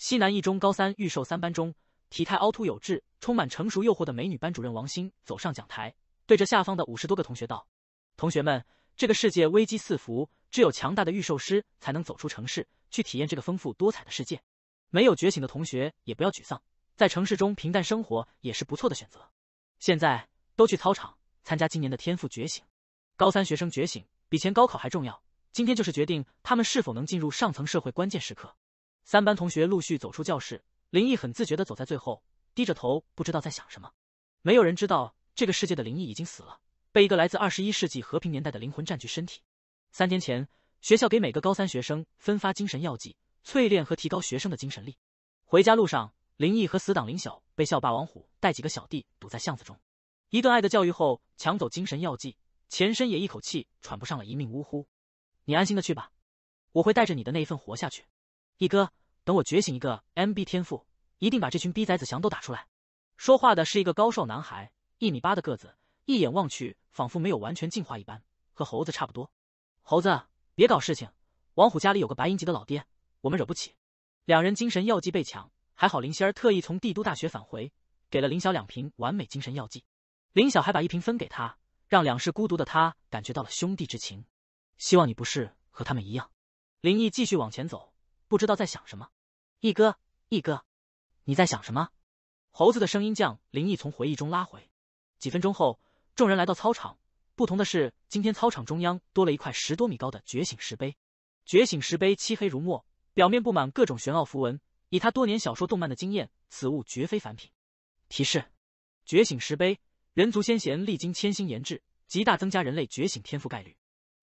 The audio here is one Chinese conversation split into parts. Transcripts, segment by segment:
西南一中高三预兽三班中，体态凹凸有致、充满成熟诱惑的美女班主任王鑫走上讲台，对着下方的五十多个同学道：“同学们，这个世界危机四伏，只有强大的预兽师才能走出城市，去体验这个丰富多彩的世界。没有觉醒的同学也不要沮丧，在城市中平淡生活也是不错的选择。现在都去操场参加今年的天赋觉醒。高三学生觉醒比前高考还重要，今天就是决定他们是否能进入上层社会关键时刻。”三班同学陆续走出教室，林毅很自觉的走在最后，低着头，不知道在想什么。没有人知道这个世界的林毅已经死了，被一个来自二十一世纪和平年代的灵魂占据身体。三天前，学校给每个高三学生分发精神药剂，淬炼和提高学生的精神力。回家路上，林毅和死党林晓被校霸王虎带几个小弟堵在巷子中，一段爱的教育后，抢走精神药剂，前身也一口气喘不上了一命呜呼。你安心的去吧，我会带着你的那一份活下去。一哥，等我觉醒一个 MB 天赋，一定把这群逼崽子翔都打出来。说话的是一个高瘦男孩，一米八的个子，一眼望去仿佛没有完全进化一般，和猴子差不多。猴子，别搞事情！王虎家里有个白银级的老爹，我们惹不起。两人精神药剂被抢，还好林仙儿特意从帝都大学返回，给了林小两瓶完美精神药剂。林小还把一瓶分给他，让两世孤独的他感觉到了兄弟之情。希望你不是和他们一样。林毅继续往前走。不知道在想什么，一哥，一哥，你在想什么？猴子的声音将林毅从回忆中拉回。几分钟后，众人来到操场。不同的是，今天操场中央多了一块十多米高的觉醒石碑。觉醒石碑漆黑如墨，表面布满各种玄奥符文。以他多年小说、动漫的经验，此物绝非凡品。提示：觉醒石碑，人族先贤历经千辛研制，极大增加人类觉醒天赋概率。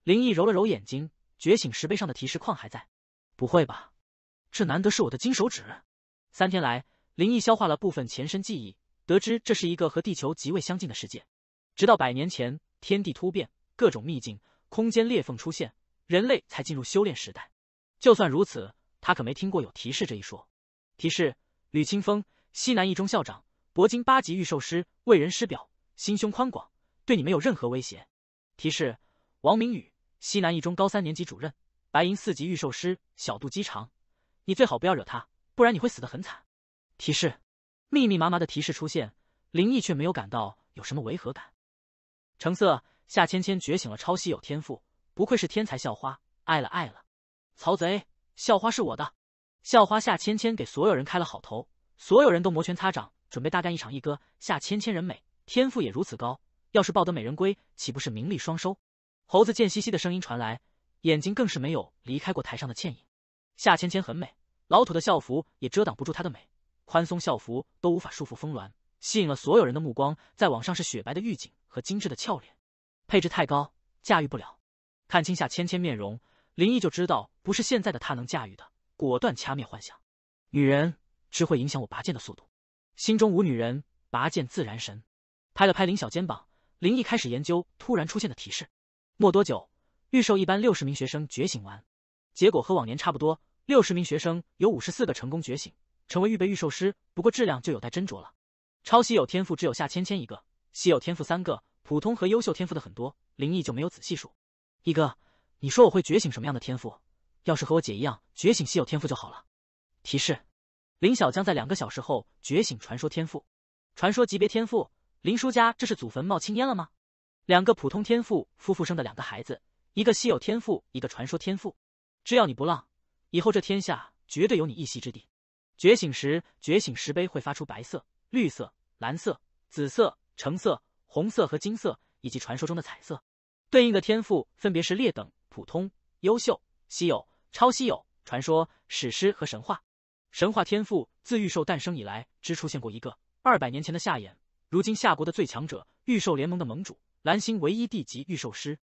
林毅揉了揉眼睛，觉醒石碑上的提示框还在。不会吧？这难得是我的金手指。三天来，林毅消化了部分前身记忆，得知这是一个和地球极为相近的世界。直到百年前，天地突变，各种秘境、空间裂缝出现，人类才进入修炼时代。就算如此，他可没听过有提示这一说。提示：吕清风，西南一中校长，铂金八级御兽师，为人师表，心胸宽广，对你没有任何威胁。提示：王明宇，西南一中高三年级主任，白银四级御兽师，小肚鸡肠。你最好不要惹他，不然你会死得很惨。提示，密密麻麻的提示出现，林毅却没有感到有什么违和感。橙色，夏芊芊觉醒了超稀有天赋，不愧是天才校花，爱了爱了。曹贼，校花是我的。校花夏芊芊给所有人开了好头，所有人都摩拳擦掌，准备大干一场。一哥，夏芊芊人美，天赋也如此高，要是抱得美人归，岂不是名利双收？猴子贱兮兮的声音传来，眼睛更是没有离开过台上的倩影。夏芊芊很美。老土的校服也遮挡不住她的美，宽松校服都无法束缚风峦，吸引了所有人的目光。在网上是雪白的玉颈和精致的俏脸，配置太高驾驭不了。看清夏芊芊面容，林毅就知道不是现在的他能驾驭的，果断掐灭幻想。女人只会影响我拔剑的速度，心中无女人，拔剑自然神。拍了拍林小肩膀，林毅开始研究突然出现的提示。没多久，预售一班六十名学生觉醒完，结果和往年差不多。六十名学生有五十四个成功觉醒，成为预备预售师，不过质量就有待斟酌了。超稀有天赋只有夏芊芊一个，稀有天赋三个，普通和优秀天赋的很多，林毅就没有仔细数。一哥，你说我会觉醒什么样的天赋？要是和我姐一样觉醒稀有天赋就好了。提示：林晓将在两个小时后觉醒传说天赋，传说级别天赋。林叔家这是祖坟冒青烟了吗？两个普通天赋，夫妇生的两个孩子，一个稀有天赋，一个传说天赋。只要你不浪。以后这天下绝对有你一席之地。觉醒时，觉醒石碑会发出白色、绿色、蓝色、紫色、橙色、红色和金色，以及传说中的彩色。对应的天赋分别是劣等、普通、优秀、稀有、超稀有、传说、史诗和神话。神话天赋自预售诞生以来只出现过一个，二百年前的夏衍，如今夏国的最强者，预售联盟的盟主，蓝星唯一地级预售师。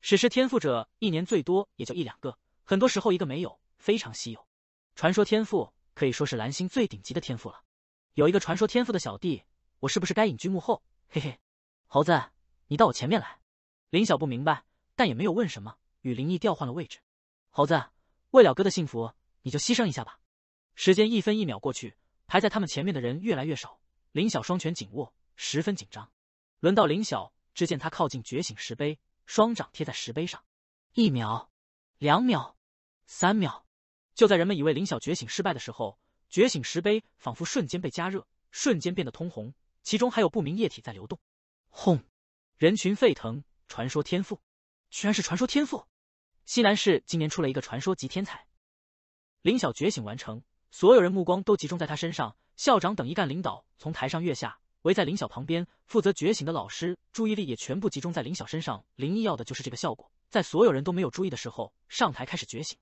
史诗天赋者一年最多也就一两个，很多时候一个没有。非常稀有，传说天赋可以说是蓝星最顶级的天赋了。有一个传说天赋的小弟，我是不是该隐居幕后？嘿嘿，猴子，你到我前面来。林晓不明白，但也没有问什么，与林毅调换了位置。猴子，为了哥的幸福，你就牺牲一下吧。时间一分一秒过去，排在他们前面的人越来越少。林晓双拳紧握，十分紧张。轮到林晓，只见他靠近觉醒石碑，双掌贴在石碑上。一秒，两秒，三秒。就在人们以为林晓觉醒失败的时候，觉醒石碑仿佛瞬间被加热，瞬间变得通红，其中还有不明液体在流动。轰！人群沸腾，传说天赋，居然是传说天赋！西南市今年出了一个传说级天才。林晓觉醒完成，所有人目光都集中在他身上。校长等一干领导从台上跃下，围在林晓旁边。负责觉醒的老师注意力也全部集中在林晓身上。林毅要的就是这个效果，在所有人都没有注意的时候，上台开始觉醒。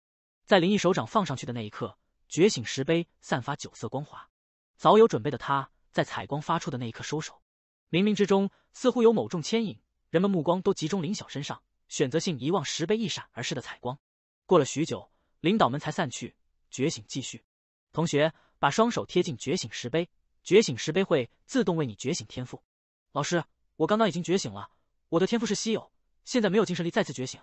在林毅手掌放上去的那一刻，觉醒石碑散发九色光华。早有准备的他，在彩光发出的那一刻收手。冥冥之中，似乎有某种牵引，人们目光都集中林晓身上，选择性遗忘石碑一闪而逝的彩光。过了许久，领导们才散去，觉醒继续。同学，把双手贴近觉醒石碑，觉醒石碑会自动为你觉醒天赋。老师，我刚刚已经觉醒了，我的天赋是稀有，现在没有精神力再次觉醒。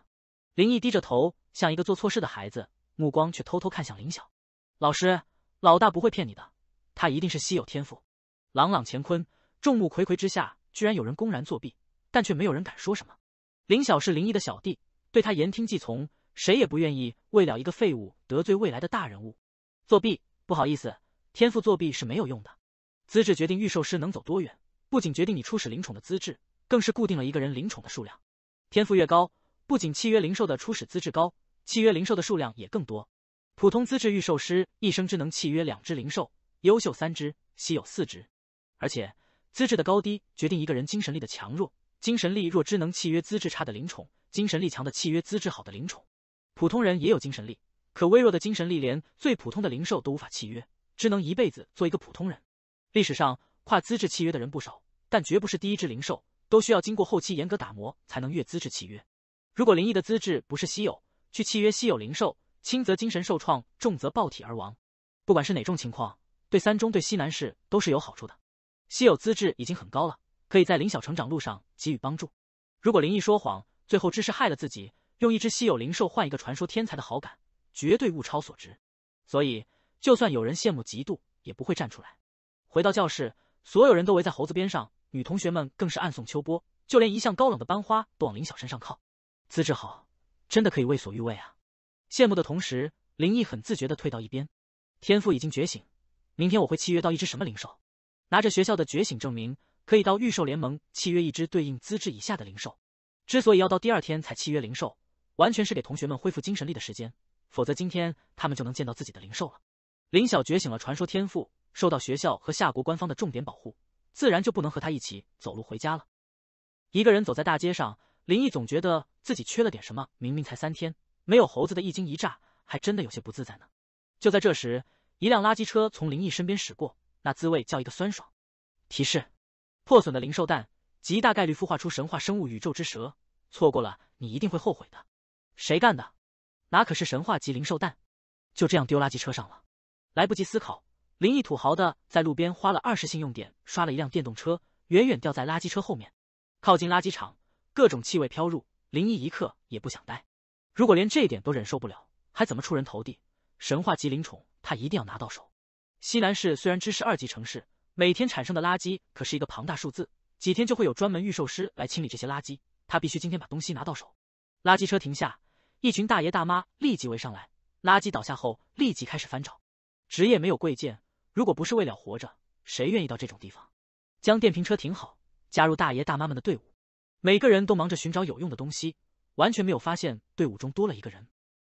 林毅低着头，像一个做错事的孩子。目光却偷偷看向林晓，老师，老大不会骗你的，他一定是稀有天赋。朗朗乾坤，众目睽睽之下，居然有人公然作弊，但却没有人敢说什么。林晓是林毅的小弟，对他言听计从，谁也不愿意为了一个废物得罪未来的大人物。作弊，不好意思，天赋作弊是没有用的。资质决定御兽师能走多远，不仅决定你初始灵宠的资质，更是固定了一个人灵宠的数量。天赋越高，不仅契约灵兽的初始资质高。契约灵兽的数量也更多，普通资质御兽师一生只能契约两只灵兽，优秀三只，稀有四只。而且资质的高低决定一个人精神力的强弱，精神力弱只能契约资质差的灵宠，精神力强的契约资质好的灵宠。普通人也有精神力，可微弱的精神力连最普通的灵兽都无法契约，只能一辈子做一个普通人。历史上跨资质契约的人不少，但绝不是第一只灵兽，都需要经过后期严格打磨才能越资质契约。如果灵异的资质不是稀有。去契约稀有灵兽，轻则精神受创，重则爆体而亡。不管是哪种情况，对三中对西南市都是有好处的。稀有资质已经很高了，可以在林晓成长路上给予帮助。如果林毅说谎，最后知识害了自己，用一只稀有灵兽换一个传说天才的好感，绝对物超所值。所以，就算有人羡慕嫉妒，也不会站出来。回到教室，所有人都围在猴子边上，女同学们更是暗送秋波，就连一向高冷的班花都往林晓身上靠。资质好。真的可以为所欲为啊！羡慕的同时，林毅很自觉的退到一边。天赋已经觉醒，明天我会契约到一只什么灵兽？拿着学校的觉醒证明，可以到预售联盟契约一只对应资质以下的灵兽。之所以要到第二天才契约灵兽，完全是给同学们恢复精神力的时间，否则今天他们就能见到自己的灵兽了。林晓觉醒了传说天赋，受到学校和夏国官方的重点保护，自然就不能和他一起走路回家了。一个人走在大街上。林毅总觉得自己缺了点什么，明明才三天，没有猴子的一惊一乍，还真的有些不自在呢。就在这时，一辆垃圾车从林毅身边驶过，那滋味叫一个酸爽。提示：破损的灵兽蛋，极大概率孵化出神话生物宇宙之蛇，错过了你一定会后悔的。谁干的？那可是神话级灵兽蛋，就这样丢垃圾车上了。来不及思考，林毅土豪的在路边花了二十信用点刷了一辆电动车，远远掉在垃圾车后面，靠近垃圾场。各种气味飘入，林毅一刻也不想待。如果连这点都忍受不了，还怎么出人头地？神话级灵宠他一定要拿到手。西南市虽然只是二级城市，每天产生的垃圾可是一个庞大数字，几天就会有专门预售师来清理这些垃圾。他必须今天把东西拿到手。垃圾车停下，一群大爷大妈立即围上来，垃圾倒下后立即开始翻找。职业没有贵贱，如果不是为了活着，谁愿意到这种地方？将电瓶车停好，加入大爷大妈们的队伍。每个人都忙着寻找有用的东西，完全没有发现队伍中多了一个人。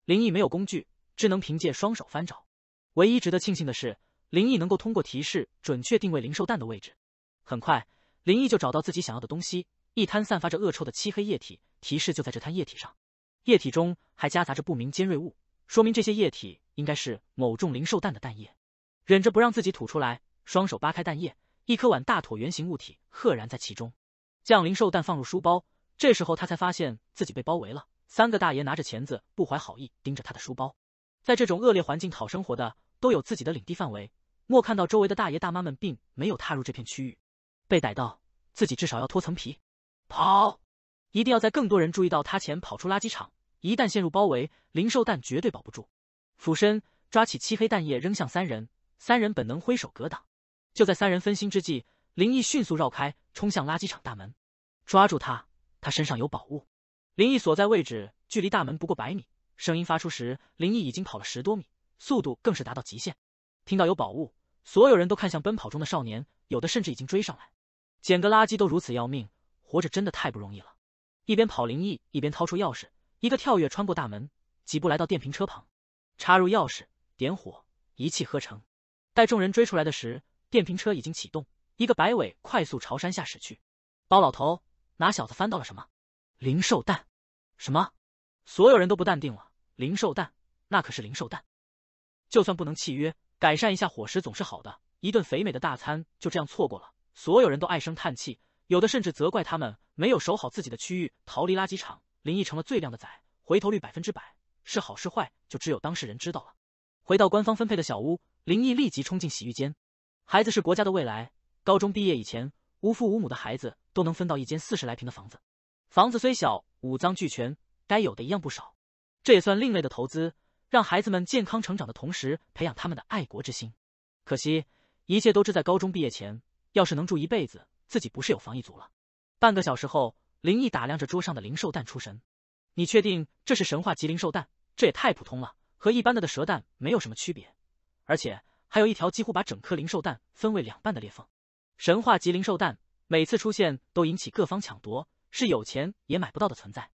林毅没有工具，只能凭借双手翻找。唯一值得庆幸的是，林毅能够通过提示准确定位灵兽蛋的位置。很快，林毅就找到自己想要的东西——一滩散发着恶臭的漆黑液体。提示就在这滩液体上，液体中还夹杂着不明尖锐物，说明这些液体应该是某种灵兽蛋的蛋液。忍着不让自己吐出来，双手扒开蛋液，一颗碗大椭圆形物体赫然在其中。降临兽蛋放入书包，这时候他才发现自己被包围了。三个大爷拿着钳子，不怀好意盯着他的书包。在这种恶劣环境讨生活的，都有自己的领地范围。莫看到周围的大爷大妈们并没有踏入这片区域，被逮到自己至少要脱层皮。跑！一定要在更多人注意到他前跑出垃圾场。一旦陷入包围，灵兽蛋绝对保不住。俯身抓起漆黑蛋液，扔向三人。三人本能挥手格挡。就在三人分心之际，灵异迅速绕开。冲向垃圾场大门，抓住他，他身上有宝物。林毅所在位置距离大门不过百米，声音发出时，林毅已经跑了十多米，速度更是达到极限。听到有宝物，所有人都看向奔跑中的少年，有的甚至已经追上来。捡个垃圾都如此要命，活着真的太不容易了。一边跑，林毅一边掏出钥匙，一个跳跃穿过大门，几步来到电瓶车旁，插入钥匙，点火，一气呵成。待众人追出来的时，电瓶车已经启动。一个摆尾，快速朝山下驶去。包老头，拿小子翻到了什么灵兽蛋？什么？所有人都不淡定了。灵兽蛋，那可是灵兽蛋，就算不能契约，改善一下伙食总是好的。一顿肥美的大餐就这样错过了，所有人都唉声叹气，有的甚至责怪他们没有守好自己的区域，逃离垃圾场。林毅成了最靓的仔，回头率百分之百，是好是坏，就只有当事人知道了。回到官方分配的小屋，林毅立即冲进洗浴间。孩子是国家的未来。高中毕业以前，无父无母的孩子都能分到一间四十来平的房子，房子虽小，五脏俱全，该有的一样不少。这也算另类的投资，让孩子们健康成长的同时，培养他们的爱国之心。可惜，一切都只在高中毕业前。要是能住一辈子，自己不是有房一族了。半个小时后，林毅打量着桌上的灵兽蛋出神。你确定这是神话级灵兽蛋？这也太普通了，和一般的的蛇蛋没有什么区别，而且还有一条几乎把整颗灵兽蛋分为两半的裂缝。神话级灵兽蛋每次出现都引起各方抢夺，是有钱也买不到的存在。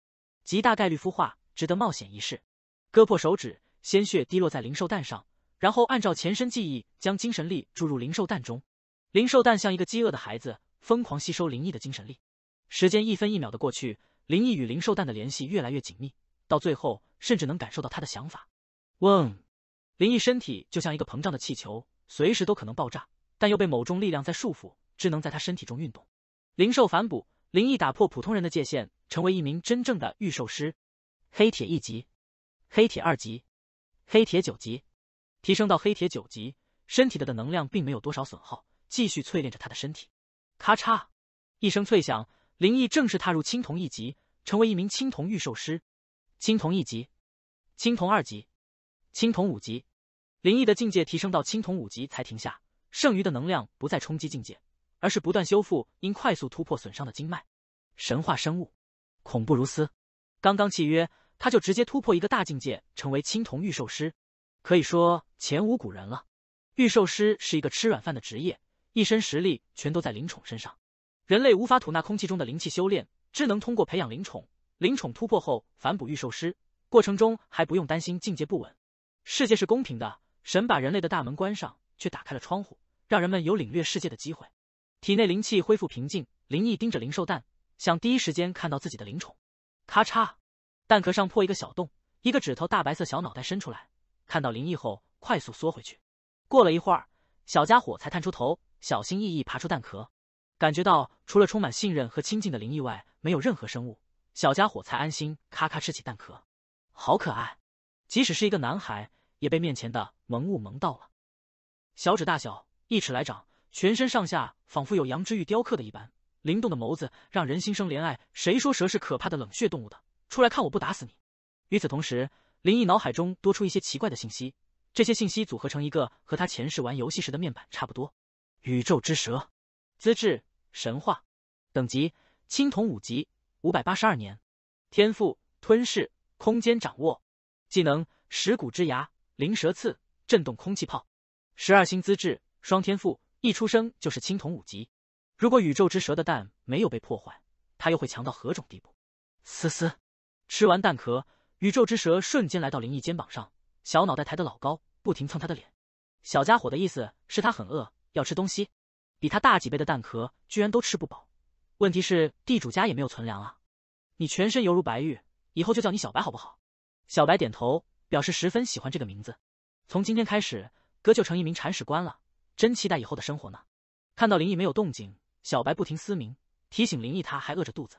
极大概率孵化，值得冒险一试。割破手指，鲜血滴落在灵兽蛋上，然后按照前身记忆，将精神力注入灵兽蛋中。灵兽蛋像一个饥饿的孩子，疯狂吸收灵异的精神力。时间一分一秒的过去，灵异与灵兽蛋的联系越来越紧密，到最后甚至能感受到他的想法。嗡，灵异身体就像一个膨胀的气球，随时都可能爆炸。但又被某种力量在束缚，只能在他身体中运动。灵兽反哺，灵异打破普通人的界限，成为一名真正的御兽师。黑铁一级，黑铁二级，黑铁九级，提升到黑铁九级，身体的的能量并没有多少损耗，继续淬炼着他的身体。咔嚓一声脆响，灵异正式踏入青铜一级，成为一名青铜御兽师。青铜一级，青铜二级，青铜五级，灵异的境界提升到青铜五级才停下。剩余的能量不再冲击境界，而是不断修复因快速突破损伤的经脉。神话生物，恐怖如斯。刚刚契约，他就直接突破一个大境界，成为青铜御兽师，可以说前无古人了。御兽师是一个吃软饭的职业，一身实力全都在灵宠身上。人类无法吐纳空气中的灵气修炼，只能通过培养灵宠。灵宠突破后反哺御兽师，过程中还不用担心境界不稳。世界是公平的，神把人类的大门关上，却打开了窗户。让人们有领略世界的机会。体内灵气恢复平静，灵异盯着灵兽蛋，想第一时间看到自己的灵宠。咔嚓，蛋壳上破一个小洞，一个指头大白色小脑袋伸出来，看到灵异后快速缩回去。过了一会儿，小家伙才探出头，小心翼翼爬出蛋壳，感觉到除了充满信任和亲近的灵异外，没有任何生物，小家伙才安心咔咔吃起蛋壳。好可爱，即使是一个男孩，也被面前的萌物萌到了，小指大小。一尺来长，全身上下仿佛有羊脂玉雕刻的一般，灵动的眸子让人心生怜爱。谁说蛇是可怕的冷血动物的？出来看，我不打死你！与此同时，林毅脑海中多出一些奇怪的信息，这些信息组合成一个和他前世玩游戏时的面板差不多。宇宙之蛇，资质神话，等级青铜五级，五百八十二年，天赋吞噬空间，掌握技能石骨之牙、灵蛇刺、震动空气炮，十二星资质。双天赋，一出生就是青铜五级。如果宇宙之蛇的蛋没有被破坏，他又会强到何种地步？思思，吃完蛋壳，宇宙之蛇瞬间来到灵异肩膀上，小脑袋抬得老高，不停蹭他的脸。小家伙的意思是他很饿，要吃东西。比他大几倍的蛋壳居然都吃不饱。问题是地主家也没有存粮啊。你全身犹如白玉，以后就叫你小白好不好？小白点头，表示十分喜欢这个名字。从今天开始，哥就成一名铲屎官了。真期待以后的生活呢。看到林毅没有动静，小白不停嘶鸣，提醒林毅他还饿着肚子。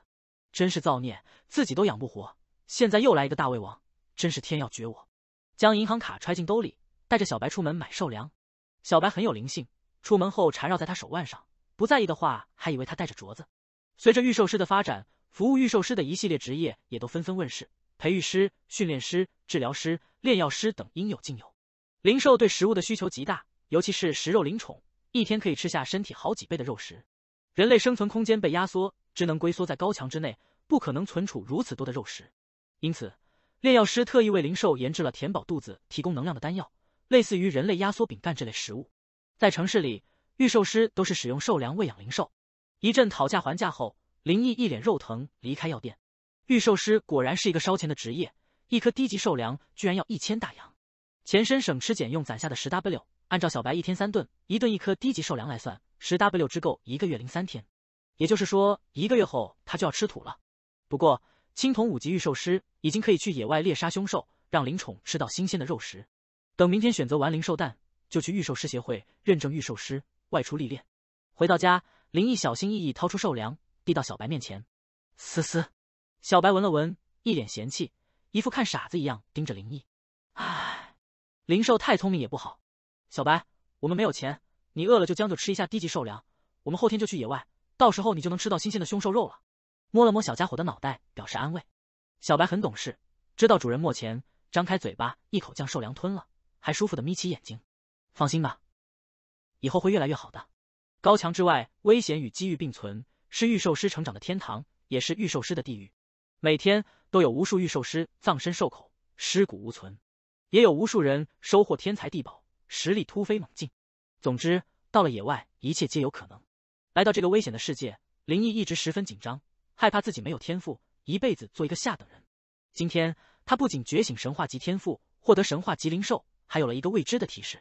真是造孽，自己都养不活，现在又来一个大胃王，真是天要绝我！将银行卡揣进兜里，带着小白出门买兽粮。小白很有灵性，出门后缠绕在他手腕上，不在意的话还以为他戴着镯子。随着预售师的发展，服务预售师的一系列职业也都纷纷问世，培育师、训练师、治疗师、炼药师等应有尽有。灵兽对食物的需求极大。尤其是食肉灵宠，一天可以吃下身体好几倍的肉食。人类生存空间被压缩，只能龟缩在高墙之内，不可能存储如此多的肉食。因此，炼药师特意为灵兽研制了填饱肚子、提供能量的丹药，类似于人类压缩饼干这类食物。在城市里，御兽师都是使用兽粮喂养灵兽。一阵讨价还价后，灵毅一脸肉疼离开药店。御兽师果然是一个烧钱的职业，一颗低级兽粮居然要一千大洋。前身省吃俭用攒下的十 W。按照小白一天三顿，一顿一颗低级兽粮来算，十 W 只够一个月零三天，也就是说一个月后他就要吃土了。不过青铜五级御兽师已经可以去野外猎杀凶兽，让灵宠吃到新鲜的肉食。等明天选择玩灵兽蛋，就去御兽师协会认证御兽师，外出历练。回到家，林毅小心翼翼掏出兽粮，递到小白面前。嘶嘶，小白闻了闻，一脸嫌弃，一副看傻子一样盯着林毅。唉，灵兽太聪明也不好。小白，我们没有钱，你饿了就将就吃一下低级兽粮。我们后天就去野外，到时候你就能吃到新鲜的凶兽肉了。摸了摸小家伙的脑袋，表示安慰。小白很懂事，知道主人没钱，张开嘴巴一口将兽粮吞了，还舒服的眯起眼睛。放心吧，以后会越来越好的。高墙之外，危险与机遇并存，是御兽师成长的天堂，也是御兽师的地狱。每天都有无数御兽师葬身兽口，尸骨无存；也有无数人收获天财地宝。实力突飞猛进，总之，到了野外，一切皆有可能。来到这个危险的世界，林毅一直十分紧张，害怕自己没有天赋，一辈子做一个下等人。今天，他不仅觉醒神话级天赋，获得神话级灵兽，还有了一个未知的提示。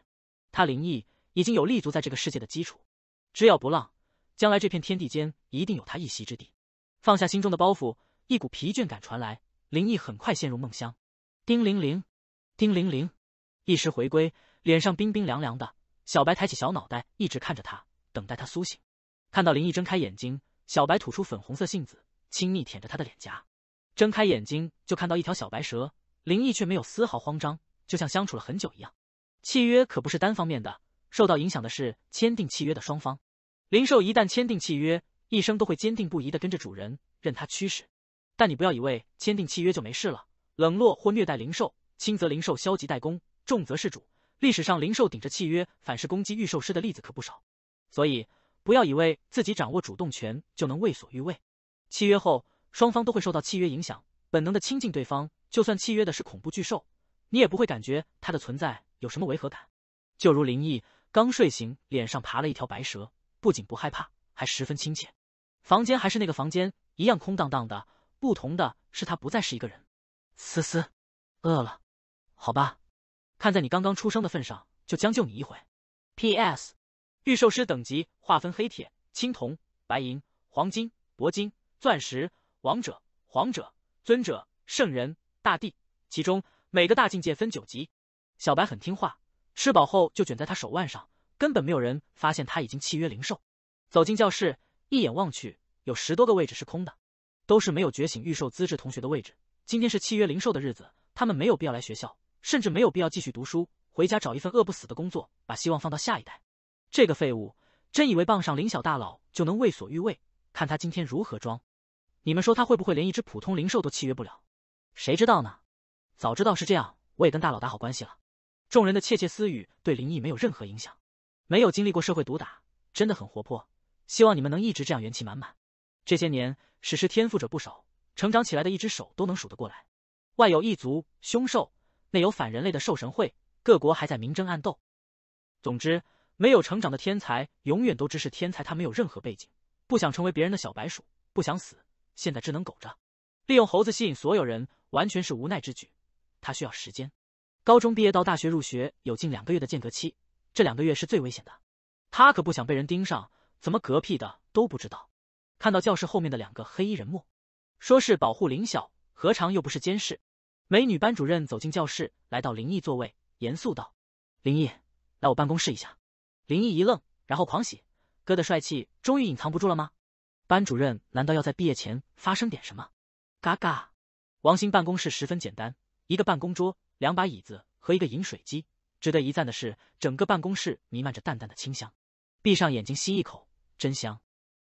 他灵异已经有立足在这个世界的基础，只要不浪，将来这片天地间一定有他一席之地。放下心中的包袱，一股疲倦感传来，灵异很快陷入梦乡。叮铃铃，叮铃铃，一时回归。脸上冰冰凉凉的小白抬起小脑袋，一直看着他，等待他苏醒。看到林毅睁开眼睛，小白吐出粉红色信子，亲昵舔着他的脸颊。睁开眼睛就看到一条小白蛇，林毅却没有丝毫慌张，就像相处了很久一样。契约可不是单方面的，受到影响的是签订契约的双方。灵兽一旦签订契约，一生都会坚定不移的跟着主人，任他驱使。但你不要以为签订契约就没事了，冷落或虐待灵兽，轻则灵兽消极怠工，重则是主。历史上灵兽顶着契约反噬攻击御兽师的例子可不少，所以不要以为自己掌握主动权就能为所欲为。契约后，双方都会受到契约影响，本能的亲近对方。就算契约的是恐怖巨兽，你也不会感觉它的存在有什么违和感。就如林毅刚睡醒，脸上爬了一条白蛇，不仅不害怕，还十分亲切。房间还是那个房间，一样空荡荡的。不同的是，他不再是一个人。思思，饿了？好吧。看在你刚刚出生的份上，就将就你一回。P.S. 预售师等级划分：黑铁、青铜、白银、黄金、铂金、钻石、王者、皇者、尊者、圣人、大帝。其中每个大境界分九级。小白很听话，吃饱后就卷在他手腕上，根本没有人发现他已经契约灵兽。走进教室，一眼望去，有十多个位置是空的，都是没有觉醒预兽资质同学的位置。今天是契约灵兽的日子，他们没有必要来学校。甚至没有必要继续读书，回家找一份饿不死的工作，把希望放到下一代。这个废物真以为傍上林小大佬就能为所欲为？看他今天如何装！你们说他会不会连一只普通灵兽都契约不了？谁知道呢？早知道是这样，我也跟大佬打好关系了。众人的窃窃私语对林毅没有任何影响。没有经历过社会毒打，真的很活泼。希望你们能一直这样元气满满。这些年，史诗天赋者不少，成长起来的一只手都能数得过来。外有异族凶兽。内有反人类的兽神会，各国还在明争暗斗。总之，没有成长的天才永远都只是天才，他没有任何背景，不想成为别人的小白鼠，不想死，现在只能苟着。利用猴子吸引所有人，完全是无奈之举。他需要时间，高中毕业到大学入学有近两个月的间隔期，这两个月是最危险的。他可不想被人盯上，怎么嗝屁的都不知道。看到教室后面的两个黑衣人墨，说是保护林晓，何尝又不是监视？美女班主任走进教室，来到林毅座位，严肃道：“林毅，来我办公室一下。”林毅一愣，然后狂喜：“哥的帅气终于隐藏不住了吗？”班主任难道要在毕业前发生点什么？嘎嘎！王鑫办公室十分简单，一个办公桌、两把椅子和一个饮水机。值得一赞的是，整个办公室弥漫着淡淡的清香。闭上眼睛吸一口，真香。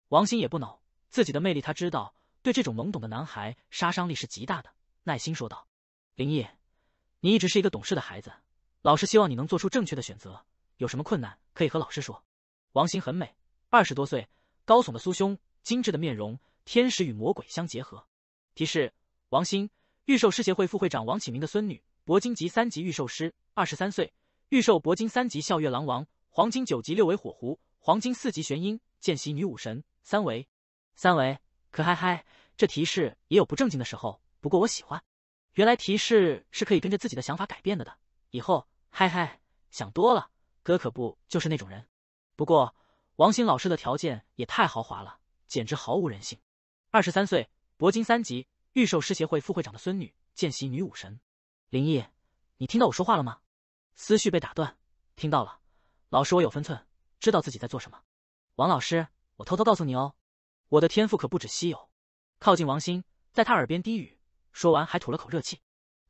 王鑫也不恼，自己的魅力他知道，对这种懵懂的男孩杀伤力是极大的，耐心说道。林毅，你一直是一个懂事的孩子，老师希望你能做出正确的选择。有什么困难可以和老师说。王心很美，二十多岁，高耸的酥胸，精致的面容，天使与魔鬼相结合。提示：王心，御兽师协会副会长王启明的孙女，铂金级三级御兽师，二十三岁，御兽铂金三级笑月狼王，黄金九级六尾火狐，黄金四级玄鹰，见习女武神，三维。三维，可嗨嗨，这提示也有不正经的时候，不过我喜欢。原来提示是可以跟着自己的想法改变的的，以后，嗨嗨，想多了，哥可不就是那种人。不过王鑫老师的条件也太豪华了，简直毫无人性。二十三岁，铂金三级，御兽师协会副会长的孙女，见习女武神。林毅，你听到我说话了吗？思绪被打断，听到了，老师我有分寸，知道自己在做什么。王老师，我偷偷告诉你哦，我的天赋可不止稀有。靠近王鑫，在他耳边低语。说完还吐了口热气，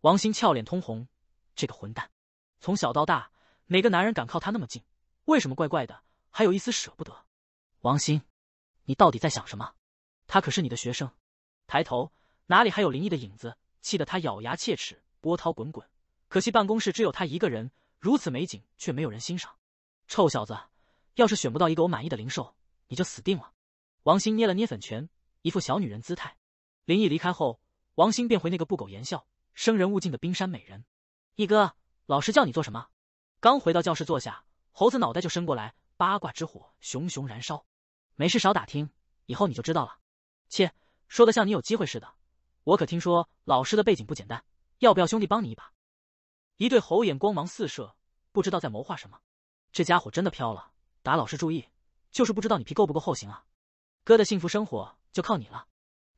王鑫俏脸通红，这个混蛋，从小到大哪个男人敢靠他那么近？为什么怪怪的，还有一丝舍不得？王鑫，你到底在想什么？他可是你的学生。抬头，哪里还有林毅的影子？气得他咬牙切齿，波涛滚滚。可惜办公室只有他一个人，如此美景却没有人欣赏。臭小子，要是选不到一个我满意的灵兽，你就死定了！王鑫捏了捏粉拳，一副小女人姿态。林毅离开后。王兴变回那个不苟言笑、生人勿近的冰山美人。一哥，老师叫你做什么？刚回到教室坐下，猴子脑袋就伸过来，八卦之火熊熊燃烧。没事少打听，以后你就知道了。切，说的像你有机会似的。我可听说老师的背景不简单，要不要兄弟帮你一把？一对猴眼光芒四射，不知道在谋划什么。这家伙真的飘了，打老师注意。就是不知道你皮够不够厚行啊？哥的幸福生活就靠你了。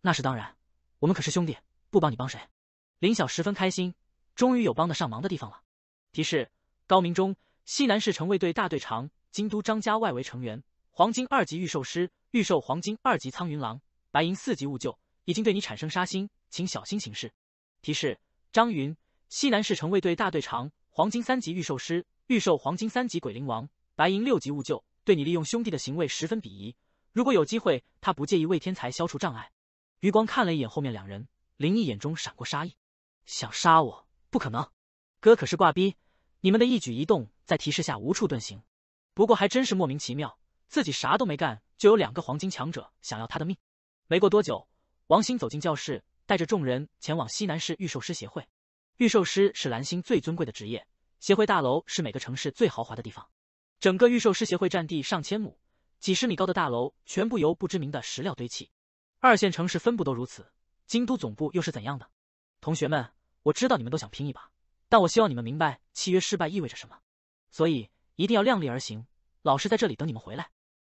那是当然，我们可是兄弟。不帮你帮谁？林晓十分开心，终于有帮得上忙的地方了。提示：高明忠，西南市城卫队大队长，京都张家外围成员，黄金二级御兽师，御兽黄金二级苍云狼，白银四级物救，已经对你产生杀心，请小心行事。提示：张云，西南市城卫队大队长，黄金三级御兽师，御兽黄金三级鬼灵王，白银六级物救，对你利用兄弟的行为十分鄙夷。如果有机会，他不介意为天才消除障碍。余光看了一眼后面两人。林毅眼中闪过杀意，想杀我不可能，哥可是挂逼，你们的一举一动在提示下无处遁形。不过还真是莫名其妙，自己啥都没干，就有两个黄金强者想要他的命。没过多久，王鑫走进教室，带着众人前往西南市预售师协会。预售师是蓝星最尊贵的职业，协会大楼是每个城市最豪华的地方。整个预售师协会占地上千亩，几十米高的大楼全部由不知名的石料堆砌，二线城市分布都如此。京都总部又是怎样的？同学们，我知道你们都想拼一把，但我希望你们明白契约失败意味着什么，所以一定要量力而行。老师在这里等你们回来。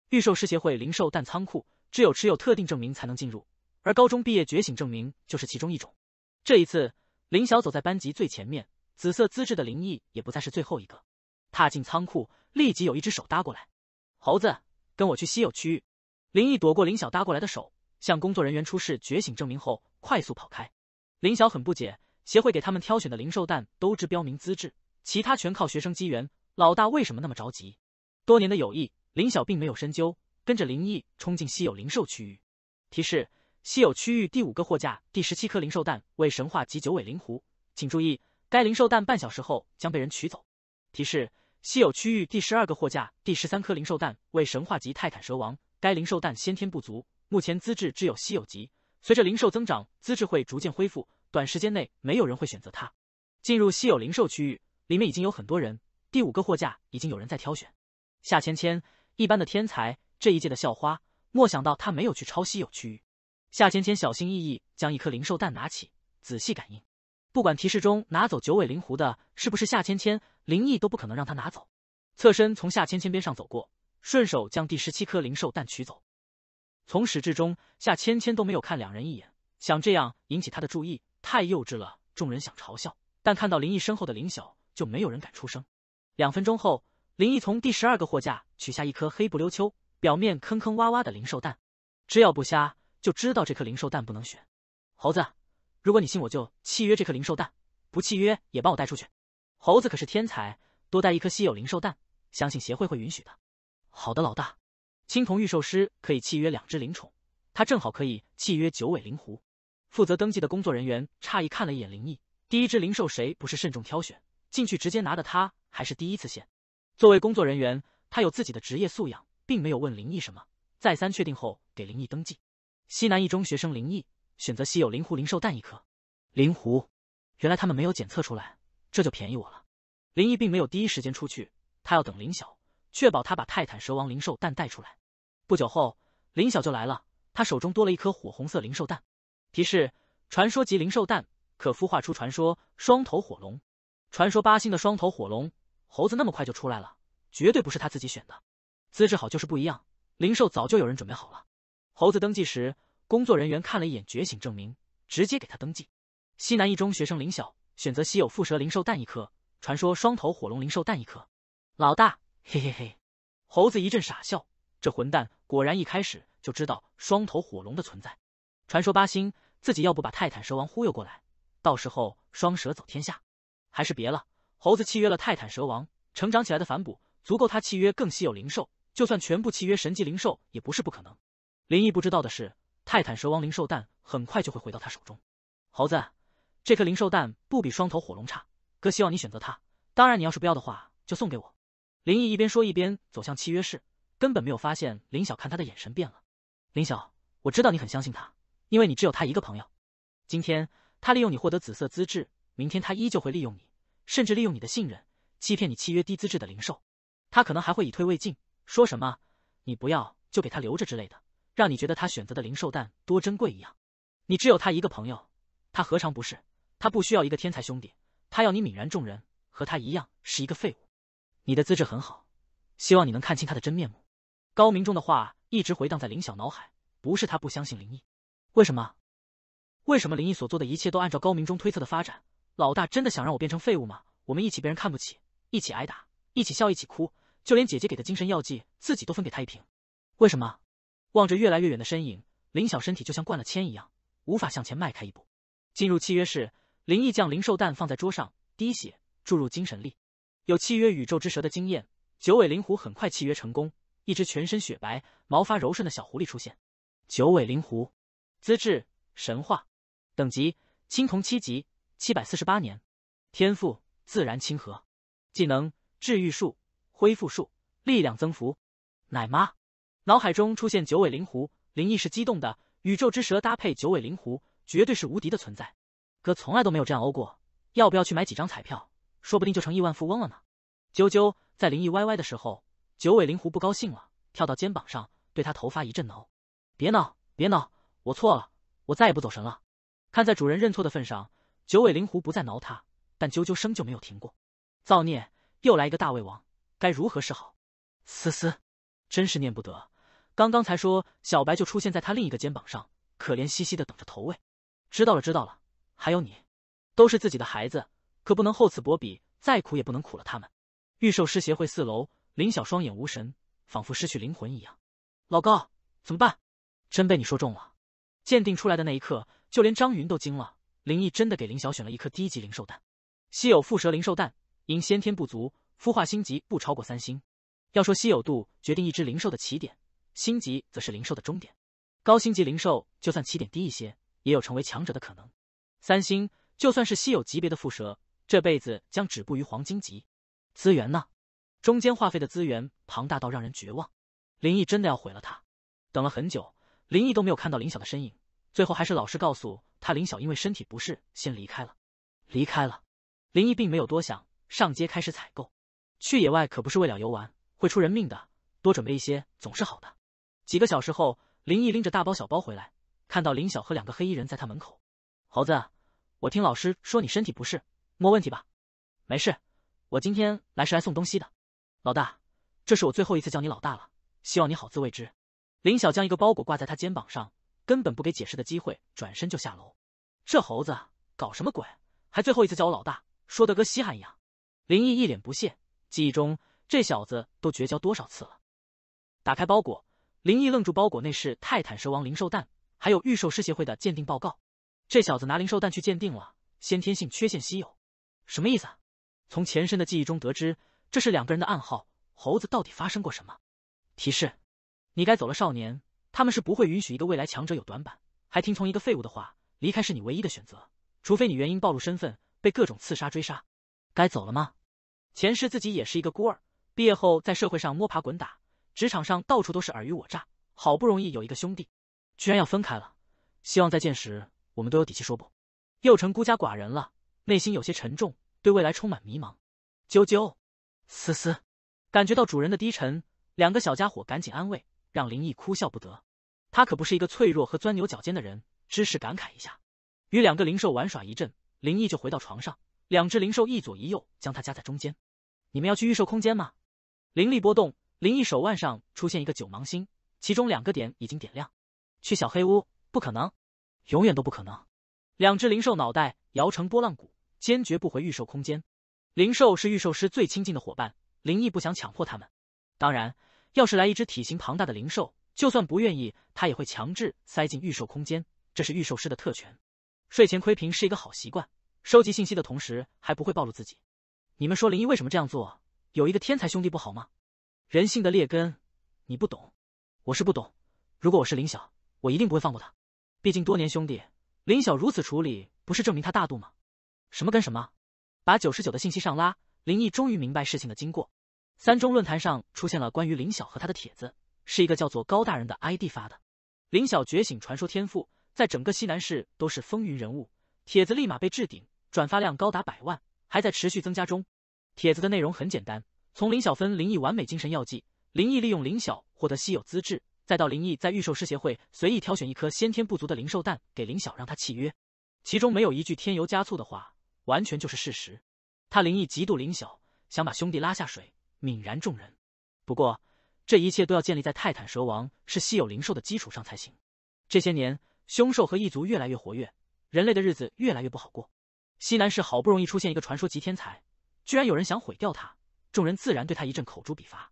预售师协会灵兽蛋仓库，只有持有特定证明才能进入，而高中毕业觉醒证明就是其中一种。这一次，林晓走在班级最前面，紫色资质的林毅也不再是最后一个。踏进仓库，立即有一只手搭过来，猴子，跟我去稀有区域。林毅躲过林晓搭过来的手。向工作人员出示觉醒证明后，快速跑开。林晓很不解，协会给他们挑选的灵兽蛋都只标明资质，其他全靠学生机缘。老大为什么那么着急？多年的友谊，林晓并没有深究，跟着林毅冲进稀有灵兽区域。提示：稀有区域第五个货架第十七颗灵兽蛋为神话级九尾灵狐，请注意，该灵兽蛋半小时后将被人取走。提示：稀有区域第十二个货架第十三颗灵兽蛋为神话级泰坦蛇王，该灵兽蛋先天不足。目前资质只有稀有级，随着灵兽增长，资质会逐渐恢复。短时间内没有人会选择它。进入稀有灵兽区域，里面已经有很多人。第五个货架已经有人在挑选。夏芊芊，一般的天才，这一届的校花，莫想到她没有去抄稀有区域。夏芊芊小心翼翼将一颗灵兽蛋拿起，仔细感应。不管提示中拿走九尾灵狐的是不是夏芊芊，灵毅都不可能让她拿走。侧身从夏芊芊边上走过，顺手将第十七颗灵兽蛋取走。从始至终，夏芊芊都没有看两人一眼，想这样引起他的注意太幼稚了。众人想嘲笑，但看到林毅身后的林晓，就没有人敢出声。两分钟后，林毅从第十二个货架取下一颗黑不溜秋、表面坑坑洼洼的灵兽蛋，只要不瞎，就知道这颗灵兽蛋不能选。猴子，如果你信我，就契约这颗灵兽蛋；不契约也帮我带出去。猴子可是天才，多带一颗稀有灵兽蛋，相信协会会允许的。好的，老大。青铜御兽师可以契约两只灵宠，他正好可以契约九尾灵狐。负责登记的工作人员诧异看了一眼灵异，第一只灵兽谁不是慎重挑选进去直接拿的，他还是第一次见。作为工作人员，他有自己的职业素养，并没有问灵异什么，再三确定后给灵异登记。西南一中学生灵异选择稀有灵狐灵兽蛋一颗，灵狐，原来他们没有检测出来，这就便宜我了。灵异并没有第一时间出去，他要等林晓。确保他把泰坦蛇王灵兽蛋带出来。不久后，林晓就来了，他手中多了一颗火红色灵兽蛋，提示：传说级灵兽蛋可孵化出传说双头火龙，传说八星的双头火龙。猴子那么快就出来了，绝对不是他自己选的，资质好就是不一样。灵兽早就有人准备好了。猴子登记时，工作人员看了一眼觉醒证明，直接给他登记。西南一中学生林晓选择稀有蝮蛇灵兽蛋一颗，传说双头火龙灵兽蛋一颗。老大。嘿嘿嘿，猴子一阵傻笑。这混蛋果然一开始就知道双头火龙的存在。传说八星自己要不把泰坦蛇王忽悠过来，到时候双蛇走天下。还是别了。猴子契约了泰坦蛇王，成长起来的反哺足够他契约更稀有灵兽。就算全部契约神级灵兽也不是不可能。林毅不知道的是，泰坦蛇王灵兽蛋很快就会回到他手中。猴子，这颗灵兽蛋不比双头火龙差，哥希望你选择它。当然，你要是不要的话，就送给我。林毅一边说一边走向契约室，根本没有发现林晓看他的眼神变了。林晓，我知道你很相信他，因为你只有他一个朋友。今天他利用你获得紫色资质，明天他依旧会利用你，甚至利用你的信任欺骗你契约低资质的灵兽。他可能还会以退为进，说什么你不要就给他留着之类的，让你觉得他选择的灵兽蛋多珍贵一样。你只有他一个朋友，他何尝不是？他不需要一个天才兄弟，他要你泯然众人，和他一样是一个废物。你的资质很好，希望你能看清他的真面目。高明忠的话一直回荡在林晓脑海，不是他不相信林毅，为什么？为什么林毅所做的一切都按照高明忠推测的发展？老大真的想让我变成废物吗？我们一起被人看不起，一起挨打，一起笑，一起哭，就连姐姐给的精神药剂，自己都分给他一瓶。为什么？望着越来越远的身影，林晓身体就像灌了铅一样，无法向前迈开一步。进入契约室，林毅将灵兽蛋放在桌上，滴血注入精神力。有契约宇宙之蛇的经验，九尾灵狐很快契约成功。一只全身雪白、毛发柔顺的小狐狸出现。九尾灵狐，资质神话，等级青铜七级，七百四十八年，天赋自然亲和，技能治愈术、恢复术、力量增幅。奶妈脑海中出现九尾灵狐，灵异是激动的。宇宙之蛇搭配九尾灵狐，绝对是无敌的存在。哥从来都没有这样欧过，要不要去买几张彩票？说不定就成亿万富翁了呢。啾啾，在林毅歪歪的时候，九尾灵狐不高兴了，跳到肩膀上，对他头发一阵挠。别闹，别闹，我错了，我再也不走神了。看在主人认错的份上，九尾灵狐不再挠他，但啾啾声就没有停过。造孽，又来一个大胃王，该如何是好？思思，真是念不得。刚刚才说小白就出现在他另一个肩膀上，可怜兮兮的等着投喂。知道了，知道了，还有你，都是自己的孩子。可不能厚此薄彼，再苦也不能苦了他们。御兽师协会四楼，林晓双眼无神，仿佛失去灵魂一样。老高，怎么办？真被你说中了。鉴定出来的那一刻，就连张云都惊了。林毅真的给林晓选了一颗低级灵兽蛋，稀有蝮蛇灵兽蛋，因先天不足，孵化星级不超过三星。要说稀有度决定一只灵兽的起点，星级则是灵兽的终点。高星级灵兽就算起点低一些，也有成为强者的可能。三星，就算是稀有级别的蝮蛇。这辈子将止步于黄金级，资源呢？中间话费的资源庞大到让人绝望。林毅真的要毁了他。等了很久，林毅都没有看到林晓的身影。最后还是老师告诉他，林晓因为身体不适先离开了。离开了。林毅并没有多想，上街开始采购。去野外可不是为了游玩，会出人命的。多准备一些总是好的。几个小时后，林毅拎着大包小包回来，看到林晓和两个黑衣人在他门口。猴子，我听老师说你身体不适。没问题吧？没事，我今天来是来送东西的。老大，这是我最后一次叫你老大了，希望你好自为之。林晓将一个包裹挂在他肩膀上，根本不给解释的机会，转身就下楼。这猴子搞什么鬼？还最后一次叫我老大，说的跟稀罕一样。林毅一脸不屑，记忆中这小子都绝交多少次了。打开包裹，林毅愣住，包裹内是泰坦蛇王灵兽蛋，还有预售师协会的鉴定报告。这小子拿灵兽蛋去鉴定了，先天性缺陷稀有。什么意思？啊？从前身的记忆中得知，这是两个人的暗号。猴子到底发生过什么？提示：你该走了，少年。他们是不会允许一个未来强者有短板，还听从一个废物的话。离开是你唯一的选择，除非你原因暴露身份，被各种刺杀追杀。该走了吗？前世自己也是一个孤儿，毕业后在社会上摸爬滚打，职场上到处都是尔虞我诈，好不容易有一个兄弟，居然要分开了。希望再见时，我们都有底气说不，又成孤家寡人了。内心有些沉重，对未来充满迷茫。啾啾，思思，感觉到主人的低沉，两个小家伙赶紧安慰，让林毅哭笑不得。他可不是一个脆弱和钻牛角尖的人，只是感慨一下。与两个灵兽玩耍一阵，林毅就回到床上，两只灵兽一左一右将他夹在中间。你们要去预售空间吗？灵力波动，林毅手腕上出现一个九芒星，其中两个点已经点亮。去小黑屋？不可能，永远都不可能。两只灵兽脑袋摇成波浪鼓。坚决不回预售空间，灵兽是预售师最亲近的伙伴，林毅不想强迫他们。当然，要是来一只体型庞大的灵兽，就算不愿意，他也会强制塞进预售空间，这是预售师的特权。睡前窥屏是一个好习惯，收集信息的同时还不会暴露自己。你们说林毅为什么这样做？有一个天才兄弟不好吗？人性的劣根，你不懂，我是不懂。如果我是林晓，我一定不会放过他。毕竟多年兄弟，林晓如此处理，不是证明他大度吗？什么跟什么？把九十九的信息上拉，林毅终于明白事情的经过。三中论坛上出现了关于林晓和他的帖子，是一个叫做高大人的 ID 发的。林晓觉醒传说天赋，在整个西南市都是风云人物。帖子立马被置顶，转发量高达百万，还在持续增加中。帖子的内容很简单：从林晓分林毅完美精神药剂，林毅利用林晓获得稀有资质，再到林毅在预售师协会随意挑选一颗先天不足的灵兽蛋给林晓，让他契约。其中没有一句添油加醋的话。完全就是事实，他灵异极度灵小，想把兄弟拉下水，泯然众人。不过，这一切都要建立在泰坦蛇王是稀有灵兽的基础上才行。这些年，凶兽和异族越来越活跃，人类的日子越来越不好过。西南市好不容易出现一个传说级天才，居然有人想毁掉他，众人自然对他一阵口诛笔伐。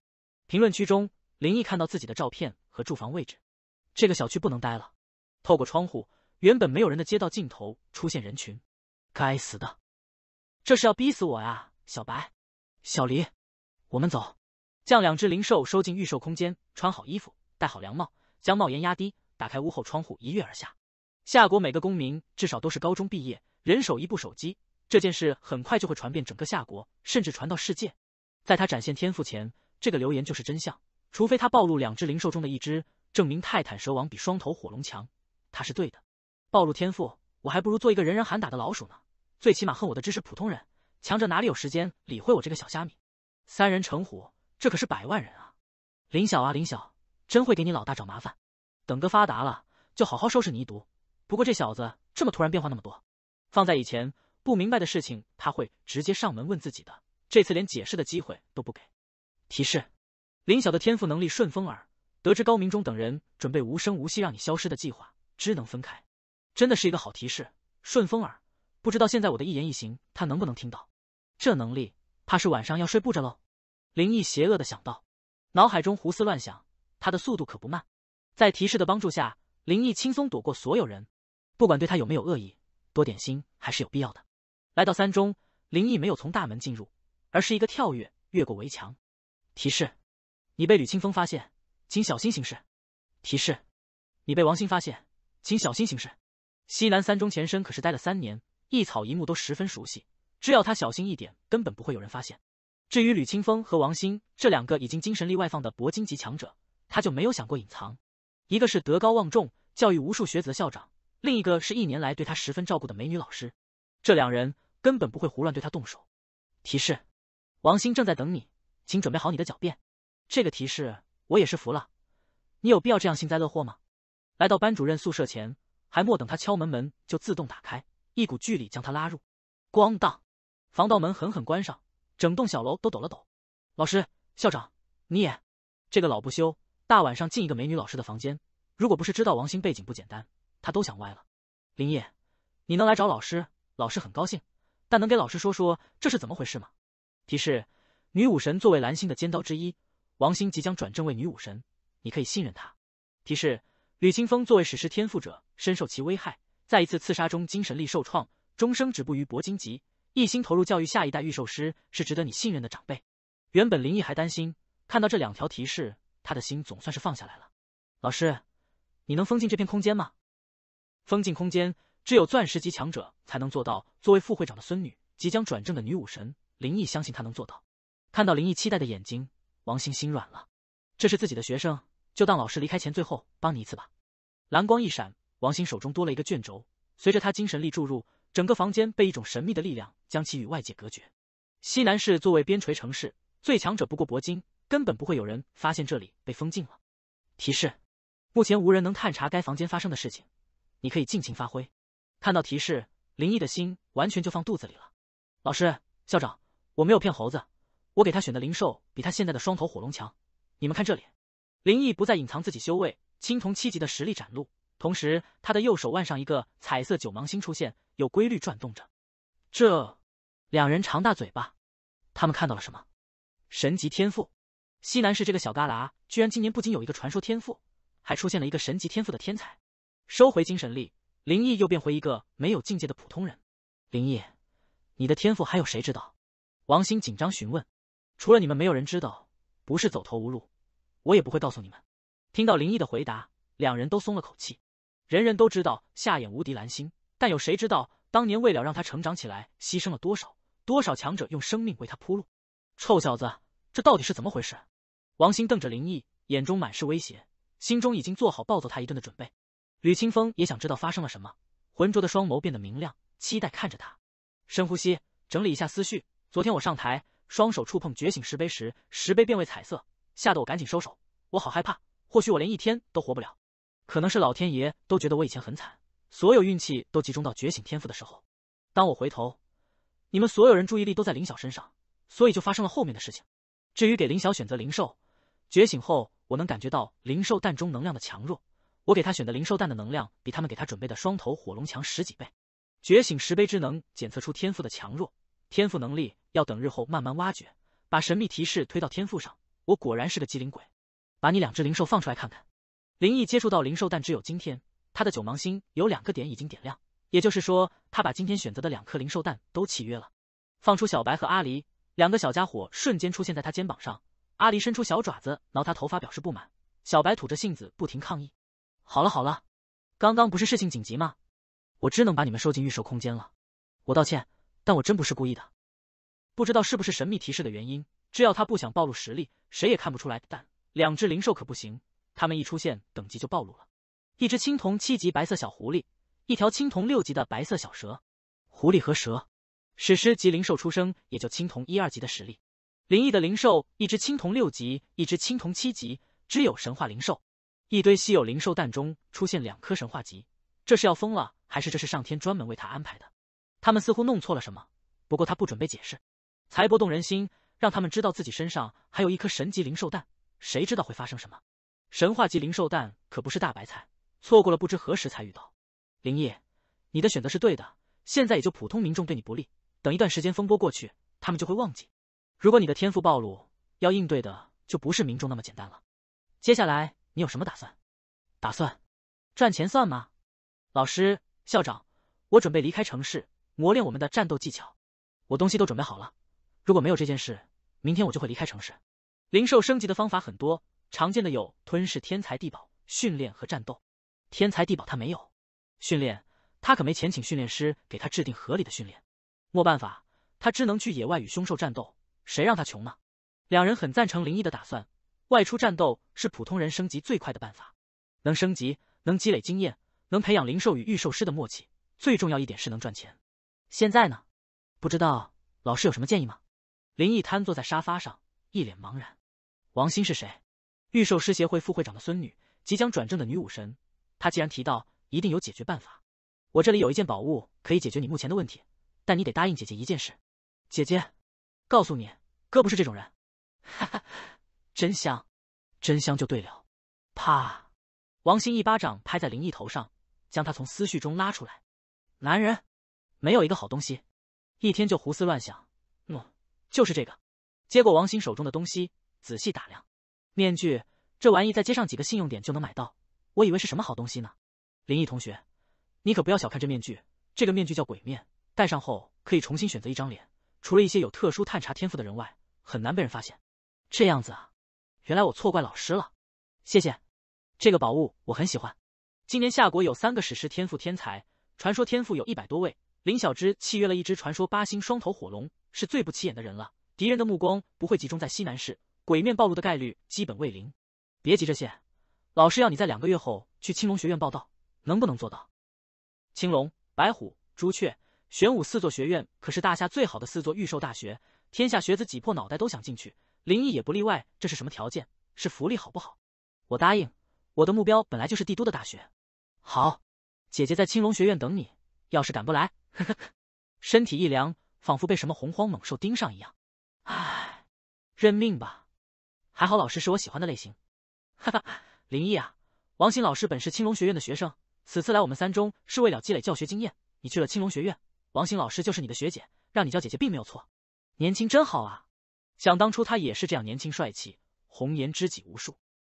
评论区中，林毅看到自己的照片和住房位置，这个小区不能待了。透过窗户，原本没有人的街道尽头出现人群，该死的！这是要逼死我呀，小白，小黎，我们走。将两只灵兽收进预售空间，穿好衣服，戴好凉帽，将帽檐压低，打开屋后窗户，一跃而下。夏国每个公民至少都是高中毕业，人手一部手机，这件事很快就会传遍整个夏国，甚至传到世界。在他展现天赋前，这个留言就是真相。除非他暴露两只灵兽中的一只，证明泰坦蛇王比双头火龙强，他是对的。暴露天赋，我还不如做一个人人喊打的老鼠呢。最起码恨我的只是普通人，强者哪里有时间理会我这个小虾米？三人成虎，这可是百万人啊！林晓啊，林晓，真会给你老大找麻烦。等哥发达了，就好好收拾你一毒。不过这小子这么突然变化那么多，放在以前不明白的事情，他会直接上门问自己的。这次连解释的机会都不给。提示：林晓的天赋能力顺风耳，得知高明忠等人准备无声无息让你消失的计划，知能分开。真的是一个好提示，顺风耳。不知道现在我的一言一行他能不能听到，这能力怕是晚上要睡不着喽。林毅邪恶的想到，脑海中胡思乱想，他的速度可不慢，在提示的帮助下，林毅轻松躲过所有人。不管对他有没有恶意，多点心还是有必要的。来到三中，林毅没有从大门进入，而是一个跳跃越过围墙。提示，你被吕清风发现，请小心行事。提示，你被王鑫发现，请小心行事。西南三中前身可是待了三年。一草一木都十分熟悉，只要他小心一点，根本不会有人发现。至于吕清风和王鑫这两个已经精神力外放的铂金级强者，他就没有想过隐藏。一个是德高望重、教育无数学子的校长，另一个是一年来对他十分照顾的美女老师，这两人根本不会胡乱对他动手。提示：王鑫正在等你，请准备好你的狡辩。这个提示我也是服了，你有必要这样幸灾乐祸吗？来到班主任宿舍前，还莫等他敲门，门就自动打开。一股巨力将他拉入，咣当，防盗门狠狠关上，整栋小楼都抖了抖。老师，校长，你也，这个老不休，大晚上进一个美女老师的房间，如果不是知道王星背景不简单，他都想歪了。林烨，你能来找老师，老师很高兴，但能给老师说说这是怎么回事吗？提示：女武神作为蓝星的尖刀之一，王星即将转正为女武神，你可以信任他。提示：吕清风作为史诗天赋者，深受其危害。在一次刺杀中，精神力受创，终生止步于铂金级，一心投入教育下一代御兽师，是值得你信任的长辈。原本林毅还担心，看到这两条提示，他的心总算是放下来了。老师，你能封禁这片空间吗？封禁空间，只有钻石级强者才能做到。作为副会长的孙女，即将转正的女武神林毅，相信他能做到。看到林毅期待的眼睛，王鑫心软了。这是自己的学生，就当老师离开前最后帮你一次吧。蓝光一闪。王鑫手中多了一个卷轴，随着他精神力注入，整个房间被一种神秘的力量将其与外界隔绝。西南市作为边陲城市，最强者不过铂金，根本不会有人发现这里被封禁了。提示：目前无人能探查该房间发生的事情，你可以尽情发挥。看到提示，林毅的心完全就放肚子里了。老师、校长，我没有骗猴子，我给他选的灵兽比他现在的双头火龙强。你们看这里，林毅不再隐藏自己修为，青铜七级的实力展露。同时，他的右手腕上一个彩色九芒星出现，有规律转动着。这两人长大嘴巴，他们看到了什么？神级天赋！西南市这个小旮旯，居然今年不仅有一个传说天赋，还出现了一个神级天赋的天才。收回精神力，林毅又变回一个没有境界的普通人。林毅，你的天赋还有谁知道？王鑫紧张询问。除了你们，没有人知道。不是走投无路，我也不会告诉你们。听到林毅的回答，两人都松了口气。人人都知道夏衍无敌蓝星，但有谁知道当年为了让他成长起来，牺牲了多少多少强者用生命为他铺路？臭小子，这到底是怎么回事？王兴瞪着林毅，眼中满是威胁，心中已经做好暴揍他一顿的准备。吕清风也想知道发生了什么，浑浊的双眸变得明亮，期待看着他。深呼吸，整理一下思绪。昨天我上台，双手触碰觉醒石碑时，石碑变为彩色，吓得我赶紧收手，我好害怕，或许我连一天都活不了。可能是老天爷都觉得我以前很惨，所有运气都集中到觉醒天赋的时候。当我回头，你们所有人注意力都在林晓身上，所以就发生了后面的事情。至于给林晓选择灵兽，觉醒后我能感觉到灵兽蛋中能量的强弱，我给他选的灵兽蛋的能量比他们给他准备的双头火龙强十几倍。觉醒石碑之能检测出天赋的强弱，天赋能力要等日后慢慢挖掘。把神秘提示推到天赋上，我果然是个机灵鬼。把你两只灵兽放出来看看。林毅接触到灵兽蛋只有今天，他的九芒星有两个点已经点亮，也就是说，他把今天选择的两颗灵兽蛋都契约了。放出小白和阿狸两个小家伙，瞬间出现在他肩膀上。阿狸伸出小爪子挠他头发，表示不满；小白吐着性子，不停抗议。好了好了，刚刚不是事情紧急吗？我只能把你们收进预售空间了。我道歉，但我真不是故意的。不知道是不是神秘提示的原因，只要他不想暴露实力，谁也看不出来。但两只灵兽可不行。他们一出现，等级就暴露了。一只青铜七级白色小狐狸，一条青铜六级的白色小蛇。狐狸和蛇，史诗级灵兽出生也就青铜一二级的实力。灵异的灵兽，一只青铜六级，一只青铜七级，只有神话灵兽。一堆稀有灵兽蛋中出现两颗神话级，这是要疯了，还是这是上天专门为他安排的？他们似乎弄错了什么，不过他不准备解释。财不动人心，让他们知道自己身上还有一颗神级灵兽蛋，谁知道会发生什么？神话级灵兽蛋可不是大白菜，错过了不知何时才遇到。灵毅，你的选择是对的。现在也就普通民众对你不利，等一段时间风波过去，他们就会忘记。如果你的天赋暴露，要应对的就不是民众那么简单了。接下来你有什么打算？打算？赚钱算吗？老师、校长，我准备离开城市，磨练我们的战斗技巧。我东西都准备好了，如果没有这件事，明天我就会离开城市。灵兽升级的方法很多。常见的有吞噬天才地宝、训练和战斗。天才地宝他没有，训练他可没钱请训练师给他制定合理的训练。没办法，他只能去野外与凶兽战斗。谁让他穷呢？两人很赞成林毅的打算，外出战斗是普通人升级最快的办法，能升级，能积累经验，能培养灵兽与御兽师的默契。最重要一点是能赚钱。现在呢？不知道老师有什么建议吗？林毅瘫坐在沙发上，一脸茫然。王鑫是谁？预售师协会副会长的孙女，即将转正的女武神。她既然提到，一定有解决办法。我这里有一件宝物，可以解决你目前的问题，但你得答应姐姐一件事。姐姐，告诉你，哥不是这种人。哈哈，真香，真香就对了。啪！王鑫一巴掌拍在林毅头上，将他从思绪中拉出来。男人，没有一个好东西，一天就胡思乱想。嗯，就是这个。接过王鑫手中的东西，仔细打量。面具这玩意在街上几个信用点就能买到，我以为是什么好东西呢。林毅同学，你可不要小看这面具，这个面具叫鬼面，戴上后可以重新选择一张脸，除了一些有特殊探查天赋的人外，很难被人发现。这样子啊，原来我错怪老师了。谢谢，这个宝物我很喜欢。今年夏国有三个史诗天赋天才，传说天赋有一百多位。林小芝契约了一只传说八星双头火龙，是最不起眼的人了，敌人的目光不会集中在西南市。鬼面暴露的概率基本为零，别急着谢，老师要你在两个月后去青龙学院报道，能不能做到？青龙、白虎、朱雀、玄武四座学院可是大夏最好的四座御兽大学，天下学子挤破脑袋都想进去，林毅也不例外。这是什么条件？是福利好不好？我答应，我的目标本来就是帝都的大学。好，姐姐在青龙学院等你，要是赶不来，呵呵呵。身体一凉，仿佛被什么洪荒猛兽盯上一样。唉，认命吧。还好老师是我喜欢的类型，哈哈，林毅啊，王鑫老师本是青龙学院的学生，此次来我们三中是为了积累教学经验。你去了青龙学院，王鑫老师就是你的学姐，让你叫姐姐并没有错。年轻真好啊，想当初他也是这样年轻帅气，红颜知己无数，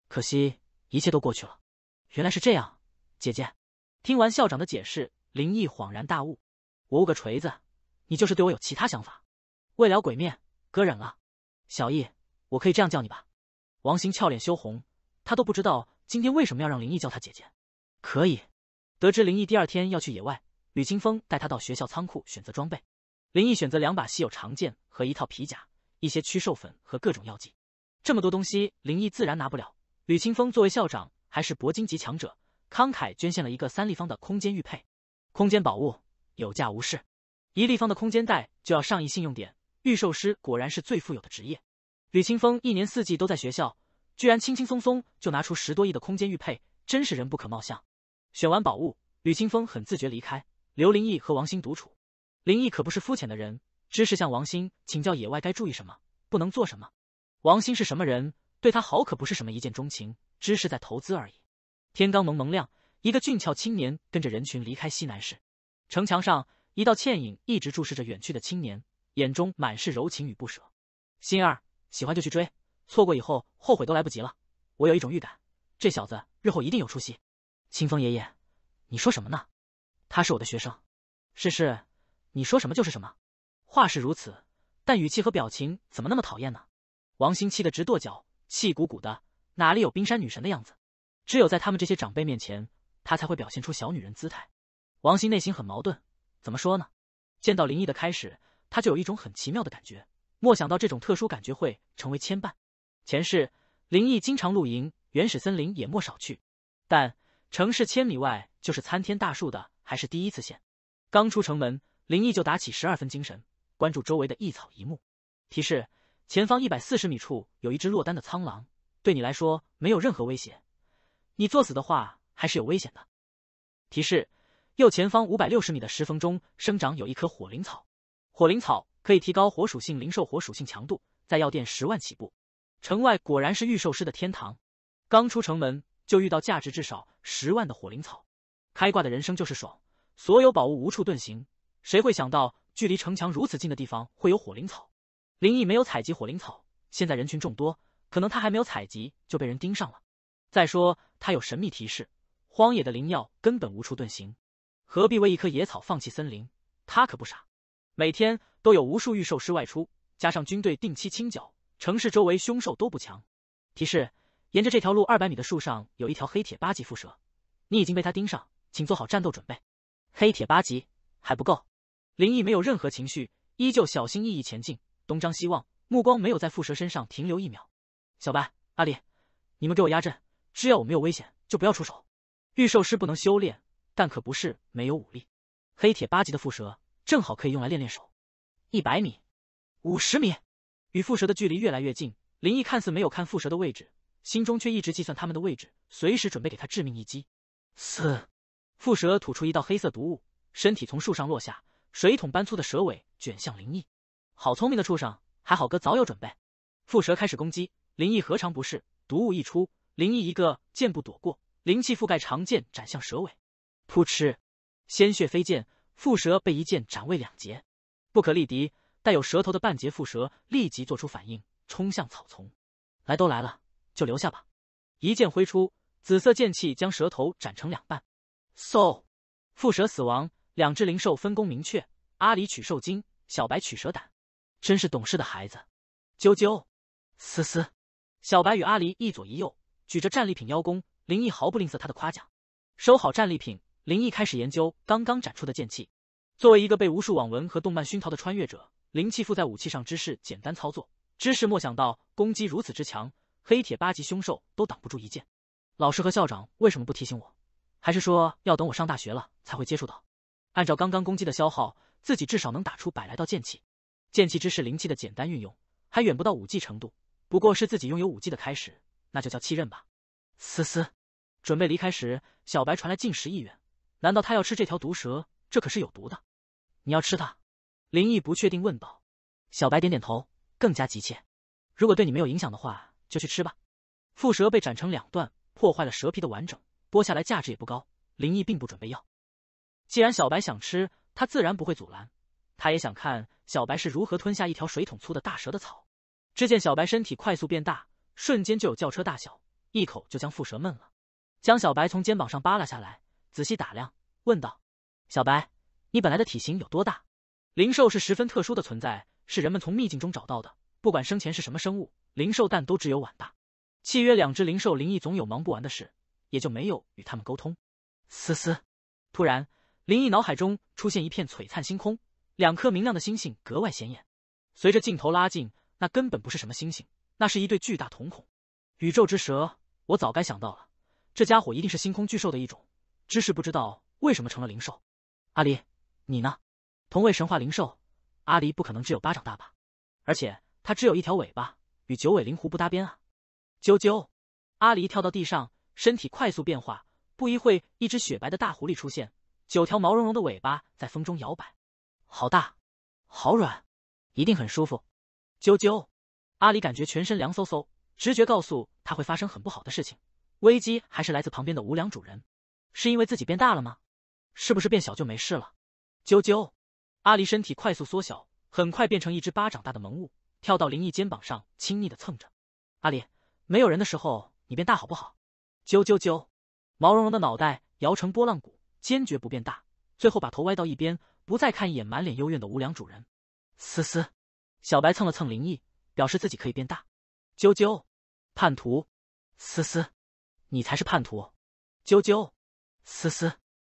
可惜一切都过去了。原来是这样，姐姐。听完校长的解释，林毅恍然大悟，我悟个锤子，你就是对我有其他想法。为了鬼面哥忍了，小易，我可以这样叫你吧。王行俏脸羞红，他都不知道今天为什么要让林毅叫他姐姐。可以，得知林毅第二天要去野外，吕清风带他到学校仓库选择装备。林毅选择两把稀有长剑和一套皮甲，一些驱兽粉和各种药剂。这么多东西，林毅自然拿不了。吕清风作为校长，还是铂金级强者，慷慨捐献了一个三立方的空间玉佩。空间宝物有价无市，一立方的空间袋就要上亿信用点。御兽师果然是最富有的职业。吕清风一年四季都在学校，居然轻轻松松就拿出十多亿的空间玉佩，真是人不可貌相。选完宝物，吕清风很自觉离开。刘林毅和王鑫独处，林毅可不是肤浅的人，知识向王鑫请教野外该注意什么，不能做什么。王鑫是什么人？对他好可不是什么一见钟情，只是在投资而已。天刚蒙蒙亮，一个俊俏青年跟着人群离开西南市。城墙上，一道倩影一直注视着远去的青年，眼中满是柔情与不舍。心儿。喜欢就去追，错过以后后悔都来不及了。我有一种预感，这小子日后一定有出息。清风爷爷，你说什么呢？他是我的学生。是是，你说什么就是什么。话是如此，但语气和表情怎么那么讨厌呢？王鑫气得直跺脚，气鼓鼓的，哪里有冰山女神的样子？只有在他们这些长辈面前，他才会表现出小女人姿态。王鑫内心很矛盾，怎么说呢？见到林毅的开始，他就有一种很奇妙的感觉。莫想到这种特殊感觉会成为牵绊。前世林毅经常露营，原始森林也莫少去，但城市千米外就是参天大树的，还是第一次见。刚出城门，林毅就打起十二分精神，关注周围的一草一木。提示：前方一百四十米处有一只落单的苍狼，对你来说没有任何威胁，你作死的话还是有危险的。提示：右前方五百六十米的石缝中生长有一棵火灵草，火灵草。可以提高火属性灵兽火属性强度，在药店十万起步。城外果然是御兽师的天堂，刚出城门就遇到价值至少十万的火灵草，开挂的人生就是爽。所有宝物无处遁形，谁会想到距离城墙如此近的地方会有火灵草？林毅没有采集火灵草，现在人群众多，可能他还没有采集就被人盯上了。再说他有神秘提示，荒野的灵药根本无处遁形，何必为一棵野草放弃森林？他可不傻，每天。都有无数御兽师外出，加上军队定期清剿，城市周围凶兽都不强。提示：沿着这条路二百米的树上有一条黑铁八级蝮蛇，你已经被他盯上，请做好战斗准备。黑铁八级还不够。林毅没有任何情绪，依旧小心翼翼前进，东张西望，目光没有在蝮蛇身上停留一秒。小白，阿离，你们给我压阵，只要我没有危险就不要出手。御兽师不能修炼，但可不是没有武力。黑铁八级的蝮蛇正好可以用来练练手。一百米，五十米，与蝮蛇的距离越来越近。林毅看似没有看蝮蛇的位置，心中却一直计算他们的位置，随时准备给他致命一击。四，蝮蛇吐出一道黑色毒雾，身体从树上落下，水桶般粗的蛇尾卷向林毅。好聪明的畜生，还好哥早有准备。蝮蛇开始攻击，林毅何尝不是？毒雾一出，林毅一个箭步躲过，灵气覆盖长剑斩向蛇尾。扑哧，鲜血飞溅，蝮蛇被一剑斩为两截。不可力敌，带有蛇头的半截蝮蛇立即做出反应，冲向草丛。来都来了，就留下吧。一剑挥出，紫色剑气将蛇头斩成两半。嗖，蝮蛇死亡。两只灵兽分工明确，阿狸取兽精，小白取蛇胆。真是懂事的孩子。啾啾，思思，小白与阿狸一左一右，举着战利品邀功。林毅毫不吝啬他的夸奖。收好战利品，林毅开始研究刚刚展出的剑气。作为一个被无数网文和动漫熏陶的穿越者，灵气附在武器上之事简单操作，只是莫想到攻击如此之强，黑铁八级凶兽都挡不住一剑。老师和校长为什么不提醒我？还是说要等我上大学了才会接触到？按照刚刚攻击的消耗，自己至少能打出百来道剑气。剑气之事灵气的简单运用还远不到武级程度，不过是自己拥有武级的开始，那就叫气刃吧。思思，准备离开时，小白传来进食意愿，难道他要吃这条毒蛇？这可是有毒的，你要吃它？林毅不确定问道。小白点点头，更加急切。如果对你没有影响的话，就去吃吧。蝮蛇被斩成两段，破坏了蛇皮的完整，剥下来价值也不高。林毅并不准备要。既然小白想吃，他自然不会阻拦。他也想看小白是如何吞下一条水桶粗的大蛇的草。只见小白身体快速变大，瞬间就有轿车大小，一口就将蝮蛇闷了。将小白从肩膀上扒拉下来，仔细打量，问道。小白，你本来的体型有多大？灵兽是十分特殊的存在，是人们从秘境中找到的。不管生前是什么生物，灵兽蛋都只有碗大。契约两只灵兽，灵异总有忙不完的事，也就没有与他们沟通。思思，突然，灵异脑海中出现一片璀璨星空，两颗明亮的星星格外显眼。随着镜头拉近，那根本不是什么星星，那是一对巨大瞳孔。宇宙之蛇，我早该想到了，这家伙一定是星空巨兽的一种，只是不知道为什么成了灵兽。阿狸，你呢？同为神话灵兽，阿狸不可能只有巴掌大吧？而且它只有一条尾巴，与九尾灵狐不搭边啊！啾啾，阿狸跳到地上，身体快速变化，不一会，一只雪白的大狐狸出现，九条毛茸茸的尾巴在风中摇摆，好大，好软，一定很舒服。啾啾，阿狸感觉全身凉飕飕，直觉告诉它会发生很不好的事情，危机还是来自旁边的无良主人，是因为自己变大了吗？是不是变小就没事了？啾啾，阿狸身体快速缩小，很快变成一只巴掌大的萌物，跳到林毅肩膀上，亲昵的蹭着。阿狸，没有人的时候你变大好不好？啾啾啾，毛茸茸的脑袋摇成波浪鼓，坚决不变大。最后把头歪到一边，不再看一眼满脸幽怨的无良主人。思思，小白蹭了蹭林毅，表示自己可以变大。啾啾，叛徒，思思，你才是叛徒。啾啾，思思。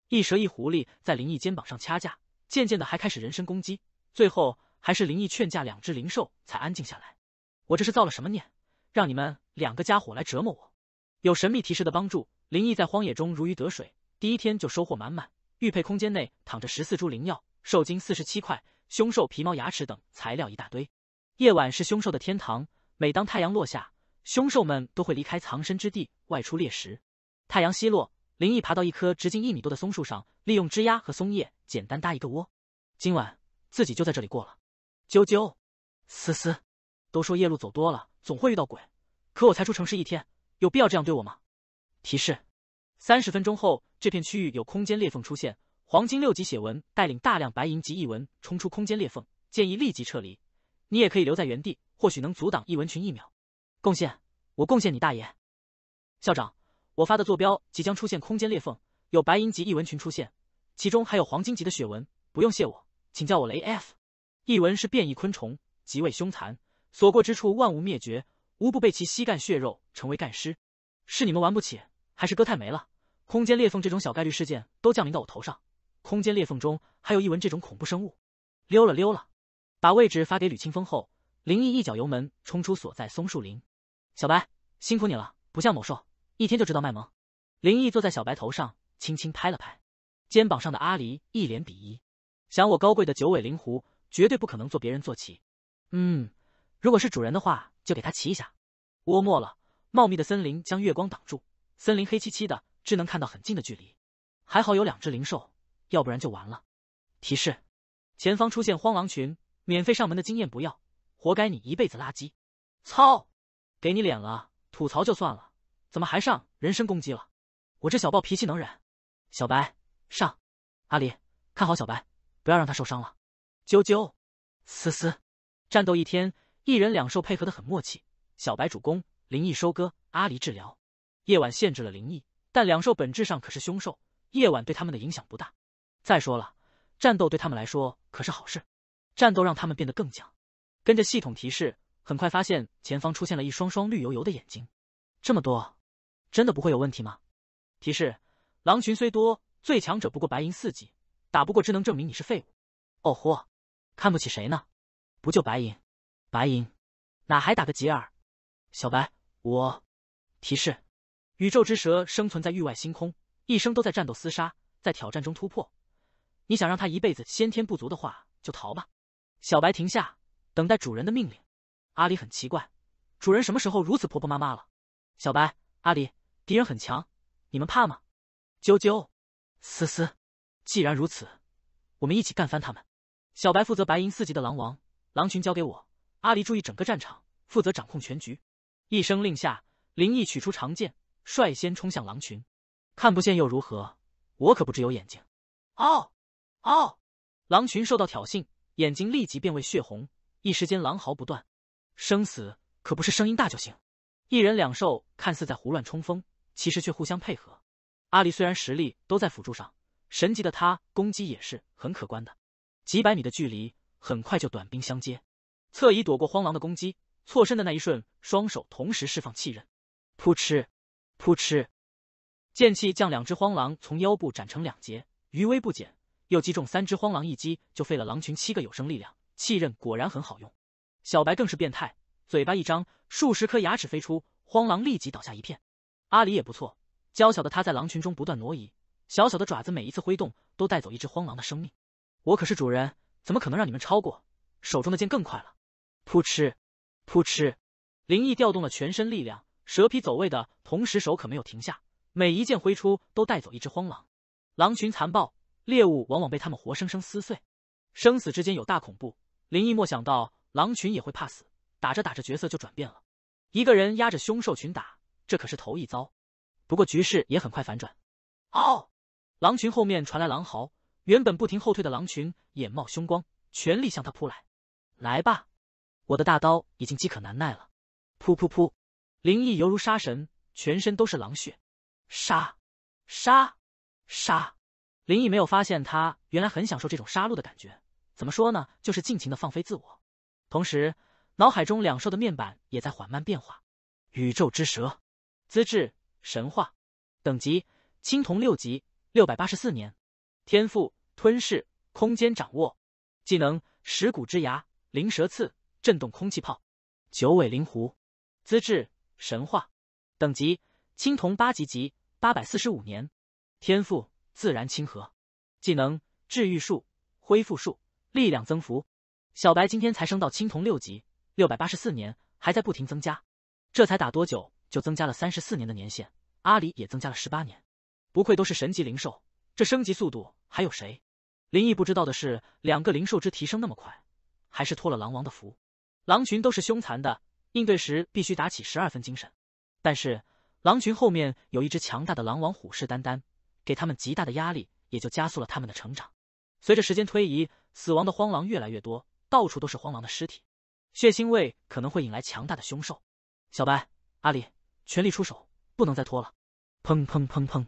一蛇一狐狸在林毅肩膀上掐架，渐渐的还开始人身攻击，最后还是林毅劝架，两只灵兽才安静下来。我这是造了什么孽，让你们两个家伙来折磨我？有神秘提示的帮助，林毅在荒野中如鱼得水，第一天就收获满满。玉佩空间内躺着十四株灵药，兽精四十七块，凶兽皮毛、牙齿等材料一大堆。夜晚是凶兽的天堂，每当太阳落下，凶兽们都会离开藏身之地，外出猎食。太阳西落。林毅爬到一棵直径一米多的松树上，利用枝丫和松叶简单搭一个窝，今晚自己就在这里过了。啾啾，思思，都说夜路走多了总会遇到鬼，可我才出城市一天，有必要这样对我吗？提示：三十分钟后，这片区域有空间裂缝出现，黄金六级血纹带领大量白银级异纹冲出空间裂缝，建议立即撤离。你也可以留在原地，或许能阻挡异纹群一秒。贡献，我贡献你大爷，校长。我发的坐标即将出现空间裂缝，有白银级异文群出现，其中还有黄金级的血纹。不用谢我，请叫我雷 F。异文是变异昆虫，极为凶残，所过之处万物灭绝，无不被其吸干血肉，成为干尸。是你们玩不起，还是哥太没了？空间裂缝这种小概率事件都降临到我头上，空间裂缝中还有异文这种恐怖生物，溜了溜了。把位置发给吕清风后，林毅一脚油门冲出所在松树林。小白，辛苦你了，不像猛兽。一天就知道卖萌，林毅坐在小白头上，轻轻拍了拍肩膀上的阿狸，一脸鄙夷。想我高贵的九尾灵狐，绝对不可能做别人坐骑。嗯，如果是主人的话，就给他骑一下。窝没了，茂密的森林将月光挡住，森林黑漆漆的，只能看到很近的距离。还好有两只灵兽，要不然就完了。提示：前方出现荒狼群，免费上门的经验不要，活该你一辈子垃圾。操，给你脸了，吐槽就算了。怎么还上人身攻击了？我这小暴脾气能忍。小白上，阿离看好小白，不要让他受伤了。啾啾，思思，战斗一天，一人两兽配合的很默契。小白主攻，灵异收割，阿离治疗。夜晚限制了灵异，但两兽本质上可是凶兽，夜晚对他们的影响不大。再说了，战斗对他们来说可是好事，战斗让他们变得更强。跟着系统提示，很快发现前方出现了一双双绿油油的眼睛，这么多。真的不会有问题吗？提示：狼群虽多，最强者不过白银四级，打不过只能证明你是废物。哦豁，看不起谁呢？不就白银？白银，哪还打个吉尔？小白，我。提示：宇宙之蛇生存在域外星空，一生都在战斗厮杀，在挑战中突破。你想让他一辈子先天不足的话，就逃吧。小白，停下，等待主人的命令。阿狸很奇怪，主人什么时候如此婆婆妈妈了？小白。阿离，敌人很强，你们怕吗？啾啾，思思，既然如此，我们一起干翻他们。小白负责白银四级的狼王，狼群交给我。阿离注意整个战场，负责掌控全局。一声令下，林毅取出长剑，率先冲向狼群。看不见又如何？我可不只有眼睛。哦，哦，狼群受到挑衅，眼睛立即变为血红，一时间狼嚎不断。生死可不是声音大就行。一人两兽看似在胡乱冲锋，其实却互相配合。阿离虽然实力都在辅助上，神级的他攻击也是很可观的。几百米的距离很快就短兵相接，侧移躲过荒狼的攻击，错身的那一瞬，双手同时释放气刃，噗嗤，噗嗤，剑气将两只荒狼从腰部斩成两截，余威不减，又击中三只荒狼，一击就废了狼群七个有生力量。气刃果然很好用，小白更是变态。嘴巴一张，数十颗牙齿飞出，荒狼立即倒下一片。阿狸也不错，娇小的他在狼群中不断挪移，小小的爪子每一次挥动都带走一只荒狼的生命。我可是主人，怎么可能让你们超过？手中的剑更快了，扑哧，扑哧，林毅调动了全身力量，蛇皮走位的同时手可没有停下，每一剑挥出都带走一只荒狼。狼群残暴，猎物往往被他们活生生撕碎，生死之间有大恐怖。林毅莫想到狼群也会怕死。打着打着，角色就转变了。一个人压着凶兽群打，这可是头一遭。不过局势也很快反转。嗷！狼群后面传来狼嚎，原本不停后退的狼群眼冒凶光，全力向他扑来。来吧，我的大刀已经饥渴难耐了。噗噗噗！林毅犹如杀神，全身都是狼血，杀！杀！杀！林毅没有发现，他原来很享受这种杀戮的感觉。怎么说呢？就是尽情的放飞自我，同时。脑海中两兽的面板也在缓慢变化。宇宙之蛇，资质神话，等级青铜六级，六百八十四年，天赋吞噬空间掌握，技能蚀骨之牙、灵蛇刺、震动空气炮。九尾灵狐，资质神话，等级青铜八级级，八百四十五年，天赋自然亲和，技能治愈术、恢复术、力量增幅。小白今天才升到青铜六级。六百八十四年还在不停增加，这才打多久就增加了三十四年的年限？阿里也增加了十八年，不愧都是神级灵兽，这升级速度还有谁？林毅不知道的是，两个灵兽之提升那么快，还是托了狼王的福。狼群都是凶残的，应对时必须打起十二分精神。但是狼群后面有一只强大的狼王虎视眈眈，给他们极大的压力，也就加速了他们的成长。随着时间推移，死亡的荒狼越来越多，到处都是荒狼的尸体。血腥味可能会引来强大的凶兽。小白，阿里，全力出手，不能再拖了！砰砰砰砰！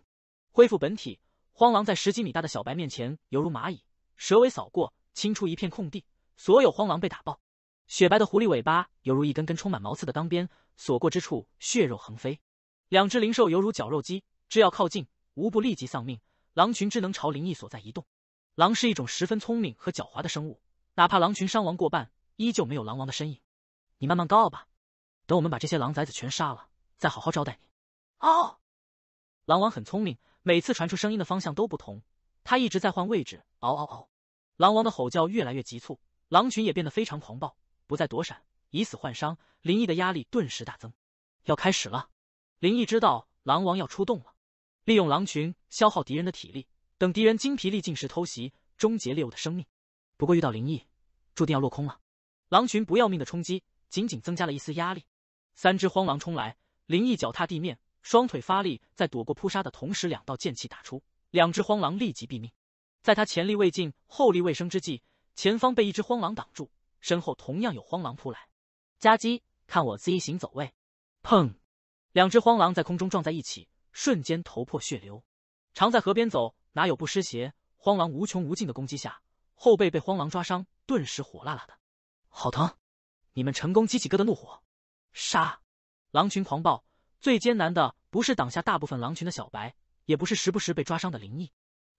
恢复本体，荒狼在十几米大的小白面前犹如蚂蚁，蛇尾扫过，清出一片空地，所有荒狼被打爆。雪白的狐狸尾巴犹如一根根充满毛刺的钢鞭，所过之处血肉横飞。两只灵兽犹如绞肉机，只要靠近，无不立即丧命。狼群只能朝灵异所在移动。狼是一种十分聪明和狡猾的生物，哪怕狼群伤亡过半。依旧没有狼王的身影，你慢慢高傲吧。等我们把这些狼崽子全杀了，再好好招待你。哦，狼王很聪明，每次传出声音的方向都不同，他一直在换位置。嗷嗷嗷！狼王的吼叫越来越急促，狼群也变得非常狂暴，不再躲闪，以死换伤。林毅的压力顿时大增。要开始了，林毅知道狼王要出动了，利用狼群消耗敌人的体力，等敌人精疲力尽时偷袭，终结猎物的生命。不过遇到林毅，注定要落空了。狼群不要命的冲击，仅仅增加了一丝压力。三只荒狼冲来，林毅脚踏地面，双腿发力，在躲过扑杀的同时，两道剑气打出，两只荒狼立即毙命。在他前力未尽、后力未生之际，前方被一只荒狼挡住，身后同样有荒狼扑来，夹击。看我 Z 型走位，砰！两只荒狼在空中撞在一起，瞬间头破血流。常在河边走，哪有不湿鞋？荒狼无穷无尽的攻击下，后背被荒狼抓伤，顿时火辣辣的。好疼！你们成功激起哥的怒火，杀！狼群狂暴，最艰难的不是挡下大部分狼群的小白，也不是时不时被抓伤的林毅。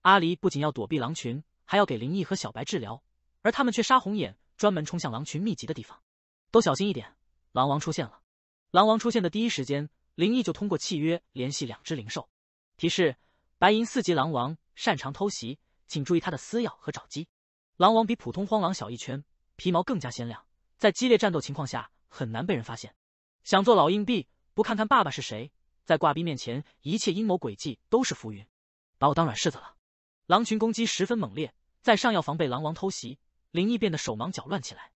阿离不仅要躲避狼群，还要给林毅和小白治疗，而他们却杀红眼，专门冲向狼群密集的地方。都小心一点！狼王出现了！狼王出现的第一时间，林毅就通过契约联系两只灵兽，提示：白银四级狼王，擅长偷袭，请注意他的撕咬和爪击。狼王比普通荒狼小一圈。皮毛更加鲜亮，在激烈战斗情况下很难被人发现。想做老硬币，不看看爸爸是谁，在挂逼面前，一切阴谋诡计都是浮云。把我当软柿子了？狼群攻击十分猛烈，在上要防备狼王偷袭，林毅变得手忙脚乱起来。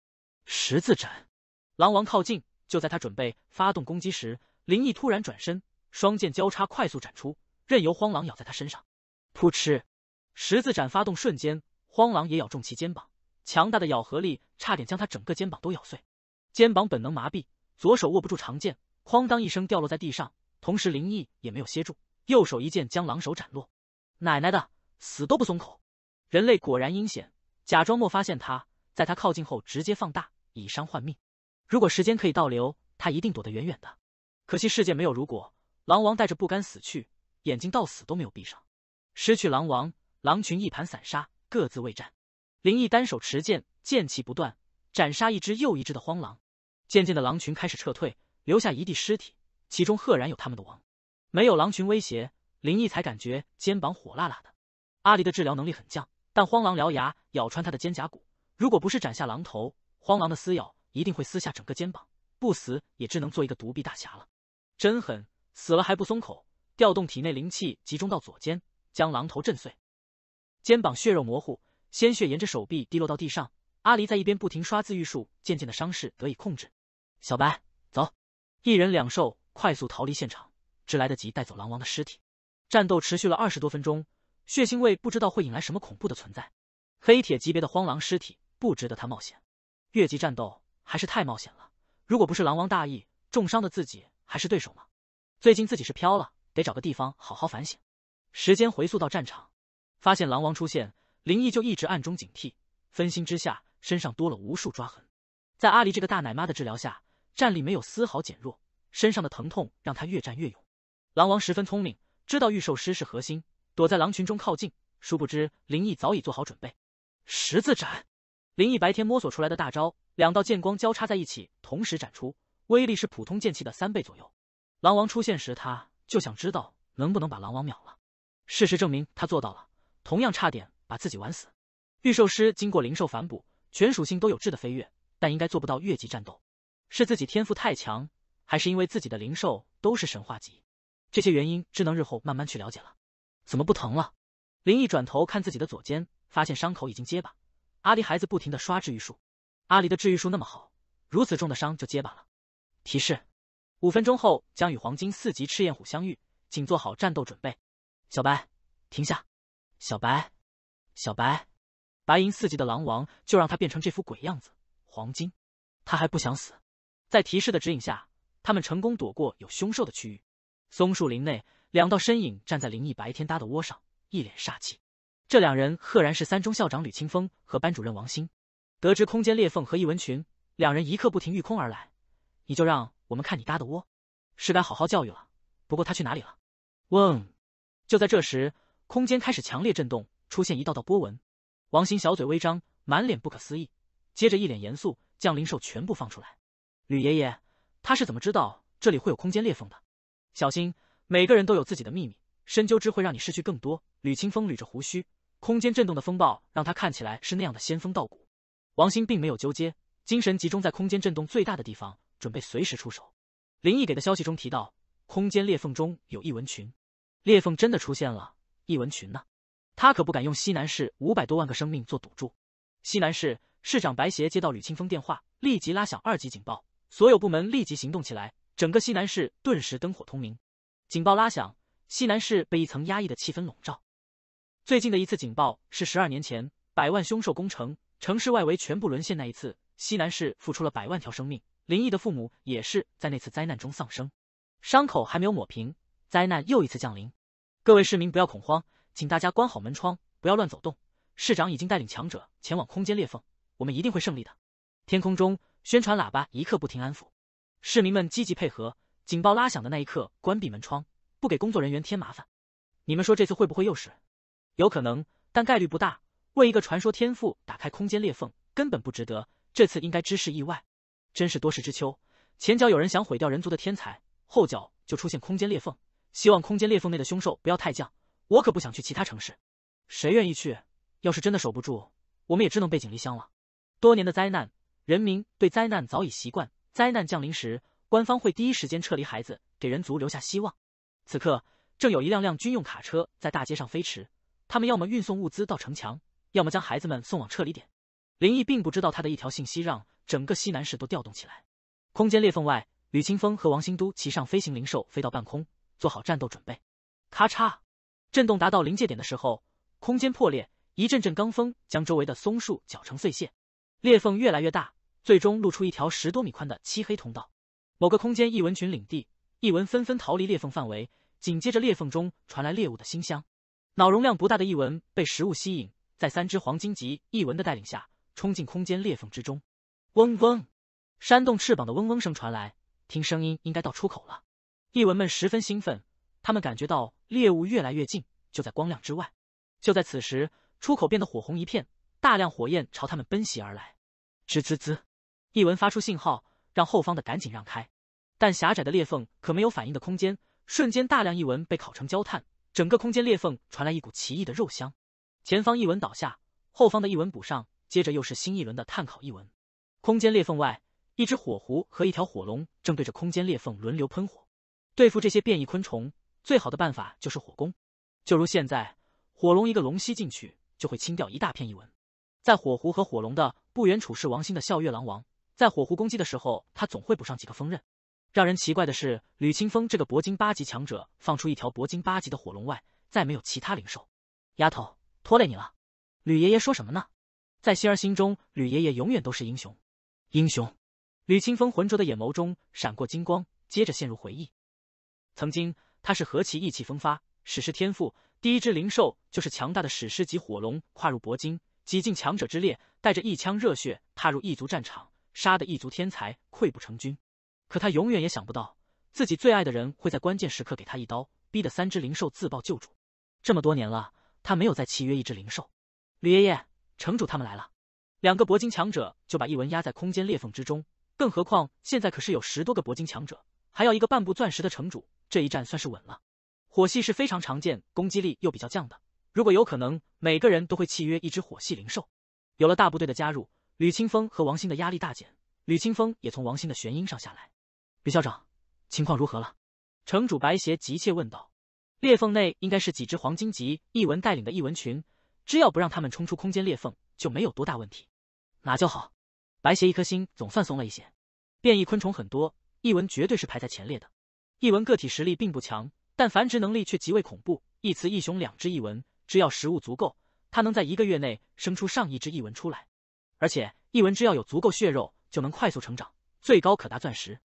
十字斩，狼王靠近，就在他准备发动攻击时，林毅突然转身，双剑交叉快速斩出，任由荒狼咬在他身上。扑哧，十字斩发动瞬间，荒狼也咬中其肩膀。强大的咬合力差点将他整个肩膀都咬碎，肩膀本能麻痹，左手握不住长剑，哐当一声掉落在地上。同时，林毅也没有歇住，右手一剑将狼首斩落。奶奶的，死都不松口！人类果然阴险，假装没发现他，在他靠近后直接放大，以伤换命。如果时间可以倒流，他一定躲得远远的。可惜世界没有如果，狼王带着不甘死去，眼睛到死都没有闭上。失去狼王，狼群一盘散沙，各自为战。林毅单手持剑，剑气不断，斩杀一只又一只的荒狼。渐渐的，狼群开始撤退，留下一地尸体，其中赫然有他们的王。没有狼群威胁，林毅才感觉肩膀火辣辣的。阿离的治疗能力很强，但荒狼獠牙咬穿他的肩胛骨。如果不是斩下狼头，荒狼的撕咬一定会撕下整个肩膀，不死也只能做一个独臂大侠了。真狠，死了还不松口，调动体内灵气集中到左肩，将狼头震碎，肩膀血肉模糊。鲜血沿着手臂滴落到地上，阿离在一边不停刷自愈术，渐渐的伤势得以控制。小白，走！一人两兽快速逃离现场，只来得及带走狼王的尸体。战斗持续了二十多分钟，血腥味不知道会引来什么恐怖的存在。黑铁级别的荒狼尸体不值得他冒险，越级战斗还是太冒险了。如果不是狼王大意，重伤的自己还是对手吗？最近自己是飘了，得找个地方好好反省。时间回溯到战场，发现狼王出现。林毅就一直暗中警惕，分心之下身上多了无数抓痕。在阿离这个大奶妈的治疗下，战力没有丝毫减弱，身上的疼痛让他越战越勇。狼王十分聪明，知道御兽师是核心，躲在狼群中靠近。殊不知林毅早已做好准备。十字斩，林毅白天摸索出来的大招，两道剑光交叉在一起，同时斩出，威力是普通剑气的三倍左右。狼王出现时，他就想知道能不能把狼王秒了。事实证明他做到了，同样差点。把自己玩死，御兽师经过灵兽反哺，全属性都有质的飞跃，但应该做不到越级战斗。是自己天赋太强，还是因为自己的灵兽都是神话级？这些原因只能日后慢慢去了解了。怎么不疼了？林毅转头看自己的左肩，发现伤口已经结疤。阿离孩子不停的刷治愈术，阿离的治愈术那么好，如此重的伤就结疤了。提示：五分钟后将与黄金四级赤焰虎相遇，请做好战斗准备。小白，停下！小白。小白，白银四级的狼王就让他变成这副鬼样子。黄金，他还不想死。在提示的指引下，他们成功躲过有凶兽的区域。松树林内，两道身影站在林毅白天搭的窝上，一脸煞气。这两人赫然是三中校长吕清风和班主任王鑫。得知空间裂缝和异文群，两人一刻不停御空而来。你就让我们看你搭的窝，是该好好教育了。不过他去哪里了？嗡！就在这时，空间开始强烈震动。出现一道道波纹，王鑫小嘴微张，满脸不可思议，接着一脸严肃，将灵兽全部放出来。吕爷爷，他是怎么知道这里会有空间裂缝的？小心，每个人都有自己的秘密，深究之会让你失去更多。吕清风捋着胡须，空间震动的风暴让他看起来是那样的仙风道骨。王鑫并没有纠结，精神集中在空间震动最大的地方，准备随时出手。林毅给的消息中提到，空间裂缝中有异文群，裂缝真的出现了，异文群呢？他可不敢用西南市五百多万个生命做赌注。西南市市长白邪接到吕清风电话，立即拉响二级警报，所有部门立即行动起来。整个西南市顿时灯火通明，警报拉响，西南市被一层压抑的气氛笼罩。最近的一次警报是十二年前百万凶兽攻城，城市外围全部沦陷那一次，西南市付出了百万条生命。林毅的父母也是在那次灾难中丧生，伤口还没有抹平，灾难又一次降临。各位市民不要恐慌。请大家关好门窗，不要乱走动。市长已经带领强者前往空间裂缝，我们一定会胜利的。天空中，宣传喇叭一刻不停安抚市民们积极配合。警报拉响的那一刻，关闭门窗，不给工作人员添麻烦。你们说这次会不会又是？有可能，但概率不大。为一个传说天赋打开空间裂缝，根本不值得。这次应该只是意外。真是多事之秋，前脚有人想毁掉人族的天才，后脚就出现空间裂缝。希望空间裂缝内的凶兽不要太犟。我可不想去其他城市，谁愿意去？要是真的守不住，我们也只能背井离乡了。多年的灾难，人民对灾难早已习惯。灾难降临时，官方会第一时间撤离孩子，给人族留下希望。此刻，正有一辆辆军用卡车在大街上飞驰，他们要么运送物资到城墙，要么将孩子们送往撤离点。林毅并不知道，他的一条信息让整个西南市都调动起来。空间裂缝外，吕清风和王兴都骑上飞行灵兽，飞到半空，做好战斗准备。咔嚓。震动达到临界点的时候，空间破裂，一阵阵罡风将周围的松树搅成碎屑，裂缝越来越大，最终露出一条十多米宽的漆黑通道。某个空间异文群领地，异文纷纷逃离裂缝范围，紧接着裂缝中传来猎物的馨香，脑容量不大的异文被食物吸引，在三只黄金级异文的带领下冲进空间裂缝之中。嗡嗡，扇动翅膀的嗡嗡声传来，听声音应该到出口了，异文们十分兴奋。他们感觉到猎物越来越近，就在光亮之外。就在此时，出口变得火红一片，大量火焰朝他们奔袭而来。吱滋滋，翼文发出信号，让后方的赶紧让开。但狭窄的裂缝可没有反应的空间，瞬间大量翼文被烤成焦炭。整个空间裂缝传来一股奇异的肉香。前方翼文倒下，后方的翼文补上，接着又是新一轮的碳烤翼文。空间裂缝外，一只火狐和一条火龙正对着空间裂缝轮流喷火，对付这些变异昆虫。最好的办法就是火攻，就如现在，火龙一个龙息进去就会清掉一大片一文。在火狐和火龙的不远处是王星的笑月狼王，在火狐攻击的时候，他总会补上几个锋刃。让人奇怪的是，吕清风这个铂金八级强者放出一条铂金八级的火龙外，再没有其他灵兽。丫头，拖累你了。吕爷爷说什么呢？在希儿心中，吕爷爷永远都是英雄。英雄。吕清风浑浊的眼眸中闪过金光，接着陷入回忆。曾经。他是何其意气风发，史诗天赋，第一只灵兽就是强大的史诗级火龙，跨入铂金，挤进强者之列，带着一腔热血踏入异族战场，杀得异族天才溃不成军。可他永远也想不到，自己最爱的人会在关键时刻给他一刀，逼得三只灵兽自爆救主。这么多年了，他没有再契约一只灵兽。李爷爷，城主他们来了，两个铂金强者就把一文压在空间裂缝之中，更何况现在可是有十多个铂金强者，还要一个半步钻石的城主。这一战算是稳了，火系是非常常见，攻击力又比较降的。如果有可能，每个人都会契约一只火系灵兽。有了大部队的加入，吕清风和王星的压力大减。吕清风也从王星的玄音上下来。吕校长，情况如何了？城主白邪急切问道。裂缝内应该是几只黄金级异文带领的异文群，只要不让他们冲出空间裂缝，就没有多大问题。哪就好。白邪一颗心总算松了一些。变异昆虫很多，异文绝对是排在前列的。异文个体实力并不强，但繁殖能力却极为恐怖。一雌一雄两只异文，只要食物足够，它能在一个月内生出上亿只异文出来。而且异文只要有足够血肉，就能快速成长，最高可达钻石。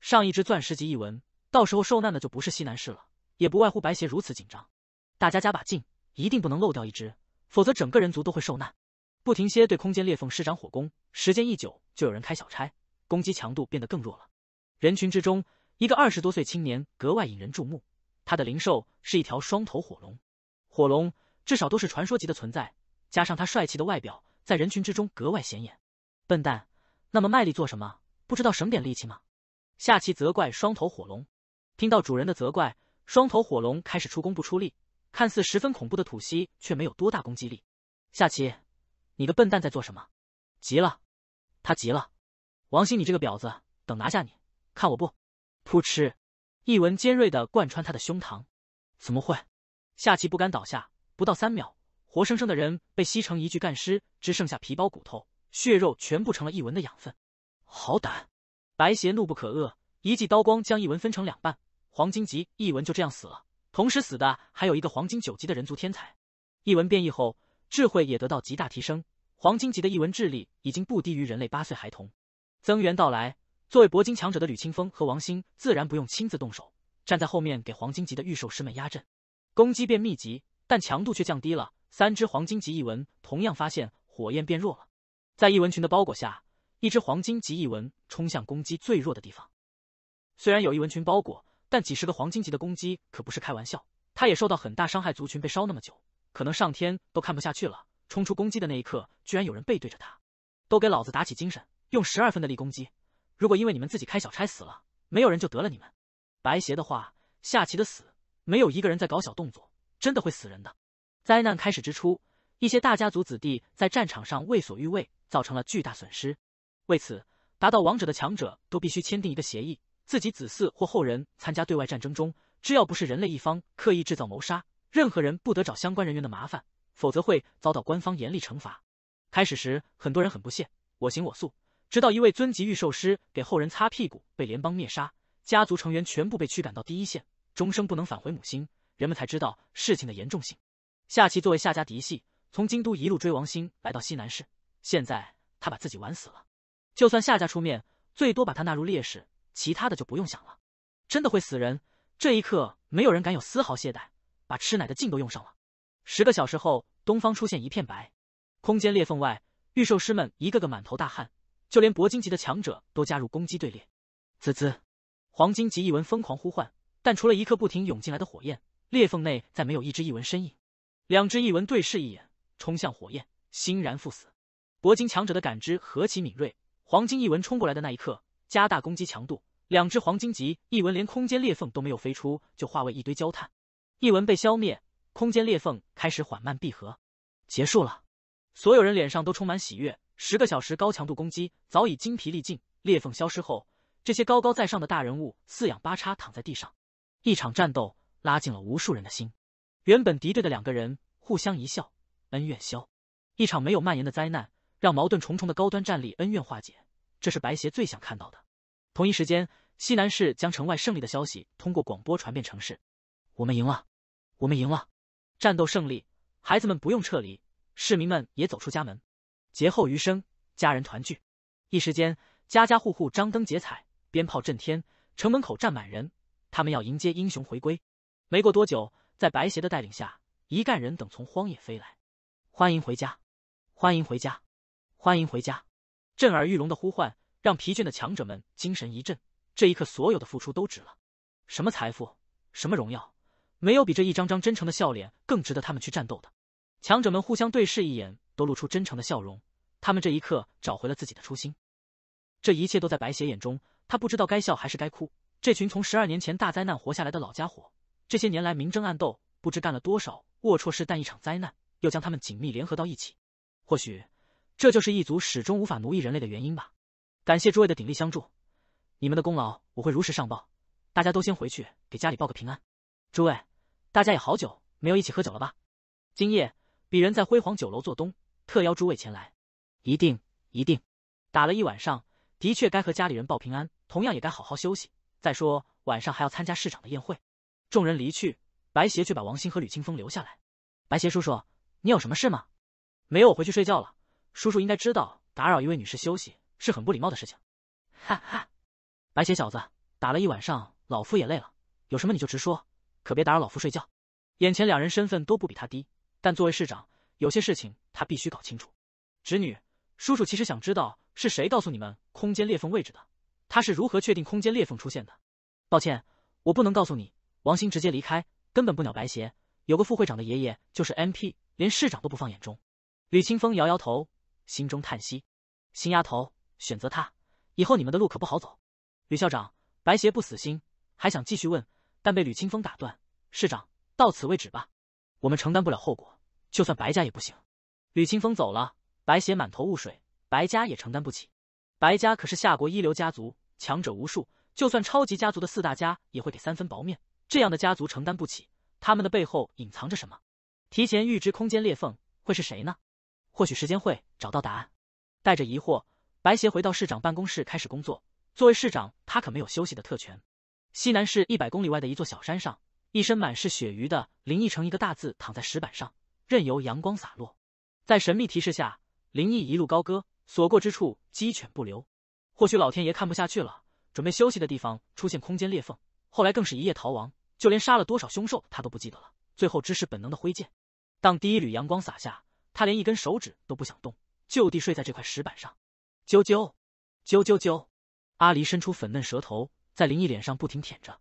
上亿只钻石级异文，到时候受难的就不是西南市了，也不外乎白邪如此紧张。大家加把劲，一定不能漏掉一只，否则整个人族都会受难。不停歇对空间裂缝施展火攻，时间一久就有人开小差，攻击强度变得更弱了。人群之中。一个二十多岁青年格外引人注目，他的灵兽是一条双头火龙，火龙至少都是传说级的存在，加上他帅气的外表，在人群之中格外显眼。笨蛋，那么卖力做什么？不知道省点力气吗？下棋责怪双头火龙，听到主人的责怪，双头火龙开始出工不出力，看似十分恐怖的吐息却没有多大攻击力。下棋，你个笨蛋在做什么？急了，他急了，王鑫，你这个婊子，等拿下你，看我不！扑哧，一文尖锐的贯穿他的胸膛。怎么会？夏奇不甘倒下，不到三秒，活生生的人被吸成一具干尸，只剩下皮包骨头，血肉全部成了一文的养分。好胆！白邪怒不可遏，一记刀光将一文分成两半。黄金级一文就这样死了，同时死的还有一个黄金九级的人族天才。一文变异后，智慧也得到极大提升，黄金级的一文智力已经不低于人类八岁孩童。增援到来。作为铂金强者的吕清风和王鑫自然不用亲自动手，站在后面给黄金级的御兽师们压阵。攻击变密集，但强度却降低了。三只黄金级异纹同样发现火焰变弱了。在异纹群的包裹下，一只黄金级异纹冲向攻击最弱的地方。虽然有异纹群包裹，但几十个黄金级的攻击可不是开玩笑。它也受到很大伤害，族群被烧那么久，可能上天都看不下去了。冲出攻击的那一刻，居然有人背对着他，都给老子打起精神，用十二分的力攻击！如果因为你们自己开小差死了，没有人就得了你们。白邪的话，下棋的死，没有一个人在搞小动作，真的会死人的。灾难开始之初，一些大家族子弟在战场上为所欲为，造成了巨大损失。为此，达到王者的强者都必须签订一个协议，自己子嗣或后人参加对外战争中，只要不是人类一方刻意制造谋杀，任何人不得找相关人员的麻烦，否则会遭到官方严厉惩罚。开始时，很多人很不屑，我行我素。直到一位尊级御兽师给后人擦屁股，被联邦灭杀，家族成员全部被驱赶到第一线，终生不能返回母星，人们才知道事情的严重性。夏奇作为夏家嫡系，从京都一路追王星来到西南市，现在他把自己玩死了。就算夏家出面，最多把他纳入烈士，其他的就不用想了。真的会死人。这一刻，没有人敢有丝毫懈怠，把吃奶的劲都用上了。十个小时后，东方出现一片白，空间裂缝外，御兽师们一个个满头大汗。就连铂金级的强者都加入攻击队列。滋滋，黄金级异文疯狂呼唤，但除了一刻不停涌进来的火焰，裂缝内再没有一只异文身影。两只异文对视一眼，冲向火焰，欣然赴死。铂金强者的感知何其敏锐，黄金异文冲过来的那一刻，加大攻击强度。两只黄金级异文连空间裂缝都没有飞出，就化为一堆焦炭。异文被消灭，空间裂缝开始缓慢闭合，结束了。所有人脸上都充满喜悦。十个小时高强度攻击，早已精疲力尽。裂缝消失后，这些高高在上的大人物四仰八叉躺在地上。一场战斗拉近了无数人的心，原本敌对的两个人互相一笑，恩怨消。一场没有蔓延的灾难，让矛盾重重的高端战力恩怨化解，这是白邪最想看到的。同一时间，西南市将城外胜利的消息通过广播传遍城市。我们赢了，我们赢了，战斗胜利，孩子们不用撤离，市民们也走出家门。劫后余生，家人团聚，一时间，家家户户张灯结彩，鞭炮震天，城门口站满人，他们要迎接英雄回归。没过多久，在白鞋的带领下，一干人等从荒野飞来，欢迎回家，欢迎回家，欢迎回家！震耳欲聋的呼唤让疲倦的强者们精神一振，这一刻，所有的付出都值了。什么财富，什么荣耀，没有比这一张张真诚的笑脸更值得他们去战斗的。强者们互相对视一眼。都露出真诚的笑容，他们这一刻找回了自己的初心。这一切都在白邪眼中，他不知道该笑还是该哭。这群从十二年前大灾难活下来的老家伙，这些年来明争暗斗，不知干了多少龌龊事，但一场灾难又将他们紧密联合到一起。或许这就是一族始终无法奴役人类的原因吧。感谢诸位的鼎力相助，你们的功劳我会如实上报。大家都先回去给家里报个平安。诸位，大家也好久没有一起喝酒了吧？今夜，鄙人在辉煌酒楼做东。特邀诸位前来，一定一定。打了一晚上，的确该和家里人报平安，同样也该好好休息。再说晚上还要参加市长的宴会。众人离去，白鞋却把王鑫和吕清风留下来。白鞋叔叔，你有什么事吗？没有，我回去睡觉了。叔叔应该知道，打扰一位女士休息是很不礼貌的事情。哈哈，白鞋小子，打了一晚上，老夫也累了。有什么你就直说，可别打扰老夫睡觉。眼前两人身份都不比他低，但作为市长。有些事情他必须搞清楚，侄女，叔叔其实想知道是谁告诉你们空间裂缝位置的，他是如何确定空间裂缝出现的。抱歉，我不能告诉你。王鑫直接离开，根本不鸟白邪。有个副会长的爷爷就是 M P，连市长都不放眼中。吕清风摇摇头，心中叹息。新丫头选择他，以后你们的路可不好走。吕校长，白邪不死心，还想继续问，但被吕清风打断。市长，到此为止吧，我们承担不了后果。就算白家也不行。吕清风走了，白邪满头雾水。白家也承担不起。白家可是夏国一流家族，强者无数。就算超级家族的四大家也会给三分薄面，这样的家族承担不起。他们的背后隐藏着什么？提前预知空间裂缝会是谁呢？或许时间会找到答案。带着疑惑，白邪回到市长办公室开始工作。作为市长，他可没有休息的特权。西南市一百公里外的一座小山上，一身满是血鱼的林毅成一个大字躺在石板上。任由阳光洒落，在神秘提示下，林毅一路高歌，所过之处鸡犬不留。或许老天爷看不下去了，准备休息的地方出现空间裂缝，后来更是一夜逃亡，就连杀了多少凶兽他都不记得了。最后只是本能的挥剑。当第一缕阳光洒下，他连一根手指都不想动，就地睡在这块石板上。啾啾啾啾啾，阿狸伸出粉嫩舌头，在林毅脸上不停舔着。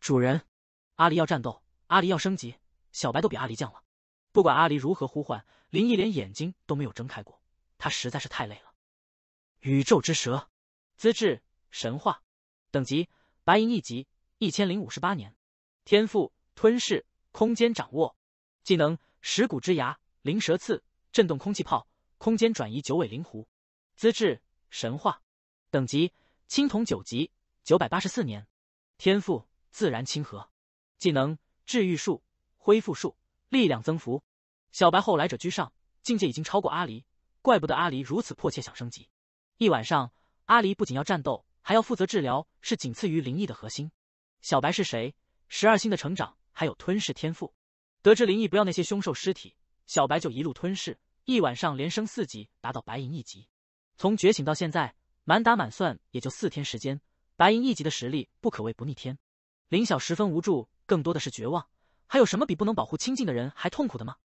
主人，阿狸要战斗，阿狸要升级，小白都比阿狸犟了。不管阿离如何呼唤，林毅连眼睛都没有睁开过。他实在是太累了。宇宙之蛇，资质神话，等级白银一级，一千零五十八年，天赋吞噬空间掌握，技能石骨之牙、灵蛇刺、震动空气炮、空间转移。九尾灵狐，资质神话，等级青铜九级，九百八十四年，天赋自然亲和，技能治愈术、恢复术。力量增幅，小白后来者居上，境界已经超过阿离，怪不得阿离如此迫切想升级。一晚上，阿离不仅要战斗，还要负责治疗，是仅次于林毅的核心。小白是谁？十二星的成长，还有吞噬天赋。得知林毅不要那些凶兽尸体，小白就一路吞噬，一晚上连升四级，达到白银一级。从觉醒到现在，满打满算也就四天时间，白银一级的实力不可谓不逆天。林晓十分无助，更多的是绝望。还有什么比不能保护亲近的人还痛苦的吗？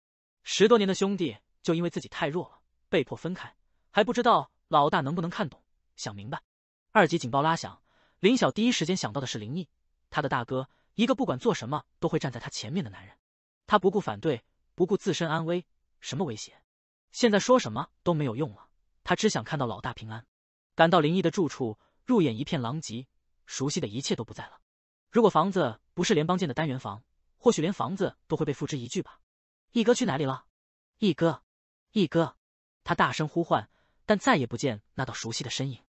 十多年的兄弟，就因为自己太弱了，被迫分开，还不知道老大能不能看懂、想明白。二级警报拉响，林晓第一时间想到的是林毅，他的大哥，一个不管做什么都会站在他前面的男人。他不顾反对，不顾自身安危，什么威胁，现在说什么都没有用了。他只想看到老大平安。赶到林毅的住处，入眼一片狼藉，熟悉的一切都不在了。如果房子不是联邦建的单元房，或许连房子都会被付之一炬吧。毅哥去哪里了？毅哥，毅哥，他大声呼唤，但再也不见那道熟悉的身影。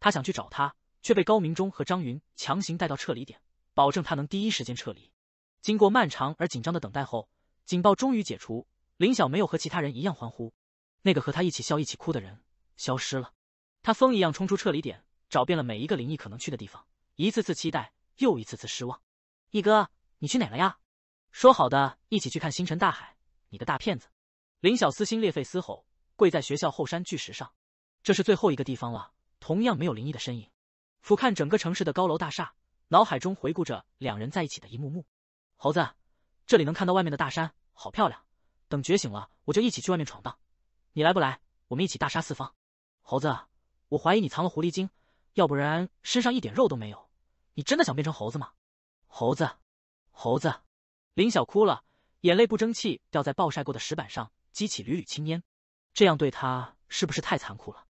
他想去找他，却被高明忠和张云强行带到撤离点，保证他能第一时间撤离。经过漫长而紧张的等待后，警报终于解除。林晓没有和其他人一样欢呼，那个和他一起笑、一起哭的人消失了。他疯一样冲出撤离点，找遍了每一个林毅可能去的地方，一次次期待，又一次次失望。毅哥，你去哪了呀？说好的一起去看星辰大海，你个大骗子！林晓撕心裂肺嘶吼，跪在学校后山巨石上。这是最后一个地方了，同样没有林毅的身影。俯瞰整个城市的高楼大厦，脑海中回顾着两人在一起的一幕幕。猴子，这里能看到外面的大山，好漂亮。等觉醒了，我就一起去外面闯荡。你来不来？我们一起大杀四方。猴子，我怀疑你藏了狐狸精，要不然身上一点肉都没有。你真的想变成猴子吗？猴子，猴子。林晓哭了，眼泪不争气掉在暴晒过的石板上，激起缕缕青烟。这样对他是不是太残酷了？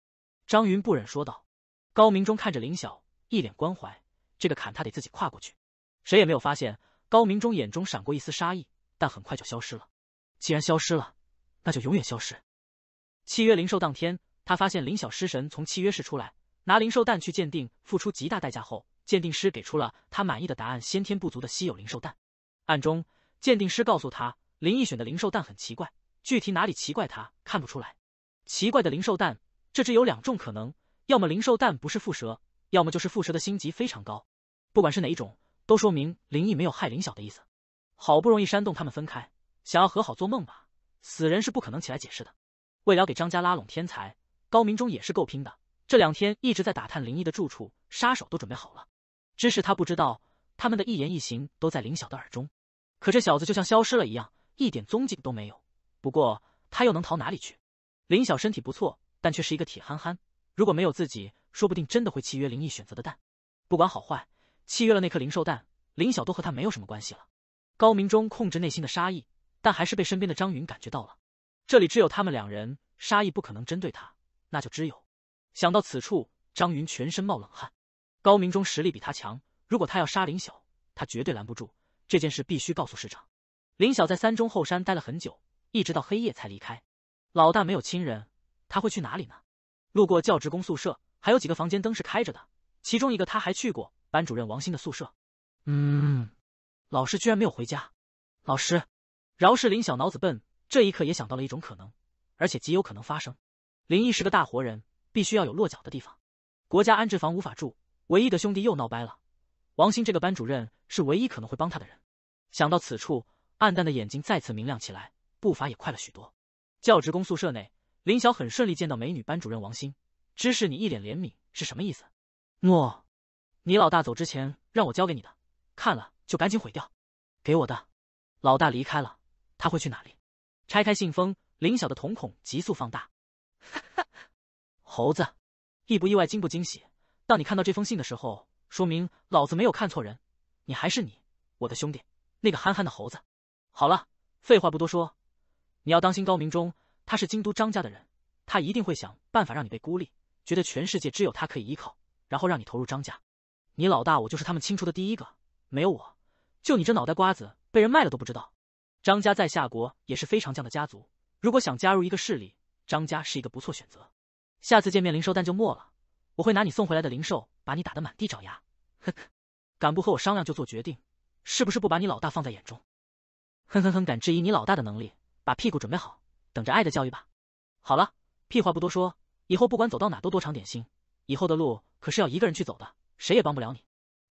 张云不忍说道。高明忠看着林晓，一脸关怀。这个坎他得自己跨过去。谁也没有发现，高明忠眼中闪过一丝杀意，但很快就消失了。既然消失了，那就永远消失。契约灵兽当天，他发现林晓失神，从契约室出来，拿灵兽蛋去鉴定，付出极大代价后，鉴定师给出了他满意的答案：先天不足的稀有灵兽蛋。暗中，鉴定师告诉他，林毅选的灵兽蛋很奇怪，具体哪里奇怪他看不出来。奇怪的灵兽蛋，这只有两种可能，要么灵兽蛋不是蝮蛇，要么就是蝮蛇的星级非常高。不管是哪一种，都说明林毅没有害林晓的意思。好不容易煽动他们分开，想要和好，做梦吧！死人是不可能起来解释的。为了给张家拉拢天才，高明忠也是够拼的。这两天一直在打探林毅的住处，杀手都准备好了，只是他不知道。他们的一言一行都在林晓的耳中，可这小子就像消失了一样，一点踪迹都没有。不过他又能逃哪里去？林晓身体不错，但却是一个铁憨憨。如果没有自己，说不定真的会契约林毅选择的蛋。不管好坏，契约了那颗灵兽蛋，林晓都和他没有什么关系了。高明忠控制内心的杀意，但还是被身边的张云感觉到了。这里只有他们两人，杀意不可能针对他，那就只有……想到此处，张云全身冒冷汗。高明忠实力比他强。如果他要杀林晓，他绝对拦不住。这件事必须告诉市长。林晓在三中后山待了很久，一直到黑夜才离开。老大没有亲人，他会去哪里呢？路过教职工宿舍，还有几个房间灯是开着的，其中一个他还去过班主任王鑫的宿舍。嗯，老师居然没有回家。老师，饶是林晓脑子笨，这一刻也想到了一种可能，而且极有可能发生。林毅是个大活人，必须要有落脚的地方。国家安置房无法住，唯一的兄弟又闹掰了。王鑫这个班主任是唯一可能会帮他的人。想到此处，暗淡的眼睛再次明亮起来，步伐也快了许多。教职工宿舍内，林晓很顺利见到美女班主任王鑫。知识，你一脸怜悯，是什么意思？诺，你老大走之前让我交给你的，看了就赶紧毁掉。给我的，老大离开了，他会去哪里？拆开信封，林晓的瞳孔急速放大。哈哈，猴子，意不意外？惊不惊喜？当你看到这封信的时候。说明老子没有看错人，你还是你，我的兄弟，那个憨憨的猴子。好了，废话不多说，你要当心高明忠，他是京都张家的人，他一定会想办法让你被孤立，觉得全世界只有他可以依靠，然后让你投入张家。你老大我就是他们清除的第一个，没有我就你这脑袋瓜子被人卖了都不知道。张家在夏国也是非常犟的家族，如果想加入一个势力，张家是一个不错选择。下次见面灵兽蛋就没了，我会拿你送回来的灵兽把你打得满地找牙。呵呵，敢不和我商量就做决定，是不是不把你老大放在眼中？哼哼哼，敢质疑你老大的能力，把屁股准备好，等着爱的教育吧。好了，屁话不多说，以后不管走到哪都多长点心，以后的路可是要一个人去走的，谁也帮不了你。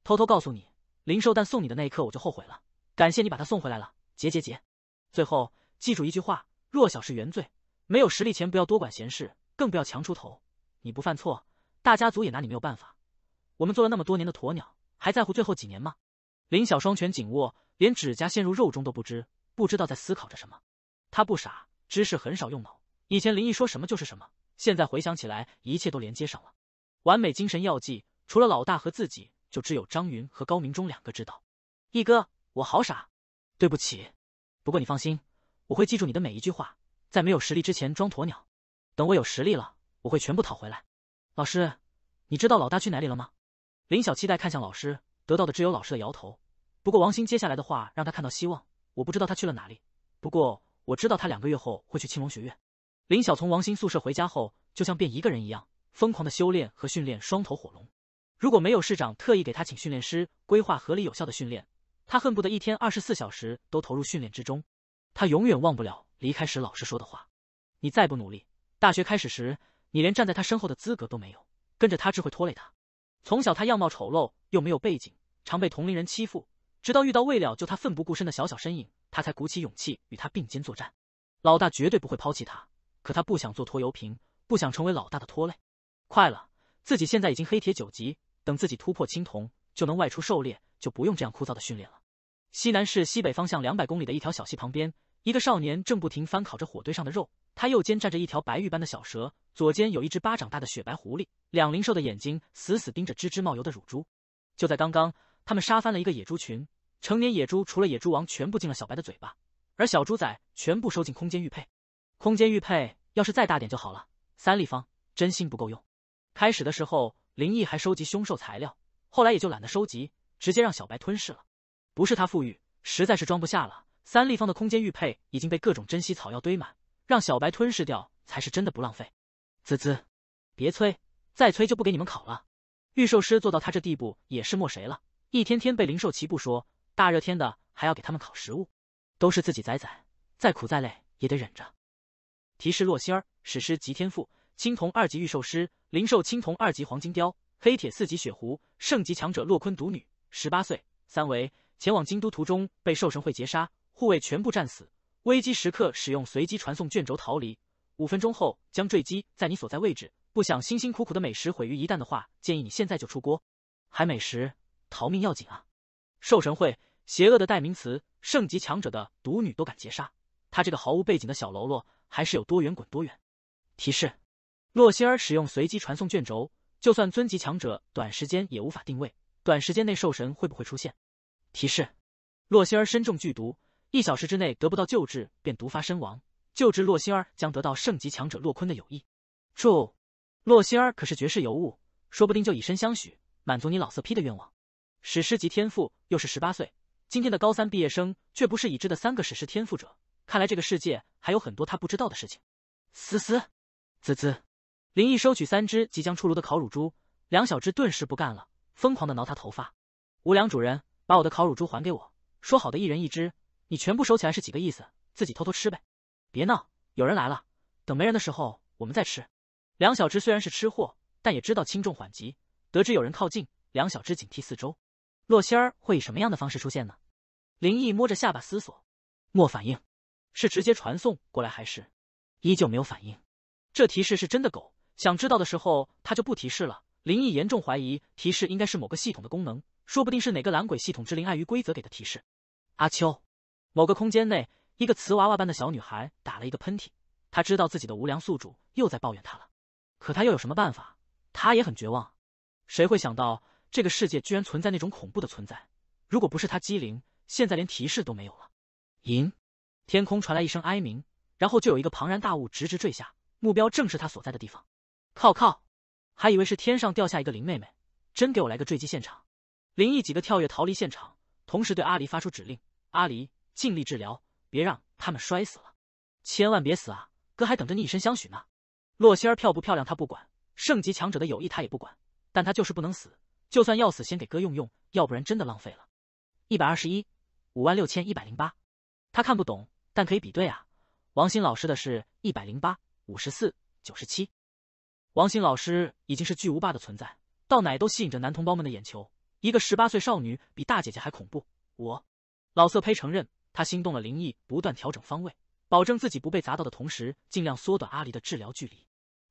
偷偷告诉你，灵兽蛋送你的那一刻我就后悔了，感谢你把它送回来了。结结结，最后记住一句话：弱小是原罪，没有实力前不要多管闲事，更不要强出头。你不犯错，大家族也拿你没有办法。我们做了那么多年的鸵鸟，还在乎最后几年吗？林晓双拳紧握，连指甲陷入肉中都不知不知道在思考着什么。他不傻，知识很少用脑。以前林毅说什么就是什么，现在回想起来，一切都连接上了。完美精神药剂，除了老大和自己，就只有张云和高明忠两个知道。毅哥，我好傻，对不起。不过你放心，我会记住你的每一句话。在没有实力之前装鸵鸟，等我有实力了，我会全部讨回来。老师，你知道老大去哪里了吗？林晓期待看向老师，得到的只有老师的摇头。不过王鑫接下来的话让他看到希望。我不知道他去了哪里，不过我知道他两个月后会去青龙学院。林晓从王鑫宿舍回家后，就像变一个人一样，疯狂的修炼和训练双头火龙。如果没有市长特意给他请训练师，规划合理有效的训练，他恨不得一天二十四小时都投入训练之中。他永远忘不了离开时老师说的话：“你再不努力，大学开始时你连站在他身后的资格都没有，跟着他只会拖累他。”从小他样貌丑陋，又没有背景，常被同龄人欺负。直到遇到未了救他奋不顾身的小小身影，他才鼓起勇气与他并肩作战。老大绝对不会抛弃他，可他不想做拖油瓶，不想成为老大的拖累。快了，自己现在已经黑铁九级，等自己突破青铜，就能外出狩猎，就不用这样枯燥的训练了。西南市西北方向两百公里的一条小溪旁边，一个少年正不停翻烤着火堆上的肉。他右肩站着一条白玉般的小蛇，左肩有一只巴掌大的雪白狐狸，两灵兽的眼睛死死盯着吱吱冒油的乳猪。就在刚刚，他们杀翻了一个野猪群，成年野猪除了野猪王，全部进了小白的嘴巴，而小猪仔全部收进空间玉佩。空间玉佩要是再大点就好了，三立方真心不够用。开始的时候，林毅还收集凶兽材料，后来也就懒得收集，直接让小白吞噬了。不是他富裕，实在是装不下了。三立方的空间玉佩已经被各种珍稀草药堆满。让小白吞噬掉才是真的不浪费。滋滋，别催，再催就不给你们烤了。御兽师做到他这地步也是没谁了，一天天被灵兽齐不说，大热天的还要给他们烤食物，都是自己崽崽，再苦再累也得忍着。提示：洛仙儿，史诗级天赋，青铜二级御兽师，灵兽青铜二级黄金雕，黑铁四级雪狐，圣级强者洛坤独女，十八岁，三维。前往京都途中被兽神会劫杀，护卫全部战死。危机时刻使用随机传送卷轴逃离，五分钟后将坠机在你所在位置。不想辛辛苦苦的美食毁于一旦的话，建议你现在就出锅。还美食，逃命要紧啊！兽神会，邪恶的代名词，圣级强者的毒女都敢劫杀，他这个毫无背景的小喽啰还是有多远滚多远。提示：洛心儿使用随机传送卷轴，就算尊级强者短时间也无法定位。短时间内兽神会不会出现？提示：洛心儿身中剧毒。一小时之内得不到救治，便毒发身亡。救治洛心儿将得到圣级强者洛坤的友谊。注：洛心儿可是绝世尤物，说不定就以身相许，满足你老色批的愿望。史诗级天赋，又是十八岁，今天的高三毕业生，却不是已知的三个史诗天赋者。看来这个世界还有很多他不知道的事情。嘶嘶，滋滋，林毅收取三只即将出炉的烤乳猪，两小只顿时不干了，疯狂的挠他头发。无良主人，把我的烤乳猪还给我！说好的一人一只。你全部收起来是几个意思？自己偷偷吃呗！别闹，有人来了。等没人的时候，我们再吃。梁小芝虽然是吃货，但也知道轻重缓急。得知有人靠近，梁小芝警惕四周。洛仙儿会以什么样的方式出现呢？林毅摸着下巴思索。莫反应，是直接传送过来还是？依旧没有反应。这提示是真的狗。想知道的时候，他就不提示了。林毅严重怀疑提示应该是某个系统的功能，说不定是哪个蓝鬼系统之灵碍于规则给的提示。阿秋。某个空间内，一个瓷娃娃般的小女孩打了一个喷嚏。她知道自己的无良宿主又在抱怨她了，可她又有什么办法？她也很绝望。谁会想到这个世界居然存在那种恐怖的存在？如果不是她机灵，现在连提示都没有了。咦？天空传来一声哀鸣，然后就有一个庞然大物直直坠下，目标正是她所在的地方。靠靠！还以为是天上掉下一个林妹妹，真给我来个坠机现场！林毅几个跳跃逃离现场，同时对阿离发出指令：阿离。尽力治疗，别让他们摔死了，千万别死啊！哥还等着你以身相许呢。洛仙儿漂不漂亮他不管，圣级强者的友谊他也不管，但他就是不能死。就算要死，先给哥用用，要不然真的浪费了。一百二十一，五万六千一百零八，他看不懂，但可以比对啊。王鑫老师的是一百零八，五十四，九十七。王鑫老师已经是巨无霸的存在，到哪都吸引着男同胞们的眼球。一个十八岁少女比大姐姐还恐怖，我老色胚承认。他心动了，灵异，不断调整方位，保证自己不被砸到的同时，尽量缩短阿离的治疗距离。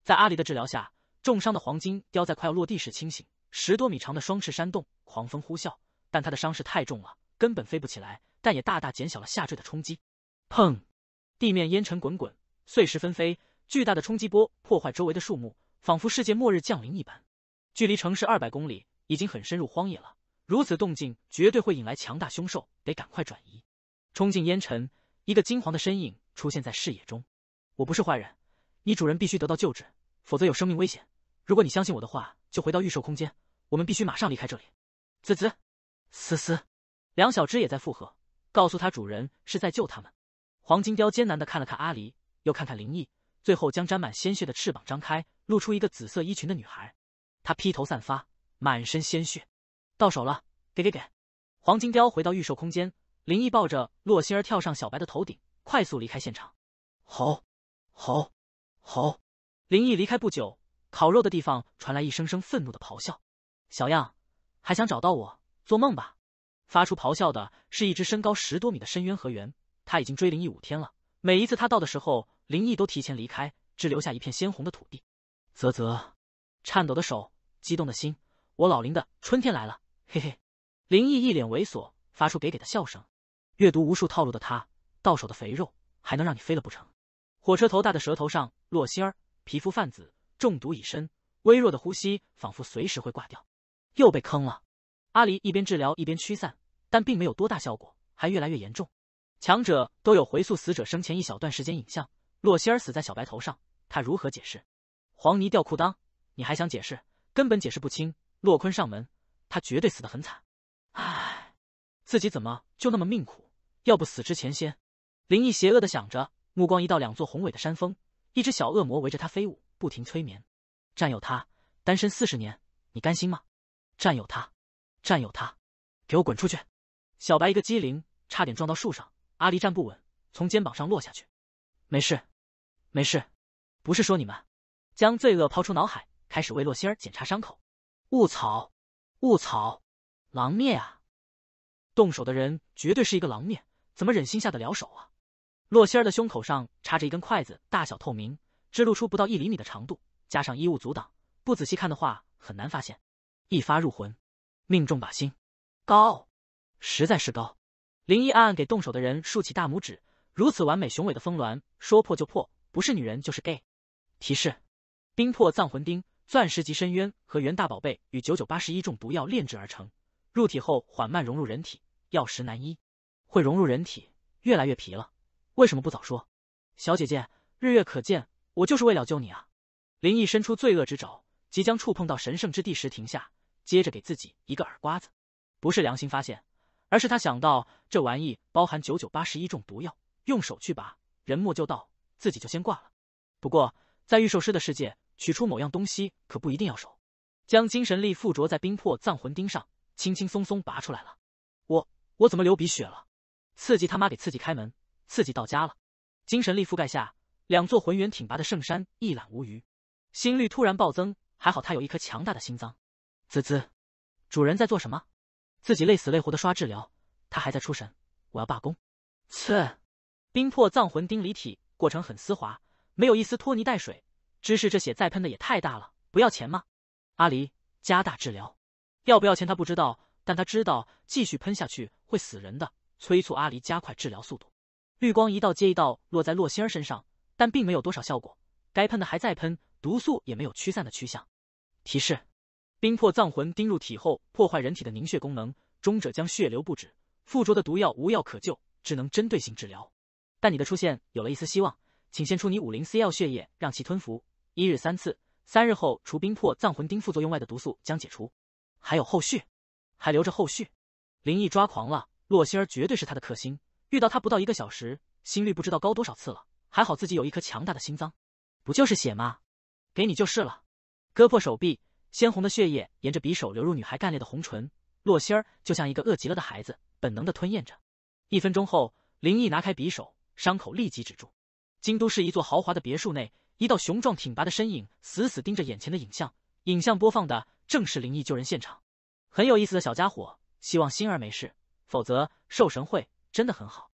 在阿离的治疗下，重伤的黄金雕在快要落地时清醒，十多米长的双翅扇动，狂风呼啸，但他的伤势太重了，根本飞不起来，但也大大减小了下坠的冲击。砰！地面烟尘滚滚，碎石纷飞，巨大的冲击波破坏周围的树木，仿佛世界末日降临一般。距离城市二百公里，已经很深入荒野了，如此动静绝对会引来强大凶兽，得赶快转移。冲进烟尘，一个金黄的身影出现在视野中。我不是坏人，你主人必须得到救治，否则有生命危险。如果你相信我的话，就回到预售空间。我们必须马上离开这里。滋滋，嘶嘶，梁小只也在附和，告诉他主人是在救他们。黄金雕艰难的看了看阿离，又看看灵毅，最后将沾满鲜血的翅膀张开，露出一个紫色衣裙的女孩。她披头散发，满身鲜血。到手了，给给给！黄金雕回到预售空间。林毅抱着洛星儿跳上小白的头顶，快速离开现场。吼，吼，吼！林毅离开不久，烤肉的地方传来一声声愤怒的咆哮。小样，还想找到我？做梦吧！发出咆哮的是一只身高十多米的深渊河猿。他已经追林毅五天了，每一次他到的时候，林毅都提前离开，只留下一片鲜红的土地。啧啧，颤抖的手，激动的心，我老林的春天来了！嘿嘿，林毅一脸猥琐，发出给给的笑声。阅读无数套路的他，到手的肥肉还能让你飞了不成？火车头大的舌头上，洛心儿皮肤泛紫，中毒已深，微弱的呼吸仿佛随时会挂掉。又被坑了！阿离一边治疗一边驱散，但并没有多大效果，还越来越严重。强者都有回溯死者生前一小段时间影像，洛心儿死在小白头上，他如何解释？黄泥掉裤裆，你还想解释？根本解释不清。洛坤上门，他绝对死得很惨。唉，自己怎么就那么命苦？要不死之前先，林毅邪恶的想着，目光移到两座宏伟的山峰，一只小恶魔围着他飞舞，不停催眠，占有他，单身四十年，你甘心吗？占有他，占有他，给我滚出去！小白一个机灵，差点撞到树上，阿离站不稳，从肩膀上落下去，没事，没事，不是说你们，将罪恶抛出脑海，开始为洛仙儿检查伤口。雾草，雾草，狼灭啊！动手的人绝对是一个狼灭。怎么忍心下得了手啊？洛希儿的胸口上插着一根筷子大小、透明，支露出不到一厘米的长度，加上衣物阻挡，不仔细看的话很难发现。一发入魂，命中靶心，高，实在是高。林一暗暗给动手的人竖起大拇指。如此完美雄伟的峰峦，说破就破，不是女人就是 gay。提示：冰魄葬魂钉，钻石级深渊和元大宝贝与九九八十一种毒药炼制而成，入体后缓慢融入人体，药石难医。会融入人体，越来越皮了。为什么不早说，小姐姐？日月可见，我就是为了救你啊！林毅伸出罪恶之爪，即将触碰到神圣之地时停下，接着给自己一个耳刮子。不是良心发现，而是他想到这玩意包含九九八十一种毒药，用手去拔，人没就到，自己就先挂了。不过在御兽师的世界，取出某样东西可不一定要手，将精神力附着在冰魄葬魂钉上，轻轻松松拔出来了。我我怎么流鼻血了？刺激他妈给刺激开门，刺激到家了。精神力覆盖下，两座浑圆挺拔的圣山一览无余。心率突然暴增，还好他有一颗强大的心脏。滋滋，主人在做什么？自己累死累活的刷治疗，他还在出神。我要罢工。刺，冰魄葬魂钉离体过程很丝滑，没有一丝拖泥带水。芝士这血再喷的也太大了，不要钱吗？阿狸加大治疗，要不要钱他不知道，但他知道继续喷下去会死人的。催促阿离加快治疗速度，绿光一道接一道落在洛星儿身上，但并没有多少效果。该喷的还在喷，毒素也没有驱散的趋向。提示：冰魄葬魂钉入体后，破坏人体的凝血功能，中者将血流不止，附着的毒药无药可救，只能针对性治疗。但你的出现有了一丝希望，请献出你五零 C L 血液让其吞服，一日三次，三日后除冰魄葬魂钉副作用外的毒素将解除。还有后续？还留着后续？林毅抓狂了。洛心儿绝对是他的克星。遇到他不到一个小时，心率不知道高多少次了。还好自己有一颗强大的心脏。不就是血吗？给你就是了。割破手臂，鲜红的血液沿着匕首流入女孩干裂的红唇。洛心儿就像一个饿极了的孩子，本能的吞咽着。一分钟后，林毅拿开匕首，伤口立即止住。京都市一座豪华的别墅内，一道雄壮挺拔的身影死死盯着眼前的影像。影像播放的正是林毅救人现场。很有意思的小家伙，希望心儿没事。否则，兽神会真的很好。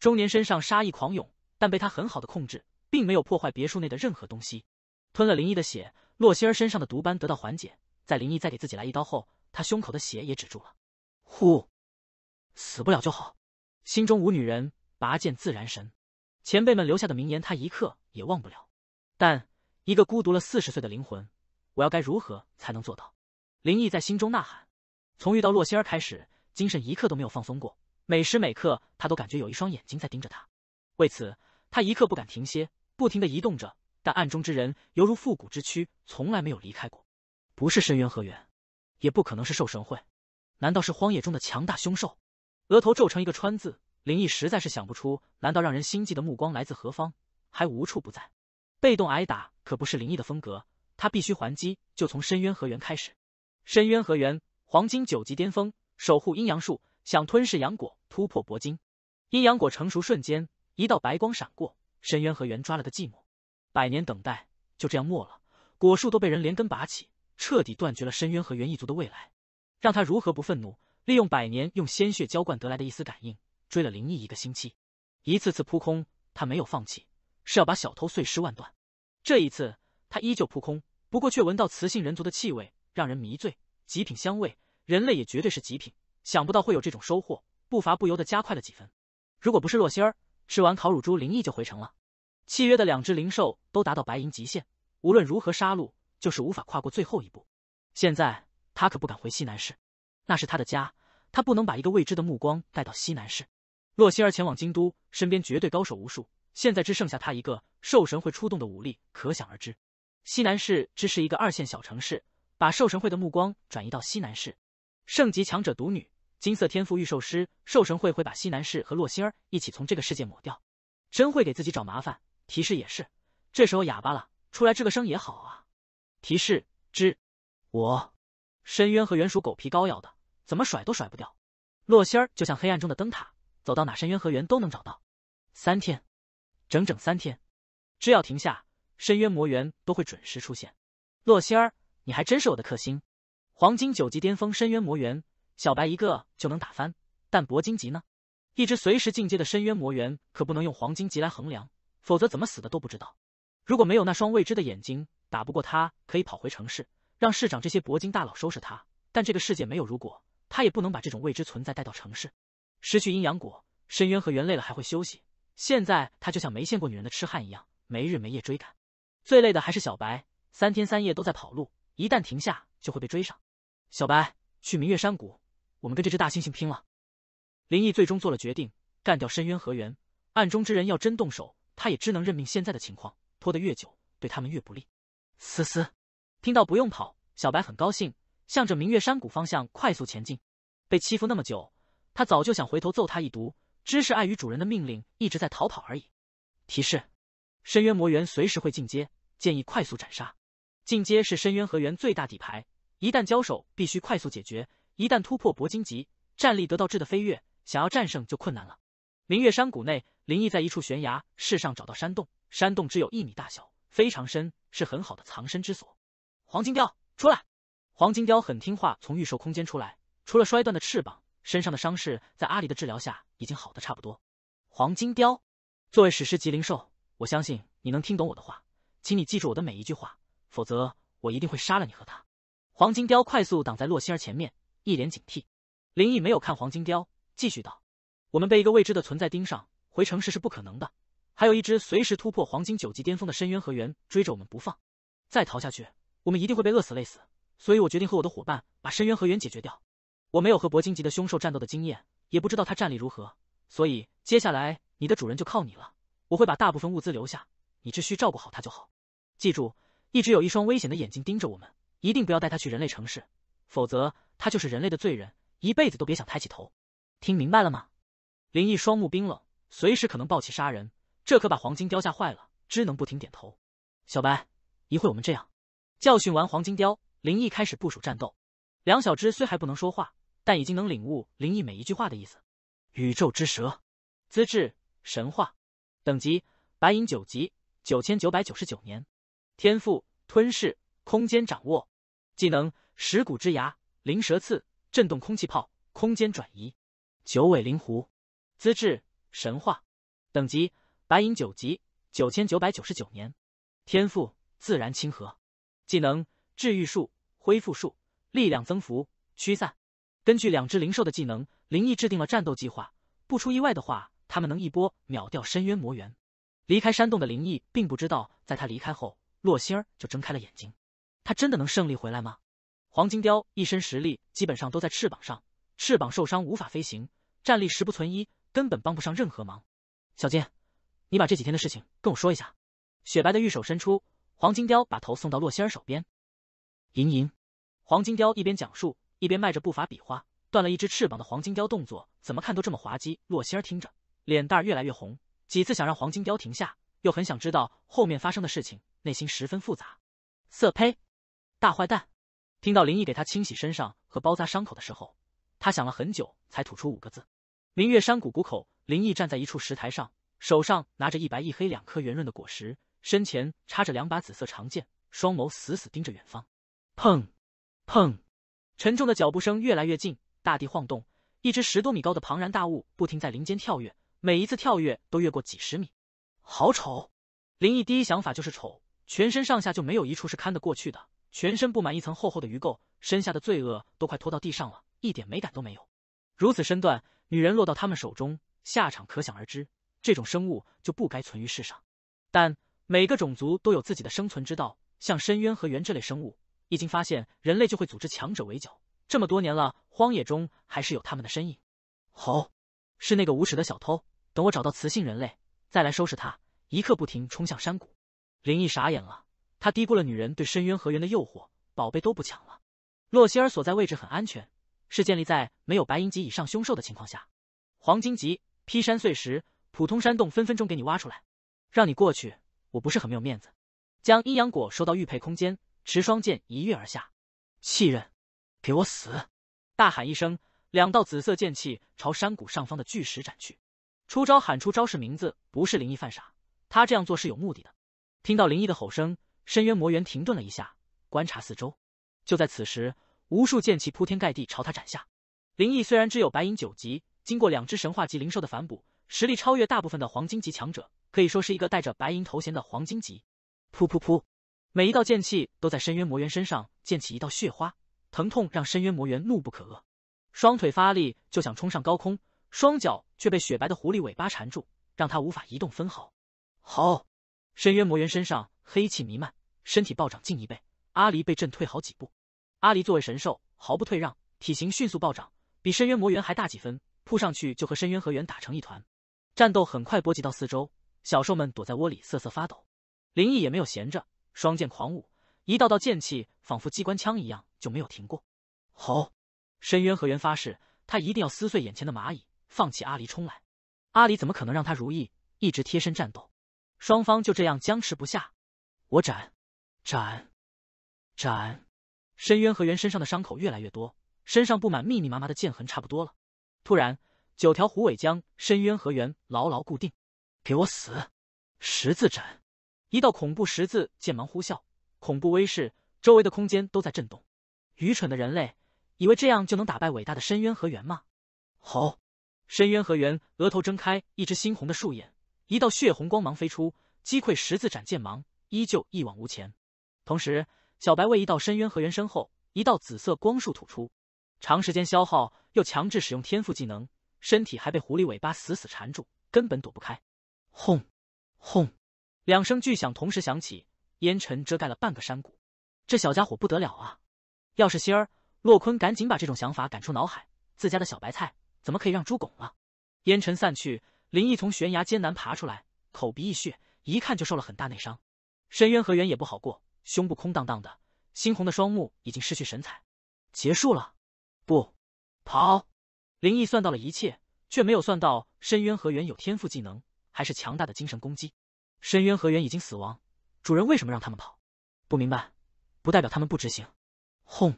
中年身上杀意狂涌，但被他很好的控制，并没有破坏别墅内的任何东西。吞了林毅的血，洛心儿身上的毒斑得到缓解。在林毅再给自己来一刀后，他胸口的血也止住了。呼，死不了就好。心中无女人，拔剑自然神。前辈们留下的名言，他一刻也忘不了。但一个孤独了四十岁的灵魂，我要该如何才能做到？林毅在心中呐喊。从遇到洛心儿开始。精神一刻都没有放松过，每时每刻他都感觉有一双眼睛在盯着他。为此，他一刻不敢停歇，不停的移动着。但暗中之人犹如复古之躯，从来没有离开过。不是深渊河源，也不可能是兽神会，难道是荒野中的强大凶兽？额头皱成一个川字，灵异实在是想不出，难道让人心悸的目光来自何方，还无处不在？被动挨打可不是灵异的风格，他必须还击。就从深渊河源开始。深渊河源，黄金九级巅峰。守护阴阳树，想吞噬阳果突破铂金。阴阳果成熟瞬间，一道白光闪过，深渊和猿抓了个寂寞。百年等待就这样没了，果树都被人连根拔起，彻底断绝了深渊和猿一族的未来，让他如何不愤怒？利用百年用鲜血浇灌得来的一丝感应，追了灵异一个星期，一次次扑空，他没有放弃，是要把小偷碎尸万段。这一次他依旧扑空，不过却闻到雌性人族的气味，让人迷醉，极品香味。人类也绝对是极品，想不到会有这种收获，步伐不由得加快了几分。如果不是洛仙儿吃完烤乳猪，灵异就回城了。契约的两只灵兽都达到白银极限，无论如何杀戮，就是无法跨过最后一步。现在他可不敢回西南市，那是他的家，他不能把一个未知的目光带到西南市。洛仙儿前往京都，身边绝对高手无数，现在只剩下他一个。兽神会出动的武力可想而知。西南市只是一个二线小城市，把兽神会的目光转移到西南市。圣级强者独女，金色天赋御兽师，兽神会会把西南市和洛仙儿一起从这个世界抹掉，真会给自己找麻烦。提示也是，这时候哑巴了，出来吱个声也好啊。提示之，我深渊和原属狗皮膏药的，怎么甩都甩不掉。洛仙儿就像黑暗中的灯塔，走到哪深渊和原都能找到。三天，整整三天，只要停下，深渊魔猿都会准时出现。洛仙儿，你还真是我的克星。黄金九级巅峰深渊魔猿，小白一个就能打翻。但铂金级呢？一只随时进阶的深渊魔猿，可不能用黄金级来衡量，否则怎么死的都不知道。如果没有那双未知的眼睛，打不过他可以跑回城市，让市长这些铂金大佬收拾他。但这个世界没有如果，他也不能把这种未知存在带到城市。失去阴阳果，深渊和猿累了还会休息。现在他就像没见过女人的痴汉一样，没日没夜追赶。最累的还是小白，三天三夜都在跑路，一旦停下就会被追上。小白，去明月山谷，我们跟这只大猩猩拼了。林毅最终做了决定，干掉深渊河源。暗中之人要真动手，他也只能任命。现在的情况拖得越久，对他们越不利。思思听到不用跑，小白很高兴，向着明月山谷方向快速前进。被欺负那么久，他早就想回头揍他一毒，只是碍于主人的命令，一直在逃跑而已。提示：深渊魔猿随时会进阶，建议快速斩杀。进阶是深渊河源最大底牌。一旦交手，必须快速解决。一旦突破铂金级，战力得到质的飞跃，想要战胜就困难了。明月山谷内，林毅在一处悬崖世上找到山洞，山洞只有一米大小，非常深，是很好的藏身之所。黄金雕出来，黄金雕很听话，从预售空间出来。除了摔断的翅膀，身上的伤势在阿离的治疗下已经好的差不多。黄金雕，作为史诗级灵兽，我相信你能听懂我的话，请你记住我的每一句话，否则我一定会杀了你和他。黄金雕快速挡在洛心儿前面，一脸警惕。林毅没有看黄金雕，继续道：“我们被一个未知的存在盯上，回城市是不可能的。还有一只随时突破黄金九级巅峰的深渊河源追着我们不放。再逃下去，我们一定会被饿死累死。所以我决定和我的伙伴把深渊河源解决掉。我没有和铂金级的凶兽战斗的经验，也不知道它战力如何。所以接下来你的主人就靠你了。我会把大部分物资留下，你只需照顾好他就好。记住，一直有一双危险的眼睛盯着我们。”一定不要带他去人类城市，否则他就是人类的罪人，一辈子都别想抬起头。听明白了吗？林毅双目冰冷，随时可能暴起杀人，这可把黄金雕吓坏了，只能不停点头。小白，一会我们这样教训完黄金雕，林毅开始部署战斗。两小只虽还不能说话，但已经能领悟灵异每一句话的意思。宇宙之蛇，资质神话，等级白银九级，九千九百九十九年，天赋吞噬空间，掌握。技能：蚀骨之牙、灵蛇刺、震动空气炮、空间转移。九尾灵狐，资质：神话，等级：白银九级，九千九百九十九年。天赋：自然亲和。技能：治愈术、恢复术、力量增幅、驱散。根据两只灵兽的技能，灵异制定了战斗计划。不出意外的话，他们能一波秒掉深渊魔猿。离开山洞的灵异并不知道，在他离开后，洛星儿就睁开了眼睛。他真的能胜利回来吗？黄金雕一身实力基本上都在翅膀上，翅膀受伤无法飞行，战力十不存一，根本帮不上任何忙。小金，你把这几天的事情跟我说一下。雪白的玉手伸出，黄金雕把头送到洛希儿手边，莹莹，黄金雕一边讲述，一边迈着步伐比划。断了一只翅膀的黄金雕动作，怎么看都这么滑稽。洛希儿听着，脸蛋越来越红，几次想让黄金雕停下，又很想知道后面发生的事情，内心十分复杂。色胚。大坏蛋，听到林毅给他清洗身上和包扎伤口的时候，他想了很久才吐出五个字。明月山谷谷口，林毅站在一处石台上，手上拿着一白一黑两颗圆润的果实，身前插着两把紫色长剑，双眸死死盯着远方。砰，砰，沉重的脚步声越来越近，大地晃动，一只十多米高的庞然大物不停在林间跳跃，每一次跳跃都越过几十米。好丑，林毅第一想法就是丑，全身上下就没有一处是看得过去的。全身布满一层厚厚的鱼垢，身下的罪恶都快拖到地上了，一点美感都没有。如此身段，女人落到他们手中，下场可想而知。这种生物就不该存于世上。但每个种族都有自己的生存之道，像深渊和猿这类生物，一经发现，人类就会组织强者围剿。这么多年了，荒野中还是有他们的身影。好，是那个无耻的小偷。等我找到雌性人类，再来收拾他。一刻不停，冲向山谷。林毅傻眼了。他低估了女人对深渊河源的诱惑，宝贝都不抢了。洛希尔所在位置很安全，是建立在没有白银级以上凶兽的情况下。黄金级劈山碎石，普通山洞分分钟给你挖出来，让你过去。我不是很没有面子。将阴阳果收到玉佩空间，持双剑一跃而下，气刃，给我死！大喊一声，两道紫色剑气朝山谷上方的巨石斩去。出招喊出招式名字，不是林异犯傻，他这样做是有目的的。听到林异的吼声。深渊魔猿停顿了一下，观察四周。就在此时，无数剑气铺天盖地朝他斩下。灵毅虽然只有白银九级，经过两只神话级灵兽的反哺，实力超越大部分的黄金级强者，可以说是一个带着白银头衔的黄金级。噗噗噗！每一道剑气都在深渊魔猿身上溅起一道血花，疼痛让深渊魔猿怒不可遏，双腿发力就想冲上高空，双脚却被雪白的狐狸尾巴缠住，让他无法移动分毫。好，深渊魔猿身上。黑气弥漫，身体暴涨近一倍，阿离被震退好几步。阿离作为神兽，毫不退让，体型迅速暴涨，比深渊魔猿还大几分，扑上去就和深渊河猿打成一团。战斗很快波及到四周，小兽们躲在窝里瑟瑟发抖。林毅也没有闲着，双剑狂舞，一道道剑气仿佛机关枪一样就没有停过。吼！深渊河猿发誓，他一定要撕碎眼前的蚂蚁，放弃阿离冲来。阿离怎么可能让他如意？一直贴身战斗，双方就这样僵持不下。我斩，斩，斩！深渊河猿身上的伤口越来越多，身上布满密密麻麻的剑痕，差不多了。突然，九条虎尾将深渊河猿牢牢固定。给我死！十字斩！一道恐怖十字剑芒呼啸，恐怖威势，周围的空间都在震动。愚蠢的人类，以为这样就能打败伟大的深渊河猿吗？好！深渊河猿额头睁开一只猩红的竖眼，一道血红光芒飞出，击溃十字斩剑芒。依旧一往无前，同时小白为一道深渊河原身后一道紫色光束吐出，长时间消耗又强制使用天赋技能，身体还被狐狸尾巴死死缠住，根本躲不开。轰，轰，两声巨响同时响起，烟尘遮盖了半个山谷。这小家伙不得了啊！要是心儿，洛坤赶紧把这种想法赶出脑海，自家的小白菜怎么可以让猪拱了？烟尘散去，林毅从悬崖艰难爬出来，口鼻溢血，一看就受了很大内伤。深渊河源也不好过，胸部空荡荡的，猩红的双目已经失去神采。结束了，不跑。林毅算到了一切，却没有算到深渊河源有天赋技能，还是强大的精神攻击。深渊河源已经死亡，主人为什么让他们跑？不明白，不代表他们不执行。轰！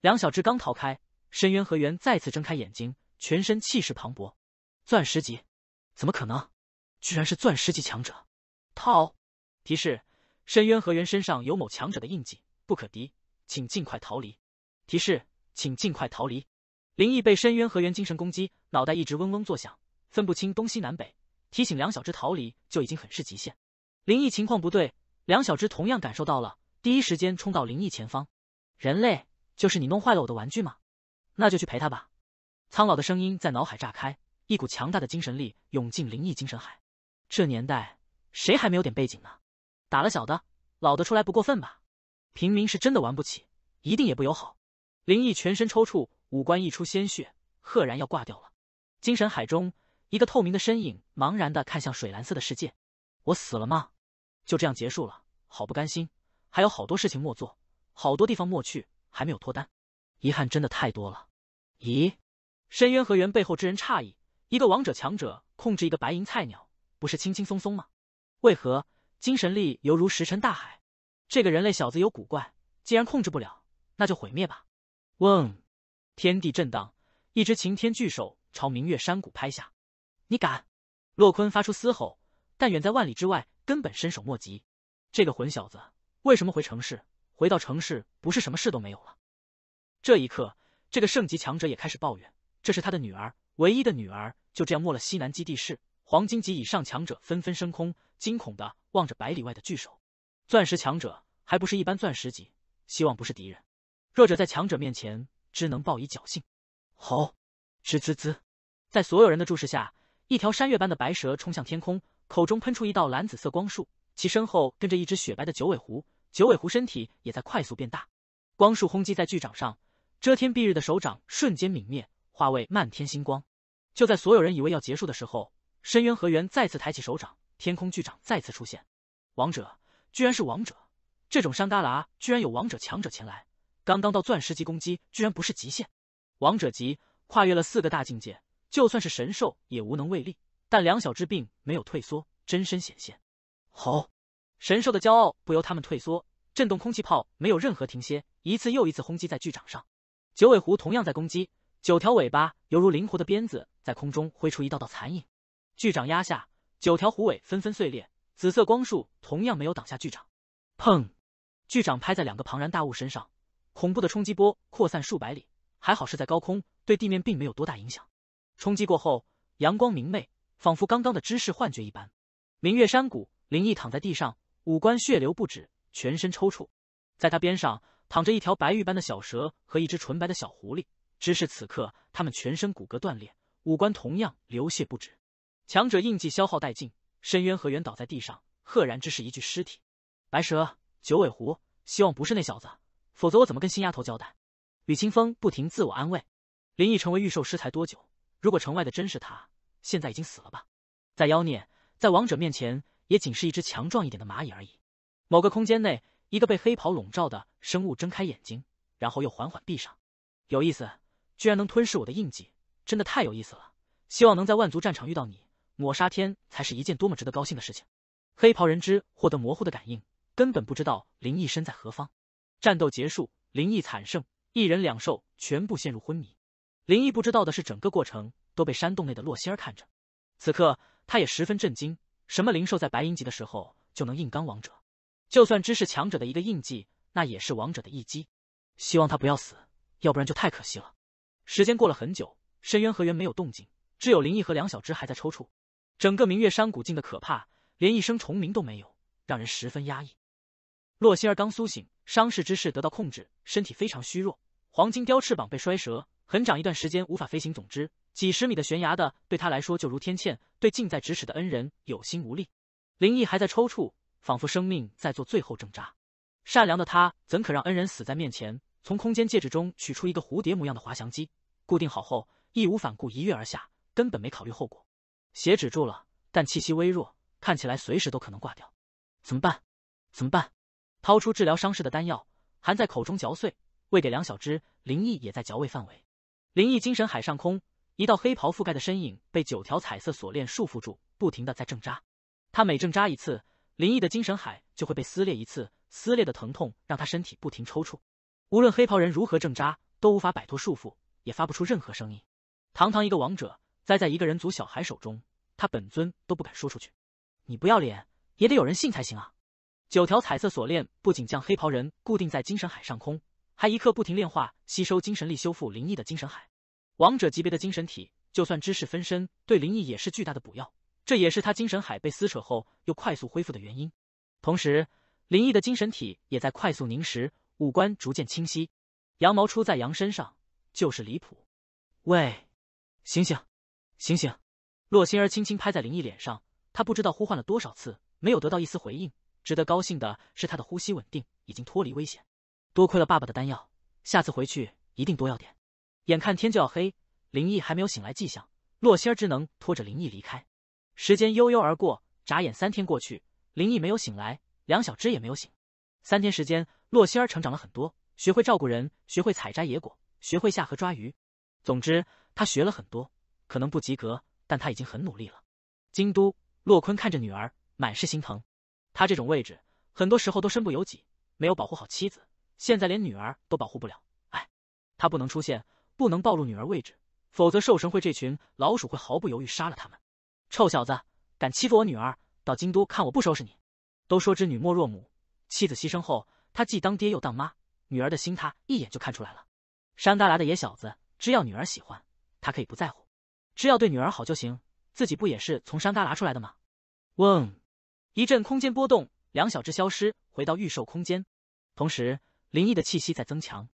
两小只刚逃开，深渊河源再次睁开眼睛，全身气势磅礴，钻石级？怎么可能？居然是钻石级强者！套提示。深渊河源身上有某强者的印记，不可敌，请尽快逃离。提示，请尽快逃离。灵异被深渊河源精神攻击，脑袋一直嗡嗡作响，分不清东西南北。提醒两小只逃离就已经很是极限。灵异情况不对，两小只同样感受到了，第一时间冲到灵异前方。人类，就是你弄坏了我的玩具吗？那就去陪他吧。苍老的声音在脑海炸开，一股强大的精神力涌进灵异精神海。这年代，谁还没有点背景呢？打了小的，老的出来不过分吧？平民是真的玩不起，一定也不友好。林毅全身抽搐，五官溢出鲜血，赫然要挂掉了。精神海中，一个透明的身影茫然的看向水蓝色的世界。我死了吗？就这样结束了？好不甘心，还有好多事情没做，好多地方没去，还没有脱单，遗憾真的太多了。咦？深渊和源背后之人诧异，一个王者强者控制一个白银菜鸟，不是轻轻松松吗？为何？精神力犹如石沉大海，这个人类小子有古怪。既然控制不了，那就毁灭吧！嗡，天地震荡，一只擎天巨手朝明月山谷拍下。你敢？洛坤发出嘶吼，但远在万里之外，根本伸手莫及。这个混小子为什么回城市？回到城市不是什么事都没有了？这一刻，这个圣级强者也开始抱怨：这是他的女儿，唯一的女儿，就这样没了。西南基地市，黄金级以上强者纷纷升空。惊恐的望着百里外的巨手，钻石强者还不是一般钻石级，希望不是敌人。弱者在强者面前，只能抱以侥幸。好，滋滋滋，在所有人的注视下，一条山岳般的白蛇冲向天空，口中喷出一道蓝紫色光束，其身后跟着一只雪白的九尾狐，九尾狐身体也在快速变大。光束轰击在巨掌上，遮天蔽日的手掌瞬间泯灭，化为漫天星光。就在所有人以为要结束的时候，深渊河源再次抬起手掌。天空巨掌再次出现，王者居然是王者！这种山旮旯居然有王者强者前来。刚刚到钻石级攻击居然不是极限，王者级跨越了四个大境界，就算是神兽也无能为力。但两小只并没有退缩，真身显现。好，神兽的骄傲不由他们退缩，震动空气炮没有任何停歇，一次又一次轰击在巨掌上。九尾狐同样在攻击，九条尾巴犹如灵活的鞭子，在空中挥出一道道残影。巨掌压下。九条虎尾纷纷碎裂，紫色光束同样没有挡下巨掌。砰！巨掌拍在两个庞然大物身上，恐怖的冲击波扩散数百里，还好是在高空，对地面并没有多大影响。冲击过后，阳光明媚，仿佛刚刚的知识幻觉一般。明月山谷，林毅躺在地上，五官血流不止，全身抽搐。在他边上躺着一条白玉般的小蛇和一只纯白的小狐狸，只是此刻他们全身骨骼断裂，五官同样流血不止。强者印记消耗殆尽，深渊河源倒在地上，赫然只是一具尸体。白蛇、九尾狐，希望不是那小子，否则我怎么跟新丫头交代？吕清风不停自我安慰。林毅成为御兽师才多久？如果城外的真是他，现在已经死了吧？在妖孽，在王者面前也仅是一只强壮一点的蚂蚁而已。某个空间内，一个被黑袍笼罩的生物睁开眼睛，然后又缓缓闭上。有意思，居然能吞噬我的印记，真的太有意思了。希望能在万族战场遇到你。抹杀天才是一件多么值得高兴的事情！黑袍人之获得模糊的感应，根本不知道灵异身在何方。战斗结束，灵异惨胜，一人两兽全部陷入昏迷。灵异不知道的是，整个过程都被山洞内的洛星儿看着。此刻，他也十分震惊：什么灵兽在白银级的时候就能硬刚王者？就算知识强者的一个印记，那也是王者的一击。希望他不要死，要不然就太可惜了。时间过了很久，深渊河源没有动静，只有灵异和两小只还在抽搐。整个明月山谷静的可怕，连一声虫鸣都没有，让人十分压抑。洛心儿刚苏醒，伤势之势得到控制，身体非常虚弱。黄金雕翅膀被摔折，很长一段时间无法飞行。总之，几十米的悬崖的对他来说就如天堑，对近在咫尺的恩人有心无力。灵异还在抽搐，仿佛生命在做最后挣扎。善良的他怎可让恩人死在面前？从空间戒指中取出一个蝴蝶模样的滑翔机，固定好后，义无反顾一跃而下，根本没考虑后果。血止住了，但气息微弱，看起来随时都可能挂掉。怎么办？怎么办？掏出治疗伤势的丹药，含在口中嚼碎，喂给两小只。林毅也在嚼喂范围。林毅精神海上空，一道黑袍覆盖的身影被九条彩色锁链束缚住，不停的在挣扎。他每挣扎一次，林毅的精神海就会被撕裂一次，撕裂的疼痛让他身体不停抽搐。无论黑袍人如何挣扎，都无法摆脱束缚，也发不出任何声音。堂堂一个王者。栽在一个人族小孩手中，他本尊都不敢说出去。你不要脸也得有人信才行啊！九条彩色锁链不仅将黑袍人固定在精神海上空，还一刻不停炼化吸收精神力，修复灵异的精神海。王者级别的精神体，就算知识分身，对灵异也是巨大的补药。这也是他精神海被撕扯后又快速恢复的原因。同时，灵异的精神体也在快速凝实，五官逐渐清晰。羊毛出在羊身上，就是离谱。喂，醒醒！醒醒！洛心儿轻轻拍在林毅脸上，他不知道呼唤了多少次，没有得到一丝回应。值得高兴的是，他的呼吸稳定，已经脱离危险，多亏了爸爸的丹药。下次回去一定多要点。眼看天就要黑，林毅还没有醒来迹象，洛心儿只能拖着林毅离开。时间悠悠而过，眨眼三天过去，林毅没有醒来，两小只也没有醒。三天时间，洛心儿成长了很多，学会照顾人，学会采摘野果，学会下河抓鱼。总之，他学了很多。可能不及格，但他已经很努力了。京都，洛坤看着女儿，满是心疼。他这种位置，很多时候都身不由己，没有保护好妻子，现在连女儿都保护不了。哎，他不能出现，不能暴露女儿位置，否则兽神会这群老鼠会毫不犹豫杀了他们。臭小子，敢欺负我女儿，到京都看我不收拾你！都说知女莫若母，妻子牺牲后，他既当爹又当妈，女儿的心他一眼就看出来了。山旮旯的野小子，只要女儿喜欢，他可以不在乎。只要对女儿好就行，自己不也是从山旮旯出来的吗？嗡，一阵空间波动，两小只消失，回到预售空间。同时，林毅的气息在增强。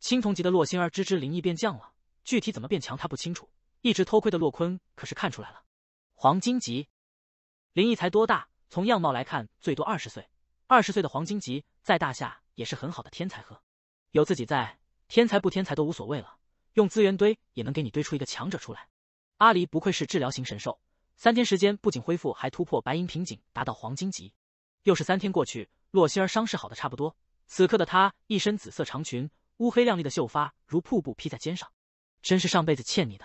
青铜级的洛星儿吱吱，林毅变强了，具体怎么变强他不清楚。一直偷窥的洛坤可是看出来了。黄金级，林毅才多大？从样貌来看，最多二十岁。二十岁的黄金级，在大夏也是很好的天才呵。有自己在，天才不天才都无所谓了。用资源堆，也能给你堆出一个强者出来。阿狸不愧是治疗型神兽，三天时间不仅恢复，还突破白银瓶颈，达到黄金级。又是三天过去，洛希儿伤势好的差不多。此刻的她，一身紫色长裙，乌黑亮丽的秀发如瀑布披在肩上，真是上辈子欠你的。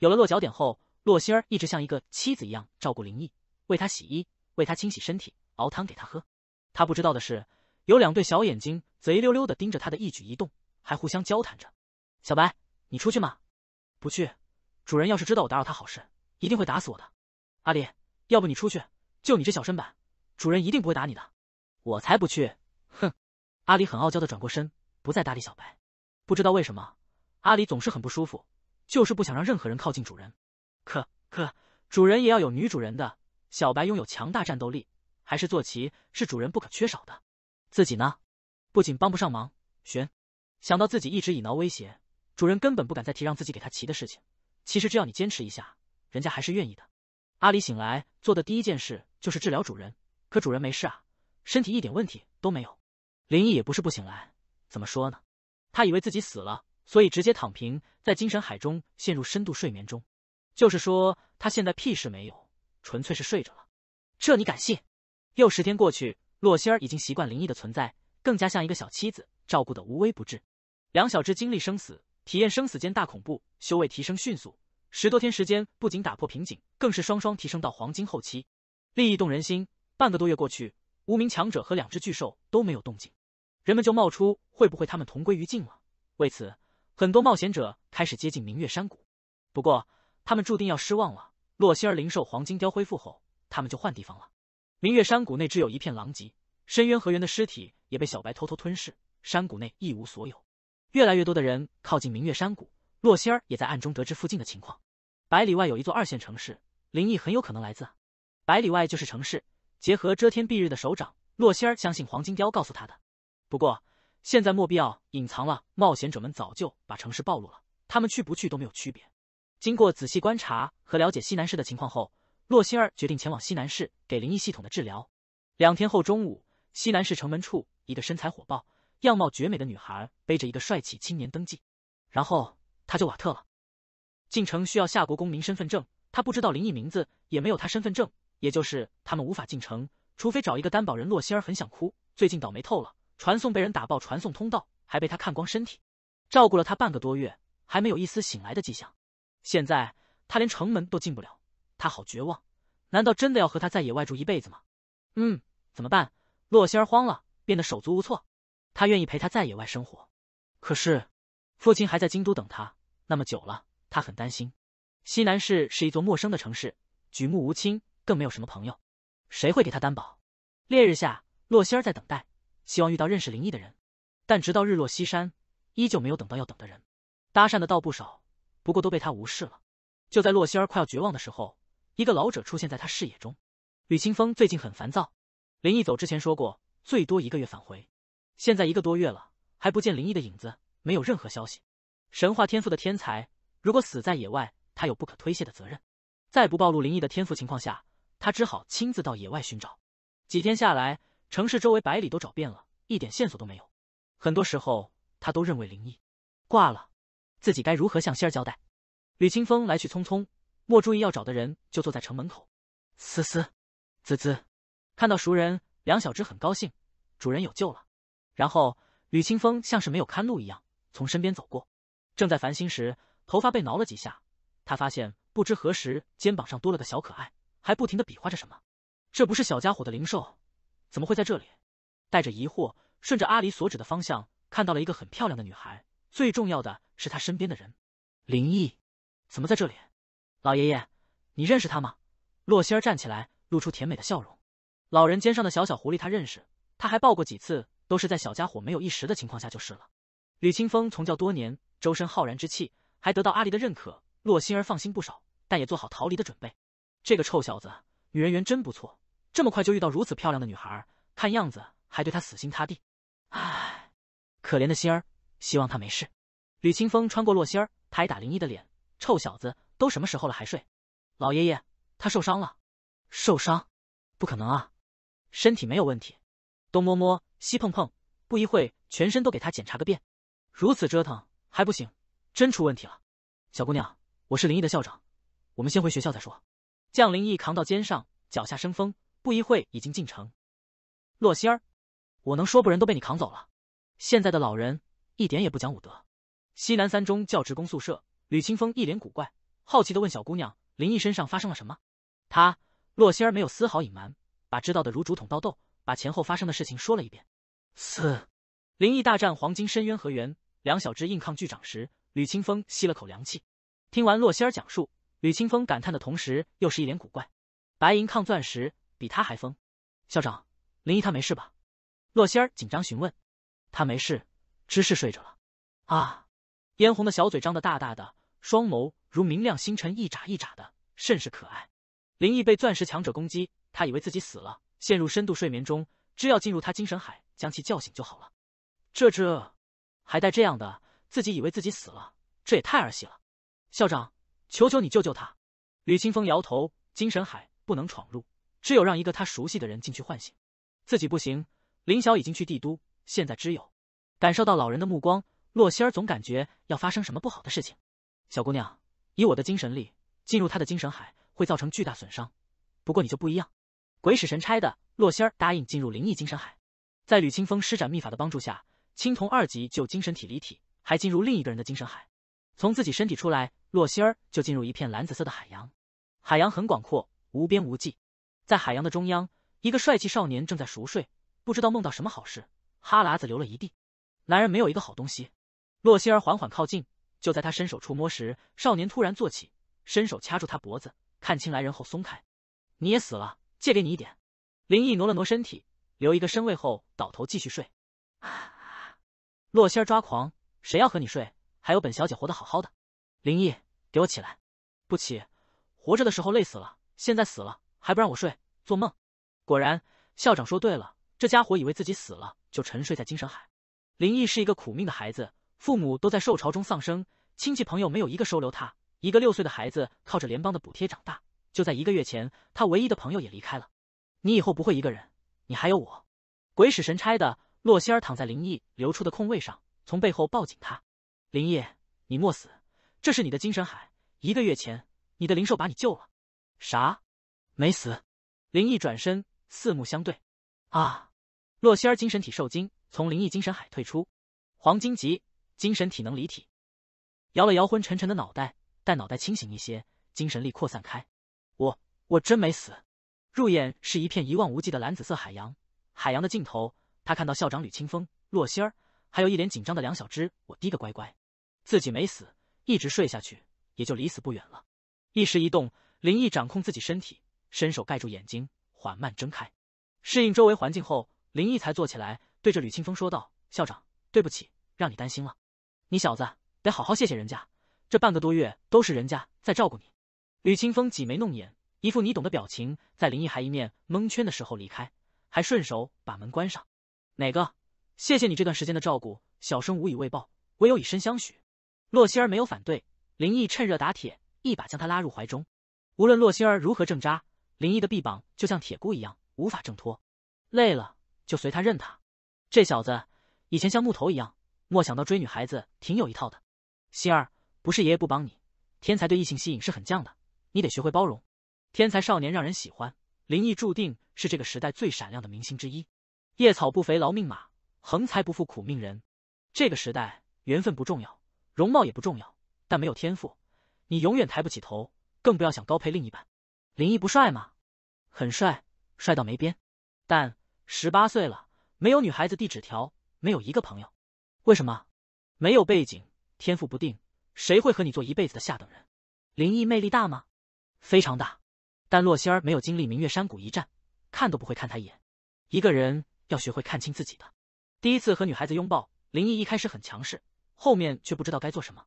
有了落脚点后，洛希儿一直像一个妻子一样照顾林毅，为他洗衣，为他清洗身体，熬汤给他喝。他不知道的是，有两对小眼睛贼溜溜的盯着他的一举一动，还互相交谈着：“小白，你出去吗？不去。”主人要是知道我打扰他好事，一定会打死我的。阿狸，要不你出去，就你这小身板，主人一定不会打你的。我才不去，哼！阿里很傲娇的转过身，不再搭理小白。不知道为什么，阿里总是很不舒服，就是不想让任何人靠近主人。可可，主人也要有女主人的。小白拥有强大战斗力，还是坐骑，是主人不可缺少的。自己呢？不仅帮不上忙，玄。想到自己一直以挠威胁主人，根本不敢再提让自己给他骑的事情。其实只要你坚持一下，人家还是愿意的。阿离醒来做的第一件事就是治疗主人，可主人没事啊，身体一点问题都没有。林毅也不是不醒来，怎么说呢？他以为自己死了，所以直接躺平，在精神海中陷入深度睡眠中。就是说，他现在屁事没有，纯粹是睡着了。这你敢信？又十天过去，洛仙儿已经习惯林毅的存在，更加像一个小妻子，照顾的无微不至。两小只经历生死。体验生死间大恐怖，修为提升迅速，十多天时间不仅打破瓶颈，更是双双提升到黄金后期。利益动人心，半个多月过去，无名强者和两只巨兽都没有动静，人们就冒出会不会他们同归于尽了。为此，很多冒险者开始接近明月山谷，不过他们注定要失望了。洛希儿灵兽黄金雕恢复后，他们就换地方了。明月山谷内只有一片狼藉，深渊河源的尸体也被小白偷偷吞噬，山谷内一无所有。越来越多的人靠近明月山谷，洛仙儿也在暗中得知附近的情况。百里外有一座二线城市，灵异很有可能来自。百里外就是城市，结合遮天蔽日的手掌，洛仙儿相信黄金雕告诉他的。不过现在莫必要隐藏了，冒险者们早就把城市暴露了，他们去不去都没有区别。经过仔细观察和了解西南市的情况后，洛仙儿决定前往西南市给灵异系统的治疗。两天后中午，西南市城门处，一个身材火爆。样貌绝美的女孩背着一个帅气青年登记，然后他就瓦特了。进城需要夏国公民身份证，他不知道林毅名字，也没有他身份证，也就是他们无法进城，除非找一个担保人。洛心儿很想哭，最近倒霉透了，传送被人打爆传送通道，还被他看光身体，照顾了他半个多月，还没有一丝醒来的迹象。现在他连城门都进不了，他好绝望，难道真的要和他在野外住一辈子吗？嗯，怎么办？洛心儿慌了，变得手足无措。他愿意陪他在野外生活，可是，父亲还在京都等他，那么久了，他很担心。西南市是一座陌生的城市，举目无亲，更没有什么朋友，谁会给他担保？烈日下，洛仙儿在等待，希望遇到认识林毅的人，但直到日落西山，依旧没有等到要等的人。搭讪的倒不少，不过都被他无视了。就在洛仙儿快要绝望的时候，一个老者出现在他视野中。吕清风最近很烦躁，林毅走之前说过，最多一个月返回。现在一个多月了，还不见灵异的影子，没有任何消息。神话天赋的天才，如果死在野外，他有不可推卸的责任。在不暴露灵异的天赋情况下，他只好亲自到野外寻找。几天下来，城市周围百里都找遍了，一点线索都没有。很多时候，他都认为灵异挂了，自己该如何向仙儿交代？吕清风来去匆匆，莫注意要找的人，就坐在城门口。思思，滋滋，看到熟人，两小只很高兴，主人有救了。然后吕清风像是没有看路一样从身边走过，正在烦心时，头发被挠了几下，他发现不知何时肩膀上多了个小可爱，还不停的比划着什么。这不是小家伙的灵兽，怎么会在这里？带着疑惑，顺着阿离所指的方向，看到了一个很漂亮的女孩。最重要的是，她身边的人，林毅，怎么在这里？老爷爷，你认识他吗？洛心儿站起来，露出甜美的笑容。老人肩上的小小狐狸，他认识，他还抱过几次。都是在小家伙没有意识的情况下就是了。吕清风从教多年，周身浩然之气，还得到阿离的认可，洛心儿放心不少，但也做好逃离的准备。这个臭小子，女人缘真不错，这么快就遇到如此漂亮的女孩，看样子还对他死心塌地。唉，可怜的心儿，希望他没事。吕清风穿过洛心儿，拍打林一的脸：“臭小子，都什么时候了还睡？”老爷爷，他受伤了。受伤？不可能啊，身体没有问题。都摸摸。西碰碰，不一会全身都给他检查个遍，如此折腾还不行，真出问题了。小姑娘，我是林毅的校长，我们先回学校再说。将林毅扛到肩上，脚下生风，不一会已经进城。洛仙儿，我能说不人都被你扛走了？现在的老人一点也不讲武德。西南三中教职工宿舍，吕清风一脸古怪，好奇的问小姑娘：“林毅身上发生了什么？”他洛仙儿没有丝毫隐瞒，把知道的如竹筒倒豆，把前后发生的事情说了一遍。四，林毅大战黄金深渊河源，两小只硬抗巨掌时，吕清风吸了口凉气。听完洛仙儿讲述，吕清风感叹的同时，又是一脸古怪。白银抗钻石，比他还疯。校长，林毅他没事吧？洛仙儿紧张询问。他没事，芝士睡着了。啊，嫣红的小嘴张得大大的，双眸如明亮星辰，一眨一眨的，甚是可爱。林毅被钻石强者攻击，他以为自己死了，陷入深度睡眠中，只要进入他精神海。将其叫醒就好了，这这还带这样的，自己以为自己死了，这也太儿戏了。校长，求求你救救他！吕清风摇头，精神海不能闯入，只有让一个他熟悉的人进去唤醒，自己不行。林晓已经去帝都，现在只有感受到老人的目光，洛仙儿总感觉要发生什么不好的事情。小姑娘，以我的精神力进入他的精神海会造成巨大损伤，不过你就不一样。鬼使神差的，洛仙儿答应进入灵异精神海。在吕清风施展秘法的帮助下，青铜二级就精神体离体，还进入另一个人的精神海。从自己身体出来，洛心儿就进入一片蓝紫色的海洋。海洋很广阔，无边无际。在海洋的中央，一个帅气少年正在熟睡，不知道梦到什么好事，哈喇子流了一地。男人没有一个好东西。洛心儿缓缓靠近，就在他伸手触摸时，少年突然坐起，伸手掐住他脖子，看清来人后松开。你也死了，借给你一点。林毅挪了挪身体。留一个身位后倒头继续睡，啊！洛仙儿抓狂，谁要和你睡？还有本小姐活得好好的。林毅，给我起来！不起，活着的时候累死了，现在死了还不让我睡，做梦！果然，校长说对了，这家伙以为自己死了，就沉睡在精神海。林毅是一个苦命的孩子，父母都在受潮中丧生，亲戚朋友没有一个收留他。一个六岁的孩子靠着联邦的补贴长大，就在一个月前，他唯一的朋友也离开了。你以后不会一个人。你还有我，鬼使神差的，洛希儿躺在灵毅留出的空位上，从背后抱紧他。林毅，你莫死，这是你的精神海。一个月前，你的灵兽把你救了。啥？没死？灵毅转身，四目相对。啊！洛希儿精神体受惊，从灵毅精神海退出。黄金级精神体能离体，摇了摇昏沉沉的脑袋，待脑袋清醒一些，精神力扩散开。我，我真没死。入眼是一片一望无际的蓝紫色海洋，海洋的尽头，他看到校长吕清风、洛仙儿，还有一脸紧张的梁小芝。我滴个乖乖，自己没死，一直睡下去也就离死不远了。一时一动，林毅掌控自己身体，伸手盖住眼睛，缓慢睁开，适应周围环境后，林毅才坐起来，对着吕清风说道：“校长，对不起，让你担心了。你小子得好好谢谢人家，这半个多月都是人家在照顾你。”吕清风挤眉弄眼。一副你懂的表情，在林毅还一面蒙圈的时候离开，还顺手把门关上。哪个？谢谢你这段时间的照顾，小生无以为报，唯有以身相许。洛希儿没有反对，林毅趁热打铁，一把将她拉入怀中。无论洛希儿如何挣扎，林毅的臂膀就像铁箍一样无法挣脱。累了就随他任他。这小子以前像木头一样，莫想到追女孩子挺有一套的。希儿，不是爷爷不帮你，天才对异性吸引是很犟的，你得学会包容。天才少年让人喜欢，林毅注定是这个时代最闪亮的明星之一。夜草不肥劳命马，横财不富苦命人。这个时代缘分不重要，容貌也不重要，但没有天赋，你永远抬不起头，更不要想高配另一半。林毅不帅吗？很帅，帅到没边。但十八岁了，没有女孩子递纸条，没有一个朋友。为什么？没有背景，天赋不定，谁会和你做一辈子的下等人？林毅魅力大吗？非常大。但洛仙儿没有经历明月山谷一战，看都不会看他一眼。一个人要学会看清自己的。第一次和女孩子拥抱，林毅一开始很强势，后面却不知道该做什么。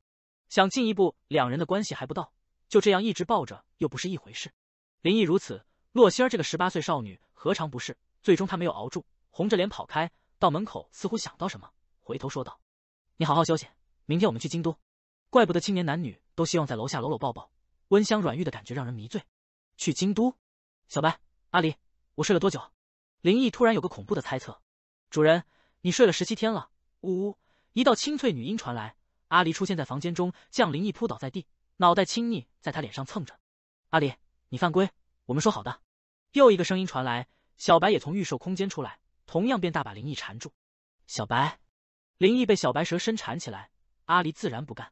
想进一步，两人的关系还不到，就这样一直抱着又不是一回事。林毅如此，洛仙儿这个十八岁少女何尝不是？最终她没有熬住，红着脸跑开，到门口似乎想到什么，回头说道：“你好好休息，明天我们去京都。”怪不得青年男女都希望在楼下搂搂抱抱，温香软玉的感觉让人迷醉。去京都，小白，阿狸，我睡了多久？林毅突然有个恐怖的猜测，主人，你睡了十七天了。呜呜，一道清脆女音传来，阿离出现在房间中，将林毅扑倒在地，脑袋亲昵在他脸上蹭着。阿离，你犯规，我们说好的。又一个声音传来，小白也从预售空间出来，同样变大把林毅缠住。小白，林毅被小白蛇身缠起来，阿离自然不干，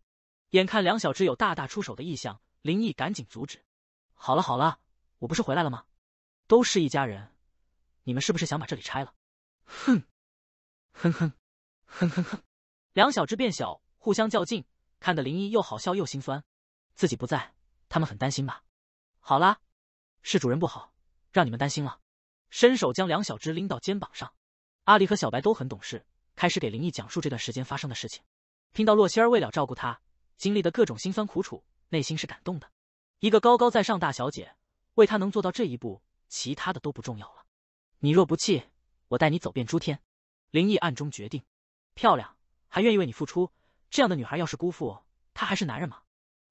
眼看两小只有大大出手的意向，林毅赶紧阻止。好了好了，我不是回来了吗？都是一家人，你们是不是想把这里拆了？哼，哼哼，哼哼哼，两小只变小，互相较劲，看得林毅又好笑又心酸。自己不在，他们很担心吧？好啦，是主人不好，让你们担心了。伸手将两小只拎到肩膀上，阿离和小白都很懂事，开始给林毅讲述这段时间发生的事情。听到洛希儿为了照顾他，经历的各种辛酸苦楚，内心是感动的。一个高高在上大小姐为她能做到这一步，其他的都不重要了。你若不弃，我带你走遍诸天。林毅暗中决定，漂亮还愿意为你付出，这样的女孩要是辜负，她还是男人吗？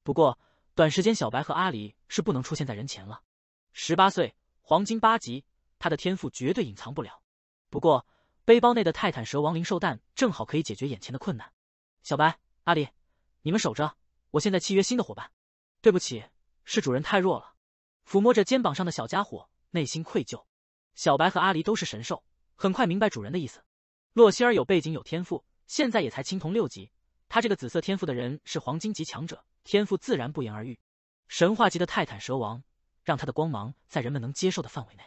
不过短时间小白和阿离是不能出现在人前了。十八岁，黄金八级，他的天赋绝对隐藏不了。不过背包内的泰坦蛇王灵兽蛋正好可以解决眼前的困难。小白，阿离，你们守着，我现在契约新的伙伴。对不起。是主人太弱了，抚摸着肩膀上的小家伙，内心愧疚。小白和阿狸都是神兽，很快明白主人的意思。洛希尔有背景有天赋，现在也才青铜六级，他这个紫色天赋的人是黄金级强者，天赋自然不言而喻。神话级的泰坦蛇王让他的光芒在人们能接受的范围内。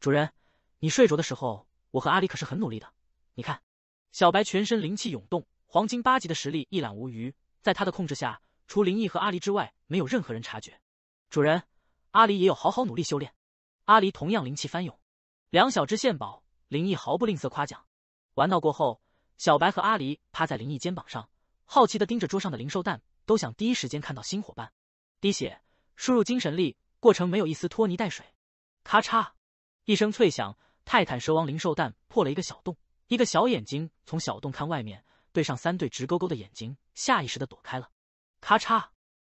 主人，你睡着的时候，我和阿狸可是很努力的。你看，小白全身灵气涌动，黄金八级的实力一览无余。在他的控制下，除灵异和阿狸之外，没有任何人察觉。主人，阿狸也有好好努力修炼。阿狸同样灵气翻涌，两小只献宝，灵异毫不吝啬夸奖。玩闹过后，小白和阿狸趴在灵异肩膀上，好奇的盯着桌上的灵兽蛋，都想第一时间看到新伙伴。滴血，输入精神力，过程没有一丝拖泥带水。咔嚓，一声脆响，泰坦蛇王灵兽蛋破了一个小洞，一个小眼睛从小洞看外面，对上三对直勾勾的眼睛，下意识的躲开了。咔嚓，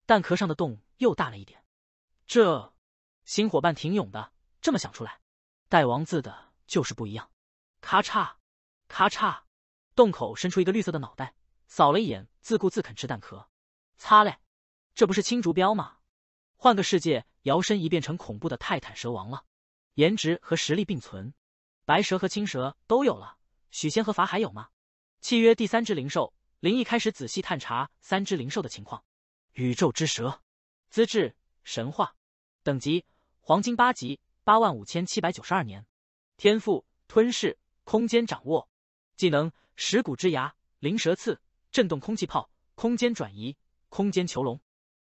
蛋壳上的洞又大了一点。这新伙伴挺勇的，这么想出来，带王字的就是不一样。咔嚓，咔嚓，洞口伸出一个绿色的脑袋，扫了一眼，自顾自啃吃蛋壳。擦嘞，这不是青竹标吗？换个世界，摇身一变成恐怖的泰坦蛇王了，颜值和实力并存。白蛇和青蛇都有了，许仙和法海有吗？契约第三只灵兽，林毅开始仔细探查三只灵兽的情况。宇宙之蛇，资质。神话，等级黄金八级，八万五千七百九十二年，天赋吞噬空间掌握，技能石骨之牙、灵蛇刺、震动空气炮、空间转移、空间囚笼。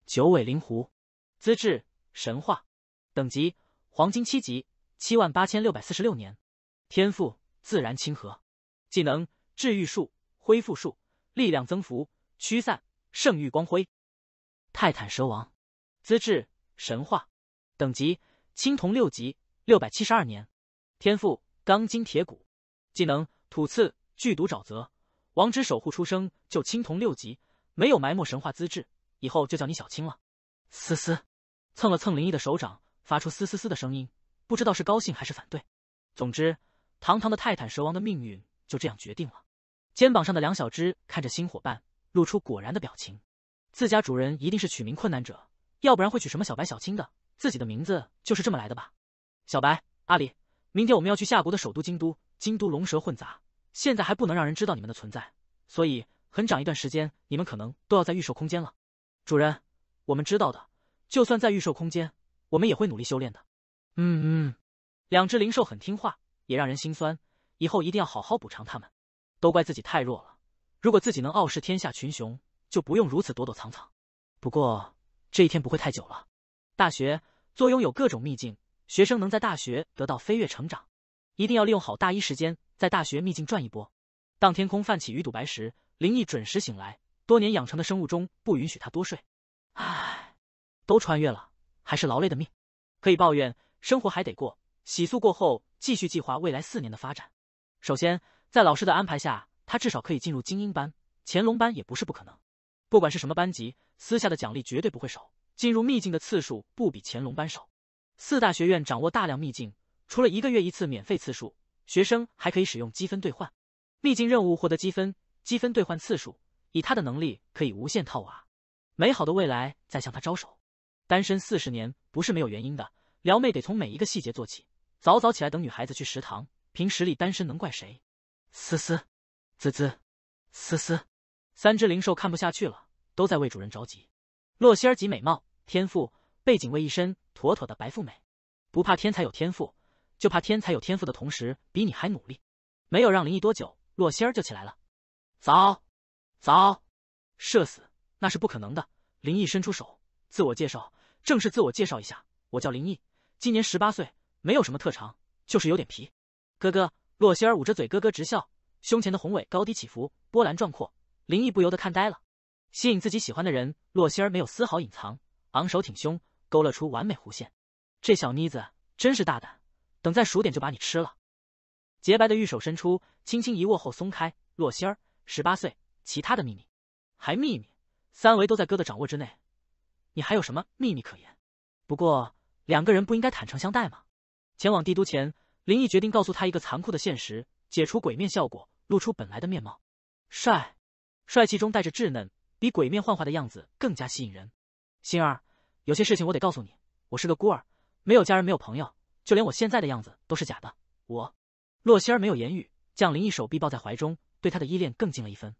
九尾灵狐，资质神话，等级黄金七级，七万八千六百四十六年，天赋自然亲和，技能治愈术、恢复术、力量增幅、驱散、圣域光辉。泰坦蛇王，资质。神话，等级青铜六级，六百七十二年，天赋钢筋铁骨，技能土刺、剧毒沼泽。王之守护出生就青铜六级，没有埋没神话资质，以后就叫你小青了。嘶嘶，蹭了蹭林毅的手掌，发出嘶嘶嘶的声音，不知道是高兴还是反对。总之，堂堂的泰坦蛇王的命运就这样决定了。肩膀上的两小只看着新伙伴，露出果然的表情，自家主人一定是取名困难者。要不然会取什么小白小青的？自己的名字就是这么来的吧？小白，阿狸，明天我们要去夏国的首都京都。京都龙蛇混杂，现在还不能让人知道你们的存在，所以很长一段时间你们可能都要在预售空间了。主人，我们知道的。就算在预售空间，我们也会努力修炼的。嗯嗯，两只灵兽很听话，也让人心酸。以后一定要好好补偿他们。都怪自己太弱了。如果自己能傲视天下群雄，就不用如此躲躲藏藏。不过。这一天不会太久了。大学坐拥有各种秘境，学生能在大学得到飞跃成长，一定要利用好大一时间，在大学秘境转一波。当天空泛起鱼肚白时，林毅准时醒来。多年养成的生物钟不允许他多睡。唉，都穿越了，还是劳累的命。可以抱怨，生活还得过。洗漱过后，继续计划未来四年的发展。首先，在老师的安排下，他至少可以进入精英班，乾隆班也不是不可能。不管是什么班级，私下的奖励绝对不会少。进入秘境的次数不比乾隆班少。四大学院掌握大量秘境，除了一个月一次免费次数，学生还可以使用积分兑换。秘境任务获得积分，积分兑换次数，以他的能力可以无限套娃。美好的未来在向他招手。单身四十年不是没有原因的，撩妹得从每一个细节做起。早早起来等女孩子去食堂，凭实力单身能怪谁？思思，滋滋，思思。三只灵兽看不下去了，都在为主人着急。洛仙儿极美貌，天赋背景为一身，妥妥的白富美。不怕天才有天赋，就怕天才有天赋的同时比你还努力。没有让灵异多久，洛仙儿就起来了。早，早，社死那是不可能的。灵异伸出手，自我介绍，正式自我介绍一下，我叫灵异，今年十八岁，没有什么特长，就是有点皮。哥哥，洛仙儿捂着嘴咯咯直笑，胸前的宏伟高低起伏，波澜壮阔。林毅不由得看呆了，吸引自己喜欢的人，洛仙儿没有丝毫隐藏，昂首挺胸，勾勒出完美弧线。这小妮子真是大胆，等再熟点就把你吃了。洁白的玉手伸出，轻轻一握后松开。洛仙儿，十八岁，其他的秘密，还秘密，三围都在哥的掌握之内，你还有什么秘密可言？不过两个人不应该坦诚相待吗？前往帝都前，林毅决定告诉他一个残酷的现实，解除鬼面效果，露出本来的面貌，帅。帅气中带着稚嫩，比鬼面幻化的样子更加吸引人。星儿，有些事情我得告诉你，我是个孤儿，没有家人，没有朋友，就连我现在的样子都是假的。我，洛星儿没有言语，将林毅手臂抱在怀中，对他的依恋更近了一分。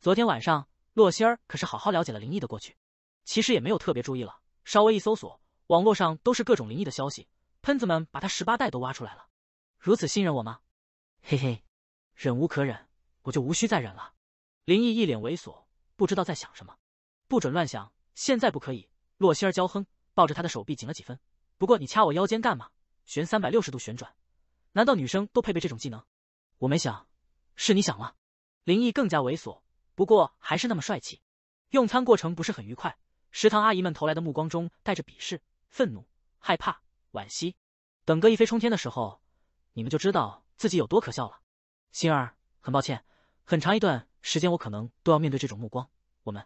昨天晚上，洛星儿可是好好了解了林毅的过去，其实也没有特别注意了，稍微一搜索，网络上都是各种灵异的消息，喷子们把他十八代都挖出来了。如此信任我吗？嘿嘿，忍无可忍，我就无需再忍了。林毅一脸猥琐，不知道在想什么，不准乱想，现在不可以。洛心儿娇哼，抱着他的手臂紧了几分。不过你掐我腰间干嘛？旋三百六十度旋转，难道女生都配备这种技能？我没想，是你想了。林毅更加猥琐，不过还是那么帅气。用餐过程不是很愉快，食堂阿姨们投来的目光中带着鄙视、愤怒、害怕、惋惜。等哥一飞冲天的时候，你们就知道自己有多可笑了。星儿，很抱歉，很长一段。时间我可能都要面对这种目光，我们，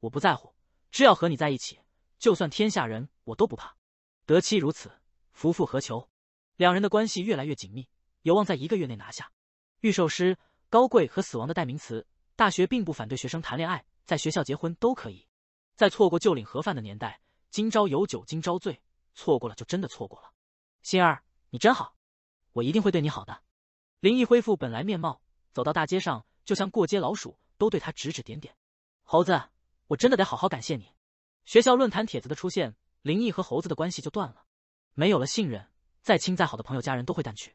我不在乎，只要和你在一起，就算天下人我都不怕。得妻如此，夫复何求？两人的关系越来越紧密，有望在一个月内拿下。预售师，高贵和死亡的代名词。大学并不反对学生谈恋爱，在学校结婚都可以。在错过就领盒饭的年代，今朝有酒今朝醉，错过了就真的错过了。心儿，你真好，我一定会对你好的。林毅恢复本来面貌，走到大街上。就像过街老鼠，都对他指指点点。猴子，我真的得好好感谢你。学校论坛帖子的出现，林毅和猴子的关系就断了，没有了信任，再亲再好的朋友家人都会淡去。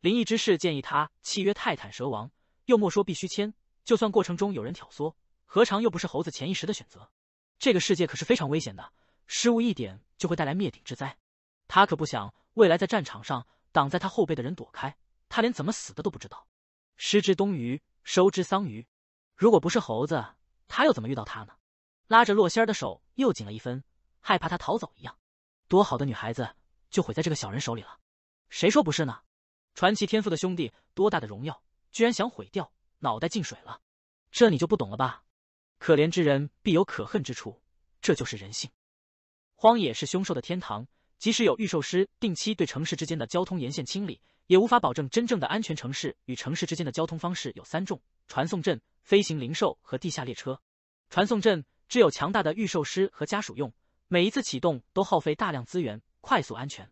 林毅之事建议他契约泰坦蛇王，又莫说必须签，就算过程中有人挑唆，何尝又不是猴子潜意识的选择？这个世界可是非常危险的，失误一点就会带来灭顶之灾。他可不想未来在战场上挡在他后背的人躲开，他连怎么死的都不知道。失之东隅。收之桑榆，如果不是猴子，他又怎么遇到他呢？拉着洛仙儿的手又紧了一分，害怕他逃走一样。多好的女孩子，就毁在这个小人手里了。谁说不是呢？传奇天赋的兄弟，多大的荣耀，居然想毁掉？脑袋进水了？这你就不懂了吧？可怜之人必有可恨之处，这就是人性。荒野是凶兽的天堂，即使有御兽师定期对城市之间的交通沿线清理。也无法保证真正的安全。城市与城市之间的交通方式有三种：传送阵、飞行灵兽和地下列车。传送阵只有强大的御兽师和家属用，每一次启动都耗费大量资源，快速安全，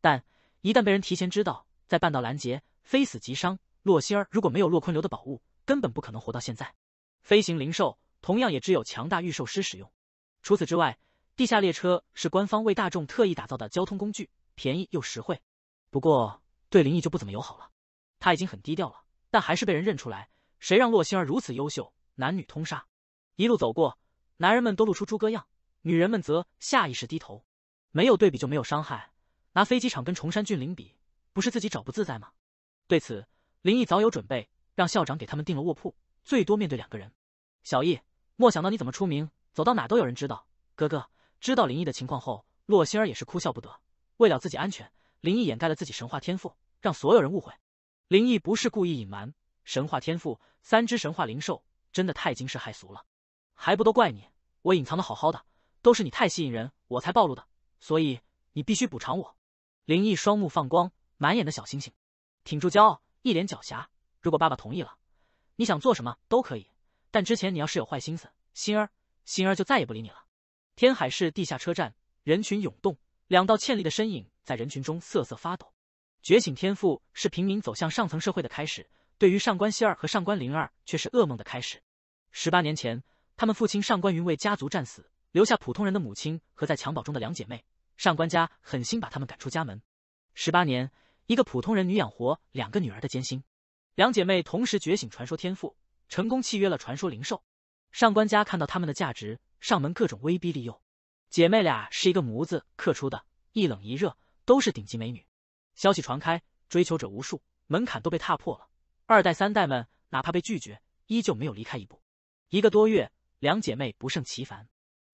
但一旦被人提前知道，在半道拦截，非死即伤。洛心儿如果没有洛昆流的宝物，根本不可能活到现在。飞行灵兽同样也只有强大御兽师使用。除此之外，地下列车是官方为大众特意打造的交通工具，便宜又实惠。不过。对林毅就不怎么友好了，他已经很低调了，但还是被人认出来。谁让洛星儿如此优秀，男女通杀。一路走过，男人们都露出猪哥样，女人们则下意识低头。没有对比就没有伤害，拿飞机场跟崇山峻岭比，不是自己找不自在吗？对此，林毅早有准备，让校长给他们订了卧铺，最多面对两个人。小易，没想到你怎么出名，走到哪都有人知道。哥哥知道林毅的情况后，洛星儿也是哭笑不得。为了自己安全，林毅掩盖了自己神话天赋。让所有人误会，林毅不是故意隐瞒神话天赋，三只神话灵兽真的太惊世骇俗了，还不都怪你！我隐藏的好好的，都是你太吸引人，我才暴露的，所以你必须补偿我。林毅双目放光，满眼的小星星，挺住骄傲，一脸狡黠。如果爸爸同意了，你想做什么都可以，但之前你要是有坏心思，星儿，星儿就再也不理你了。天海市地下车站，人群涌动，两道倩丽的身影在人群中瑟瑟发抖。觉醒天赋是平民走向上层社会的开始，对于上官希儿和上官灵儿却是噩梦的开始。十八年前，他们父亲上官云为家族战死，留下普通人的母亲和在襁褓中的两姐妹。上官家狠心把他们赶出家门。十八年，一个普通人女养活两个女儿的艰辛。两姐妹同时觉醒传说天赋，成功契约了传说灵兽。上官家看到他们的价值，上门各种威逼利诱。姐妹俩是一个模子刻出的，一冷一热，都是顶级美女。消息传开，追求者无数，门槛都被踏破了。二代、三代们哪怕被拒绝，依旧没有离开一步。一个多月，两姐妹不胜其烦。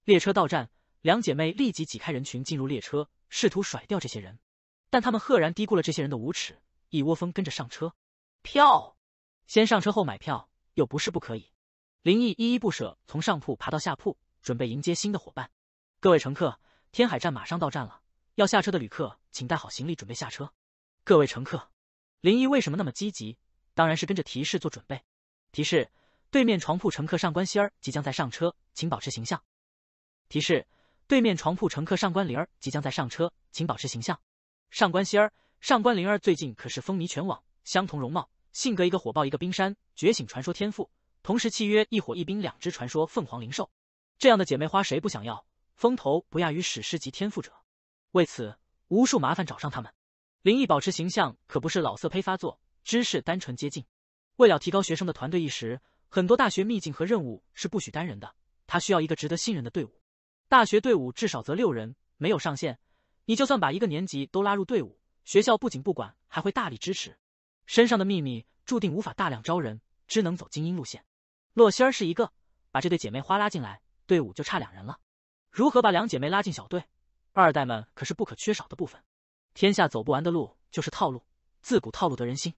列车到站，两姐妹立即挤开人群进入列车，试图甩掉这些人，但他们赫然低估了这些人的无耻，一窝蜂跟着上车。票，先上车后买票又不是不可以。林毅依依不舍从上铺爬到下铺，准备迎接新的伙伴。各位乘客，天海站马上到站了，要下车的旅客。请带好行李，准备下车，各位乘客。林毅为什么那么积极？当然是跟着提示做准备。提示：对面床铺乘客上官仙儿即将在上车，请保持形象。提示：对面床铺乘客上官灵儿即将在上车，请保持形象。上官仙儿、上官灵儿最近可是风靡全网，相同容貌，性格一个火爆，一个冰山，觉醒传说天赋，同时契约一火一冰两只传说凤凰灵兽。这样的姐妹花谁不想要？风头不亚于史诗级天赋者。为此。无数麻烦找上他们，林毅保持形象可不是老色胚发作，知识单纯接近。为了提高学生的团队意识，很多大学秘境和任务是不许单人的，他需要一个值得信任的队伍。大学队伍至少则六人，没有上限。你就算把一个年级都拉入队伍，学校不仅不管，还会大力支持。身上的秘密注定无法大量招人，只能走精英路线。洛仙儿是一个，把这对姐妹花拉进来，队伍就差两人了。如何把两姐妹拉进小队？二代们可是不可缺少的部分。天下走不完的路就是套路，自古套路得人心。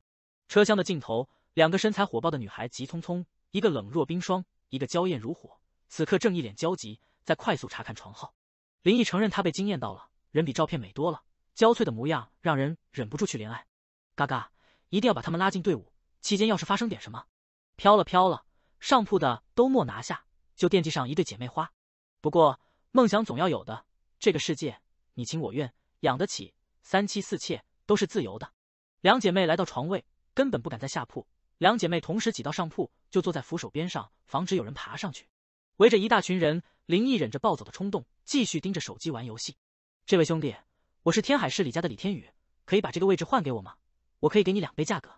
车厢的尽头，两个身材火爆的女孩急匆匆，一个冷若冰霜，一个娇艳如火，此刻正一脸焦急，在快速查看床号。林毅承认他被惊艳到了，人比照片美多了，娇脆的模样让人忍不住去怜爱。嘎嘎，一定要把他们拉进队伍。期间要是发生点什么，飘了飘了，上铺的都莫拿下，就惦记上一对姐妹花。不过梦想总要有的。这个世界，你情我愿，养得起三妻四妾都是自由的。两姐妹来到床位，根本不敢在下铺。两姐妹同时挤到上铺，就坐在扶手边上，防止有人爬上去。围着一大群人，林毅忍着暴走的冲动，继续盯着手机玩游戏。这位兄弟，我是天海市李家的李天宇，可以把这个位置换给我吗？我可以给你两倍价格。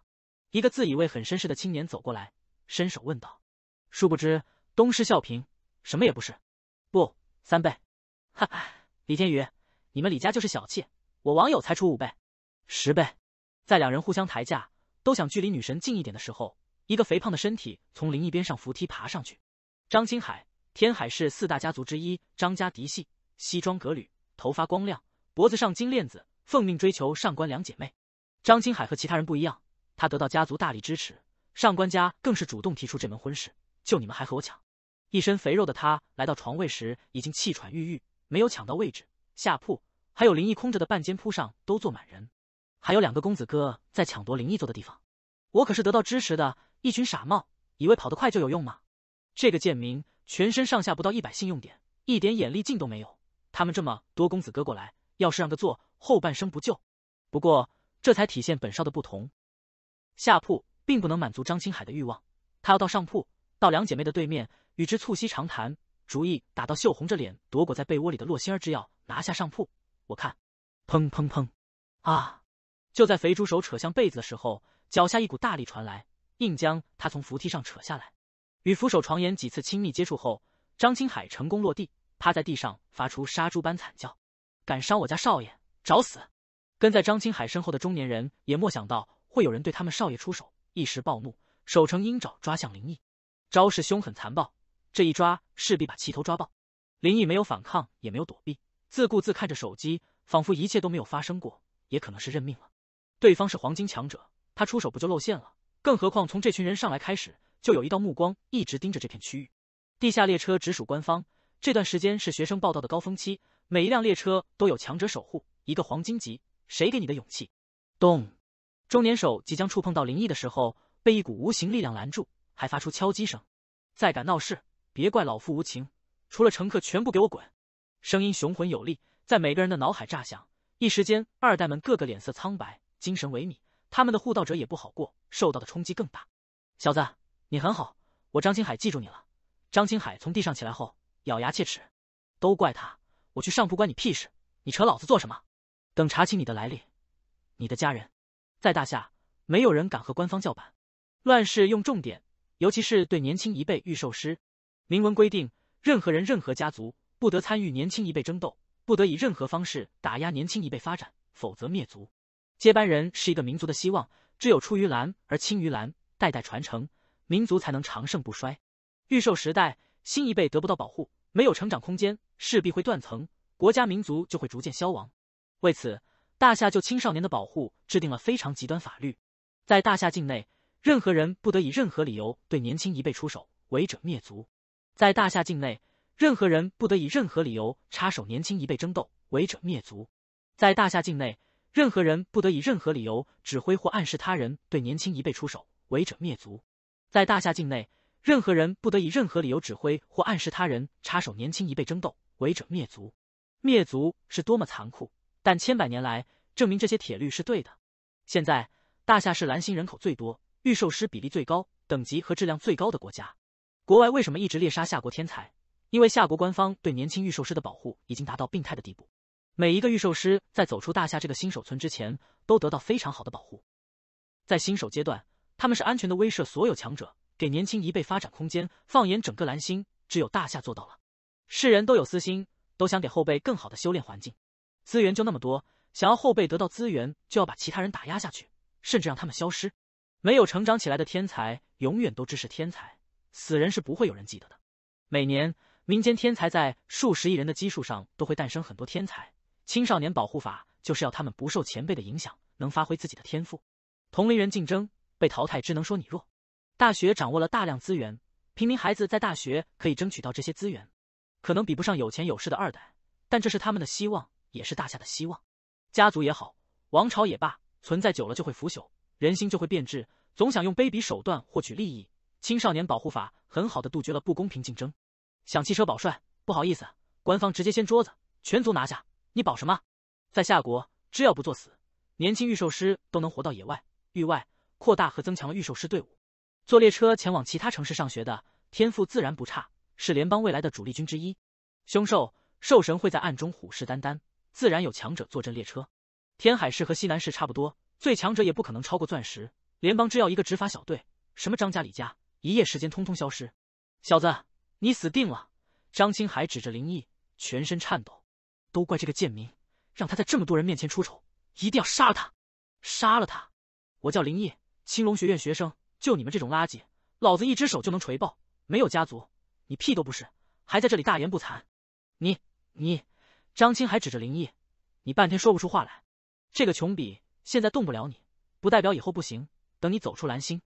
一个自以为很绅士的青年走过来，伸手问道。殊不知，东施效颦，什么也不是。不，三倍。哈哈。李天宇，你们李家就是小气，我网友才出五倍、十倍。在两人互相抬价，都想距离女神近一点的时候，一个肥胖的身体从林毅边上扶梯爬上去。张青海，天海市四大家族之一张家嫡系，西装革履，头发光亮，脖子上金链子，奉命追求上官两姐妹。张青海和其他人不一样，他得到家族大力支持，上官家更是主动提出这门婚事。就你们还和我抢！一身肥肉的他来到床位时已经气喘吁吁。没有抢到位置，下铺还有林毅空着的半间铺上都坐满人，还有两个公子哥在抢夺林毅坐的地方。我可是得到支持的，一群傻帽，以为跑得快就有用吗？这个贱民全身上下不到一百信用点，一点眼力劲都没有。他们这么多公子哥过来，要是让个座，后半生不就？不过这才体现本少的不同。下铺并不能满足张青海的欲望，他要到上铺，到两姐妹的对面，与之促膝长谈。主意打到秀红着脸躲裹在被窝里的洛心儿，之药，拿下上铺。我看，砰砰砰！啊！就在肥猪手扯向被子的时候，脚下一股大力传来，硬将他从扶梯上扯下来。与扶手床沿几次亲密接触后，张青海成功落地，趴在地上发出杀猪般惨叫：“敢伤我家少爷，找死！”跟在张青海身后的中年人也莫想到会有人对他们少爷出手，一时暴怒，手成鹰爪抓向林毅，招式凶狠残暴。这一抓势必把气头抓爆，林毅没有反抗，也没有躲避，自顾自看着手机，仿佛一切都没有发生过，也可能是认命了。对方是黄金强者，他出手不就露馅了？更何况从这群人上来开始，就有一道目光一直盯着这片区域。地下列车直属官方，这段时间是学生报道的高峰期，每一辆列车都有强者守护，一个黄金级，谁给你的勇气？咚！中年手即将触碰到林毅的时候，被一股无形力量拦住，还发出敲击声。再敢闹事！别怪老夫无情，除了乘客，全部给我滚！声音雄浑有力，在每个人的脑海炸响。一时间，二代们个个脸色苍白，精神萎靡。他们的护道者也不好过，受到的冲击更大。小子，你很好，我张青海记住你了。张青海从地上起来后，咬牙切齿：“都怪他！我去上铺关你屁事？你扯老子做什么？等查清你的来历，你的家人，在大夏，没有人敢和官方叫板。乱世用重点，尤其是对年轻一辈预售师。”明文规定，任何人、任何家族不得参与年轻一辈争斗，不得以任何方式打压年轻一辈发展，否则灭族。接班人是一个民族的希望，只有出于蓝而青于蓝，代代传承，民族才能长盛不衰。预售时代，新一辈得不到保护，没有成长空间，势必会断层，国家民族就会逐渐消亡。为此，大夏就青少年的保护制定了非常极端法律，在大夏境内，任何人不得以任何理由对年轻一辈出手，违者灭族。在大夏境内，任何人不得以任何理由插手年轻一辈争斗，违者灭族。在大夏境内，任何人不得以任何理由指挥或暗示他人对年轻一辈出手，违者灭族。在大夏境内，任何人不得以任何理由指挥或暗示他人插手年轻一辈争斗，违者灭族。灭族是多么残酷，但千百年来证明这些铁律是对的。现在，大夏是蓝星人口最多、御兽师比例最高、等级和质量最高的国家。国外为什么一直猎杀夏国天才？因为夏国官方对年轻御兽师的保护已经达到病态的地步。每一个御兽师在走出大夏这个新手村之前，都得到非常好的保护。在新手阶段，他们是安全的，威慑所有强者，给年轻一辈发展空间。放眼整个蓝星，只有大夏做到了。世人都有私心，都想给后辈更好的修炼环境，资源就那么多，想要后辈得到资源，就要把其他人打压下去，甚至让他们消失。没有成长起来的天才，永远都只是天才。死人是不会有人记得的。每年，民间天才在数十亿人的基数上，都会诞生很多天才。青少年保护法就是要他们不受前辈的影响，能发挥自己的天赋。同龄人竞争被淘汰，只能说你弱。大学掌握了大量资源，平民孩子在大学可以争取到这些资源，可能比不上有钱有势的二代，但这是他们的希望，也是大家的希望。家族也好，王朝也罢，存在久了就会腐朽，人心就会变质，总想用卑鄙手段获取利益。青少年保护法很好的杜绝了不公平竞争。想汽车保帅，不好意思，官方直接掀桌子，全族拿下你保什么？在夏国，只要不作死，年轻御兽师都能活到野外域外，扩大和增强了御兽师队伍。坐列车前往其他城市上学的天赋自然不差，是联邦未来的主力军之一。凶兽兽神会在暗中虎视眈眈，自然有强者坐镇列车。天海市和西南市差不多，最强者也不可能超过钻石联邦制药一个执法小队。什么张家李家？一夜时间，通通消失。小子，你死定了！张青海指着林毅，全身颤抖。都怪这个贱民，让他在这么多人面前出丑，一定要杀了他，杀了他！我叫林毅，青龙学院学生。就你们这种垃圾，老子一只手就能锤爆。没有家族，你屁都不是，还在这里大言不惭！你你，张青海指着林毅，你半天说不出话来。这个穷逼现在动不了你，不代表以后不行。等你走出蓝星。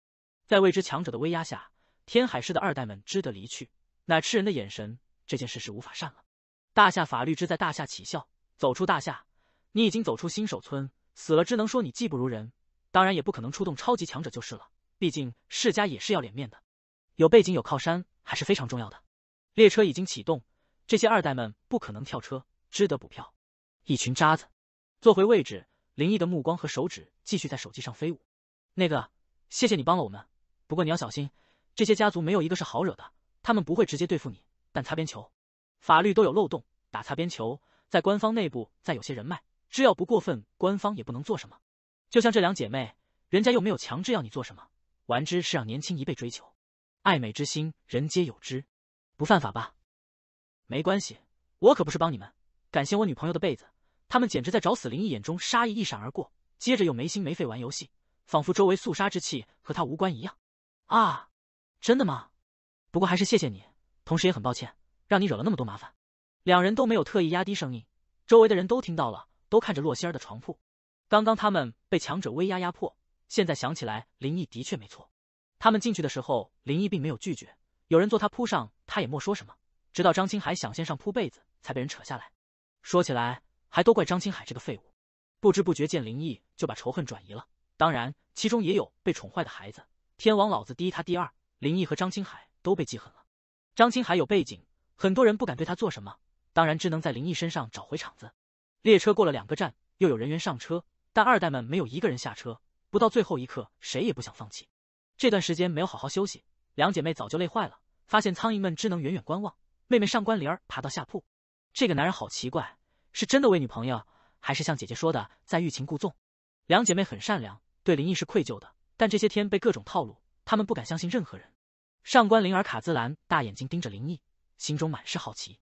在未知强者的威压下，天海市的二代们只得离去，乃吃人的眼神。这件事是无法善了。大夏法律之在大夏起效，走出大夏，你已经走出新手村，死了只能说你技不如人，当然也不可能出动超级强者就是了。毕竟世家也是要脸面的，有背景有靠山还是非常重要的。列车已经启动，这些二代们不可能跳车，只得补票。一群渣子，坐回位置。林毅的目光和手指继续在手机上飞舞。那个，谢谢你帮了我们。不过你要小心，这些家族没有一个是好惹的。他们不会直接对付你，但擦边球，法律都有漏洞。打擦边球，在官方内部再有些人脉，只要不过分，官方也不能做什么。就像这两姐妹，人家又没有强制要你做什么，玩之是让年轻一辈追求，爱美之心人皆有之，不犯法吧？没关系，我可不是帮你们。感谢我女朋友的被子，他们简直在找死。灵一眼中杀意一闪而过，接着又没心没肺玩游戏，仿佛周围肃杀之气和他无关一样。啊，真的吗？不过还是谢谢你，同时也很抱歉，让你惹了那么多麻烦。两人都没有特意压低声音，周围的人都听到了，都看着洛仙儿的床铺。刚刚他们被强者威压压迫，现在想起来，林毅的确没错。他们进去的时候，林毅并没有拒绝，有人坐他铺上，他也莫说什么。直到张青海想先上铺被子，才被人扯下来。说起来，还都怪张青海这个废物。不知不觉见林毅，就把仇恨转移了。当然，其中也有被宠坏的孩子。天王老子第一，他第二。林毅和张青海都被记恨了。张青海有背景，很多人不敢对他做什么，当然只能在林毅身上找回场子。列车过了两个站，又有人员上车，但二代们没有一个人下车，不到最后一刻，谁也不想放弃。这段时间没有好好休息，两姐妹早就累坏了。发现苍蝇们只能远远观望。妹妹上官灵儿爬到下铺，这个男人好奇怪，是真的为女朋友，还是像姐姐说的在欲擒故纵？两姐妹很善良，对林毅是愧疚的。但这些天被各种套路，他们不敢相信任何人。上官灵儿卡兹兰大眼睛盯着林毅，心中满是好奇。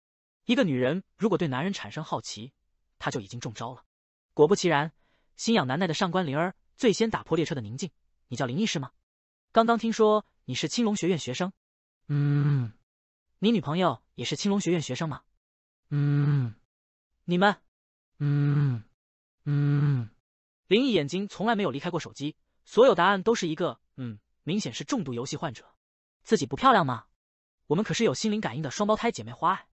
一个女人如果对男人产生好奇，她就已经中招了。果不其然，心痒难耐的上官灵儿最先打破列车的宁静：“你叫林毅是吗？刚刚听说你是青龙学院学生，嗯，你女朋友也是青龙学院学生吗？嗯，你们，嗯，嗯。”林毅眼睛从来没有离开过手机。所有答案都是一个，嗯，明显是重度游戏患者。自己不漂亮吗？我们可是有心灵感应的双胞胎姐妹花，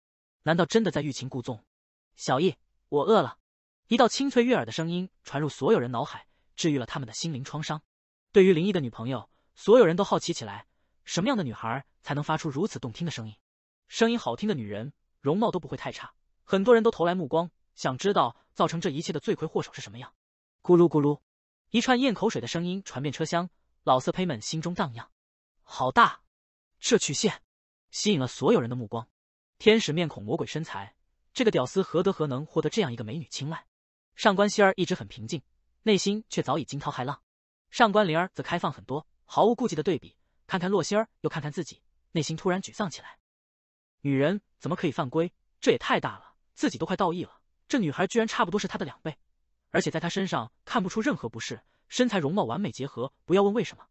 难道真的在欲擒故纵？小易，我饿了。一道清脆悦耳的声音传入所有人脑海，治愈了他们的心灵创伤。对于林毅的女朋友，所有人都好奇起来，什么样的女孩才能发出如此动听的声音？声音好听的女人，容貌都不会太差。很多人都投来目光，想知道造成这一切的罪魁祸首是什么样。咕噜咕噜。一串咽口水的声音传遍车厢，老色胚们心中荡漾。好大，这曲线吸引了所有人的目光。天使面孔，魔鬼身材，这个屌丝何德何能获得这样一个美女青睐？上官心儿一直很平静，内心却早已惊涛骇浪。上官灵儿则开放很多，毫无顾忌的对比，看看洛熙儿，又看看自己，内心突然沮丧起来。女人怎么可以犯规？这也太大了，自己都快到亿了，这女孩居然差不多是她的两倍。而且在他身上看不出任何不适，身材容貌完美结合。不要问为什么，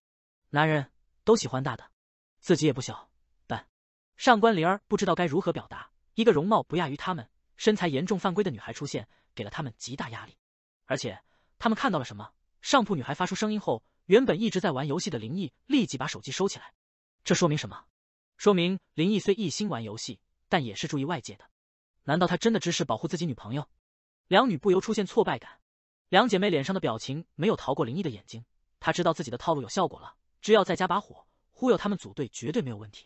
男人都喜欢大的，自己也不小。但上官灵儿不知道该如何表达。一个容貌不亚于他们，身材严重犯规的女孩出现，给了他们极大压力。而且他们看到了什么？上铺女孩发出声音后，原本一直在玩游戏的林毅立即把手机收起来。这说明什么？说明林毅虽一心玩游戏，但也是注意外界的。难道他真的只是保护自己女朋友？两女不由出现挫败感。两姐妹脸上的表情没有逃过林毅的眼睛，她知道自己的套路有效果了，只要再加把火，忽悠他们组队绝对没有问题。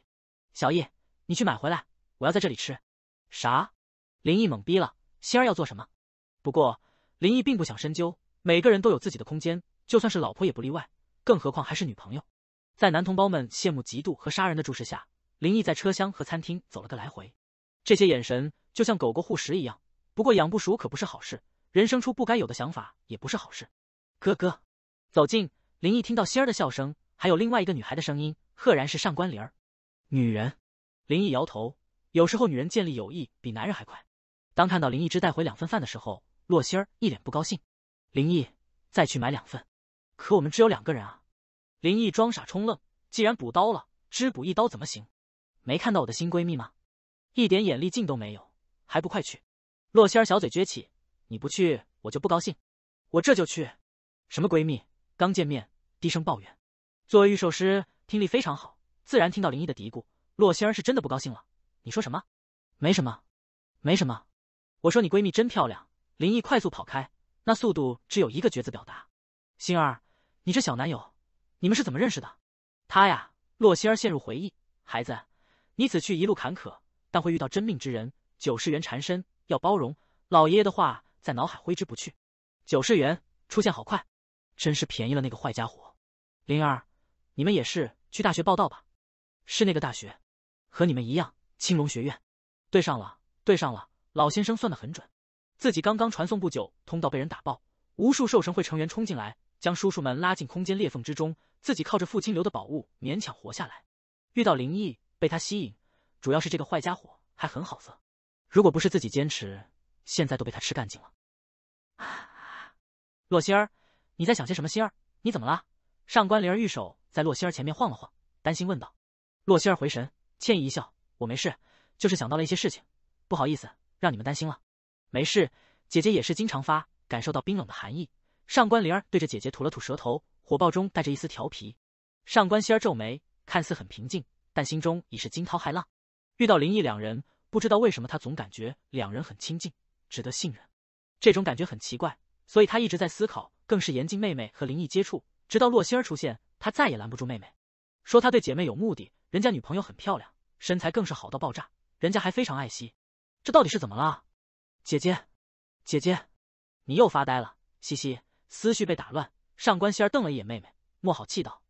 小易，你去买回来，我要在这里吃。啥？林毅懵逼了，仙儿要做什么？不过林毅并不想深究，每个人都有自己的空间，就算是老婆也不例外，更何况还是女朋友。在男同胞们羡慕、嫉妒和杀人的注视下，林毅在车厢和餐厅走了个来回，这些眼神就像狗狗护食一样，不过养不熟可不是好事。人生出不该有的想法也不是好事。哥哥，走近，林毅听到仙儿的笑声，还有另外一个女孩的声音，赫然是上官灵儿。女人，林毅摇头。有时候女人建立友谊比男人还快。当看到林毅芝带回两份饭的时候，洛仙儿一脸不高兴。林毅，再去买两份。可我们只有两个人啊。林毅装傻充愣。既然补刀了，只补一刀怎么行？没看到我的新闺蜜吗？一点眼力劲都没有，还不快去？洛仙儿小嘴撅起。你不去，我就不高兴。我这就去。什么闺蜜？刚见面，低声抱怨。作为预兽师，听力非常好，自然听到林毅的嘀咕。洛心儿是真的不高兴了。你说什么？没什么，没什么。我说你闺蜜真漂亮。林毅快速跑开，那速度只有一个“绝”字表达。星儿，你这小男友，你们是怎么认识的？他呀。洛心儿陷入回忆。孩子，你此去一路坎坷，但会遇到真命之人，九世缘缠身，要包容。老爷爷的话。在脑海挥之不去。九世元，出现好快，真是便宜了那个坏家伙。灵儿，你们也是去大学报道吧？是那个大学，和你们一样，青龙学院。对上了，对上了。老先生算的很准，自己刚刚传送不久，通道被人打爆，无数兽神会成员冲进来，将叔叔们拉进空间裂缝之中，自己靠着父亲留的宝物勉强活下来。遇到灵异，被他吸引，主要是这个坏家伙还很好色。如果不是自己坚持。现在都被他吃干净了，洛心儿，你在想些什么？心儿，你怎么了？上官灵儿玉手在洛心儿前面晃了晃，担心问道。洛心儿回神，歉意一笑：“我没事，就是想到了一些事情，不好意思让你们担心了。”没事，姐姐也是经常发。感受到冰冷的寒意，上官灵儿对着姐姐吐了吐舌头，火爆中带着一丝调皮。上官心儿皱眉，看似很平静，但心中已是惊涛骇浪。遇到林毅两人，不知道为什么，她总感觉两人很亲近。值得信任，这种感觉很奇怪，所以他一直在思考，更是严禁妹妹和林毅接触。直到洛心儿出现，他再也拦不住妹妹，说他对姐妹有目的。人家女朋友很漂亮，身材更是好到爆炸，人家还非常爱惜。这到底是怎么了？姐姐，姐姐，你又发呆了，嘻嘻，思绪被打乱。上官心儿瞪了一眼妹妹，莫好气道：“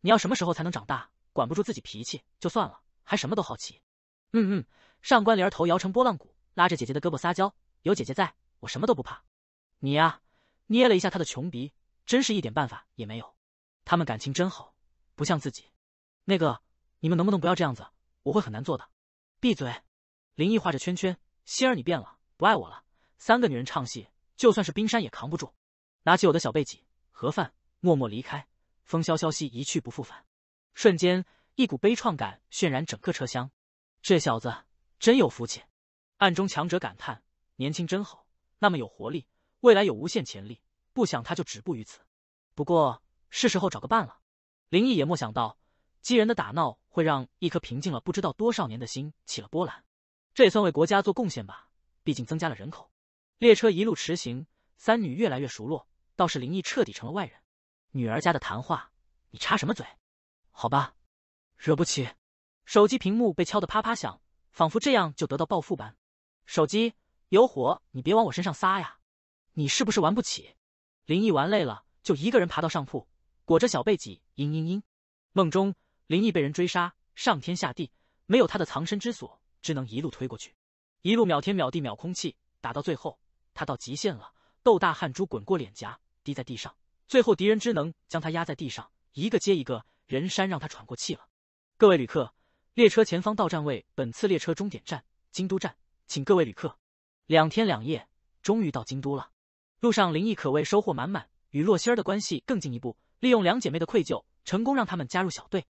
你要什么时候才能长大？管不住自己脾气就算了，还什么都好奇。”嗯嗯，上官莲儿头摇成波浪鼓。拉着姐姐的胳膊撒娇，有姐姐在，我什么都不怕。你呀，捏了一下他的穷鼻，真是一点办法也没有。他们感情真好，不像自己。那个，你们能不能不要这样子？我会很难做的。闭嘴！林毅画着圈圈，心儿你变了，不爱我了。三个女人唱戏，就算是冰山也扛不住。拿起我的小背脊，盒饭，默默离开。风萧萧兮，一去不复返。瞬间，一股悲怆感渲染整个车厢。这小子真有福气。暗中强者感叹：“年轻真好，那么有活力，未来有无限潜力。不想他就止步于此。不过，是时候找个伴了。”林毅也莫想到，几人的打闹会让一颗平静了不知道多少年的心起了波澜。这也算为国家做贡献吧，毕竟增加了人口。列车一路驰行，三女越来越熟络，倒是林毅彻底成了外人。女儿家的谈话，你插什么嘴？好吧，惹不起。手机屏幕被敲得啪啪响，仿佛这样就得到暴富般。手机有火，你别往我身上撒呀！你是不是玩不起？林毅玩累了，就一个人爬到上铺，裹着小被脊，嘤嘤嘤。梦中，林毅被人追杀，上天下地，没有他的藏身之所，只能一路推过去，一路秒天秒地秒空气。打到最后，他到极限了，豆大汗珠滚过脸颊，滴在地上。最后敌人只能将他压在地上，一个接一个，人山让他喘过气了。各位旅客，列车前方到站为本次列车终点站京都站。请各位旅客，两天两夜终于到京都了。路上林毅可谓收获满满，与洛心儿的关系更进一步，利用两姐妹的愧疚，成功让他们加入小队。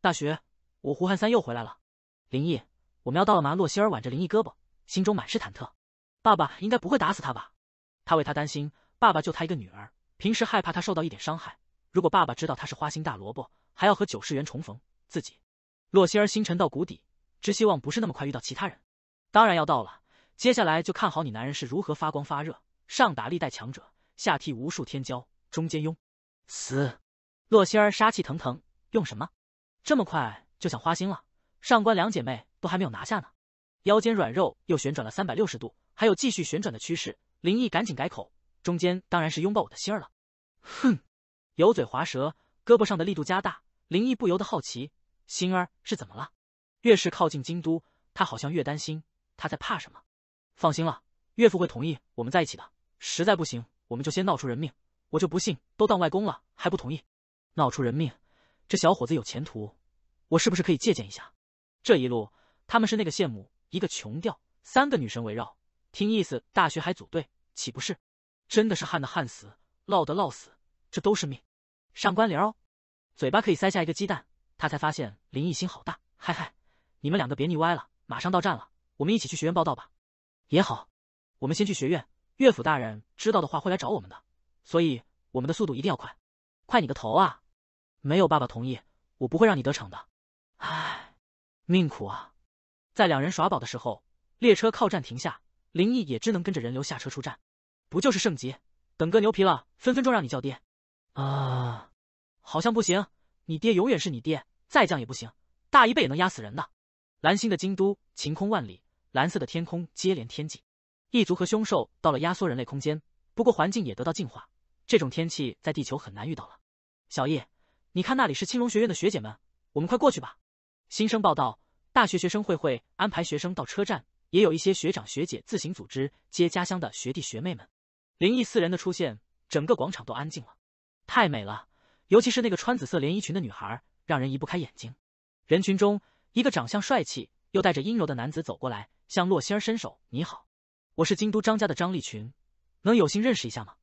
大学，我胡汉三又回来了。林毅，我们要到了吗？洛心儿挽着林毅胳膊，心中满是忐忑。爸爸应该不会打死他吧？他为他担心，爸爸就他一个女儿，平时害怕他受到一点伤害。如果爸爸知道他是花心大萝卜，还要和九世缘重逢，自己……洛心儿心沉到谷底，只希望不是那么快遇到其他人。当然要到了，接下来就看好你男人是如何发光发热，上打历代强者，下替无数天骄，中间庸。死，洛心儿杀气腾腾，用什么？这么快就想花心了？上官两姐妹都还没有拿下呢，腰间软肉又旋转了三百六十度，还有继续旋转的趋势。林毅赶紧改口，中间当然是拥抱我的心儿了。哼，油嘴滑舌，胳膊上的力度加大，林毅不由得好奇，心儿是怎么了？越是靠近京都，他好像越担心。他在怕什么？放心了，岳父会同意我们在一起的。实在不行，我们就先闹出人命。我就不信都当外公了还不同意。闹出人命，这小伙子有前途，我是不是可以借鉴一下？这一路，他们是那个羡慕，一个穷吊，三个女神围绕。听意思，大学还组队，岂不是？真的是旱的旱死，涝的涝死，这都是命。上官莲儿，嘴巴可以塞下一个鸡蛋。他才发现林奕心好大，嗨嗨，你们两个别腻歪了，马上到站了。我们一起去学院报道吧，也好。我们先去学院，岳府大人知道的话会来找我们的，所以我们的速度一定要快。快你个头啊！没有爸爸同意，我不会让你得逞的。唉，命苦啊！在两人耍宝的时候，列车靠站停下，林毅也只能跟着人流下车出站。不就是圣级？等哥牛皮了，分分钟让你叫爹。啊，好像不行，你爹永远是你爹，再犟也不行，大一辈也能压死人的。蓝星的京都晴空万里。蓝色的天空接连天际，异族和凶兽到了压缩人类空间，不过环境也得到净化。这种天气在地球很难遇到了。小叶，你看那里是青龙学院的学姐们，我们快过去吧。新生报道，大学学生会会安排学生到车站，也有一些学长学姐自行组织接家乡的学弟学妹们。灵异四人的出现，整个广场都安静了。太美了，尤其是那个穿紫色连衣裙的女孩，让人移不开眼睛。人群中，一个长相帅气又带着阴柔的男子走过来。向洛仙儿伸手，你好，我是京都张家的张立群，能有幸认识一下吗？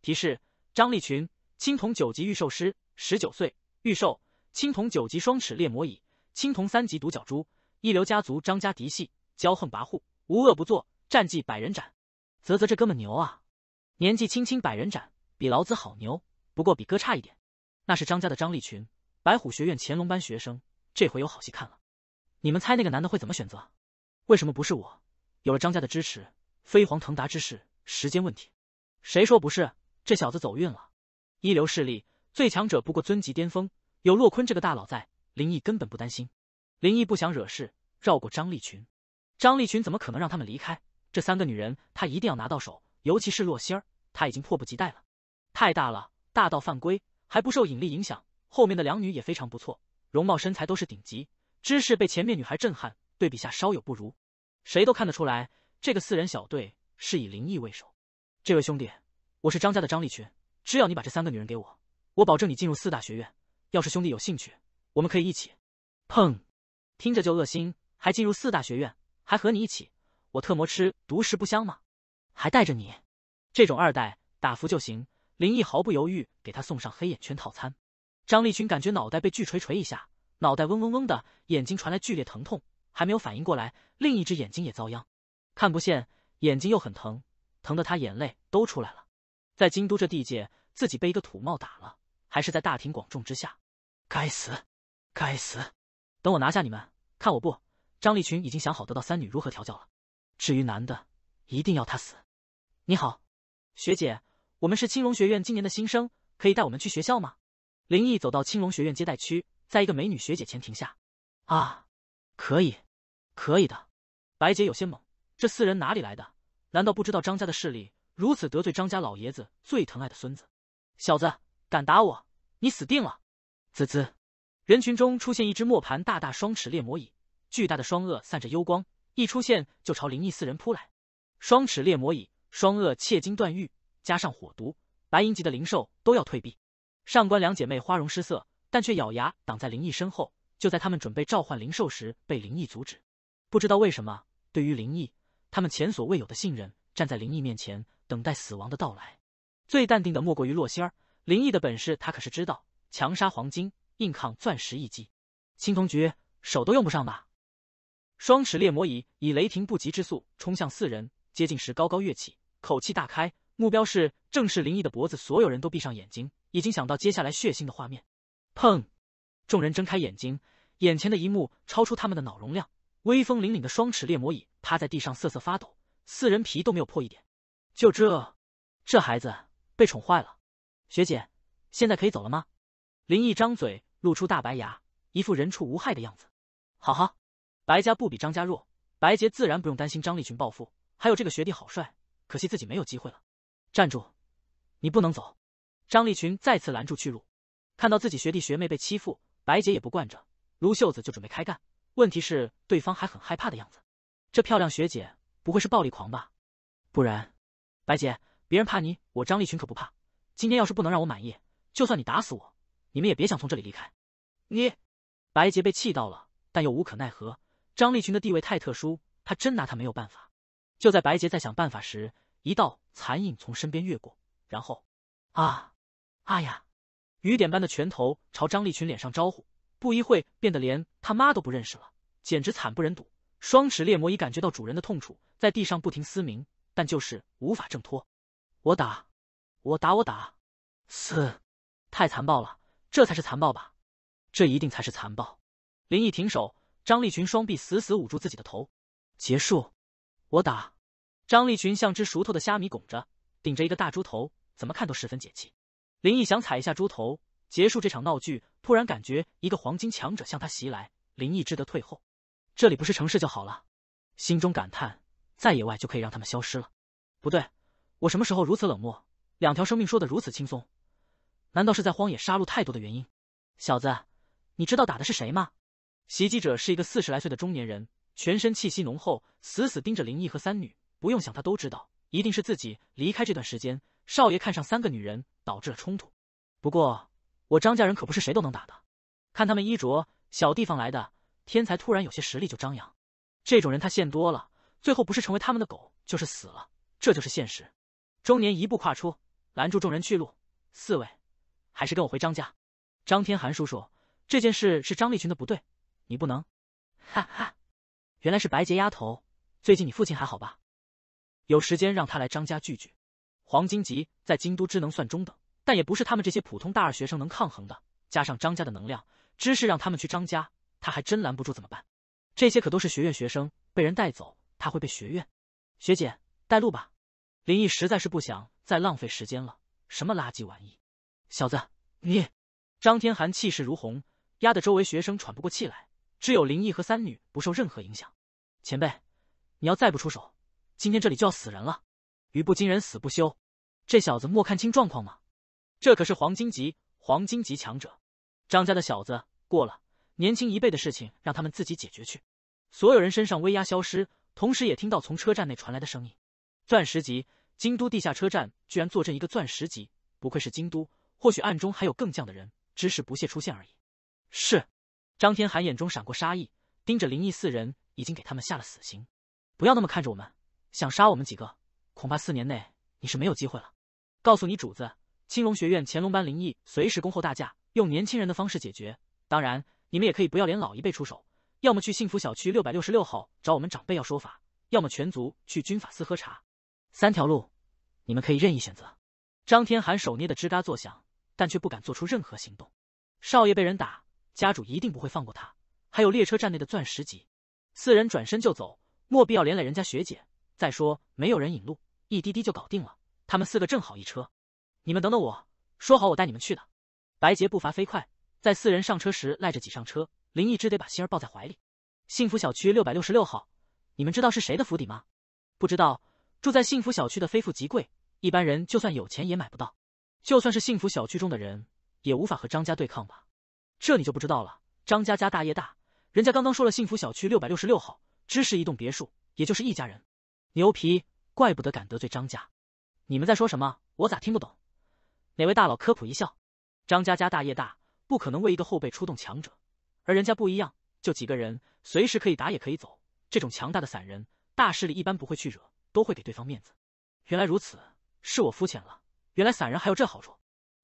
提示：张立群，青铜九级御兽师，十九岁，御兽，青铜九级双齿猎魔蚁，青铜三级独角蛛，一流家族张家嫡系，骄横跋扈，无恶不作，战绩百人斩。啧啧，这哥们牛啊，年纪轻轻百人斩，比老子好牛，不过比哥差一点。那是张家的张立群，白虎学院乾隆班学生，这回有好戏看了。你们猜那个男的会怎么选择？为什么不是我？有了张家的支持，飞黄腾达之事时间问题。谁说不是？这小子走运了。一流势力最强者不过尊级巅峰，有洛坤这个大佬在，林毅根本不担心。林毅不想惹事，绕过张立群。张立群怎么可能让他们离开？这三个女人他一定要拿到手，尤其是洛仙儿，他已经迫不及待了。太大了，大到犯规，还不受引力影响。后面的两女也非常不错，容貌身材都是顶级，知识被前面女孩震撼，对比下稍有不如。谁都看得出来，这个四人小队是以林毅为首。这位兄弟，我是张家的张立群，只要你把这三个女人给我，我保证你进入四大学院。要是兄弟有兴趣，我们可以一起。砰！听着就恶心，还进入四大学院，还和你一起，我特么吃独食不香吗？还带着你，这种二代打服就行。林毅毫不犹豫给他送上黑眼圈套餐。张立群感觉脑袋被巨锤锤一下，脑袋嗡嗡嗡的，眼睛传来剧烈疼痛。还没有反应过来，另一只眼睛也遭殃，看不见，眼睛又很疼，疼得他眼泪都出来了。在京都这地界，自己被一个土帽打了，还是在大庭广众之下，该死，该死！等我拿下你们，看我不……张立群已经想好得到三女如何调教了，至于男的，一定要他死。你好，学姐，我们是青龙学院今年的新生，可以带我们去学校吗？林毅走到青龙学院接待区，在一个美女学姐前停下。啊。可以，可以的。白洁有些懵，这四人哪里来的？难道不知道张家的势力如此得罪张家老爷子最疼爱的孙子？小子，敢打我，你死定了！滋滋，人群中出现一只磨盘大大双齿猎魔蚁，巨大的双颚散着幽光，一出现就朝灵异四人扑来。双齿猎魔蚁，双颚切金断玉，加上火毒，白银级的灵兽都要退避。上官两姐妹花容失色，但却咬牙挡在灵异身后。就在他们准备召唤灵兽时，被灵异阻止。不知道为什么，对于灵异，他们前所未有的信任。站在灵异面前，等待死亡的到来。最淡定的莫过于洛仙儿。灵异的本事他可是知道，强杀黄金，硬抗钻石一击。青铜局，手都用不上吧？双齿猎魔蚁以雷霆不及之速冲向四人，接近时高高跃起，口气大开，目标是正是灵异的脖子。所有人都闭上眼睛，已经想到接下来血腥的画面。砰！众人睁开眼睛，眼前的一幕超出他们的脑容量。威风凛凛的双齿猎魔椅趴在地上瑟瑟发抖，四人皮都没有破一点。就这，这孩子被宠坏了。学姐，现在可以走了吗？林毅张嘴露出大白牙，一副人畜无害的样子。好哈，白家不比张家弱，白洁自然不用担心张立群报复。还有这个学弟好帅，可惜自己没有机会了。站住！你不能走！张立群再次拦住去路，看到自己学弟学妹被欺负。白姐也不惯着，撸袖子就准备开干。问题是对方还很害怕的样子，这漂亮学姐不会是暴力狂吧？不然，白姐，别人怕你，我张立群可不怕。今天要是不能让我满意，就算你打死我，你们也别想从这里离开。你，白洁被气到了，但又无可奈何。张立群的地位太特殊，他真拿他没有办法。就在白洁在想办法时，一道残影从身边越过，然后，啊，啊呀！雨点般的拳头朝张立群脸上招呼，不一会变得连他妈都不认识了，简直惨不忍睹。双齿猎魔已感觉到主人的痛楚，在地上不停嘶鸣，但就是无法挣脱。我打，我打，我打！死，太残暴了，这才是残暴吧？这一定才是残暴。林毅停手，张立群双臂死死捂住自己的头。结束，我打。张立群像只熟透的虾米拱着，顶着一个大猪头，怎么看都十分解气。林毅想踩一下猪头，结束这场闹剧，突然感觉一个黄金强者向他袭来，林毅只得退后。这里不是城市就好了，心中感叹，在野外就可以让他们消失了。不对，我什么时候如此冷漠？两条生命说的如此轻松，难道是在荒野杀戮太多的原因？小子，你知道打的是谁吗？袭击者是一个四十来岁的中年人，全身气息浓厚，死死盯着林毅和三女。不用想，他都知道，一定是自己离开这段时间。少爷看上三个女人，导致了冲突。不过我张家人可不是谁都能打的。看他们衣着，小地方来的天才，突然有些实力就张扬，这种人他见多了，最后不是成为他们的狗，就是死了。这就是现实。中年一步跨出，拦住众人去路。四位，还是跟我回张家。张天寒叔叔，这件事是张立群的不对，你不能。哈哈，原来是白洁丫头。最近你父亲还好吧？有时间让他来张家聚聚。黄金级在京都只能算中等，但也不是他们这些普通大二学生能抗衡的。加上张家的能量、知识，让他们去张家，他还真拦不住。怎么办？这些可都是学院学生，被人带走，他会被学院学姐带路吧？林毅实在是不想再浪费时间了。什么垃圾玩意！小子，你张天寒气势如虹，压得周围学生喘不过气来，只有林毅和三女不受任何影响。前辈，你要再不出手，今天这里就要死人了。语不惊人死不休，这小子莫看清状况吗？这可是黄金级，黄金级强者，张家的小子过了，年轻一辈的事情让他们自己解决去。所有人身上威压消失，同时也听到从车站内传来的声音。钻石级，京都地下车站居然坐镇一个钻石级，不愧是京都，或许暗中还有更犟的人，只是不屑出现而已。是，张天寒眼中闪过杀意，盯着林毅四人，已经给他们下了死刑。不要那么看着我们，想杀我们几个？恐怕四年内你是没有机会了。告诉你主子，青龙学院乾隆班林毅随时恭候大驾，用年轻人的方式解决。当然，你们也可以不要连老一辈出手，要么去幸福小区六百六十六号找我们长辈要说法，要么全族去军法司喝茶，三条路，你们可以任意选择。张天寒手捏的吱嘎作响，但却不敢做出任何行动。少爷被人打，家主一定不会放过他。还有列车站内的钻石级，四人转身就走，莫必要连累人家学姐。再说，没有人引路。一滴滴就搞定了，他们四个正好一车，你们等等我，说好我带你们去的。白洁步伐飞快，在四人上车时赖着挤上车，林毅只得把心儿抱在怀里。幸福小区六百六十六号，你们知道是谁的府邸吗？不知道，住在幸福小区的非富即贵，一般人就算有钱也买不到。就算是幸福小区中的人，也无法和张家对抗吧？这你就不知道了，张家家大业大，人家刚刚说了幸福小区六百六十六号，只是一栋别墅，也就是一家人。牛皮。怪不得敢得罪张家，你们在说什么？我咋听不懂？哪位大佬科普一笑？张家家大业大，不可能为一个后辈出动强者，而人家不一样，就几个人，随时可以打也可以走。这种强大的散人，大势力一般不会去惹，都会给对方面子。原来如此，是我肤浅了。原来散人还有这好处。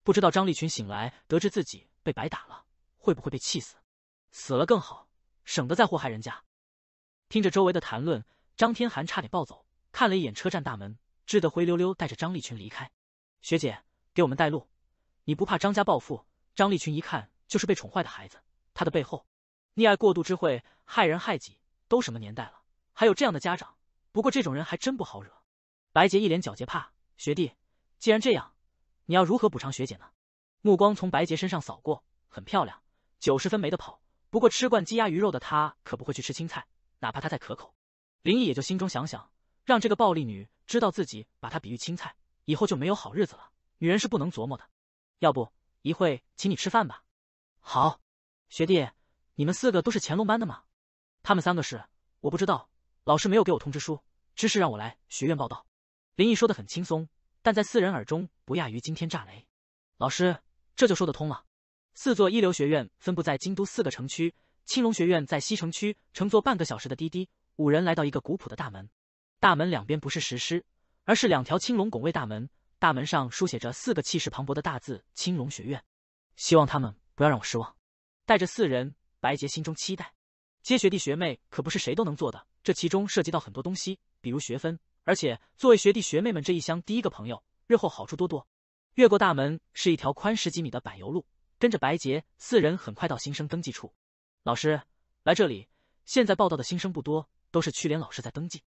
不知道张立群醒来得知自己被白打了，会不会被气死？死了更好，省得再祸害人家。听着周围的谈论，张天寒差点暴走。看了一眼车站大门，只得灰溜溜带着张立群离开。学姐，给我们带路。你不怕张家暴富？张立群一看就是被宠坏的孩子，他的背后，溺爱过度之会害人害己。都什么年代了，还有这样的家长？不过这种人还真不好惹。白洁一脸狡黠，怕学弟，既然这样，你要如何补偿学姐呢？目光从白洁身上扫过，很漂亮，九十分没得跑。不过吃惯鸡鸭鱼肉的他可不会去吃青菜，哪怕它再可口。林毅也就心中想想。让这个暴力女知道自己把她比喻青菜，以后就没有好日子了。女人是不能琢磨的，要不一会请你吃饭吧。好，学弟，你们四个都是乾隆班的吗？他们三个是，我不知道，老师没有给我通知书，只是让我来学院报道。林毅说的很轻松，但在四人耳中不亚于惊天炸雷。老师这就说得通了。四座一流学院分布在京都四个城区，青龙学院在西城区，乘坐半个小时的滴滴，五人来到一个古朴的大门。大门两边不是石狮，而是两条青龙拱卫大门。大门上书写着四个气势磅礴的大字“青龙学院”。希望他们不要让我失望。带着四人，白洁心中期待。接学弟学妹可不是谁都能做的，这其中涉及到很多东西，比如学分，而且作为学弟学妹们这一乡第一个朋友，日后好处多多。越过大门是一条宽十几米的柏油路，跟着白洁四人很快到新生登记处。老师，来这里。现在报道的新生不多，都是区联老师在登记。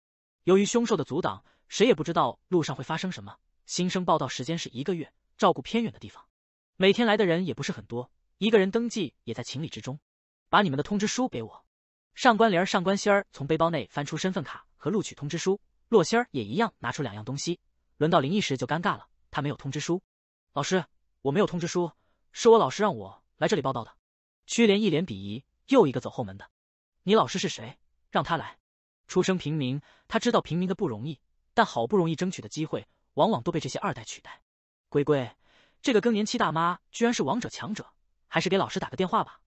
由于凶兽的阻挡，谁也不知道路上会发生什么。新生报道时间是一个月，照顾偏远的地方，每天来的人也不是很多，一个人登记也在情理之中。把你们的通知书给我。上官莲儿、上官仙儿从背包内翻出身份卡和录取通知书，洛仙儿也一样拿出两样东西。轮到林异时就尴尬了，他没有通知书。老师，我没有通知书，是我老师让我来这里报道的。屈莲一脸鄙夷，又一个走后门的。你老师是谁？让他来。出生平民，他知道平民的不容易，但好不容易争取的机会，往往都被这些二代取代。龟龟，这个更年期大妈居然是王者强者，还是给老师打个电话吧。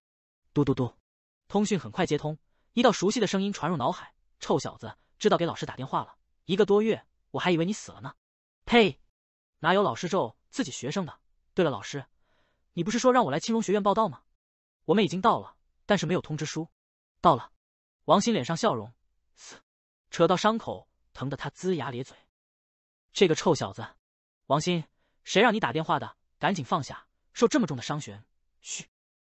嘟嘟嘟，通讯很快接通，一道熟悉的声音传入脑海：臭小子，知道给老师打电话了？一个多月，我还以为你死了呢。呸，哪有老师咒自己学生的？对了，老师，你不是说让我来青龙学院报道吗？我们已经到了，但是没有通知书。到了，王鑫脸上笑容。扯到伤口，疼得他龇牙咧嘴。这个臭小子，王鑫，谁让你打电话的？赶紧放下，受这么重的伤。玄，嘘，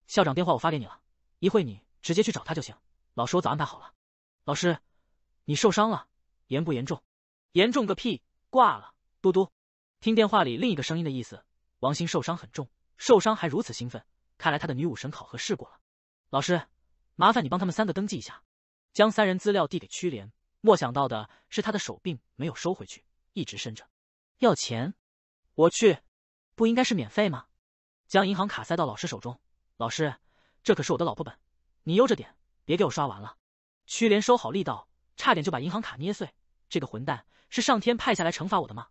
校长电话我发给你了，一会你直接去找他就行。老师，我早安排好了。老师，你受伤了，严不严重？严重个屁，挂了。嘟嘟，听电话里另一个声音的意思，王鑫受伤很重，受伤还如此兴奋，看来他的女武神考核试过了。老师，麻烦你帮他们三个登记一下。将三人资料递给屈莲。莫想到的是他的手并没有收回去，一直伸着。要钱？我去，不应该是免费吗？将银行卡塞到老师手中，老师，这可是我的老婆本，你悠着点，别给我刷完了。屈莲收好力道，差点就把银行卡捏碎。这个混蛋是上天派下来惩罚我的吗？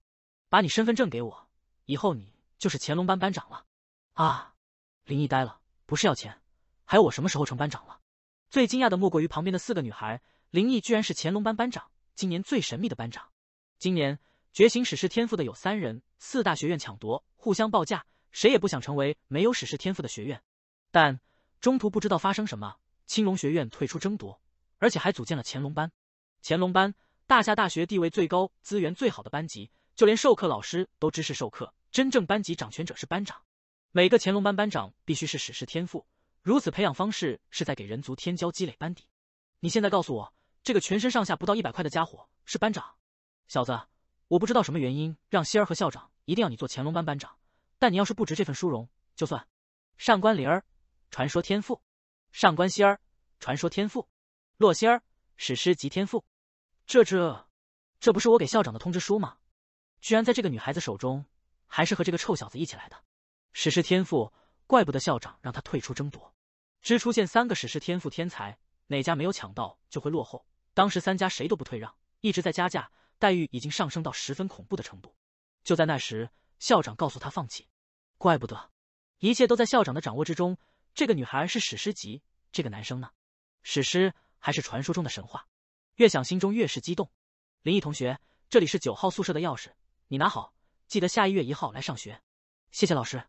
把你身份证给我，以后你就是乾隆班班长了。啊！林毅呆了，不是要钱，还有我什么时候成班长了？最惊讶的莫过于旁边的四个女孩，林毅居然是乾隆班班长，今年最神秘的班长。今年觉醒史诗天赋的有三人，四大学院抢夺，互相报价，谁也不想成为没有史诗天赋的学院。但中途不知道发生什么，青龙学院退出争夺，而且还组建了乾隆班。乾隆班，大夏大学地位最高、资源最好的班级，就连授课老师都支持授课。真正班级掌权者是班长，每个乾隆班班长必须是史诗天赋。如此培养方式是在给人族天骄积累班底。你现在告诉我，这个全身上下不到一百块的家伙是班长？小子，我不知道什么原因让希儿和校长一定要你做乾隆班班长，但你要是不值这份殊荣，就算。上官灵儿，传说天赋；上官希儿，传说天赋；洛希儿，史诗级天赋。这这，这不是我给校长的通知书吗？居然在这个女孩子手中，还是和这个臭小子一起来的史诗天赋。怪不得校长让他退出争夺，只出现三个史诗天赋天才，哪家没有抢到就会落后。当时三家谁都不退让，一直在加价，待遇已经上升到十分恐怖的程度。就在那时，校长告诉他放弃。怪不得，一切都在校长的掌握之中。这个女孩是史诗级，这个男生呢？史诗还是传说中的神话？越想心中越是激动。林毅同学，这里是九号宿舍的钥匙，你拿好，记得下一月一号来上学。谢谢老师。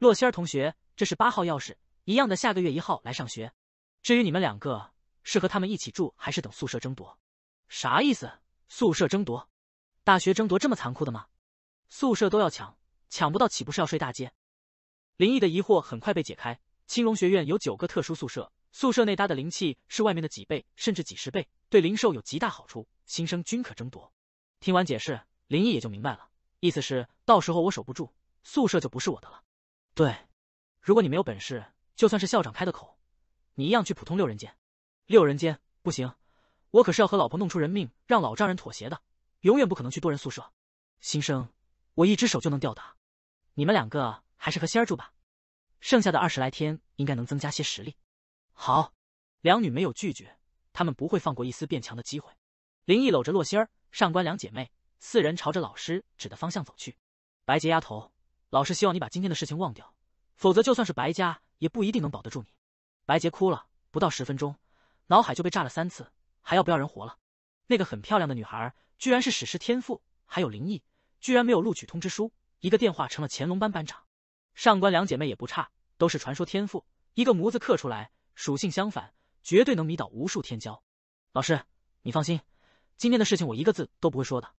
洛仙儿同学，这是八号钥匙，一样的。下个月一号来上学。至于你们两个，是和他们一起住，还是等宿舍争夺？啥意思？宿舍争夺？大学争夺这么残酷的吗？宿舍都要抢，抢不到岂不是要睡大街？林毅的疑惑很快被解开。青龙学院有九个特殊宿舍，宿舍内搭的灵气是外面的几倍，甚至几十倍，对灵兽有极大好处，新生均可争夺。听完解释，林毅也就明白了，意思是到时候我守不住宿舍，就不是我的了。对，如果你没有本事，就算是校长开的口，你一样去普通六人间。六人间不行，我可是要和老婆弄出人命，让老丈人妥协的，永远不可能去多人宿舍。新生，我一只手就能吊打，你们两个还是和仙儿住吧，剩下的二十来天应该能增加些实力。好，两女没有拒绝，她们不会放过一丝变强的机会。林毅搂着洛仙儿，上官两姐妹，四人朝着老师指的方向走去。白洁丫头。老师希望你把今天的事情忘掉，否则就算是白家也不一定能保得住你。白洁哭了，不到十分钟，脑海就被炸了三次，还要不要人活了？那个很漂亮的女孩，居然是史诗天赋，还有灵异，居然没有录取通知书，一个电话成了乾隆班班长。上官两姐妹也不差，都是传说天赋，一个模子刻出来，属性相反，绝对能迷倒无数天骄。老师，你放心，今天的事情我一个字都不会说的。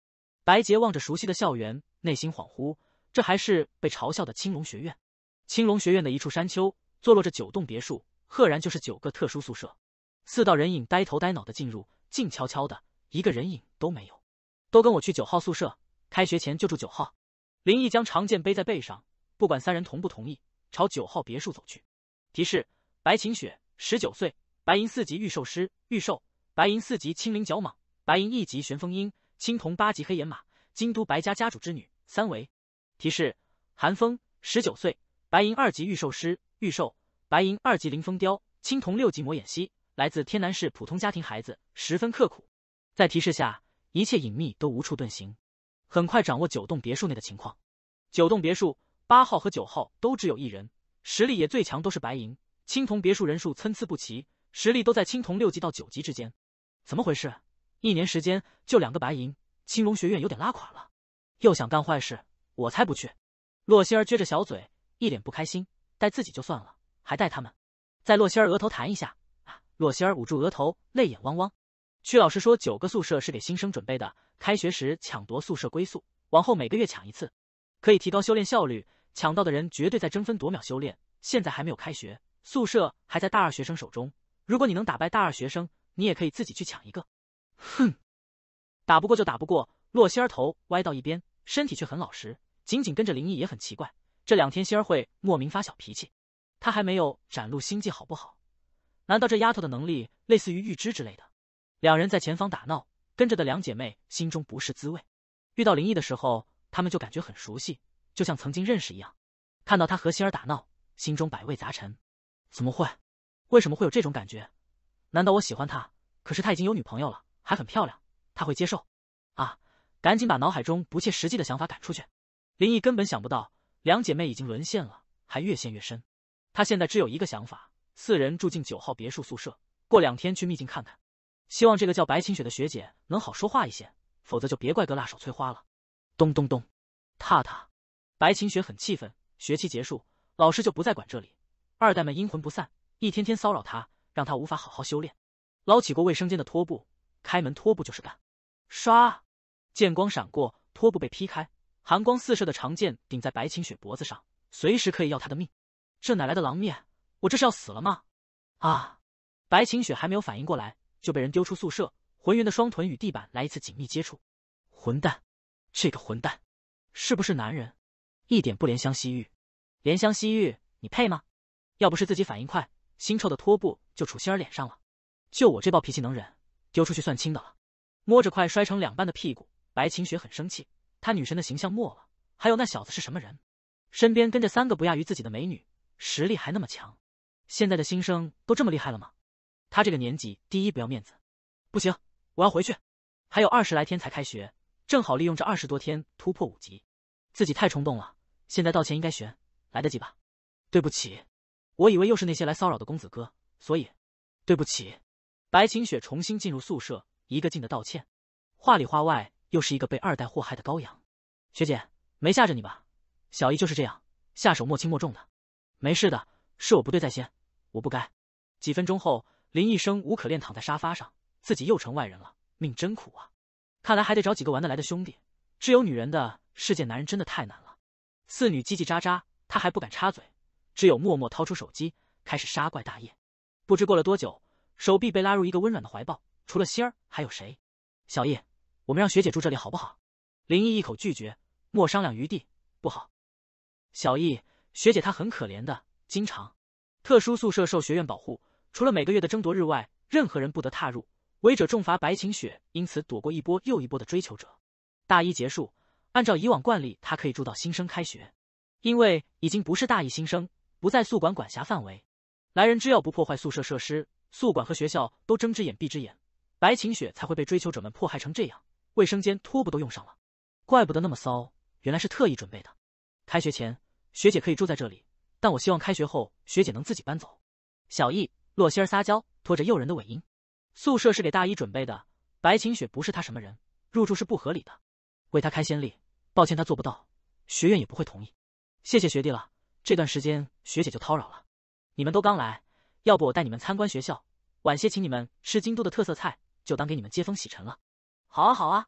白洁望着熟悉的校园，内心恍惚。这还是被嘲笑的青龙学院。青龙学院的一处山丘坐落着九栋别墅，赫然就是九个特殊宿舍。四道人影呆头呆脑的进入，静悄悄的，一个人影都没有。都跟我去九号宿舍，开学前就住九号。林毅将长剑背在背上，不管三人同不同意，朝九号别墅走去。提示：白晴雪，十九岁，白银四级御兽师，御兽，白银四级青鳞角蟒，白银一级玄风鹰，青铜八级黑岩马，京都白家家主之女，三维。提示：寒风，十九岁，白银二级御兽师，御兽，白银二级灵风雕，青铜六级魔眼蜥，来自天南市普通家庭，孩子十分刻苦。在提示下，一切隐秘都无处遁形。很快掌握九栋别墅内的情况。九栋别墅，八号和九号都只有一人，实力也最强都是白银、青铜。别墅人数参差不齐，实力都在青铜六级到九级之间。怎么回事？一年时间就两个白银？青龙学院有点拉垮了，又想干坏事。我才不去！洛仙儿撅着小嘴，一脸不开心。带自己就算了，还带他们！在洛仙儿额头弹一下，啊！洛仙儿捂住额头，泪眼汪汪。屈老师说，九个宿舍是给新生准备的，开学时抢夺宿舍归宿，往后每个月抢一次，可以提高修炼效率。抢到的人绝对在争分夺秒修炼。现在还没有开学，宿舍还在大二学生手中。如果你能打败大二学生，你也可以自己去抢一个。哼，打不过就打不过！洛仙儿头歪到一边。身体却很老实，紧紧跟着林毅也很奇怪。这两天心儿会莫名发小脾气，她还没有展露心计，好不好？难道这丫头的能力类似于预知之类的？两人在前方打闹，跟着的两姐妹心中不是滋味。遇到林毅的时候，她们就感觉很熟悉，就像曾经认识一样。看到他和心儿打闹，心中百味杂陈。怎么会？为什么会有这种感觉？难道我喜欢他？可是他已经有女朋友了，还很漂亮，他会接受？啊？赶紧把脑海中不切实际的想法赶出去。林毅根本想不到，两姐妹已经沦陷了，还越陷越深。他现在只有一个想法：四人住进九号别墅宿舍，过两天去秘境看看。希望这个叫白晴雪的学姐能好说话一些，否则就别怪哥辣手摧花了。咚咚咚，踏踏。白晴雪很气愤，学期结束，老师就不再管这里。二代们阴魂不散，一天天骚扰她，让她无法好好修炼。捞起过卫生间的拖布，开门拖布就是干，刷。剑光闪过，拖布被劈开，寒光四射的长剑顶在白晴雪脖子上，随时可以要她的命。这哪来的狼面？我这是要死了吗？啊！白晴雪还没有反应过来，就被人丢出宿舍，浑圆的双臀与地板来一次紧密接触。混蛋！这个混蛋，是不是男人？一点不怜香惜玉，怜香惜玉，你配吗？要不是自己反应快，腥臭的拖布就杵心儿脸上了。就我这暴脾气能忍，丢出去算轻的了。摸着快摔成两半的屁股。白晴雪很生气，她女神的形象没了。还有那小子是什么人？身边跟着三个不亚于自己的美女，实力还那么强。现在的新生都这么厉害了吗？她这个年纪，第一不要面子，不行，我要回去。还有二十来天才开学，正好利用这二十多天突破五级。自己太冲动了，现在道歉应该悬，来得及吧？对不起，我以为又是那些来骚扰的公子哥，所以对不起。白晴雪重新进入宿舍，一个劲的道歉，话里话外。又是一个被二代祸害的羔羊，学姐没吓着你吧？小姨就是这样，下手莫轻莫重的。没事的，是我不对在先，我不该。几分钟后，林一生无可恋躺在沙发上，自己又成外人了，命真苦啊！看来还得找几个玩得来的兄弟。只有女人的世界，男人真的太难了。四女叽叽喳喳，他还不敢插嘴，只有默默掏出手机，开始杀怪大业。不知过了多久，手臂被拉入一个温暖的怀抱，除了仙儿还有谁？小叶。我们让学姐住这里好不好？林毅一口拒绝，莫商量余地不好。小易，学姐她很可怜的，经常特殊宿舍受学院保护，除了每个月的争夺日外，任何人不得踏入，违者重罚。白晴雪因此躲过一波又一波的追求者。大一结束，按照以往惯例，她可以住到新生开学，因为已经不是大一新生，不在宿管管辖范围。来人只要不破坏宿舍设施，宿管和学校都睁只眼闭只眼，白晴雪才会被追求者们迫害成这样。卫生间拖布都用上了，怪不得那么骚，原来是特意准备的。开学前，学姐可以住在这里，但我希望开学后学姐能自己搬走。小易洛心儿撒娇，拖着诱人的尾音。宿舍是给大一准备的，白晴雪不是她什么人，入住是不合理的。为她开先例，抱歉她做不到，学院也不会同意。谢谢学弟了，这段时间学姐就叨扰了。你们都刚来，要不我带你们参观学校，晚些请你们吃京都的特色菜，就当给你们接风洗尘了。好啊，好啊，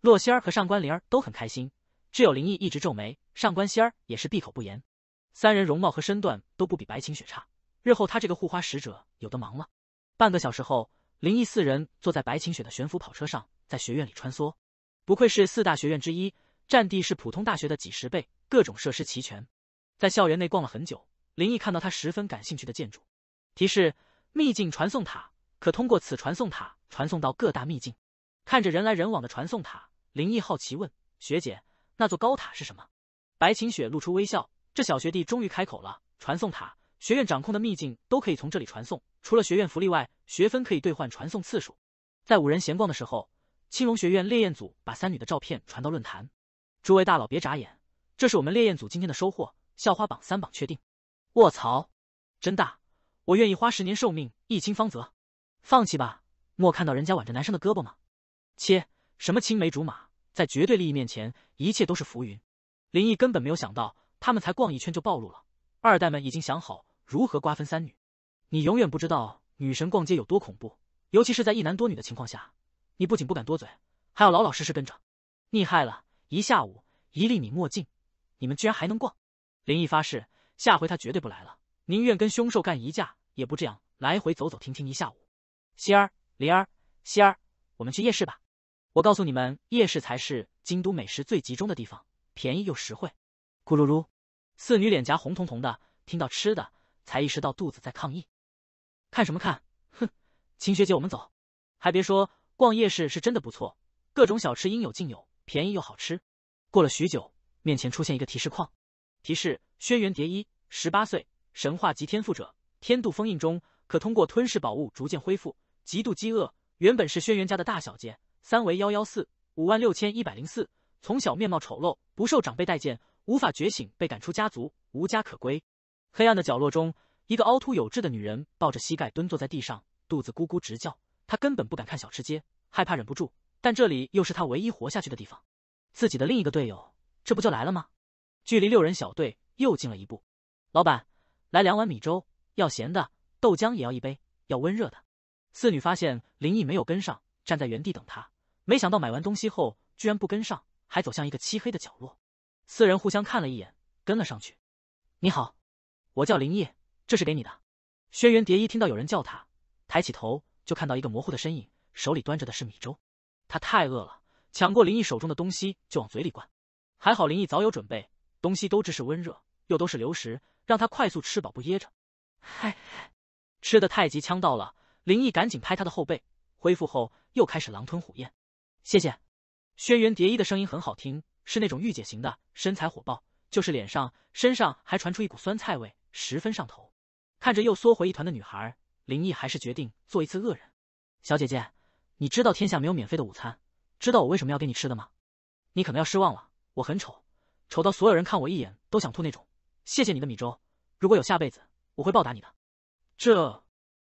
洛仙儿和上官灵儿都很开心，只有林毅一直皱眉。上官仙儿也是闭口不言。三人容貌和身段都不比白晴雪差，日后他这个护花使者有的忙了。半个小时后，林毅四人坐在白晴雪的悬浮跑车上，在学院里穿梭。不愧是四大学院之一，占地是普通大学的几十倍，各种设施齐全。在校园内逛了很久，林毅看到他十分感兴趣的建筑。提示：秘境传送塔，可通过此传送塔传送到各大秘境。看着人来人往的传送塔，林毅好奇问学姐：“那座高塔是什么？”白晴雪露出微笑，这小学弟终于开口了：“传送塔，学院掌控的秘境都可以从这里传送，除了学院福利外，学分可以兑换传送次数。”在五人闲逛的时候，青龙学院烈焰组把三女的照片传到论坛，诸位大佬别眨眼，这是我们烈焰组今天的收获，校花榜三榜确定。卧槽，真大！我愿意花十年寿命一清芳泽，放弃吧，莫看到人家挽着男生的胳膊吗？切，什么青梅竹马，在绝对利益面前，一切都是浮云。林毅根本没有想到，他们才逛一圈就暴露了。二代们已经想好如何瓜分三女。你永远不知道女神逛街有多恐怖，尤其是在一男多女的情况下，你不仅不敢多嘴，还要老老实实跟着。厉害了一下午，一粒米墨镜，你们居然还能逛。林毅发誓，下回他绝对不来了，宁愿跟凶兽干一架，也不这样来回走走停停一下午。希儿，灵儿，希儿，我们去夜市吧。我告诉你们，夜市才是京都美食最集中的地方，便宜又实惠。咕噜噜，四女脸颊红彤彤的，听到吃的才意识到肚子在抗议。看什么看？哼，秦学姐，我们走。还别说，逛夜市是真的不错，各种小吃应有尽有，便宜又好吃。过了许久，面前出现一个提示框，提示：轩辕蝶衣，十八岁，神话级天赋者，天度封印中，可通过吞噬宝物逐渐恢复。极度饥饿。原本是轩辕家的大小姐。三维幺幺四五万六千一百零四，从小面貌丑陋，不受长辈待见，无法觉醒，被赶出家族，无家可归。黑暗的角落中，一个凹凸有致的女人抱着膝盖蹲坐在地上，肚子咕咕直叫。她根本不敢看小吃街，害怕忍不住。但这里又是她唯一活下去的地方。自己的另一个队友，这不就来了吗？距离六人小队又近了一步。老板，来两碗米粥，要咸的，豆浆也要一杯，要温热的。四女发现林毅没有跟上，站在原地等他。没想到买完东西后居然不跟上，还走向一个漆黑的角落。四人互相看了一眼，跟了上去。你好，我叫林毅，这是给你的。轩辕蝶衣听到有人叫他，抬起头就看到一个模糊的身影，手里端着的是米粥。他太饿了，抢过林毅手中的东西就往嘴里灌。还好林毅早有准备，东西都只是温热，又都是流食，让他快速吃饱不噎着。嗨，吃的太急呛到了，林毅赶紧拍他的后背，恢复后又开始狼吞虎咽。谢谢，轩辕蝶衣的声音很好听，是那种御姐型的，身材火爆，就是脸上、身上还传出一股酸菜味，十分上头。看着又缩回一团的女孩，林毅还是决定做一次恶人。小姐姐，你知道天下没有免费的午餐，知道我为什么要给你吃的吗？你可能要失望了，我很丑，丑到所有人看我一眼都想吐那种。谢谢你的米粥，如果有下辈子，我会报答你的。这，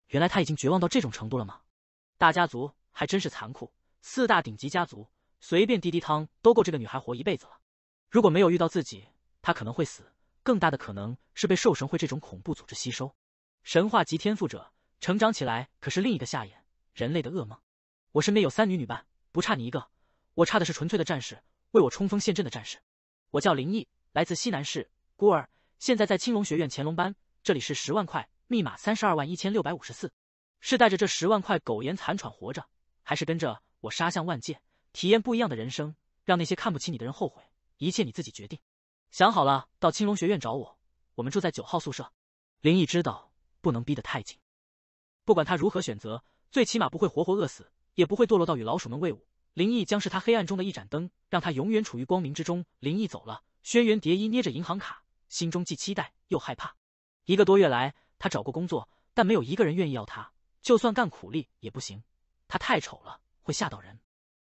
原来他已经绝望到这种程度了吗？大家族还真是残酷。四大顶级家族随便滴滴汤都够这个女孩活一辈子了。如果没有遇到自己，她可能会死，更大的可能是被兽神会这种恐怖组织吸收。神话级天赋者成长起来可是另一个下眼人类的噩梦。我身边有三女女伴，不差你一个。我差的是纯粹的战士，为我冲锋陷阵的战士。我叫林毅，来自西南市孤儿，现在在青龙学院潜龙班。这里是十万块，密码三十二万一千六百五十四。是带着这十万块苟延残喘活着，还是跟着？我杀向万界，体验不一样的人生，让那些看不起你的人后悔。一切你自己决定，想好了到青龙学院找我，我们住在九号宿舍。林毅知道不能逼得太紧，不管他如何选择，最起码不会活活饿死，也不会堕落到与老鼠们为伍。林毅将是他黑暗中的一盏灯，让他永远处于光明之中。林毅走了，轩辕蝶衣捏着银行卡，心中既期待又害怕。一个多月来，他找过工作，但没有一个人愿意要他，就算干苦力也不行，他太丑了。会吓到人。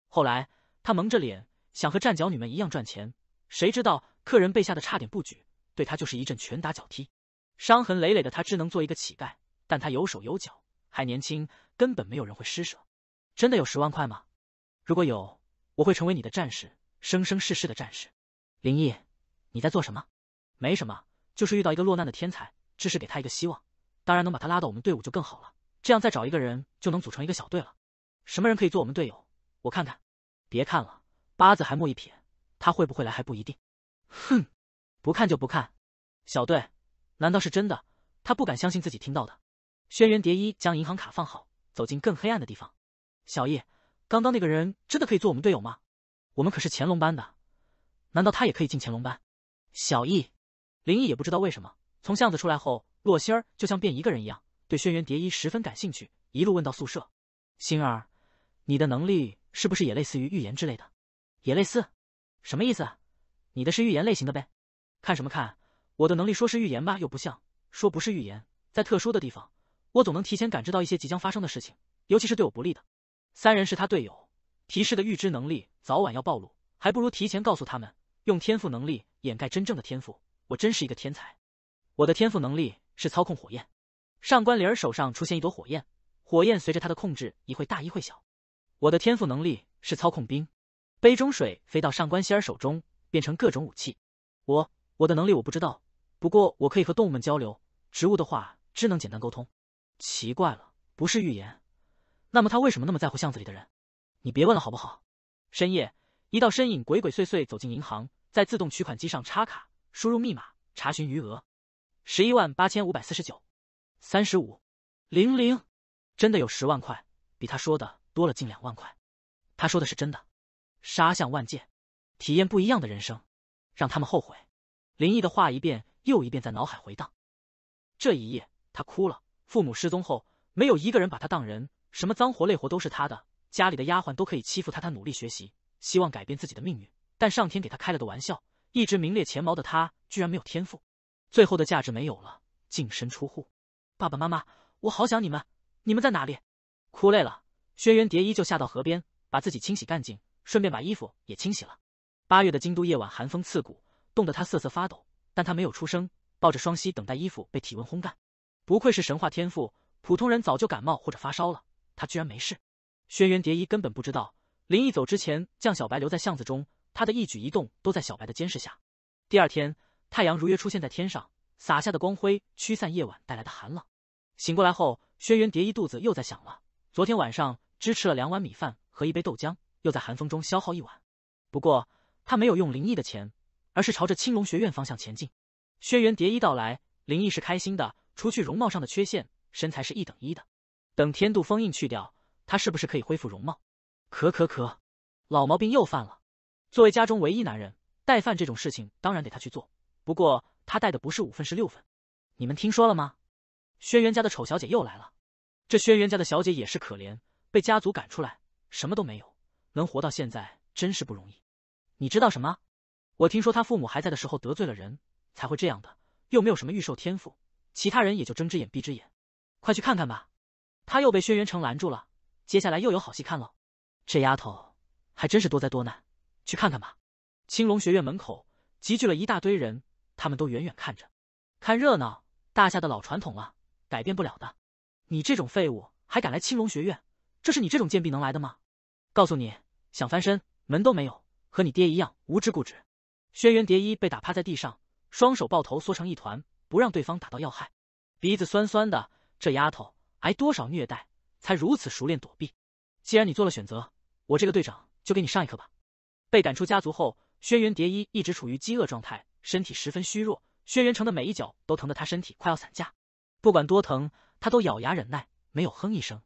后来他蒙着脸，想和站脚女们一样赚钱，谁知道客人被吓得差点不举，对他就是一阵拳打脚踢，伤痕累累的他只能做一个乞丐。但他有手有脚，还年轻，根本没有人会施舍。真的有十万块吗？如果有，我会成为你的战士，生生世世的战士。林毅，你在做什么？没什么，就是遇到一个落难的天才，只是给他一个希望。当然能把他拉到我们队伍就更好了，这样再找一个人就能组成一个小队了。什么人可以做我们队友？我看看，别看了，八字还没一撇，他会不会来还不一定。哼，不看就不看。小队，难道是真的？他不敢相信自己听到的。轩辕蝶衣将银行卡放好，走进更黑暗的地方。小易，刚刚那个人真的可以做我们队友吗？我们可是乾隆班的，难道他也可以进乾隆班？小易，林毅也不知道为什么，从巷子出来后，洛心儿就像变一个人一样，对轩辕蝶衣十分感兴趣，一路问到宿舍。星儿。你的能力是不是也类似于预言之类的？也类似，什么意思？你的是预言类型的呗？看什么看？我的能力说是预言吧，又不像；说不是预言，在特殊的地方，我总能提前感知到一些即将发生的事情，尤其是对我不利的。三人是他队友，提示的预知能力早晚要暴露，还不如提前告诉他们，用天赋能力掩盖真正的天赋。我真是一个天才！我的天赋能力是操控火焰。上官灵儿手上出现一朵火焰，火焰随着她的控制，一会大一会小。我的天赋能力是操控冰，杯中水飞到上官仙儿手中，变成各种武器。我我的能力我不知道，不过我可以和动物们交流，植物的话只能简单沟通。奇怪了，不是预言，那么他为什么那么在乎巷子里的人？你别问了好不好？深夜，一道身影鬼鬼祟祟走进银行，在自动取款机上插卡，输入密码，查询余额，十一万八千五百四十九，三十五，零零，真的有十万块，比他说的。多了近两万块，他说的是真的。杀向万界，体验不一样的人生，让他们后悔。林毅的话一遍又一遍在脑海回荡。这一夜，他哭了。父母失踪后，没有一个人把他当人，什么脏活累活都是他的，家里的丫鬟都可以欺负他。他努力学习，希望改变自己的命运，但上天给他开了个玩笑。一直名列前茅的他，居然没有天赋。最后的价值没有了，净身出户。爸爸妈妈，我好想你们，你们在哪里？哭累了。轩辕蝶衣就下到河边，把自己清洗干净，顺便把衣服也清洗了。八月的京都夜晚，寒风刺骨，冻得他瑟瑟发抖，但他没有出声，抱着双膝等待衣服被体温烘干。不愧是神话天赋，普通人早就感冒或者发烧了，他居然没事。轩辕蝶衣根本不知道，林毅走之前将小白留在巷子中，他的一举一动都在小白的监视下。第二天，太阳如约出现在天上，洒下的光辉驱散夜晚带来的寒冷。醒过来后，轩辕蝶衣肚子又在响了，昨天晚上。支持了两碗米饭和一杯豆浆，又在寒风中消耗一碗。不过他没有用灵异的钱，而是朝着青龙学院方向前进。轩辕蝶衣到来，灵异是开心的。除去容貌上的缺陷，身材是一等一的。等天度封印去掉，他是不是可以恢复容貌？咳咳咳，老毛病又犯了。作为家中唯一男人，带饭这种事情当然得他去做。不过他带的不是五份，是六份。你们听说了吗？轩辕家的丑小姐又来了。这轩辕家的小姐也是可怜。被家族赶出来，什么都没有，能活到现在真是不容易。你知道什么？我听说他父母还在的时候得罪了人，才会这样的。又没有什么预兽天赋，其他人也就睁只眼闭只眼。快去看看吧！他又被轩辕城拦住了。接下来又有好戏看了。这丫头还真是多灾多难。去看看吧。青龙学院门口集聚了一大堆人，他们都远远看着，看热闹，大夏的老传统了，改变不了的。你这种废物还敢来青龙学院？这是你这种贱婢能来的吗？告诉你，想翻身门都没有，和你爹一样无知固执。轩辕蝶衣被打趴在地上，双手抱头缩成一团，不让对方打到要害，鼻子酸酸的。这丫头挨多少虐待，才如此熟练躲避？既然你做了选择，我这个队长就给你上一课吧。被赶出家族后，轩辕蝶衣一直处于饥饿状态，身体十分虚弱。轩辕城的每一脚都疼得他身体快要散架，不管多疼，他都咬牙忍耐，没有哼一声。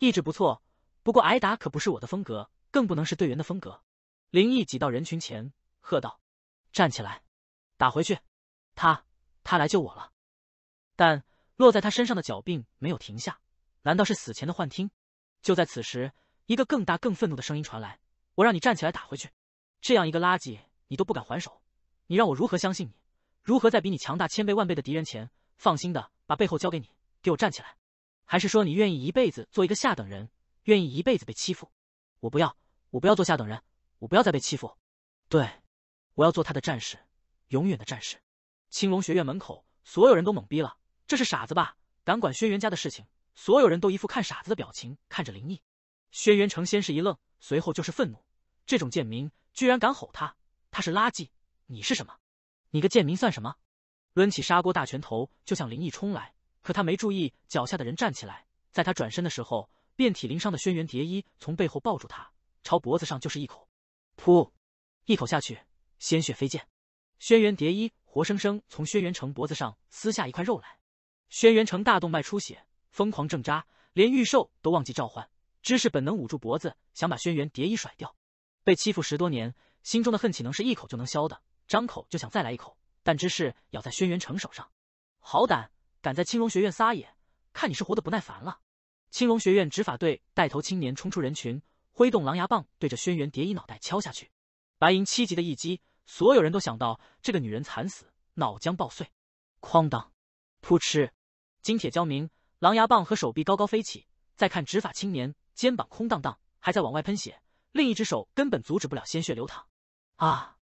意志不错，不过挨打可不是我的风格，更不能是队员的风格。林毅挤到人群前，喝道：“站起来，打回去！他，他来救我了。”但落在他身上的脚并没有停下。难道是死前的幻听？就在此时，一个更大、更愤怒的声音传来：“我让你站起来打回去，这样一个垃圾，你都不敢还手，你让我如何相信你？如何在比你强大千倍万倍的敌人前，放心的把背后交给你？给我站起来！”还是说你愿意一辈子做一个下等人，愿意一辈子被欺负？我不要，我不要做下等人，我不要再被欺负。对，我要做他的战士，永远的战士。青龙学院门口，所有人都懵逼了，这是傻子吧？敢管轩辕家的事情？所有人都一副看傻子的表情看着林毅。轩辕城先是一愣，随后就是愤怒，这种贱民居然敢吼他，他是垃圾，你是什么？你个贱民算什么？抡起砂锅大拳头就向林毅冲来。可他没注意脚下的人站起来，在他转身的时候，遍体鳞伤的轩辕蝶衣从背后抱住他，朝脖子上就是一口，噗！一口下去，鲜血飞溅，轩辕蝶衣活生生从轩辕城脖子上撕下一块肉来。轩辕城大动脉出血，疯狂挣扎，连玉兽都忘记召唤，知识本能捂住脖子，想把轩辕蝶衣甩掉。被欺负十多年，心中的恨岂能是一口就能消的？张口就想再来一口，但知识咬在轩辕城手上，好胆！敢在青龙学院撒野，看你是活得不耐烦了！青龙学院执法队带头青年冲出人群，挥动狼牙棒对着轩辕蝶衣脑袋敲下去。白银七级的一击，所有人都想到这个女人惨死，脑浆爆碎。哐当，扑哧，金铁交鸣，狼牙棒和手臂高高飞起。再看执法青年，肩膀空荡荡，还在往外喷血，另一只手根本阻止不了鲜血流淌。啊，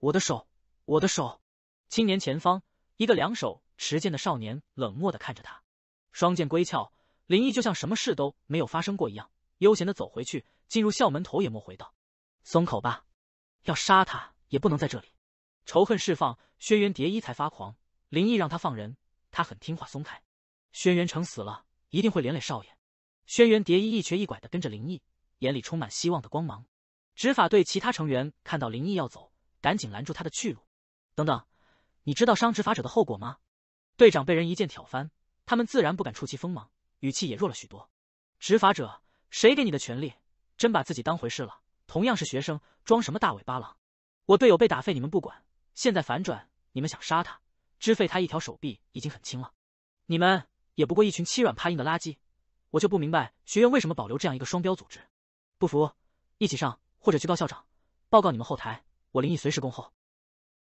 我的手，我的手！青年前方一个两手。持剑的少年冷漠地看着他，双剑归鞘，林毅就像什么事都没有发生过一样，悠闲的走回去，进入校门，头也没回道：“松口吧，要杀他也不能在这里。”仇恨释放，轩辕蝶衣才发狂。林毅让他放人，他很听话，松开。轩辕城死了，一定会连累少爷。轩辕蝶衣一瘸一拐的跟着林毅，眼里充满希望的光芒。执法队其他成员看到林毅要走，赶紧拦住他的去路。等等，你知道伤执法者的后果吗？队长被人一剑挑翻，他们自然不敢触其锋芒，语气也弱了许多。执法者，谁给你的权利？真把自己当回事了？同样是学生，装什么大尾巴狼？我队友被打废，你们不管，现在反转，你们想杀他，支废他一条手臂已经很轻了。你们也不过一群欺软怕硬的垃圾，我就不明白学院为什么保留这样一个双标组织。不服，一起上，或者去告校长，报告你们后台，我林毅随时恭候。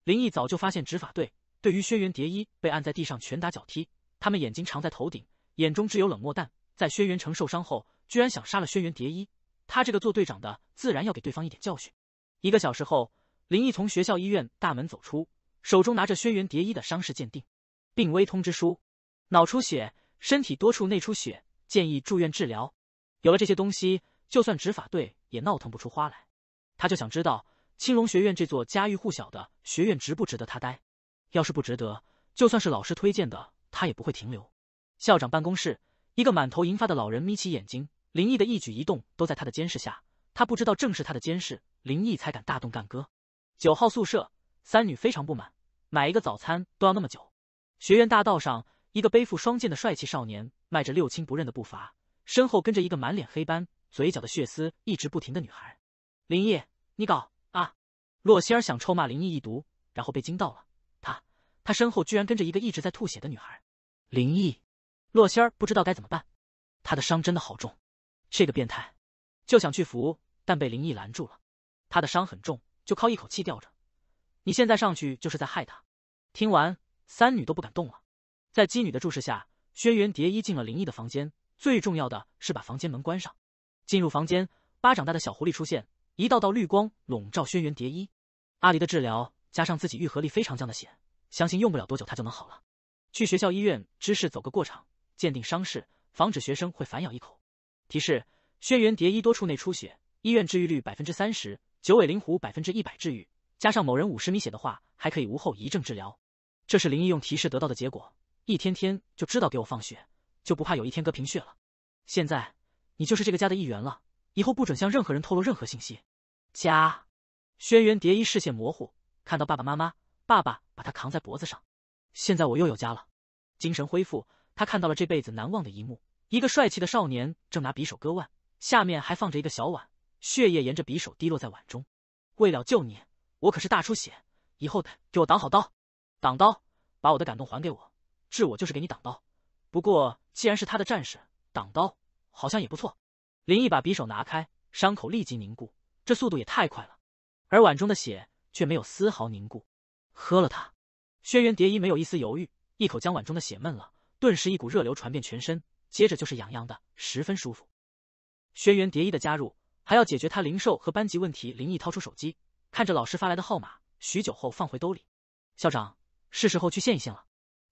林毅早就发现执法队。对于轩辕蝶衣被按在地上拳打脚踢，他们眼睛长在头顶，眼中只有冷漠。淡。在轩辕城受伤后，居然想杀了轩辕蝶衣。他这个做队长的，自然要给对方一点教训。一个小时后，林毅从学校医院大门走出，手中拿着轩辕蝶衣的伤势鉴定、病危通知书、脑出血、身体多处内出血，建议住院治疗。有了这些东西，就算执法队也闹腾不出花来。他就想知道青龙学院这座家喻户晓的学院，值不值得他待。要是不值得，就算是老师推荐的，他也不会停留。校长办公室，一个满头银发的老人眯起眼睛，林毅的一举一动都在他的监视下。他不知道正是他的监视，林毅才敢大动干戈。九号宿舍，三女非常不满，买一个早餐都要那么久。学院大道上，一个背负双剑的帅气少年迈着六亲不认的步伐，身后跟着一个满脸黑斑、嘴角的血丝一直不停的女孩。林毅，你搞啊！洛仙儿想臭骂林毅一毒，然后被惊到了。他身后居然跟着一个一直在吐血的女孩，林毅，洛仙儿不知道该怎么办，他的伤真的好重，这个变态，就想去扶，但被林毅拦住了，他的伤很重，就靠一口气吊着，你现在上去就是在害他。听完，三女都不敢动了，在姬女的注视下，轩辕蝶衣进了林毅的房间，最重要的是把房间门关上。进入房间，巴掌大的小狐狸出现，一道道绿光笼罩轩辕蝶衣，阿离的治疗加上自己愈合力非常强的血。相信用不了多久他就能好了，去学校医院知识走个过场，鉴定伤势，防止学生会反咬一口。提示：轩辕蝶衣多处内出血，医院治愈率百分之三十；九尾灵狐百分之一百治愈，加上某人五十米血的话，还可以无后遗症治疗。这是灵医用提示得到的结果。一天天就知道给我放血，就不怕有一天哥贫血了？现在你就是这个家的一员了，以后不准向任何人透露任何信息。家，轩辕蝶衣视线模糊，看到爸爸妈妈。爸爸把他扛在脖子上，现在我又有家了，精神恢复。他看到了这辈子难忘的一幕：一个帅气的少年正拿匕首割腕，下面还放着一个小碗，血液沿着匕首滴落在碗中。为了救你，我可是大出血。以后给我挡好刀，挡刀，把我的感动还给我。治我就是给你挡刀，不过既然是他的战士，挡刀好像也不错。林毅把匕首拿开，伤口立即凝固，这速度也太快了。而碗中的血却没有丝毫凝固。喝了它，轩辕蝶衣没有一丝犹豫，一口将碗中的血闷了，顿时一股热流传遍全身，接着就是痒痒的，十分舒服。轩辕蝶衣的加入，还要解决他灵兽和班级问题。林毅掏出手机，看着老师发来的号码，许久后放回兜里。校长，是时候去献一献了。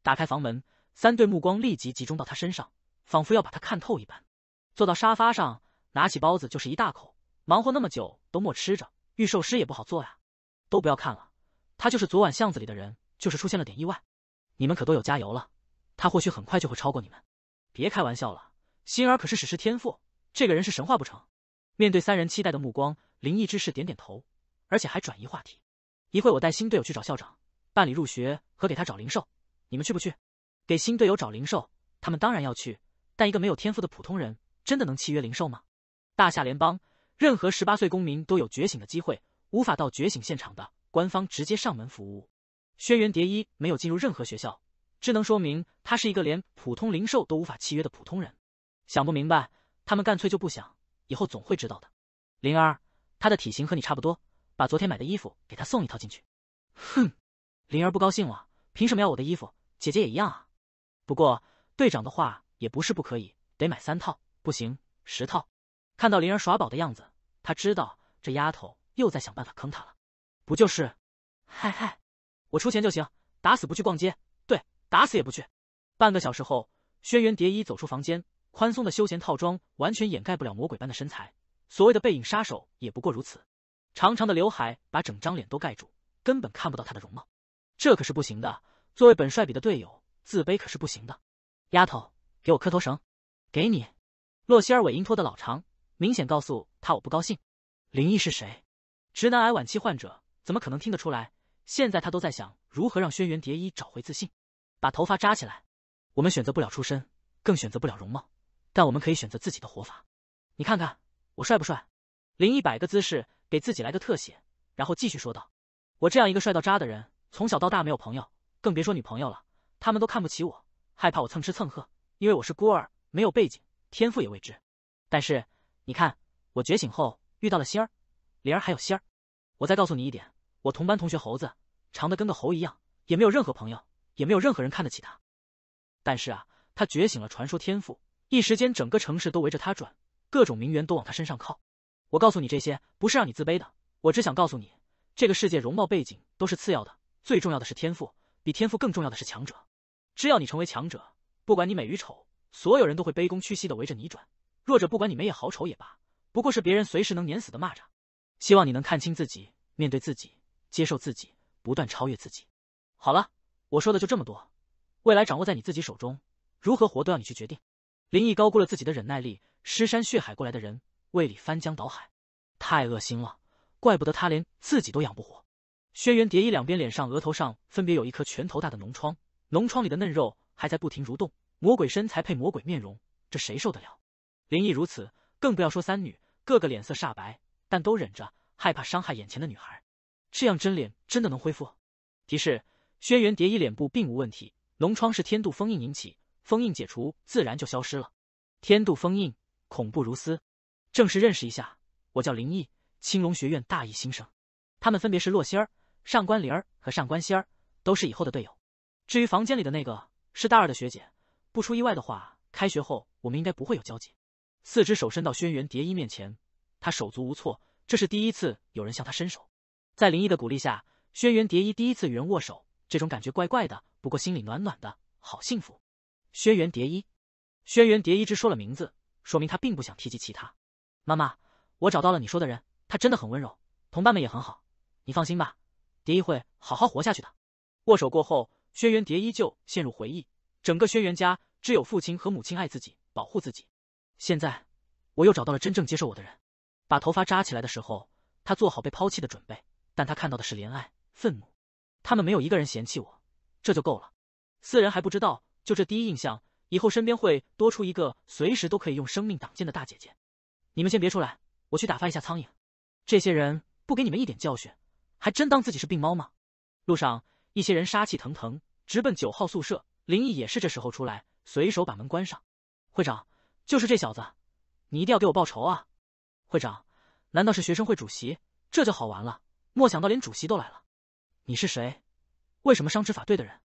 打开房门，三对目光立即集中到他身上，仿佛要把他看透一般。坐到沙发上，拿起包子就是一大口。忙活那么久都没吃着，御兽师也不好做呀。都不要看了。他就是昨晚巷子里的人，就是出现了点意外。你们可都有加油了，他或许很快就会超过你们。别开玩笑了，星儿可是史诗天赋，这个人是神话不成？面对三人期待的目光，灵异之士点点头，而且还转移话题。一会我带新队友去找校长，办理入学和给他找灵兽。你们去不去？给新队友找灵兽，他们当然要去。但一个没有天赋的普通人，真的能契约灵兽吗？大夏联邦，任何十八岁公民都有觉醒的机会，无法到觉醒现场的。官方直接上门服务，轩辕蝶衣没有进入任何学校，只能说明他是一个连普通灵兽都无法契约的普通人。想不明白，他们干脆就不想，以后总会知道的。灵儿，他的体型和你差不多，把昨天买的衣服给他送一套进去。哼，灵儿不高兴了，凭什么要我的衣服？姐姐也一样啊。不过队长的话也不是不可以，得买三套，不行十套。看到灵儿耍宝的样子，他知道这丫头又在想办法坑他了。不就是，嗨嗨，我出钱就行，打死不去逛街，对，打死也不去。半个小时后，轩辕蝶衣走出房间，宽松的休闲套装完全掩盖不了魔鬼般的身材，所谓的背影杀手也不过如此。长长的刘海把整张脸都盖住，根本看不到他的容貌。这可是不行的，作为本帅比的队友，自卑可是不行的。丫头，给我磕头绳。给你，洛希尔尾音拖得老长，明显告诉他我不高兴。林毅是谁？直男癌晚期患者。怎么可能听得出来？现在他都在想如何让轩辕蝶衣找回自信，把头发扎起来。我们选择不了出身，更选择不了容貌，但我们可以选择自己的活法。你看看我帅不帅？零一百个姿势，给自己来个特写，然后继续说道：“我这样一个帅到渣的人，从小到大没有朋友，更别说女朋友了。他们都看不起我，害怕我蹭吃蹭喝，因为我是孤儿，没有背景，天赋也未知。但是你看，我觉醒后遇到了仙儿、灵儿还有仙儿。我再告诉你一点。”我同班同学猴子，长得跟个猴一样，也没有任何朋友，也没有任何人看得起他。但是啊，他觉醒了传说天赋，一时间整个城市都围着他转，各种名媛都往他身上靠。我告诉你这些，不是让你自卑的，我只想告诉你，这个世界容貌背景都是次要的，最重要的是天赋。比天赋更重要的是强者。只要你成为强者，不管你美与丑，所有人都会卑躬屈膝的围着你转。弱者，不管你美也好丑也罢，不过是别人随时能碾死的蚂蚱。希望你能看清自己，面对自己。接受自己，不断超越自己。好了，我说的就这么多。未来掌握在你自己手中，如何活都要你去决定。林毅高估了自己的忍耐力，尸山血海过来的人，胃里翻江倒海，太恶心了，怪不得他连自己都养不活。轩辕蝶衣两边脸上、额头上分别有一颗拳头大的脓疮，脓疮里的嫩肉还在不停蠕动。魔鬼身材配魔鬼面容，这谁受得了？林毅如此，更不要说三女，个个脸色煞白，但都忍着，害怕伤害眼前的女孩。这样真脸真的能恢复？提示：轩辕蝶衣脸部并无问题，脓疮是天度封印引起，封印解除自然就消失了。天度封印恐怖如斯，正式认识一下，我叫林毅，青龙学院大一新生。他们分别是洛仙儿、上官灵儿和上官仙儿，都是以后的队友。至于房间里的那个是大二的学姐，不出意外的话，开学后我们应该不会有交集。四只手伸到轩辕蝶衣面前，他手足无措，这是第一次有人向他伸手。在林毅的鼓励下，轩辕蝶衣第一次与人握手，这种感觉怪怪的，不过心里暖暖的，好幸福。轩辕蝶衣，轩辕蝶衣只说了名字，说明他并不想提及其他。妈妈，我找到了你说的人，他真的很温柔，同伴们也很好，你放心吧，蝶衣会好好活下去的。握手过后，轩辕蝶衣就陷入回忆，整个轩辕家只有父亲和母亲爱自己，保护自己。现在，我又找到了真正接受我的人。把头发扎起来的时候，他做好被抛弃的准备。但他看到的是怜爱、愤怒，他们没有一个人嫌弃我，这就够了。四人还不知道，就这第一印象，以后身边会多出一个随时都可以用生命挡箭的大姐姐。你们先别出来，我去打发一下苍蝇。这些人不给你们一点教训，还真当自己是病猫吗？路上一些人杀气腾腾，直奔九号宿舍。林毅也是这时候出来，随手把门关上。会长，就是这小子，你一定要给我报仇啊！会长，难道是学生会主席？这就好玩了。莫想到连主席都来了，你是谁？为什么伤执法队的人？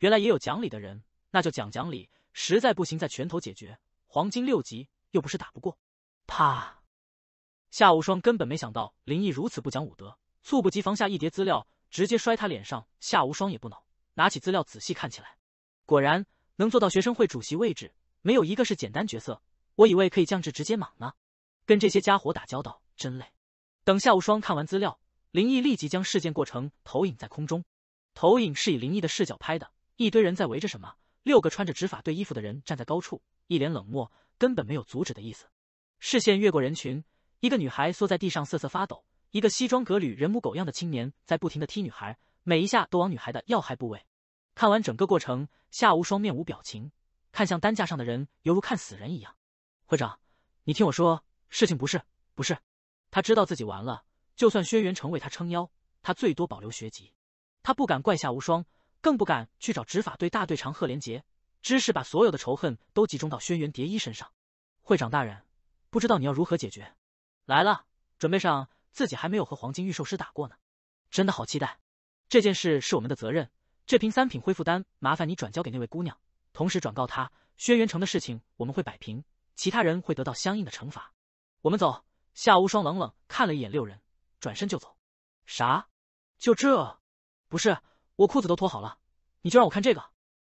原来也有讲理的人，那就讲讲理，实在不行再拳头解决。黄金六级又不是打不过。啪！夏无双根本没想到林毅如此不讲武德，猝不及防下一叠资料直接摔他脸上。夏无双也不恼，拿起资料仔细看起来。果然能做到学生会主席位置，没有一个是简单角色。我以为可以降至直接莽呢，跟这些家伙打交道真累。等夏无双看完资料。林毅立即将事件过程投影在空中，投影是以林毅的视角拍的。一堆人在围着什么？六个穿着执法队衣服的人站在高处，一脸冷漠，根本没有阻止的意思。视线越过人群，一个女孩缩在地上瑟瑟发抖，一个西装革履、人模狗样的青年在不停地踢女孩，每一下都往女孩的要害部位。看完整个过程，夏无双面无表情，看向担架上的人，犹如看死人一样。会长，你听我说，事情不是，不是，他知道自己完了。就算轩辕城为他撑腰，他最多保留学籍。他不敢怪夏无双，更不敢去找执法队大队长贺连杰，只是把所有的仇恨都集中到轩辕蝶衣身上。会长大人，不知道你要如何解决？来了，准备上，自己还没有和黄金御兽师打过呢，真的好期待。这件事是我们的责任，这瓶三品恢复丹麻烦你转交给那位姑娘，同时转告她，轩辕城的事情我们会摆平，其他人会得到相应的惩罚。我们走。夏无双冷冷看了一眼六人。转身就走，啥？就这？不是，我裤子都脱好了，你就让我看这个？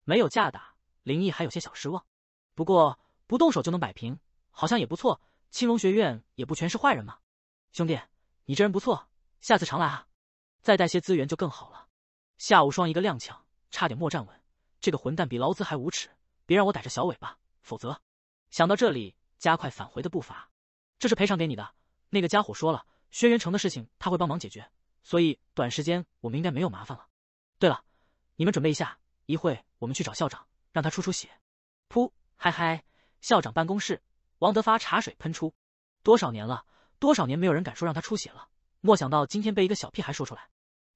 没有架打，林毅还有些小失望。不过不动手就能摆平，好像也不错。青龙学院也不全是坏人嘛。兄弟，你这人不错，下次常来，啊。再带些资源就更好了。夏无双一个踉跄，差点没站稳。这个混蛋比劳资还无耻，别让我逮着小尾巴，否则……想到这里，加快返回的步伐。这是赔偿给你的，那个家伙说了。轩辕城的事情他会帮忙解决，所以短时间我们应该没有麻烦了。对了，你们准备一下，一会我们去找校长，让他出出血。噗，嗨嗨！校长办公室，王德发茶水喷出。多少年了，多少年没有人敢说让他出血了，莫想到今天被一个小屁孩说出来。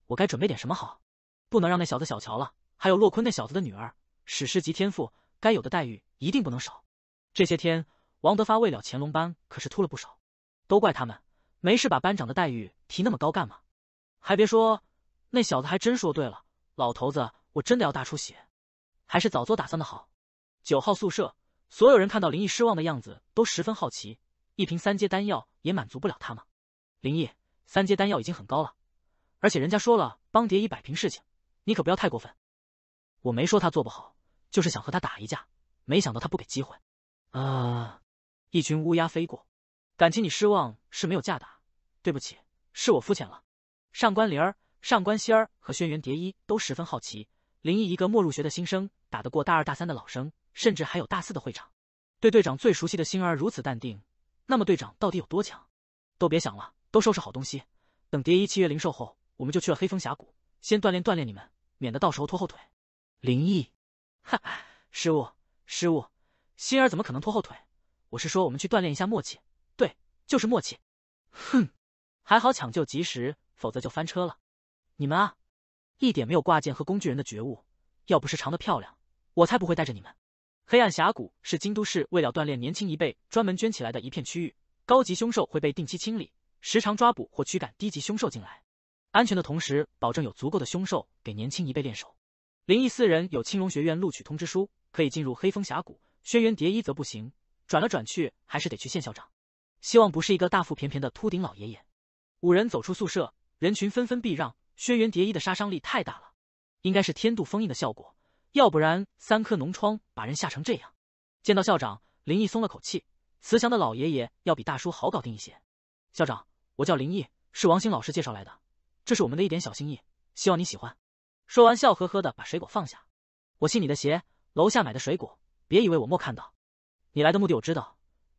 我该准备点什么好？不能让那小子小瞧了。还有洛坤那小子的女儿，史诗级天赋，该有的待遇一定不能少。这些天，王德发为了乾隆班可是秃了不少，都怪他们。没事，把班长的待遇提那么高干嘛？还别说，那小子还真说对了，老头子，我真的要大出血，还是早做打算的好。九号宿舍所有人看到林毅失望的样子，都十分好奇，一瓶三阶丹药也满足不了他吗？林毅，三阶丹药已经很高了，而且人家说了，帮叠一摆平事情，你可不要太过分。我没说他做不好，就是想和他打一架，没想到他不给机会。啊！一群乌鸦飞过。感情你失望是没有架打，对不起，是我肤浅了。上官灵儿、上官仙儿和轩辕蝶衣都十分好奇，林毅一个没入学的新生打得过大二、大三的老生，甚至还有大四的会长。对队长最熟悉的星儿如此淡定，那么队长到底有多强？都别想了，都收拾好东西，等蝶衣契约灵兽后，我们就去了黑风峡谷，先锻炼锻炼你们，免得到时候拖后腿。林毅，哈哈，失误，失误，星儿怎么可能拖后腿？我是说，我们去锻炼一下默契。就是默契，哼，还好抢救及时，否则就翻车了。你们啊，一点没有挂件和工具人的觉悟，要不是长得漂亮，我才不会带着你们。黑暗峡谷是京都市为了锻炼年轻一辈专门圈起来的一片区域，高级凶兽会被定期清理，时常抓捕或驱赶低级凶兽进来，安全的同时保证有足够的凶兽给年轻一辈练手。灵异四人有青龙学院录取通知书，可以进入黑风峡谷，轩辕蝶衣则不行，转了转去还是得去县校长。希望不是一个大腹便便的秃顶老爷爷。五人走出宿舍，人群纷纷避让。轩辕蝶衣的杀伤力太大了，应该是天妒封印的效果，要不然三颗脓疮把人吓成这样。见到校长，林毅松了口气，慈祥的老爷爷要比大叔好搞定一些。校长，我叫林毅，是王星老师介绍来的，这是我们的一点小心意，希望你喜欢。说完，笑呵呵的把水果放下。我信你的邪，楼下买的水果，别以为我没看到。你来的目的我知道，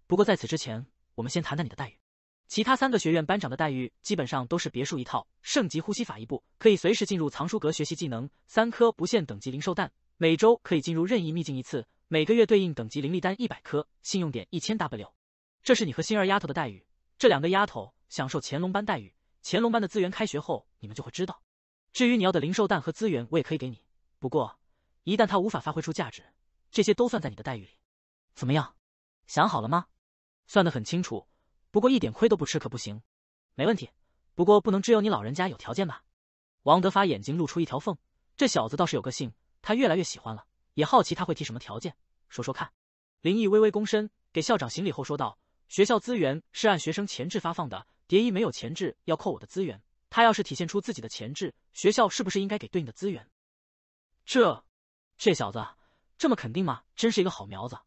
不过在此之前。我们先谈谈你的待遇，其他三个学院班长的待遇基本上都是别墅一套，圣级呼吸法一部，可以随时进入藏书阁学习技能，三颗不限等级灵兽蛋，每周可以进入任意秘境一次，每个月对应等级灵力丹一百颗，信用点一千 W。这是你和星儿丫头的待遇，这两个丫头享受乾隆班待遇，乾隆班的资源开学后你们就会知道。至于你要的灵兽蛋和资源，我也可以给你，不过一旦它无法发挥出价值，这些都算在你的待遇里。怎么样？想好了吗？算得很清楚，不过一点亏都不吃可不行。没问题，不过不能只有你老人家有条件吧？王德发眼睛露出一条缝，这小子倒是有个性，他越来越喜欢了，也好奇他会提什么条件，说说看。林毅微微躬身，给校长行礼后说道：“学校资源是按学生潜质发放的，蝶衣没有潜质，要扣我的资源。他要是体现出自己的潜质，学校是不是应该给对应的资源？”这，这小子这么肯定吗？真是一个好苗子，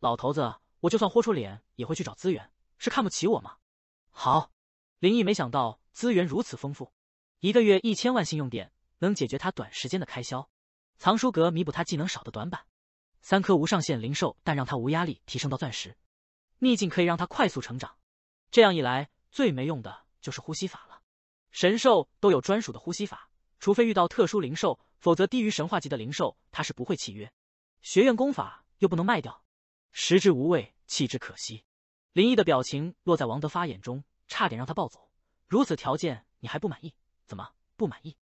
老头子。我就算豁出脸也会去找资源，是看不起我吗？好，林毅没想到资源如此丰富，一个月一千万信用点能解决他短时间的开销，藏书阁弥补他技能少的短板，三颗无上限灵兽，但让他无压力提升到钻石，秘境可以让他快速成长。这样一来，最没用的就是呼吸法了。神兽都有专属的呼吸法，除非遇到特殊灵兽，否则低于神话级的灵兽他是不会契约。学院功法又不能卖掉，食之无味。弃之可惜，林毅的表情落在王德发眼中，差点让他暴走。如此条件你还不满意？怎么不满意？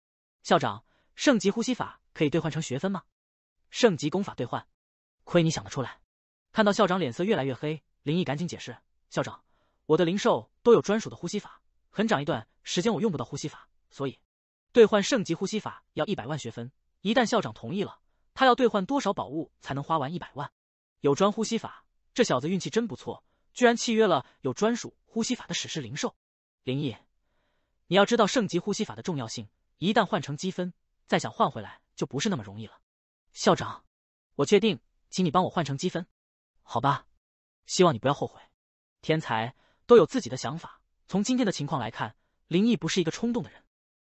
校长，圣级呼吸法可以兑换成学分吗？圣级功法兑换，亏你想得出来！看到校长脸色越来越黑，林毅赶紧解释：校长，我的灵兽都有专属的呼吸法，很长一段时间我用不到呼吸法，所以兑换圣级呼吸法要一百万学分。一旦校长同意了，他要兑换多少宝物才能花完一百万？有专呼吸法。这小子运气真不错，居然契约了有专属呼吸法的史诗灵兽。灵毅，你要知道圣级呼吸法的重要性，一旦换成积分，再想换回来就不是那么容易了。校长，我确定，请你帮我换成积分，好吧？希望你不要后悔。天才都有自己的想法，从今天的情况来看，林毅不是一个冲动的人。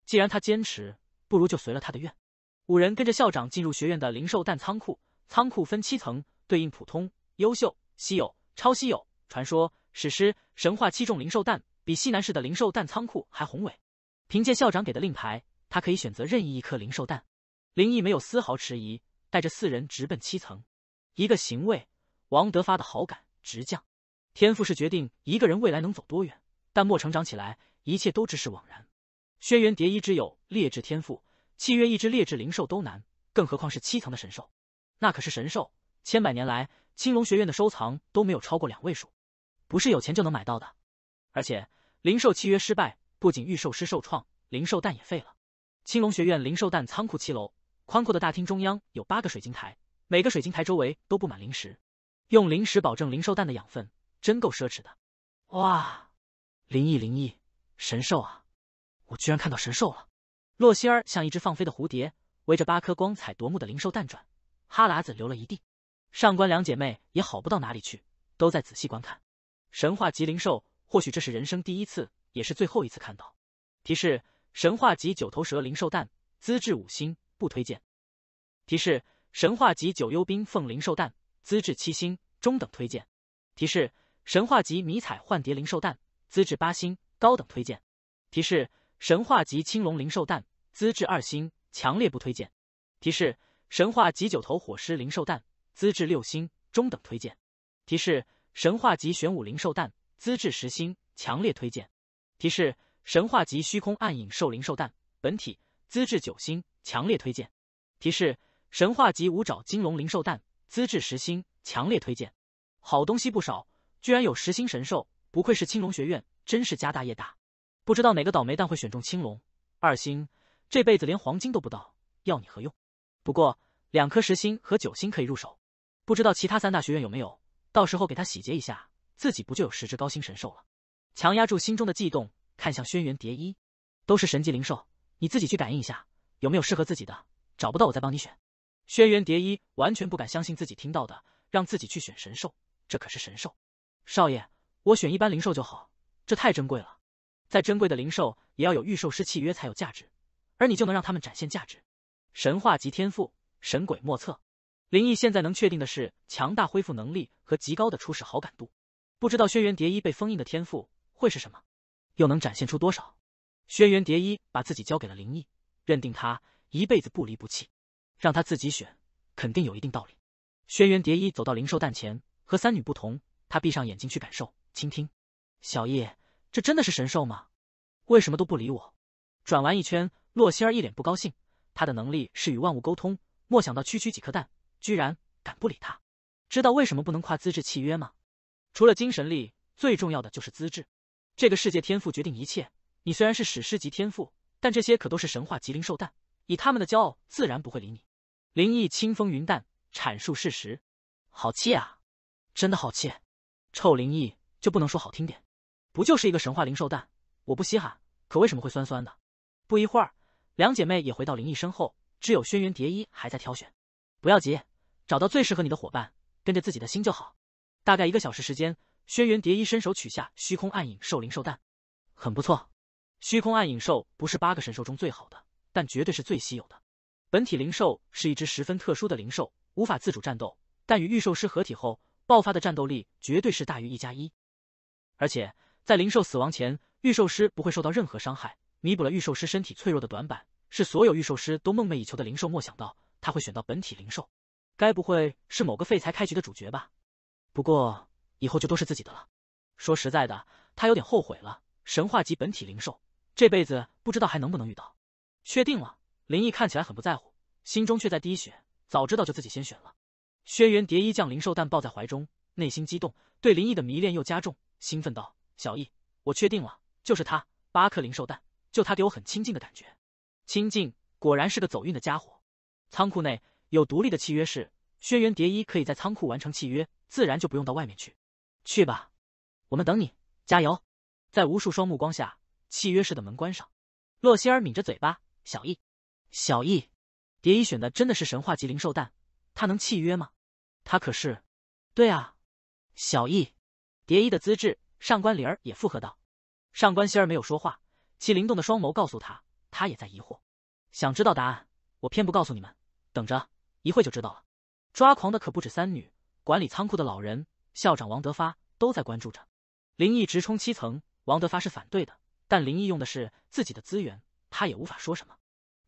既然他坚持，不如就随了他的愿。五人跟着校长进入学院的灵兽蛋仓库，仓库分七层，对应普通、优秀。稀有、超稀有、传说、史诗、神话七重灵兽蛋，比西南市的灵兽蛋仓库还宏伟。凭借校长给的令牌，他可以选择任意一颗灵兽蛋。林毅没有丝毫迟疑，带着四人直奔七层。一个行为，王德发的好感直降。天赋是决定一个人未来能走多远，但莫成长起来，一切都只是枉然。轩辕蝶衣之有劣质天赋，契约一只劣质灵兽都难，更何况是七层的神兽？那可是神兽，千百年来。青龙学院的收藏都没有超过两位数，不是有钱就能买到的。而且灵兽契约失败，不仅御兽师受创，灵兽蛋也废了。青龙学院灵兽蛋仓库七楼，宽阔的大厅中央有八个水晶台，每个水晶台周围都布满灵石，用灵石保证灵兽蛋的养分，真够奢侈的。哇！灵异灵异，神兽啊！我居然看到神兽了！洛希儿像一只放飞的蝴蝶，围着八颗光彩夺目的灵兽蛋转，哈喇子流了一地。上官两姐妹也好不到哪里去，都在仔细观看。神话级灵兽，或许这是人生第一次，也是最后一次看到。提示：神话级九头蛇灵兽蛋，资质五星，不推荐。提示：神话级九幽冰凤灵兽蛋，资质七星，中等推荐。提示：神话级迷彩幻蝶灵兽蛋，资质八星，高等推荐。提示：神话级青龙灵兽蛋，资质二星，强烈不推荐。提示：神话级九头火狮灵兽蛋。资质六星，中等推荐。提示：神话级玄武灵兽蛋，资质十星，强烈推荐。提示：神话级虚空暗影兽灵兽蛋本体，资质九星，强烈推荐。提示：神话级五爪金龙灵兽蛋，资质十星，强烈推荐。好东西不少，居然有十星神兽，不愧是青龙学院，真是家大业大。不知道哪个倒霉蛋会选中青龙，二星，这辈子连黄金都不到，要你何用？不过两颗十星和九星可以入手。不知道其他三大学院有没有，到时候给他洗劫一下，自己不就有十只高星神兽了？强压住心中的悸动，看向轩辕蝶衣，都是神级灵兽，你自己去感应一下，有没有适合自己的？找不到我再帮你选。轩辕蝶衣完全不敢相信自己听到的，让自己去选神兽，这可是神兽。少爷，我选一般灵兽就好，这太珍贵了。再珍贵的灵兽也要有御兽师契约才有价值，而你就能让他们展现价值。神话级天赋，神鬼莫测。林毅现在能确定的是强大恢复能力和极高的初始好感度，不知道轩辕蝶衣被封印的天赋会是什么，又能展现出多少？轩辕蝶衣把自己交给了林毅，认定他一辈子不离不弃，让他自己选，肯定有一定道理。轩辕蝶衣走到灵兽蛋前，和三女不同，他闭上眼睛去感受、倾听。小叶，这真的是神兽吗？为什么都不理我？转完一圈，洛仙儿一脸不高兴，她的能力是与万物沟通，莫想到区区几颗蛋。居然敢不理他！知道为什么不能跨资质契约吗？除了精神力，最重要的就是资质。这个世界天赋决定一切。你虽然是史诗级天赋，但这些可都是神话级灵兽蛋。以他们的骄傲，自然不会理你。林毅清风云淡，阐述事实。好气啊！真的好气！臭林毅就不能说好听点？不就是一个神话灵兽蛋？我不稀罕，可为什么会酸酸的？不一会儿，两姐妹也回到林毅身后，只有轩辕蝶衣还在挑选。不要急。找到最适合你的伙伴，跟着自己的心就好。大概一个小时时间，轩辕蝶衣伸手取下虚空暗影兽灵兽蛋，很不错。虚空暗影兽不是八个神兽中最好的，但绝对是最稀有的。本体灵兽是一只十分特殊的灵兽，无法自主战斗，但与御兽师合体后，爆发的战斗力绝对是大于一加一。而且在灵兽死亡前，御兽师不会受到任何伤害，弥补了御兽师身体脆弱的短板，是所有御兽师都梦寐以求的灵兽。莫想到他会选到本体灵兽。该不会是某个废材开局的主角吧？不过以后就都是自己的了。说实在的，他有点后悔了。神话级本体灵兽，这辈子不知道还能不能遇到。确定了，林毅看起来很不在乎，心中却在滴血。早知道就自己先选了。轩辕蝶衣将灵兽蛋抱在怀中，内心激动，对林毅的迷恋又加重，兴奋道：“小毅，我确定了，就是他。八颗灵兽蛋，就他给我很亲近的感觉。亲近，果然是个走运的家伙。”仓库内。有独立的契约室，轩辕蝶衣可以在仓库完成契约，自然就不用到外面去。去吧，我们等你，加油！在无数双目光下，契约室的门关上。洛希儿抿着嘴巴，小易，小易，蝶衣选的真的是神话级灵兽蛋，他能契约吗？他可是……对啊，小易，蝶衣的资质。上官灵儿也附和道。上官希儿没有说话，其灵动的双眸告诉他，他也在疑惑，想知道答案，我偏不告诉你们，等着。一会就知道了，抓狂的可不止三女，管理仓库的老人校长王德发都在关注着。林毅直冲七层，王德发是反对的，但林毅用的是自己的资源，他也无法说什么。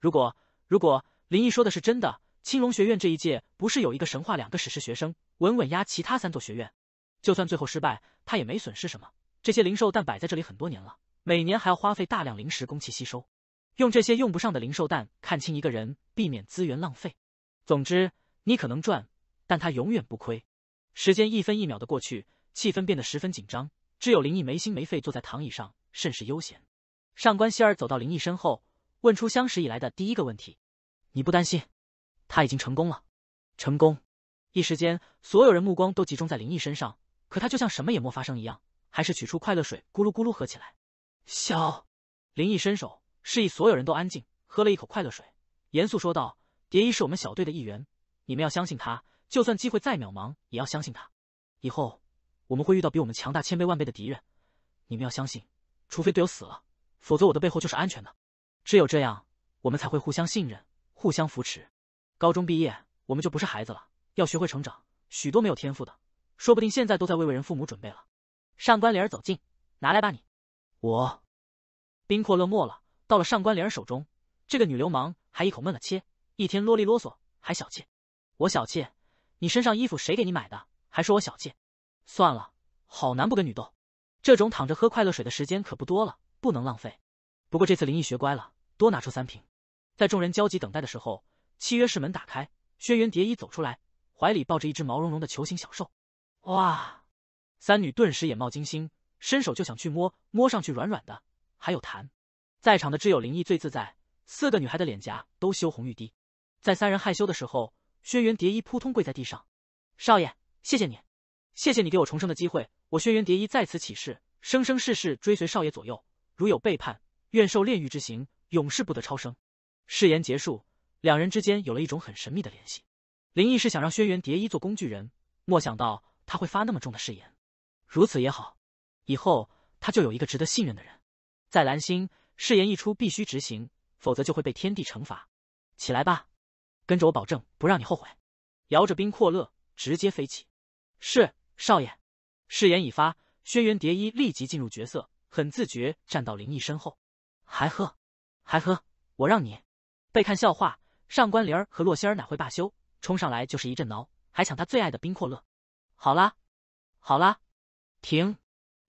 如果如果林毅说的是真的，青龙学院这一届不是有一个神话，两个史诗学生，稳稳压其他三座学院。就算最后失败，他也没损失什么。这些灵兽蛋摆在这里很多年了，每年还要花费大量灵石供其吸收，用这些用不上的灵兽蛋看清一个人，避免资源浪费。总之，你可能赚，但他永远不亏。时间一分一秒的过去，气氛变得十分紧张。只有林毅没心没肺坐在躺椅上，甚是悠闲。上官希儿走到林毅身后，问出相识以来的第一个问题：“你不担心？他已经成功了，成功。”一时间，所有人目光都集中在林毅身上，可他就像什么也没发生一样，还是取出快乐水，咕噜咕噜喝起来。小林毅伸手示意所有人都安静，喝了一口快乐水，严肃说道。蝶衣是我们小队的一员，你们要相信他，就算机会再渺茫，也要相信他。以后我们会遇到比我们强大千倍万倍的敌人，你们要相信，除非队友死了，否则我的背后就是安全的。只有这样，我们才会互相信任，互相扶持。高中毕业，我们就不是孩子了，要学会成长。许多没有天赋的，说不定现在都在为为人父母准备了。上官莲儿走近，拿来吧你。我，冰阔乐没了，到了上官莲儿手中，这个女流氓还一口闷了切。一天啰里啰嗦还小气，我小气？你身上衣服谁给你买的？还说我小气？算了，好男不跟女斗，这种躺着喝快乐水的时间可不多了，不能浪费。不过这次林毅学乖了，多拿出三瓶。在众人焦急等待的时候，契约室门打开，轩辕蝶衣走出来，怀里抱着一只毛茸茸的球形小兽。哇！三女顿时眼冒金星，伸手就想去摸，摸上去软软的，还有弹。在场的只有林毅最自在，四个女孩的脸颊都羞红欲滴。在三人害羞的时候，轩辕蝶衣扑通跪在地上：“少爷，谢谢你，谢谢你给我重生的机会。我轩辕蝶衣在此起誓，生生世世追随少爷左右，如有背叛，愿受炼狱之刑，永世不得超生。”誓言结束，两人之间有了一种很神秘的联系。林毅是想让轩辕蝶衣做工具人，莫想到他会发那么重的誓言。如此也好，以后他就有一个值得信任的人。在蓝星，誓言一出必须执行，否则就会被天地惩罚。起来吧。跟着我，保证不让你后悔。摇着冰阔乐，直接飞起。是少爷，誓言已发。轩辕蝶衣立即进入角色，很自觉站到林毅身后。还喝？还喝？我让你被看笑话。上官灵儿和洛仙儿哪会罢休，冲上来就是一阵挠，还抢他最爱的冰阔乐。好啦，好啦，停！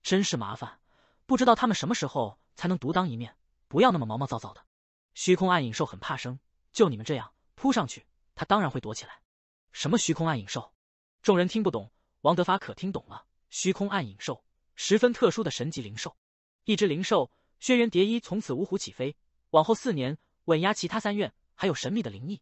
真是麻烦，不知道他们什么时候才能独当一面。不要那么毛毛躁躁的。虚空暗影兽很怕生，就你们这样。扑上去，他当然会躲起来。什么虚空暗影兽？众人听不懂，王德发可听懂了。虚空暗影兽，十分特殊的神级灵兽。一只灵兽，轩辕蝶衣从此五虎起飞。往后四年，稳压其他三院，还有神秘的灵异。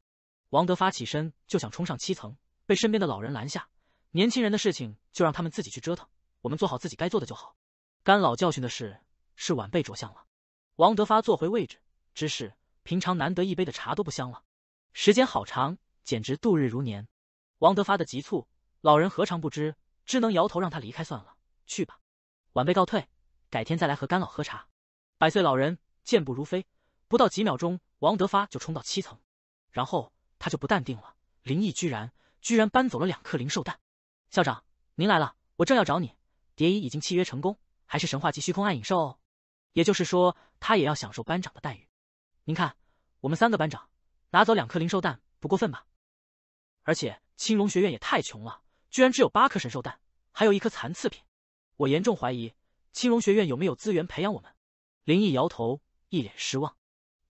王德发起身就想冲上七层，被身边的老人拦下。年轻人的事情就让他们自己去折腾，我们做好自己该做的就好。干老教训的是，是晚辈着相了。王德发坐回位置，只是平常难得一杯的茶都不香了。时间好长，简直度日如年。王德发的急促，老人何尝不知？只能摇头，让他离开算了。去吧，晚辈告退，改天再来和干老喝茶。百岁老人健步如飞，不到几秒钟，王德发就冲到七层。然后他就不淡定了，灵异居然居然搬走了两颗灵兽蛋。校长，您来了，我正要找你。蝶衣已经契约成功，还是神话级虚空暗影兽，哦。也就是说，他也要享受班长的待遇。您看，我们三个班长。拿走两颗灵兽蛋不过分吧？而且青龙学院也太穷了，居然只有八颗神兽蛋，还有一颗残次品。我严重怀疑青龙学院有没有资源培养我们。林毅摇头，一脸失望。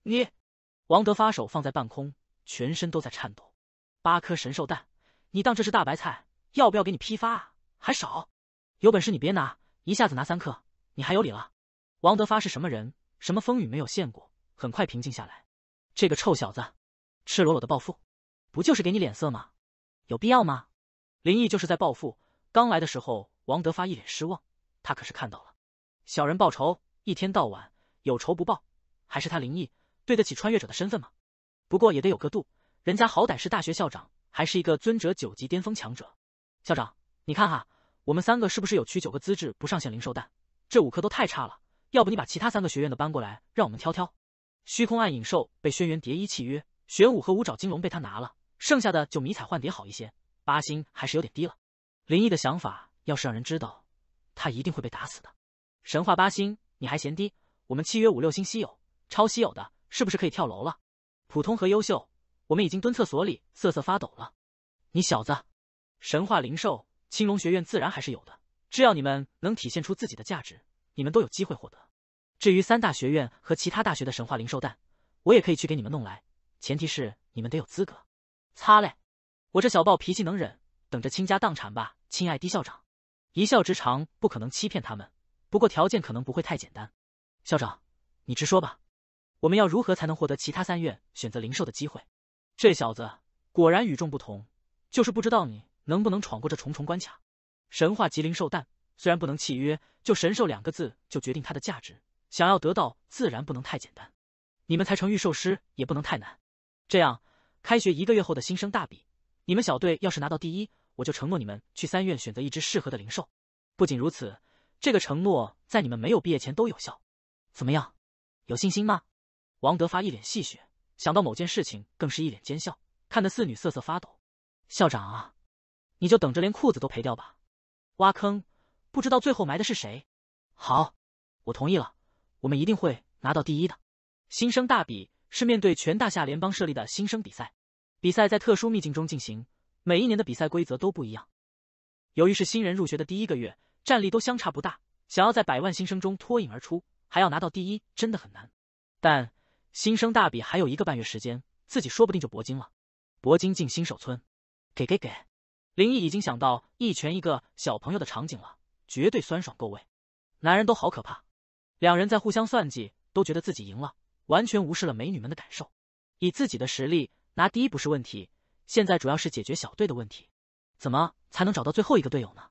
你，王德发手放在半空，全身都在颤抖。八颗神兽蛋，你当这是大白菜？要不要给你批发？啊？还少？有本事你别拿，一下子拿三颗，你还有理了？王德发是什么人？什么风雨没有见过？很快平静下来。这个臭小子。赤裸裸的报复，不就是给你脸色吗？有必要吗？林毅就是在报复。刚来的时候，王德发一脸失望，他可是看到了。小人报仇，一天到晚有仇不报，还是他林毅对得起穿越者的身份吗？不过也得有个度，人家好歹是大学校长，还是一个尊者九级巅峰强者。校长，你看哈，我们三个是不是有取九个资质不上限灵兽蛋？这五颗都太差了，要不你把其他三个学院的搬过来，让我们挑挑。虚空暗影兽被轩辕蝶衣契约。玄武和五爪金龙被他拿了，剩下的就迷彩幻蝶好一些，八星还是有点低了。林毅的想法要是让人知道，他一定会被打死的。神话八星你还嫌低？我们契约五六星稀有、超稀有的，是不是可以跳楼了？普通和优秀，我们已经蹲厕所里瑟瑟发抖了。你小子，神话灵兽青龙学院自然还是有的，只要你们能体现出自己的价值，你们都有机会获得。至于三大学院和其他大学的神话灵兽蛋，我也可以去给你们弄来。前提是你们得有资格。擦嘞，我这小暴脾气能忍，等着倾家荡产吧，亲爱的校长。一笑之长不可能欺骗他们，不过条件可能不会太简单。校长，你直说吧，我们要如何才能获得其他三院选择灵兽的机会？这小子果然与众不同，就是不知道你能不能闯过这重重关卡。神话级灵兽蛋虽然不能契约，就神兽两个字就决定它的价值，想要得到自然不能太简单。你们才成御兽师也不能太难。这样，开学一个月后的新生大比，你们小队要是拿到第一，我就承诺你们去三院选择一只适合的灵兽。不仅如此，这个承诺在你们没有毕业前都有效。怎么样？有信心吗？王德发一脸戏谑，想到某件事情，更是一脸奸笑，看得四女瑟瑟发抖。校长啊，你就等着连裤子都赔掉吧！挖坑，不知道最后埋的是谁。好，我同意了，我们一定会拿到第一的。新生大比。是面对全大夏联邦设立的新生比赛，比赛在特殊秘境中进行，每一年的比赛规则都不一样。由于是新人入学的第一个月，战力都相差不大，想要在百万新生中脱颖而出，还要拿到第一，真的很难。但新生大比还有一个半月时间，自己说不定就铂金了。铂金进新手村，给给给！林毅已经想到一拳一个小朋友的场景了，绝对酸爽够味。男人都好可怕，两人在互相算计，都觉得自己赢了。完全无视了美女们的感受，以自己的实力拿第一不是问题。现在主要是解决小队的问题，怎么才能找到最后一个队友呢？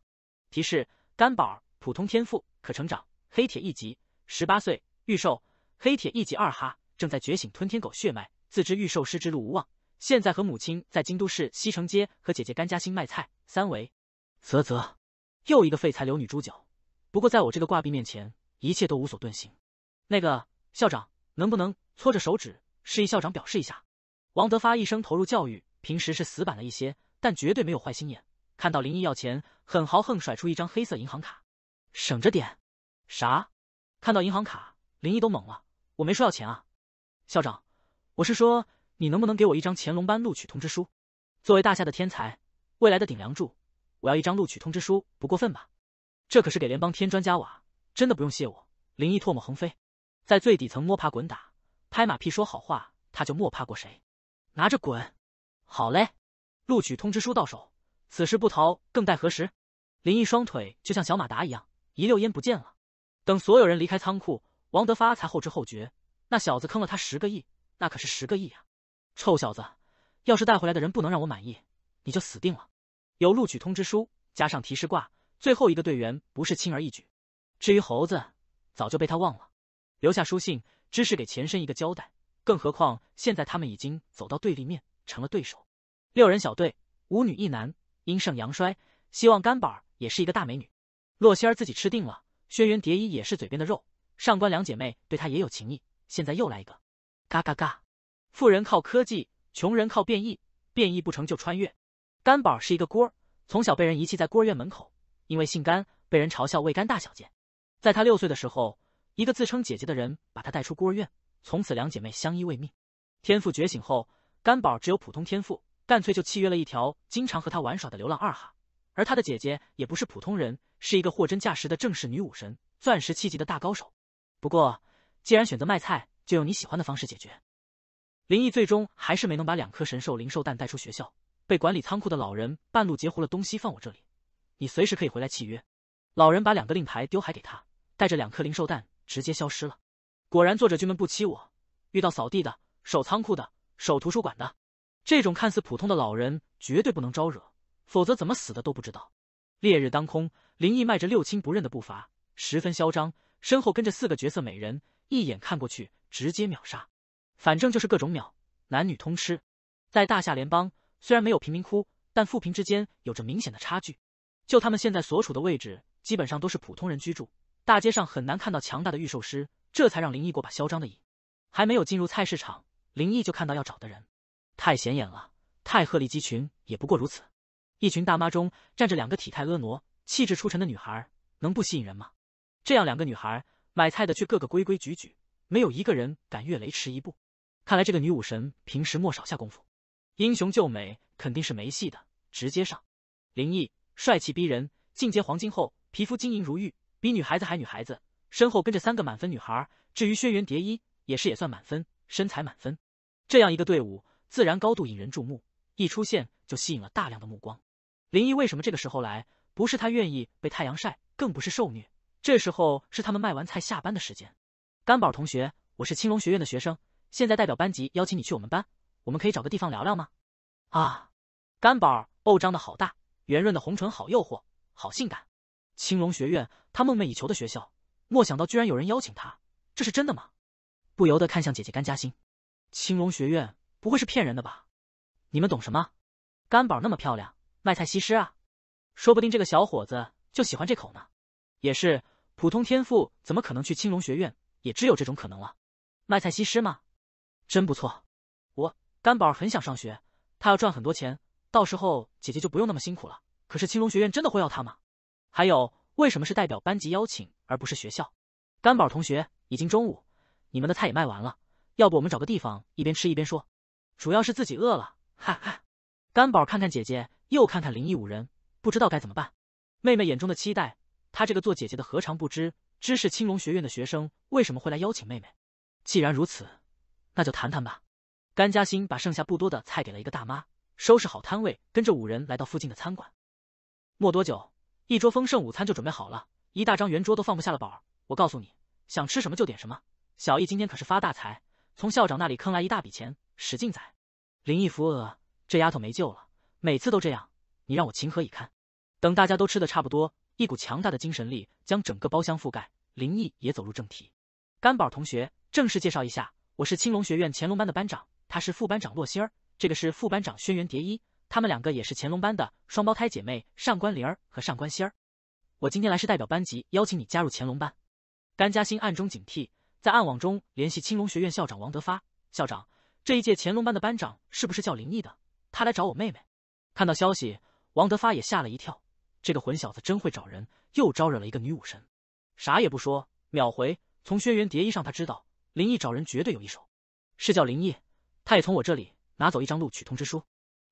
提示：甘宝，普通天赋，可成长，黑铁一级，十八岁，预售，黑铁一级二哈，正在觉醒吞天狗血脉，自知预售师之路无望，现在和母亲在京都市西城街和姐姐甘家兴卖菜。三维，啧啧，又一个废材流女猪脚。不过在我这个挂壁面前，一切都无所遁形。那个校长。能不能搓着手指示意校长表示一下？王德发一生投入教育，平时是死板了一些，但绝对没有坏心眼。看到林毅要钱，很豪横甩出一张黑色银行卡，省着点。啥？看到银行卡，林毅都懵了。我没说要钱啊，校长，我是说你能不能给我一张乾隆班录取通知书？作为大夏的天才，未来的顶梁柱，我要一张录取通知书，不过分吧？这可是给联邦添砖加瓦，真的不用谢我。林毅唾沫横飞。在最底层摸爬滚打、拍马屁说好话，他就莫怕过谁。拿着滚！好嘞，录取通知书到手，此时不逃更待何时？林毅双腿就像小马达一样，一溜烟不见了。等所有人离开仓库，王德发才后知后觉，那小子坑了他十个亿，那可是十个亿啊！臭小子，要是带回来的人不能让我满意，你就死定了。有录取通知书，加上提示挂，最后一个队员不是轻而易举。至于猴子，早就被他忘了。留下书信，知是给前身一个交代。更何况现在他们已经走到对立面，成了对手。六人小队，五女一男，阴盛阳衰。希望甘宝儿也是一个大美女。洛仙儿自己吃定了，轩辕蝶衣也是嘴边的肉。上官两姐妹对她也有情谊，现在又来一个。嘎嘎嘎！富人靠科技，穷人靠变异。变异不成就穿越。甘宝儿是一个孤儿，从小被人遗弃在孤儿院门口，因为姓甘，被人嘲笑为甘大小姐。在他六岁的时候。一个自称姐姐的人把她带出孤儿院，从此两姐妹相依为命。天赋觉醒后，甘宝只有普通天赋，干脆就契约了一条经常和他玩耍的流浪二哈。而他的姐姐也不是普通人，是一个货真价实的正式女武神，钻石七级的大高手。不过，既然选择卖菜，就用你喜欢的方式解决。林毅最终还是没能把两颗神兽灵兽蛋带出学校，被管理仓库的老人半路截胡了东西放我这里，你随时可以回来契约。老人把两个令牌丢还给他，带着两颗灵兽蛋。直接消失了。果然，作者君们不欺我。遇到扫地的、守仓库的、守图书馆的，这种看似普通的老人绝对不能招惹，否则怎么死的都不知道。烈日当空，林毅迈着六亲不认的步伐，十分嚣张，身后跟着四个绝色美人，一眼看过去直接秒杀，反正就是各种秒，男女通吃。在大夏联邦，虽然没有贫民窟，但富贫之间有着明显的差距，就他们现在所处的位置，基本上都是普通人居住。大街上很难看到强大的御兽师，这才让林毅过把嚣张的瘾。还没有进入菜市场，林毅就看到要找的人，太显眼了，太鹤立鸡群也不过如此。一群大妈中站着两个体态婀娜、气质出尘的女孩，能不吸引人吗？这样两个女孩，买菜的却个个规规矩矩，没有一个人敢越雷池一步。看来这个女武神平时莫少下功夫，英雄救美肯定是没戏的，直接上。林毅帅气逼人，进阶黄金后，皮肤晶莹如玉。比女孩子还女孩子，身后跟着三个满分女孩。至于轩辕蝶衣，也是也算满分，身材满分。这样一个队伍，自然高度引人注目，一出现就吸引了大量的目光。林毅为什么这个时候来？不是他愿意被太阳晒，更不是受虐。这时候是他们卖完菜下班的时间。甘宝同学，我是青龙学院的学生，现在代表班级邀请你去我们班，我们可以找个地方聊聊吗？啊，甘宝，哦，张的好大，圆润的红唇好诱惑，好性感。青龙学院，他梦寐以求的学校，没想到居然有人邀请他，这是真的吗？不由得看向姐姐甘嘉欣，青龙学院不会是骗人的吧？你们懂什么？甘宝那么漂亮，卖菜西施啊，说不定这个小伙子就喜欢这口呢。也是，普通天赋怎么可能去青龙学院？也只有这种可能了。卖菜西施吗？真不错。我甘宝很想上学，她要赚很多钱，到时候姐姐就不用那么辛苦了。可是青龙学院真的会要她吗？还有，为什么是代表班级邀请，而不是学校？甘宝同学，已经中午，你们的菜也卖完了，要不我们找个地方一边吃一边说？主要是自己饿了，哈哈。甘宝看看姐姐，又看看林毅五人，不知道该怎么办。妹妹眼中的期待，她这个做姐姐的何尝不知？知是青龙学院的学生为什么会来邀请妹妹？既然如此，那就谈谈吧。甘嘉欣把剩下不多的菜给了一个大妈，收拾好摊位，跟着五人来到附近的餐馆。没多久。一桌丰盛午餐就准备好了，一大张圆桌都放不下了。宝儿，我告诉你，想吃什么就点什么。小易今天可是发大财，从校长那里坑来一大笔钱，使劲宰。林毅扶额，这丫头没救了，每次都这样，你让我情何以堪？等大家都吃的差不多，一股强大的精神力将整个包厢覆盖。林毅也走入正题，甘宝同学，正式介绍一下，我是青龙学院乾隆班的班长，他是副班长洛心儿，这个是副班长轩辕蝶衣。他们两个也是乾隆班的双胞胎姐妹，上官灵儿和上官仙儿。我今天来是代表班级邀请你加入乾隆班。甘嘉欣暗中警惕，在暗网中联系青龙学院校长王德发。校长，这一届乾隆班的班长是不是叫林毅的？他来找我妹妹。看到消息，王德发也吓了一跳。这个混小子真会找人，又招惹了一个女武神。啥也不说，秒回。从轩辕蝶衣上，他知道林毅找人绝对有一手。是叫林毅，他也从我这里拿走一张录取通知书。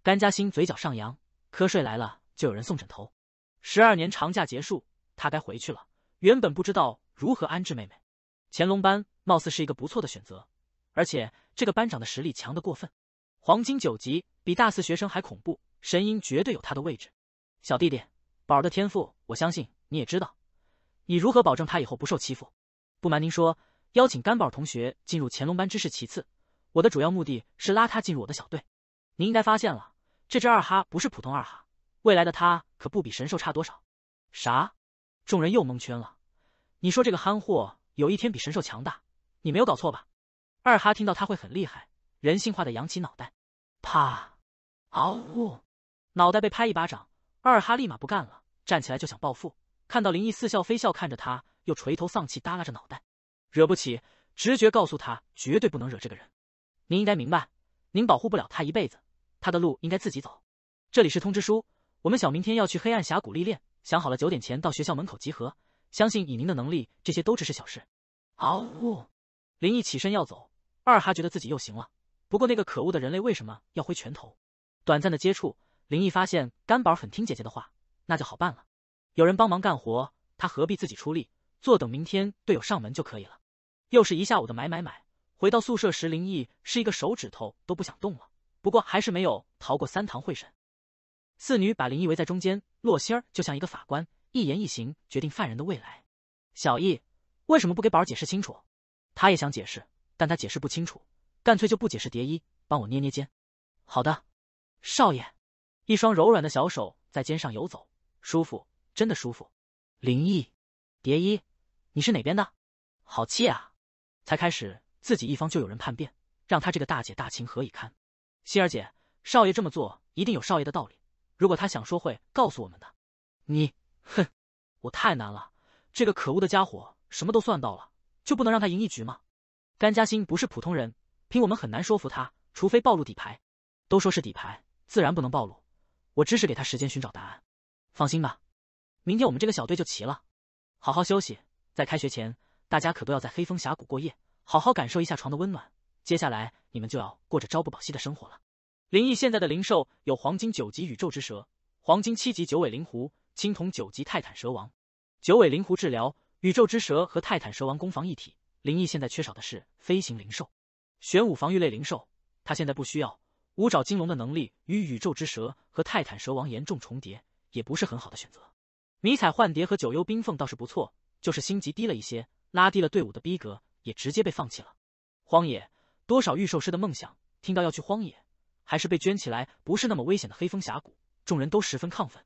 甘嘉欣嘴角上扬，瞌睡来了就有人送枕头。十二年长假结束，他该回去了。原本不知道如何安置妹妹，乾隆班貌似是一个不错的选择，而且这个班长的实力强得过分，黄金九级比大四学生还恐怖，神鹰绝对有他的位置。小弟弟，宝儿的天赋我相信你也知道，你如何保证他以后不受欺负？不瞒您说，邀请甘宝同学进入乾隆班之事其次，我的主要目的是拉他进入我的小队。您应该发现了。这只二哈不是普通二哈，未来的它可不比神兽差多少。啥？众人又蒙圈了。你说这个憨货有一天比神兽强大？你没有搞错吧？二哈听到他会很厉害，人性化的扬起脑袋，啪，嗷呜，脑袋被拍一巴掌。二哈立马不干了，站起来就想报复。看到林毅似笑非笑看着他，又垂头丧气耷拉着脑袋，惹不起。直觉告诉他绝对不能惹这个人。您应该明白，您保护不了他一辈子。他的路应该自己走。这里是通知书，我们小明天要去黑暗峡谷历练，想好了九点前到学校门口集合。相信以您的能力，这些都只是小事。嗷呜！林毅起身要走，二哈觉得自己又行了。不过那个可恶的人类为什么要挥拳头？短暂的接触，林毅发现甘宝很听姐姐的话，那就好办了。有人帮忙干活，他何必自己出力？坐等明天队友上门就可以了。又是一下午的买买买，回到宿舍时，林毅是一个手指头都不想动了。不过还是没有逃过三堂会审，四女把林毅围在中间，洛心儿就像一个法官，一言一行决定犯人的未来。小易，为什么不给宝儿解释清楚？他也想解释，但他解释不清楚，干脆就不解释。蝶衣，帮我捏捏肩。好的，少爷。一双柔软的小手在肩上游走，舒服，真的舒服。林毅，蝶衣，你是哪边的？好气啊！才开始自己一方就有人叛变，让他这个大姐大情何以堪？心儿姐，少爷这么做一定有少爷的道理。如果他想说，会告诉我们的。你，哼，我太难了。这个可恶的家伙什么都算到了，就不能让他赢一局吗？甘嘉欣不是普通人，凭我们很难说服他，除非暴露底牌。都说是底牌，自然不能暴露。我只是给他时间寻找答案。放心吧，明天我们这个小队就齐了。好好休息，在开学前，大家可都要在黑风峡谷过夜，好好感受一下床的温暖。接下来你们就要过着朝不保夕的生活了。林异现在的灵兽有黄金九级宇宙之蛇、黄金七级九尾灵狐、青铜九级泰坦蛇王。九尾灵狐治疗，宇宙之蛇和泰坦蛇王攻防一体。林异现在缺少的是飞行灵兽、玄武防御类灵兽。他现在不需要五爪金龙的能力与宇宙之蛇和泰坦蛇王严重重叠，也不是很好的选择。迷彩幻蝶和九幽冰凤倒是不错，就是星级低了一些，拉低了队伍的逼格，也直接被放弃了。荒野。多少预售师的梦想，听到要去荒野，还是被圈起来，不是那么危险的黑风峡谷，众人都十分亢奋。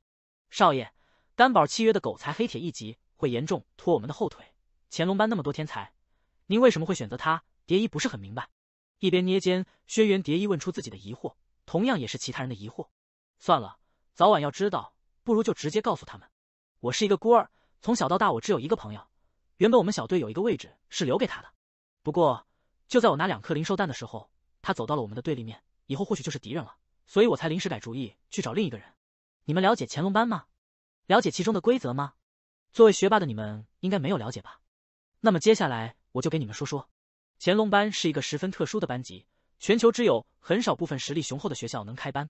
少爷，担保契约的狗才黑铁一级，会严重拖我们的后腿。乾龙班那么多天才，您为什么会选择他？蝶衣不是很明白。一边捏肩，轩辕蝶衣问出自己的疑惑，同样也是其他人的疑惑。算了，早晚要知道，不如就直接告诉他们。我是一个孤儿，从小到大我只有一个朋友。原本我们小队有一个位置是留给他的，不过。就在我拿两颗灵兽蛋的时候，他走到了我们的对立面，以后或许就是敌人了，所以我才临时改主意去找另一个人。你们了解乾隆班吗？了解其中的规则吗？作为学霸的你们应该没有了解吧？那么接下来我就给你们说说，乾隆班是一个十分特殊的班级，全球只有很少部分实力雄厚的学校能开班，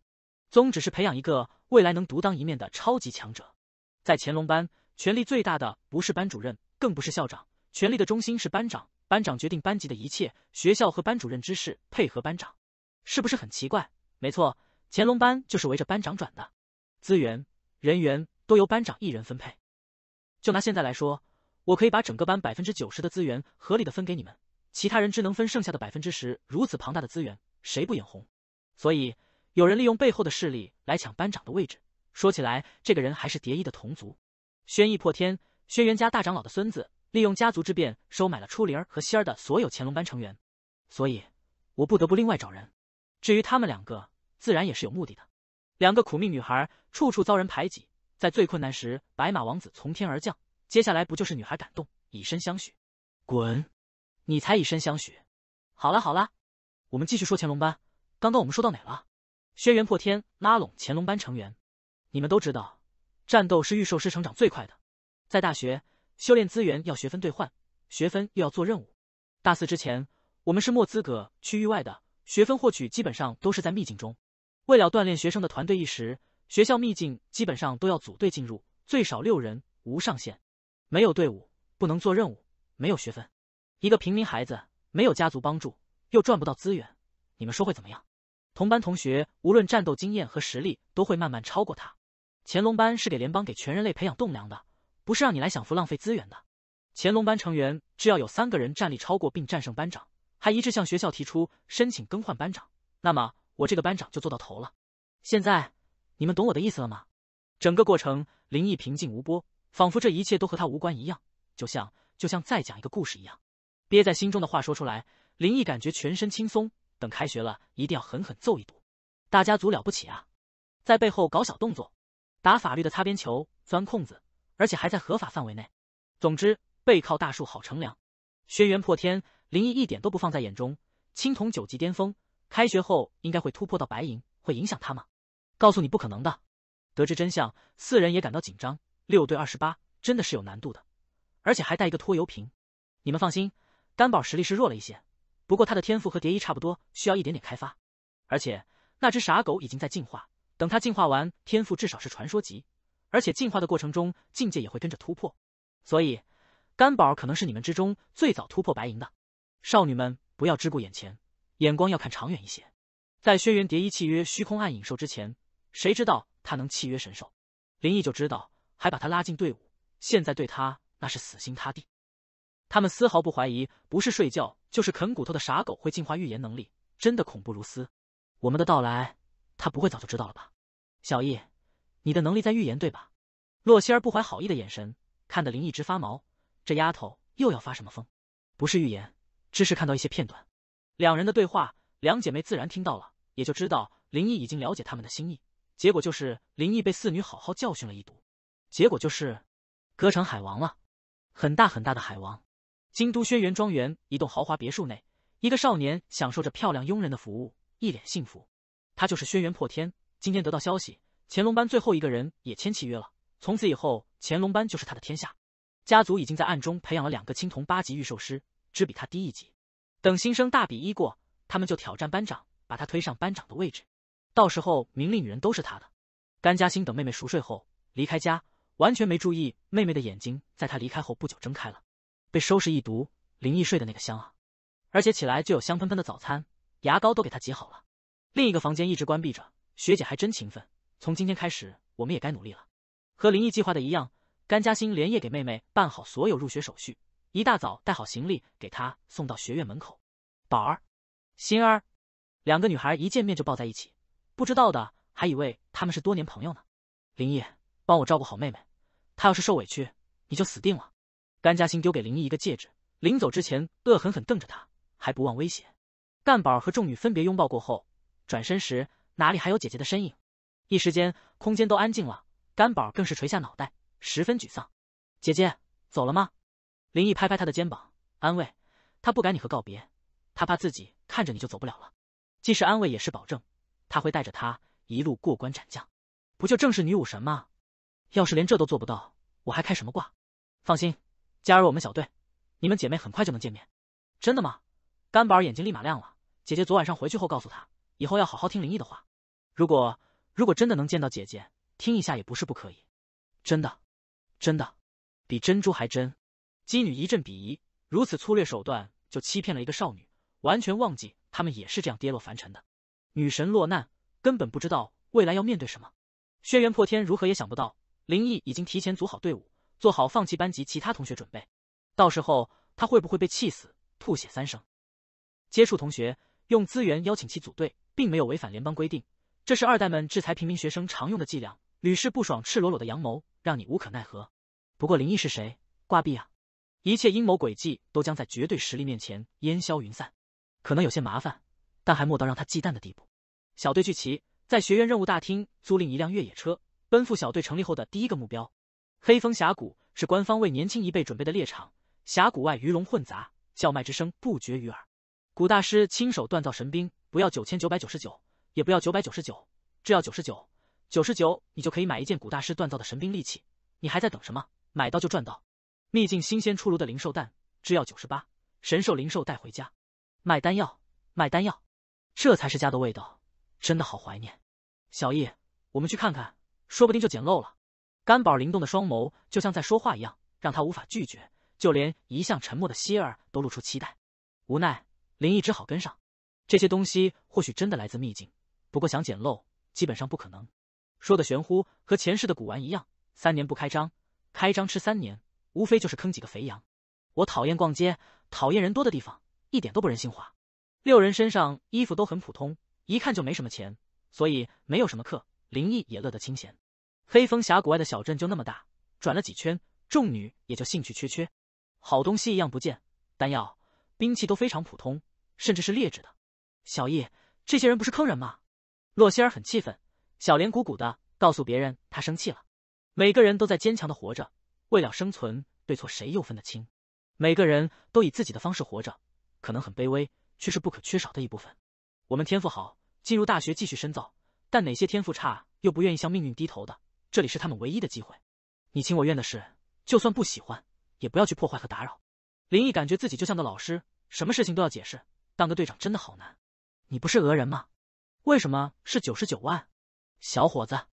宗旨是培养一个未来能独当一面的超级强者。在乾隆班，权力最大的不是班主任，更不是校长，权力的中心是班长。班长决定班级的一切，学校和班主任之事配合班长，是不是很奇怪？没错，乾隆班就是围着班长转的，资源、人员都由班长一人分配。就拿现在来说，我可以把整个班百分之九十的资源合理的分给你们，其他人只能分剩下的百分之十。如此庞大的资源，谁不眼红？所以有人利用背后的势力来抢班长的位置。说起来，这个人还是蝶衣的同族，轩逸破天，轩辕家大长老的孙子。利用家族之便收买了初灵儿和仙儿的所有乾龙班成员，所以，我不得不另外找人。至于他们两个，自然也是有目的的。两个苦命女孩处处遭人排挤，在最困难时，白马王子从天而降。接下来不就是女孩感动，以身相许？滚！你才以身相许！好了好了，我们继续说乾龙班。刚刚我们说到哪了？轩辕破天拉拢乾龙班成员。你们都知道，战斗是御兽师成长最快的。在大学。修炼资源要学分兑换，学分又要做任务。大四之前，我们是没资格去域外的。学分获取基本上都是在秘境中。为了锻炼学生的团队意识，学校秘境基本上都要组队进入，最少六人，无上限。没有队伍，不能做任务，没有学分。一个平民孩子，没有家族帮助，又赚不到资源，你们说会怎么样？同班同学无论战斗经验和实力，都会慢慢超过他。乾隆班是给联邦、给全人类培养栋梁的。不是让你来享福浪费资源的。乾隆班成员只要有三个人战力超过并战胜班长，还一致向学校提出申请更换班长，那么我这个班长就做到头了。现在你们懂我的意思了吗？整个过程，林毅平静无波，仿佛这一切都和他无关一样，就像就像再讲一个故事一样。憋在心中的话说出来，林毅感觉全身轻松。等开学了，一定要狠狠揍一顿。大家族了不起啊，在背后搞小动作，打法律的擦边球，钻空子。而且还在合法范围内。总之，背靠大树好乘凉。轩辕破天，林毅一点都不放在眼中。青铜九级巅峰，开学后应该会突破到白银，会影响他吗？告诉你不可能的。得知真相，四人也感到紧张。六对二十八，真的是有难度的。而且还带一个拖油瓶。你们放心，甘宝实力是弱了一些，不过他的天赋和蝶衣差不多，需要一点点开发。而且那只傻狗已经在进化，等他进化完，天赋至少是传说级。而且进化的过程中，境界也会跟着突破，所以甘宝可能是你们之中最早突破白银的。少女们不要只顾眼前，眼光要看长远一些。在轩辕蝶衣契约虚空暗影兽之前，谁知道他能契约神兽？林毅就知道，还把他拉进队伍，现在对他那是死心塌地。他们丝毫不怀疑，不是睡觉就是啃骨头的傻狗会进化预言能力，真的恐怖如斯。我们的到来，他不会早就知道了吧？小易。你的能力在预言对吧？洛希儿不怀好意的眼神看得林毅直发毛，这丫头又要发什么疯？不是预言，只是看到一些片段。两人的对话，两姐妹自然听到了，也就知道林毅已经了解她们的心意。结果就是林毅被四女好好教训了一顿，结果就是，哥成海王了，很大很大的海王。京都轩辕庄园一栋豪华别墅内，一个少年享受着漂亮佣人的服务，一脸幸福。他就是轩辕破天。今天得到消息。乾隆班最后一个人也签契约了，从此以后乾隆班就是他的天下。家族已经在暗中培养了两个青铜八级御兽师，只比他低一级。等新生大比一过，他们就挑战班长，把他推上班长的位置。到时候名利女人都是他的。甘嘉欣等妹妹熟睡后离开家，完全没注意妹妹的眼睛在她离开后不久睁开了。被收拾一读，林毅睡的那个香啊！而且起来就有香喷喷的早餐，牙膏都给他挤好了。另一个房间一直关闭着，学姐还真勤奋。从今天开始，我们也该努力了。和林毅计划的一样，甘嘉欣连夜给妹妹办好所有入学手续，一大早带好行李给她送到学院门口。宝儿，欣儿，两个女孩一见面就抱在一起，不知道的还以为他们是多年朋友呢。林毅，帮我照顾好妹妹，她要是受委屈，你就死定了。甘嘉欣丢给林毅一个戒指，临走之前恶狠狠瞪着他，还不忘威胁。干宝和众女分别拥抱过后，转身时哪里还有姐姐的身影？一时间，空间都安静了。甘宝更是垂下脑袋，十分沮丧。姐姐走了吗？林毅拍拍他的肩膀，安慰他不赶你和告别，他怕自己看着你就走不了了。既是安慰，也是保证，他会带着他一路过关斩将，不就正是女武神吗？要是连这都做不到，我还开什么挂？放心，加入我们小队，你们姐妹很快就能见面。真的吗？甘宝眼睛立马亮了。姐姐昨晚上回去后告诉他，以后要好好听林毅的话。如果。如果真的能见到姐姐，听一下也不是不可以。真的，真的，比珍珠还真。姬女一阵鄙夷，如此粗略手段就欺骗了一个少女，完全忘记他们也是这样跌落凡尘的。女神落难，根本不知道未来要面对什么。轩辕破天如何也想不到，林毅已经提前组好队伍，做好放弃班级其他同学准备。到时候他会不会被气死，吐血三声？接触同学，用资源邀请其组队，并没有违反联邦规定。这是二代们制裁平民学生常用的伎俩，屡试不爽，赤裸裸的阳谋，让你无可奈何。不过林毅是谁？挂壁啊！一切阴谋诡计都将在绝对实力面前烟消云散，可能有些麻烦，但还莫到让他忌惮的地步。小队聚齐，在学院任务大厅租赁一辆越野车，奔赴小队成立后的第一个目标——黑风峡谷。是官方为年轻一辈准备的猎场。峡谷外鱼龙混杂，叫卖之声不绝于耳。古大师亲手锻造神兵，不要九千九百九十九。也不要九百九十九，只要九十九，九十九你就可以买一件古大师锻造的神兵利器。你还在等什么？买到就赚到。秘境新鲜出炉的灵兽蛋，只要九十八，神兽灵兽带回家。卖丹药，卖丹药，这才是家的味道，真的好怀念。小易，我们去看看，说不定就捡漏了。甘宝灵动的双眸就像在说话一样，让他无法拒绝。就连一向沉默的希儿都露出期待。无奈，林毅只好跟上。这些东西或许真的来自秘境。不过想捡漏，基本上不可能。说的玄乎，和前世的古玩一样，三年不开张，开张吃三年，无非就是坑几个肥羊。我讨厌逛街，讨厌人多的地方，一点都不人性化。六人身上衣服都很普通，一看就没什么钱，所以没有什么客。林毅也乐得清闲。黑风峡谷外的小镇就那么大，转了几圈，众女也就兴趣缺缺。好东西一样不见，丹药、兵器都非常普通，甚至是劣质的。小易，这些人不是坑人吗？洛希尔很气愤，小脸鼓鼓的，告诉别人他生气了。每个人都在坚强的活着，为了生存，对错谁又分得清？每个人都以自己的方式活着，可能很卑微，却是不可缺少的一部分。我们天赋好，进入大学继续深造；但哪些天赋差又不愿意向命运低头的，这里是他们唯一的机会。你情我愿的事，就算不喜欢，也不要去破坏和打扰。林毅感觉自己就像个老师，什么事情都要解释。当个队长真的好难。你不是讹人吗？为什么是九十九万？小伙子，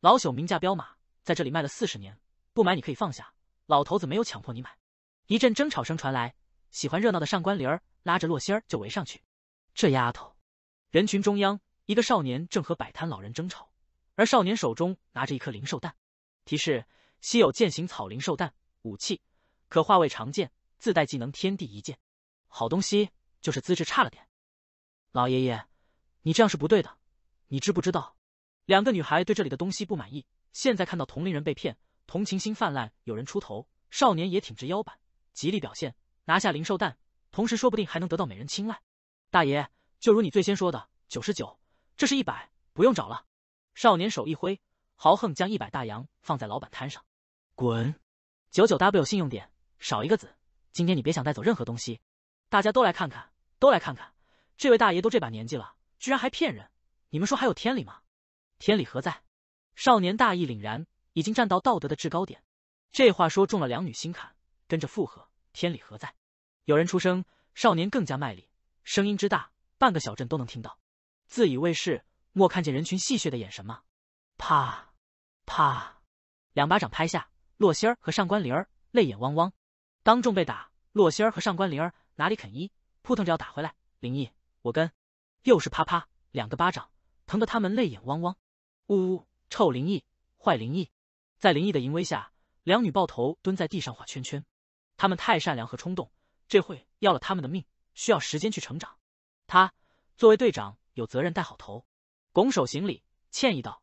老朽名价彪马，在这里卖了四十年，不买你可以放下。老头子没有强迫你买。一阵争吵声传来，喜欢热闹的上官灵儿拉着洛仙儿就围上去。这丫头，人群中央，一个少年正和摆摊老人争吵，而少年手中拿着一颗灵兽蛋，提示：稀有剑形草灵兽蛋，武器可化为长剑，自带技能天地一剑。好东西，就是资质差了点。老爷爷。你这样是不对的，你知不知道？两个女孩对这里的东西不满意，现在看到同龄人被骗，同情心泛滥，有人出头，少年也挺直腰板，极力表现，拿下灵兽蛋，同时说不定还能得到美人青睐。大爷，就如你最先说的，九十九，这是一百，不用找了。少年手一挥，豪横将一百大洋放在老板摊上，滚！九九 W 信用点，少一个子，今天你别想带走任何东西。大家都来看看，都来看看，这位大爷都这把年纪了。居然还骗人！你们说还有天理吗？天理何在？少年大义凛然，已经站到道德的制高点。这话说中了两女心坎，跟着附和。天理何在？有人出声，少年更加卖力，声音之大，半个小镇都能听到。自以为是，莫看见人群戏谑的眼神吗？啪啪，两巴掌拍下，洛仙儿和上官灵儿泪眼汪汪，当众被打，洛仙儿和上官灵儿哪里肯依，扑腾着要打回来。灵毅，我跟。又是啪啪两个巴掌，疼得他们泪眼汪汪。呜呜，臭灵异，坏灵异！在灵异的淫威下，两女抱头蹲在地上画圈圈。他们太善良和冲动，这会要了他们的命。需要时间去成长。他作为队长，有责任带好头。拱手行礼，歉意道：“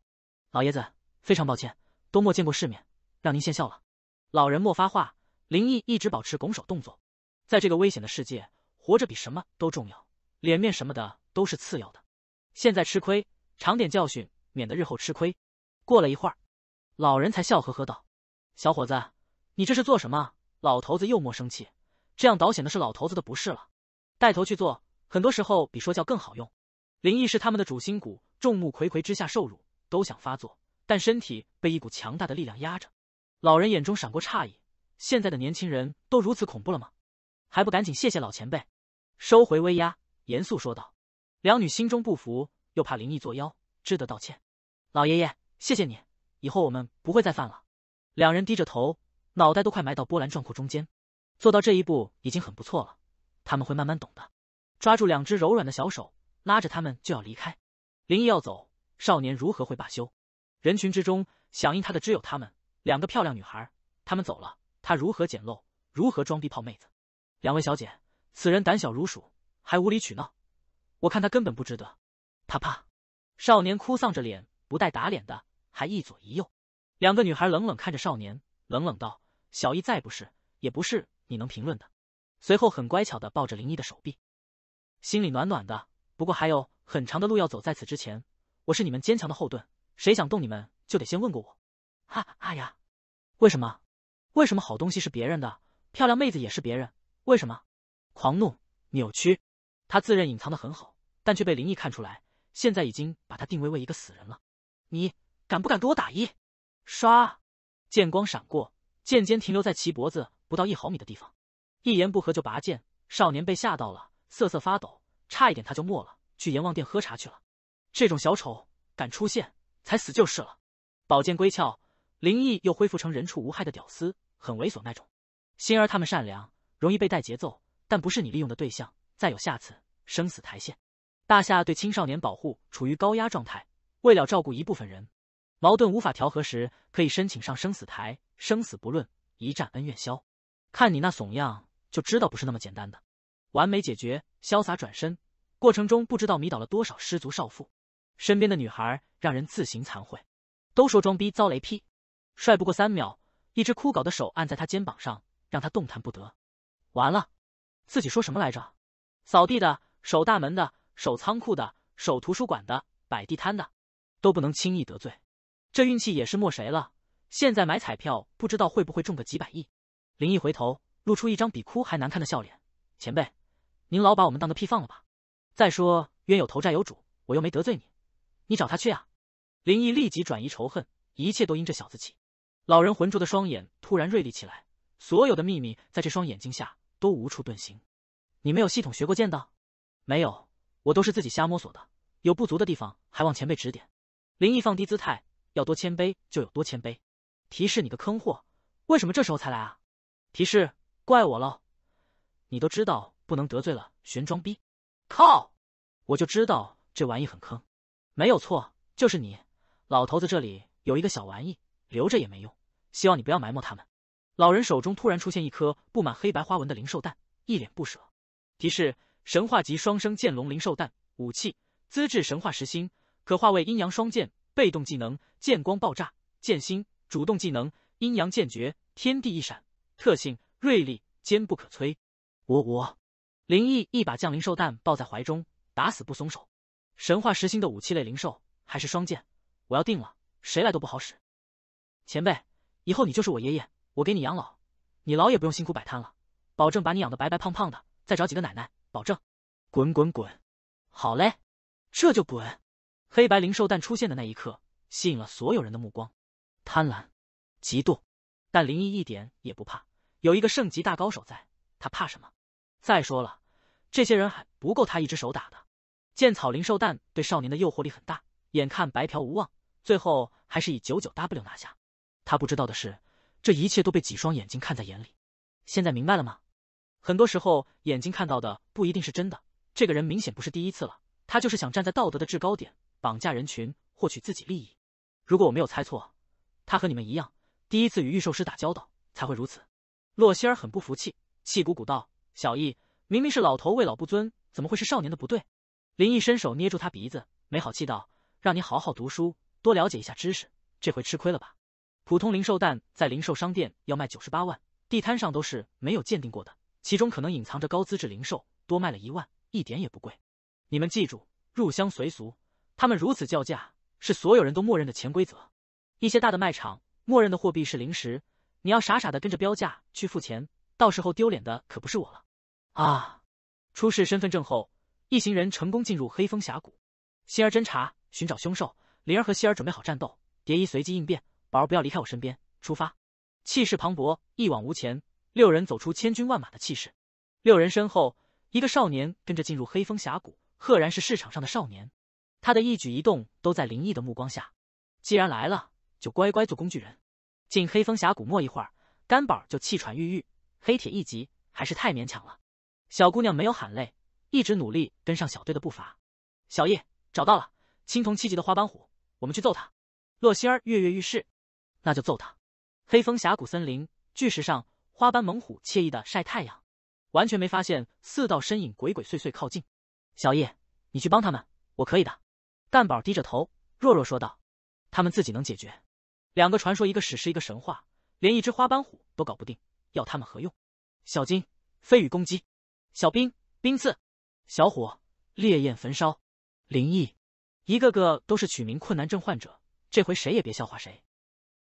老爷子，非常抱歉，都莫见过世面，让您见笑了。”老人莫发话，灵异一直保持拱手动作。在这个危险的世界，活着比什么都重要，脸面什么的。都是次要的，现在吃亏，长点教训，免得日后吃亏。过了一会儿，老人才笑呵呵道：“小伙子，你这是做什么？老头子又莫生气，这样倒显得是老头子的不是了。带头去做，很多时候比说教更好用。灵异是他们的主心骨，众目睽睽之下受辱，都想发作，但身体被一股强大的力量压着。老人眼中闪过诧异：现在的年轻人都如此恐怖了吗？还不赶紧谢谢老前辈，收回威压，严肃说道。”两女心中不服，又怕林毅作妖，只得道歉。老爷爷，谢谢你，以后我们不会再犯了。两人低着头，脑袋都快埋到波澜壮阔中间，做到这一步已经很不错了。他们会慢慢懂的。抓住两只柔软的小手，拉着他们就要离开。林毅要走，少年如何会罢休？人群之中响应他的只有他们两个漂亮女孩。他们走了，他如何简陋，如何装逼泡妹子？两位小姐，此人胆小如鼠，还无理取闹。我看他根本不值得。他怕。少年哭丧着脸，不带打脸的，还一左一右。两个女孩冷冷看着少年，冷冷道：“小易再不是，也不是你能评论的。”随后很乖巧的抱着林毅的手臂，心里暖暖的。不过还有很长的路要走，在此之前，我是你们坚强的后盾。谁想动你们，就得先问过我。哈啊呀！为什么？为什么好东西是别人的，漂亮妹子也是别人？为什么？狂怒，扭曲。他自认隐藏的很好，但却被林毅看出来，现在已经把他定位为一个死人了。你敢不敢给我打一？唰，剑光闪过，剑尖停留在其脖子不到一毫米的地方。一言不合就拔剑，少年被吓到了，瑟瑟发抖，差一点他就没了。去阎王殿喝茶去了。这种小丑敢出现，才死就是了。宝剑归鞘，林毅又恢复成人畜无害的屌丝，很猥琐那种。心儿他们善良，容易被带节奏，但不是你利用的对象。再有下次，生死台线。大夏对青少年保护处于高压状态，为了照顾一部分人，矛盾无法调和时，可以申请上生死台，生死不论，一战恩怨消。看你那怂样，就知道不是那么简单的。完美解决，潇洒转身，过程中不知道迷倒了多少失足少妇。身边的女孩让人自行惭愧。都说装逼遭雷劈，帅不过三秒。一只枯槁的手按在他肩膀上，让他动弹不得。完了，自己说什么来着？扫地的、守大门的、守仓库的、守图书馆的、摆地摊的，都不能轻易得罪。这运气也是没谁了。现在买彩票，不知道会不会中个几百亿。林毅回头，露出一张比哭还难看的笑脸。前辈，您老把我们当个屁放了吧？再说冤有头债有主，我又没得罪你，你找他去啊！林毅立即转移仇恨，一切都因这小子起。老人浑浊的双眼突然锐利起来，所有的秘密在这双眼睛下都无处遁形。你没有系统学过剑道，没有，我都是自己瞎摸索的，有不足的地方还望前辈指点。林毅放低姿态，要多谦卑就有多谦卑。提示你个坑货，为什么这时候才来啊？提示，怪我喽。你都知道不能得罪了玄装逼，靠！我就知道这玩意很坑，没有错，就是你，老头子这里有一个小玩意，留着也没用，希望你不要埋没他们。老人手中突然出现一颗布满黑白花纹的灵兽蛋，一脸不舍。提示：神话级双生剑龙灵兽蛋，武器资质神话十星，可化为阴阳双剑。被动技能：剑光爆炸；剑心。主动技能：阴阳剑诀，天地一闪。特性：锐利，坚不可摧。我我，林毅一把将灵兽蛋抱在怀中，打死不松手。神话十星的武器类灵兽还是双剑，我要定了，谁来都不好使。前辈，以后你就是我爷爷，我给你养老，你老也不用辛苦摆摊了，保证把你养的白白胖胖的。再找几个奶奶，保证，滚滚滚，好嘞，这就滚。黑白灵兽蛋出现的那一刻，吸引了所有人的目光，贪婪，嫉妒，但林毅一点也不怕，有一个圣级大高手在，他怕什么？再说了，这些人还不够他一只手打的。剑草灵兽蛋对少年的诱惑力很大，眼看白嫖无望，最后还是以九九 W 拿下。他不知道的是，这一切都被几双眼睛看在眼里。现在明白了吗？很多时候眼睛看到的不一定是真的。这个人明显不是第一次了，他就是想站在道德的制高点，绑架人群，获取自己利益。如果我没有猜错，他和你们一样，第一次与预售师打交道才会如此。洛希尔很不服气，气鼓鼓道：“小易，明明是老头为老不尊，怎么会是少年的不对？”林毅伸手捏住他鼻子，没好气道：“让你好好读书，多了解一下知识，这回吃亏了吧？”普通灵兽蛋在零售商店要卖九十八万，地摊上都是没有鉴定过的。其中可能隐藏着高资质灵兽，多卖了一万，一点也不贵。你们记住，入乡随俗，他们如此叫价，是所有人都默认的潜规则。一些大的卖场，默认的货币是零食，你要傻傻的跟着标价去付钱，到时候丢脸的可不是我了。啊！出示身份证后，一行人成功进入黑风峡谷。星儿侦查，寻找凶兽。灵儿和希儿准备好战斗。蝶衣随机应变。宝儿不要离开我身边。出发！气势磅礴，一往无前。六人走出千军万马的气势，六人身后，一个少年跟着进入黑风峡谷，赫然是市场上的少年。他的一举一动都在林毅的目光下。既然来了，就乖乖做工具人。进黑风峡谷没一会儿，甘宝就气喘吁吁，黑铁一级还是太勉强了。小姑娘没有喊累，一直努力跟上小队的步伐。小叶找到了青铜七级的花斑虎，我们去揍他。洛仙儿跃跃欲试，那就揍他。黑风峡谷森林巨石上。花斑猛虎惬意的晒太阳，完全没发现四道身影鬼鬼祟祟靠近。小叶，你去帮他们，我可以的。蛋宝低着头，弱弱说道：“他们自己能解决。两个传说，一个史诗，一个神话，连一只花斑虎都搞不定，要他们何用？”小金飞羽攻击，小兵冰刺，小火烈焰焚烧，灵异，一个个都是取名困难症患者，这回谁也别笑话谁。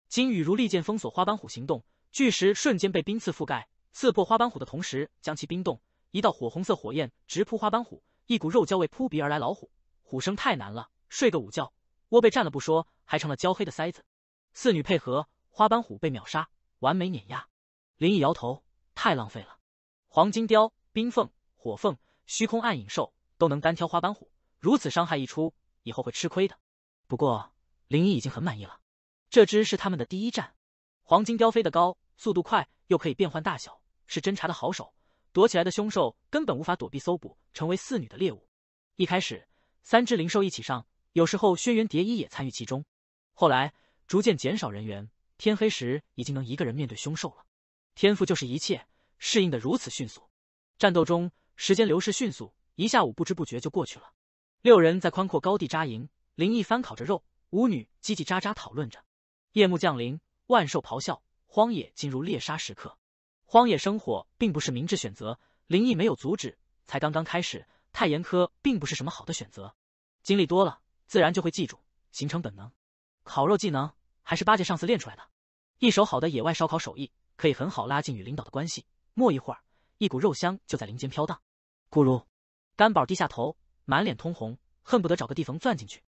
金羽如利剑封锁花斑虎行动。巨石瞬间被冰刺覆盖，刺破花斑虎的同时将其冰冻。一道火红色火焰直扑花斑虎，一股肉焦味扑鼻而来。老虎虎生太难了，睡个午觉，窝被占了不说，还成了焦黑的塞子。四女配合，花斑虎被秒杀，完美碾压。林毅摇头，太浪费了。黄金雕、冰凤、火凤、虚空暗影兽都能单挑花斑虎，如此伤害一出，以后会吃亏的。不过林毅已经很满意了，这只是他们的第一战。黄金雕飞得高，速度快，又可以变换大小，是侦查的好手。躲起来的凶兽根本无法躲避搜捕，成为四女的猎物。一开始，三只灵兽一起上，有时候轩辕蝶衣也参与其中。后来逐渐减少人员，天黑时已经能一个人面对凶兽了。天赋就是一切，适应的如此迅速。战斗中，时间流逝迅速，一下午不知不觉就过去了。六人在宽阔高地扎营，林毅翻烤着肉，舞女叽叽喳喳讨论着。夜幕降临。万兽咆哮，荒野进入猎杀时刻。荒野生火并不是明智选择，灵异没有阻止。才刚刚开始，太严苛并不是什么好的选择。经历多了，自然就会记住，形成本能。烤肉技能还是八戒上次练出来的，一手好的野外烧烤手艺，可以很好拉近与领导的关系。没一会儿，一股肉香就在林间飘荡。咕噜，甘宝低下头，满脸通红，恨不得找个地缝钻进去。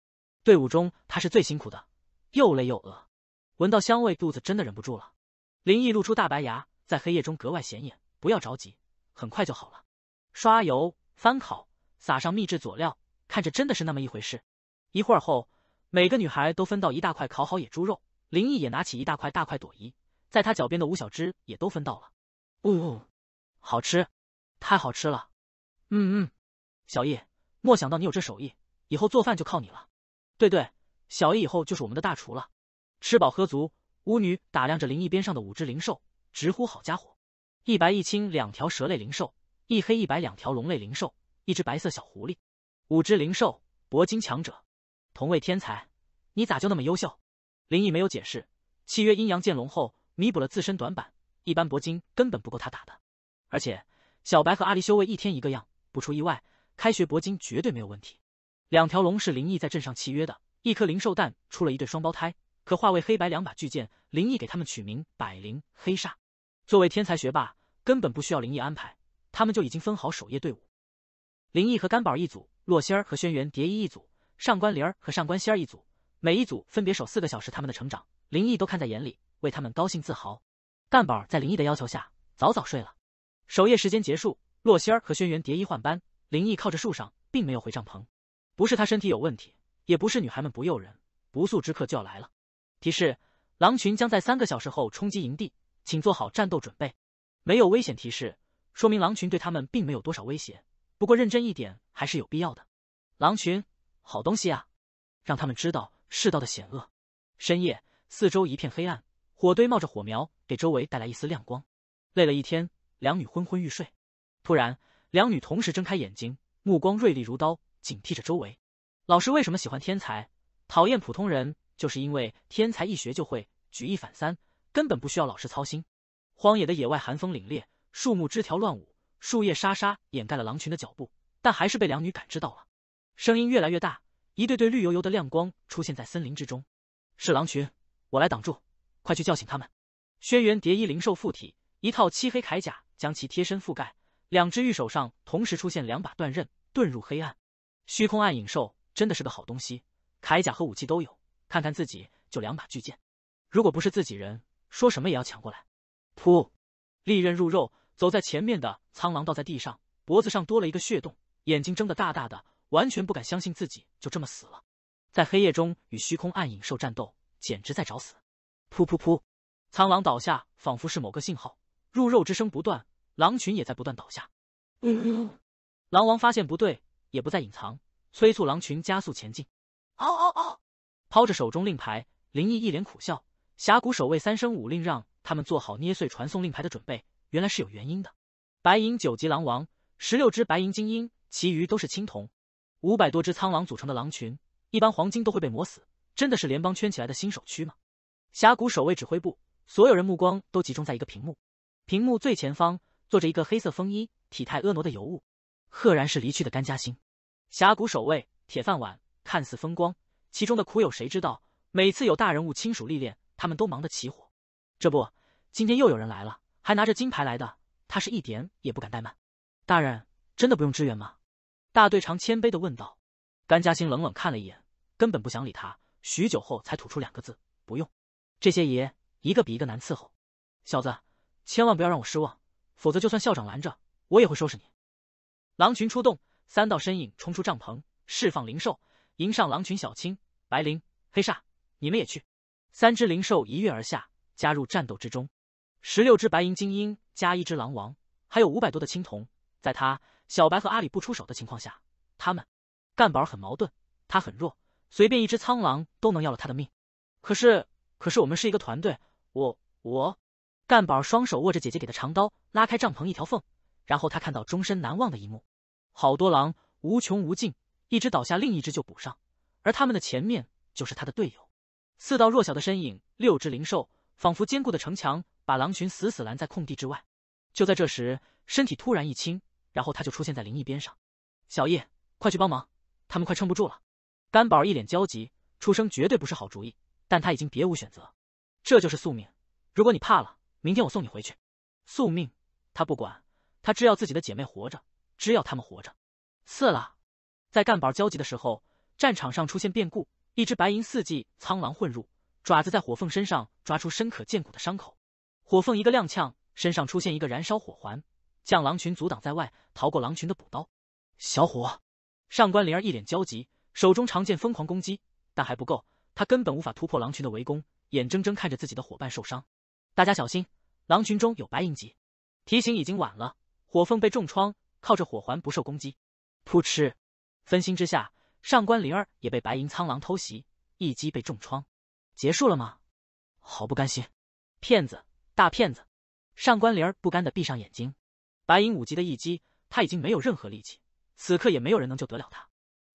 队伍中他是最辛苦的，又累又饿。闻到香味，肚子真的忍不住了。林毅露出大白牙，在黑夜中格外显眼。不要着急，很快就好了。刷油、翻烤、撒上秘制佐料，看着真的是那么一回事。一会儿后，每个女孩都分到一大块烤好野猪肉，林毅也拿起一大块大块朵颐。在他脚边的吴小芝也都分到了。呜，好吃，太好吃了。嗯嗯，小易，没想到你有这手艺，以后做饭就靠你了。对对，小易以后就是我们的大厨了。吃饱喝足，巫女打量着灵异边上的五只灵兽，直呼好家伙！一白一青两条蛇类灵兽，一黑一白两条龙类灵兽，一只白色小狐狸。五只灵兽，铂金强者，同为天才，你咋就那么优秀？灵异没有解释，契约阴阳剑龙后弥补了自身短板，一般铂金根本不够他打的。而且小白和阿离修为一天一个样，不出意外，开学铂金绝对没有问题。两条龙是灵异在镇上契约的，一颗灵兽蛋出了一对双胞胎。可化为黑白两把巨剑，灵异给他们取名百灵、黑煞。作为天才学霸，根本不需要灵异安排，他们就已经分好守夜队伍。灵异和甘宝一组，洛仙儿和轩辕蝶衣一组，上官灵儿和上官仙儿一组，每一组分别守四个小时。他们的成长，灵异都看在眼里，为他们高兴自豪。甘宝在灵异的要求下早早睡了。守夜时间结束，洛仙儿和轩辕蝶衣换班，灵异靠着树上，并没有回帐篷。不是他身体有问题，也不是女孩们不诱人，不速之客就要来了。提示：狼群将在三个小时后冲击营地，请做好战斗准备。没有危险提示，说明狼群对他们并没有多少威胁。不过认真一点还是有必要的。狼群，好东西啊，让他们知道世道的险恶。深夜，四周一片黑暗，火堆冒着火苗，给周围带来一丝亮光。累了一天，两女昏昏欲睡，突然，两女同时睁开眼睛，目光锐利如刀，警惕着周围。老师为什么喜欢天才，讨厌普通人？就是因为天才一学就会，举一反三，根本不需要老师操心。荒野的野外寒风凛冽，树木枝条乱舞，树叶沙沙掩盖了狼群的脚步，但还是被两女感知到了。声音越来越大，一对对绿油油的亮光出现在森林之中，是狼群，我来挡住，快去叫醒他们！轩辕蝶衣灵兽附体，一套漆黑铠甲将其贴身覆盖，两只玉手上同时出现两把断刃，遁入黑暗。虚空暗影兽真的是个好东西，铠甲和武器都有。看看自己就两把巨剑，如果不是自己人，说什么也要抢过来。噗，利刃入肉，走在前面的苍狼倒在地上，脖子上多了一个血洞，眼睛睁得大大的，完全不敢相信自己就这么死了。在黑夜中与虚空暗影兽战斗，简直在找死。噗噗噗，苍狼倒下，仿佛是某个信号，入肉之声不断，狼群也在不断倒下。狼王发现不对，也不再隐藏，催促狼群加速前进。嗷嗷嗷！抛着手中令牌，林毅一脸苦笑。峡谷守卫三声武令，让他们做好捏碎传送令牌的准备。原来是有原因的。白银九级狼王，十六只白银精英，其余都是青铜。五百多只苍狼组成的狼群，一般黄金都会被磨死。真的是联邦圈起来的新手区吗？峡谷守卫指挥部，所有人目光都集中在一个屏幕。屏幕最前方坐着一个黑色风衣、体态婀娜的尤物，赫然是离去的甘嘉欣。峡谷守卫铁饭碗，看似风光。其中的苦有谁知道？每次有大人物亲属历练，他们都忙得起火。这不，今天又有人来了，还拿着金牌来的。他是一点也不敢怠慢。大人真的不用支援吗？大队长谦卑的问道。甘嘉欣冷冷看了一眼，根本不想理他。许久后才吐出两个字：不用。这些爷一个比一个难伺候。小子，千万不要让我失望，否则就算校长拦着，我也会收拾你。狼群出动，三道身影冲出帐篷，释放灵兽。迎上狼群，小青、白灵、黑煞，你们也去。三只灵兽一跃而下，加入战斗之中。十六只白银精英加一只狼王，还有五百多的青铜，在他、小白和阿里不出手的情况下，他们。干宝儿很矛盾，他很弱，随便一只苍狼都能要了他的命。可是，可是我们是一个团队，我我。干宝儿双手握着姐姐给的长刀，拉开帐篷一条缝，然后他看到终身难忘的一幕：好多狼，无穷无尽。一只倒下，另一只就补上，而他们的前面就是他的队友。四道弱小的身影，六只灵兽，仿佛坚固的城墙，把狼群死死拦在空地之外。就在这时，身体突然一轻，然后他就出现在灵毅边上。小叶，快去帮忙，他们快撑不住了。甘宝一脸焦急，出声绝对不是好主意，但他已经别无选择。这就是宿命。如果你怕了，明天我送你回去。宿命，他不管，他只要自己的姐妹活着，只要他们活着。死了。在干宝焦急的时候，战场上出现变故，一只白银四季苍狼混入，爪子在火凤身上抓出深可见骨的伤口。火凤一个踉跄，身上出现一个燃烧火环，将狼群阻挡在外，逃过狼群的补刀。小火，上官灵儿一脸焦急，手中长剑疯狂攻击，但还不够，她根本无法突破狼群的围攻，眼睁睁看着自己的伙伴受伤。大家小心，狼群中有白银级！提醒已经晚了，火凤被重创，靠着火环不受攻击。扑哧。分心之下，上官灵儿也被白银苍狼偷袭，一击被重创。结束了吗？好不甘心！骗子，大骗子！上官灵儿不甘的闭上眼睛。白银五级的一击，他已经没有任何力气，此刻也没有人能救得了他。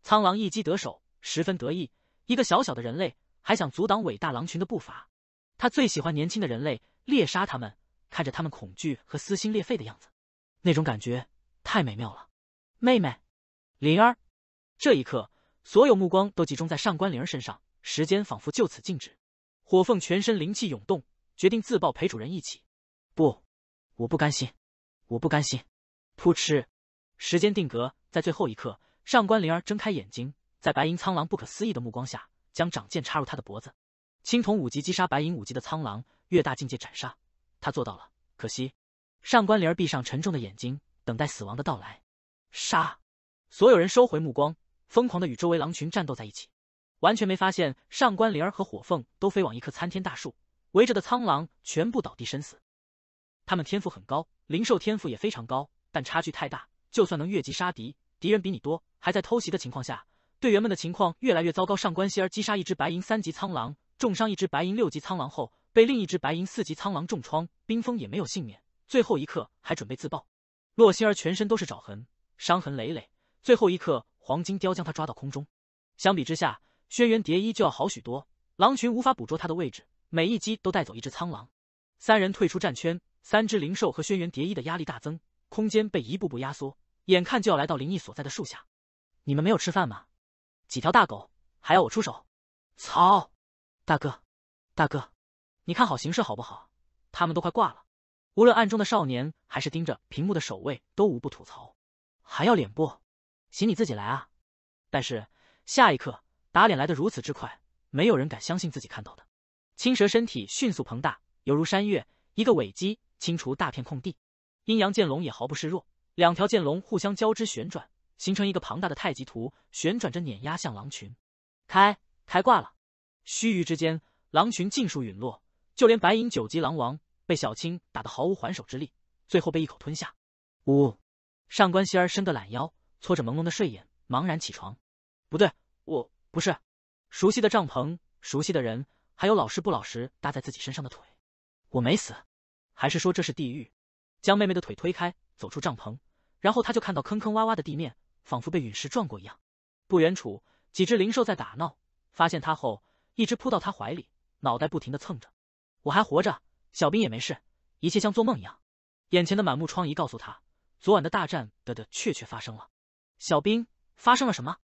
苍狼一击得手，十分得意。一个小小的人类还想阻挡伟大狼群的步伐？他最喜欢年轻的人类猎杀他们，看着他们恐惧和撕心裂肺的样子，那种感觉太美妙了。妹妹，灵儿。这一刻，所有目光都集中在上官灵儿身上，时间仿佛就此静止。火凤全身灵气涌动，决定自爆陪主人一起。不，我不甘心，我不甘心！扑哧，时间定格在最后一刻，上官灵儿睁开眼睛，在白银苍狼不可思议的目光下，将长剑插入他的脖子。青铜五级击杀白银五级的苍狼，越大境界斩杀，他做到了。可惜，上官灵儿闭上沉重的眼睛，等待死亡的到来。杀！所有人收回目光。疯狂的与周围狼群战斗在一起，完全没发现上官灵儿和火凤都飞往一棵参天大树，围着的苍狼全部倒地身死。他们天赋很高，灵兽天赋也非常高，但差距太大，就算能越级杀敌，敌人比你多，还在偷袭的情况下，队员们的情况越来越糟糕。上官熙儿击杀一只白银三级苍狼，重伤一只白银六级苍狼后，被另一只白银四级苍狼重创，冰封也没有幸免，最后一刻还准备自爆。洛熙儿全身都是爪痕，伤痕累累，最后一刻。黄金雕将他抓到空中，相比之下，轩辕蝶衣就要好许多。狼群无法捕捉他的位置，每一击都带走一只苍狼。三人退出战圈，三只灵兽和轩辕蝶衣的压力大增，空间被一步步压缩，眼看就要来到灵异所在的树下。你们没有吃饭吗？几条大狗还要我出手？操！大哥，大哥，你看好形势好不好？他们都快挂了。无论暗中的少年还是盯着屏幕的守卫，都无不吐槽，还要脸不？请你自己来啊！但是下一刻，打脸来得如此之快，没有人敢相信自己看到的。青蛇身体迅速膨大，犹如山岳，一个尾击清除大片空地。阴阳剑龙也毫不示弱，两条剑龙互相交织旋转，形成一个庞大的太极图，旋转着碾压向狼群。开开挂了！须臾之间，狼群尽数陨落，就连白银九级狼王被小青打得毫无还手之力，最后被一口吞下。呜！上官仙儿伸个懒腰。搓着朦胧的睡眼，茫然起床。不对，我不是。熟悉的帐篷，熟悉的人，还有老实不老实搭在自己身上的腿。我没死，还是说这是地狱？将妹妹的腿推开，走出帐篷，然后他就看到坑坑洼洼的地面，仿佛被陨石撞过一样。不远处，几只灵兽在打闹，发现他后，一只扑到他怀里，脑袋不停的蹭着。我还活着，小兵也没事，一切像做梦一样。眼前的满目疮痍告诉他，昨晚的大战的的确确发生了。小兵发生了什么？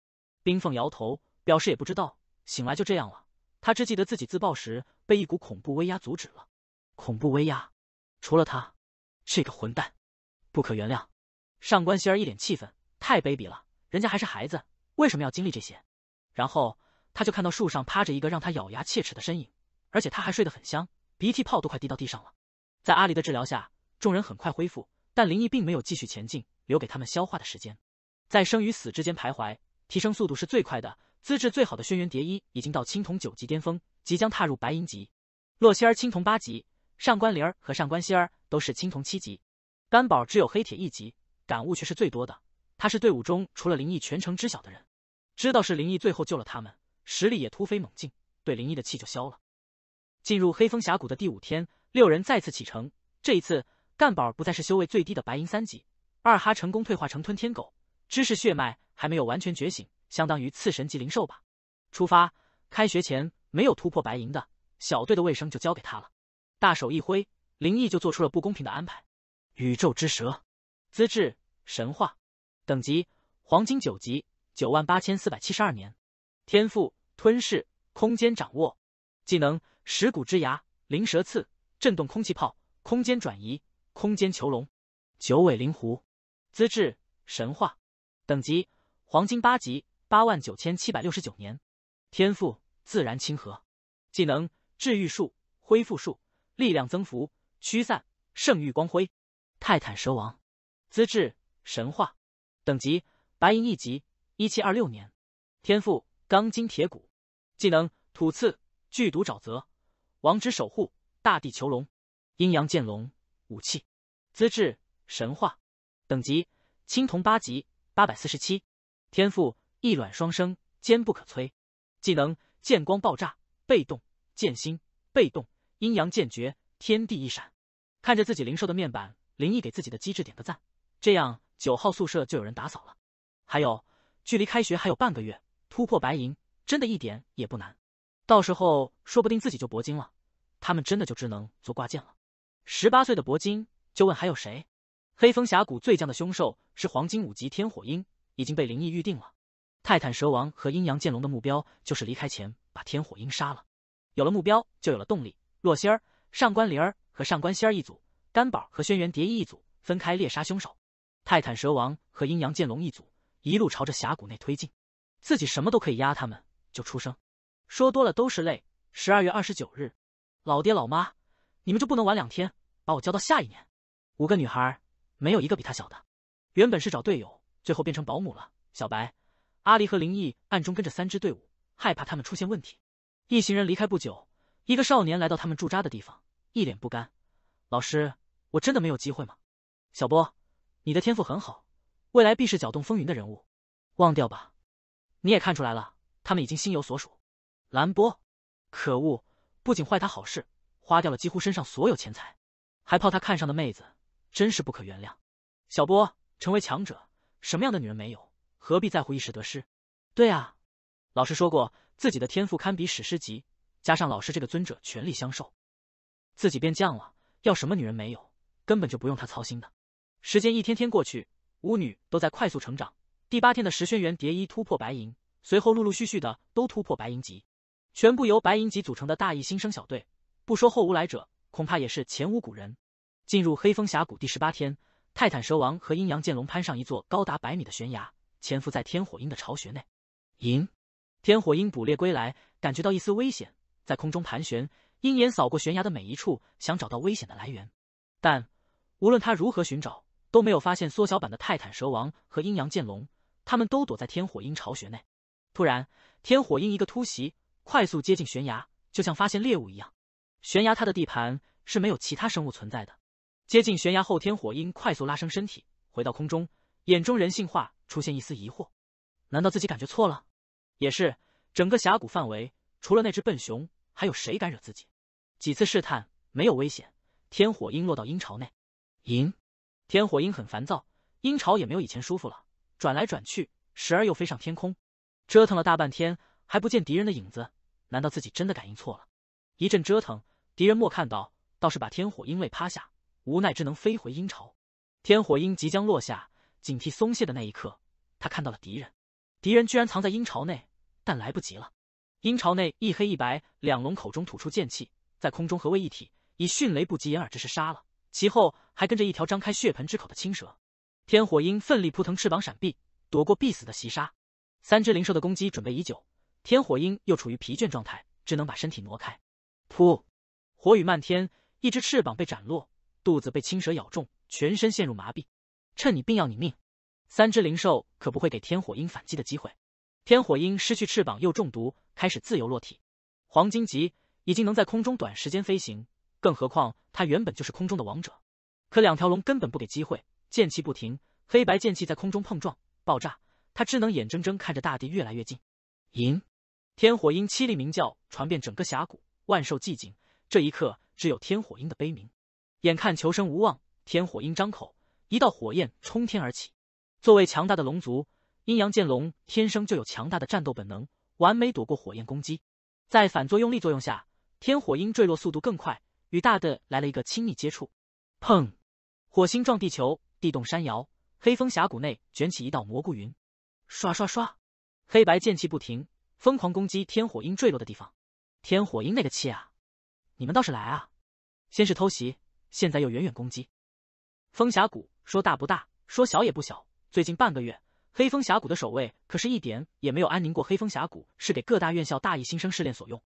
冰凤摇头，表示也不知道。醒来就这样了。他只记得自己自爆时被一股恐怖威压阻止了。恐怖威压，除了他，这个混蛋，不可原谅。上官曦儿一脸气愤，太卑鄙了！人家还是孩子，为什么要经历这些？然后他就看到树上趴着一个让他咬牙切齿的身影，而且他还睡得很香，鼻涕泡都快滴到地上了。在阿离的治疗下，众人很快恢复，但灵异并没有继续前进，留给他们消化的时间。在生与死之间徘徊，提升速度是最快的，资质最好的轩辕蝶衣已经到青铜九级巅峰，即将踏入白银级。洛仙儿青铜八级，上官灵儿和上官仙儿都是青铜七级，甘宝只有黑铁一级，感悟却是最多的。他是队伍中除了林毅全程知晓的人，知道是林毅最后救了他们，实力也突飞猛进，对林毅的气就消了。进入黑风峡谷的第五天，六人再次启程。这一次，甘宝不再是修为最低的白银三级，二哈成功退化成吞天狗。知识血脉还没有完全觉醒，相当于次神级灵兽吧。出发，开学前没有突破白银的小队的卫生就交给他了。大手一挥，灵异就做出了不公平的安排。宇宙之蛇，资质神话，等级黄金九级，九万八千四百七十二年，天赋吞噬空间，掌握技能石骨之牙，灵蛇刺，震动空气炮，空间转移，空间囚笼。九尾灵狐，资质神话。等级黄金八级，八万九千七百六十九年，天赋自然亲和，技能治愈术、恢复术、力量增幅、驱散、圣域光辉。泰坦蛇王，资质神话，等级白银一级，一七二六年，天赋钢筋铁骨，技能土刺、剧毒沼泽、王之守护、大地囚笼、阴阳剑龙。武器资质神话，等级青铜八级。八百四十七，天赋异卵双生，坚不可摧。技能剑光爆炸，被动剑心，被动阴阳剑诀，天地一闪。看着自己灵兽的面板，林毅给自己的机智点个赞。这样九号宿舍就有人打扫了。还有，距离开学还有半个月，突破白银真的一点也不难。到时候说不定自己就铂金了，他们真的就只能做挂件了。十八岁的铂金，就问还有谁？黑风峡谷最强的凶兽是黄金五级天火鹰，已经被灵异预定了。泰坦蛇王和阴阳剑龙的目标就是离开前把天火鹰杀了。有了目标，就有了动力。洛仙儿、上官灵儿和上官仙儿一组，甘宝和轩辕蝶衣一组，分开猎杀凶手。泰坦蛇王和阴阳剑龙一组，一路朝着峡谷内推进。自己什么都可以压他们，就出声。说多了都是泪。十二月二十九日，老爹老妈，你们就不能晚两天，把我交到下一年？五个女孩。没有一个比他小的。原本是找队友，最后变成保姆了。小白、阿离和林毅暗中跟着三支队伍，害怕他们出现问题。一行人离开不久，一个少年来到他们驻扎的地方，一脸不甘：“老师，我真的没有机会吗？”小波，你的天赋很好，未来必是搅动风云的人物。忘掉吧，你也看出来了，他们已经心有所属。蓝波，可恶，不仅坏他好事，花掉了几乎身上所有钱财，还泡他看上的妹子。真是不可原谅，小波成为强者，什么样的女人没有？何必在乎一时得失？对啊，老师说过，自己的天赋堪比史诗级，加上老师这个尊者全力相授，自己变强了，要什么女人没有？根本就不用他操心的。时间一天天过去，舞女都在快速成长。第八天的石轩辕蝶衣突破白银，随后陆陆续续的都突破白银级，全部由白银级组成的大一新生小队，不说后无来者，恐怕也是前无古人。进入黑风峡谷第十八天，泰坦蛇王和阴阳剑龙攀上一座高达百米的悬崖，潜伏在天火鹰的巢穴内。银天火鹰捕猎归来，感觉到一丝危险，在空中盘旋，鹰眼扫过悬崖的每一处，想找到危险的来源。但无论他如何寻找，都没有发现缩小版的泰坦蛇王和阴阳剑龙，他们都躲在天火鹰巢穴内。突然，天火鹰一个突袭，快速接近悬崖，就像发现猎物一样。悬崖，它的地盘是没有其他生物存在的。接近悬崖后，天火鹰快速拉升身体，回到空中，眼中人性化出现一丝疑惑：难道自己感觉错了？也是，整个峡谷范围，除了那只笨熊，还有谁敢惹自己？几次试探，没有危险。天火鹰落到鹰巢内，鹰天火鹰很烦躁，鹰巢也没有以前舒服了，转来转去，时而又飞上天空，折腾了大半天，还不见敌人的影子。难道自己真的感应错了？一阵折腾，敌人莫看到，倒是把天火鹰累趴下。无奈之，能飞回鹰巢。天火鹰即将落下，警惕松懈的那一刻，他看到了敌人。敌人居然藏在鹰巢内，但来不及了。鹰巢内一黑一白两龙口中吐出剑气，在空中合为一体，以迅雷不及掩耳之势杀了。其后还跟着一条张开血盆之口的青蛇。天火鹰奋力扑腾翅膀闪避，躲过必死的袭杀。三只灵兽的攻击准备已久，天火鹰又处于疲倦状态，只能把身体挪开。噗，火雨漫天，一只翅膀被斩落。肚子被青蛇咬中，全身陷入麻痹。趁你病要你命，三只灵兽可不会给天火鹰反击的机会。天火鹰失去翅膀又中毒，开始自由落体。黄金级已经能在空中短时间飞行，更何况它原本就是空中的王者。可两条龙根本不给机会，剑气不停，黑白剑气在空中碰撞爆炸，它只能眼睁睁看着大地越来越近。赢！天火鹰凄厉鸣叫传遍整个峡谷，万兽寂静，这一刻只有天火鹰的悲鸣。眼看求生无望，天火鹰张口，一道火焰冲天而起。作为强大的龙族，阴阳剑龙天生就有强大的战斗本能，完美躲过火焰攻击。在反作用力作用下，天火鹰坠落速度更快，与大地来了一个亲密接触。砰！火星撞地球，地动山摇。黑风峡谷内卷起一道蘑菇云。刷刷刷！黑白剑气不停，疯狂攻击天火鹰坠落的地方。天火鹰那个气啊！你们倒是来啊！先是偷袭。现在又远远攻击，风峡谷说大不大，说小也不小。最近半个月，黑风峡谷的守卫可是一点也没有安宁过。黑风峡谷是给各大院校大一新生试炼所用，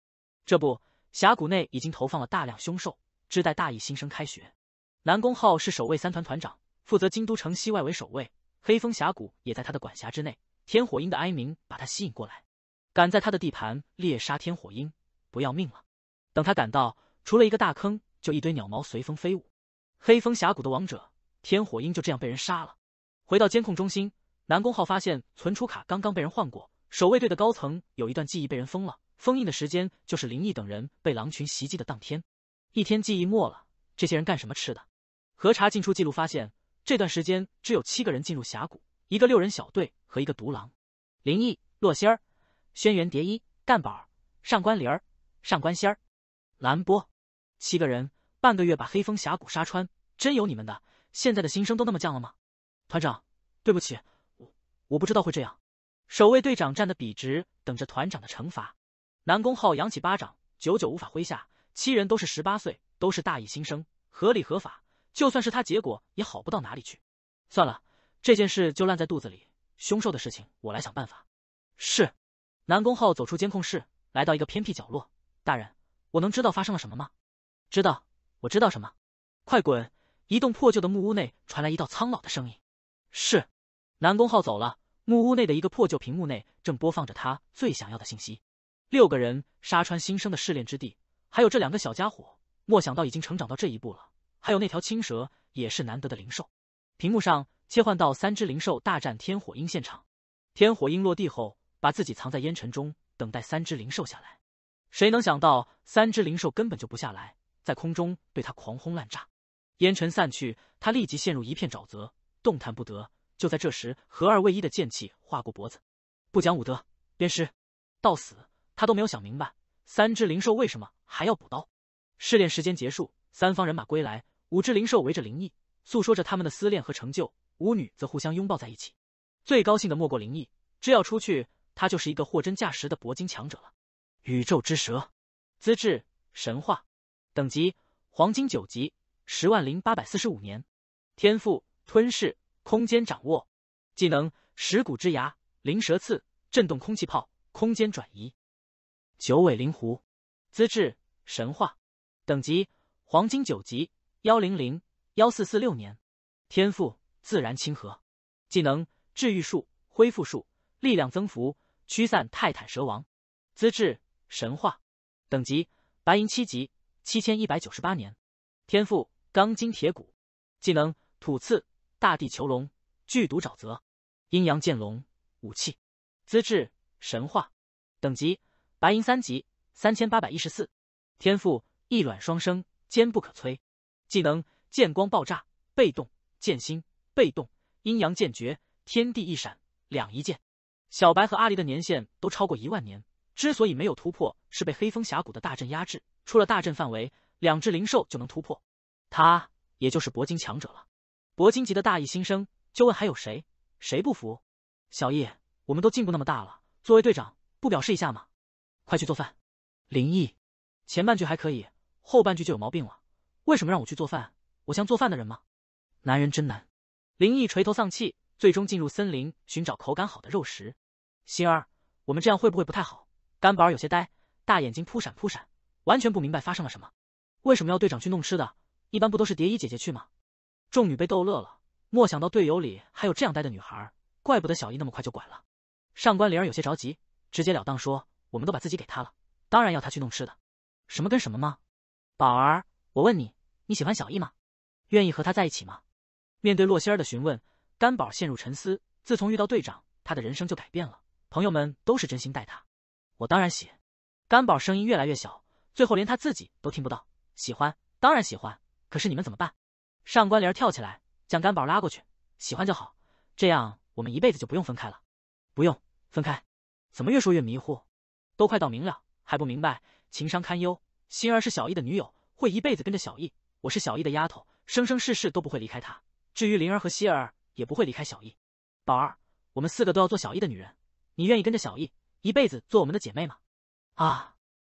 这不，峡谷内已经投放了大量凶兽，只待大一新生开学。南宫浩是守卫三团团长，负责京都城西外围守卫，黑风峡谷也在他的管辖之内。天火鹰的哀鸣把他吸引过来，赶在他的地盘猎杀天火鹰，不要命了。等他赶到，除了一个大坑。就一堆鸟毛随风飞舞，黑风峡谷的王者天火鹰就这样被人杀了。回到监控中心，南宫浩发现存储卡刚刚被人换过，守卫队的高层有一段记忆被人封了，封印的时间就是林毅等人被狼群袭击的当天。一天记忆没了，这些人干什么吃的？核查进出记录发现，这段时间只有七个人进入峡谷，一个六人小队和一个独狼。林毅、洛仙儿、轩辕蝶衣、干宝、上官林儿、上官仙儿、蓝波。七个人半个月把黑风峡谷杀穿，真有你们的！现在的新生都那么犟了吗？团长，对不起，我我不知道会这样。守卫队长站得笔直，等着团长的惩罚。南宫浩扬起巴掌，久久无法挥下。七人都是十八岁，都是大一新生，合理合法，就算是他，结果也好不到哪里去。算了，这件事就烂在肚子里。凶兽的事情我来想办法。是。南宫浩走出监控室，来到一个偏僻角落。大人，我能知道发生了什么吗？知道，我知道什么？快滚！一栋破旧的木屋内传来一道苍老的声音。是，南宫浩走了。木屋内的一个破旧屏幕内正播放着他最想要的信息：六个人杀穿新生的试炼之地，还有这两个小家伙。莫想到已经成长到这一步了，还有那条青蛇也是难得的灵兽。屏幕上切换到三只灵兽大战天火鹰现场。天火鹰落地后，把自己藏在烟尘中，等待三只灵兽下来。谁能想到，三只灵兽根本就不下来。在空中对他狂轰滥炸，烟尘散去，他立即陷入一片沼泽，动弹不得。就在这时，合二为一的剑气划过脖子，不讲武德，鞭尸！到死他都没有想明白，三只灵兽为什么还要补刀。试炼时间结束，三方人马归来，五只灵兽围着灵毅，诉说着他们的思念和成就，五女则互相拥抱在一起。最高兴的莫过灵毅，只要出去，他就是一个货真价实的铂金强者了。宇宙之蛇，资质神话。等级黄金九级，十万零八百四十五年，天赋吞噬空间掌握，技能石骨之牙、灵蛇刺、震动空气炮、空间转移。九尾灵狐资质神话，等级黄金九级，幺零零幺四四六年，天赋自然亲和，技能治愈术、恢复术、力量增幅、驱散泰坦蛇王。资质神话，等级白银七级。七千一百九十八年，天赋钢筋铁骨，技能土刺、大地囚笼、剧毒沼泽、阴阳剑龙，武器资质神话，等级白银三级三千八百一十四。天赋异卵双生，坚不可摧。技能剑光爆炸，被动剑心，被动阴阳剑诀，天地一闪，两一剑。小白和阿离的年限都超过一万年，之所以没有突破，是被黑风峡谷的大阵压制。出了大阵范围，两只灵兽就能突破，他也就是铂金强者了。铂金级的大意新生，就问还有谁，谁不服？小易，我们都进步那么大了，作为队长不表示一下吗？快去做饭！林毅，前半句还可以，后半句就有毛病了。为什么让我去做饭？我像做饭的人吗？男人真难。林毅垂头丧气，最终进入森林寻找口感好的肉食。星儿，我们这样会不会不太好？甘宝有些呆，大眼睛扑闪扑闪。完全不明白发生了什么，为什么要队长去弄吃的？一般不都是蝶衣姐姐去吗？众女被逗乐了，莫想到队友里还有这样呆的女孩，怪不得小艺那么快就拐了。上官灵儿有些着急，直截了当说：“我们都把自己给他了，当然要他去弄吃的，什么跟什么吗？”宝儿，我问你，你喜欢小艺吗？愿意和他在一起吗？面对洛仙儿的询问，甘宝陷入沉思。自从遇到队长，他的人生就改变了。朋友们都是真心待他，我当然喜。甘宝声音越来越小。最后连他自己都听不到。喜欢，当然喜欢。可是你们怎么办？上官莲儿跳起来，将甘宝拉过去。喜欢就好，这样我们一辈子就不用分开了。不用分开？怎么越说越迷糊？都快到明了，还不明白？情商堪忧。心儿是小易的女友，会一辈子跟着小易。我是小易的丫头，生生世世都不会离开他。至于灵儿和希儿，也不会离开小易。宝儿，我们四个都要做小易的女人。你愿意跟着小易，一辈子做我们的姐妹吗？啊！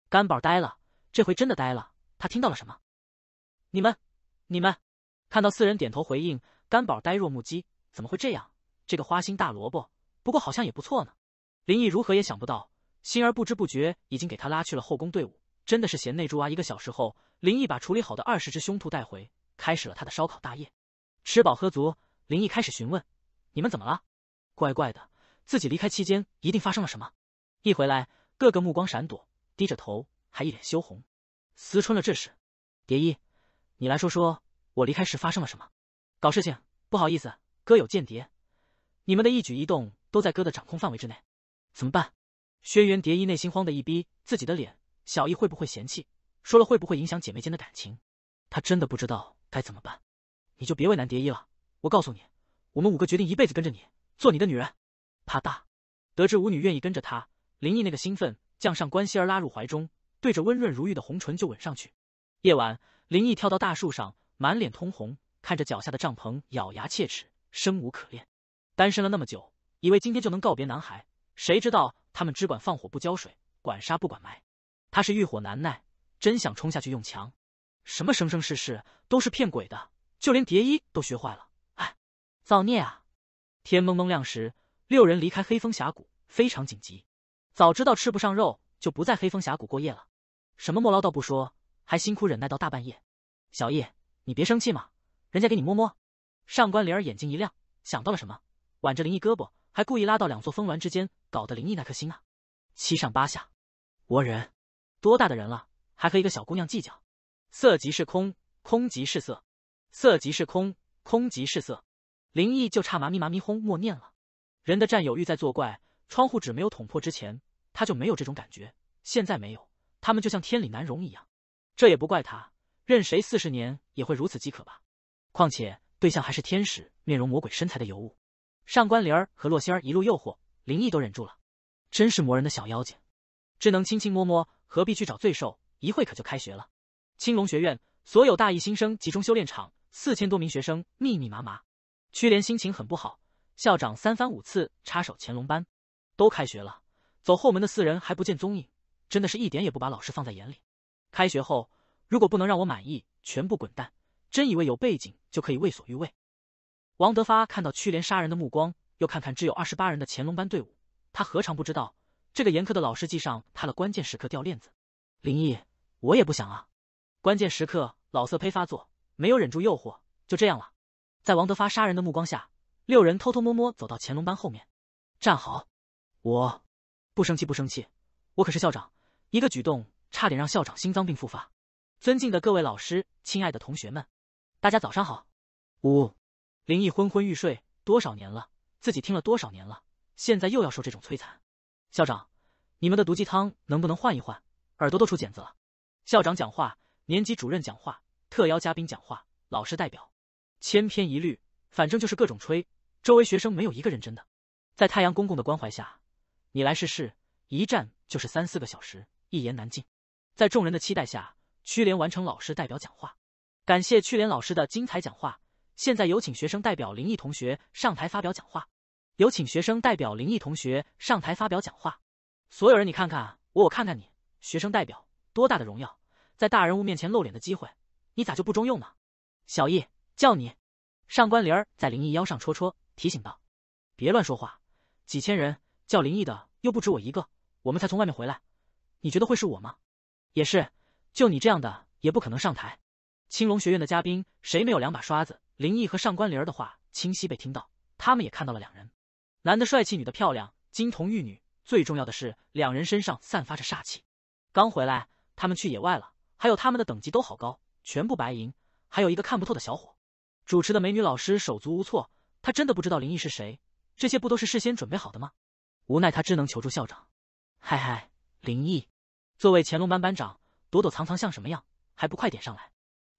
甘宝呆了。这回真的呆了，他听到了什么？你们，你们看到四人点头回应，甘宝呆若木鸡。怎么会这样？这个花心大萝卜，不过好像也不错呢。林毅如何也想不到，心儿不知不觉已经给他拉去了后宫队伍。真的是贤内助啊！一个小时后，林毅把处理好的二十只凶兔带回，开始了他的烧烤大业。吃饱喝足，林毅开始询问：“你们怎么了？怪怪的，自己离开期间一定发生了什么？”一回来，个个目光闪躲，低着头，还一脸羞红。思春了这事，蝶衣，你来说说我离开时发生了什么？搞事情，不好意思，哥有间谍，你们的一举一动都在哥的掌控范围之内，怎么办？轩辕蝶衣内心慌的一逼，自己的脸，小易会不会嫌弃？说了会不会影响姐妹间的感情？他真的不知道该怎么办。你就别为难蝶衣了，我告诉你，我们五个决定一辈子跟着你，做你的女人。怕大，得知舞女愿意跟着他，林毅那个兴奋，将上官熙儿拉入怀中。对着温润如玉的红唇就吻上去。夜晚，林毅跳到大树上，满脸通红，看着脚下的帐篷，咬牙切齿，生无可恋。单身了那么久，以为今天就能告别男孩，谁知道他们只管放火不浇水，管杀不管埋。他是欲火难耐，真想冲下去用强。什么生生世世都是骗鬼的，就连蝶衣都学坏了。哎，造孽啊！天蒙蒙亮时，六人离开黑风峡谷，非常紧急。早知道吃不上肉。就不在黑风峡谷过夜了，什么莫唠叨不说，还辛苦忍耐到大半夜。小易，你别生气嘛，人家给你摸摸。上官灵儿眼睛一亮，想到了什么，挽着林毅胳膊，还故意拉到两座峰峦之间，搞得林毅那颗心啊，七上八下。我忍，多大的人了，还和一个小姑娘计较。色即是空，空即是色，色即是空，空即是色。林毅就差麻咪麻咪轰默念了，人的占有欲在作怪。窗户纸没有捅破之前。他就没有这种感觉，现在没有，他们就像天理难容一样，这也不怪他，任谁四十年也会如此饥渴吧。况且对象还是天使面容魔鬼身材的尤物，上官灵儿和洛仙儿一路诱惑，林毅都忍住了，真是磨人的小妖精，只能亲亲摸摸，何必去找罪受？一会可就开学了。青龙学院所有大一新生集中修炼场，四千多名学生密密麻麻。屈连心情很不好，校长三番五次插手乾隆班，都开学了。走后门的四人还不见踪影，真的是一点也不把老师放在眼里。开学后，如果不能让我满意，全部滚蛋！真以为有背景就可以为所欲为？王德发看到屈连杀人的目光，又看看只有二十八人的乾隆班队伍，他何尝不知道这个严苛的老师系上他的关键时刻掉链子？林毅，我也不想啊！关键时刻老色胚发作，没有忍住诱惑，就这样了。在王德发杀人的目光下，六人偷偷摸摸走到乾隆班后面，站好，我。不生气不生气，我可是校长，一个举动差点让校长心脏病复发。尊敬的各位老师，亲爱的同学们，大家早上好。呜，林毅昏昏欲睡，多少年了，自己听了多少年了，现在又要受这种摧残。校长，你们的毒鸡汤能不能换一换？耳朵都出茧子了。校长讲话，年级主任讲话，特邀嘉宾讲话，老师代表，千篇一律，反正就是各种吹。周围学生没有一个认真的。在太阳公公的关怀下。你来试试，一站就是三四个小时，一言难尽。在众人的期待下，曲连完成老师代表讲话，感谢曲连老师的精彩讲话。现在有请学生代表林毅同学上台发表讲话。有请学生代表林毅同学上台发表讲话。所有人，你看看我，我看看你，学生代表多大的荣耀，在大人物面前露脸的机会，你咋就不中用呢？小易，叫你。上官灵儿在林毅腰上戳戳，提醒道：“别乱说话，几千人。”叫林毅的又不止我一个，我们才从外面回来，你觉得会是我吗？也是，就你这样的也不可能上台。青龙学院的嘉宾谁没有两把刷子？林毅和上官灵儿的话清晰被听到，他们也看到了两人，男的帅气，女的漂亮，金童玉女。最重要的是，两人身上散发着煞气。刚回来，他们去野外了，还有他们的等级都好高，全部白银，还有一个看不透的小伙。主持的美女老师手足无措，她真的不知道林毅是谁。这些不都是事先准备好的吗？无奈他只能求助校长。嗨嗨，林毅，作为乾隆班班长，躲躲藏藏像什么样？还不快点上来！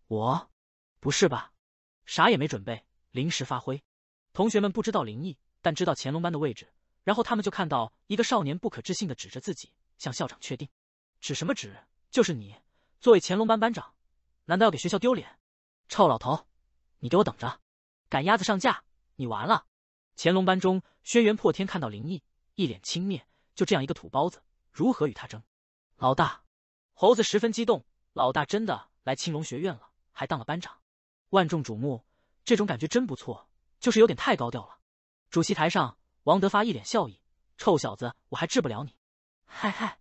我？不是吧？啥也没准备，临时发挥。同学们不知道林毅，但知道乾隆班的位置。然后他们就看到一个少年不可置信的指着自己，向校长确定。指什么指？就是你，作为乾隆班班长，难道要给学校丢脸？臭老头，你给我等着！赶鸭子上架，你完了！乾隆班中，轩辕破天看到林毅。一脸轻蔑，就这样一个土包子，如何与他争？老大，猴子十分激动，老大真的来青龙学院了，还当了班长，万众瞩目，这种感觉真不错，就是有点太高调了。主席台上，王德发一脸笑意：“臭小子，我还治不了你。”嗨嗨，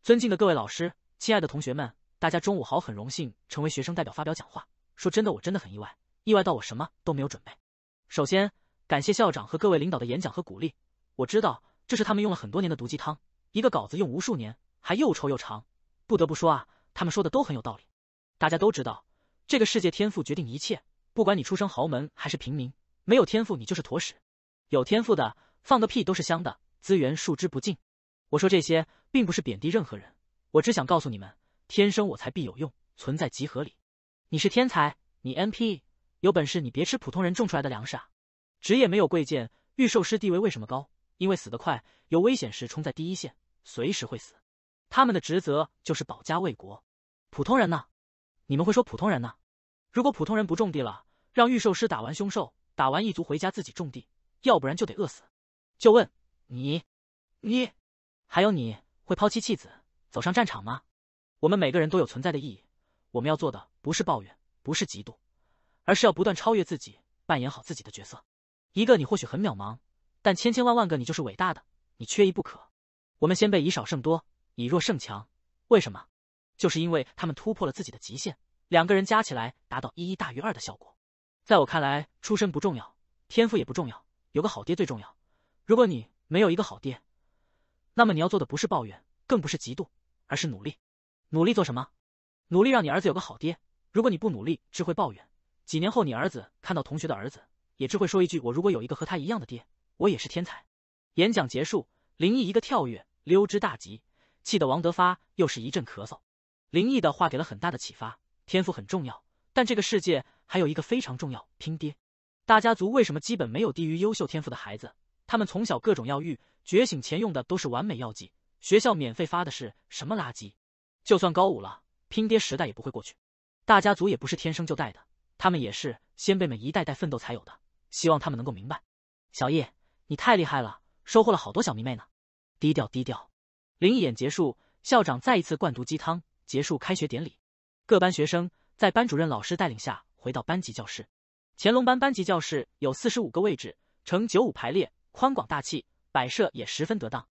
尊敬的各位老师，亲爱的同学们，大家中午好，很荣幸成为学生代表发表讲话。说真的，我真的很意外，意外到我什么都没有准备。首先，感谢校长和各位领导的演讲和鼓励。我知道这是他们用了很多年的毒鸡汤，一个稿子用无数年还又臭又长。不得不说啊，他们说的都很有道理。大家都知道，这个世界天赋决定一切，不管你出生豪门还是平民，没有天赋你就是坨屎，有天赋的放个屁都是香的，资源数之不尽。我说这些并不是贬低任何人，我只想告诉你们：天生我才必有用，存在即合理。你是天才，你 NP，有本事你别吃普通人种出来的粮食啊！职业没有贵贱，御兽师地位为什么高？因为死得快，有危险时冲在第一线，随时会死。他们的职责就是保家卫国。普通人呢？你们会说普通人呢？如果普通人不种地了，让御兽师打完凶兽，打完异族回家自己种地，要不然就得饿死。就问你，你，还有你会抛妻弃子走上战场吗？我们每个人都有存在的意义，我们要做的不是抱怨，不是嫉妒，而是要不断超越自己，扮演好自己的角色。一个你或许很渺茫。但千千万万个你就是伟大的，你缺一不可。我们先辈以少胜多，以弱胜强，为什么？就是因为他们突破了自己的极限，两个人加起来达到一一大于二的效果。在我看来，出身不重要，天赋也不重要，有个好爹最重要。如果你没有一个好爹，那么你要做的不是抱怨，更不是嫉妒，而是努力。努力做什么？努力让你儿子有个好爹。如果你不努力，只会抱怨。几年后，你儿子看到同学的儿子，也只会说一句：“我如果有一个和他一样的爹。”我也是天才。演讲结束，林毅一个跳跃溜之大吉，气得王德发又是一阵咳嗽。林毅的话给了很大的启发，天赋很重要，但这个世界还有一个非常重要——拼爹。大家族为什么基本没有低于优秀天赋的孩子？他们从小各种药浴，觉醒前用的都是完美药剂，学校免费发的是什么垃圾？就算高五了，拼爹时代也不会过去。大家族也不是天生就带的，他们也是先辈们一代代奋斗才有的。希望他们能够明白，小叶。你太厉害了，收获了好多小迷妹呢。低调低调。灵异演结束，校长再一次灌毒鸡汤，结束开学典礼。各班学生在班主任老师带领下回到班级教室。乾隆班班级教室有四十五个位置，呈九五排列，宽广大气，摆设也十分得当。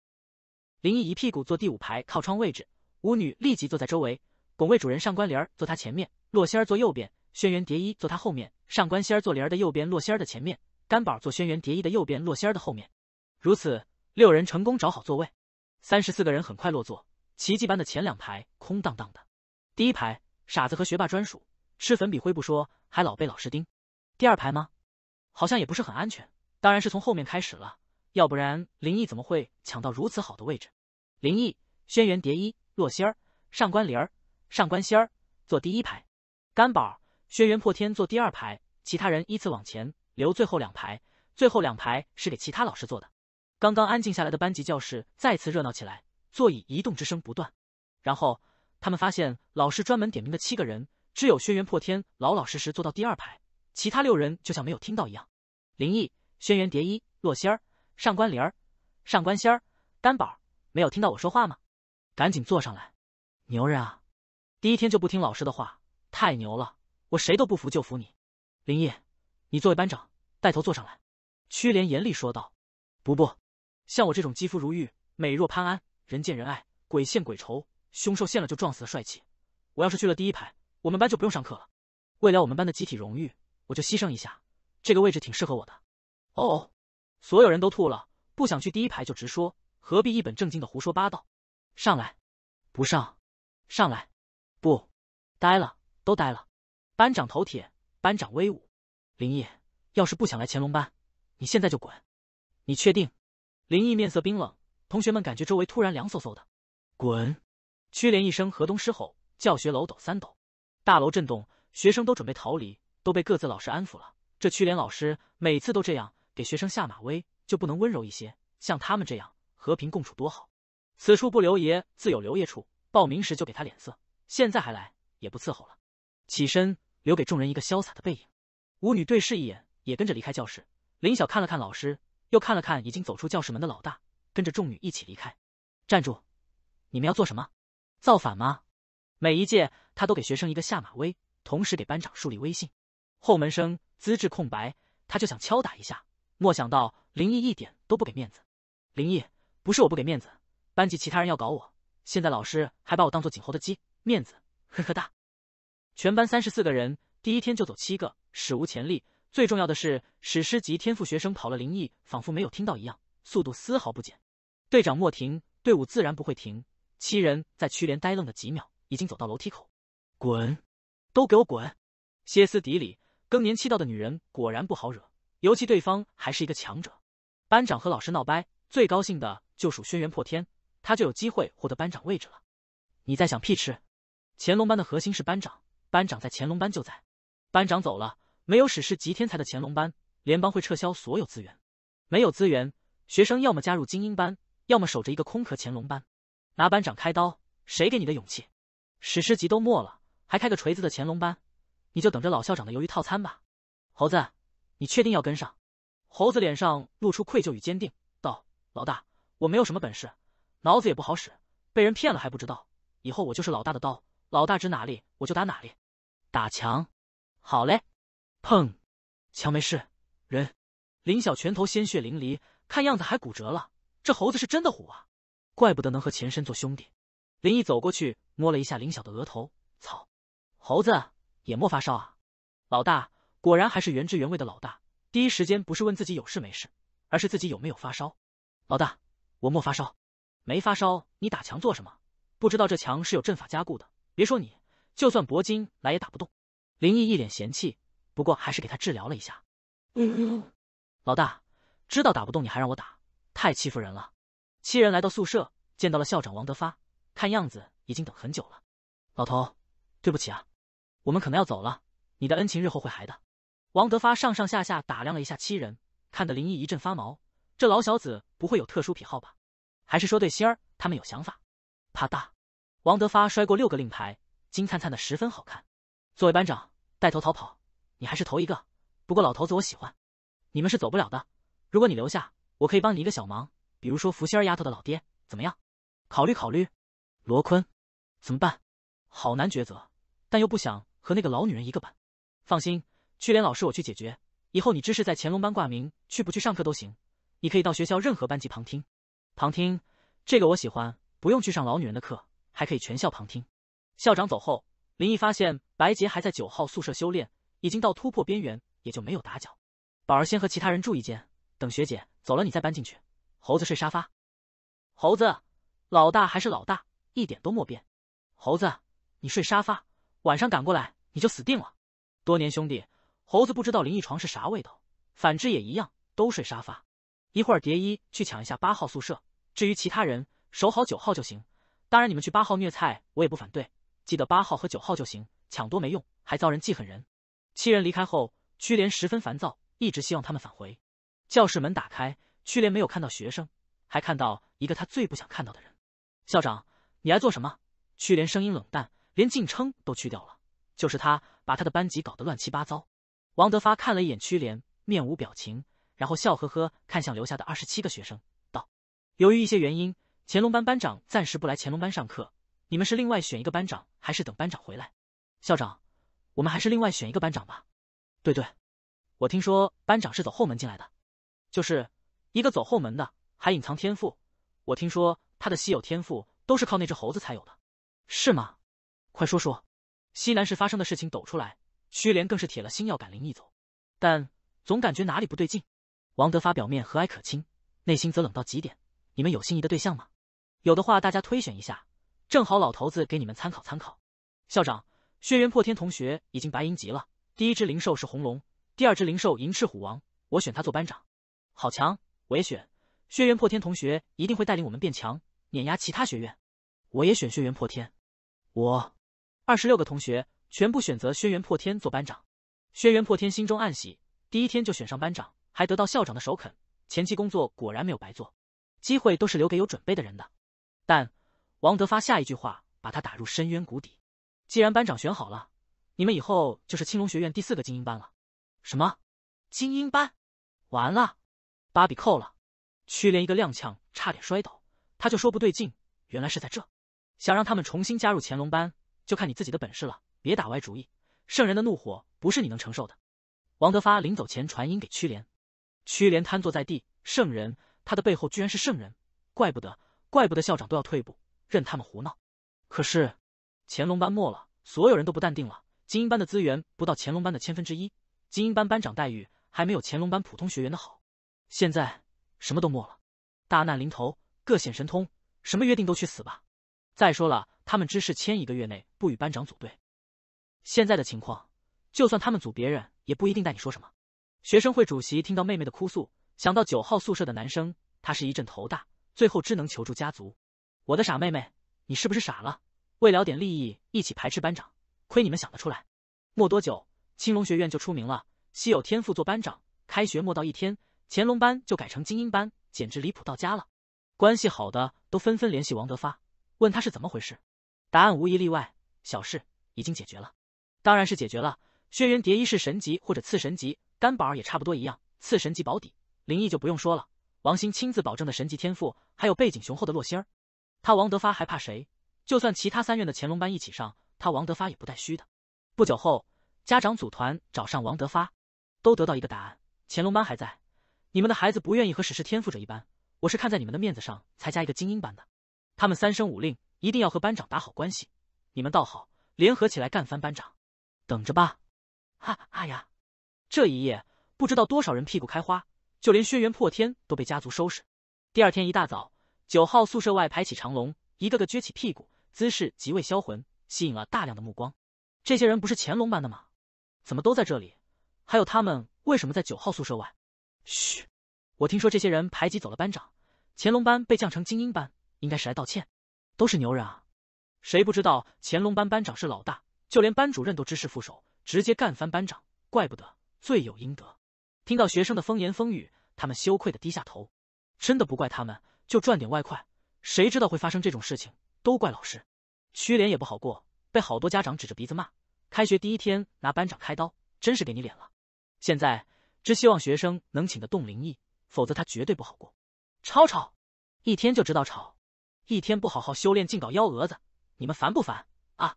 林毅一屁股坐第五排靠窗位置，舞女立即坐在周围。拱卫主人上官莲儿坐他前面，洛仙儿坐右边，轩辕蝶衣坐他后面，上官仙儿坐莲儿的右边，洛仙儿的前面。甘宝坐轩辕蝶衣的右边，洛仙儿的后面。如此，六人成功找好座位。三十四个人很快落座，奇迹般的前两排空荡荡的。第一排，傻子和学霸专属，吃粉笔灰不说，还老被老师盯。第二排吗？好像也不是很安全。当然是从后面开始了，要不然林毅怎么会抢到如此好的位置？林毅、轩辕蝶衣、洛仙儿、上官灵儿、上官仙儿坐第一排，甘宝、轩辕破天坐第二排，其他人依次往前。留最后两排，最后两排是给其他老师坐的。刚刚安静下来的班级教室再次热闹起来，座椅移动之声不断。然后他们发现，老师专门点名的七个人，只有轩辕破天老老实实坐到第二排，其他六人就像没有听到一样。林毅、轩辕蝶衣、洛仙儿、上官灵儿、上官仙儿、甘宝，没有听到我说话吗？赶紧坐上来！牛人啊，第一天就不听老师的话，太牛了！我谁都不服，就服你，林毅。你作为班长，带头坐上来。”屈莲严厉说道。“不不，像我这种肌肤如玉、美若潘安、人见人爱、鬼羡鬼愁、凶兽见了就撞死的帅气，我要是去了第一排，我们班就不用上课了。为了我们班的集体荣誉，我就牺牲一下，这个位置挺适合我的。”哦，所有人都吐了，不想去第一排就直说，何必一本正经的胡说八道？上来，不上，上来，不，呆了，都呆了。班长头铁，班长威武。林毅，要是不想来乾隆班，你现在就滚！你确定？林毅面色冰冷，同学们感觉周围突然凉飕飕的。滚！曲连一声河东狮吼，教学楼抖三抖，大楼震动，学生都准备逃离，都被各自老师安抚了。这曲连老师每次都这样给学生下马威，就不能温柔一些？像他们这样和平共处多好。此处不留爷，自有留爷处。报名时就给他脸色，现在还来，也不伺候了。起身，留给众人一个潇洒的背影。舞女对视一眼，也跟着离开教室。林晓看了看老师，又看了看已经走出教室门的老大，跟着众女一起离开。站住！你们要做什么？造反吗？每一届他都给学生一个下马威，同时给班长树立威信。后门生资质空白，他就想敲打一下。莫想到林毅一点都不给面子。林毅，不是我不给面子，班级其他人要搞我。现在老师还把我当做儆猴的鸡，面子呵呵哒。全班三十四个人。第一天就走七个，史无前例。最重要的是，史诗级天赋学生跑了，灵异，仿佛没有听到一样，速度丝毫不减。队长莫停，队伍自然不会停。七人在区连呆愣了几秒，已经走到楼梯口。滚，都给我滚！歇斯底里，更年期到的女人果然不好惹，尤其对方还是一个强者。班长和老师闹掰，最高兴的就属轩辕破天，他就有机会获得班长位置了。你在想屁吃？乾隆班的核心是班长，班长在乾隆班就在。班长走了，没有史诗级天才的潜龙班，联邦会撤销所有资源。没有资源，学生要么加入精英班，要么守着一个空壳潜龙班。拿班长开刀，谁给你的勇气？史诗级都没了，还开个锤子的潜龙班？你就等着老校长的鱿鱼套餐吧。猴子，你确定要跟上？猴子脸上露出愧疚与坚定，道：“老大，我没有什么本事，脑子也不好使，被人骗了还不知道。以后我就是老大的刀，老大指哪里，我就打哪里，打强。”好嘞，砰，墙没事，人林小拳头鲜血淋漓，看样子还骨折了。这猴子是真的虎啊，怪不得能和前身做兄弟。林毅走过去摸了一下林小的额头，操，猴子也莫发烧啊！老大果然还是原汁原味的老大，第一时间不是问自己有事没事，而是自己有没有发烧。老大，我莫发烧，没发烧，你打墙做什么？不知道这墙是有阵法加固的，别说你，就算铂金来也打不动。林毅一脸嫌弃，不过还是给他治疗了一下。老大知道打不动你还让我打，太欺负人了。七人来到宿舍，见到了校长王德发，看样子已经等很久了。老头，对不起啊，我们可能要走了，你的恩情日后会还的。王德发上上下下打量了一下七人，看得林毅一阵发毛，这老小子不会有特殊癖好吧？还是说对星儿他们有想法？啪嗒，王德发摔过六个令牌，金灿灿的，十分好看。作为班长带头逃跑，你还是头一个。不过老头子我喜欢，你们是走不了的。如果你留下，我可以帮你一个小忙，比如说福仙儿丫头的老爹怎么样？考虑考虑。罗坤，怎么办？好难抉择，但又不想和那个老女人一个班。放心，去联老师我去解决。以后你只是在乾隆班挂名，去不去上课都行。你可以到学校任何班级旁听。旁听，这个我喜欢，不用去上老女人的课，还可以全校旁听。校长走后。林毅发现白洁还在九号宿舍修炼，已经到突破边缘，也就没有打搅。宝儿先和其他人住一间，等学姐走了你再搬进去。猴子睡沙发。猴子，老大还是老大，一点都没变。猴子，你睡沙发，晚上赶过来你就死定了。多年兄弟，猴子不知道林毅床是啥味道，反之也一样，都睡沙发。一会儿蝶衣去抢一下八号宿舍，至于其他人守好九号就行。当然你们去八号虐菜，我也不反对。记得八号和九号就行，抢多没用，还遭人记恨人。七人离开后，屈连十分烦躁，一直希望他们返回。教室门打开，屈连没有看到学生，还看到一个他最不想看到的人。校长，你来做什么？屈连声音冷淡，连敬称都去掉了。就是他把他的班级搞得乱七八糟。王德发看了一眼屈连，面无表情，然后笑呵呵看向留下的二十七个学生，道：由于一些原因，乾隆班班长暂时不来乾隆班上课。你们是另外选一个班长，还是等班长回来？校长，我们还是另外选一个班长吧。对对，我听说班长是走后门进来的，就是一个走后门的还隐藏天赋。我听说他的稀有天赋都是靠那只猴子才有的，是吗？快说说，西南市发生的事情抖出来。徐莲更是铁了心要赶林毅走，但总感觉哪里不对劲。王德发表面和蔼可亲，内心则冷到极点。你们有心仪的对象吗？有的话，大家推选一下。正好，老头子给你们参考参考。校长，轩辕破天同学已经白银级了，第一只灵兽是红龙，第二只灵兽银翅虎王，我选他做班长。好强，我也选。轩辕破天同学一定会带领我们变强，碾压其他学院。我也选轩辕破天。我，二十六个同学全部选择轩辕破天做班长。轩辕破天心中暗喜，第一天就选上班长，还得到校长的首肯，前期工作果然没有白做，机会都是留给有准备的人的。但。王德发下一句话把他打入深渊谷底。既然班长选好了，你们以后就是青龙学院第四个精英班了。什么？精英班？完了，芭比扣了。屈连一个踉跄，差点摔倒。他就说不对劲，原来是在这。想让他们重新加入乾隆班，就看你自己的本事了。别打歪主意，圣人的怒火不是你能承受的。王德发临走前传音给屈连，屈连瘫坐在地。圣人，他的背后居然是圣人，怪不得，怪不得校长都要退步。任他们胡闹，可是，乾隆班没了，所有人都不淡定了。精英班的资源不到乾隆班的千分之一，精英班班长待遇还没有乾隆班普通学员的好。现在什么都没了，大难临头，各显神通，什么约定都去死吧！再说了，他们知事签一个月内不与班长组队，现在的情况，就算他们组别人，也不一定带你说什么。学生会主席听到妹妹的哭诉，想到九号宿舍的男生，他是一阵头大，最后只能求助家族。我的傻妹妹，你是不是傻了？为了点利益一起排斥班长，亏你们想得出来！没多久，青龙学院就出名了，稀有天赋做班长。开学没到一天，乾隆班就改成精英班，简直离谱到家了。关系好的都纷纷联系王德发，问他是怎么回事。答案无一例外，小事已经解决了，当然是解决了。轩辕蝶衣是神级或者次神级，甘宝儿也差不多一样，次神级保底。灵异就不用说了，王鑫亲自保证的神级天赋，还有背景雄厚的洛仙儿。他王德发还怕谁？就算其他三院的乾隆班一起上，他王德发也不带虚的。不久后，家长组团找上王德发，都得到一个答案：乾隆班还在，你们的孩子不愿意和史诗天赋者一班，我是看在你们的面子上才加一个精英班的。他们三声五令，一定要和班长打好关系。你们倒好，联合起来干翻班长，等着吧！哈哈呀！这一夜，不知道多少人屁股开花，就连轩辕破天都被家族收拾。第二天一大早。九号宿舍外排起长龙，一个个撅起屁股，姿势极为销魂，吸引了大量的目光。这些人不是乾隆班的吗？怎么都在这里？还有他们为什么在九号宿舍外？嘘，我听说这些人排挤走了班长，乾隆班被降成精英班，应该是来道歉。都是牛人啊！谁不知道乾隆班班长是老大，就连班主任都知持副手，直接干翻班长，怪不得罪有应得。听到学生的风言风语，他们羞愧的低下头。真的不怪他们。就赚点外快，谁知道会发生这种事情？都怪老师，屈脸也不好过，被好多家长指着鼻子骂。开学第一天拿班长开刀，真是给你脸了。现在只希望学生能请得动灵异，否则他绝对不好过。吵吵，一天就知道吵，一天不好好修炼，净搞幺蛾子，你们烦不烦啊？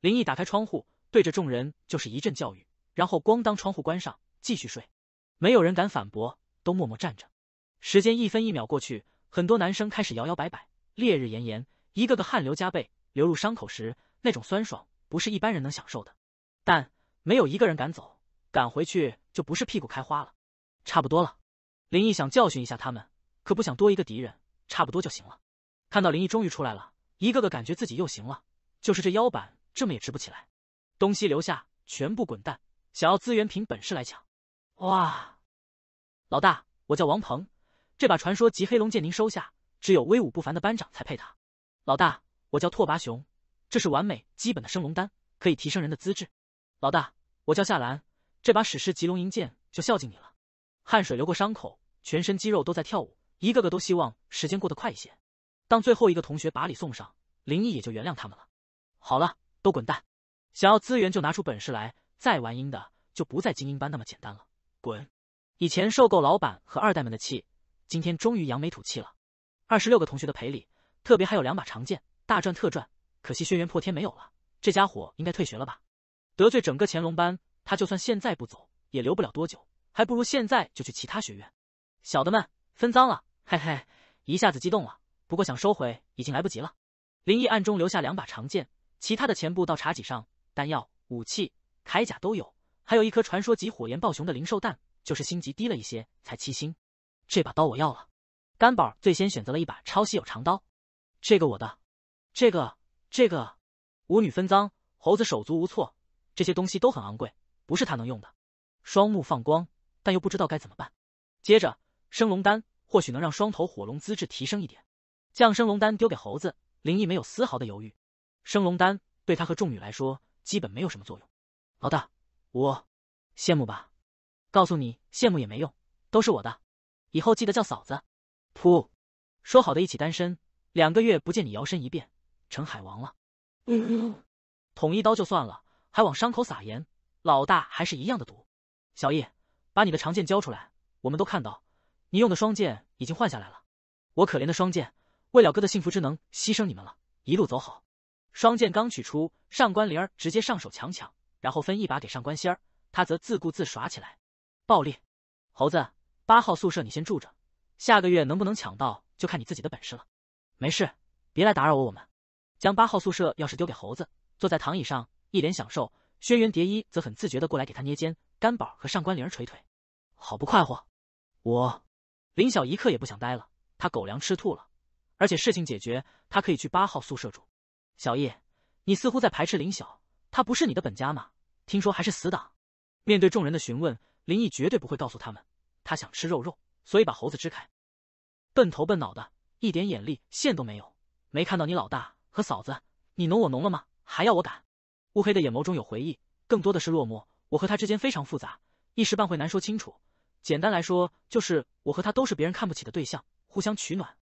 林毅打开窗户，对着众人就是一阵教育，然后咣当窗户关上，继续睡。没有人敢反驳，都默默站着。时间一分一秒过去。很多男生开始摇摇摆摆，烈日炎炎，一个个汗流浃背，流入伤口时，那种酸爽不是一般人能享受的。但没有一个人敢走，赶回去就不是屁股开花了。差不多了，林毅想教训一下他们，可不想多一个敌人，差不多就行了。看到林毅终于出来了，一个个感觉自己又行了，就是这腰板这么也直不起来。东西留下，全部滚蛋，想要资源凭本事来抢。哇，老大，我叫王鹏。这把传说级黑龙剑您收下，只有威武不凡的班长才配它。老大，我叫拓跋雄，这是完美基本的升龙丹，可以提升人的资质。老大，我叫夏兰，这把史诗级龙吟剑就孝敬你了。汗水流过伤口，全身肌肉都在跳舞，一个个都希望时间过得快一些。当最后一个同学把礼送上，林毅也就原谅他们了。好了，都滚蛋！想要资源就拿出本事来，再玩阴的就不在精英班那么简单了。滚！以前受够老板和二代们的气。今天终于扬眉吐气了，二十六个同学的赔礼，特别还有两把长剑，大赚特赚。可惜轩辕破天没有了，这家伙应该退学了吧？得罪整个乾隆班，他就算现在不走，也留不了多久，还不如现在就去其他学院。小的们分赃了，嘿嘿，一下子激动了。不过想收回，已经来不及了。林毅暗中留下两把长剑，其他的全部到茶几上，丹药、武器、铠甲都有，还有一颗传说级火焰暴熊的灵兽蛋，就是星级低了一些，才七星。这把刀我要了，甘宝最先选择了一把超稀有长刀，这个我的，这个这个，舞女分赃，猴子手足无措，这些东西都很昂贵，不是他能用的，双目放光，但又不知道该怎么办。接着，升龙丹或许能让双头火龙资质提升一点，降生龙丹丢给猴子，林毅没有丝毫的犹豫，升龙丹对他和众女来说基本没有什么作用。老大，我羡慕吧，告诉你羡慕也没用，都是我的。以后记得叫嫂子。噗，说好的一起单身，两个月不见你摇身一变成海王了。捅一刀就算了，还往伤口撒盐。老大还是一样的毒。小易，把你的长剑交出来，我们都看到你用的双剑已经换下来了。我可怜的双剑，为了哥的幸福之能，牺牲你们了，一路走好。双剑刚取出，上官灵儿直接上手强抢，然后分一把给上官仙儿，他则自顾自耍起来。暴力猴子。八号宿舍你先住着，下个月能不能抢到就看你自己的本事了。没事，别来打扰我。我们将八号宿舍钥匙丢给猴子，坐在躺椅上，一脸享受。轩辕蝶衣则很自觉的过来给他捏肩，甘宝和上官灵儿捶腿，好不快活。我林晓一刻也不想待了，他狗粮吃吐了，而且事情解决，他可以去八号宿舍住。小易，你似乎在排斥林晓，他不是你的本家吗？听说还是死党。面对众人的询问，林毅绝对不会告诉他们。他想吃肉肉，所以把猴子支开。笨头笨脑的，一点眼力线都没有，没看到你老大和嫂子你侬我侬了吗？还要我赶？乌黑的眼眸中有回忆，更多的是落寞。我和他之间非常复杂，一时半会难说清楚。简单来说，就是我和他都是别人看不起的对象，互相取暖。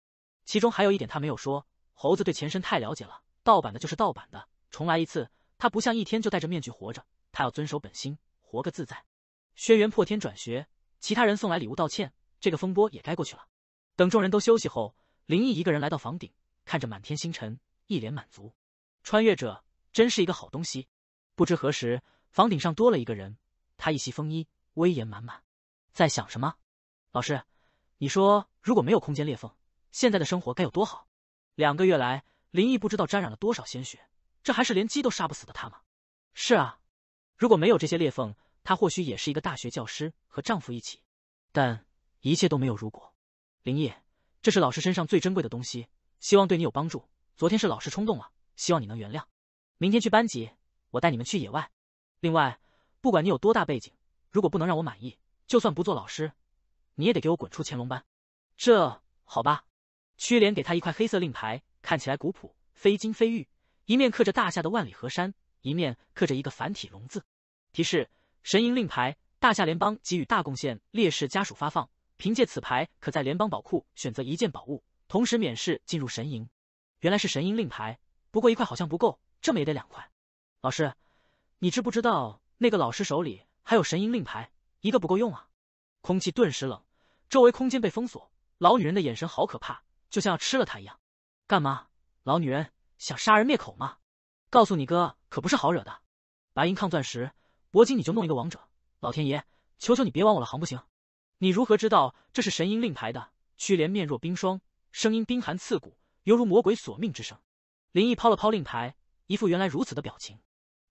其中还有一点他没有说，猴子对前身太了解了，盗版的就是盗版的，重来一次。他不像一天就戴着面具活着，他要遵守本心，活个自在。轩辕破天转学。其他人送来礼物道歉，这个风波也该过去了。等众人都休息后，林毅一个人来到房顶，看着满天星辰，一脸满足。穿越者真是一个好东西。不知何时，房顶上多了一个人，他一袭风衣，威严满满，在想什么？老师，你说如果没有空间裂缝，现在的生活该有多好？两个月来，林毅不知道沾染了多少鲜血，这还是连鸡都杀不死的他吗？是啊，如果没有这些裂缝。她或许也是一个大学教师，和丈夫一起，但一切都没有如果。林毅，这是老师身上最珍贵的东西，希望对你有帮助。昨天是老师冲动了，希望你能原谅。明天去班级，我带你们去野外。另外，不管你有多大背景，如果不能让我满意，就算不做老师，你也得给我滚出乾隆班。这好吧。屈莲给他一块黑色令牌，看起来古朴，非金非玉，一面刻着大夏的万里河山，一面刻着一个繁体龙字，提示。神银令牌，大夏联邦给予大贡献烈士家属发放。凭借此牌，可在联邦宝库选择一件宝物，同时免试进入神营。原来是神银令牌，不过一块好像不够，这么也得两块。老师，你知不知道那个老师手里还有神银令牌，一个不够用啊？空气顿时冷，周围空间被封锁。老女人的眼神好可怕，就像要吃了他一样。干嘛？老女人想杀人灭口吗？告诉你哥，可不是好惹的。白银抗钻石。铂金你就弄一个王者，老天爷，求求你别玩我了，行不行？你如何知道这是神鹰令牌的？屈连面若冰霜，声音冰寒刺骨，犹如魔鬼索命之声。林毅抛了抛令牌，一副原来如此的表情。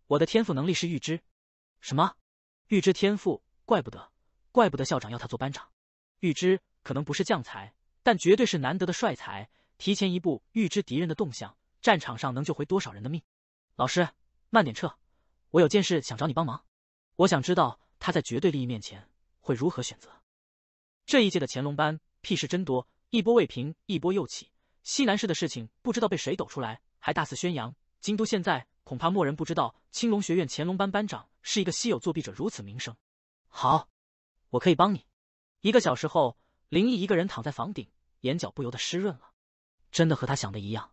我的天赋能力是预知。什么？预知天赋？怪不得，怪不得校长要他做班长。预知可能不是将才，但绝对是难得的帅才。提前一步预知敌人的动向，战场上能救回多少人的命？老师，慢点撤，我有件事想找你帮忙。我想知道他在绝对利益面前会如何选择。这一届的乾隆班屁事真多，一波未平一波又起。西南市的事情不知道被谁抖出来，还大肆宣扬。京都现在恐怕莫人不知道青龙学院乾隆班班长是一个稀有作弊者，如此名声。好，我可以帮你。一个小时后，林毅一个人躺在房顶，眼角不由得湿润了。真的和他想的一样。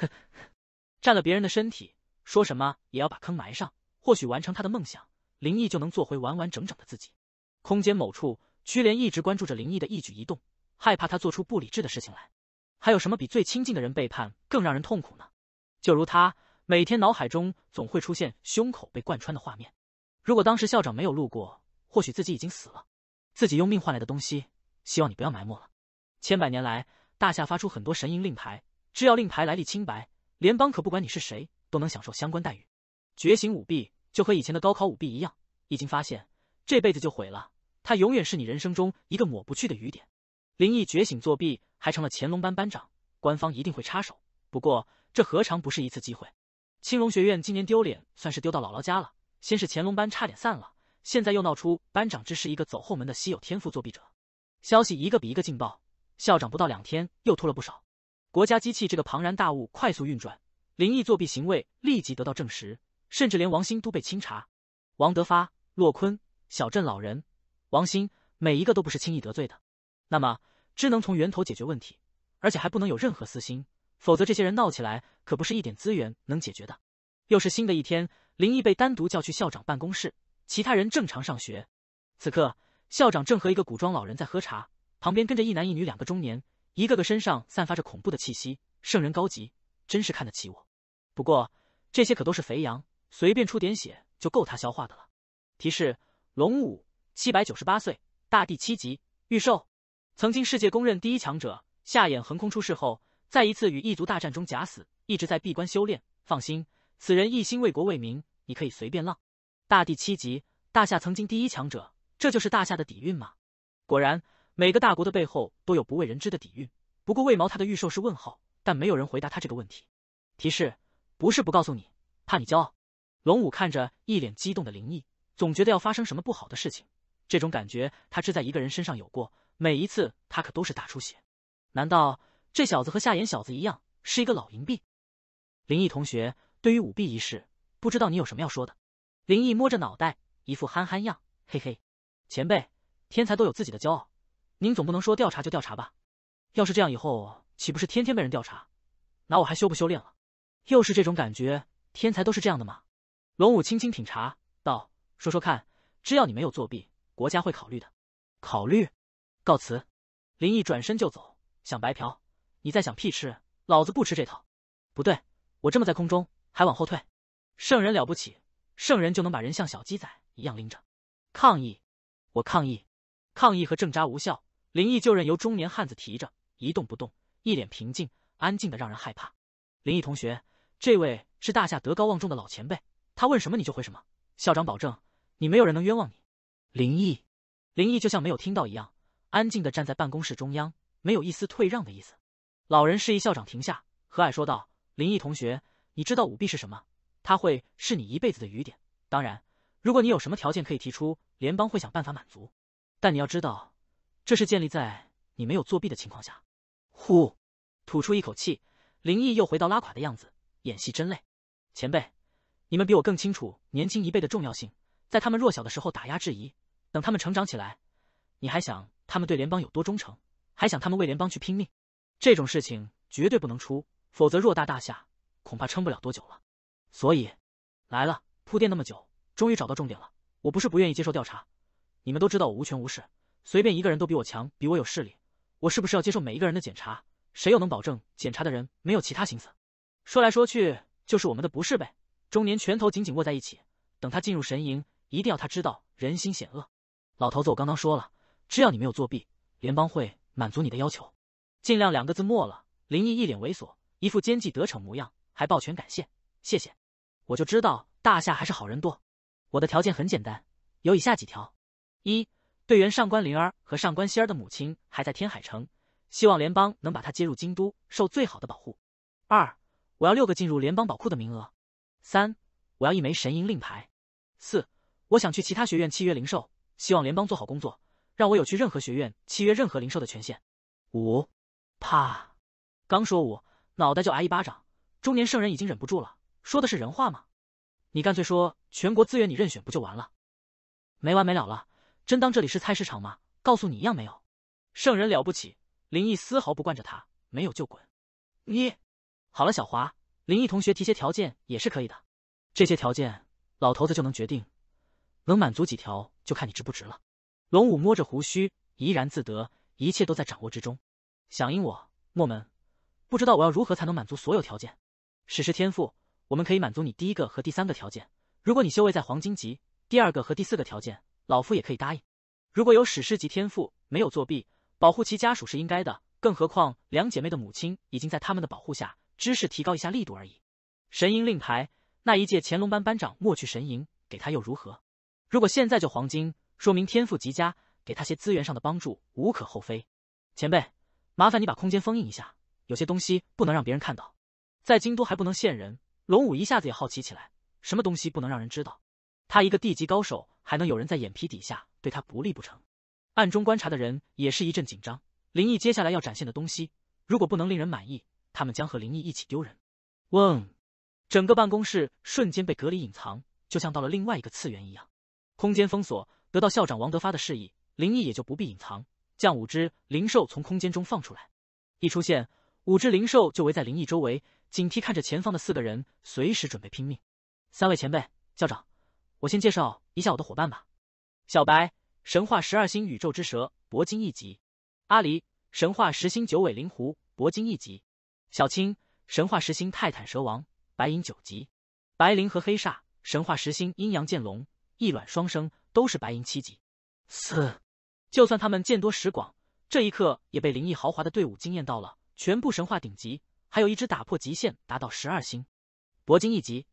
呵，占了别人的身体，说什么也要把坑埋上。或许完成他的梦想。林毅就能做回完完整整的自己。空间某处，屈莲一直关注着林毅的一举一动，害怕他做出不理智的事情来。还有什么比最亲近的人背叛更让人痛苦呢？就如他每天脑海中总会出现胸口被贯穿的画面。如果当时校长没有路过，或许自己已经死了。自己用命换来的东西，希望你不要埋没了。千百年来，大夏发出很多神银令牌，只要令牌来历清白，联邦可不管你是谁，都能享受相关待遇。觉醒五弊，就和以前的高考舞弊一样，已经发现，这辈子就毁了。他永远是你人生中一个抹不去的雨点。林毅觉醒作弊，还成了乾隆班班长，官方一定会插手。不过，这何尝不是一次机会？青龙学院今年丢脸，算是丢到姥姥家了。先是乾隆班差点散了，现在又闹出班长只是一个走后门的稀有天赋作弊者，消息一个比一个劲爆。校长不到两天又吐了不少。国家机器这个庞然大物快速运转，林毅作弊行为立即得到证实。甚至连王鑫都被清查，王德发、洛坤、小镇老人、王鑫，每一个都不是轻易得罪的。那么，只能从源头解决问题，而且还不能有任何私心，否则这些人闹起来，可不是一点资源能解决的。又是新的一天，林毅被单独叫去校长办公室，其他人正常上学。此刻，校长正和一个古装老人在喝茶，旁边跟着一男一女两个中年，一个个身上散发着恐怖的气息，圣人高级，真是看得起我。不过，这些可都是肥羊。随便出点血就够他消化的了。提示：龙武七百九十八岁，大帝七级预兽，曾经世界公认第一强者。夏衍横空出世后，在一次与异族大战中假死，一直在闭关修炼。放心，此人一心为国为民，你可以随便浪。大帝七级，大夏曾经第一强者，这就是大夏的底蕴吗？果然，每个大国的背后都有不为人知的底蕴。不过为毛他的预兽是问号？但没有人回答他这个问题。提示：不是不告诉你，怕你骄傲。龙武看着一脸激动的林毅，总觉得要发生什么不好的事情。这种感觉他只在一个人身上有过，每一次他可都是大出血。难道这小子和夏言小子一样，是一个老银币？林毅同学，对于舞弊一事，不知道你有什么要说的？林毅摸着脑袋，一副憨憨样，嘿嘿。前辈，天才都有自己的骄傲，您总不能说调查就调查吧？要是这样，以后岂不是天天被人调查？那我还修不修炼了？又是这种感觉，天才都是这样的吗？龙武轻轻品茶道：“说说看，只要你没有作弊，国家会考虑的。考虑，告辞。”林毅转身就走，想白嫖？你在想屁吃？老子不吃这套！不对，我这么在空中还往后退？圣人了不起？圣人就能把人像小鸡仔一样拎着？抗议！我抗议！抗议和挣扎无效，林毅就任由中年汉子提着，一动不动，一脸平静，安静的让人害怕。林毅同学，这位是大夏德高望重的老前辈。他问什么你就回什么。校长保证，你没有人能冤枉你。林毅，林毅就像没有听到一样，安静的站在办公室中央，没有一丝退让的意思。老人示意校长停下，和蔼说道：“林毅同学，你知道舞弊是什么？他会是你一辈子的雨点。当然，如果你有什么条件可以提出，联邦会想办法满足。但你要知道，这是建立在你没有作弊的情况下。”呼，吐出一口气，林毅又回到拉垮的样子，演戏真累。前辈。你们比我更清楚年轻一辈的重要性，在他们弱小的时候打压质疑，等他们成长起来，你还想他们对联邦有多忠诚？还想他们为联邦去拼命？这种事情绝对不能出，否则偌大大夏恐怕撑不了多久了。所以，来了铺垫那么久，终于找到重点了。我不是不愿意接受调查，你们都知道我无权无势，随便一个人都比我强，比我有势力，我是不是要接受每一个人的检查？谁又能保证检查的人没有其他心思？说来说去就是我们的不是呗。中年拳头紧紧握在一起，等他进入神营，一定要他知道人心险恶。老头子，我刚刚说了，只要你没有作弊，联邦会满足你的要求。尽量两个字没了。林毅一脸猥琐，一副奸计得逞模样，还抱拳感谢。谢谢，我就知道大夏还是好人多。我的条件很简单，有以下几条：一，队员上官灵儿和上官仙儿的母亲还在天海城，希望联邦能把她接入京都，受最好的保护。二，我要六个进入联邦宝库的名额。三，我要一枚神鹰令牌。四，我想去其他学院契约灵兽，希望联邦做好工作，让我有去任何学院契约任何灵兽的权限。五，怕，刚说五，脑袋就挨一巴掌。中年圣人已经忍不住了，说的是人话吗？你干脆说全国资源你任选不就完了？没完没了了，真当这里是菜市场吗？告诉你一样没有。圣人了不起，林毅丝毫不惯着他，没有就滚。你，好了，小华。林毅同学提些条件也是可以的，这些条件老头子就能决定，能满足几条就看你值不值了。龙武摸着胡须，怡然自得，一切都在掌握之中。响应我墨门，不知道我要如何才能满足所有条件。史诗天赋，我们可以满足你第一个和第三个条件。如果你修为在黄金级，第二个和第四个条件，老夫也可以答应。如果有史诗级天赋，没有作弊，保护其家属是应该的，更何况两姐妹的母亲已经在他们的保护下。知识提高一下力度而已。神鹰令牌，那一届乾隆班班长莫去神鹰，给他又如何？如果现在就黄金，说明天赋极佳，给他些资源上的帮助无可厚非。前辈，麻烦你把空间封印一下，有些东西不能让别人看到。在京都还不能现人。龙武一下子也好奇起来，什么东西不能让人知道？他一个地级高手，还能有人在眼皮底下对他不利不成？暗中观察的人也是一阵紧张。林毅接下来要展现的东西，如果不能令人满意。他们将和林毅一起丢人。嗡，整个办公室瞬间被隔离隐藏，就像到了另外一个次元一样。空间封锁，得到校长王德发的示意，林毅也就不必隐藏，将五只灵兽从空间中放出来。一出现，五只灵兽就围在林毅周围，警惕看着前方的四个人，随时准备拼命。三位前辈，校长，我先介绍一下我的伙伴吧。小白，神话十二星宇宙之蛇，铂金一级；阿狸，神话十星九尾灵狐，铂金一级。小青，神话十星泰坦蛇王，白银九级；白灵和黑煞，神话十星阴阳剑龙，一卵双生，都是白银七级。四，就算他们见多识广，这一刻也被灵异豪华的队伍惊艳到了。全部神话顶级，还有一只打破极限达到十二星，铂金一级。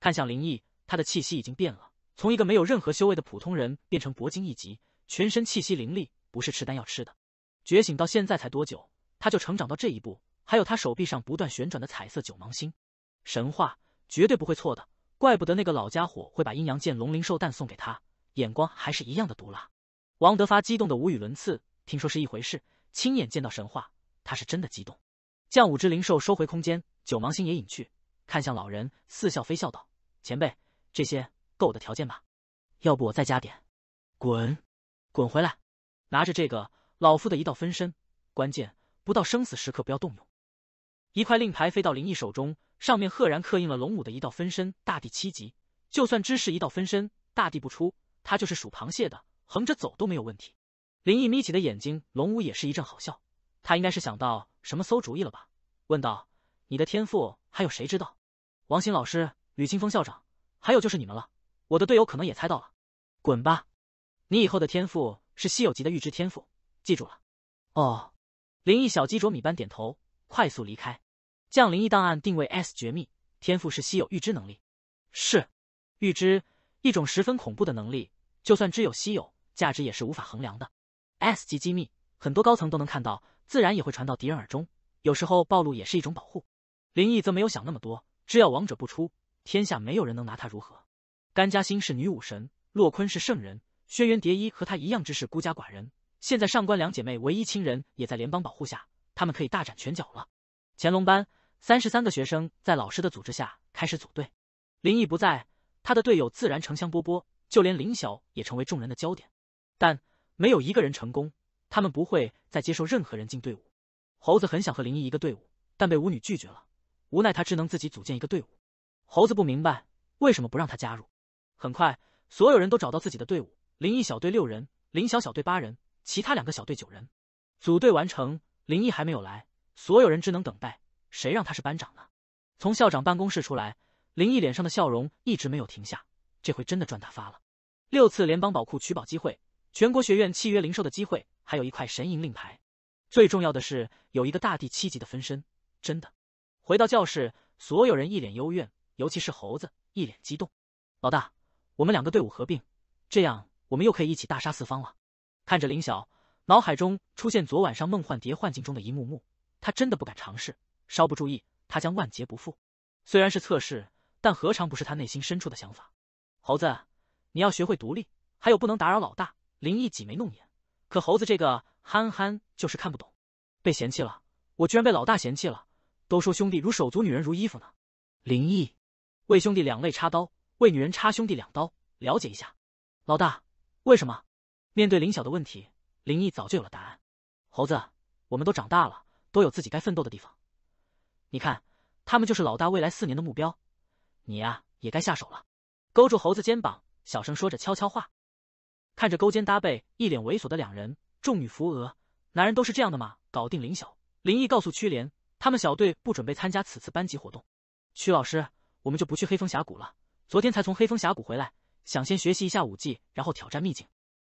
看向灵异，他的气息已经变了，从一个没有任何修为的普通人变成铂金一级，全身气息凌厉，不是吃丹药吃的。觉醒到现在才多久，他就成长到这一步？还有他手臂上不断旋转的彩色九芒星，神话绝对不会错的，怪不得那个老家伙会把阴阳剑、龙鳞兽蛋送给他，眼光还是一样的毒辣。王德发激动的无语伦次，听说是一回事，亲眼见到神话，他是真的激动。降五之灵兽收回空间，九芒星也隐去，看向老人，似笑非笑道：“前辈，这些够我的条件吧？要不我再加点？滚，滚回来，拿着这个，老夫的一道分身，关键不到生死时刻不要动用。”一块令牌飞到林毅手中，上面赫然刻印了龙武的一道分身，大地七级。就算只是一道分身，大地不出，他就是属螃蟹的，横着走都没有问题。林毅眯起的眼睛，龙武也是一阵好笑。他应该是想到什么馊主意了吧？问道：“你的天赋还有谁知道？”王鑫老师、吕清风校长，还有就是你们了。我的队友可能也猜到了，滚吧！你以后的天赋是稀有级的预知天赋，记住了。哦，林毅小鸡啄米般点头，快速离开。降临一档案定位 S 绝密，天赋是稀有预知能力，是预知一种十分恐怖的能力，就算只有稀有，价值也是无法衡量的。S 级机密，很多高层都能看到，自然也会传到敌人耳中，有时候暴露也是一种保护。林毅则没有想那么多，只要王者不出，天下没有人能拿他如何。甘嘉欣是女武神，洛坤是圣人，轩辕蝶衣和他一样，只是孤家寡人。现在上官两姐妹唯一亲人也在联邦保护下，他们可以大展拳脚了。乾隆班。三十三个学生在老师的组织下开始组队，林毅不在，他的队友自然成香波波，就连林晓也成为众人的焦点，但没有一个人成功，他们不会再接受任何人进队伍。猴子很想和林毅一个队伍，但被舞女拒绝了，无奈他只能自己组建一个队伍。猴子不明白为什么不让他加入。很快，所有人都找到自己的队伍，林毅小队六人，林晓小队八人，其他两个小队九人，组队完成。林毅还没有来，所有人只能等待。谁让他是班长呢？从校长办公室出来，林毅脸上的笑容一直没有停下。这回真的赚大发了，六次联邦宝库取宝机会，全国学院契约灵兽的机会，还有一块神银令牌。最重要的是，有一个大地七级的分身。真的。回到教室，所有人一脸幽怨，尤其是猴子，一脸激动。老大，我们两个队伍合并，这样我们又可以一起大杀四方了。看着林晓，脑海中出现昨晚上梦幻蝶幻境中的一幕幕，他真的不敢尝试。稍不注意，他将万劫不复。虽然是测试，但何尝不是他内心深处的想法？猴子，你要学会独立，还有不能打扰老大。林毅挤眉弄眼，可猴子这个憨憨就是看不懂，被嫌弃了，我居然被老大嫌弃了。都说兄弟如手足，女人如衣服呢。林毅为兄弟两肋插刀，为女人插兄弟两刀。了解一下，老大，为什么？面对林晓的问题，林毅早就有了答案。猴子，我们都长大了，都有自己该奋斗的地方。你看，他们就是老大未来四年的目标，你呀也该下手了。勾住猴子肩膀，小声说着悄悄话，看着勾肩搭背、一脸猥琐的两人，众女扶额，男人都是这样的吗？搞定林晓，林毅告诉屈连，他们小队不准备参加此次班级活动。屈老师，我们就不去黑风峡谷了，昨天才从黑风峡谷回来，想先学习一下武技，然后挑战秘境。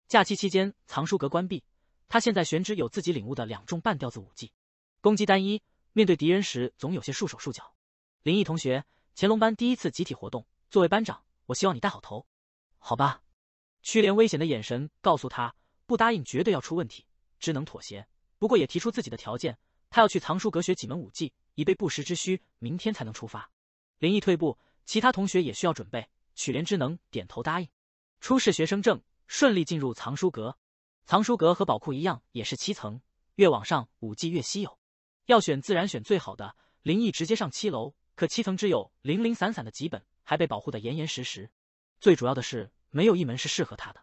假期期间，藏书阁关闭，他现在玄之有自己领悟的两种半吊子武技，攻击单一。面对敌人时，总有些束手束脚。林毅同学，乾隆班第一次集体活动，作为班长，我希望你带好头，好吧？曲莲危险的眼神告诉他，不答应绝对要出问题，只能妥协。不过也提出自己的条件，他要去藏书阁学几门武技，以备不时之需。明天才能出发。林毅退步，其他同学也需要准备。曲莲之能点头答应，出示学生证，顺利进入藏书阁。藏书阁和宝库一样，也是七层，越往上武技越稀有。要选自然选最好的，林毅直接上七楼，可七层只有零零散散的几本，还被保护的严严实实。最主要的是没有一门是适合他的。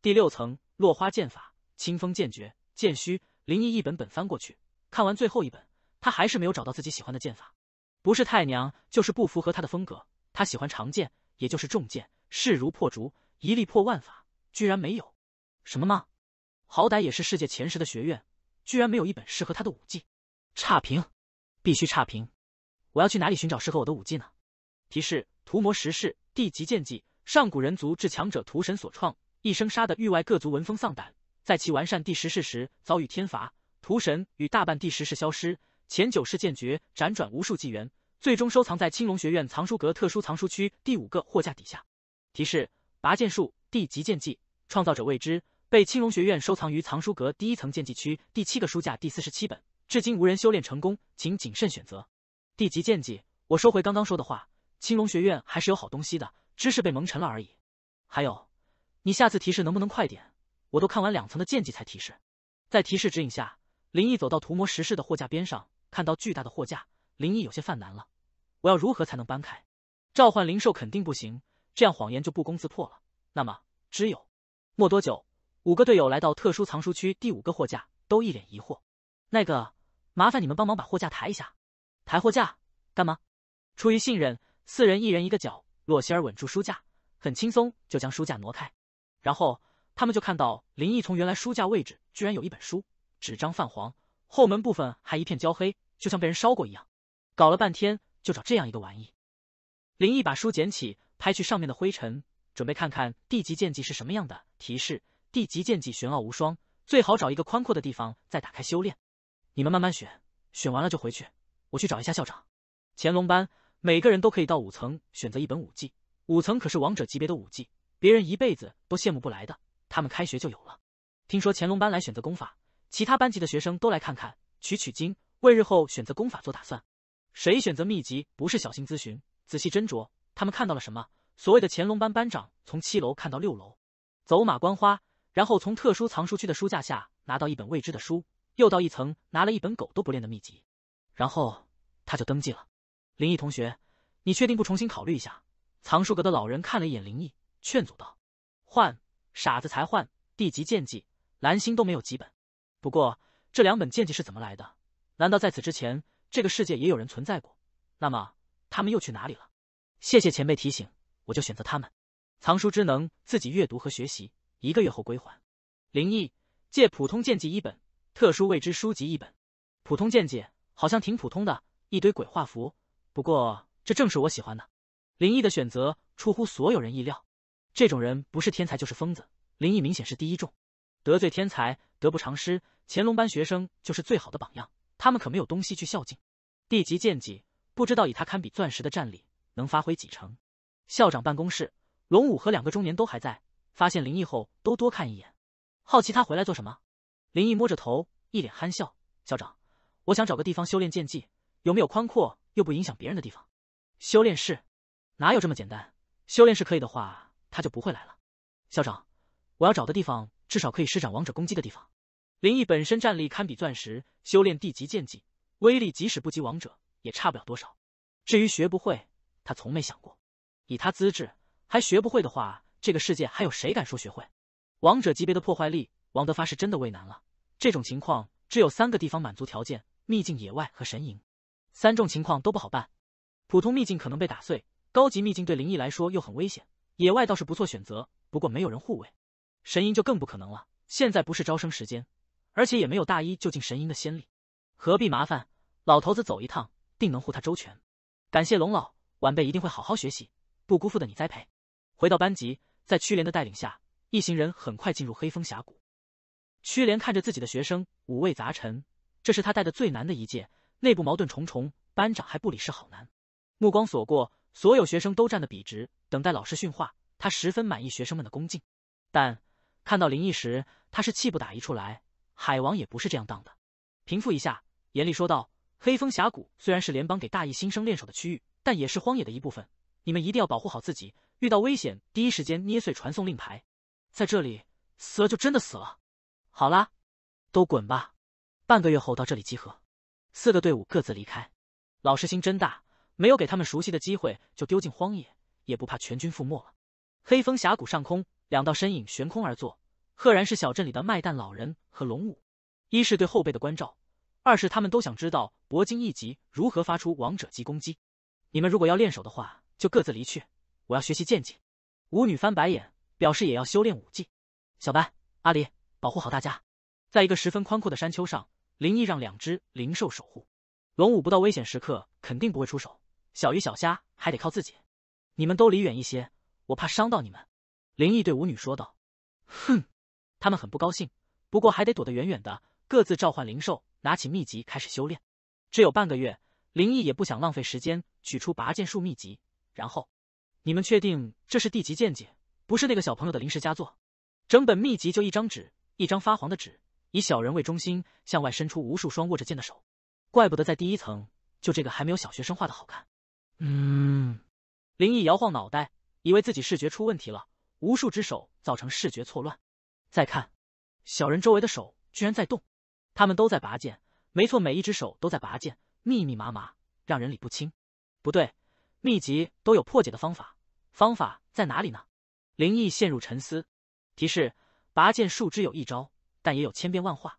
第六层落花剑法、清风剑诀、剑虚，林毅一本本翻过去，看完最后一本，他还是没有找到自己喜欢的剑法，不是太娘就是不符合他的风格。他喜欢长剑，也就是重剑，势如破竹，一力破万法，居然没有。什么吗？好歹也是世界前十的学院，居然没有一本适合他的武技。差评，必须差评！我要去哪里寻找适合我的武技呢？提示：屠魔十式，地级剑技，上古人族至强者屠神所创，一生杀的域外各族闻风丧胆。在其完善第十式时，遭遇天罚，屠神与大半第十式消失。前九式剑诀辗转无数纪元，最终收藏在青龙学院藏书阁特殊藏书区第五个货架底下。提示：拔剑术，地级剑技，创造者未知，被青龙学院收藏于藏书阁第一层剑技区第七个书架第四十七本。至今无人修炼成功，请谨慎选择。帝级剑技，我收回刚刚说的话。青龙学院还是有好东西的，知识被蒙尘了而已。还有，你下次提示能不能快点？我都看完两层的剑技才提示。在提示指引下，林毅走到图魔石室的货架边上，看到巨大的货架，林毅有些犯难了。我要如何才能搬开？召唤灵兽肯定不行，这样谎言就不攻自破了。那么，只有……没多久，五个队友来到特殊藏书区第五个货架，都一脸疑惑。那个麻烦你们帮忙把货架抬一下，抬货架干嘛？出于信任，四人一人一个脚，洛希尔稳住书架，很轻松就将书架挪开。然后他们就看到林毅从原来书架位置，居然有一本书，纸张泛黄，后门部分还一片焦黑，就像被人烧过一样。搞了半天就找这样一个玩意。林毅把书捡起，拍去上面的灰尘，准备看看地级剑技是什么样的。提示：地级剑技玄奥无双，最好找一个宽阔的地方再打开修炼。你们慢慢选，选完了就回去。我去找一下校长。乾隆班每个人都可以到五层选择一本武技，五层可是王者级别的武技，别人一辈子都羡慕不来的，他们开学就有了。听说乾隆班来选择功法，其他班级的学生都来看看，取取经，为日后选择功法做打算。谁选择秘籍不是小心咨询，仔细斟酌？他们看到了什么？所谓的乾隆班班长从七楼看到六楼，走马观花，然后从特殊藏书区的书架下拿到一本未知的书。又到一层，拿了一本狗都不练的秘籍，然后他就登记了。林毅同学，你确定不重新考虑一下？藏书阁的老人看了一眼林毅，劝阻道：“换傻子才换地级剑技，蓝星都没有几本。不过这两本剑技是怎么来的？难道在此之前这个世界也有人存在过？那么他们又去哪里了？”谢谢前辈提醒，我就选择他们。藏书之能自己阅读和学习，一个月后归还。林毅借普通剑技一本。特殊未知书籍一本，普通剑解好像挺普通的，一堆鬼画符。不过这正是我喜欢的。林毅的选择出乎所有人意料，这种人不是天才就是疯子，林毅明显是第一种。得罪天才，得不偿失。乾隆班学生就是最好的榜样，他们可没有东西去孝敬。地级剑戟不知道以他堪比钻石的战力，能发挥几成？校长办公室，龙武和两个中年都还在，发现林毅后都多看一眼，好奇他回来做什么。林毅摸着头，一脸憨笑。校长，我想找个地方修炼剑技，有没有宽阔又不影响别人的地方？修炼室？哪有这么简单？修炼室可以的话，他就不会来了。校长，我要找的地方至少可以施展王者攻击的地方。林毅本身战力堪比钻石，修炼地级剑技，威力即使不及王者，也差不了多少。至于学不会，他从没想过。以他资质，还学不会的话，这个世界还有谁敢说学会？王者级别的破坏力。王德发是真的为难了，这种情况只有三个地方满足条件：秘境、野外和神营。三种情况都不好办，普通秘境可能被打碎，高级秘境对灵异来说又很危险，野外倒是不错选择，不过没有人护卫，神营就更不可能了。现在不是招生时间，而且也没有大一就进神营的先例，何必麻烦？老头子走一趟，定能护他周全。感谢龙老，晚辈一定会好好学习，不辜负的你栽培。回到班级，在曲连的带领下，一行人很快进入黑风峡谷。屈连看着自己的学生，五味杂陈。这是他带的最难的一届，内部矛盾重重，班长还不理，是好难。目光所过，所有学生都站得笔直，等待老师训话。他十分满意学生们的恭敬，但看到林毅时，他是气不打一处来。海王也不是这样当的。平复一下，严厉说道：“黑风峡谷虽然是联邦给大一新生练手的区域，但也是荒野的一部分。你们一定要保护好自己，遇到危险，第一时间捏碎传送令牌。在这里死了，就真的死了。”好啦，都滚吧！半个月后到这里集合。四个队伍各自离开。老师心真大，没有给他们熟悉的机会就丢进荒野，也不怕全军覆没了。黑风峡谷上空，两道身影悬空而坐，赫然是小镇里的麦旦老人和龙武。一是对后辈的关照，二是他们都想知道铂金一级如何发出王者级攻击。你们如果要练手的话，就各自离去。我要学习剑技。舞女翻白眼，表示也要修炼武技。小白，阿离。保护好大家，在一个十分宽阔的山丘上，林毅让两只灵兽守护龙武，不到危险时刻肯定不会出手。小鱼小虾还得靠自己，你们都离远一些，我怕伤到你们。”林毅对舞女说道。“哼，他们很不高兴，不过还得躲得远远的，各自召唤灵兽，拿起秘籍开始修炼。只有半个月，林毅也不想浪费时间，取出拔剑术秘籍，然后，你们确定这是地级剑技，不是那个小朋友的临时佳作？整本秘籍就一张纸。一张发黄的纸，以小人为中心，向外伸出无数双握着剑的手，怪不得在第一层就这个还没有小学生画的好看。嗯，林毅摇晃脑袋，以为自己视觉出问题了，无数只手造成视觉错乱。再看，小人周围的手居然在动，他们都在拔剑，没错，每一只手都在拔剑，密密麻麻，让人理不清。不对，秘籍都有破解的方法，方法在哪里呢？林毅陷入沉思。提示。拔剑术只有一招，但也有千变万化。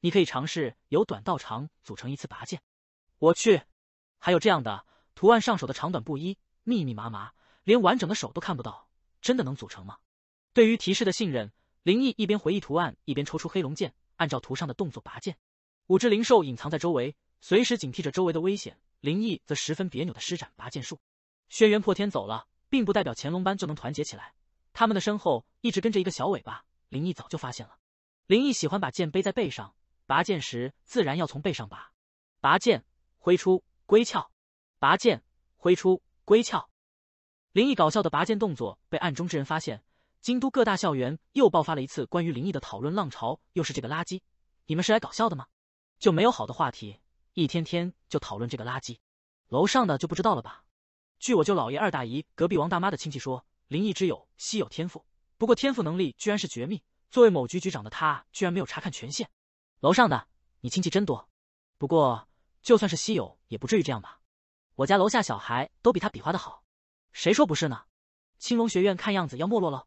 你可以尝试由短到长组成一次拔剑。我去，还有这样的图案，上手的长短不一，密密麻麻，连完整的手都看不到，真的能组成吗？对于提示的信任，林毅一边回忆图案，一边抽出黑龙剑，按照图上的动作拔剑。五只灵兽隐藏在周围，随时警惕着周围的危险。林毅则十分别扭的施展拔剑术。轩辕破天走了，并不代表乾隆班就能团结起来。他们的身后一直跟着一个小尾巴，林毅早就发现了。林毅喜欢把剑背在背上，拔剑时自然要从背上拔。拔剑，挥出，归鞘。拔剑，挥出，归鞘。林毅搞笑的拔剑动作被暗中之人发现，京都各大校园又爆发了一次关于林毅的讨论浪潮。又是这个垃圾！你们是来搞笑的吗？就没有好的话题，一天天就讨论这个垃圾。楼上的就不知道了吧？据我舅姥爷、二大姨、隔壁王大妈的亲戚说。灵异之友，稀有天赋，不过天赋能力居然是绝密。作为某局局长的他，居然没有查看权限。楼上的，你亲戚真多。不过就算是稀有，也不至于这样吧？我家楼下小孩都比他比划的好，谁说不是呢？青龙学院看样子要没落了。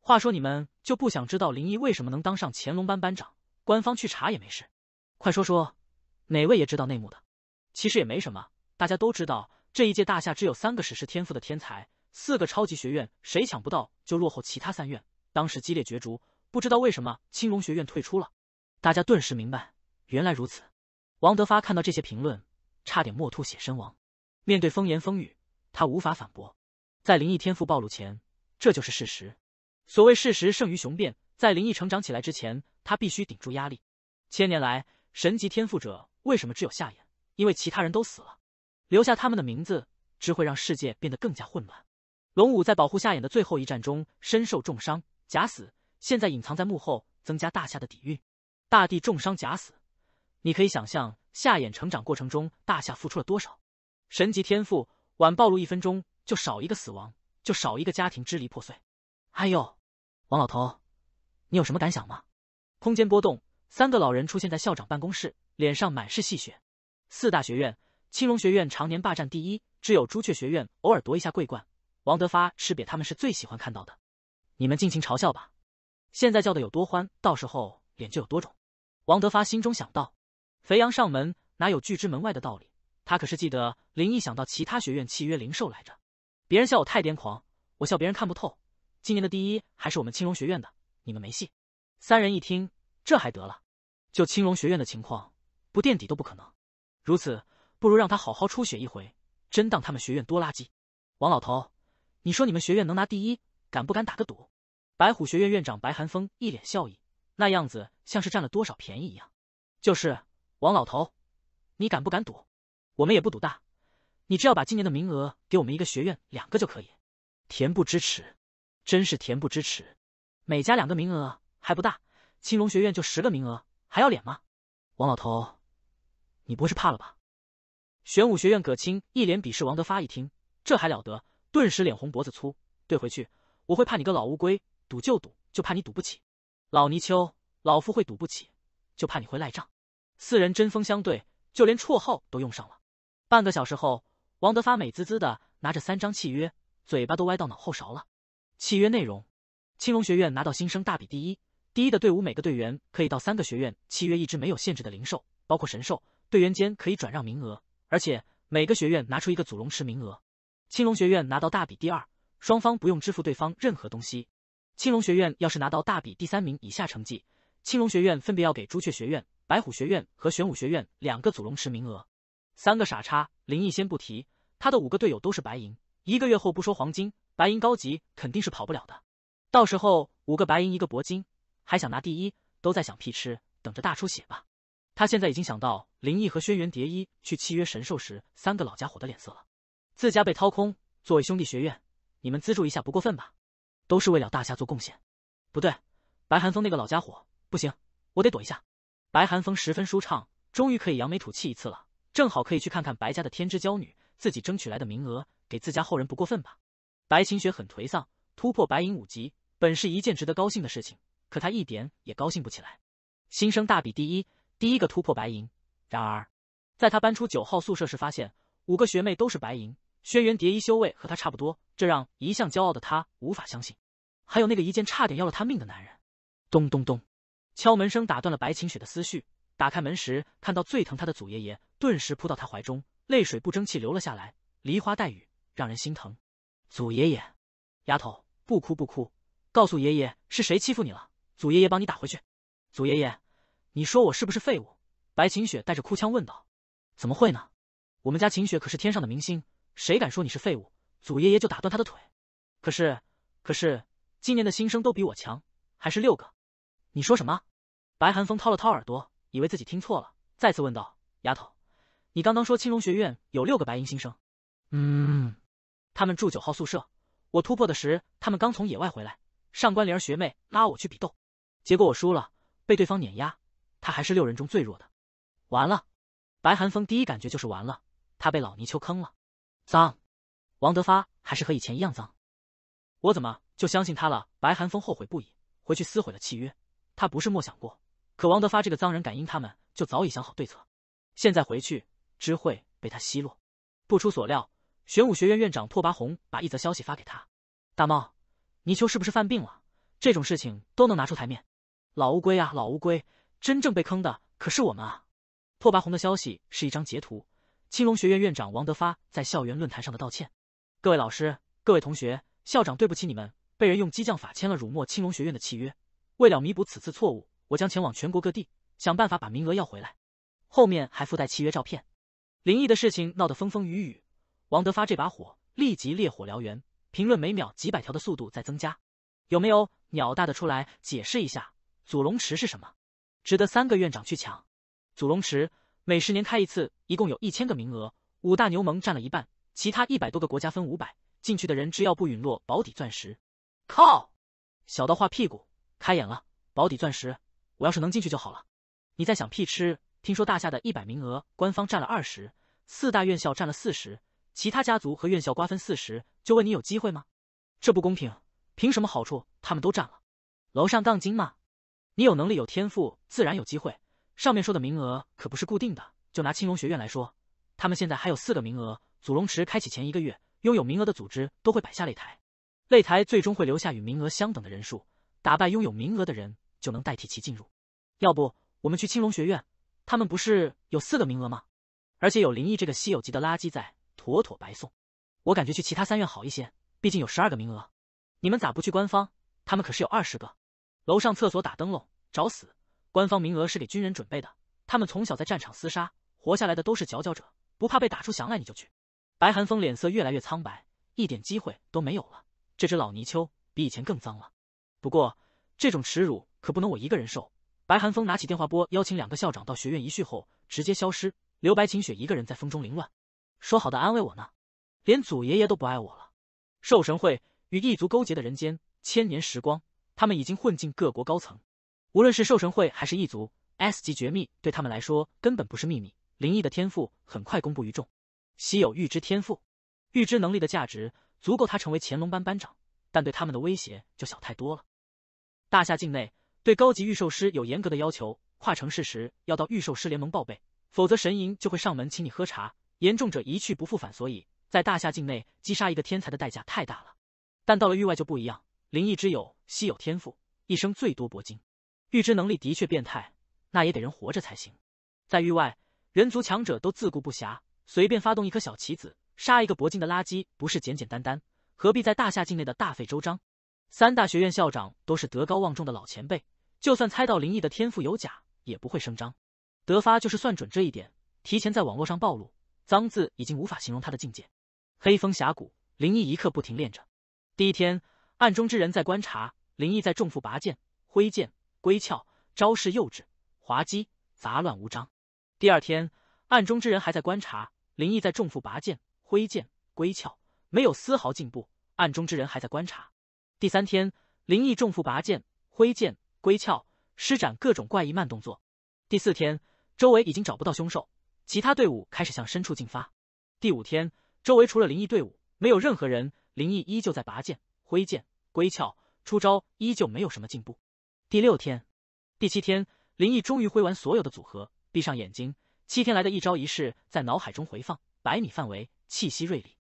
话说你们就不想知道林毅为什么能当上乾隆班班长？官方去查也没事。快说说，哪位也知道内幕的？其实也没什么，大家都知道这一届大夏只有三个史诗天赋的天才。四个超级学院谁抢不到就落后其他三院，当时激烈角逐，不知道为什么青龙学院退出了，大家顿时明白，原来如此。王德发看到这些评论，差点莫吐血身亡。面对风言风语，他无法反驳。在灵异天赋暴露前，这就是事实。所谓事实胜于雄辩，在灵异成长起来之前，他必须顶住压力。千年来，神级天赋者为什么只有夏衍？因为其他人都死了，留下他们的名字，只会让世界变得更加混乱。龙武在保护夏衍的最后一战中身受重伤，假死，现在隐藏在幕后，增加大夏的底蕴。大帝重伤假死，你可以想象夏衍成长过程中大夏付出了多少。神级天赋晚暴露一分钟，就少一个死亡，就少一个家庭支离破碎。还有，王老头，你有什么感想吗？空间波动，三个老人出现在校长办公室，脸上满是戏谑。四大学院，青龙学院常年霸占第一，只有朱雀学院偶尔夺一下桂冠。王德发吃瘪，他们是最喜欢看到的，你们尽情嘲笑吧。现在叫的有多欢，到时候脸就有多肿。王德发心中想到：肥羊上门，哪有拒之门外的道理？他可是记得林毅想到其他学院契约灵兽来着。别人笑我太癫狂，我笑别人看不透。今年的第一还是我们青龙学院的，你们没戏。三人一听，这还得了？就青龙学院的情况，不垫底都不可能。如此，不如让他好好出血一回，真当他们学院多垃圾？王老头。你说你们学院能拿第一，敢不敢打个赌？白虎学院院长白寒风一脸笑意，那样子像是占了多少便宜一样。就是王老头，你敢不敢赌？我们也不赌大，你只要把今年的名额给我们一个学院两个就可以。恬不知耻，真是恬不知耻！每加两个名额还不大，青龙学院就十个名额，还要脸吗？王老头，你不会是怕了吧？玄武学院葛青一脸鄙视。王德发一听，这还了得！顿时脸红脖子粗，怼回去，我会怕你个老乌龟，赌就赌，就怕你赌不起。老泥鳅，老夫会赌不起，就怕你会赖账。四人针锋相对，就连绰号都用上了。半个小时后，王德发美滋滋的拿着三张契约，嘴巴都歪到脑后勺了。契约内容：青龙学院拿到新生大比第一，第一的队伍每个队员可以到三个学院契约一只没有限制的灵兽，包括神兽，队员间可以转让名额，而且每个学院拿出一个祖龙池名额。青龙学院拿到大比第二，双方不用支付对方任何东西。青龙学院要是拿到大比第三名以下成绩，青龙学院分别要给朱雀学院、白虎学院和玄武学院两个祖龙池名额。三个傻叉，林毅先不提，他的五个队友都是白银，一个月后不说黄金，白银高级肯定是跑不了的。到时候五个白银一个铂金，还想拿第一，都在想屁吃，等着大出血吧。他现在已经想到林毅和轩辕蝶衣去契约神兽时，三个老家伙的脸色了。自家被掏空，作为兄弟学院，你们资助一下不过分吧？都是为了大家做贡献。不对，白寒风那个老家伙不行，我得躲一下。白寒风十分舒畅，终于可以扬眉吐气一次了，正好可以去看看白家的天之娇女，自己争取来的名额给自家后人不过分吧？白晴雪很颓丧，突破白银五级本是一件值得高兴的事情，可她一点也高兴不起来。新生大比第一，第一个突破白银，然而在他搬出九号宿舍时，发现五个学妹都是白银。轩辕蝶衣修为和他差不多，这让一向骄傲的他无法相信。还有那个一剑差点要了他命的男人。咚咚咚，敲门声打断了白晴雪的思绪。打开门时，看到最疼她的祖爷爷，顿时扑到他怀中，泪水不争气流了下来，梨花带雨，让人心疼。祖爷爷，丫头，不哭不哭，告诉爷爷是谁欺负你了，祖爷爷帮你打回去。祖爷爷，你说我是不是废物？白晴雪带着哭腔问道。怎么会呢？我们家晴雪可是天上的明星。谁敢说你是废物，祖爷爷就打断他的腿。可是，可是今年的新生都比我强，还是六个。你说什么？白寒风掏了掏耳朵，以为自己听错了，再次问道：“丫头，你刚刚说青龙学院有六个白银新生？嗯，他们住九号宿舍。我突破的时，他们刚从野外回来。上官灵儿学妹拉我去比斗，结果我输了，被对方碾压。他还是六人中最弱的。完了，白寒风第一感觉就是完了，他被老泥鳅坑了。”脏，王德发还是和以前一样脏，我怎么就相信他了？白寒风后悔不已，回去撕毁了契约。他不是没想过，可王德发这个脏人感应他们，就早已想好对策。现在回去，知会被他奚落。不出所料，玄武学院院长拓跋宏把一则消息发给他：大猫，泥鳅是不是犯病了？这种事情都能拿出台面，老乌龟啊老乌龟，真正被坑的可是我们啊！拓跋宏的消息是一张截图。青龙学院院长王德发在校园论坛上的道歉：各位老师、各位同学，校长对不起你们，被人用激将法签了辱没青龙学院的契约。为了弥补此次错误，我将前往全国各地，想办法把名额要回来。后面还附带契约照片。灵异的事情闹得风风雨雨，王德发这把火立即烈火燎原，评论每秒几百条的速度在增加。有没有鸟大的出来解释一下？祖龙池是什么？值得三个院长去抢？祖龙池。每十年开一次，一共有一千个名额，五大牛盟占了一半，其他一百多个国家分五百，进去的人只要不陨落，保底钻石。靠！小刀画屁股，开眼了，保底钻石，我要是能进去就好了。你在想屁吃？听说大夏的一百名额，官方占了二十，四大院校占了四十，其他家族和院校瓜分四十，就问你有机会吗？这不公平，凭什么好处他们都占了？楼上杠精吗？你有能力有天赋，自然有机会。上面说的名额可不是固定的，就拿青龙学院来说，他们现在还有四个名额。祖龙池开启前一个月，拥有名额的组织都会摆下擂台，擂台最终会留下与名额相等的人数，打败拥有名额的人就能代替其进入。要不我们去青龙学院，他们不是有四个名额吗？而且有灵异这个稀有级的垃圾在，妥妥白送。我感觉去其他三院好一些，毕竟有十二个名额。你们咋不去官方？他们可是有二十个。楼上厕所打灯笼，找死！官方名额是给军人准备的，他们从小在战场厮杀，活下来的都是佼佼者，不怕被打出翔来，你就去。白寒风脸色越来越苍白，一点机会都没有了。这只老泥鳅比以前更脏了。不过这种耻辱可不能我一个人受。白寒风拿起电话拨，邀请两个校长到学院一叙后，直接消失，留白晴雪一个人在风中凌乱。说好的安慰我呢？连祖爷爷都不爱我了。兽神会与异族勾结的人间千年时光，他们已经混进各国高层。无论是兽神会还是异族，S 级绝密对他们来说根本不是秘密。灵异的天赋很快公布于众，稀有预知天赋，预知能力的价值足够他成为乾隆班班长，但对他们的威胁就小太多了。大夏境内对高级御兽师有严格的要求，跨城市时要到御兽师联盟报备，否则神营就会上门请你喝茶，严重者一去不复返。所以在大夏境内击杀一个天才的代价太大了，但到了域外就不一样。灵异之友稀有天赋，一生最多铂金。预知能力的确变态，那也得人活着才行。在域外，人族强者都自顾不暇，随便发动一颗小棋子杀一个铂金的垃圾不是简简单单，何必在大夏境内的大费周章？三大学院校长都是德高望重的老前辈，就算猜到林毅的天赋有假，也不会声张。德发就是算准这一点，提前在网络上暴露，脏字已经无法形容他的境界。黑风峡谷，灵异一刻不停练着。第一天，暗中之人在观察，灵异在重复拔剑、挥剑。归鞘，招式幼稚、滑稽、杂乱无章。第二天，暗中之人还在观察林毅在重复拔剑、挥剑、归鞘，没有丝毫进步。暗中之人还在观察。第三天，林毅重复拔剑、挥剑、归鞘，施展各种怪异慢动作。第四天，周围已经找不到凶兽，其他队伍开始向深处进发。第五天，周围除了林毅队伍，没有任何人。林毅依旧在拔剑、挥剑、归鞘，出招依旧没有什么进步。第六天，第七天，林毅终于挥完所有的组合，闭上眼睛。七天来的一招一式在脑海中回放。百米范围，气息锐利。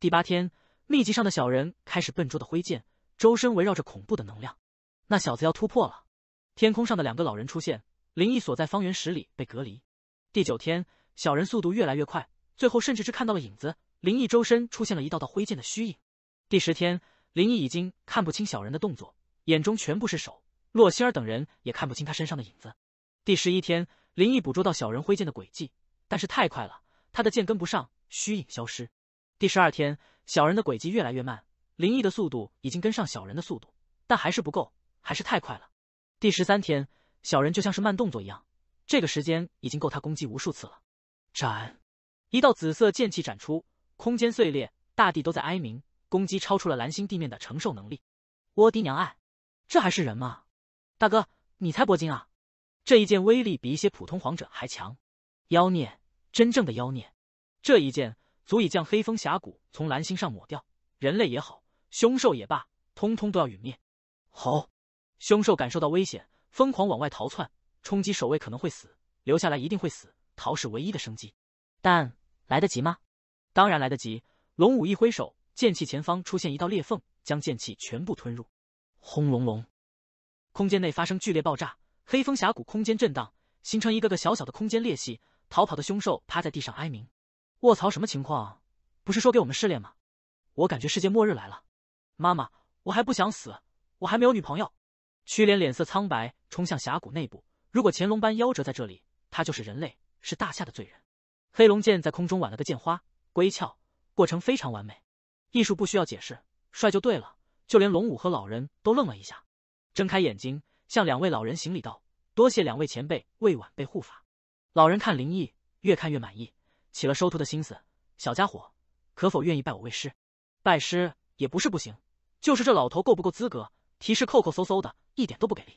第八天，秘籍上的小人开始笨拙的挥剑，周身围绕着恐怖的能量。那小子要突破了！天空上的两个老人出现，林毅所在方圆十里被隔离。第九天，小人速度越来越快，最后甚至是看到了影子。林毅周身出现了一道道挥剑的虚影。第十天，林毅已经看不清小人的动作，眼中全部是手。洛希尔等人也看不清他身上的影子。第十一天，林毅捕捉到小人挥剑的轨迹，但是太快了，他的剑跟不上，虚影消失。第十二天，小人的轨迹越来越慢，林毅的速度已经跟上小人的速度，但还是不够，还是太快了。第十三天，小人就像是慢动作一样，这个时间已经够他攻击无数次了。斩，一道紫色剑气斩出，空间碎裂，大地都在哀鸣，攻击超出了蓝星地面的承受能力。我爹娘哎，这还是人吗？大哥，你才铂金啊！这一剑威力比一些普通皇者还强，妖孽，真正的妖孽！这一剑足以将黑风峡谷从蓝星上抹掉，人类也好，凶兽也罢，通通都要陨灭。好，凶兽感受到危险，疯狂往外逃窜，冲击守卫可能会死，留下来一定会死，逃是唯一的生机，但来得及吗？当然来得及！龙武一挥手，剑气前方出现一道裂缝，将剑气全部吞入。轰隆隆！空间内发生剧烈爆炸，黑风峡谷空间震荡，形成一个个小小的空间裂隙。逃跑的凶兽趴在地上哀鸣。卧槽，什么情况？不是说给我们试炼吗？我感觉世界末日来了。妈妈，我还不想死，我还没有女朋友。屈连脸色苍白，冲向峡谷内部。如果乾隆般夭折在这里，他就是人类，是大夏的罪人。黑龙剑在空中挽了个剑花，归鞘，过程非常完美。艺术不需要解释，帅就对了。就连龙武和老人都愣了一下。睁开眼睛，向两位老人行礼道：“多谢两位前辈为晚辈护法。”老人看林毅，越看越满意，起了收徒的心思。小家伙，可否愿意拜我为师？拜师也不是不行，就是这老头够不够资格？提示扣扣搜搜的，一点都不给力。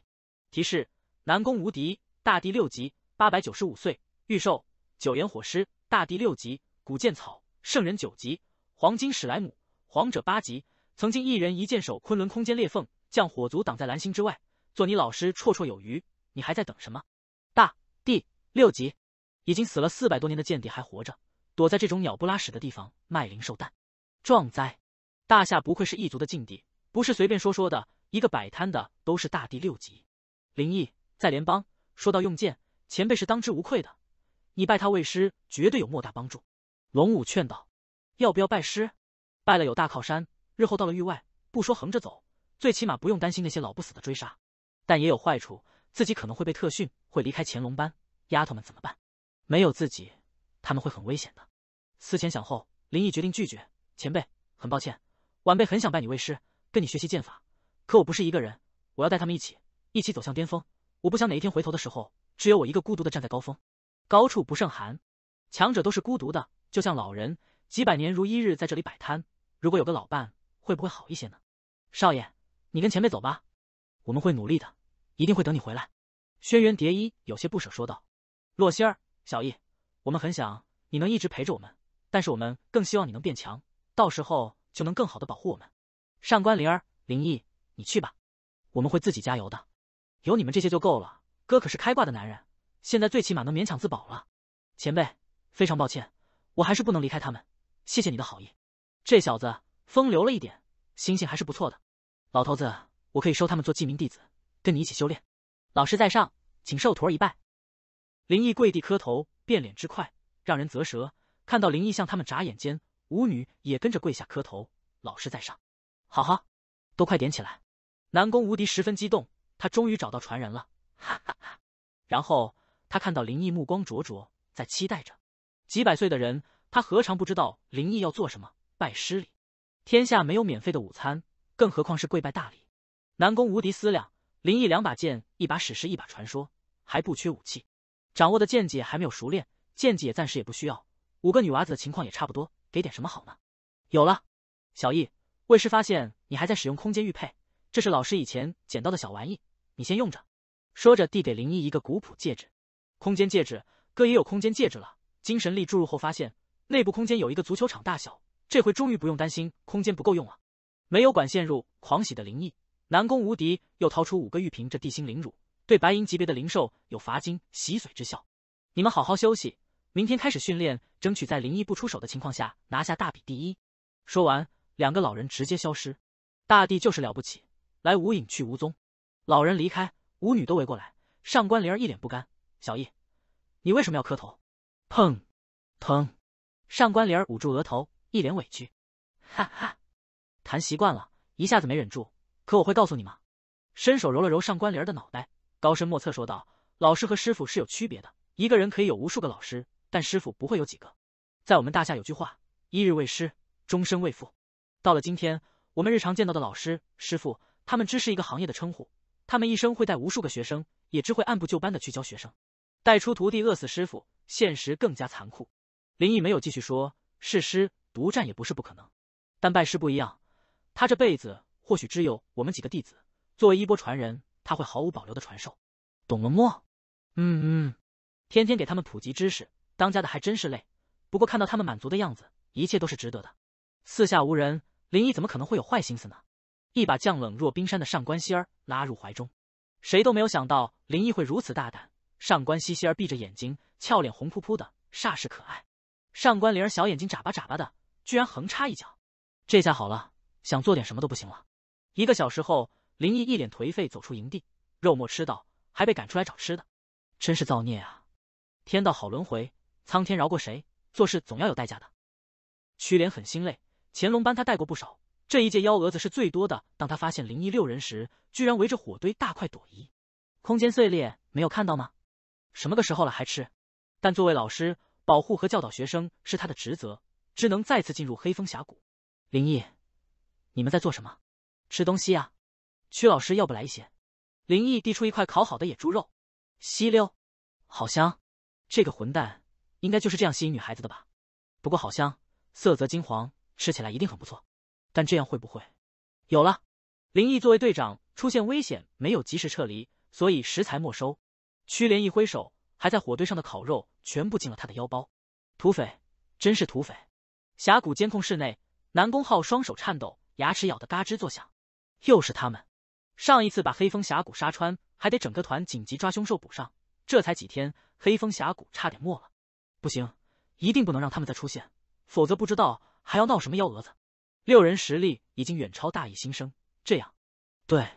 提示：南宫无敌，大帝六级，八百九十五岁，御兽九炎火狮，大帝六级，古剑草圣人九级，黄金史莱姆皇者八级，曾经一人一剑守昆仑空间裂缝。将火族挡在蓝星之外，做你老师绰绰有余。你还在等什么？大第六级，已经死了四百多年的间谍还活着，躲在这种鸟不拉屎的地方卖灵兽蛋，壮哉！大夏不愧是异族的禁地，不是随便说说的。一个摆摊的都是大帝六级。林毅在联邦说到用剑，前辈是当之无愧的。你拜他为师，绝对有莫大帮助。龙武劝道：“要不要拜师？拜了有大靠山，日后到了域外，不说横着走。”最起码不用担心那些老不死的追杀，但也有坏处，自己可能会被特训，会离开乾隆班。丫头们怎么办？没有自己，他们会很危险的。思前想后，林毅决定拒绝前辈。很抱歉，晚辈很想拜你为师，跟你学习剑法，可我不是一个人，我要带他们一起，一起走向巅峰。我不想哪一天回头的时候，只有我一个孤独的站在高峰。高处不胜寒，强者都是孤独的，就像老人几百年如一日在这里摆摊。如果有个老伴，会不会好一些呢？少爷。你跟前辈走吧，我们会努力的，一定会等你回来。轩辕蝶衣有些不舍说道：“洛心儿，小易，我们很想你能一直陪着我们，但是我们更希望你能变强，到时候就能更好的保护我们。上官灵儿，灵毅，你去吧，我们会自己加油的，有你们这些就够了。哥可是开挂的男人，现在最起码能勉强自保了。前辈，非常抱歉，我还是不能离开他们。谢谢你的好意，这小子风流了一点，心性还是不错的。”老头子，我可以收他们做记名弟子，跟你一起修炼。老师在上，请受徒儿一拜。林毅跪地磕头，变脸之快让人啧舌。看到林毅向他们眨眼间，舞女也跟着跪下磕头。老师在上，好好，都快点起来。南宫无敌十分激动，他终于找到传人了，哈哈哈。然后他看到林毅目光灼灼，在期待着。几百岁的人，他何尝不知道林毅要做什么？拜师礼，天下没有免费的午餐。更何况是跪拜大礼，南宫无敌思量，林毅两把剑，一把史诗，一把传说，还不缺武器，掌握的剑技还没有熟练，剑技也暂时也不需要。五个女娃子的情况也差不多，给点什么好呢？有了，小易，魏师发现你还在使用空间玉佩，这是老师以前捡到的小玩意，你先用着。说着递给林毅一个古朴戒指，空间戒指，哥也有空间戒指了，精神力注入后发现内部空间有一个足球场大小，这回终于不用担心空间不够用了。没有管陷入狂喜的灵异，南宫无敌又掏出五个玉瓶，这地心灵乳对白银级别的灵兽有罚金洗髓之效。你们好好休息，明天开始训练，争取在灵异不出手的情况下拿下大比第一。说完，两个老人直接消失。大帝就是了不起，来无影去无踪。老人离开，舞女都围过来。上官灵儿一脸不甘：“小易，你为什么要磕头？”砰，疼！上官灵儿捂住额头，一脸委屈。哈哈。谈习惯了，一下子没忍住。可我会告诉你吗？伸手揉了揉上官灵儿的脑袋，高深莫测说道：“老师和师傅是有区别的。一个人可以有无数个老师，但师傅不会有几个。在我们大夏有句话：一日为师，终身为父。到了今天，我们日常见到的老师、师傅，他们只是一个行业的称呼。他们一生会带无数个学生，也只会按部就班的去教学生，带出徒弟饿死师傅。现实更加残酷。”林毅没有继续说，是师独占也不是不可能，但拜师不一样。他这辈子或许只有我们几个弟子作为衣钵传人，他会毫无保留的传授。懂了么？嗯嗯，天天给他们普及知识，当家的还真是累。不过看到他们满足的样子，一切都是值得的。四下无人，林毅怎么可能会有坏心思呢？一把将冷若冰山的上官曦儿拉入怀中。谁都没有想到林毅会如此大胆。上官希希儿闭着眼睛，俏脸红扑扑的，煞是可爱。上官灵儿小眼睛眨巴眨巴的，居然横插一脚。这下好了。想做点什么都不行了。一个小时后，林毅一脸颓废走出营地，肉没吃到，还被赶出来找吃的，真是造孽啊！天道好轮回，苍天饶过谁？做事总要有代价的。屈连很心累，乾隆帮他带过不少，这一届幺蛾子是最多的。当他发现林毅六人时，居然围着火堆大快朵颐。空间碎裂，没有看到吗？什么个时候了还吃？但作为老师，保护和教导学生是他的职责。只能再次进入黑风峡谷。林毅。你们在做什么？吃东西呀。曲老师要不来一些？林毅递出一块烤好的野猪肉，吸溜，好香。这个混蛋应该就是这样吸引女孩子的吧？不过好香，色泽金黄，吃起来一定很不错。但这样会不会？有了。林毅作为队长，出现危险没有及时撤离，所以食材没收。曲连一挥手，还在火堆上的烤肉全部进了他的腰包。土匪，真是土匪！峡谷监控室内，南宫浩双手颤抖。牙齿咬得嘎吱作响，又是他们。上一次把黑风峡谷杀穿，还得整个团紧急抓凶兽补上。这才几天，黑风峡谷差点没了。不行，一定不能让他们再出现，否则不知道还要闹什么幺蛾子。六人实力已经远超大义新生，这样，对，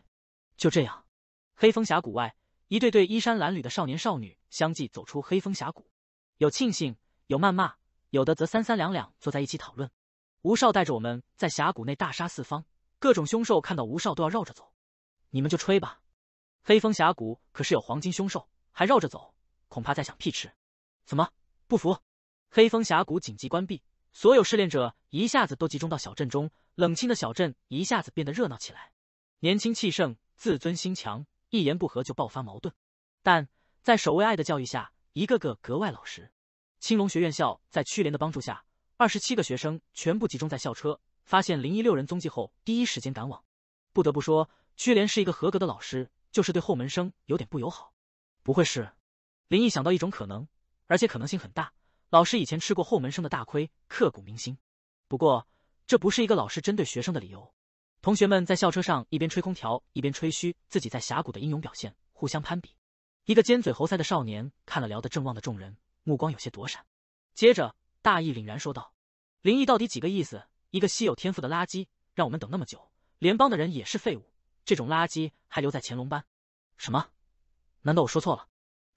就这样。黑风峡谷外，一对对衣衫褴褛的少年少女相继走出黑风峡谷，有庆幸，有谩骂，有的则三三两两坐在一起讨论。吴少带着我们在峡谷内大杀四方，各种凶兽看到吴少都要绕着走。你们就吹吧，黑风峡谷可是有黄金凶兽，还绕着走，恐怕在想屁吃。怎么不服？黑风峡谷紧急关闭，所有试炼者一下子都集中到小镇中，冷清的小镇一下子变得热闹起来。年轻气盛，自尊心强，一言不合就爆发矛盾，但在守卫爱的教育下，一个个格外老实。青龙学院校在屈连的帮助下。二十七个学生全部集中在校车，发现零一六人踪迹后，第一时间赶往。不得不说，屈连是一个合格的老师，就是对后门生有点不友好。不会是林毅想到一种可能，而且可能性很大。老师以前吃过后门生的大亏，刻骨铭心。不过，这不是一个老师针对学生的理由。同学们在校车上一边吹空调，一边吹嘘自己在峡谷的英勇表现，互相攀比。一个尖嘴猴腮的少年看了聊得正旺的众人，目光有些躲闪。接着。大义凛然说道：“林毅到底几个意思？一个稀有天赋的垃圾，让我们等那么久。联邦的人也是废物，这种垃圾还留在乾隆班？什么？难道我说错了？”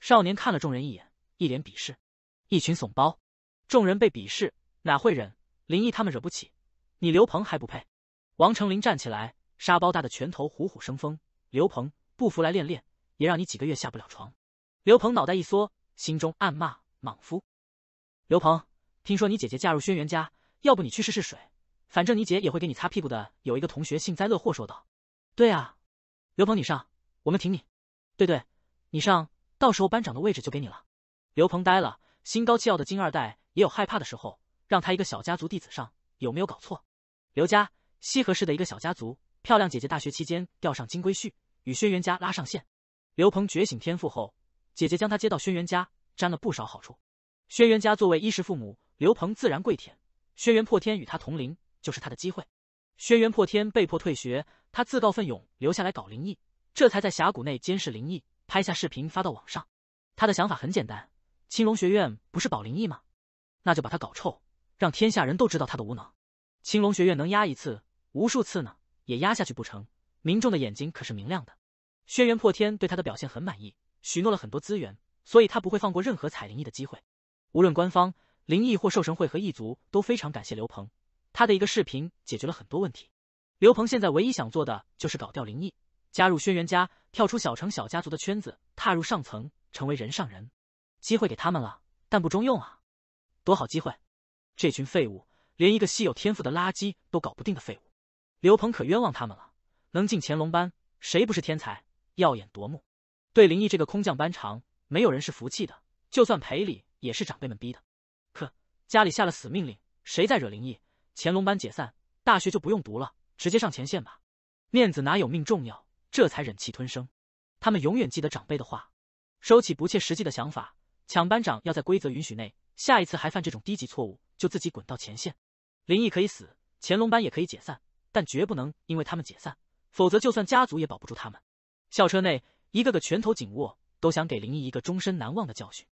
少年看了众人一眼，一脸鄙视：“一群怂包！”众人被鄙视，哪会忍？林毅他们惹不起，你刘鹏还不配？王成林站起来，沙包大的拳头虎虎生风。刘鹏不服来练练，也让你几个月下不了床。刘鹏脑袋一缩，心中暗骂：“莽夫！”刘鹏。听说你姐姐嫁入轩辕家，要不你去试试水，反正你姐也会给你擦屁股的。有一个同学幸灾乐祸说道：“对啊，刘鹏你上，我们挺你。对对，你上，到时候班长的位置就给你了。”刘鹏呆了，心高气傲的金二代也有害怕的时候，让他一个小家族弟子上，有没有搞错？刘家西河市的一个小家族，漂亮姐姐大学期间钓上金龟婿，与轩辕家拉上线。刘鹏觉醒天赋后，姐姐将他接到轩辕家，沾了不少好处。轩辕家作为衣食父母。刘鹏自然跪舔轩辕破天，与他同龄，就是他的机会。轩辕破天被迫退学，他自告奋勇留下来搞灵异，这才在峡谷内监视灵异，拍下视频发到网上。他的想法很简单：青龙学院不是保灵异吗？那就把他搞臭，让天下人都知道他的无能。青龙学院能压一次，无数次呢，也压下去不成。民众的眼睛可是明亮的。轩辕破天对他的表现很满意，许诺了很多资源，所以他不会放过任何采灵异的机会，无论官方。灵异或兽神会和异族都非常感谢刘鹏，他的一个视频解决了很多问题。刘鹏现在唯一想做的就是搞掉灵异，加入轩辕家，跳出小城小家族的圈子，踏入上层，成为人上人。机会给他们了，但不中用啊！多好机会，这群废物，连一个稀有天赋的垃圾都搞不定的废物。刘鹏可冤枉他们了，能进乾隆班，谁不是天才，耀眼夺目？对灵异这个空降班长，没有人是服气的，就算赔礼也是长辈们逼的。家里下了死命令，谁再惹林毅，乾隆班解散，大学就不用读了，直接上前线吧。面子哪有命重要？这才忍气吞声。他们永远记得长辈的话，收起不切实际的想法。抢班长要在规则允许内，下一次还犯这种低级错误，就自己滚到前线。林毅可以死，乾隆班也可以解散，但绝不能因为他们解散，否则就算家族也保不住他们。校车内，一个个拳头紧握，都想给林毅一个终身难忘的教训。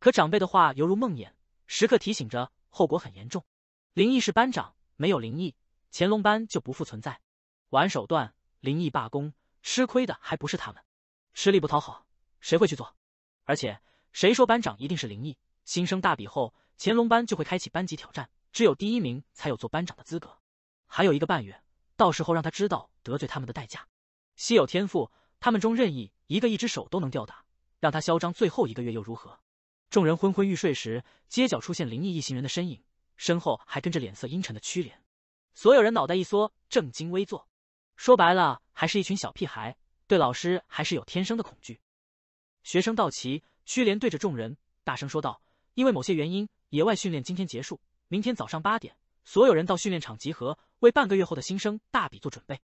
可长辈的话犹如梦魇。时刻提醒着，后果很严重。灵异是班长，没有灵异，乾隆班就不复存在。玩手段，灵异罢工，吃亏的还不是他们，吃力不讨好，谁会去做？而且，谁说班长一定是灵异？新生大比后，乾隆班就会开启班级挑战，只有第一名才有做班长的资格。还有一个半月，到时候让他知道得罪他们的代价。稀有天赋，他们中任意一个，一只手都能吊打，让他嚣张。最后一个月又如何？众人昏昏欲睡时，街角出现林毅一行人的身影，身后还跟着脸色阴沉的屈连。所有人脑袋一缩，正襟危坐。说白了，还是一群小屁孩，对老师还是有天生的恐惧。学生到齐，屈连对着众人大声说道：“因为某些原因，野外训练今天结束，明天早上八点，所有人到训练场集合，为半个月后的新生大比做准备。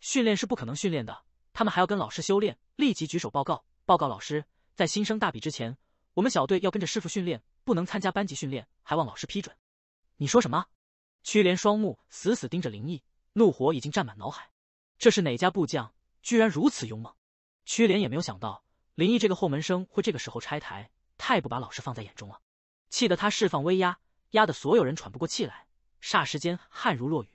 训练是不可能训练的，他们还要跟老师修炼。”立即举手报告，报告老师，在新生大比之前。我们小队要跟着师傅训练，不能参加班级训练，还望老师批准。你说什么？屈连双目死死盯着林毅，怒火已经占满脑海。这是哪家部将，居然如此勇猛？屈连也没有想到林毅这个后门生会这个时候拆台，太不把老师放在眼中了，气得他释放威压，压得所有人喘不过气来，霎时间汗如落雨。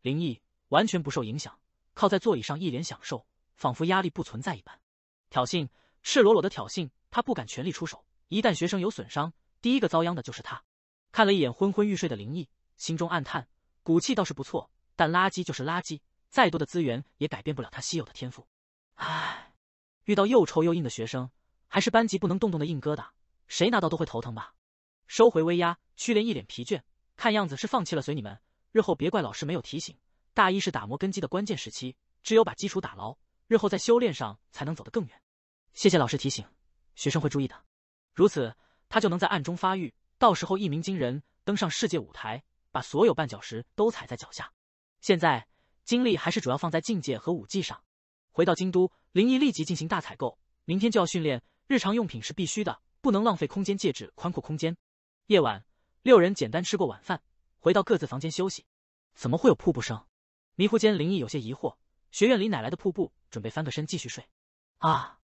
林毅完全不受影响，靠在座椅上一脸享受，仿佛压力不存在一般。挑衅，赤裸裸的挑衅，他不敢全力出手。一旦学生有损伤，第一个遭殃的就是他。看了一眼昏昏欲睡的林毅，心中暗叹，骨气倒是不错，但垃圾就是垃圾，再多的资源也改变不了他稀有的天赋。唉，遇到又臭又硬的学生，还是班级不能动动的硬疙瘩，谁拿到都会头疼吧。收回威压，屈连一脸疲倦，看样子是放弃了。随你们，日后别怪老师没有提醒。大一是打磨根基的关键时期，只有把基础打牢，日后在修炼上才能走得更远。谢谢老师提醒，学生会注意的。如此，他就能在暗中发育，到时候一鸣惊人，登上世界舞台，把所有绊脚石都踩在脚下。现在精力还是主要放在境界和武技上。回到京都，林毅立即进行大采购，明天就要训练。日常用品是必须的，不能浪费空间戒指宽阔空间。夜晚，六人简单吃过晚饭，回到各自房间休息。怎么会有瀑布声？迷糊间，林毅有些疑惑，学院里哪来的瀑布？准备翻个身继续睡。啊！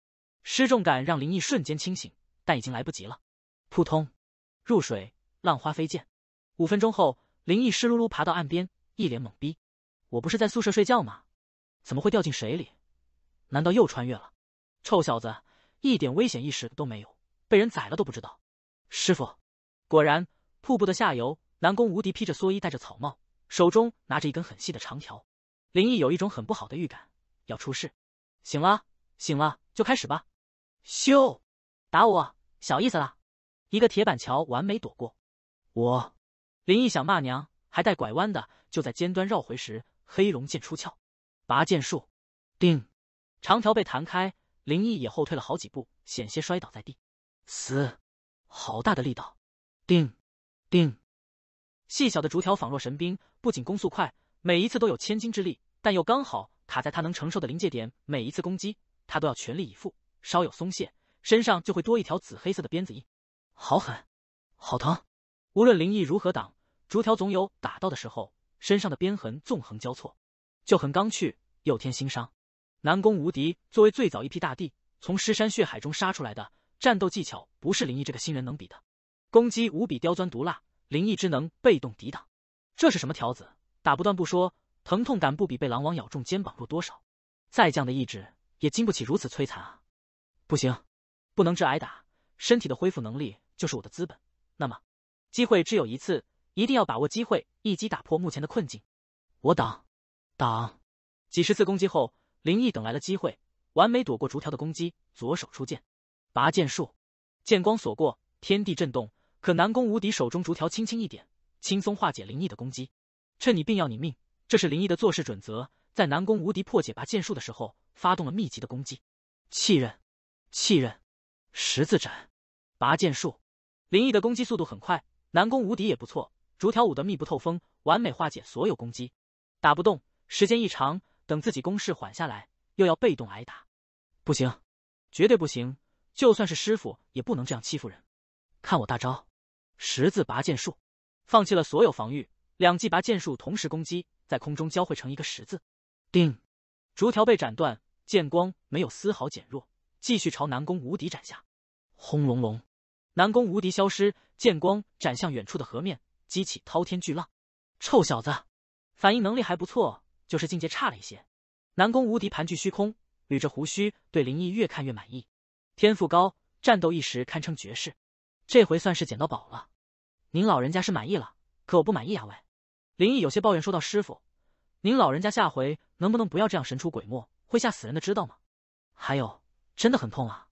失重感让林毅瞬间清醒。但已经来不及了，扑通，入水，浪花飞溅。五分钟后，林毅湿漉漉爬到岸边，一脸懵逼：“我不是在宿舍睡觉吗？怎么会掉进水里？难道又穿越了？臭小子，一点危险意识都没有，被人宰了都不知道。”师傅，果然，瀑布的下游，南宫无敌披着蓑衣，戴着草帽，手中拿着一根很细的长条。林毅有一种很不好的预感，要出事。醒了，醒了，就开始吧。咻，打我！小意思啦，一个铁板桥完美躲过。我林毅想骂娘，还带拐弯的，就在尖端绕回时，黑龙剑出鞘，拔剑术，定，长条被弹开，林毅也后退了好几步，险些摔倒在地。死，好大的力道，定定，细小的竹条仿若神兵，不仅攻速快，每一次都有千斤之力，但又刚好卡在他能承受的临界点，每一次攻击他都要全力以赴，稍有松懈。身上就会多一条紫黑色的鞭子印，好狠，好疼。无论灵异如何挡，竹条总有打到的时候。身上的鞭痕纵横交错，就很刚去又添新伤。南宫无敌作为最早一批大帝从尸山血海中杀出来的，战斗技巧不是灵异这个新人能比的。攻击无比刁钻毒辣，灵异之能被动抵挡。这是什么条子？打不断不说，疼痛感不比被狼王咬中肩膀弱多少。再犟的意志也经不起如此摧残啊！不行。不能只挨打，身体的恢复能力就是我的资本。那么，机会只有一次，一定要把握机会，一击打破目前的困境。我挡，挡！几十次攻击后，林毅等来了机会，完美躲过竹条的攻击，左手出剑，拔剑术，剑光所过，天地震动。可南宫无敌手中竹条轻轻一点，轻松化解林毅的攻击。趁你病要你命，这是林毅的做事准则。在南宫无敌破解拔剑术的时候，发动了密集的攻击，气刃，气刃。十字斩，拔剑术，林毅的攻击速度很快，南宫无敌也不错，竹条舞的密不透风，完美化解所有攻击，打不动。时间一长，等自己攻势缓下来，又要被动挨打，不行，绝对不行！就算是师傅也不能这样欺负人。看我大招，十字拔剑术，放弃了所有防御，两记拔剑术同时攻击，在空中交汇成一个十字。定，竹条被斩断，剑光没有丝毫减弱，继续朝南宫无敌斩下。轰隆隆，南宫无敌消失，剑光斩向远处的河面，激起滔天巨浪。臭小子，反应能力还不错，就是境界差了一些。南宫无敌盘踞虚空，捋着胡须，对林毅越看越满意，天赋高，战斗一时堪称绝世。这回算是捡到宝了。您老人家是满意了，可我不满意啊！喂，林毅有些抱怨说道：“师傅，您老人家下回能不能不要这样神出鬼没，会吓死人的，知道吗？还有，真的很痛啊！”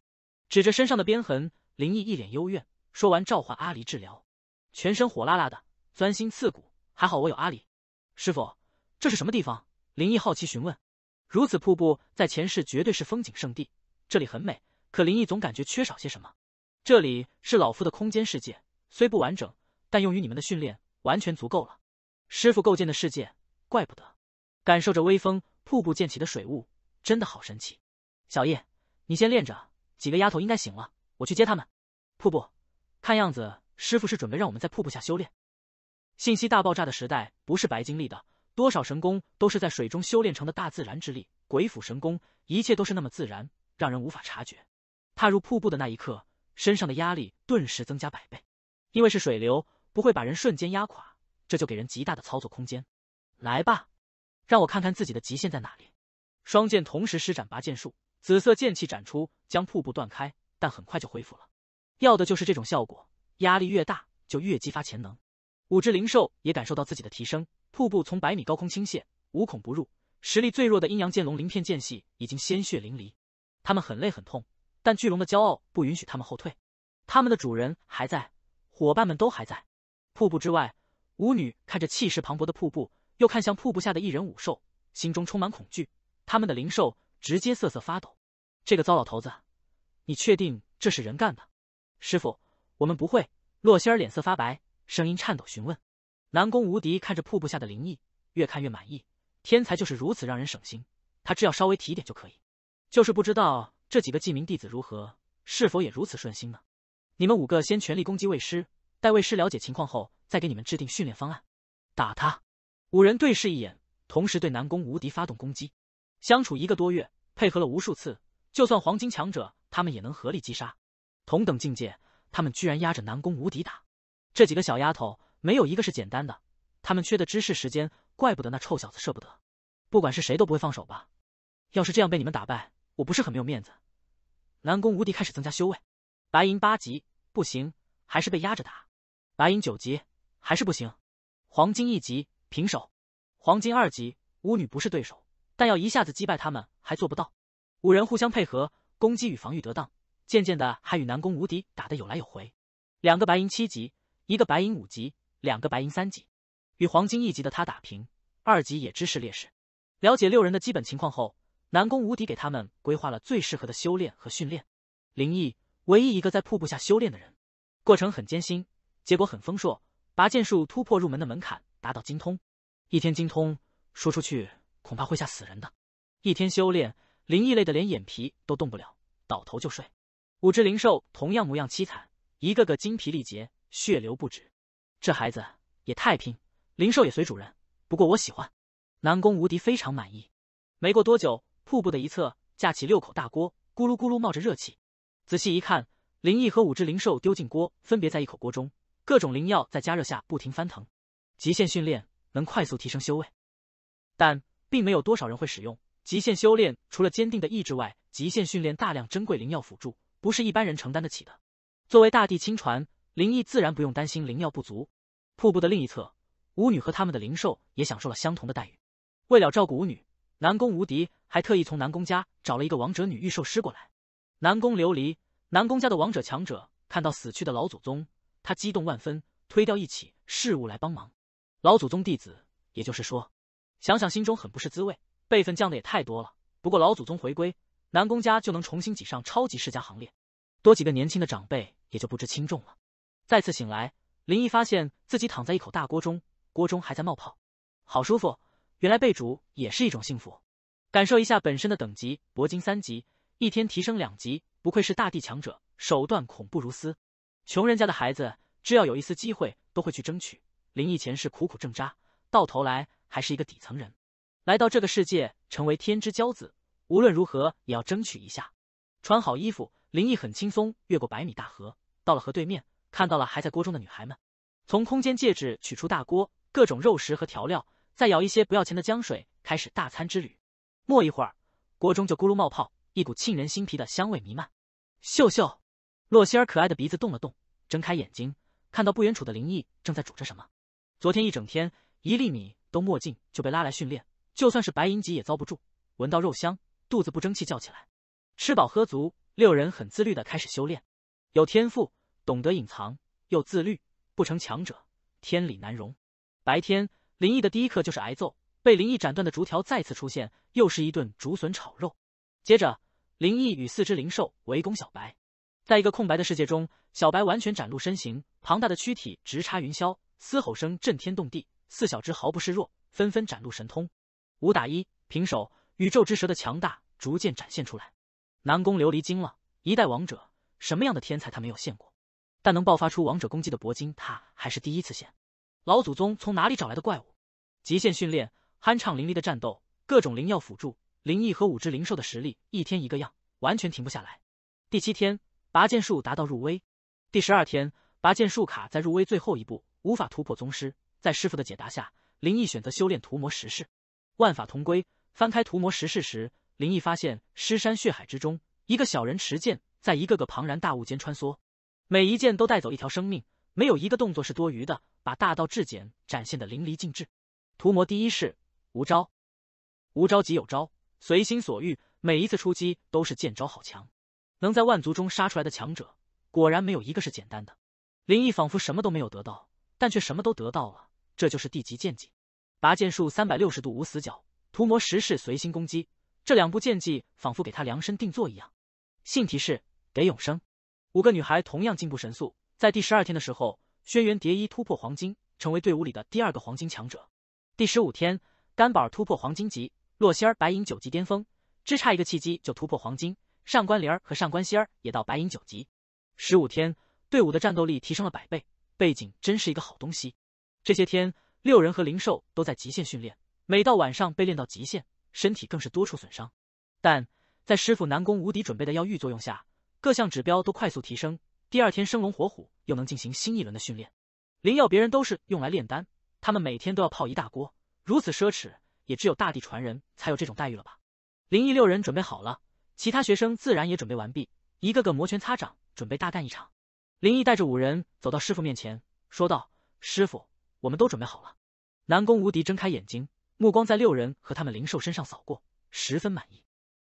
指着身上的鞭痕，林毅一脸幽怨。说完，召唤阿离治疗，全身火辣辣的，钻心刺骨。还好我有阿离。师傅，这是什么地方？林毅好奇询问。如此瀑布，在前世绝对是风景圣地。这里很美，可林毅总感觉缺少些什么。这里是老夫的空间世界，虽不完整，但用于你们的训练完全足够了。师傅构建的世界，怪不得。感受着微风，瀑布溅起的水雾，真的好神奇。小叶，你先练着。几个丫头应该醒了，我去接他们。瀑布，看样子师傅是准备让我们在瀑布下修炼。信息大爆炸的时代不是白经历的，多少神功都是在水中修炼成的大自然之力，鬼斧神工，一切都是那么自然，让人无法察觉。踏入瀑布的那一刻，身上的压力顿时增加百倍，因为是水流，不会把人瞬间压垮，这就给人极大的操作空间。来吧，让我看看自己的极限在哪里。双剑同时施展拔剑术。紫色剑气斩出，将瀑布断开，但很快就恢复了。要的就是这种效果，压力越大，就越激发潜能。五只灵兽也感受到自己的提升，瀑布从百米高空倾泻，无孔不入。实力最弱的阴阳剑龙鳞片间隙已经鲜血淋漓，他们很累很痛，但巨龙的骄傲不允许他们后退。他们的主人还在，伙伴们都还在。瀑布之外，舞女看着气势磅礴的瀑布，又看向瀑布下的一人五兽，心中充满恐惧。他们的灵兽。直接瑟瑟发抖，这个糟老头子，你确定这是人干的？师傅，我们不会。洛仙儿脸色发白，声音颤抖询问。南宫无敌看着瀑布下的灵异，越看越满意，天才就是如此让人省心，他只要稍微提点就可以。就是不知道这几个记名弟子如何，是否也如此顺心呢？你们五个先全力攻击魏师，待魏师了解情况后再给你们制定训练方案。打他！五人对视一眼，同时对南宫无敌发动攻击。相处一个多月。配合了无数次，就算黄金强者，他们也能合力击杀。同等境界，他们居然压着南宫无敌打。这几个小丫头没有一个是简单的，他们缺的知识时间，怪不得那臭小子舍不得。不管是谁都不会放手吧？要是这样被你们打败，我不是很没有面子。南宫无敌开始增加修为，白银八级，不行，还是被压着打。白银九级，还是不行。黄金一级，平手。黄金二级，巫女不是对手。但要一下子击败他们还做不到。五人互相配合，攻击与防御得当，渐渐的还与南宫无敌打得有来有回。两个白银七级，一个白银五级，两个白银三级，与黄金一级的他打平，二级也只是劣势。了解六人的基本情况后，南宫无敌给他们规划了最适合的修炼和训练。林毅，唯一一个在瀑布下修炼的人，过程很艰辛，结果很丰硕。拔剑术突破入门的门槛，达到精通。一天精通，说出去。恐怕会吓死人的。一天修炼，灵毅累得连眼皮都动不了，倒头就睡。五只灵兽同样模样凄惨，一个个精疲力竭，血流不止。这孩子也太拼！灵兽也随主人，不过我喜欢。南宫无敌非常满意。没过多久，瀑布的一侧架起六口大锅，咕噜咕噜冒着热气。仔细一看，灵毅和五只灵兽丢进锅，分别在一口锅中，各种灵药在加热下不停翻腾。极限训练能快速提升修为，但。并没有多少人会使用极限修炼，除了坚定的意志外，极限训练大量珍贵灵药辅助，不是一般人承担得起的。作为大地亲传，灵异自然不用担心灵药不足。瀑布的另一侧，舞女和他们的灵兽也享受了相同的待遇。为了照顾舞女，南宫无敌还特意从南宫家找了一个王者女御兽师过来。南宫琉璃，南宫家的王者强者，看到死去的老祖宗，他激动万分，推掉一起事物来帮忙。老祖宗弟子，也就是说。想想心中很不是滋味，辈分降的也太多了。不过老祖宗回归，南宫家就能重新挤上超级世家行列，多几个年轻的长辈也就不知轻重了。再次醒来，林毅发现自己躺在一口大锅中，锅中还在冒泡，好舒服。原来被煮也是一种幸福。感受一下本身的等级，铂金三级，一天提升两级，不愧是大地强者，手段恐怖如斯。穷人家的孩子，只要有一丝机会，都会去争取。林毅前世苦苦挣扎，到头来。还是一个底层人，来到这个世界成为天之骄子，无论如何也要争取一下。穿好衣服，林毅很轻松越过百米大河，到了河对面，看到了还在锅中的女孩们。从空间戒指取出大锅，各种肉食和调料，再舀一些不要钱的姜水，开始大餐之旅。没一会儿，锅中就咕噜冒泡，一股沁人心脾的香味弥漫。秀秀，洛希儿可爱的鼻子动了动，睁开眼睛，看到不远处的林毅正在煮着什么。昨天一整天，一粒米。都墨镜就被拉来训练，就算是白银级也遭不住。闻到肉香，肚子不争气叫起来。吃饱喝足，六人很自律的开始修炼。有天赋，懂得隐藏，又自律，不成强者，天理难容。白天，林毅的第一课就是挨揍。被林毅斩断的竹条再次出现，又是一顿竹笋炒肉。接着，林毅与四只灵兽围攻小白。在一个空白的世界中，小白完全展露身形，庞大的躯体直插云霄，嘶吼声震天动地。四小只毫不示弱，纷纷展露神通，五打一平手。宇宙之蛇的强大逐渐展现出来。南宫琉璃惊了，一代王者，什么样的天才他没有见过？但能爆发出王者攻击的铂金，他还是第一次见。老祖宗从哪里找来的怪物？极限训练，酣畅淋漓的战斗，各种灵药辅助，灵异和五只灵兽的实力一天一个样，完全停不下来。第七天，拔剑术达到入微；第十二天，拔剑术卡在入微最后一步，无法突破宗师。在师傅的解答下，林毅选择修炼屠魔十式。万法同归。翻开屠魔十式时，林毅发现尸山血海之中，一个小人持剑，在一个个庞然大物间穿梭，每一剑都带走一条生命，没有一个动作是多余的，把大道至简展现的淋漓尽致。屠魔第一式，无招。无招即有招，随心所欲。每一次出击都是剑招，好强！能在万族中杀出来的强者，果然没有一个是简单的。林毅仿佛什么都没有得到，但却什么都得到了。这就是地级剑技，拔剑术三百六十度无死角，屠魔十式随心攻击。这两部剑技仿佛给他量身定做一样。信提示：得永生。五个女孩同样进步神速，在第十二天的时候，轩辕蝶衣突破黄金，成为队伍里的第二个黄金强者。第十五天，甘宝儿突破黄金级，洛仙儿白银九级巅峰，只差一个契机就突破黄金。上官玲儿和上官仙儿也到白银九级。十五天，队伍的战斗力提升了百倍。背景真是一个好东西。这些天，六人和灵兽都在极限训练，每到晚上被练到极限，身体更是多处损伤。但在师傅南宫无敌准备的药浴作用下，各项指标都快速提升，第二天生龙活虎，又能进行新一轮的训练。灵药别人都是用来炼丹，他们每天都要泡一大锅，如此奢侈，也只有大地传人才有这种待遇了吧？灵异六人准备好了，其他学生自然也准备完毕，一个个摩拳擦掌，准备大干一场。灵异带着五人走到师傅面前，说道：“师傅。”我们都准备好了。南宫无敌睁开眼睛，目光在六人和他们灵兽身上扫过，十分满意。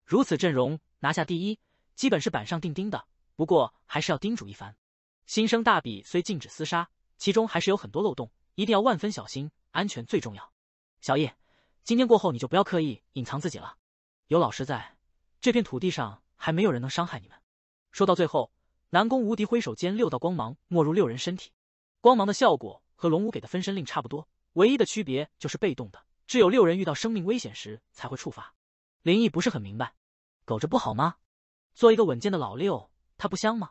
如此阵容拿下第一，基本是板上钉钉的。不过还是要叮嘱一番。新生大比虽禁止厮杀，其中还是有很多漏洞，一定要万分小心，安全最重要。小叶，今天过后你就不要刻意隐藏自己了。有老师在这片土地上，还没有人能伤害你们。说到最后，南宫无敌挥手间，六道光芒没入六人身体，光芒的效果。和龙武给的分身令差不多，唯一的区别就是被动的，只有六人遇到生命危险时才会触发。林毅不是很明白，苟着不好吗？做一个稳健的老六，他不香吗？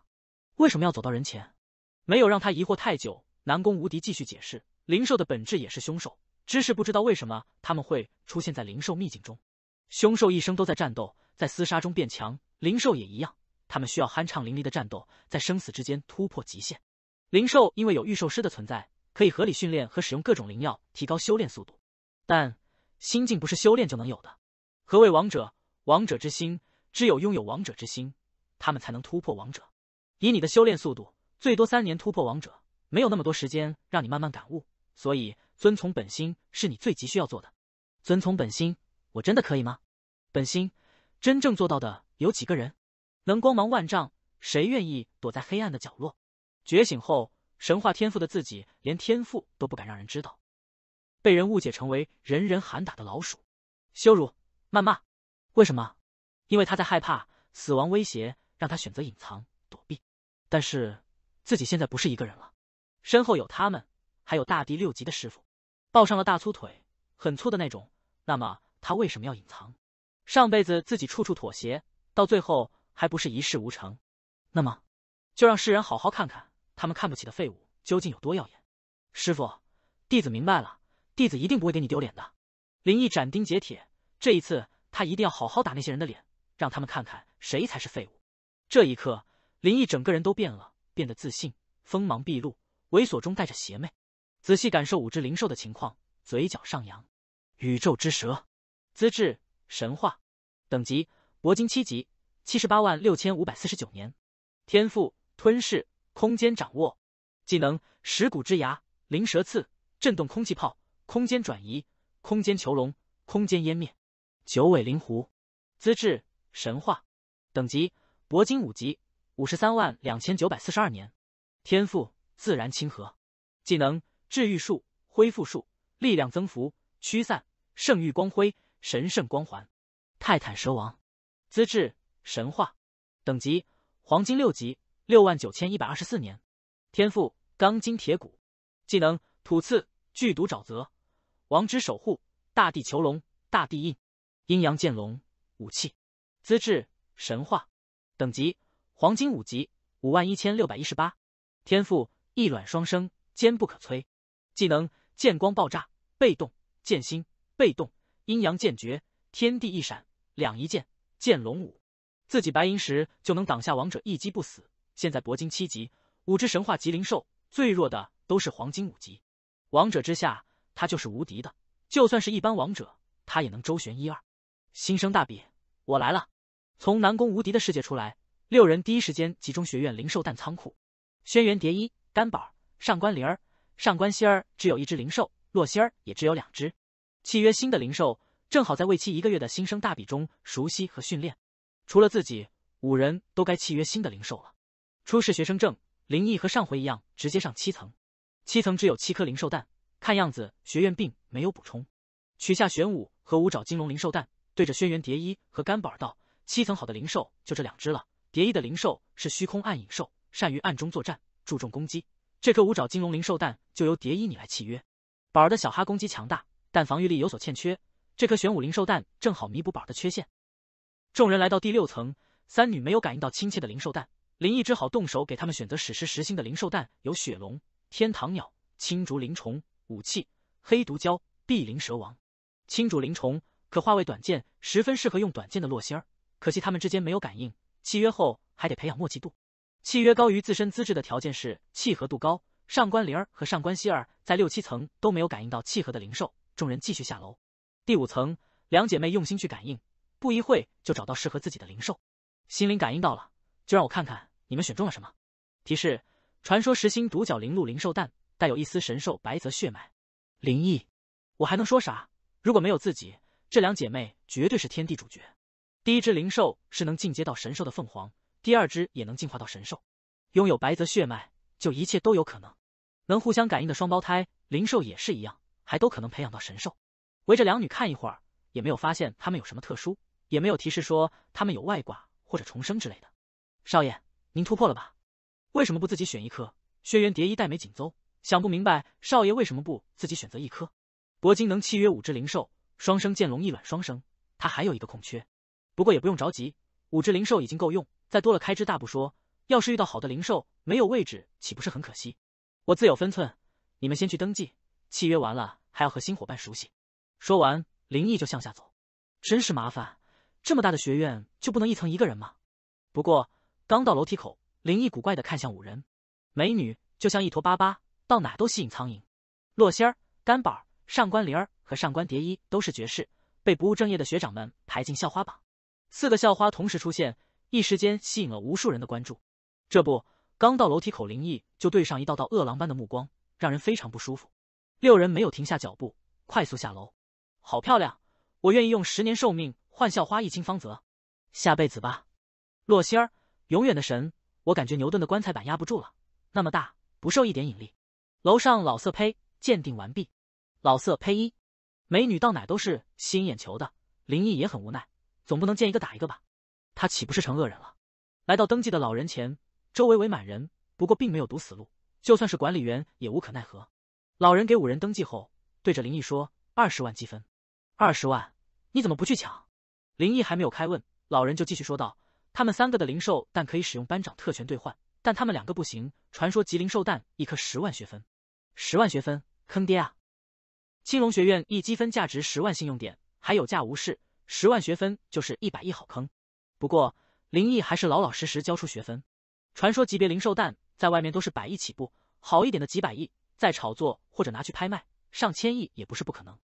为什么要走到人前？没有让他疑惑太久。南宫无敌继续解释，灵兽的本质也是凶兽，只是不知道为什么他们会出现在灵兽秘境中。凶兽一生都在战斗，在厮杀中变强，灵兽也一样，他们需要酣畅淋漓的战斗，在生死之间突破极限。灵兽因为有御兽师的存在。可以合理训练和使用各种灵药，提高修炼速度。但心境不是修炼就能有的。何谓王者？王者之心，只有拥有王者之心，他们才能突破王者。以你的修炼速度，最多三年突破王者，没有那么多时间让你慢慢感悟。所以，遵从本心是你最急需要做的。遵从本心，我真的可以吗？本心真正做到的有几个人？能光芒万丈，谁愿意躲在黑暗的角落？觉醒后。神话天赋的自己，连天赋都不敢让人知道，被人误解成为人人喊打的老鼠，羞辱、谩骂。为什么？因为他在害怕死亡威胁，让他选择隐藏、躲避。但是自己现在不是一个人了，身后有他们，还有大地六级的师傅，抱上了大粗腿，很粗的那种。那么他为什么要隐藏？上辈子自己处处妥协，到最后还不是一事无成？那么就让世人好好看看。他们看不起的废物究竟有多耀眼？师傅，弟子明白了，弟子一定不会给你丢脸的。林毅斩钉截铁，这一次他一定要好好打那些人的脸，让他们看看谁才是废物。这一刻，林毅整个人都变了，变得自信，锋芒毕露，猥琐中带着邪魅。仔细感受五只灵兽的情况，嘴角上扬。宇宙之蛇，资质神话，等级铂金七级，七十八万六千五百四十九年，天赋吞噬。空间掌握，技能：蚀骨之牙、灵蛇刺、震动空气炮、空间转移、空间囚笼、空间湮灭。九尾灵狐，资质：神话，等级：铂金五级，五十三万两千九百四十二年。天赋：自然亲和，技能：治愈术、恢复术、力量增幅、驱散、圣域光辉、神圣光环。泰坦蛇王，资质：神话，等级：黄金六级。六万九千一百二十四年，天赋钢筋铁骨，技能土刺、剧毒沼泽、王之守护、大地囚笼、大地印、阴阳剑龙，武器资质神话，等级黄金五级，五万一千六百一十八。天赋异卵双生，坚不可摧。技能剑光爆炸，被动剑心，被动阴阳剑诀，天地一闪，两一剑，剑龙舞，自己白银时就能挡下王者一击不死。现在铂金七级，五只神话级灵兽，最弱的都是黄金五级，王者之下，他就是无敌的。就算是一般王者，他也能周旋一二。新生大比，我来了！从南宫无敌的世界出来，六人第一时间集中学院灵兽蛋仓库。轩辕蝶衣、甘宝、上官灵儿、上官仙儿只有一只灵兽，洛仙儿也只有两只。契约新的灵兽，正好在为期一个月的新生大比中熟悉和训练。除了自己，五人都该契约新的灵兽了。出示学生证，林毅和上回一样直接上七层。七层只有七颗灵兽蛋，看样子学院并没有补充。取下玄武和五爪金龙灵兽蛋，对着轩辕蝶衣和甘宝儿道：“七层好的灵兽就这两只了。蝶衣的灵兽是虚空暗影兽，善于暗中作战，注重攻击。这颗五爪金龙灵兽蛋就由蝶衣你来契约。宝儿的小哈攻击强大，但防御力有所欠缺，这颗玄武灵兽蛋正好弥补宝儿的缺陷。”众人来到第六层，三女没有感应到亲切的灵兽蛋。林毅只好动手给他们选择史诗十星的灵兽蛋，有雪龙、天堂鸟、青竹灵虫、武器、黑毒蛟、碧鳞蛇王、青竹灵虫。可化为短剑，十分适合用短剑的洛仙儿。可惜他们之间没有感应契约，后还得培养默契度。契约高于自身资质的条件是契合度高。上官灵儿和上官希儿在六七层都没有感应到契合的灵兽，众人继续下楼。第五层，两姐妹用心去感应，不一会就找到适合自己的灵兽。心灵感应到了，就让我看看。你们选中了什么？提示：传说石心独角灵鹿灵兽蛋，带有一丝神兽白泽血脉。灵异，我还能说啥？如果没有自己，这两姐妹绝对是天地主角。第一只灵兽是能进阶到神兽的凤凰，第二只也能进化到神兽，拥有白泽血脉，就一切都有可能。能互相感应的双胞胎灵兽也是一样，还都可能培养到神兽。围着两女看一会儿，也没有发现她们有什么特殊，也没有提示说她们有外挂或者重生之类的。少爷。您突破了吧？为什么不自己选一颗？轩辕蝶衣黛眉紧皱，想不明白少爷为什么不自己选择一颗。铂金能契约五只灵兽，双生剑龙一卵双生，他还有一个空缺。不过也不用着急，五只灵兽已经够用，再多了开支大不说，要是遇到好的灵兽没有位置，岂不是很可惜？我自有分寸，你们先去登记，契约完了还要和新伙伴熟悉。说完，林毅就向下走。真是麻烦，这么大的学院就不能一层一个人吗？不过。刚到楼梯口，灵异古怪的看向五人，美女就像一坨粑粑，到哪都吸引苍蝇。洛仙儿、甘宝、上官灵儿和上官蝶衣都是绝世，被不务正业的学长们排进校花榜。四个校花同时出现，一时间吸引了无数人的关注。这不，刚到楼梯口，灵异就对上一道道饿狼般的目光，让人非常不舒服。六人没有停下脚步，快速下楼。好漂亮，我愿意用十年寿命换校花一清芳泽，下辈子吧。洛仙儿。永远的神，我感觉牛顿的棺材板压不住了，那么大，不受一点引力。楼上老色胚鉴定完毕，老色胚一，美女到哪都是吸引眼球的。林毅也很无奈，总不能见一个打一个吧，他岂不是成恶人了？来到登记的老人前，周围围满人，不过并没有堵死路，就算是管理员也无可奈何。老人给五人登记后，对着林毅说：“二十万积分，二十万，你怎么不去抢？”林毅还没有开问，老人就继续说道。他们三个的灵兽蛋可以使用班长特权兑换，但他们两个不行。传说级灵兽蛋一颗十万学分，十万学分，坑爹啊！青龙学院一积分价值十万信用点，还有价无市，十万学分就是一百亿好坑。不过林毅还是老老实实交出学分。传说级别灵兽蛋在外面都是百亿起步，好一点的几百亿，再炒作或者拿去拍卖，上千亿也不是不可能。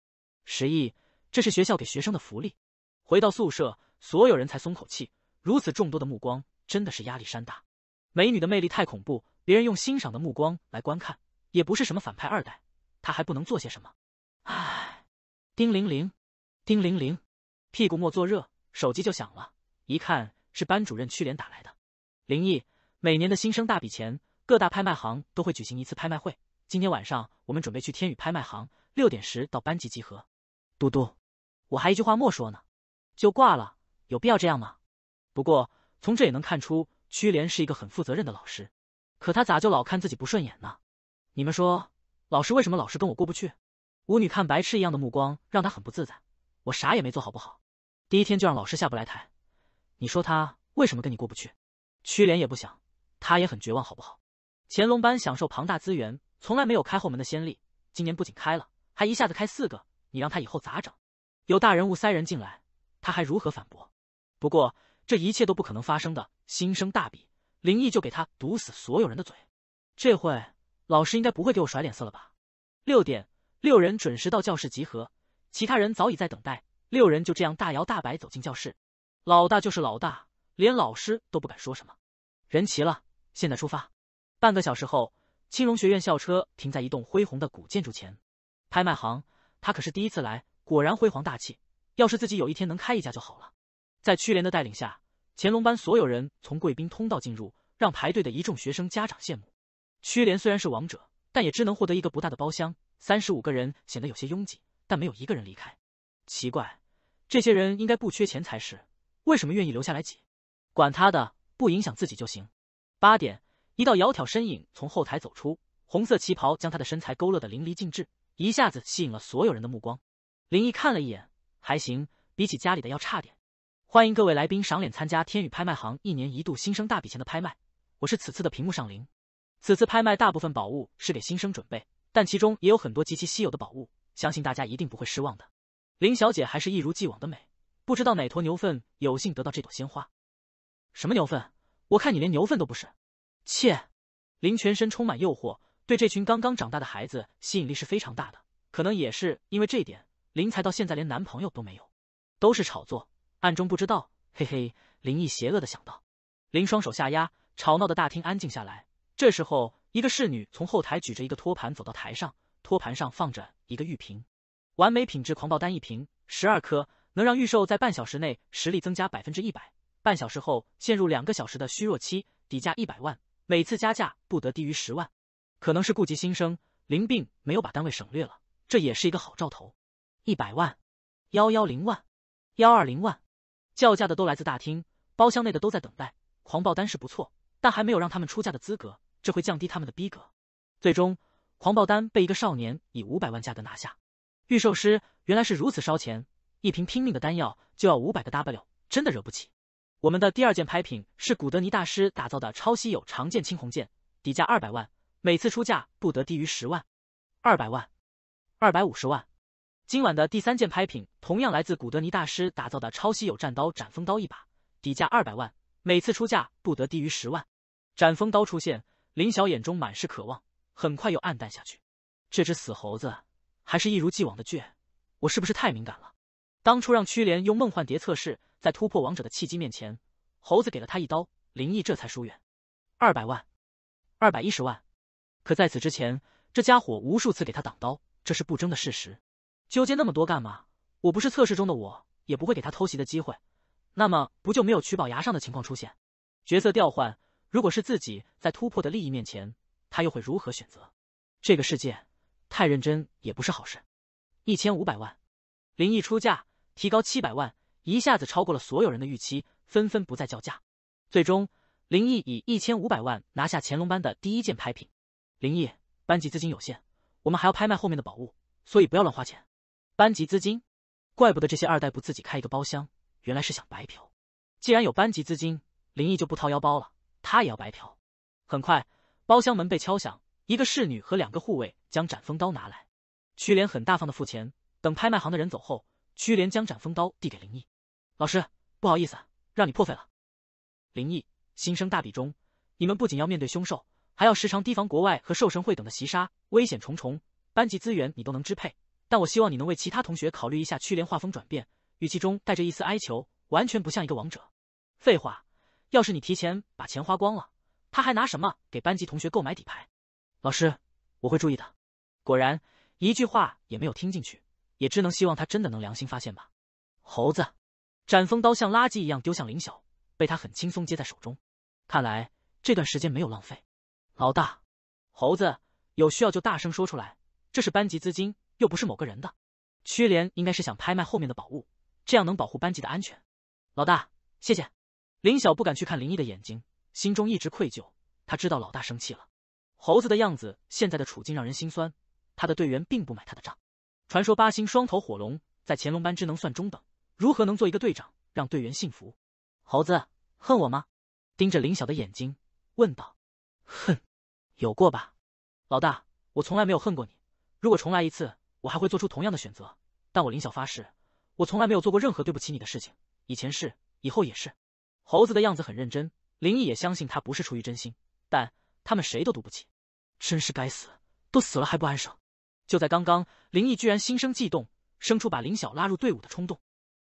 十亿，这是学校给学生的福利。回到宿舍，所有人才松口气。如此众多的目光真的是压力山大，美女的魅力太恐怖，别人用欣赏的目光来观看，也不是什么反派二代，他还不能做些什么。唉，叮铃铃，叮铃铃，屁股没坐热，手机就响了，一看是班主任屈连打来的。林毅，每年的新生大比前，各大拍卖行都会举行一次拍卖会，今天晚上我们准备去天宇拍卖行，六点时到班级集合。嘟嘟，我还一句话没说呢，就挂了，有必要这样吗？不过，从这也能看出，曲莲是一个很负责任的老师。可他咋就老看自己不顺眼呢？你们说，老师为什么老是跟我过不去？舞女看白痴一样的目光让他很不自在。我啥也没做好，不好。第一天就让老师下不来台，你说他为什么跟你过不去？曲莲也不想，他也很绝望，好不好？乾隆班享受庞大资源，从来没有开后门的先例。今年不仅开了，还一下子开四个，你让他以后咋整？有大人物塞人进来，他还如何反驳？不过。这一切都不可能发生的心生大笔，林毅就给他堵死所有人的嘴。这会老师应该不会给我甩脸色了吧？六点，六人准时到教室集合，其他人早已在等待。六人就这样大摇大摆走进教室。老大就是老大，连老师都不敢说什么。人齐了，现在出发。半个小时后，青龙学院校车停在一栋恢宏的古建筑前。拍卖行，他可是第一次来，果然辉煌大气。要是自己有一天能开一家就好了。在屈连的带领下，乾隆班所有人从贵宾通道进入，让排队的一众学生家长羡慕。屈连虽然是王者，但也只能获得一个不大的包厢，三十五个人显得有些拥挤，但没有一个人离开。奇怪，这些人应该不缺钱才是，为什么愿意留下来挤？管他的，不影响自己就行。八点，一道窈窕身影从后台走出，红色旗袍将她的身材勾勒得淋漓尽致，一下子吸引了所有人的目光。林毅看了一眼，还行，比起家里的要差点。欢迎各位来宾赏脸参加天宇拍卖行一年一度新生大笔钱的拍卖，我是此次的屏幕上林。此次拍卖大部分宝物是给新生准备，但其中也有很多极其稀有的宝物，相信大家一定不会失望的。林小姐还是一如既往的美，不知道哪坨牛粪有幸得到这朵鲜花？什么牛粪？我看你连牛粪都不是。切！林全身充满诱惑，对这群刚刚长大的孩子吸引力是非常大的，可能也是因为这点，林才到现在连男朋友都没有。都是炒作。暗中不知道，嘿嘿，林毅邪恶的想到。林双手下压，吵闹的大厅安静下来。这时候，一个侍女从后台举着一个托盘走到台上，托盘上放着一个玉瓶，完美品质狂暴丹一瓶，十二颗，能让预兽在半小时内实力增加百分之一百，半小时后陷入两个小时的虚弱期。底价一百万，每次加价不得低于十万。可能是顾及新生，林病没有把单位省略了，这也是一个好兆头。一百万，幺幺零万，幺二零万。叫价的都来自大厅，包厢内的都在等待。狂暴丹是不错，但还没有让他们出价的资格，这会降低他们的逼格。最终，狂暴丹被一个少年以五百万价格拿下。预售师原来是如此烧钱，一瓶拼命的丹药就要五百个 W，真的惹不起。我们的第二件拍品是古德尼大师打造的超稀有长剑青红剑，底价二百万，每次出价不得低于十万。二百万，二百五十万。今晚的第三件拍品，同样来自古德尼大师打造的超稀有战刀斩风刀一把，底价二百万，每次出价不得低于十万。斩风刀出现，林晓眼中满是渴望，很快又黯淡下去。这只死猴子还是一如既往的倔，我是不是太敏感了？当初让屈连用梦幻蝶测试，在突破王者的契机面前，猴子给了他一刀，林毅这才疏远。二百万，二百一十万，可在此之前，这家伙无数次给他挡刀，这是不争的事实。纠结那么多干嘛？我不是测试中的我，也不会给他偷袭的机会，那么不就没有取宝崖上的情况出现？角色调换，如果是自己在突破的利益面前，他又会如何选择？这个世界太认真也不是好事。一千五百万，林毅出价，提高七百万，一下子超过了所有人的预期，纷纷不再叫价。最终，林毅以一千五百万拿下乾隆班的第一件拍品。林毅，班级资金有限，我们还要拍卖后面的宝物，所以不要乱花钱。班级资金，怪不得这些二代不自己开一个包厢，原来是想白嫖。既然有班级资金，林毅就不掏腰包了，他也要白嫖。很快，包厢门被敲响，一个侍女和两个护卫将斩风刀拿来。曲连很大方的付钱。等拍卖行的人走后，曲连将斩风刀递给林毅，老师不好意思让你破费了。林毅，新生大比中，你们不仅要面对凶兽，还要时常提防国外和兽神会等的袭杀，危险重重。班级资源你都能支配。但我希望你能为其他同学考虑一下，区联画风转变，语气中带着一丝哀求，完全不像一个王者。废话，要是你提前把钱花光了，他还拿什么给班级同学购买底牌？老师，我会注意的。果然，一句话也没有听进去，也只能希望他真的能良心发现吧。猴子，斩风刀像垃圾一样丢向林晓，被他很轻松接在手中。看来这段时间没有浪费。老大，猴子有需要就大声说出来，这是班级资金。又不是某个人的，屈莲应该是想拍卖后面的宝物，这样能保护班级的安全。老大，谢谢。林晓不敢去看林毅的眼睛，心中一直愧疚。他知道老大生气了。猴子的样子，现在的处境让人心酸。他的队员并不买他的账。传说八星双头火龙在乾隆班只能算中等，如何能做一个队长，让队员信服？猴子恨我吗？盯着林晓的眼睛问道。恨，有过吧。老大，我从来没有恨过你。如果重来一次。我还会做出同样的选择，但我林晓发誓，我从来没有做过任何对不起你的事情，以前是，以后也是。猴子的样子很认真，林毅也相信他不是出于真心，但他们谁都赌不起。真是该死，都死了还不安生。就在刚刚，林毅居然心生悸动，生出把林晓拉入队伍的冲动。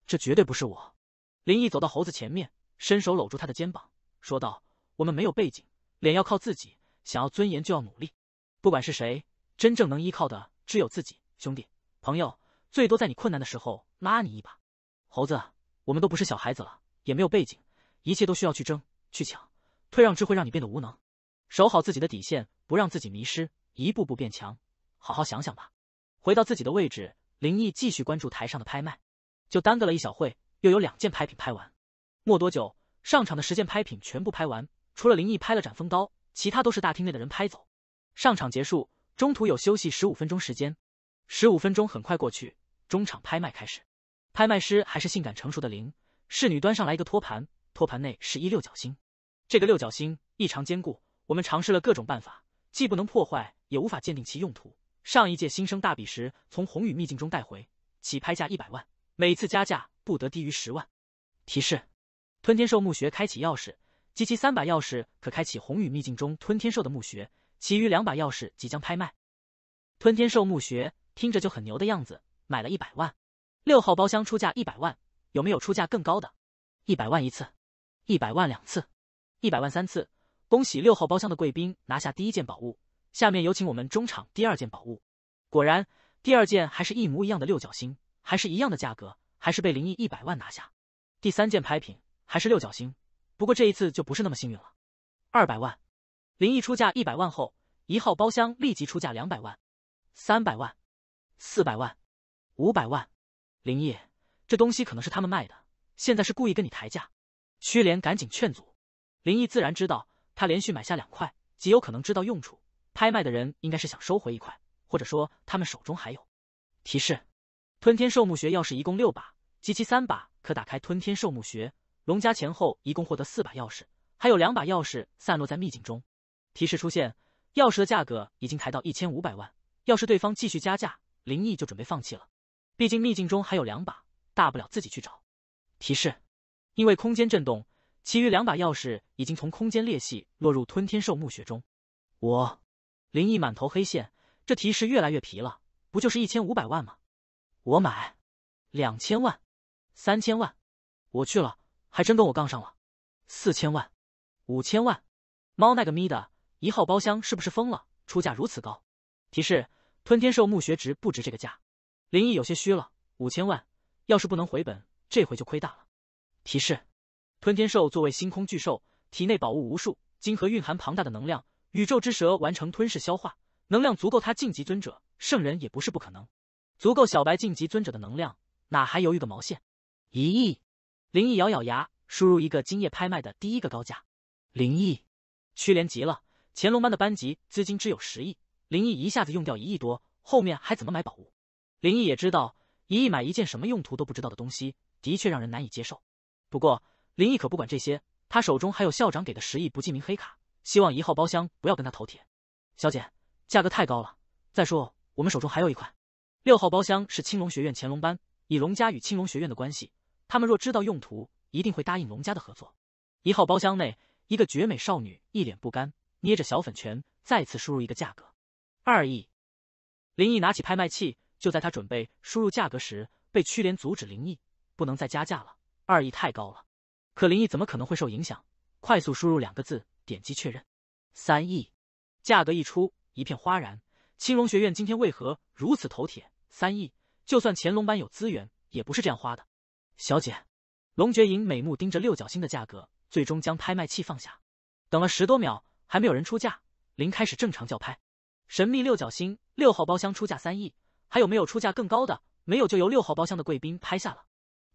这绝对不是我。林毅走到猴子前面，伸手搂住他的肩膀，说道：“我们没有背景，脸要靠自己，想要尊严就要努力。不管是谁，真正能依靠的只有自己。”兄弟，朋友，最多在你困难的时候拉你一把。猴子，我们都不是小孩子了，也没有背景，一切都需要去争去抢，退让只会让你变得无能。守好自己的底线，不让自己迷失，一步步变强。好好想想吧。回到自己的位置，林毅继续关注台上的拍卖。就耽搁了一小会，又有两件拍品拍完。没多久，上场的十件拍品全部拍完，除了林毅拍了斩风刀，其他都是大厅内的人拍走。上场结束，中途有休息十五分钟时间。十五分钟很快过去，中场拍卖开始。拍卖师还是性感成熟的灵侍女端上来一个托盘，托盘内是一六角星。这个六角星异常坚固，我们尝试了各种办法，既不能破坏，也无法鉴定其用途。上一届新生大比时从红雨秘境中带回，起拍价一百万，每次加价不得低于十万。提示：吞天兽墓穴开启钥匙及其三把钥匙可开启红雨秘境中吞天兽的墓穴，其余两把钥匙即将拍卖。吞天兽墓穴。听着就很牛的样子，买了一百万。六号包厢出价一百万，有没有出价更高的？一百万一次，一百万两次，一百万三次。恭喜六号包厢的贵宾拿下第一件宝物。下面有请我们中场第二件宝物。果然，第二件还是一模一样的六角星，还是一样的价格，还是被林毅一百万拿下。第三件拍品还是六角星，不过这一次就不是那么幸运了。二百万，林毅出价一百万后，一号包厢立即出价两百万，三百万。四百万，五百万，林毅，这东西可能是他们卖的，现在是故意跟你抬价。屈连赶紧劝阻，林毅自然知道，他连续买下两块，极有可能知道用处。拍卖的人应该是想收回一块，或者说他们手中还有。提示：吞天兽墓穴钥匙一共六把，集齐三把可打开吞天兽墓穴。龙家前后一共获得四把钥匙，还有两把钥匙散落在秘境中。提示出现，钥匙的价格已经抬到一千五百万，要是对方继续加价。林毅就准备放弃了，毕竟秘境中还有两把，大不了自己去找。提示，因为空间震动，其余两把钥匙已经从空间裂隙落入吞天兽墓穴中。我，林毅满头黑线，这提示越来越皮了，不就是一千五百万吗？我买，两千万，三千万，我去了，还真跟我杠上了，四千万，五千万，猫那个咪的，一号包厢是不是疯了？出价如此高。提示。吞天兽墓穴值不值这个价？林毅有些虚了，五千万，要是不能回本，这回就亏大了。提示：吞天兽作为星空巨兽，体内宝物无数，晶核蕴含庞大的能量，宇宙之蛇完成吞噬消化，能量足够他晋级尊者，圣人也不是不可能。足够小白晋级尊者的能量，哪还犹豫个毛线？一亿！林毅咬咬牙，输入一个今夜拍卖的第一个高价。林毅，屈连急了，乾隆班的班级资金只有十亿。林毅一下子用掉一亿多，后面还怎么买宝物？林毅也知道，一亿买一件什么用途都不知道的东西，的确让人难以接受。不过林毅可不管这些，他手中还有校长给的十亿不记名黑卡，希望一号包厢不要跟他头铁。小姐，价格太高了。再说我们手中还有一块。六号包厢是青龙学院乾隆班，以龙家与青龙学院的关系，他们若知道用途，一定会答应龙家的合作。一号包厢内，一个绝美少女一脸不甘，捏着小粉拳，再次输入一个价格。二亿，林毅拿起拍卖器，就在他准备输入价格时，被曲连阻止。林毅不能再加价了，二亿太高了。可林毅怎么可能会受影响？快速输入两个字，点击确认。三亿，价格一出，一片哗然。青龙学院今天为何如此头铁？三亿，就算乾隆班有资源，也不是这样花的。小姐，龙绝影美目盯着六角星的价格，最终将拍卖器放下。等了十多秒，还没有人出价，林开始正常叫拍。神秘六角星六号包厢出价三亿，还有没有出价更高的？没有就由六号包厢的贵宾拍下了。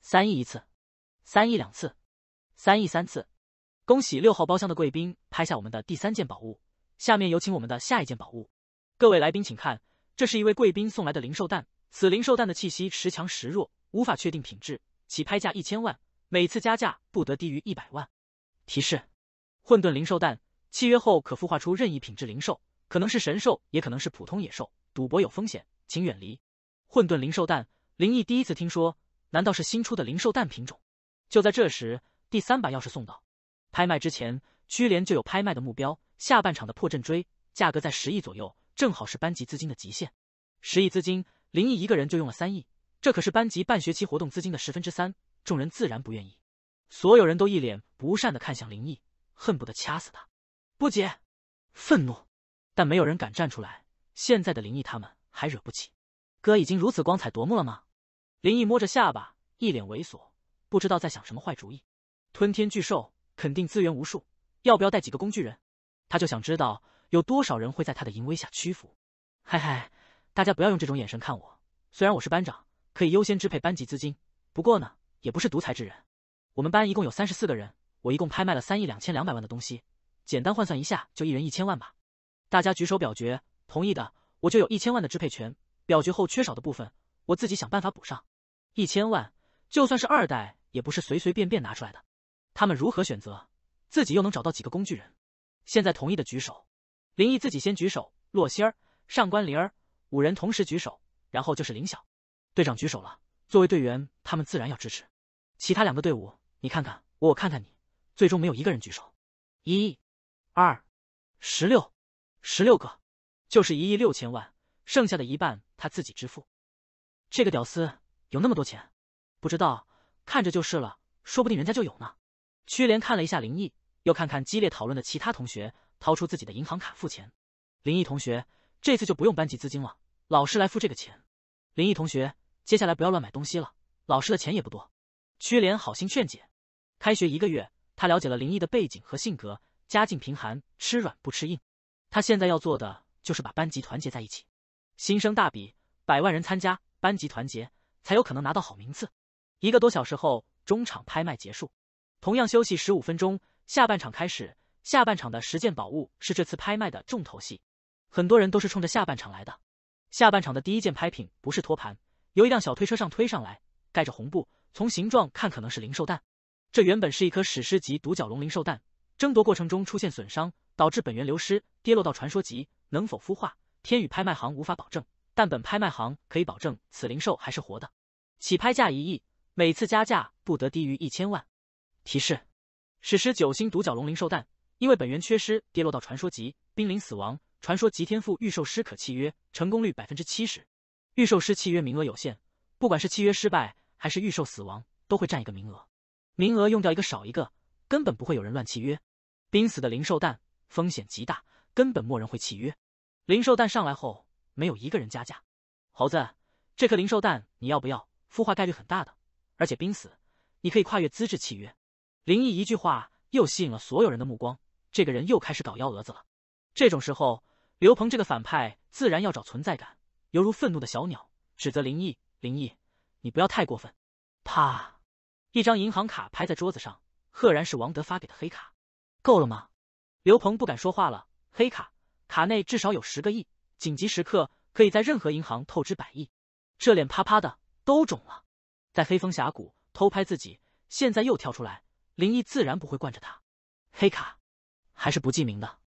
三亿一次，三亿两次，三亿三次。恭喜六号包厢的贵宾拍下我们的第三件宝物。下面有请我们的下一件宝物。各位来宾，请看，这是一位贵宾送来的灵兽蛋。此灵兽蛋的气息时强时弱，无法确定品质。起拍价一千万，每次加价不得低于一百万。提示：混沌灵兽蛋，契约后可孵化出任意品质灵兽。可能是神兽，也可能是普通野兽。赌博有风险，请远离。混沌灵兽蛋，林毅第一次听说，难道是新出的灵兽蛋品种？就在这时，第三把钥匙送到。拍卖之前，屈连就有拍卖的目标，下半场的破阵锥，价格在十亿左右，正好是班级资金的极限。十亿资金，林毅一个人就用了三亿，这可是班级半学期活动资金的十分之三，众人自然不愿意。所有人都一脸不善的看向林毅，恨不得掐死他。不解，愤怒。但没有人敢站出来。现在的林毅他们还惹不起。哥已经如此光彩夺目了吗？林毅摸着下巴，一脸猥琐，不知道在想什么坏主意。吞天巨兽肯定资源无数，要不要带几个工具人？他就想知道有多少人会在他的淫威下屈服。嗨嗨，大家不要用这种眼神看我。虽然我是班长，可以优先支配班级资金，不过呢，也不是独裁之人。我们班一共有三十四个人，我一共拍卖了三亿两千两百万的东西，简单换算一下，就一人一千万吧。大家举手表决，同意的我就有一千万的支配权。表决后缺少的部分，我自己想办法补上。一千万，就算是二代也不是随随便便拿出来的。他们如何选择？自己又能找到几个工具人？现在同意的举手。林毅自己先举手，洛仙儿、上官灵儿五人同时举手，然后就是林晓队长举手了。作为队员，他们自然要支持。其他两个队伍，你看看我，我看看你，最终没有一个人举手。一、二、十六。十六个，就是一亿六千万，剩下的一半他自己支付。这个屌丝有那么多钱？不知道，看着就是了，说不定人家就有呢。曲连看了一下林毅，又看看激烈讨论的其他同学，掏出自己的银行卡付钱。林毅同学，这次就不用班级资金了，老师来付这个钱。林毅同学，接下来不要乱买东西了，老师的钱也不多。曲连好心劝解。开学一个月，他了解了林毅的背景和性格，家境贫寒，吃软不吃硬。他现在要做的就是把班级团结在一起，新生大比，百万人参加，班级团结才有可能拿到好名次。一个多小时后，中场拍卖结束，同样休息十五分钟，下半场开始。下半场的十件宝物是这次拍卖的重头戏，很多人都是冲着下半场来的。下半场的第一件拍品不是托盘，由一辆小推车上推上来，盖着红布，从形状看可能是灵兽蛋。这原本是一颗史诗级独角龙灵兽蛋，争夺过程中出现损伤。导致本源流失，跌落到传说级，能否孵化？天宇拍卖行无法保证，但本拍卖行可以保证此灵兽还是活的。起拍价一亿，每次加价不得低于一千万。提示：史诗九星独角龙灵兽蛋，因为本源缺失，跌落到传说级，濒临死亡。传说级天赋预售师可契约，成功率百分之七十。预售师契约名额有限，不管是契约失败还是预售死亡，都会占一个名额。名额用掉一个少一个，根本不会有人乱契约。濒死的灵兽蛋。风险极大，根本没人会契约。灵兽蛋上来后，没有一个人加价。猴子，这颗灵兽蛋你要不要？孵化概率很大的，而且濒死，你可以跨越资质契约。林毅一句话又吸引了所有人的目光。这个人又开始搞幺蛾子了。这种时候，刘鹏这个反派自然要找存在感，犹如愤怒的小鸟指责林毅：“林毅，你不要太过分！”啪，一张银行卡拍在桌子上，赫然是王德发给的黑卡。够了吗？刘鹏不敢说话了，黑卡，卡内至少有十个亿，紧急时刻可以在任何银行透支百亿。这脸啪啪的都肿了，在黑风峡谷偷拍自己，现在又跳出来，林毅自然不会惯着他。黑卡，还是不记名的。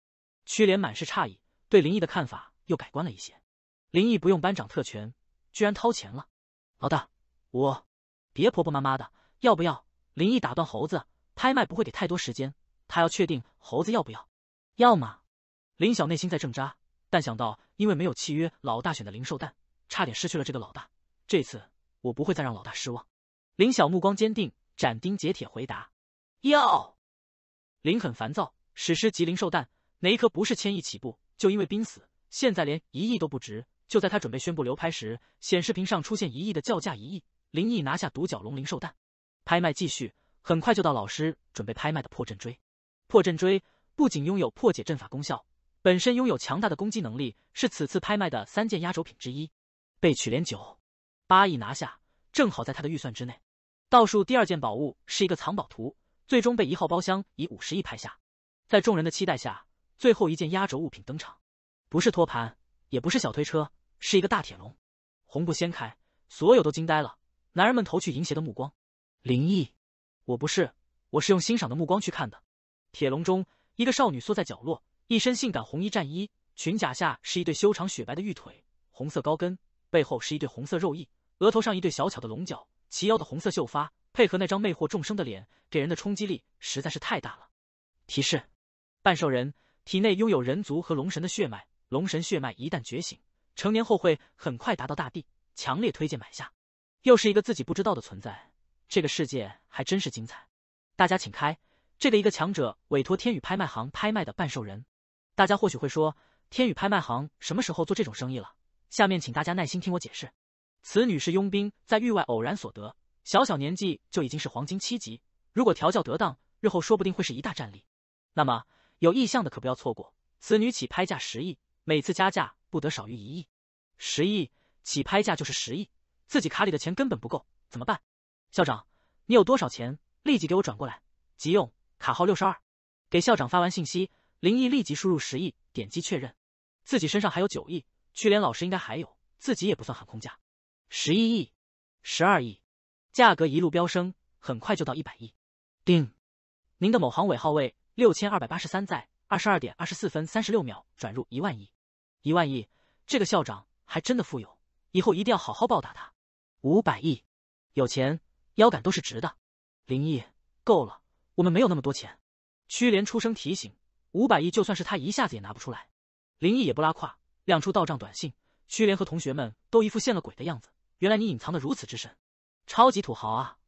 屈莲满是诧异，对林毅的看法又改观了一些。林毅不用班长特权，居然掏钱了。老大，我，别婆婆妈妈的，要不要？林毅打断猴子，拍卖不会给太多时间。他要确定猴子要不要，要吗？林晓内心在挣扎，但想到因为没有契约，老大选的灵兽蛋，差点失去了这个老大。这次我不会再让老大失望。林晓目光坚定，斩钉截铁回答：“要。”林很烦躁，史诗级灵兽蛋哪一颗不是千亿起步？就因为濒死，现在连一亿都不值。就在他准备宣布流拍时，显示屏上出现一亿的叫价，一亿，林毅拿下独角龙灵兽蛋，拍卖继续。很快就到老师准备拍卖的破阵锥。破阵锥不仅拥有破解阵法功效，本身拥有强大的攻击能力，是此次拍卖的三件压轴品之一。被曲连九八亿拿下，正好在他的预算之内。倒数第二件宝物是一个藏宝图，最终被一号包厢以五十亿拍下。在众人的期待下，最后一件压轴物品登场，不是托盘，也不是小推车，是一个大铁笼。红布掀开，所有都惊呆了，男人们投去淫邪的目光。林毅，我不是，我是用欣赏的目光去看的。铁笼中，一个少女缩在角落，一身性感红衣战衣，裙甲下是一对修长雪白的玉腿，红色高跟，背后是一对红色肉翼，额头上一对小巧的龙角，齐腰的红色秀发，配合那张魅惑众生的脸，给人的冲击力实在是太大了。提示：半兽人体内拥有人族和龙神的血脉，龙神血脉一旦觉醒，成年后会很快达到大帝。强烈推荐买下。又是一个自己不知道的存在，这个世界还真是精彩。大家请开。这个一个强者委托天宇拍卖行拍卖的半兽人，大家或许会说，天宇拍卖行什么时候做这种生意了？下面请大家耐心听我解释。此女是佣兵在域外偶然所得，小小年纪就已经是黄金七级，如果调教得当，日后说不定会是一大战力。那么有意向的可不要错过，此女起拍价十亿，每次加价不得少于一亿。十亿起拍价就是十亿，自己卡里的钱根本不够，怎么办？校长，你有多少钱？立即给我转过来，急用。卡号六十二，给校长发完信息，林毅立即输入十亿，点击确认，自己身上还有九亿，去连老师应该还有，自己也不算喊空价，十一亿、十二亿，价格一路飙升，很快就到一百亿。定，您的某行尾号位六千二百八十三，在二十二点二十四分三十六秒转入一万亿，一万亿，这个校长还真的富有，以后一定要好好报答他。五百亿，有钱腰杆都是直的。林毅，够了。我们没有那么多钱，屈连出声提醒。五百亿就算是他一下子也拿不出来。林毅也不拉胯，亮出到账短信。屈连和同学们都一副见了鬼的样子。原来你隐藏的如此之深，超级土豪啊！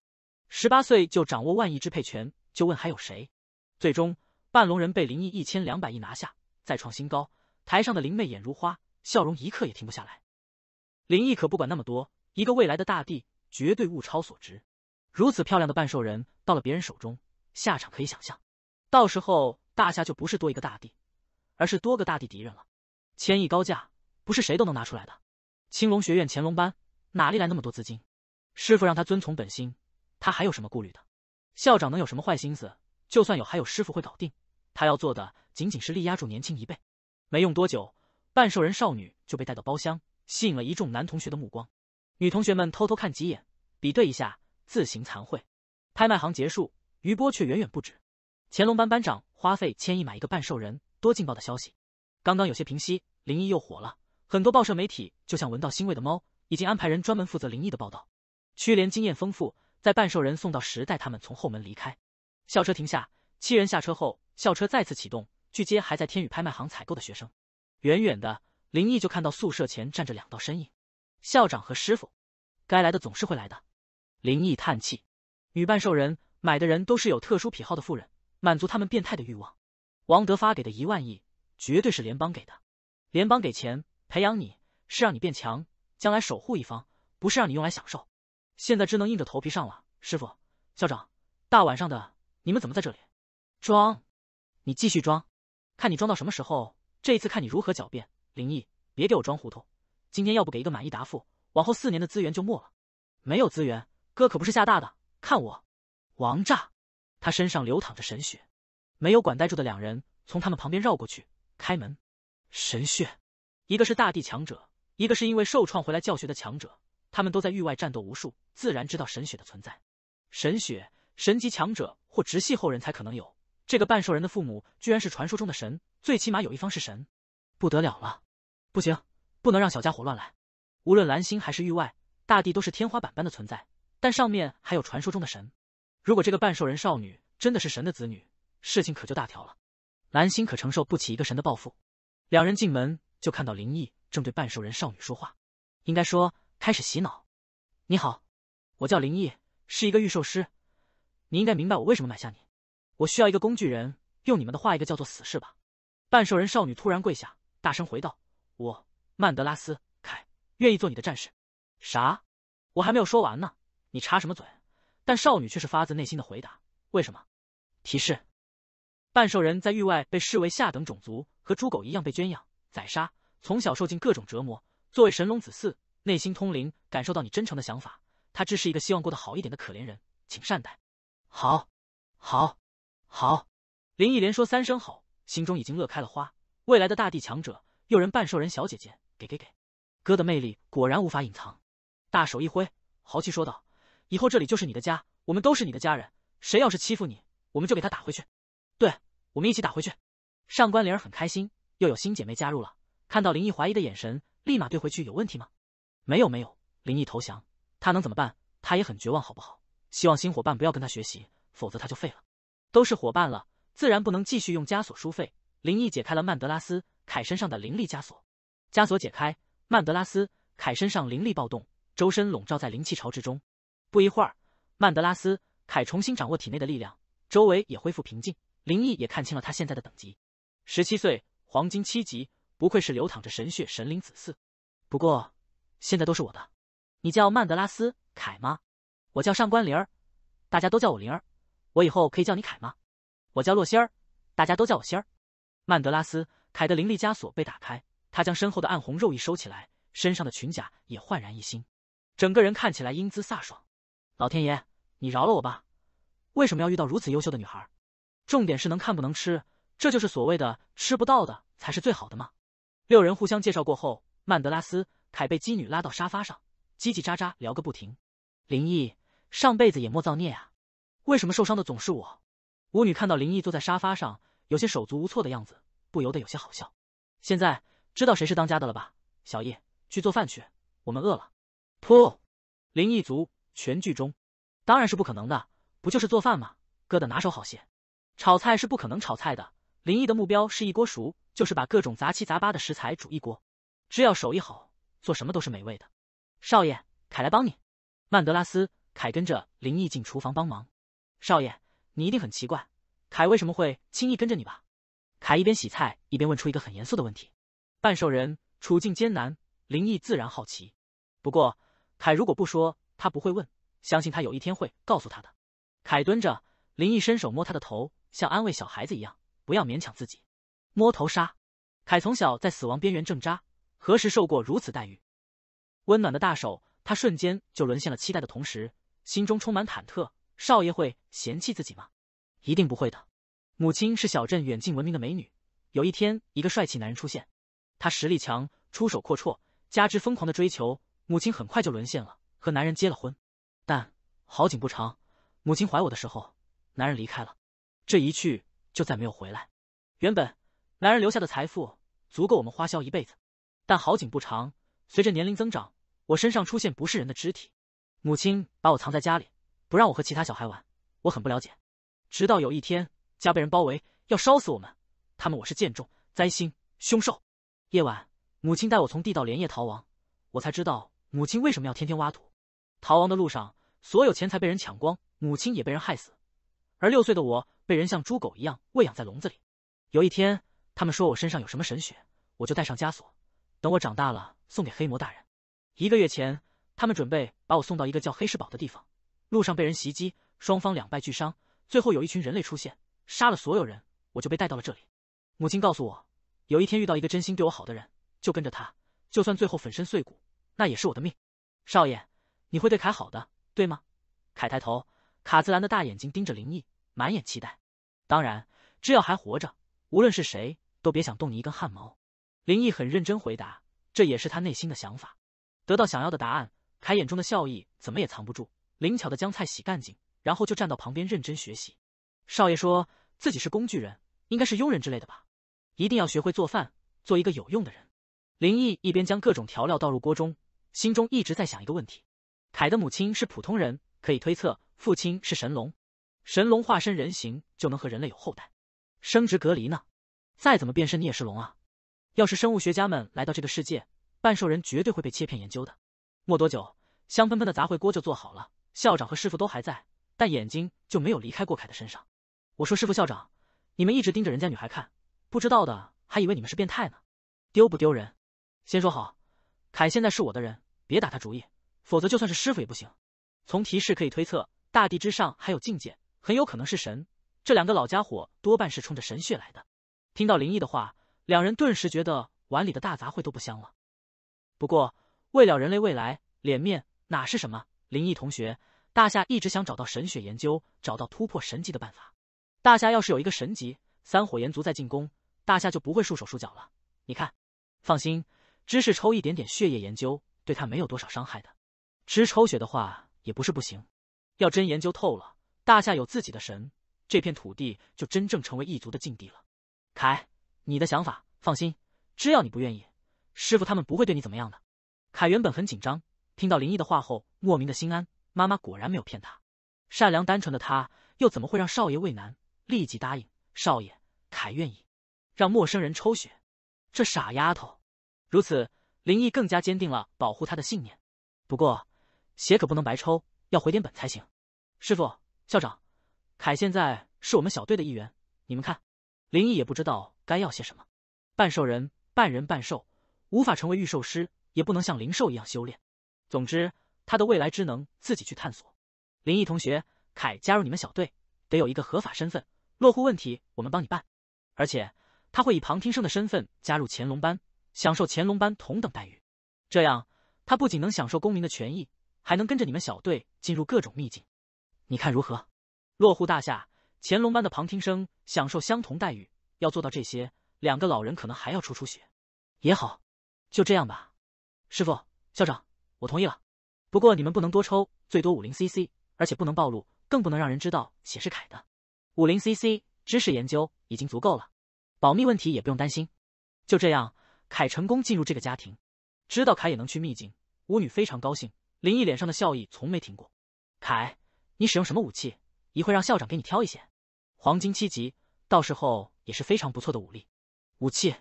十八岁就掌握万亿支配权，就问还有谁？最终半龙人被林毅一千两百亿拿下，再创新高。台上的林妹眼如花，笑容一刻也停不下来。林毅可不管那么多，一个未来的大帝绝对物超所值。如此漂亮的半兽人到了别人手中。下场可以想象，到时候大夏就不是多一个大帝，而是多个大帝敌人了。千亿高价不是谁都能拿出来的，青龙学院乾隆班哪里来那么多资金？师傅让他遵从本心，他还有什么顾虑的？校长能有什么坏心思？就算有，还有师傅会搞定。他要做的仅仅是力压住年轻一辈。没用多久，半兽人少女就被带到包厢，吸引了一众男同学的目光。女同学们偷偷看几眼，比对一下，自行残愧。拍卖行结束。余波却远远不止。乾隆班班长花费千亿买一个半兽人，多劲爆的消息！刚刚有些平息，林毅又火了。很多报社媒体就像闻到腥味的猫，已经安排人专门负责林毅的报道。区连经验丰富，在半兽人送到时带他们从后门离开。校车停下，七人下车后，校车再次启动，去接还在天宇拍卖行采购的学生。远远的，林毅就看到宿舍前站着两道身影，校长和师傅。该来的总是会来的。林毅叹气，女半兽人。买的人都是有特殊癖好的富人，满足他们变态的欲望。王德发给的一万亿，绝对是联邦给的。联邦给钱培养你，是让你变强，将来守护一方，不是让你用来享受。现在只能硬着头皮上了。师傅，校长，大晚上的，你们怎么在这里？装，你继续装，看你装到什么时候。这一次看你如何狡辩。林毅，别给我装糊涂。今天要不给一个满意答复，往后四年的资源就没了。没有资源，哥可不是吓大的。看我。王炸，他身上流淌着神血，没有管呆住的两人从他们旁边绕过去。开门，神血，一个是大地强者，一个是因为受创回来教学的强者，他们都在域外战斗无数，自然知道神血的存在。神血，神级强者或直系后人才可能有。这个半兽人的父母居然是传说中的神，最起码有一方是神，不得了了！不行，不能让小家伙乱来。无论蓝星还是域外，大地都是天花板般的存在，但上面还有传说中的神。如果这个半兽人少女真的是神的子女，事情可就大条了。蓝心可承受不起一个神的报复。两人进门就看到林毅正对半兽人少女说话，应该说开始洗脑。你好，我叫林毅，是一个御兽师。你应该明白我为什么买下你。我需要一个工具人，用你们的话，一个叫做死士吧。半兽人少女突然跪下，大声回道：“我曼德拉斯凯愿意做你的战士。”啥？我还没有说完呢，你插什么嘴？但少女却是发自内心的回答：“为什么？”提示：半兽人在域外被视为下等种族，和猪狗一样被圈养、宰杀，从小受尽各种折磨。作为神龙子嗣，内心通灵，感受到你真诚的想法。他只是一个希望过得好一点的可怜人，请善待。好，好，好！林毅连说三声好，心中已经乐开了花。未来的大地强者，诱人半兽人小姐姐，给给给！哥的魅力果然无法隐藏。大手一挥，豪气说道。以后这里就是你的家，我们都是你的家人。谁要是欺负你，我们就给他打回去。对，我们一起打回去。上官灵儿很开心，又有新姐妹加入了。看到林毅怀疑的眼神，立马怼回去：“有问题吗？”“没有，没有。”林毅投降，他能怎么办？他也很绝望，好不好？希望新伙伴不要跟他学习，否则他就废了。都是伙伴了，自然不能继续用枷锁书费。林毅解开了曼德拉斯凯身上的灵力枷锁，枷锁解开，曼德拉斯凯身上灵力暴动，周身笼罩在灵气潮之中。不一会儿，曼德拉斯凯重新掌握体内的力量，周围也恢复平静。林毅也看清了他现在的等级，十七岁，黄金七级，不愧是流淌着神血神灵子嗣。不过，现在都是我的。你叫曼德拉斯凯吗？我叫上官灵儿，大家都叫我灵儿。我以后可以叫你凯吗？我叫洛仙儿，大家都叫我仙儿。曼德拉斯凯的灵力枷锁被打开，他将身后的暗红肉衣收起来，身上的裙甲也焕然一新，整个人看起来英姿飒爽。老天爷，你饶了我吧！为什么要遇到如此优秀的女孩？重点是能看不能吃，这就是所谓的吃不到的才是最好的吗？六人互相介绍过后，曼德拉斯凯被基女拉到沙发上，叽叽喳喳聊个不停。林毅上辈子也莫造孽啊！为什么受伤的总是我？舞女看到林毅坐在沙发上，有些手足无措的样子，不由得有些好笑。现在知道谁是当家的了吧？小叶，去做饭去，我们饿了。噗！林毅族。全剧中，当然是不可能的。不就是做饭吗？哥的拿手好戏，炒菜是不可能炒菜的。林毅的目标是一锅熟，就是把各种杂七杂八的食材煮一锅。只要手艺好，做什么都是美味的。少爷，凯来帮你。曼德拉斯，凯跟着林毅进厨房帮忙。少爷，你一定很奇怪，凯为什么会轻易跟着你吧？凯一边洗菜一边问出一个很严肃的问题。半兽人处境艰难，林毅自然好奇。不过，凯如果不说。他不会问，相信他有一天会告诉他的。凯蹲着，林毅伸手摸他的头，像安慰小孩子一样，不要勉强自己。摸头杀！凯从小在死亡边缘挣扎，何时受过如此待遇？温暖的大手，他瞬间就沦陷了。期待的同时，心中充满忐忑：少爷会嫌弃自己吗？一定不会的。母亲是小镇远近闻名的美女。有一天，一个帅气男人出现，他实力强，出手阔绰，加之疯狂的追求，母亲很快就沦陷了。和男人结了婚，但好景不长，母亲怀我的时候，男人离开了，这一去就再没有回来。原本男人留下的财富足够我们花销一辈子，但好景不长，随着年龄增长，我身上出现不是人的肢体。母亲把我藏在家里，不让我和其他小孩玩，我很不了解。直到有一天，家被人包围，要烧死我们，他们我是贱种、灾星、凶兽。夜晚，母亲带我从地道连夜逃亡，我才知道母亲为什么要天天挖土。逃亡的路上，所有钱财被人抢光，母亲也被人害死，而六岁的我被人像猪狗一样喂养在笼子里。有一天，他们说我身上有什么神血，我就带上枷锁，等我长大了送给黑魔大人。一个月前，他们准备把我送到一个叫黑石堡的地方，路上被人袭击，双方两败俱伤，最后有一群人类出现，杀了所有人，我就被带到了这里。母亲告诉我，有一天遇到一个真心对我好的人，就跟着他，就算最后粉身碎骨，那也是我的命。少爷。你会对凯好的，对吗？凯抬头，卡兹兰的大眼睛盯着林毅，满眼期待。当然，只要还活着，无论是谁，都别想动你一根汗毛。林毅很认真回答，这也是他内心的想法。得到想要的答案，凯眼中的笑意怎么也藏不住。灵巧的将菜洗干净，然后就站到旁边认真学习。少爷说自己是工具人，应该是佣人之类的吧？一定要学会做饭，做一个有用的人。林毅一边将各种调料倒入锅中，心中一直在想一个问题。凯的母亲是普通人，可以推测父亲是神龙。神龙化身人形就能和人类有后代，生殖隔离呢？再怎么变身你也是龙啊！要是生物学家们来到这个世界，半兽人绝对会被切片研究的。没多久，香喷喷的杂烩锅就做好了。校长和师傅都还在，但眼睛就没有离开过凯的身上。我说师傅、校长，你们一直盯着人家女孩看，不知道的还以为你们是变态呢，丢不丢人？先说好，凯现在是我的人，别打他主意。否则就算是师傅也不行。从提示可以推测，大地之上还有境界，很有可能是神。这两个老家伙多半是冲着神血来的。听到林毅的话，两人顿时觉得碗里的大杂烩都不香了。不过，为了人类未来，脸面哪是什么？林毅同学，大夏一直想找到神血研究，找到突破神级的办法。大夏要是有一个神级，三火炎族在进攻，大夏就不会束手束脚了。你看，放心，只是抽一点点血液研究，对他没有多少伤害的。只抽血的话也不是不行，要真研究透了，大夏有自己的神，这片土地就真正成为异族的禁地了。凯，你的想法，放心，只要你不愿意，师傅他们不会对你怎么样的。凯原本很紧张，听到林毅的话后，莫名的心安，妈妈果然没有骗他，善良单纯的他，又怎么会让少爷为难？立即答应少爷，凯愿意让陌生人抽血，这傻丫头。如此，林毅更加坚定了保护他的信念。不过。血可不能白抽，要回点本才行。师傅、校长，凯现在是我们小队的一员，你们看。林毅也不知道该要些什么。半兽人，半人半兽，无法成为御兽师，也不能像灵兽一样修炼。总之，他的未来之能自己去探索。林毅同学，凯加入你们小队，得有一个合法身份。落户问题我们帮你办，而且他会以旁听生的身份加入乾隆班，享受乾隆班同等待遇。这样，他不仅能享受公民的权益。还能跟着你们小队进入各种秘境，你看如何？落户大夏，乾隆般的旁听生享受相同待遇。要做到这些，两个老人可能还要出出血。也好，就这样吧。师傅，校长，我同意了。不过你们不能多抽，最多五零 cc，而且不能暴露，更不能让人知道血是凯的。五零 cc 知识研究已经足够了，保密问题也不用担心。就这样，凯成功进入这个家庭。知道凯也能去秘境，巫女非常高兴。林毅脸上的笑意从没停过。凯，你使用什么武器？一会让校长给你挑一些。黄金七级，到时候也是非常不错的武力。武器，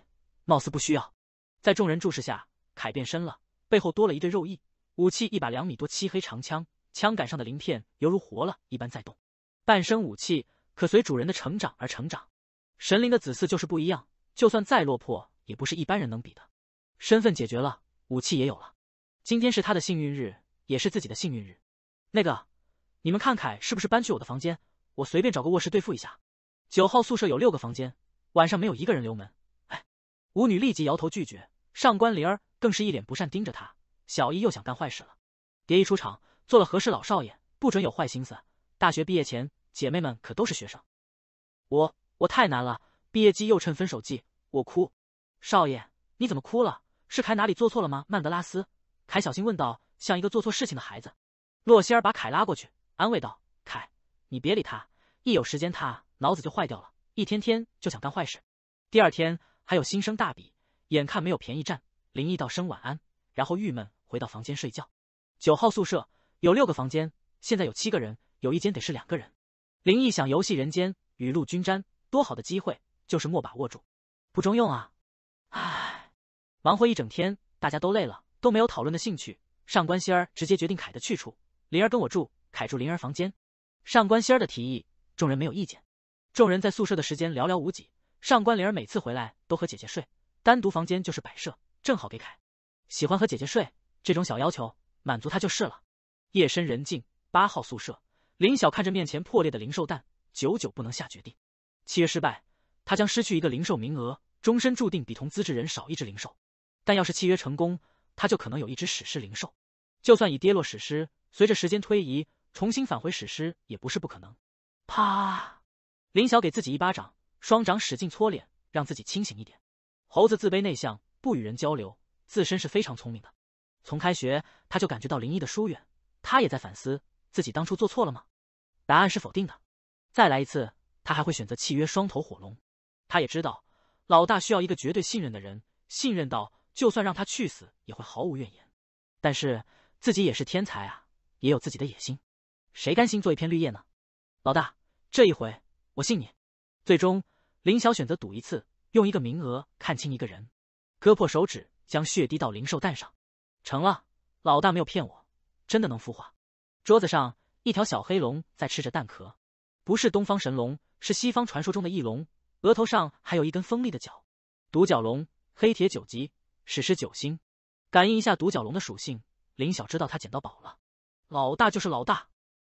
貌似不需要。在众人注视下，凯变身了，背后多了一对肉翼，武器一把两米多漆黑长枪，枪杆上的鳞片犹如活了一般在动。半身武器可随主人的成长而成长。神灵的子嗣就是不一样，就算再落魄，也不是一般人能比的。身份解决了，武器也有了。今天是他的幸运日。也是自己的幸运日。那个，你们看凯是不是搬去我的房间？我随便找个卧室对付一下。九号宿舍有六个房间，晚上没有一个人留门。哎，舞女立即摇头拒绝。上官灵儿更是一脸不善盯着他。小易又想干坏事了。蝶衣出场做了和事？老少爷不准有坏心思。大学毕业前，姐妹们可都是学生。我我太难了，毕业季又趁分手季，我哭。少爷你怎么哭了？是凯哪里做错了吗？曼德拉斯，凯小心问道。像一个做错事情的孩子，洛仙儿把凯拉过去，安慰道：“凯，你别理他，一有时间他脑子就坏掉了，一天天就想干坏事。”第二天还有新生大比，眼看没有便宜占，林毅道声晚安，然后郁闷回到房间睡觉。九号宿舍有六个房间，现在有七个人，有一间得是两个人。林毅想游戏人间，雨露均沾，多好的机会，就是莫把握住，不中用啊！唉，忙活一整天，大家都累了，都没有讨论的兴趣。上官仙儿直接决定凯的去处，灵儿跟我住，凯住灵儿房间。上官仙儿的提议，众人没有意见。众人在宿舍的时间寥寥无几，上官灵儿每次回来都和姐姐睡，单独房间就是摆设，正好给凯喜欢和姐姐睡这种小要求，满足他就是了。夜深人静，八号宿舍，林晓看着面前破裂的灵兽蛋，久久不能下决定。契约失败，他将失去一个灵兽名额，终身注定比同资质人少一只灵兽。但要是契约成功，他就可能有一只史诗灵兽。就算已跌落史诗，随着时间推移，重新返回史诗也不是不可能。啪！林晓给自己一巴掌，双掌使劲搓脸，让自己清醒一点。猴子自卑内向，不与人交流，自身是非常聪明的。从开学他就感觉到林毅的疏远，他也在反思自己当初做错了吗？答案是否定的。再来一次，他还会选择契约双头火龙。他也知道老大需要一个绝对信任的人，信任到就算让他去死也会毫无怨言。但是。自己也是天才啊，也有自己的野心，谁甘心做一片绿叶呢？老大，这一回我信你。最终，林晓选择赌一次，用一个名额看清一个人，割破手指，将血滴到灵兽蛋上，成了。老大没有骗我，真的能孵化。桌子上一条小黑龙在吃着蛋壳，不是东方神龙，是西方传说中的翼龙，额头上还有一根锋利的角，独角龙，黑铁九级，史诗九星。感应一下独角龙的属性。林晓知道他捡到宝了，老大就是老大，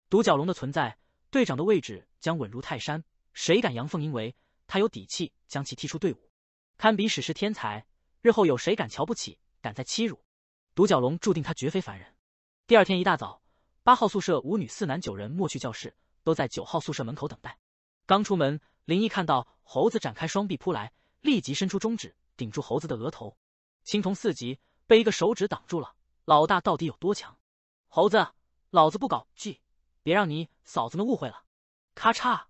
独角龙的存在，队长的位置将稳如泰山，谁敢阳奉阴违，他有底气将其踢出队伍，堪比史诗天才，日后有谁敢瞧不起，敢再欺辱，独角龙注定他绝非凡人。第二天一大早，八号宿舍五女四男九人莫去教室，都在九号宿舍门口等待。刚出门，林毅看到猴子展开双臂扑来，立即伸出中指顶住猴子的额头，青铜四级被一个手指挡住了。老大到底有多强？猴子，老子不搞基，别让你嫂子们误会了。咔嚓，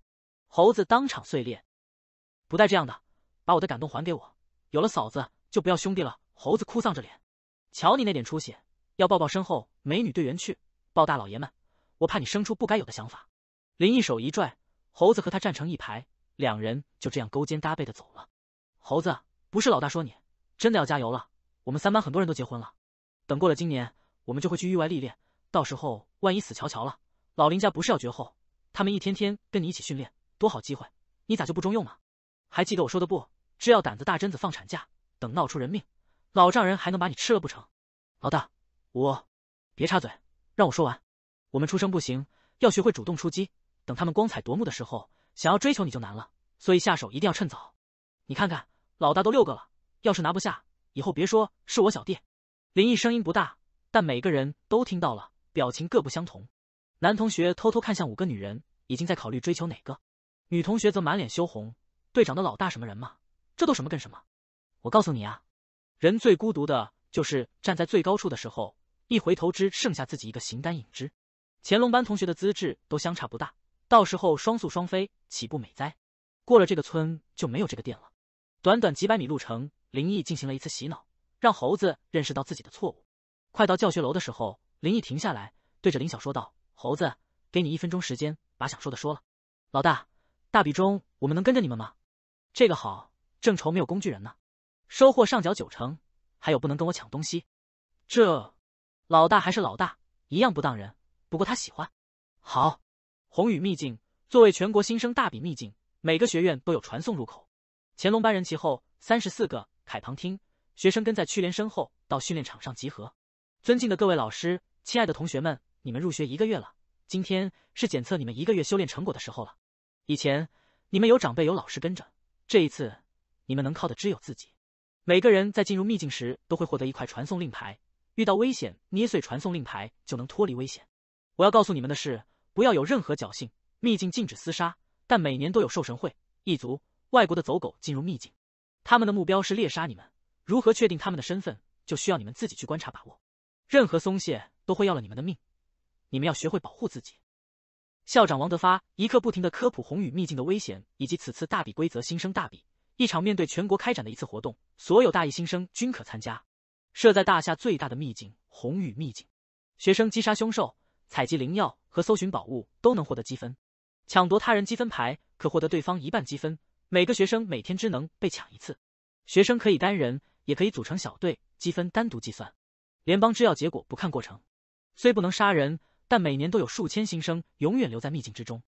猴子当场碎裂。不带这样的，把我的感动还给我。有了嫂子就不要兄弟了。猴子哭丧着脸，瞧你那点出息，要抱抱身后美女队员去，抱大老爷们，我怕你生出不该有的想法。林一手一拽，猴子和他站成一排，两人就这样勾肩搭背的走了。猴子，不是老大说你，真的要加油了。我们三班很多人都结婚了。等过了今年，我们就会去域外历练。到时候万一死翘翘了，老林家不是要绝后？他们一天天跟你一起训练，多好机会，你咋就不中用呢？还记得我说的不？只要胆子大，贞子放产假，等闹出人命，老丈人还能把你吃了不成？老大，我，别插嘴，让我说完。我们出生不行，要学会主动出击。等他们光彩夺目的时候，想要追求你就难了。所以下手一定要趁早。你看看，老大都六个了，要是拿不下，以后别说是我小弟。林毅声音不大，但每个人都听到了，表情各不相同。男同学偷偷看向五个女人，已经在考虑追求哪个。女同学则满脸羞红。队长的老大什么人嘛？这都什么跟什么？我告诉你啊，人最孤独的就是站在最高处的时候，一回头只剩下自己一个形单影只。乾隆班同学的资质都相差不大，到时候双宿双飞，岂不美哉？过了这个村就没有这个店了。短短几百米路程，林毅进行了一次洗脑。让猴子认识到自己的错误。快到教学楼的时候，林毅停下来，对着林晓说道：“猴子，给你一分钟时间，把想说的说了。”老大，大比中我们能跟着你们吗？这个好，正愁没有工具人呢。收获上缴九成，还有不能跟我抢东西。这，老大还是老大，一样不当人。不过他喜欢。好，红雨秘境作为全国新生大比秘境，每个学院都有传送入口。乾隆班人齐后，三十四个，凯旁听。学生跟在曲连身后到训练场上集合。尊敬的各位老师，亲爱的同学们，你们入学一个月了，今天是检测你们一个月修炼成果的时候了。以前你们有长辈有老师跟着，这一次你们能靠的只有自己。每个人在进入秘境时都会获得一块传送令牌，遇到危险捏碎传送令牌就能脱离危险。我要告诉你们的是，不要有任何侥幸。秘境禁止厮杀，但每年都有兽神会、异族、外国的走狗进入秘境，他们的目标是猎杀你们。如何确定他们的身份，就需要你们自己去观察把握。任何松懈都会要了你们的命，你们要学会保护自己。校长王德发一刻不停的科普红雨秘境的危险，以及此次大比规则。新生大比，一场面对全国开展的一次活动，所有大一新生均可参加。设在大夏最大的秘境红雨秘境，学生击杀凶兽、采集灵药和搜寻宝物都能获得积分，抢夺他人积分牌可获得对方一半积分。每个学生每天只能被抢一次，学生可以单人。也可以组成小队，积分单独计算。联邦制药结果不看过程，虽不能杀人，但每年都有数千新生永远留在秘境之中。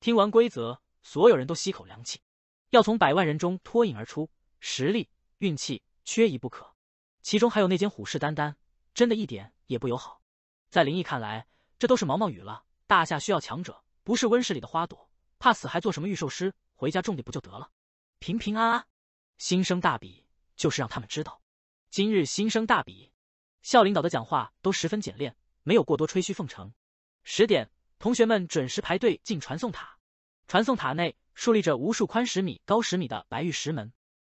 听完规则，所有人都吸口凉气。要从百万人中脱颖而出，实力、运气缺一不可。其中还有那间虎视眈眈，真的一点也不友好。在林毅看来，这都是毛毛雨了。大夏需要强者，不是温室里的花朵，怕死还做什么御兽师？回家种地不就得了？平平安安。新生大比。就是让他们知道，今日新生大比，校领导的讲话都十分简练，没有过多吹嘘奉承。十点，同学们准时排队进传送塔。传送塔内竖立着无数宽十米、高十米的白玉石门，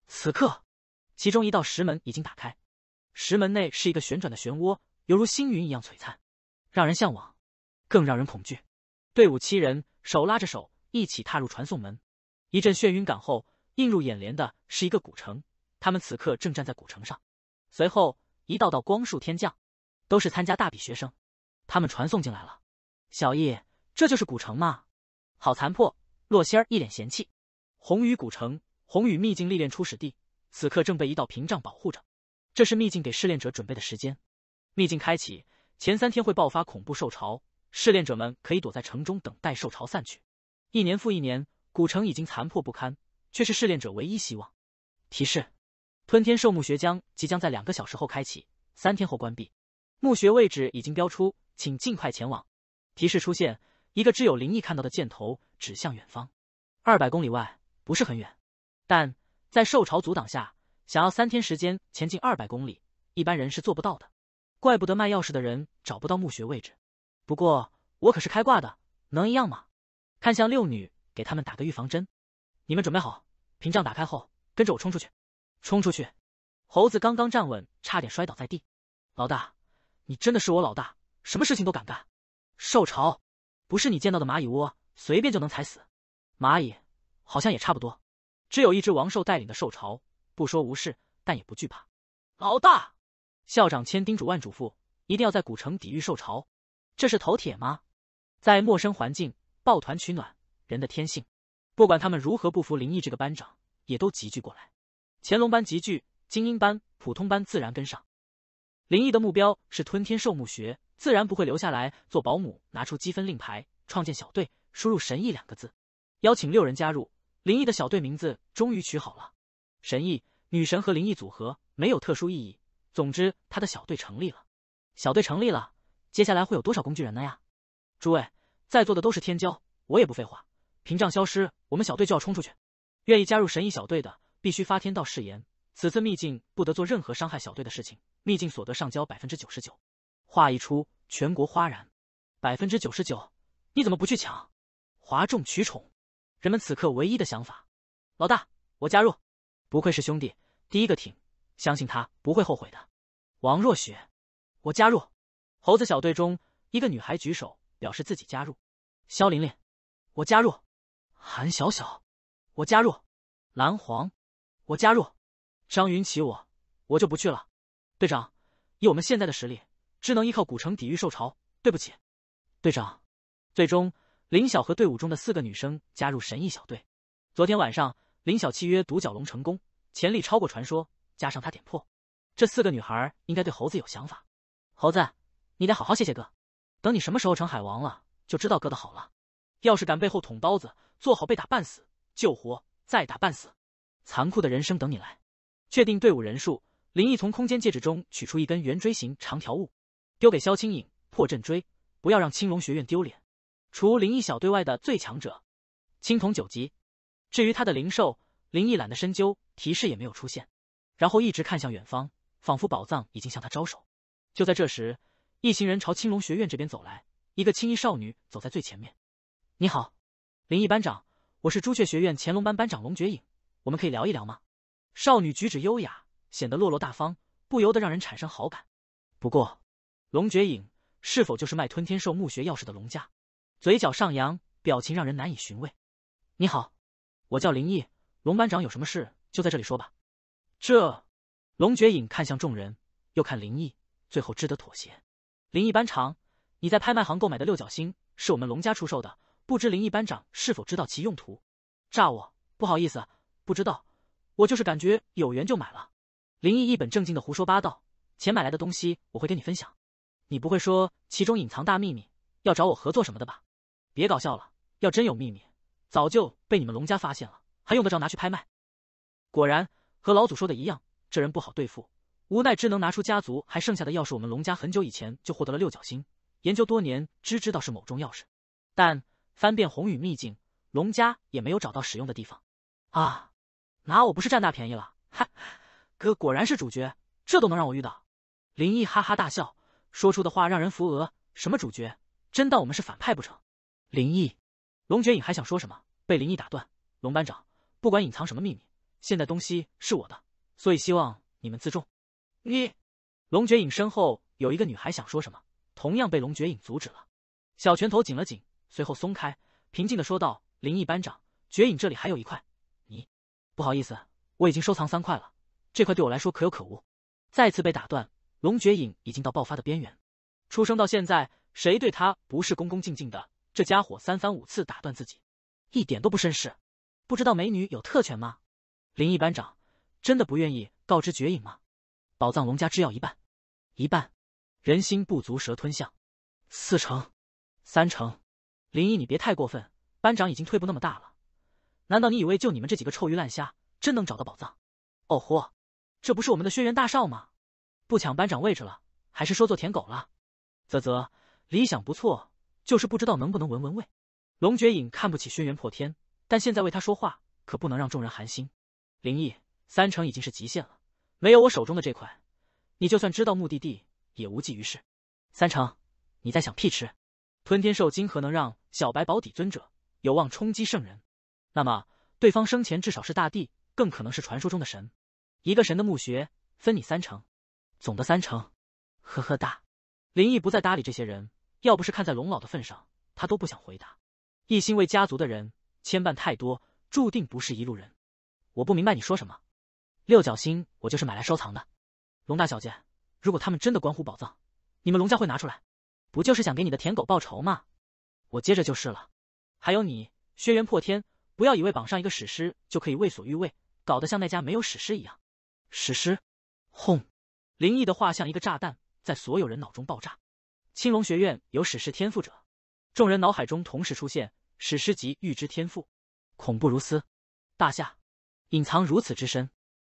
此刻，其中一道石门已经打开。石门内是一个旋转的漩涡，犹如星云一样璀璨，让人向往，更让人恐惧。队伍七人手拉着手一起踏入传送门，一阵眩晕感后，映入眼帘的是一个古城。他们此刻正站在古城上，随后一道道光束天降，都是参加大比学生，他们传送进来了。小易，这就是古城吗？好残破！洛仙儿一脸嫌弃。红雨古城，红雨秘境历练初始地，此刻正被一道屏障保护着。这是秘境给试炼者准备的时间。秘境开启前三天会爆发恐怖兽潮，试炼者们可以躲在城中等待兽潮散去。一年复一年，古城已经残破不堪，却是试炼者唯一希望。提示。吞天兽墓穴将即将在两个小时后开启，三天后关闭。墓穴位置已经标出，请尽快前往。提示出现，一个只有灵异看到的箭头指向远方，二百公里外，不是很远。但在兽潮阻挡下，想要三天时间前进二百公里，一般人是做不到的。怪不得卖钥匙的人找不到墓穴位置。不过我可是开挂的，能一样吗？看向六女，给他们打个预防针。你们准备好，屏障打开后，跟着我冲出去。冲出去！猴子刚刚站稳，差点摔倒在地。老大，你真的是我老大，什么事情都敢干。兽潮，不是你见到的蚂蚁窝，随便就能踩死。蚂蚁好像也差不多。只有一只王兽带领的兽潮，不说无事，但也不惧怕。老大，校长千叮嘱万嘱咐，一定要在古城抵御兽潮。这是头铁吗？在陌生环境，抱团取暖，人的天性。不管他们如何不服林毅这个班长，也都集聚过来。乾隆班集聚，精英班、普通班自然跟上。林毅的目标是吞天兽墓穴，自然不会留下来做保姆。拿出积分令牌，创建小队，输入“神翼”两个字，邀请六人加入。林毅的小队名字终于取好了，“神翼女神”和林毅组合没有特殊意义。总之，他的小队成立了。小队成立了，接下来会有多少工具人呢呀？诸位，在座的都是天骄，我也不废话。屏障消失，我们小队就要冲出去。愿意加入神翼小队的。必须发天道誓言，此次秘境不得做任何伤害小队的事情，秘境所得上交百分之九十九。话一出，全国哗然。百分之九十九，你怎么不去抢？哗众取宠。人们此刻唯一的想法：老大，我加入。不愧是兄弟，第一个挺，相信他不会后悔的。王若雪，我加入。猴子小队中一个女孩举手表示自己加入。肖玲玲，我加入。韩小小，我加入。蓝黄。我加入，张云起我我就不去了。队长，以我们现在的实力，只能依靠古城抵御兽潮。对不起，队长。最终，林晓和队伍中的四个女生加入神异小队。昨天晚上，林晓契约独角龙成功，潜力超过传说，加上他点破，这四个女孩应该对猴子有想法。猴子，你得好好谢谢哥。等你什么时候成海王了，就知道哥的好了。要是敢背后捅刀子，做好被打半死，救活再打半死。残酷的人生等你来，确定队伍人数。林毅从空间戒指中取出一根圆锥形长条物，丢给萧清影破阵锥，不要让青龙学院丢脸。除林毅小队外的最强者，青铜九级。至于他的灵兽，林毅懒得深究，提示也没有出现。然后一直看向远方，仿佛宝藏已经向他招手。就在这时，一行人朝青龙学院这边走来，一个青衣少女走在最前面。你好，林毅班长，我是朱雀学院乾隆班班长龙绝影。我们可以聊一聊吗？少女举止优雅，显得落落大方，不由得让人产生好感。不过，龙绝影是否就是卖吞天兽墓穴钥匙的龙家？嘴角上扬，表情让人难以寻味。你好，我叫林毅，龙班长有什么事就在这里说吧。这，龙绝影看向众人，又看林毅，最后只得妥协。林毅班长，你在拍卖行购买的六角星是我们龙家出售的，不知林毅班长是否知道其用途？诈我，不好意思。不知道，我就是感觉有缘就买了。林毅一本正经的胡说八道，钱买来的东西我会跟你分享，你不会说其中隐藏大秘密，要找我合作什么的吧？别搞笑了，要真有秘密，早就被你们龙家发现了，还用得着拿去拍卖？果然和老祖说的一样，这人不好对付，无奈只能拿出家族还剩下的钥匙。我们龙家很久以前就获得了六角星，研究多年，只知道是某种钥匙，但翻遍红雨秘境，龙家也没有找到使用的地方。啊！拿我不是占大便宜了，哈哥果然是主角，这都能让我遇到。林毅哈哈大笑，说出的话让人扶额。什么主角？真当我们是反派不成？林毅，龙绝影还想说什么，被林毅打断。龙班长，不管隐藏什么秘密，现在东西是我的，所以希望你们自重。你，龙绝影身后有一个女孩想说什么，同样被龙绝影阻止了。小拳头紧了紧，随后松开，平静的说道：“林毅班长，绝影这里还有一块。”不好意思，我已经收藏三块了，这块对我来说可有可无。再次被打断，龙绝影已经到爆发的边缘。出生到现在，谁对他不是恭恭敬敬的？这家伙三番五次打断自己，一点都不绅士。不知道美女有特权吗？林毅班长真的不愿意告知绝影吗？宝藏龙家只要一半，一半，人心不足蛇吞象，四成，三成。林毅，你别太过分，班长已经退步那么大了。难道你以为就你们这几个臭鱼烂虾真能找到宝藏？哦豁，这不是我们的轩辕大少吗？不抢班长位置了，还是说做舔狗了？啧啧，理想不错，就是不知道能不能闻闻味。龙绝影看不起轩辕破天，但现在为他说话，可不能让众人寒心。灵毅，三成已经是极限了，没有我手中的这块，你就算知道目的地也无济于事。三成，你在想屁吃？吞天兽今核能让小白保底尊者有望冲击圣人。那么，对方生前至少是大帝，更可能是传说中的神。一个神的墓穴，分你三成，总的三成。呵呵，哒。林毅不再搭理这些人。要不是看在龙老的份上，他都不想回答。一心为家族的人，牵绊太多，注定不是一路人。我不明白你说什么。六角星，我就是买来收藏的。龙大小姐，如果他们真的关乎宝藏，你们龙家会拿出来？不就是想给你的舔狗报仇吗？我接着就是了。还有你，轩辕破天。不要以为绑上一个史诗就可以为所欲为，搞得像那家没有史诗一样。史诗，轰！林毅的话像一个炸弹，在所有人脑中爆炸。青龙学院有史诗天赋者，众人脑海中同时出现史诗级预知天赋，恐怖如斯。大夏隐藏如此之深，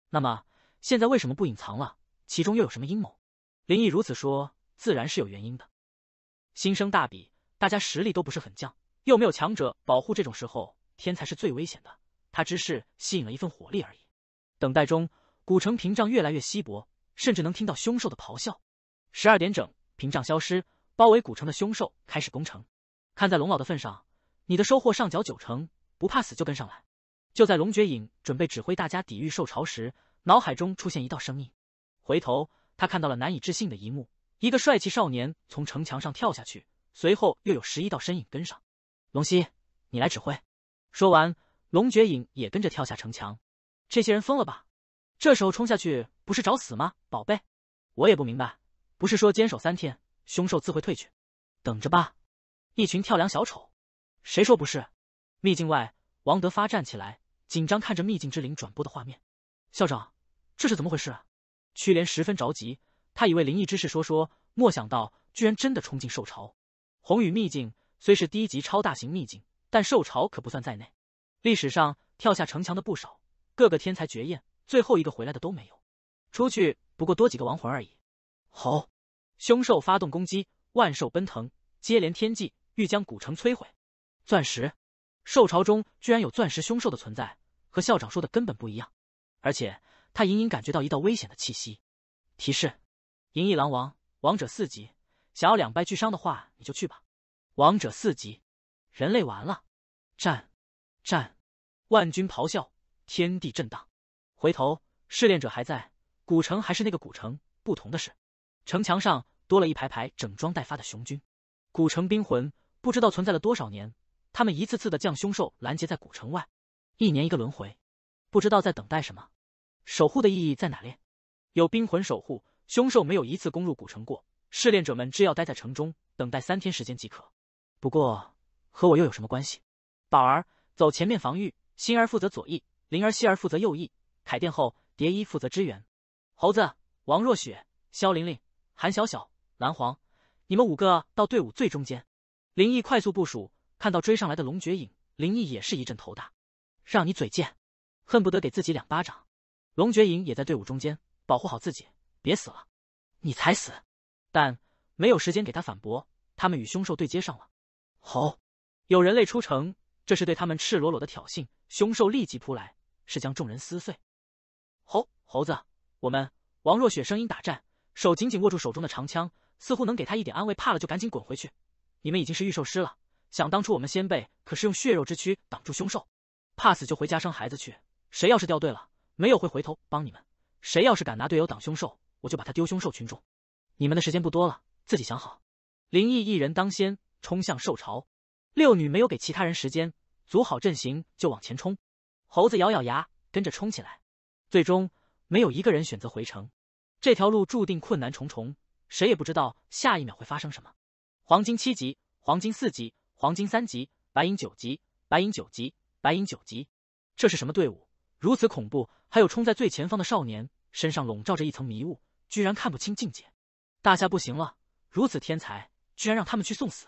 那么现在为什么不隐藏了？其中又有什么阴谋？林毅如此说，自然是有原因的。新生大比，大家实力都不是很强，又没有强者保护，这种时候。天才是最危险的，他只是吸引了一份火力而已。等待中，古城屏障越来越稀薄，甚至能听到凶兽的咆哮。十二点整，屏障消失，包围古城的凶兽开始攻城。看在龙老的份上，你的收获上缴九成，不怕死就跟上来。就在龙绝影准备指挥大家抵御兽潮时，脑海中出现一道声音。回头，他看到了难以置信的一幕：一个帅气少年从城墙上跳下去，随后又有十一道身影跟上。龙溪，你来指挥。说完，龙绝影也跟着跳下城墙。这些人疯了吧？这时候冲下去不是找死吗？宝贝，我也不明白。不是说坚守三天，凶兽自会退去，等着吧。一群跳梁小丑，谁说不是？秘境外，王德发站起来，紧张看着秘境之灵转播的画面。校长，这是怎么回事啊？屈莲十分着急，他以为灵异之事，说说，莫想到居然真的冲进兽巢。红雨秘境虽是低级超大型秘境。但兽潮可不算在内，历史上跳下城墙的不少，各个天才绝艳，最后一个回来的都没有。出去不过多几个亡魂而已。好，凶兽发动攻击，万兽奔腾，接连天际，欲将古城摧毁。钻石，兽潮中居然有钻石凶兽的存在，和校长说的根本不一样。而且他隐隐感觉到一道危险的气息。提示：银翼狼王，王者四级。想要两败俱伤的话，你就去吧。王者四级。人类完了，战，战，万军咆哮，天地震荡。回头，试炼者还在，古城还是那个古城。不同的是，城墙上多了一排排整装待发的雄军。古城兵魂不知道存在了多少年，他们一次次的将凶兽拦截在古城外。一年一个轮回，不知道在等待什么。守护的意义在哪？练有兵魂守护，凶兽没有一次攻入古城过。试炼者们只要待在城中，等待三天时间即可。不过。和我又有什么关系？宝儿走前面防御，星儿负责左翼，灵儿、希儿负责右翼，凯殿后，蝶衣负责支援。猴子、王若雪、萧玲玲、韩小小、蓝黄，你们五个到队伍最中间。林毅快速部署，看到追上来的龙绝影，林毅也是一阵头大，让你嘴贱，恨不得给自己两巴掌。龙绝影也在队伍中间，保护好自己，别死了，你才死。但没有时间给他反驳，他们与凶兽对接上了，好。有人类出城，这是对他们赤裸裸的挑衅。凶兽立即扑来，是将众人撕碎。猴猴子，我们王若雪声音打颤，手紧紧握住手中的长枪，似乎能给他一点安慰。怕了就赶紧滚回去。你们已经是御兽师了，想当初我们先辈可是用血肉之躯挡住凶兽。怕死就回家生孩子去。谁要是掉队了，没有会回头帮你们。谁要是敢拿队友挡凶兽，我就把他丢凶兽群中。你们的时间不多了，自己想好。林毅一人当先，冲向兽巢。六女没有给其他人时间，组好阵型就往前冲。猴子咬咬牙跟着冲起来。最终没有一个人选择回城，这条路注定困难重重，谁也不知道下一秒会发生什么。黄金七级，黄金四级，黄金三级，白银九级，白银九级，白银九级。这是什么队伍？如此恐怖！还有冲在最前方的少年，身上笼罩着一层迷雾，居然看不清境界。大夏不行了，如此天才，居然让他们去送死！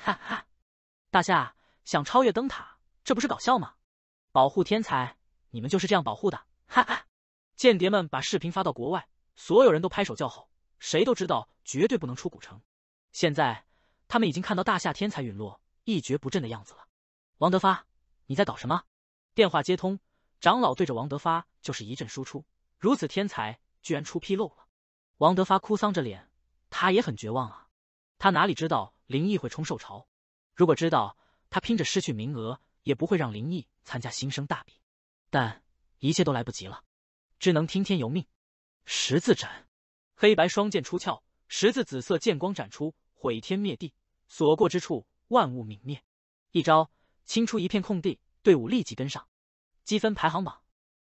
哈哈。大夏想超越灯塔，这不是搞笑吗？保护天才，你们就是这样保护的，哈哈！间谍们把视频发到国外，所有人都拍手叫好。谁都知道绝对不能出古城。现在他们已经看到大夏天才陨落、一蹶不振的样子了。王德发，你在搞什么？电话接通，长老对着王德发就是一阵输出。如此天才，居然出纰漏了。王德发哭丧着脸，他也很绝望啊。他哪里知道灵异会冲受潮。如果知道他拼着失去名额，也不会让林毅参加新生大比，但一切都来不及了，只能听天由命。十字斩，黑白双剑出鞘，十字紫色剑光斩出，毁天灭地，所过之处万物泯灭。一招清出一片空地，队伍立即跟上。积分排行榜，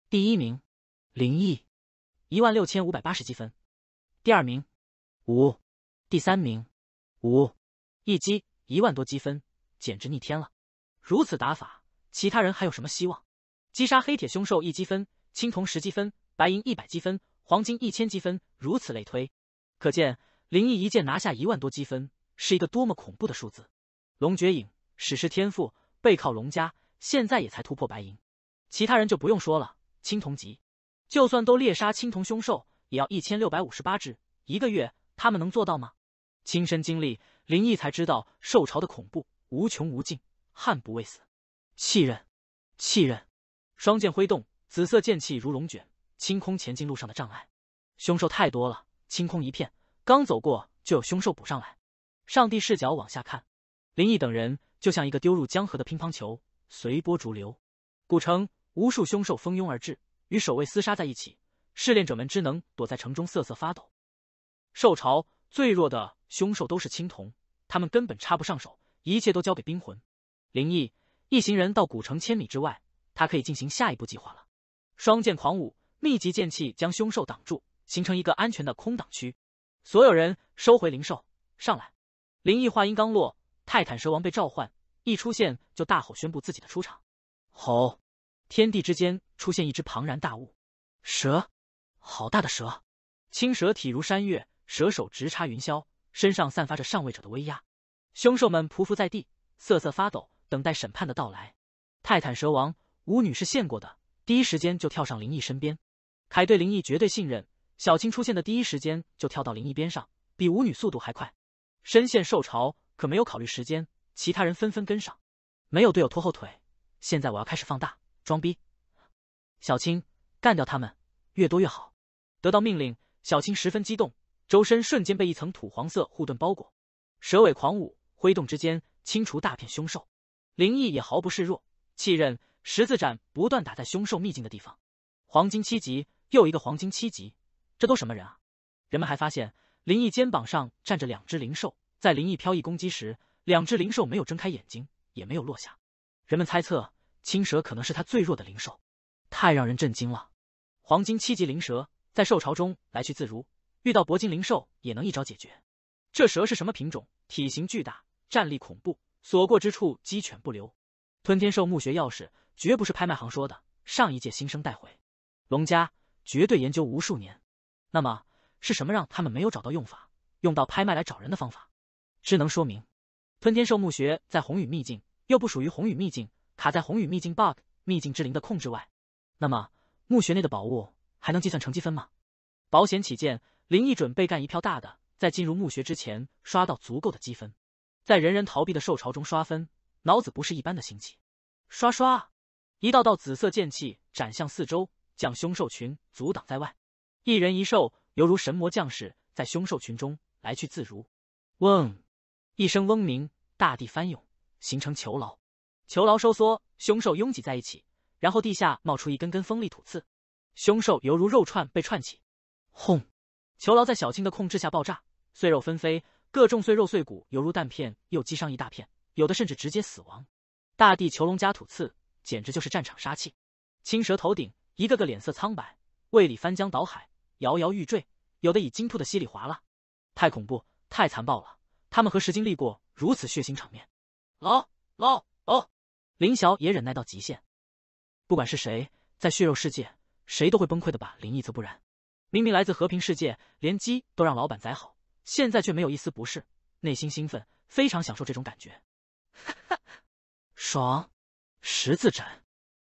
第一名，林毅，一万六千五百八十积分。第二名，五。第三名，五。一击。一万多积分简直逆天了！如此打法，其他人还有什么希望？击杀黑铁凶兽一积分，青铜十积分，白银一百积分，黄金一千积分，如此类推。可见，林毅一剑拿下一万多积分，是一个多么恐怖的数字！龙绝影，史诗天赋，背靠龙家，现在也才突破白银。其他人就不用说了，青铜级，就算都猎杀青铜凶兽，也要一千六百五十八只，一个月他们能做到吗？亲身经历。林毅才知道受潮的恐怖无穷无尽，悍不畏死。气刃，气刃，双剑挥动，紫色剑气如龙卷，清空前进路上的障碍。凶兽太多了，清空一片，刚走过就有凶兽补上来。上帝视角往下看，林毅等人就像一个丢入江河的乒乓球，随波逐流。古城无数凶兽蜂拥而至，与守卫厮杀在一起。试炼者们只能躲在城中瑟瑟发抖。受潮最弱的凶兽都是青铜。他们根本插不上手，一切都交给冰魂。林毅一行人到古城千米之外，他可以进行下一步计划了。双剑狂舞，密集剑气将凶兽挡住，形成一个安全的空挡区。所有人收回灵兽，上来。林毅话音刚落，泰坦蛇王被召唤，一出现就大吼宣布自己的出场。吼！天地之间出现一只庞然大物，蛇！好大的蛇！青蛇体如山岳，蛇首直插云霄。身上散发着上位者的威压，凶兽们匍匐在地，瑟瑟发抖，等待审判的到来。泰坦蛇王舞女是现过的，第一时间就跳上灵毅身边。凯对灵毅绝对信任，小青出现的第一时间就跳到灵毅边上，比舞女速度还快。身陷兽潮，可没有考虑时间，其他人纷纷跟上，没有队友拖后腿。现在我要开始放大装逼，小青干掉他们，越多越好。得到命令，小青十分激动。周身瞬间被一层土黄色护盾包裹，蛇尾狂舞，挥动之间清除大片凶兽。林毅也毫不示弱，气刃十字斩不断打在凶兽秘境的地方。黄金七级，又一个黄金七级，这都什么人啊？人们还发现，林毅肩膀上站着两只灵兽，在林毅飘逸攻击时，两只灵兽没有睁开眼睛，也没有落下。人们猜测，青蛇可能是他最弱的灵兽，太让人震惊了。黄金七级灵蛇在兽潮中来去自如。遇到铂金灵兽也能一招解决。这蛇是什么品种？体型巨大，战力恐怖，所过之处鸡犬不留。吞天兽墓穴钥匙绝不是拍卖行说的上一届新生带回。龙家绝对研究无数年。那么是什么让他们没有找到用法？用到拍卖来找人的方法？只能说明吞天兽墓穴在红雨秘境，又不属于红雨秘境，卡在红雨秘境 BUG 秘境之灵的控制外。那么墓穴内的宝物还能计算成积分吗？保险起见。林毅准备干一票大的，在进入墓穴之前刷到足够的积分，在人人逃避的兽潮中刷分，脑子不是一般的兴起。刷刷，一道道紫色剑气斩向四周，将凶兽群阻挡在外。一人一兽犹如神魔将士，在凶兽群中来去自如。嗡，一声嗡鸣，大地翻涌，形成囚牢。囚牢收缩，凶兽拥挤在一起，然后地下冒出一根根锋利土刺，凶兽犹如肉串被串起。轰。囚牢在小青的控制下爆炸，碎肉纷飞，各种碎肉碎骨犹如弹片，又击伤一大片，有的甚至直接死亡。大地囚笼加土刺，简直就是战场杀气。青蛇头顶，一个个脸色苍白，胃里翻江倒海，摇摇欲坠，有的已经吐的稀里哗啦。太恐怖，太残暴了！他们何时经历过如此血腥场面？老老老！林晓也忍耐到极限，不管是谁，在血肉世界，谁都会崩溃的吧？林毅则不然。明明来自和平世界，连鸡都让老板宰好，现在却没有一丝不适，内心兴奋，非常享受这种感觉，哈哈，爽！十字斩，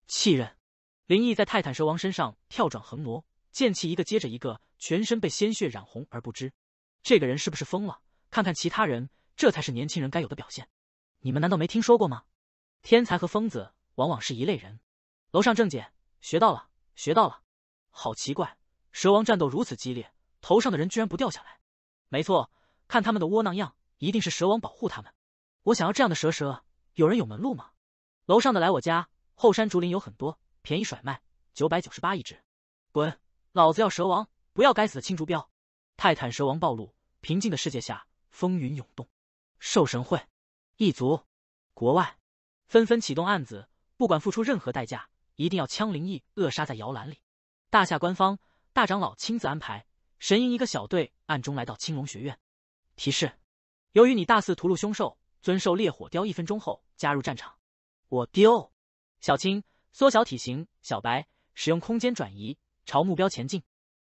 气刃。林毅在泰坦蛇王身上跳转横挪，剑气一个接着一个，全身被鲜血染红而不知。这个人是不是疯了？看看其他人，这才是年轻人该有的表现。你们难道没听说过吗？天才和疯子往往是一类人。楼上郑姐学到了，学到了，好奇怪。蛇王战斗如此激烈，头上的人居然不掉下来。没错，看他们的窝囊样，一定是蛇王保护他们。我想要这样的蛇蛇，有人有门路吗？楼上的来我家后山竹林有很多，便宜甩卖，九百九十八一只。滚，老子要蛇王，不要该死的青竹标。泰坦蛇王暴露，平静的世界下风云涌动。兽神会，异族，国外，纷纷启动案子，不管付出任何代价，一定要枪灵异扼杀在摇篮里。大夏官方。大长老亲自安排，神鹰一个小队暗中来到青龙学院。提示：由于你大肆屠戮凶兽，尊兽烈火雕，一分钟后加入战场。我丢！小青缩小体型，小白使用空间转移，朝目标前进。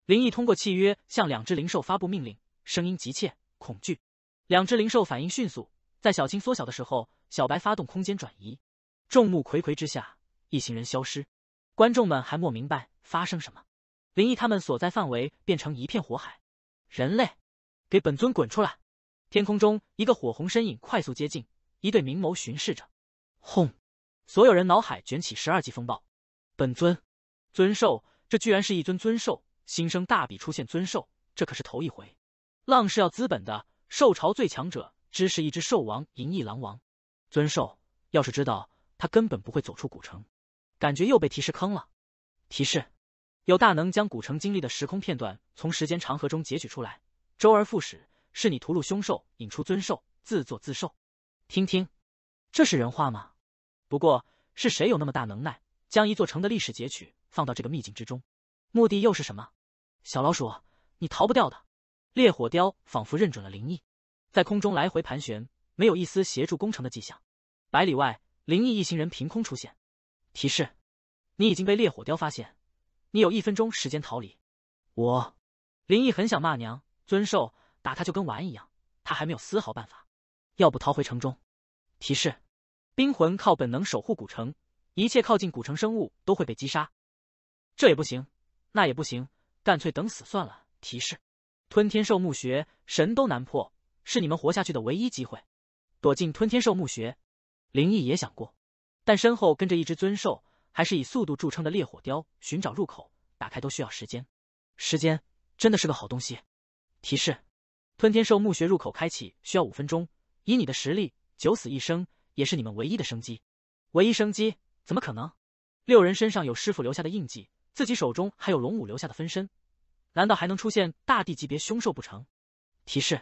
林毅通过契约向两只灵兽发布命令，声音急切、恐惧。两只灵兽反应迅速，在小青缩小的时候，小白发动空间转移。众目睽睽之下，一行人消失，观众们还莫明白发生什么。灵异他们所在范围变成一片火海，人类，给本尊滚出来！天空中一个火红身影快速接近，一对明眸巡视着。轰！所有人脑海卷起十二级风暴。本尊，尊兽，这居然是一尊尊兽！新生大比出现尊兽，这可是头一回。浪是要资本的，兽潮最强者，只是一只兽王——银翼狼王。尊兽，要是知道他根本不会走出古城，感觉又被提示坑了。提示。有大能将古城经历的时空片段从时间长河中截取出来，周而复始，是你屠戮凶兽引出尊兽，自作自受。听听，这是人话吗？不过是谁有那么大能耐将一座城的历史截取放到这个秘境之中？目的又是什么？小老鼠，你逃不掉的！烈火雕仿佛认准了灵异，在空中来回盘旋，没有一丝协助攻城的迹象。百里外，灵异一行人凭空出现，提示：你已经被烈火雕发现。你有一分钟时间逃离，我，林毅很想骂娘，尊兽打他就跟玩一样，他还没有丝毫办法，要不逃回城中。提示，冰魂靠本能守护古城，一切靠近古城生物都会被击杀，这也不行，那也不行，干脆等死算了。提示，吞天兽墓穴神都难破，是你们活下去的唯一机会，躲进吞天兽墓穴。林毅也想过，但身后跟着一只尊兽。还是以速度著称的烈火雕寻找入口打开都需要时间，时间真的是个好东西。提示：吞天兽墓穴入口开启需要五分钟。以你的实力，九死一生也是你们唯一的生机，唯一生机怎么可能？六人身上有师傅留下的印记，自己手中还有龙武留下的分身，难道还能出现大地级别凶兽不成？提示：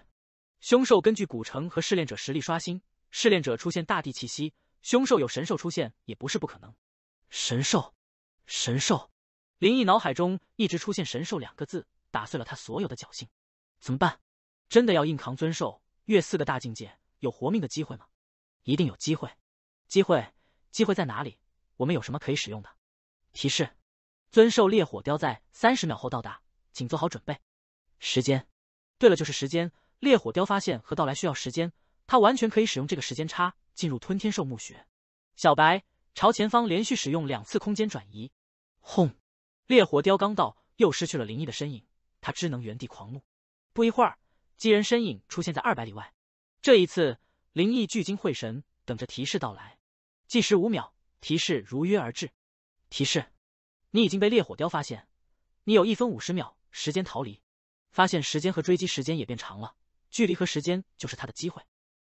凶兽根据古城和试炼者实力刷新，试炼者出现大地气息，凶兽有神兽出现也不是不可能。神兽，神兽！林毅脑海中一直出现“神兽”两个字，打碎了他所有的侥幸。怎么办？真的要硬扛尊兽越四个大境界，有活命的机会吗？一定有机会！机会，机会在哪里？我们有什么可以使用的？提示：尊兽烈火雕在三十秒后到达，请做好准备。时间，对了，就是时间。烈火雕发现和到来需要时间，它完全可以使用这个时间差进入吞天兽墓穴。小白。朝前方连续使用两次空间转移，轰！烈火雕刚到，又失去了灵异的身影，他只能原地狂怒。不一会儿，机人身影出现在二百里外。这一次，灵异聚精会神，等着提示到来。计时五秒，提示如约而至。提示：你已经被烈火雕发现，你有一分五十秒时间逃离。发现时间和追击时间也变长了，距离和时间就是他的机会。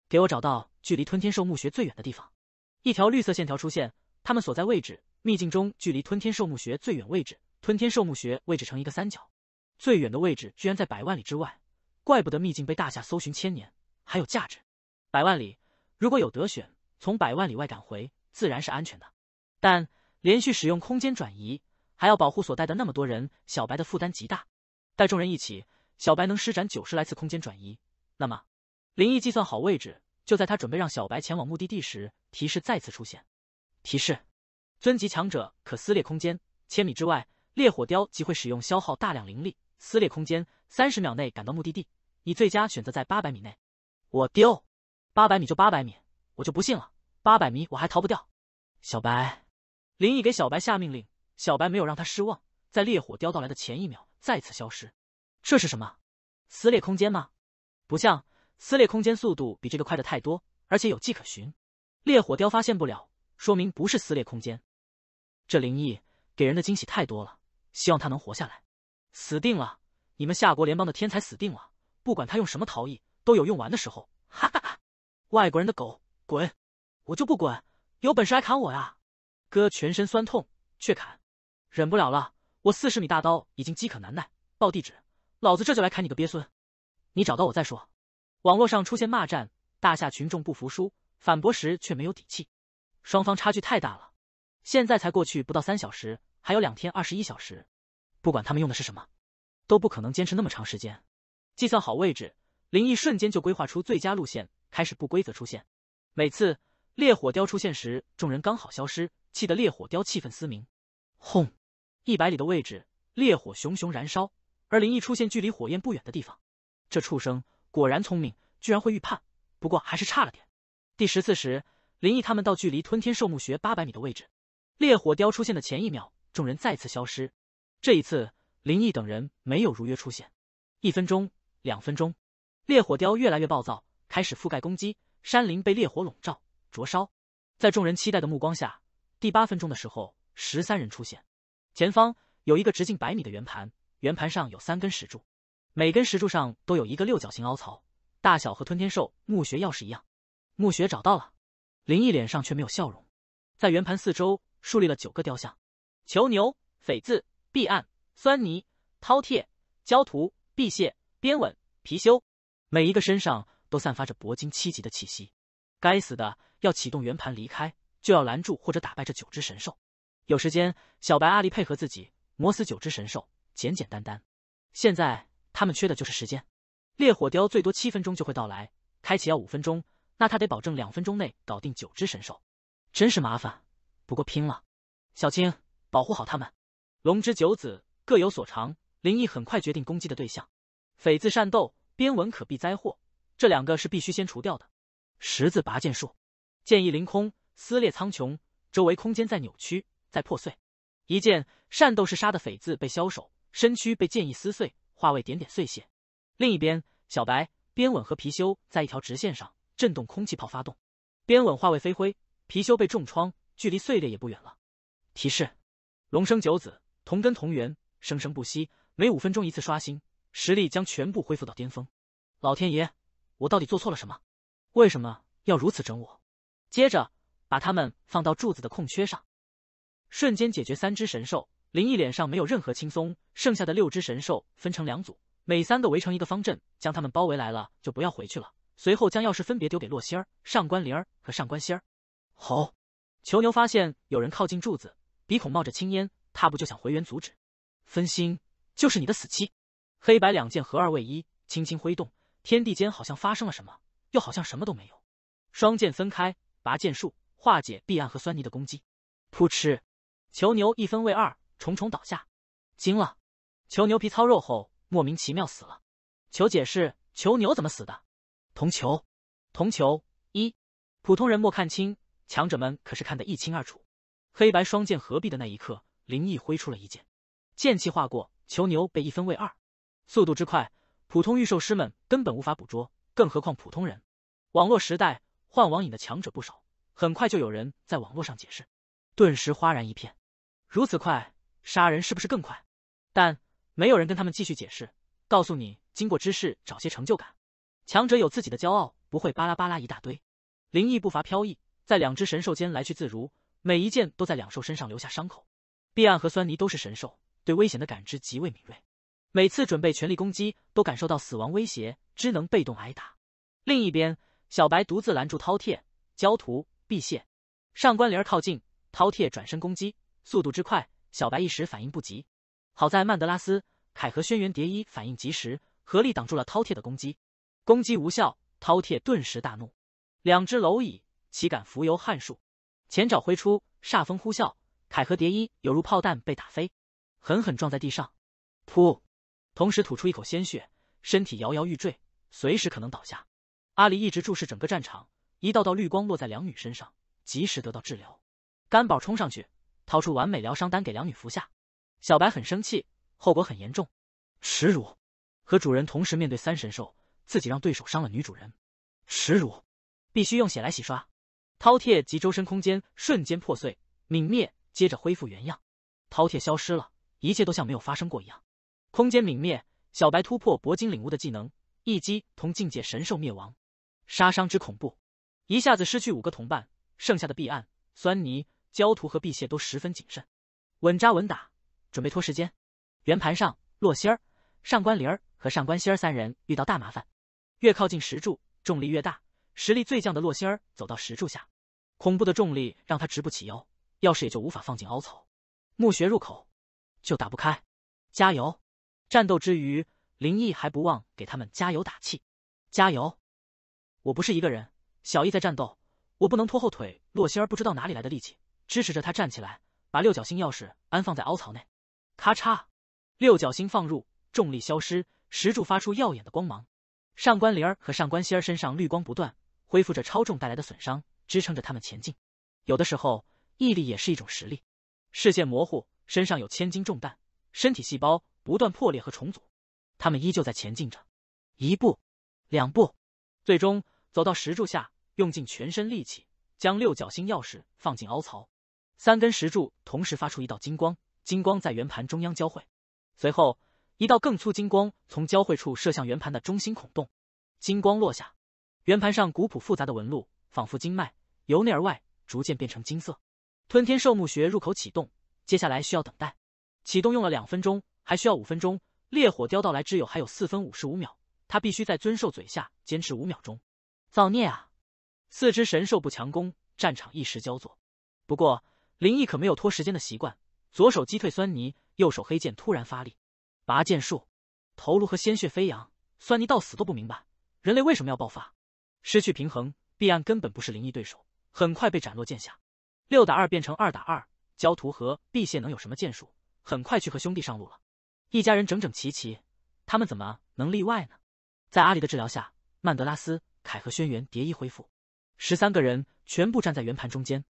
给我找到距离吞天兽墓穴最远的地方。一条绿色线条出现。他们所在位置，秘境中距离吞天兽墓穴最远位置，吞天兽墓穴位置成一个三角，最远的位置居然在百万里之外，怪不得秘境被大夏搜寻千年还有价值。百万里，如果有得选，从百万里外赶回自然是安全的，但连续使用空间转移，还要保护所带的那么多人，小白的负担极大。带众人一起，小白能施展九十来次空间转移。那么，林毅计算好位置，就在他准备让小白前往目的地时，提示再次出现。提示：尊级强者可撕裂空间，千米之外，烈火雕即会使用消耗大量灵力撕裂空间。三十秒内赶到目的地，你最佳选择在八百米内。我丢，八百米就八百米，我就不信了，八百米我还逃不掉。小白，林毅给小白下命令，小白没有让他失望，在烈火雕到来的前一秒再次消失。这是什么？撕裂空间吗？不像，撕裂空间速度比这个快的太多，而且有迹可循，烈火雕发现不了。说明不是撕裂空间，这灵异给人的惊喜太多了。希望他能活下来。死定了！你们夏国联邦的天才死定了！不管他用什么逃逸，都有用完的时候。哈哈哈！外国人的狗滚！我就不滚！有本事来砍我呀！哥全身酸痛，却砍，忍不了了！我四十米大刀已经饥渴难耐，报地址，老子这就来砍你个鳖孙！你找到我再说。网络上出现骂战，大夏群众不服输，反驳时却没有底气。双方差距太大了，现在才过去不到三小时，还有两天二十一小时，不管他们用的是什么，都不可能坚持那么长时间。计算好位置，林毅瞬间就规划出最佳路线，开始不规则出现。每次烈火雕出现时，众人刚好消失，气得烈火雕气愤嘶鸣。轰！一百里的位置，烈火熊熊燃烧，而林毅出现距离火焰不远的地方。这畜生果然聪明，居然会预判，不过还是差了点。第十次时。林毅他们到距离吞天兽墓穴八百米的位置，烈火雕出现的前一秒，众人再次消失。这一次，林毅等人没有如约出现。一分钟，两分钟，烈火雕越来越暴躁，开始覆盖攻击，山林被烈火笼罩，灼烧。在众人期待的目光下，第八分钟的时候，十三人出现。前方有一个直径百米的圆盘，圆盘上有三根石柱，每根石柱上都有一个六角形凹槽，大小和吞天兽墓穴钥匙一样。墓穴找到了。林毅脸上却没有笑容，在圆盘四周树立了九个雕像：囚牛、斐字、碧岸、酸泥、饕餮、焦图、辟邪、边吻、貔貅，每一个身上都散发着铂金七级的气息。该死的，要启动圆盘离开，就要拦住或者打败这九只神兽。有时间，小白阿狸配合自己磨死九只神兽，简简单单。现在他们缺的就是时间，烈火雕最多七分钟就会到来，开启要五分钟。那他得保证两分钟内搞定九只神兽，真是麻烦。不过拼了，小青，保护好他们。龙之九子各有所长，林毅很快决定攻击的对象。匪字善斗，边文可避灾祸，这两个是必须先除掉的。十字拔剑术，剑意凌空，撕裂苍穹，周围空间在扭曲，在破碎。一剑，善斗是杀的匪字被削首，身躯被剑意撕碎，化为点点碎屑。另一边，小白边吻和貔貅在一条直线上。震动空气炮发动，边吻化为飞灰，貔貅被重创，距离碎裂也不远了。提示：龙生九子，同根同源，生生不息，每五分钟一次刷新，实力将全部恢复到巅峰。老天爷，我到底做错了什么？为什么要如此整我？接着把他们放到柱子的空缺上，瞬间解决三只神兽。林毅脸上没有任何轻松，剩下的六只神兽分成两组，每三个围成一个方阵，将他们包围来了就不要回去了。随后将钥匙分别丢给洛仙儿、上官灵儿和上官仙儿。好，囚牛发现有人靠近柱子，鼻孔冒着青烟，踏步就想回原阻止。分心就是你的死期。黑白两剑合二为一，轻轻挥动，天地间好像发生了什么，又好像什么都没有。双剑分开，拔剑术化解碧岸和酸泥的攻击。扑哧，囚牛一分为二，重重倒下。惊了，囚牛皮糙肉厚，莫名其妙死了。求解释，囚牛怎么死的？铜球，铜球！一普通人莫看清，强者们可是看得一清二楚。黑白双剑合璧的那一刻，灵毅挥出了一剑，剑气划过，囚牛被一分为二。速度之快，普通预售师们根本无法捕捉，更何况普通人。网络时代，换网瘾的强者不少，很快就有人在网络上解释，顿时哗然一片。如此快，杀人是不是更快？但没有人跟他们继续解释，告诉你，经过知识找些成就感。强者有自己的骄傲，不会巴拉巴拉一大堆。灵异步伐飘逸，在两只神兽间来去自如，每一剑都在两兽身上留下伤口。碧岸和酸泥都是神兽，对危险的感知极为敏锐，每次准备全力攻击，都感受到死亡威胁，只能被动挨打。另一边，小白独自拦住饕餮、焦土、碧蟹、上官莲儿靠近，饕餮转身攻击，速度之快，小白一时反应不及。好在曼德拉斯、凯和轩辕蝶衣反应及时，合力挡住了饕餮的攻击。攻击无效，饕餮顿时大怒。两只蝼蚁岂敢浮游汉树？前爪挥出，煞风呼啸。凯和蝶衣犹如炮弹被打飞，狠狠撞在地上，噗。同时吐出一口鲜血，身体摇摇欲坠，随时可能倒下。阿离一直注视整个战场，一道道绿光落在两女身上，及时得到治疗。甘宝冲上去，掏出完美疗伤丹给两女服下。小白很生气，后果很严重，耻辱！和主人同时面对三神兽。自己让对手伤了女主人，耻辱！必须用血来洗刷。饕餮及周身空间瞬间破碎泯灭，接着恢复原样。饕餮消失了，一切都像没有发生过一样。空间泯灭，小白突破铂金领悟的技能，一击同境界神兽灭亡，杀伤之恐怖！一下子失去五个同伴，剩下的碧岸、酸泥、焦土和碧屑都十分谨慎，稳扎稳打，准备拖时间。圆盘上，洛仙儿、上官灵儿和上官仙儿三人遇到大麻烦。越靠近石柱，重力越大。实力最强的洛星儿走到石柱下，恐怖的重力让他直不起腰，钥匙也就无法放进凹槽，墓穴入口就打不开。加油！战斗之余，林毅还不忘给他们加油打气。加油！我不是一个人，小易在战斗，我不能拖后腿。洛星儿不知道哪里来的力气，支持着他站起来，把六角星钥匙安放在凹槽内。咔嚓，六角星放入，重力消失，石柱发出耀眼的光芒。上官灵儿和上官仙儿身上绿光不断，恢复着超重带来的损伤，支撑着他们前进。有的时候，毅力也是一种实力。视线模糊，身上有千斤重担，身体细胞不断破裂和重组，他们依旧在前进着，一步，两步，最终走到石柱下，用尽全身力气将六角星钥匙放进凹槽。三根石柱同时发出一道金光，金光在圆盘中央交汇，随后。一道更粗金光从交汇处射向圆盘的中心孔洞，金光落下，圆盘上古朴复杂的纹路仿佛经脉，由内而外逐渐变成金色。吞天兽墓穴入口启动，接下来需要等待。启动用了两分钟，还需要五分钟。烈火雕到来之友还有四分五十五秒，他必须在尊兽嘴下坚持五秒钟。造孽啊！四只神兽不强攻，战场一时焦作。不过林毅可没有拖时间的习惯，左手击退酸泥，右手黑剑突然发力。拔剑术，头颅和鲜血飞扬。酸泥到死都不明白人类为什么要爆发，失去平衡。碧岸根本不是灵异对手，很快被斩落剑下。六打二变成二打二，焦图和毕谢能有什么剑术？很快去和兄弟上路了。一家人整整齐齐，他们怎么能例外呢？在阿离的治疗下，曼德拉斯、凯和轩辕蝶衣恢复。十三个人全部站在圆盘中间。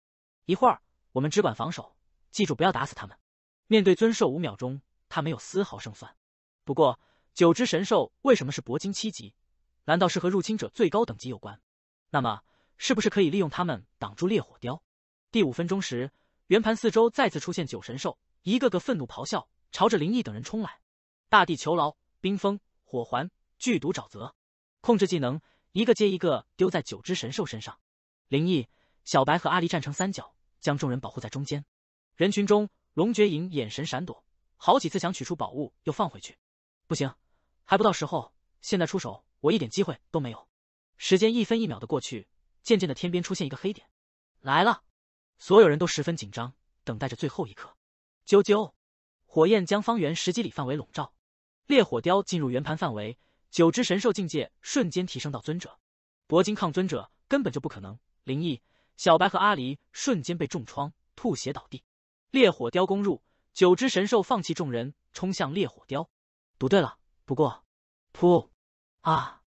一会儿我们只管防守，记住不要打死他们。面对尊兽五秒钟。他没有丝毫胜算。不过，九只神兽为什么是铂金七级？难道是和入侵者最高等级有关？那么，是不是可以利用他们挡住烈火雕？第五分钟时，圆盘四周再次出现九神兽，一个个愤怒咆哮，朝着林毅等人冲来。大地囚牢、冰封、火环、剧毒沼泽，控制技能一个接一个丢在九只神兽身上。林毅、小白和阿离站成三角，将众人保护在中间。人群中，龙绝影眼神闪躲。好几次想取出宝物又放回去，不行，还不到时候，现在出手我一点机会都没有。时间一分一秒的过去，渐渐的天边出现一个黑点，来了！所有人都十分紧张，等待着最后一刻。啾啾，火焰将方圆十几里范围笼罩，烈火雕进入圆盘范围，九只神兽境界瞬间提升到尊者，铂金抗尊者根本就不可能。灵毅、小白和阿离瞬间被重创，吐血倒地。烈火雕攻入。九只神兽放弃众人，冲向烈火雕。赌对了，不过，噗！啊！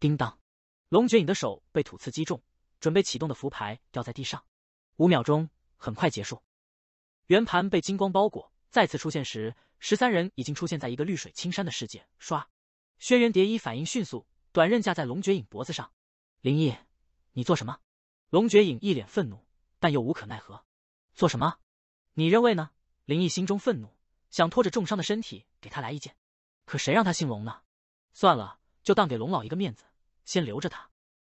叮当，龙绝影的手被土刺击中，准备启动的符牌掉在地上。五秒钟很快结束，圆盘被金光包裹，再次出现时，十三人已经出现在一个绿水青山的世界。唰！轩辕蝶衣反应迅速，短刃架在龙绝影脖子上。林毅，你做什么？龙绝影一脸愤怒，但又无可奈何。做什么？你认为呢？林毅心中愤怒，想拖着重伤的身体给他来一剑，可谁让他姓龙呢？算了，就当给龙老一个面子，先留着他，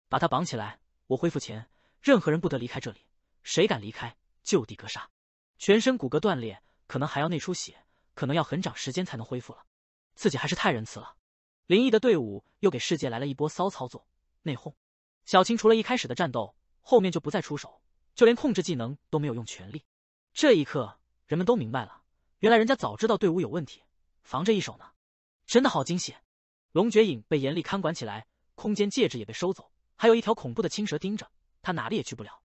把他绑起来。我恢复前，任何人不得离开这里，谁敢离开，就地格杀。全身骨骼断裂，可能还要内出血，可能要很长时间才能恢复了。自己还是太仁慈了。林毅的队伍又给世界来了一波骚操作，内讧。小青除了一开始的战斗，后面就不再出手，就连控制技能都没有用全力。这一刻。人们都明白了，原来人家早知道队伍有问题，防着一手呢，真的好惊喜。龙绝影被严厉看管起来，空间戒指也被收走，还有一条恐怖的青蛇盯着他，哪里也去不了。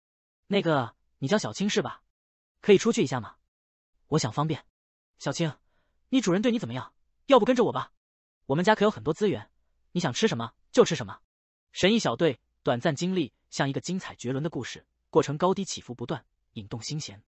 那个，你叫小青是吧？可以出去一下吗？我想方便。小青，你主人对你怎么样？要不跟着我吧，我们家可有很多资源，你想吃什么就吃什么。神医小队短暂经历，像一个精彩绝伦的故事，过程高低起伏不断，引动心弦。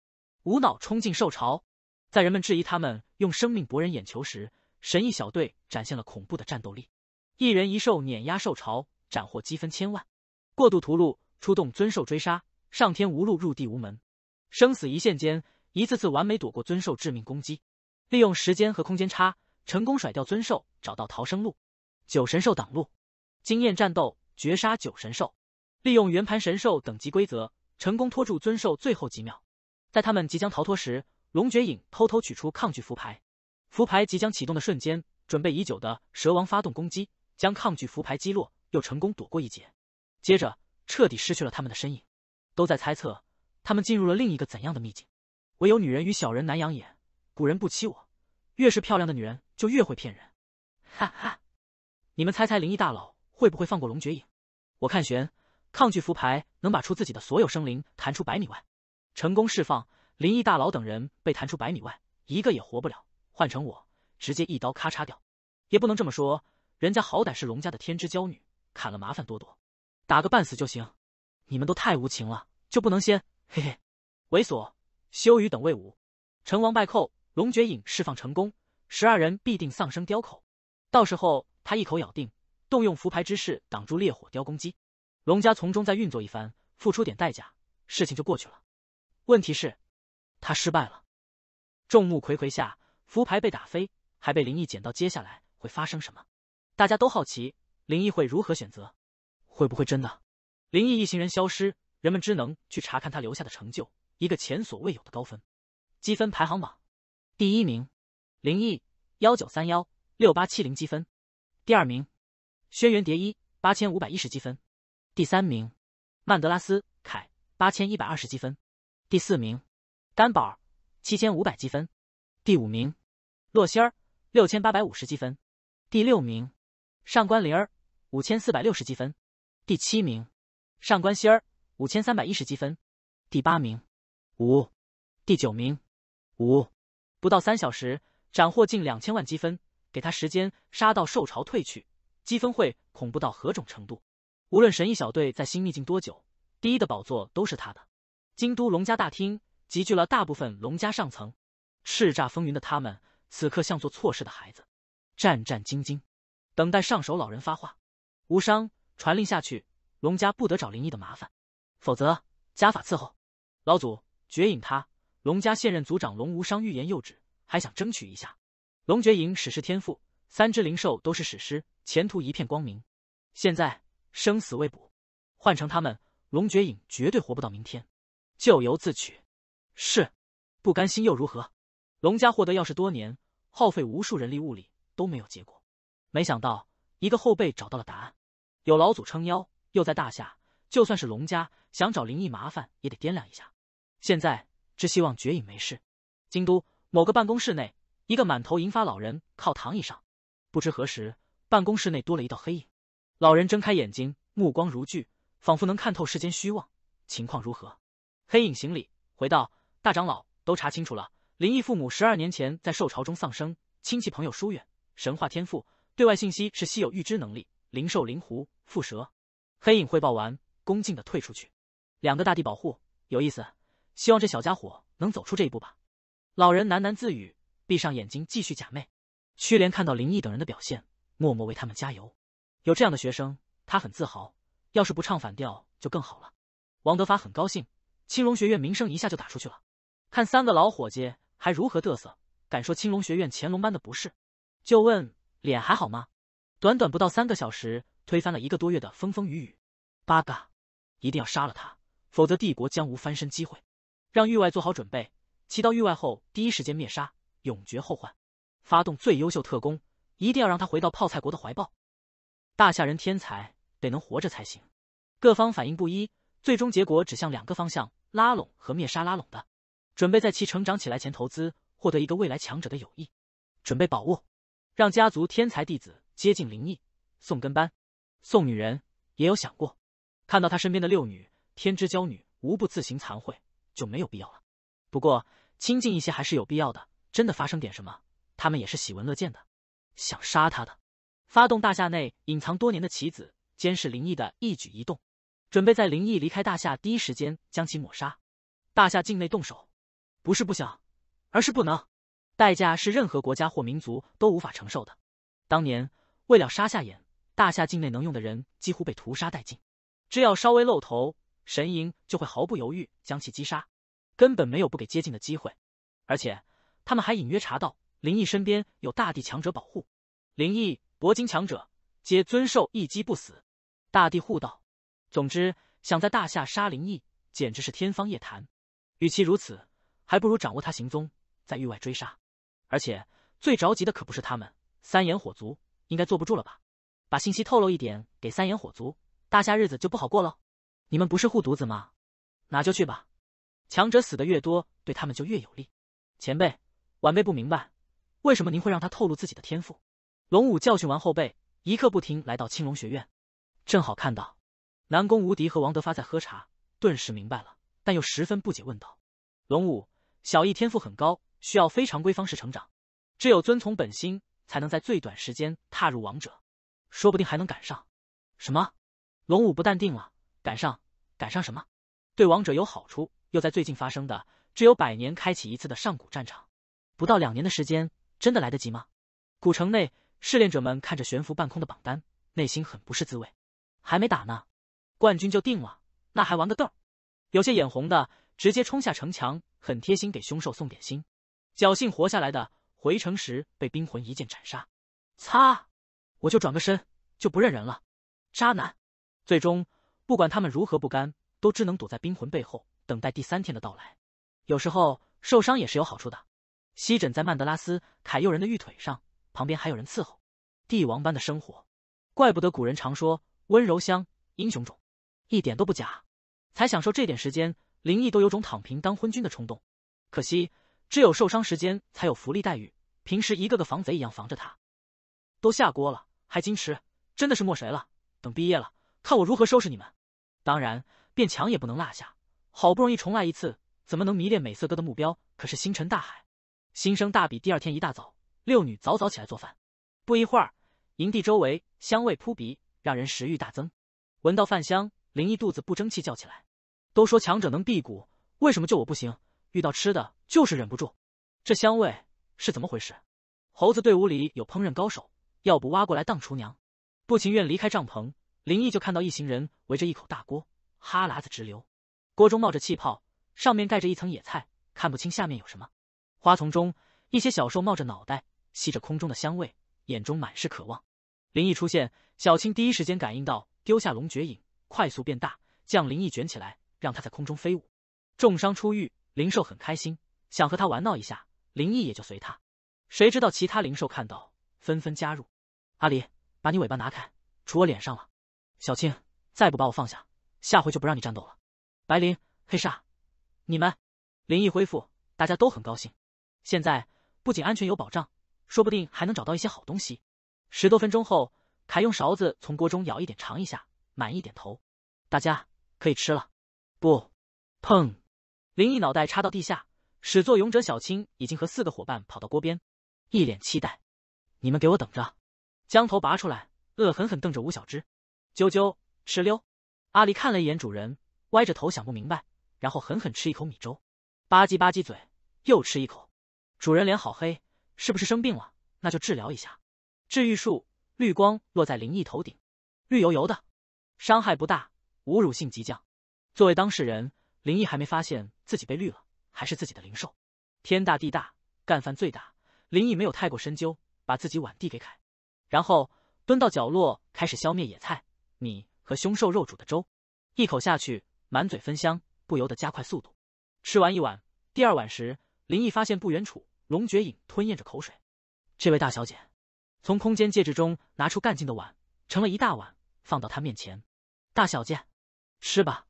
无脑冲进兽潮，在人们质疑他们用生命博人眼球时，神异小队展现了恐怖的战斗力。一人一兽碾压兽潮，斩获积分千万。过度屠戮，出动尊兽追杀，上天无路，入地无门。生死一线间，一次次完美躲过尊兽致命攻击，利用时间和空间差，成功甩掉尊兽，找到逃生路。九神兽挡路，经验战斗，绝杀九神兽。利用圆盘神兽等级规则，成功拖住尊兽最后几秒。在他们即将逃脱时，龙绝影偷偷取出抗拒符牌，符牌即将启动的瞬间，准备已久的蛇王发动攻击，将抗拒符牌击落，又成功躲过一劫。接着彻底失去了他们的身影，都在猜测他们进入了另一个怎样的秘境。唯有女人与小人难养眼，古人不欺我，越是漂亮的女人就越会骗人。哈哈，你们猜猜灵异大佬会不会放过龙绝影？我看悬，抗拒符牌能把出自己的所有生灵弹出百米外。成功释放，林毅大佬等人被弹出百米外，一个也活不了。换成我，直接一刀咔嚓掉。也不能这么说，人家好歹是龙家的天之娇女，砍了麻烦多多。打个半死就行。你们都太无情了，就不能先嘿嘿猥琐羞于等魏武，成王败寇。龙绝影释放成功，十二人必定丧生。雕口，到时候他一口咬定，动用符牌之势挡住烈火雕攻击。龙家从中再运作一番，付出点代价，事情就过去了。问题是，他失败了。众目睽睽下，福牌被打飞，还被林毅捡到。接下来会发生什么？大家都好奇林毅会如何选择？会不会真的？林毅一行人消失，人们只能去查看他留下的成就。一个前所未有的高分，积分排行榜第一名，林毅幺九三幺六八七零积分；第二名，轩辕蝶衣八千五百一十积分；第三名，曼德拉斯凯八千一百二十积分。第四名，甘宝，七千五百积分；第五名，洛仙儿，六千八百五十积分；第六名，上官灵儿，五千四百六十积分；第七名，上官仙儿，五千三百一十积分；第八名，五；第九名，五。不到三小时，斩获近两千万积分，给他时间杀到兽潮退去，积分会恐怖到何种程度？无论神医小队在新秘境多久，第一的宝座都是他的。京都龙家大厅集聚了大部分龙家上层，叱咤风云的他们此刻像做错事的孩子，战战兢兢，等待上首老人发话。无伤传令下去，龙家不得找林毅的麻烦，否则家法伺候。老祖绝影，他龙家现任族长龙无伤欲言又止，还想争取一下。龙绝影史诗天赋，三只灵兽都是史诗，前途一片光明。现在生死未卜，换成他们，龙绝影绝对活不到明天。咎由自取，是不甘心又如何？龙家获得钥匙多年，耗费无数人力物力都没有结果，没想到一个后辈找到了答案。有老祖撑腰，又在大夏，就算是龙家想找灵异麻烦，也得掂量一下。现在只希望绝影没事。京都某个办公室内，一个满头银发老人靠躺椅上，不知何时办公室内多了一道黑影。老人睁开眼睛，目光如炬，仿佛能看透世间虚妄。情况如何？黑影行礼，回道：“大长老都查清楚了，林毅父母十二年前在受潮中丧生，亲戚朋友疏远，神话天赋，对外信息是稀有预知能力，灵兽灵狐、蝮蛇。”黑影汇报完，恭敬的退出去。两个大帝保护，有意思，希望这小家伙能走出这一步吧。老人喃喃自语，闭上眼睛继续假寐。屈莲看到林毅等人的表现，默默为他们加油。有这样的学生，他很自豪。要是不唱反调就更好了。王德发很高兴。青龙学院名声一下就打出去了，看三个老伙计还如何得瑟？敢说青龙学院乾隆班的不是？就问脸还好吗？短短不到三个小时，推翻了一个多月的风风雨雨。八嘎！一定要杀了他，否则帝国将无翻身机会。让域外做好准备，骑到域外后第一时间灭杀，永绝后患。发动最优秀特工，一定要让他回到泡菜国的怀抱。大夏人天才得能活着才行。各方反应不一，最终结果指向两个方向。拉拢和灭杀拉拢的，准备在其成长起来前投资，获得一个未来强者的友谊。准备宝物，让家族天才弟子接近灵异，送跟班，送女人。也有想过，看到他身边的六女，天之娇女，无不自行惭愧，就没有必要了。不过亲近一些还是有必要的，真的发生点什么，他们也是喜闻乐见的。想杀他的，发动大厦内隐藏多年的棋子，监视灵异的一举一动。准备在林毅离开大夏第一时间将其抹杀。大夏境内动手，不是不想，而是不能。代价是任何国家或民族都无法承受的。当年为了杀夏衍，大夏境内能用的人几乎被屠杀殆尽。只要稍微露头，神鹰就会毫不犹豫将其击杀，根本没有不给接近的机会。而且他们还隐约查到林毅身边有大地强者保护。林毅、铂金强者皆尊受一击不死，大地护道。总之，想在大夏杀灵异，简直是天方夜谭。与其如此，还不如掌握他行踪，在域外追杀。而且最着急的可不是他们，三眼火族应该坐不住了吧？把信息透露一点给三眼火族，大夏日子就不好过喽。你们不是护犊子吗？那就去吧。强者死的越多，对他们就越有利。前辈，晚辈不明白，为什么您会让他透露自己的天赋？龙武教训完后辈，一刻不停来到青龙学院，正好看到。南宫无敌和王德发在喝茶，顿时明白了，但又十分不解，问道：“龙武，小易天赋很高，需要非常规方式成长，只有遵从本心，才能在最短时间踏入王者，说不定还能赶上。”“什么？”龙武不淡定了，“赶上？赶上什么？对王者有好处？又在最近发生的，只有百年开启一次的上古战场，不到两年的时间，真的来得及吗？”古城内，试炼者们看着悬浮半空的榜单，内心很不是滋味，还没打呢。冠军就定了，那还玩个豆？有些眼红的直接冲下城墙，很贴心给凶兽送点心。侥幸活下来的，回城时被冰魂一剑斩杀。擦，我就转个身就不认人了，渣男！最终，不管他们如何不甘，都只能躲在冰魂背后，等待第三天的到来。有时候受伤也是有好处的。西枕在曼德拉斯凯诱人的玉腿上，旁边还有人伺候，帝王般的生活，怪不得古人常说温柔乡，英雄冢。一点都不假，才享受这点时间，林毅都有种躺平当昏君的冲动。可惜只有受伤时间才有福利待遇，平时一个个防贼一样防着他，都下锅了还矜持，真的是没谁了。等毕业了，看我如何收拾你们！当然变强也不能落下，好不容易重来一次，怎么能迷恋美色哥的目标？可是星辰大海，新生大比第二天一大早，六女早早起来做饭，不一会儿营地周围香味扑鼻，让人食欲大增。闻到饭香。林毅肚子不争气，叫起来。都说强者能辟谷，为什么就我不行？遇到吃的就是忍不住。这香味是怎么回事？猴子队伍里有烹饪高手，要不挖过来当厨娘？不情愿离开帐篷，林毅就看到一行人围着一口大锅，哈喇子直流。锅中冒着气泡，上面盖着一层野菜，看不清下面有什么。花丛中，一些小兽冒着脑袋，吸着空中的香味，眼中满是渴望。林毅出现，小青第一时间感应到，丢下龙绝影。快速变大，将灵翼卷起来，让它在空中飞舞。重伤初愈，灵兽很开心，想和他玩闹一下，灵翼也就随他。谁知道其他灵兽看到，纷纷加入。阿狸，把你尾巴拿开，杵我脸上了。小青，再不把我放下，下回就不让你战斗了。白灵、黑煞，你们，灵异恢复，大家都很高兴。现在不仅安全有保障，说不定还能找到一些好东西。十多分钟后，凯用勺子从锅中舀一点尝一下。满意点头，大家可以吃了。不，砰！灵异脑袋插到地下，始作俑者小青已经和四个伙伴跑到锅边，一脸期待。你们给我等着！将头拔出来，恶狠狠瞪着吴小芝：“啾啾，吃溜。阿离看了一眼主人，歪着头想不明白，然后狠狠吃一口米粥，吧唧吧唧嘴，又吃一口。主人脸好黑，是不是生病了？那就治疗一下。治愈术，绿光落在灵异头顶，绿油油的。伤害不大，侮辱性极强。作为当事人，林毅还没发现自己被绿了，还是自己的灵兽。天大地大，干饭最大。林毅没有太过深究，把自己碗递给凯，然后蹲到角落开始消灭野菜米和凶兽肉煮的粥。一口下去，满嘴芬香，不由得加快速度。吃完一碗，第二碗时，林毅发现不远处龙绝影吞咽着口水。这位大小姐，从空间戒指中拿出干净的碗，盛了一大碗，放到他面前。大小姐，吃吧，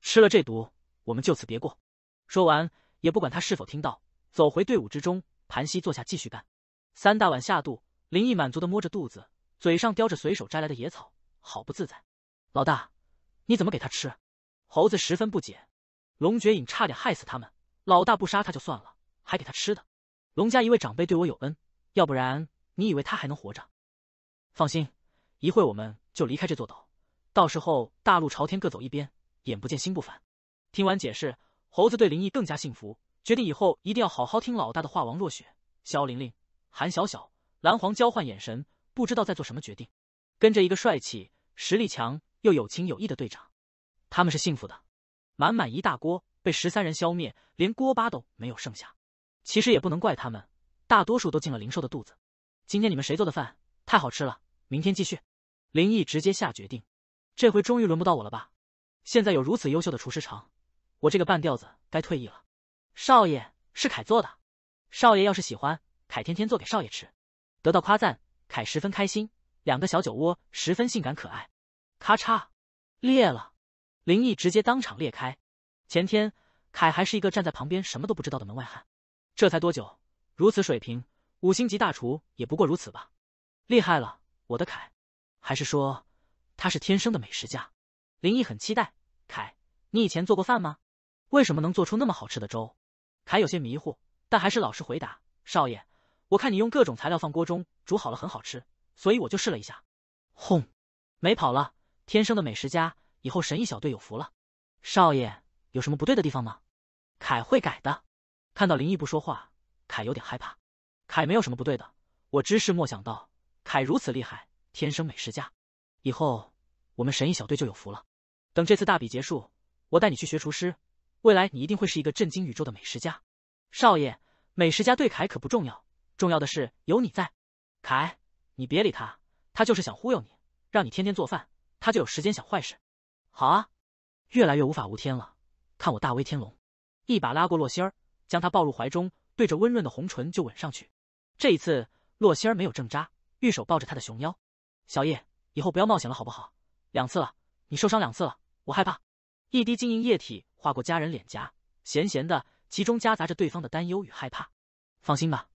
吃了这毒，我们就此别过。说完，也不管他是否听到，走回队伍之中，盘膝坐下，继续干。三大碗下肚，林毅满足的摸着肚子，嘴上叼着随手摘来的野草，好不自在。老大，你怎么给他吃？猴子十分不解。龙绝影差点害死他们，老大不杀他就算了，还给他吃的。龙家一位长辈对我有恩，要不然你以为他还能活着？放心，一会我们就离开这座岛。到时候大路朝天各走一边，眼不见心不烦。听完解释，猴子对林毅更加信服，决定以后一定要好好听老大的话。王若雪、肖玲玲、韩小小、蓝黄交换眼神，不知道在做什么决定。跟着一个帅气、实力强又有情有义的队长，他们是幸福的。满满一大锅被十三人消灭，连锅巴都没有剩下。其实也不能怪他们，大多数都进了灵兽的肚子。今天你们谁做的饭太好吃了，明天继续。林毅直接下决定。这回终于轮不到我了吧？现在有如此优秀的厨师长，我这个半吊子该退役了。少爷是凯做的，少爷要是喜欢，凯天天做给少爷吃。得到夸赞，凯十分开心，两个小酒窝十分性感可爱。咔嚓，裂了！灵异直接当场裂开。前天凯还是一个站在旁边什么都不知道的门外汉，这才多久，如此水平，五星级大厨也不过如此吧？厉害了，我的凯！还是说？他是天生的美食家，林毅很期待。凯，你以前做过饭吗？为什么能做出那么好吃的粥？凯有些迷糊，但还是老实回答：少爷，我看你用各种材料放锅中煮好了，很好吃，所以我就试了一下。轰！没跑了，天生的美食家，以后神医小队有福了。少爷，有什么不对的地方吗？凯会改的。看到林毅不说话，凯有点害怕。凯没有什么不对的，我知是莫想到凯如此厉害，天生美食家。以后我们神医小队就有福了。等这次大比结束，我带你去学厨师，未来你一定会是一个震惊宇宙的美食家。少爷，美食家对凯可不重要，重要的是有你在。凯，你别理他，他就是想忽悠你，让你天天做饭，他就有时间想坏事。好啊，越来越无法无天了，看我大威天龙，一把拉过洛心儿，将她抱入怀中，对着温润的红唇就吻上去。这一次，洛心儿没有挣扎，玉手抱着他的熊腰，小叶。以后不要冒险了，好不好？两次了，你受伤两次了，我害怕。一滴晶莹液体划过佳人脸颊，咸咸的，其中夹杂着对方的担忧与害怕。放心吧，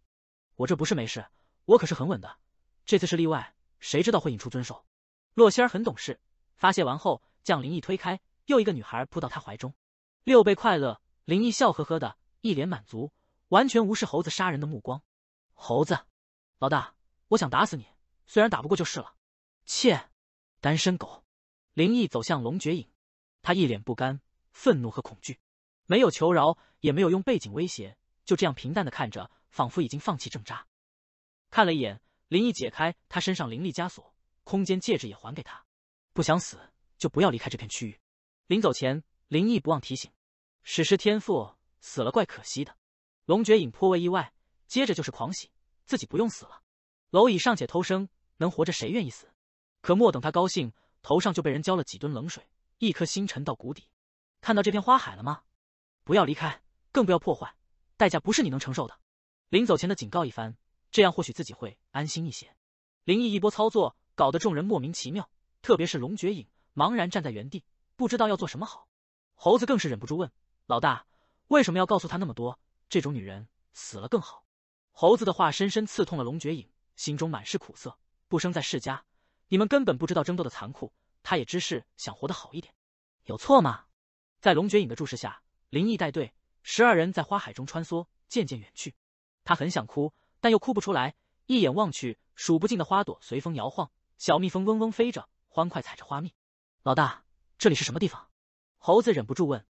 我这不是没事，我可是很稳的。这次是例外，谁知道会引出尊守？洛仙儿很懂事，发泄完后将林毅推开，又一个女孩扑到他怀中，六倍快乐。林毅笑呵呵的，一脸满足，完全无视猴子杀人的目光。猴子，老大，我想打死你，虽然打不过就是了。切，单身狗！林毅走向龙绝影，他一脸不甘、愤怒和恐惧，没有求饶，也没有用背景威胁，就这样平淡的看着，仿佛已经放弃挣扎。看了一眼，林毅解开他身上灵力枷锁，空间戒指也还给他。不想死就不要离开这片区域。临走前，林毅不忘提醒：“史诗天赋死了怪可惜的。”龙绝影颇为意外，接着就是狂喜，自己不用死了。蝼蚁尚且偷生，能活着谁愿意死？可莫等他高兴，头上就被人浇了几吨冷水，一颗心沉到谷底。看到这片花海了吗？不要离开，更不要破坏，代价不是你能承受的。临走前的警告一番，这样或许自己会安心一些。林毅一波操作，搞得众人莫名其妙，特别是龙绝影，茫然站在原地，不知道要做什么好。猴子更是忍不住问：“老大，为什么要告诉他那么多？这种女人死了更好。”猴子的话深深刺痛了龙绝影，心中满是苦涩，不生在世家。你们根本不知道争斗的残酷，他也只是想活得好一点，有错吗？在龙绝影的注视下，林毅带队十二人在花海中穿梭，渐渐远去。他很想哭，但又哭不出来。一眼望去，数不尽的花朵随风摇晃，小蜜蜂嗡嗡飞着，欢快采着花蜜。老大，这里是什么地方？猴子忍不住问。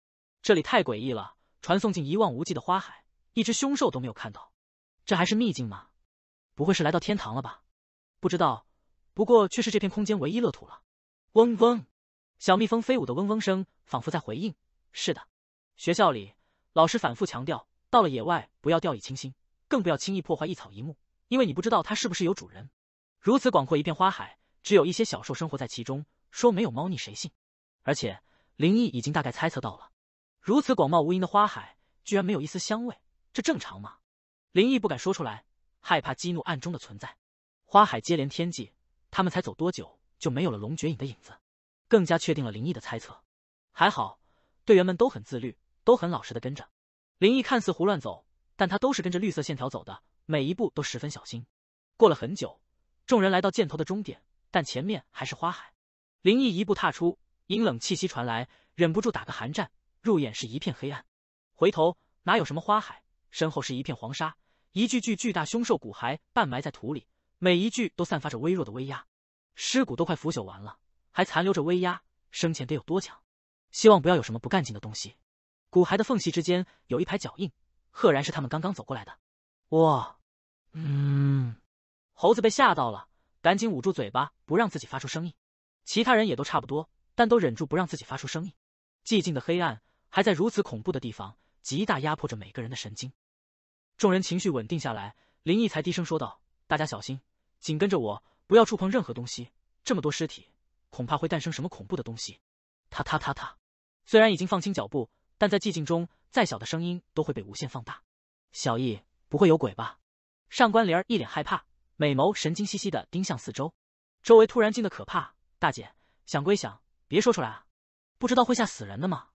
这里太诡异了，传送进一望无际的花海，一只凶兽都没有看到，这还是秘境吗？不会是来到天堂了吧？不知道。不过却是这片空间唯一乐土了。嗡嗡，小蜜蜂飞舞的嗡嗡声仿佛在回应。是的，学校里老师反复强调，到了野外不要掉以轻心，更不要轻易破坏一草一木，因为你不知道它是不是有主人。如此广阔一片花海，只有一些小兽生活在其中，说没有猫腻谁信？而且林毅已经大概猜测到了，如此广袤无垠的花海居然没有一丝香味，这正常吗？林毅不敢说出来，害怕激怒暗中的存在。花海接连天际。他们才走多久，就没有了龙绝影的影子，更加确定了林毅的猜测。还好，队员们都很自律，都很老实的跟着。林毅看似胡乱走，但他都是跟着绿色线条走的，每一步都十分小心。过了很久，众人来到箭头的终点，但前面还是花海。林毅一步踏出，阴冷气息传来，忍不住打个寒战。入眼是一片黑暗，回头哪有什么花海，身后是一片黄沙，一具具巨大凶兽骨骸半埋在土里。每一具都散发着微弱的威压，尸骨都快腐朽完了，还残留着威压，生前得有多强？希望不要有什么不干净的东西。骨骸的缝隙之间有一排脚印，赫然是他们刚刚走过来的。哇，嗯，猴子被吓到了，赶紧捂住嘴巴，不让自己发出声音。其他人也都差不多，但都忍住不让自己发出声音。寂静的黑暗还在如此恐怖的地方，极大压迫着每个人的神经。众人情绪稳定下来，林毅才低声说道：“大家小心。”紧跟着我，不要触碰任何东西。这么多尸体，恐怕会诞生什么恐怖的东西。他他他他，虽然已经放轻脚步，但在寂静中，再小的声音都会被无限放大。小易，不会有鬼吧？上官灵儿一脸害怕，美眸神经兮兮的盯向四周。周围突然静得可怕。大姐，想归想，别说出来啊，不知道会吓死人的吗？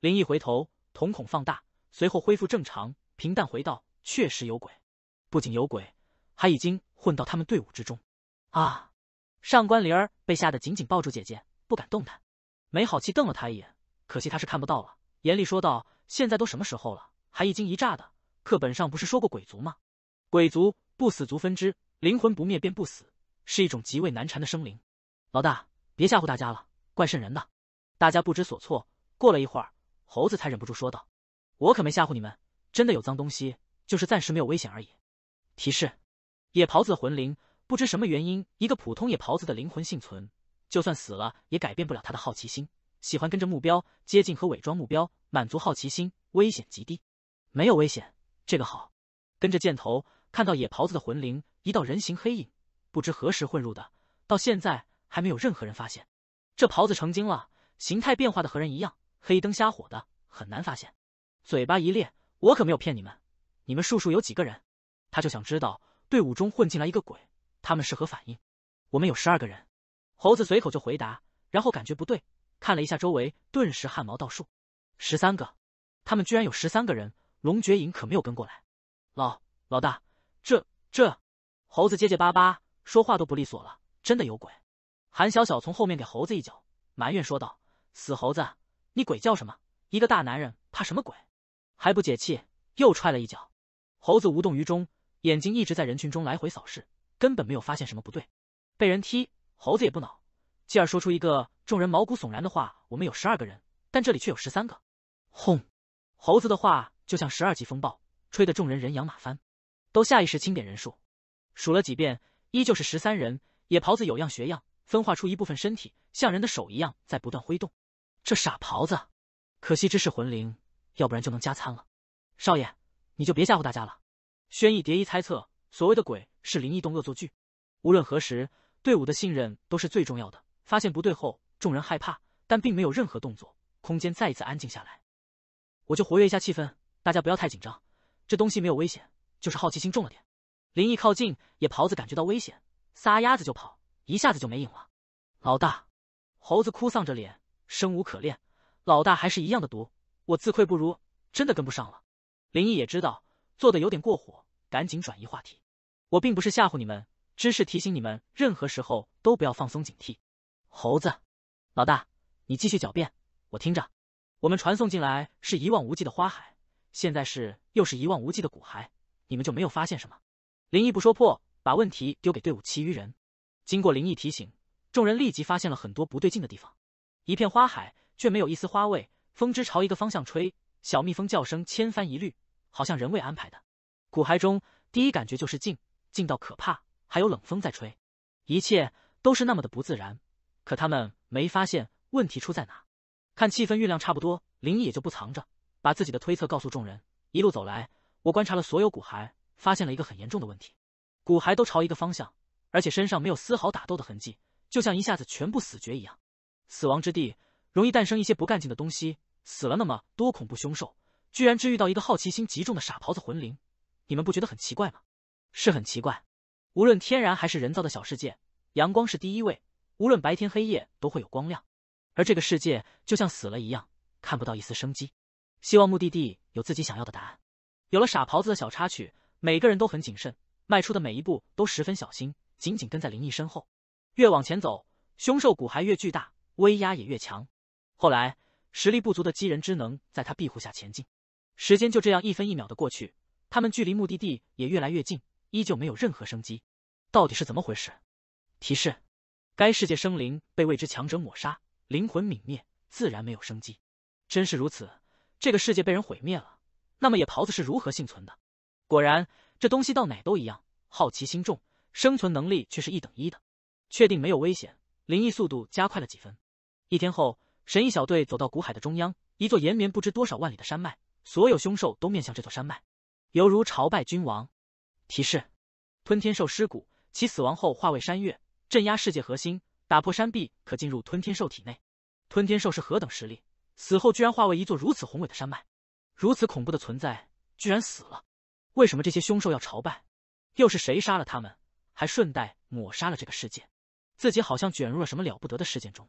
林毅回头，瞳孔放大，随后恢复正常，平淡回道：确实有鬼，不仅有鬼。还已经混到他们队伍之中，啊！上官灵儿被吓得紧紧抱住姐姐，不敢动弹，没好气瞪了他一眼。可惜他是看不到了。严厉说道：“现在都什么时候了，还一惊一乍的？课本上不是说过鬼族吗？鬼族不死族分支，灵魂不灭便不死，是一种极为难缠的生灵。老大，别吓唬大家了，怪渗人的。”大家不知所措。过了一会儿，猴子才忍不住说道：“我可没吓唬你们，真的有脏东西，就是暂时没有危险而已。”提示。野袍子的魂灵不知什么原因，一个普通野袍子的灵魂幸存，就算死了也改变不了他的好奇心，喜欢跟着目标接近和伪装目标，满足好奇心，危险极低，没有危险，这个好。跟着箭头，看到野袍子的魂灵，一道人形黑影，不知何时混入的，到现在还没有任何人发现。这袍子成精了，形态变化的和人一样，黑灯瞎火的很难发现。嘴巴一裂，我可没有骗你们，你们数数有几个人？他就想知道。队伍中混进来一个鬼，他们是何反应？我们有十二个人，猴子随口就回答，然后感觉不对，看了一下周围，顿时汗毛倒竖。十三个，他们居然有十三个人，龙绝影可没有跟过来。老老大，这这，猴子结结巴巴，说话都不利索了。真的有鬼！韩小小从后面给猴子一脚，埋怨说道：“死猴子，你鬼叫什么？一个大男人怕什么鬼？还不解气，又踹了一脚。”猴子无动于衷。眼睛一直在人群中来回扫视，根本没有发现什么不对。被人踢，猴子也不恼，继而说出一个众人毛骨悚然的话：“我们有十二个人，但这里却有十三个。”轰！猴子的话就像十二级风暴，吹得众人人仰马翻，都下意识清点人数，数了几遍，依旧是十三人。野袍子有样学样，分化出一部分身体，像人的手一样在不断挥动。这傻袍子，可惜这是魂灵，要不然就能加餐了。少爷，你就别吓唬大家了。轩逸蝶衣猜测，所谓的鬼是林异动恶作剧。无论何时，队伍的信任都是最重要的。发现不对后，众人害怕，但并没有任何动作。空间再一次安静下来。我就活跃一下气氛，大家不要太紧张，这东西没有危险，就是好奇心重了点。林逸靠近，野狍子感觉到危险，撒丫子就跑，一下子就没影了。老大，猴子哭丧着脸，生无可恋。老大还是一样的毒，我自愧不如，真的跟不上了。林毅也知道。做的有点过火，赶紧转移话题。我并不是吓唬你们，只是提醒你们，任何时候都不要放松警惕。猴子，老大，你继续狡辩，我听着。我们传送进来是一望无际的花海，现在是又是一望无际的骨骸，你们就没有发现什么？林毅不说破，把问题丢给队伍其余人。经过林毅提醒，众人立即发现了很多不对劲的地方。一片花海却没有一丝花味，风只朝一个方向吹，小蜜蜂叫声千帆一律。好像人为安排的，骨骸中第一感觉就是静，静到可怕，还有冷风在吹，一切都是那么的不自然。可他们没发现问题出在哪。看气氛酝酿差不多，林毅也就不藏着，把自己的推测告诉众人。一路走来，我观察了所有骨骸，发现了一个很严重的问题：骨骸都朝一个方向，而且身上没有丝毫打斗的痕迹，就像一下子全部死绝一样。死亡之地容易诞生一些不干净的东西，死了那么多恐怖凶兽。居然只遇到一个好奇心极重的傻狍子魂灵，你们不觉得很奇怪吗？是很奇怪。无论天然还是人造的小世界，阳光是第一位，无论白天黑夜都会有光亮，而这个世界就像死了一样，看不到一丝生机。希望目的地有自己想要的答案。有了傻狍子的小插曲，每个人都很谨慎，迈出的每一步都十分小心，紧紧跟在林毅身后。越往前走，凶兽骨骸越巨大，威压也越强。后来，实力不足的机人之能在他庇护下前进。时间就这样一分一秒的过去，他们距离目的地也越来越近，依旧没有任何生机。到底是怎么回事？提示：该世界生灵被未知强者抹杀，灵魂泯灭，自然没有生机。真是如此，这个世界被人毁灭了，那么野狍子是如何幸存的？果然，这东西到哪都一样，好奇心重，生存能力却是一等一的。确定没有危险，灵异速度加快了几分。一天后，神异小队走到古海的中央，一座延绵不知多少万里的山脉。所有凶兽都面向这座山脉，犹如朝拜君王。提示：吞天兽尸骨，其死亡后化为山岳，镇压世界核心，打破山壁可进入吞天兽体内。吞天兽是何等实力？死后居然化为一座如此宏伟的山脉，如此恐怖的存在居然死了？为什么这些凶兽要朝拜？又是谁杀了他们，还顺带抹杀了这个世界？自己好像卷入了什么了不得的事件中。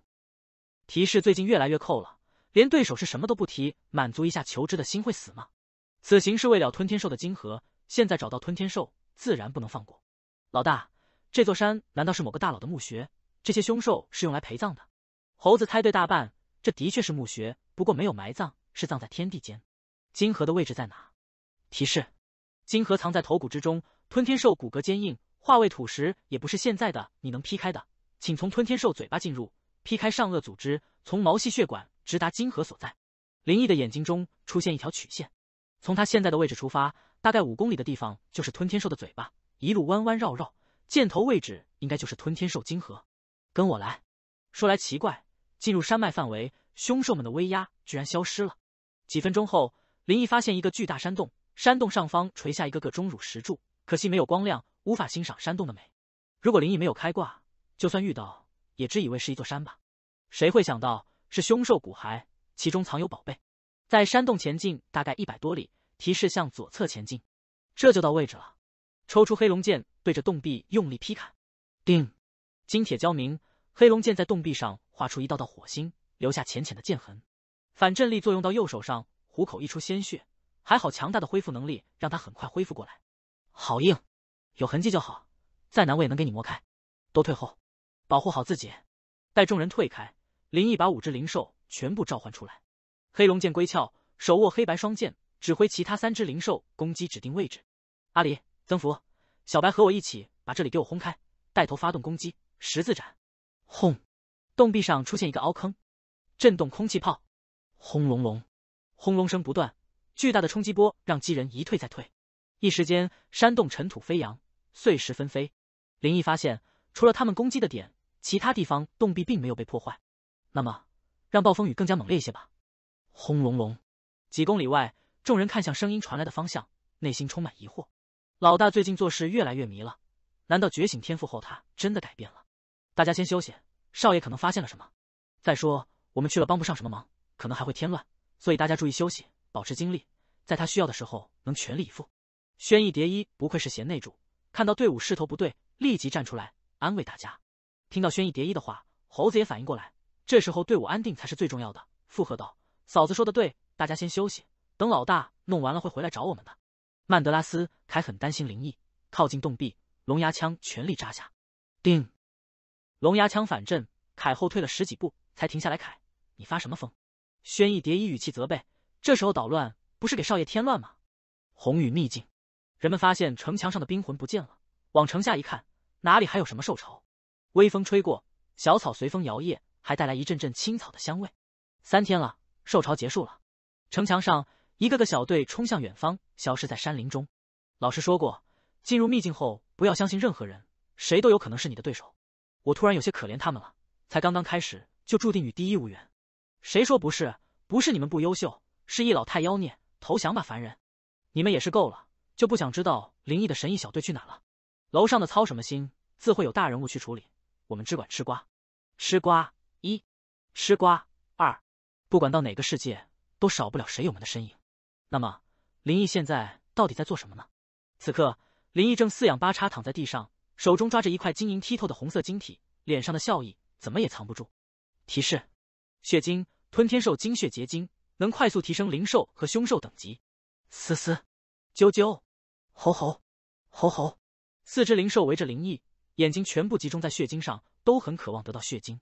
提示：最近越来越扣了。连对手是什么都不提，满足一下求知的心会死吗？此行是为了吞天兽的金核，现在找到吞天兽自然不能放过。老大，这座山难道是某个大佬的墓穴？这些凶兽是用来陪葬的？猴子猜对大半，这的确是墓穴，不过没有埋葬，是葬在天地间。金核的位置在哪？提示：金核藏在头骨之中。吞天兽骨骼坚硬，化为土石也不是现在的你能劈开的，请从吞天兽嘴巴进入，劈开上颚组织，从毛细血管。直达金河所在，林毅的眼睛中出现一条曲线，从他现在的位置出发，大概五公里的地方就是吞天兽的嘴巴，一路弯弯绕绕，箭头位置应该就是吞天兽金河。跟我来。说来奇怪，进入山脉范围，凶兽们的威压居然消失了。几分钟后，林毅发现一个巨大山洞，山洞上方垂下一个个钟乳石柱，可惜没有光亮，无法欣赏山洞的美。如果林毅没有开挂，就算遇到也只以为是一座山吧。谁会想到？是凶兽骨骸，其中藏有宝贝。在山洞前进大概一百多里，提示向左侧前进，这就到位置了。抽出黑龙剑，对着洞壁用力劈砍，叮，金铁交鸣，黑龙剑在洞壁上划出一道道火星，留下浅浅的剑痕。反震力作用到右手上，虎口溢出鲜血，还好强大的恢复能力让他很快恢复过来。好硬，有痕迹就好，再难我也能给你磨开。都退后，保护好自己。待众人退开。林毅把五只灵兽全部召唤出来，黑龙剑归鞘，手握黑白双剑，指挥其他三只灵兽攻击指定位置。阿狸、曾福、小白和我一起把这里给我轰开，带头发动攻击，十字斩。轰！洞壁上出现一个凹坑，震动空气炮，轰隆隆，轰隆声不断，巨大的冲击波让机人一退再退。一时间，山洞尘土飞扬，碎石纷飞。林毅发现，除了他们攻击的点，其他地方洞壁并没有被破坏。那么，让暴风雨更加猛烈一些吧！轰隆隆，几公里外，众人看向声音传来的方向，内心充满疑惑。老大最近做事越来越迷了，难道觉醒天赋后他真的改变了？大家先休息，少爷可能发现了什么。再说我们去了帮不上什么忙，可能还会添乱，所以大家注意休息，保持精力，在他需要的时候能全力以赴。轩逸蝶衣不愧是贤内助，看到队伍势头不对，立即站出来安慰大家。听到轩逸蝶衣的话，猴子也反应过来。这时候队伍安定才是最重要的。附和道：“嫂子说的对，大家先休息，等老大弄完了会回来找我们的。”曼德拉斯凯很担心灵异，靠近洞壁，龙牙枪全力扎下，叮，龙牙枪反震，凯后退了十几步才停下来。凯，你发什么疯？轩逸蝶衣语气责备：“这时候捣乱，不是给少爷添乱吗？”红雨秘境，人们发现城墙上的冰魂不见了，往城下一看，哪里还有什么兽潮？微风吹过，小草随风摇曳。还带来一阵阵青草的香味。三天了，受潮结束了。城墙上，一个个小队冲向远方，消失在山林中。老师说过，进入秘境后不要相信任何人，谁都有可能是你的对手。我突然有些可怜他们了，才刚刚开始就注定与第一无缘。谁说不是？不是你们不优秀，是易老太妖孽。投降吧，凡人！你们也是够了，就不想知道灵异的神异小队去哪了？楼上的操什么心？自会有大人物去处理，我们只管吃瓜，吃瓜。一吃瓜，二，不管到哪个世界，都少不了水友们的身影。那么，林毅现在到底在做什么呢？此刻，林毅正四仰八叉躺在地上，手中抓着一块晶莹剔透的红色晶体，脸上的笑意怎么也藏不住。提示：血晶，吞天兽精血结晶，能快速提升灵兽和凶兽等级。嘶嘶，啾啾，吼吼，吼吼，四只灵兽围着林毅，眼睛全部集中在血晶上，都很渴望得到血晶。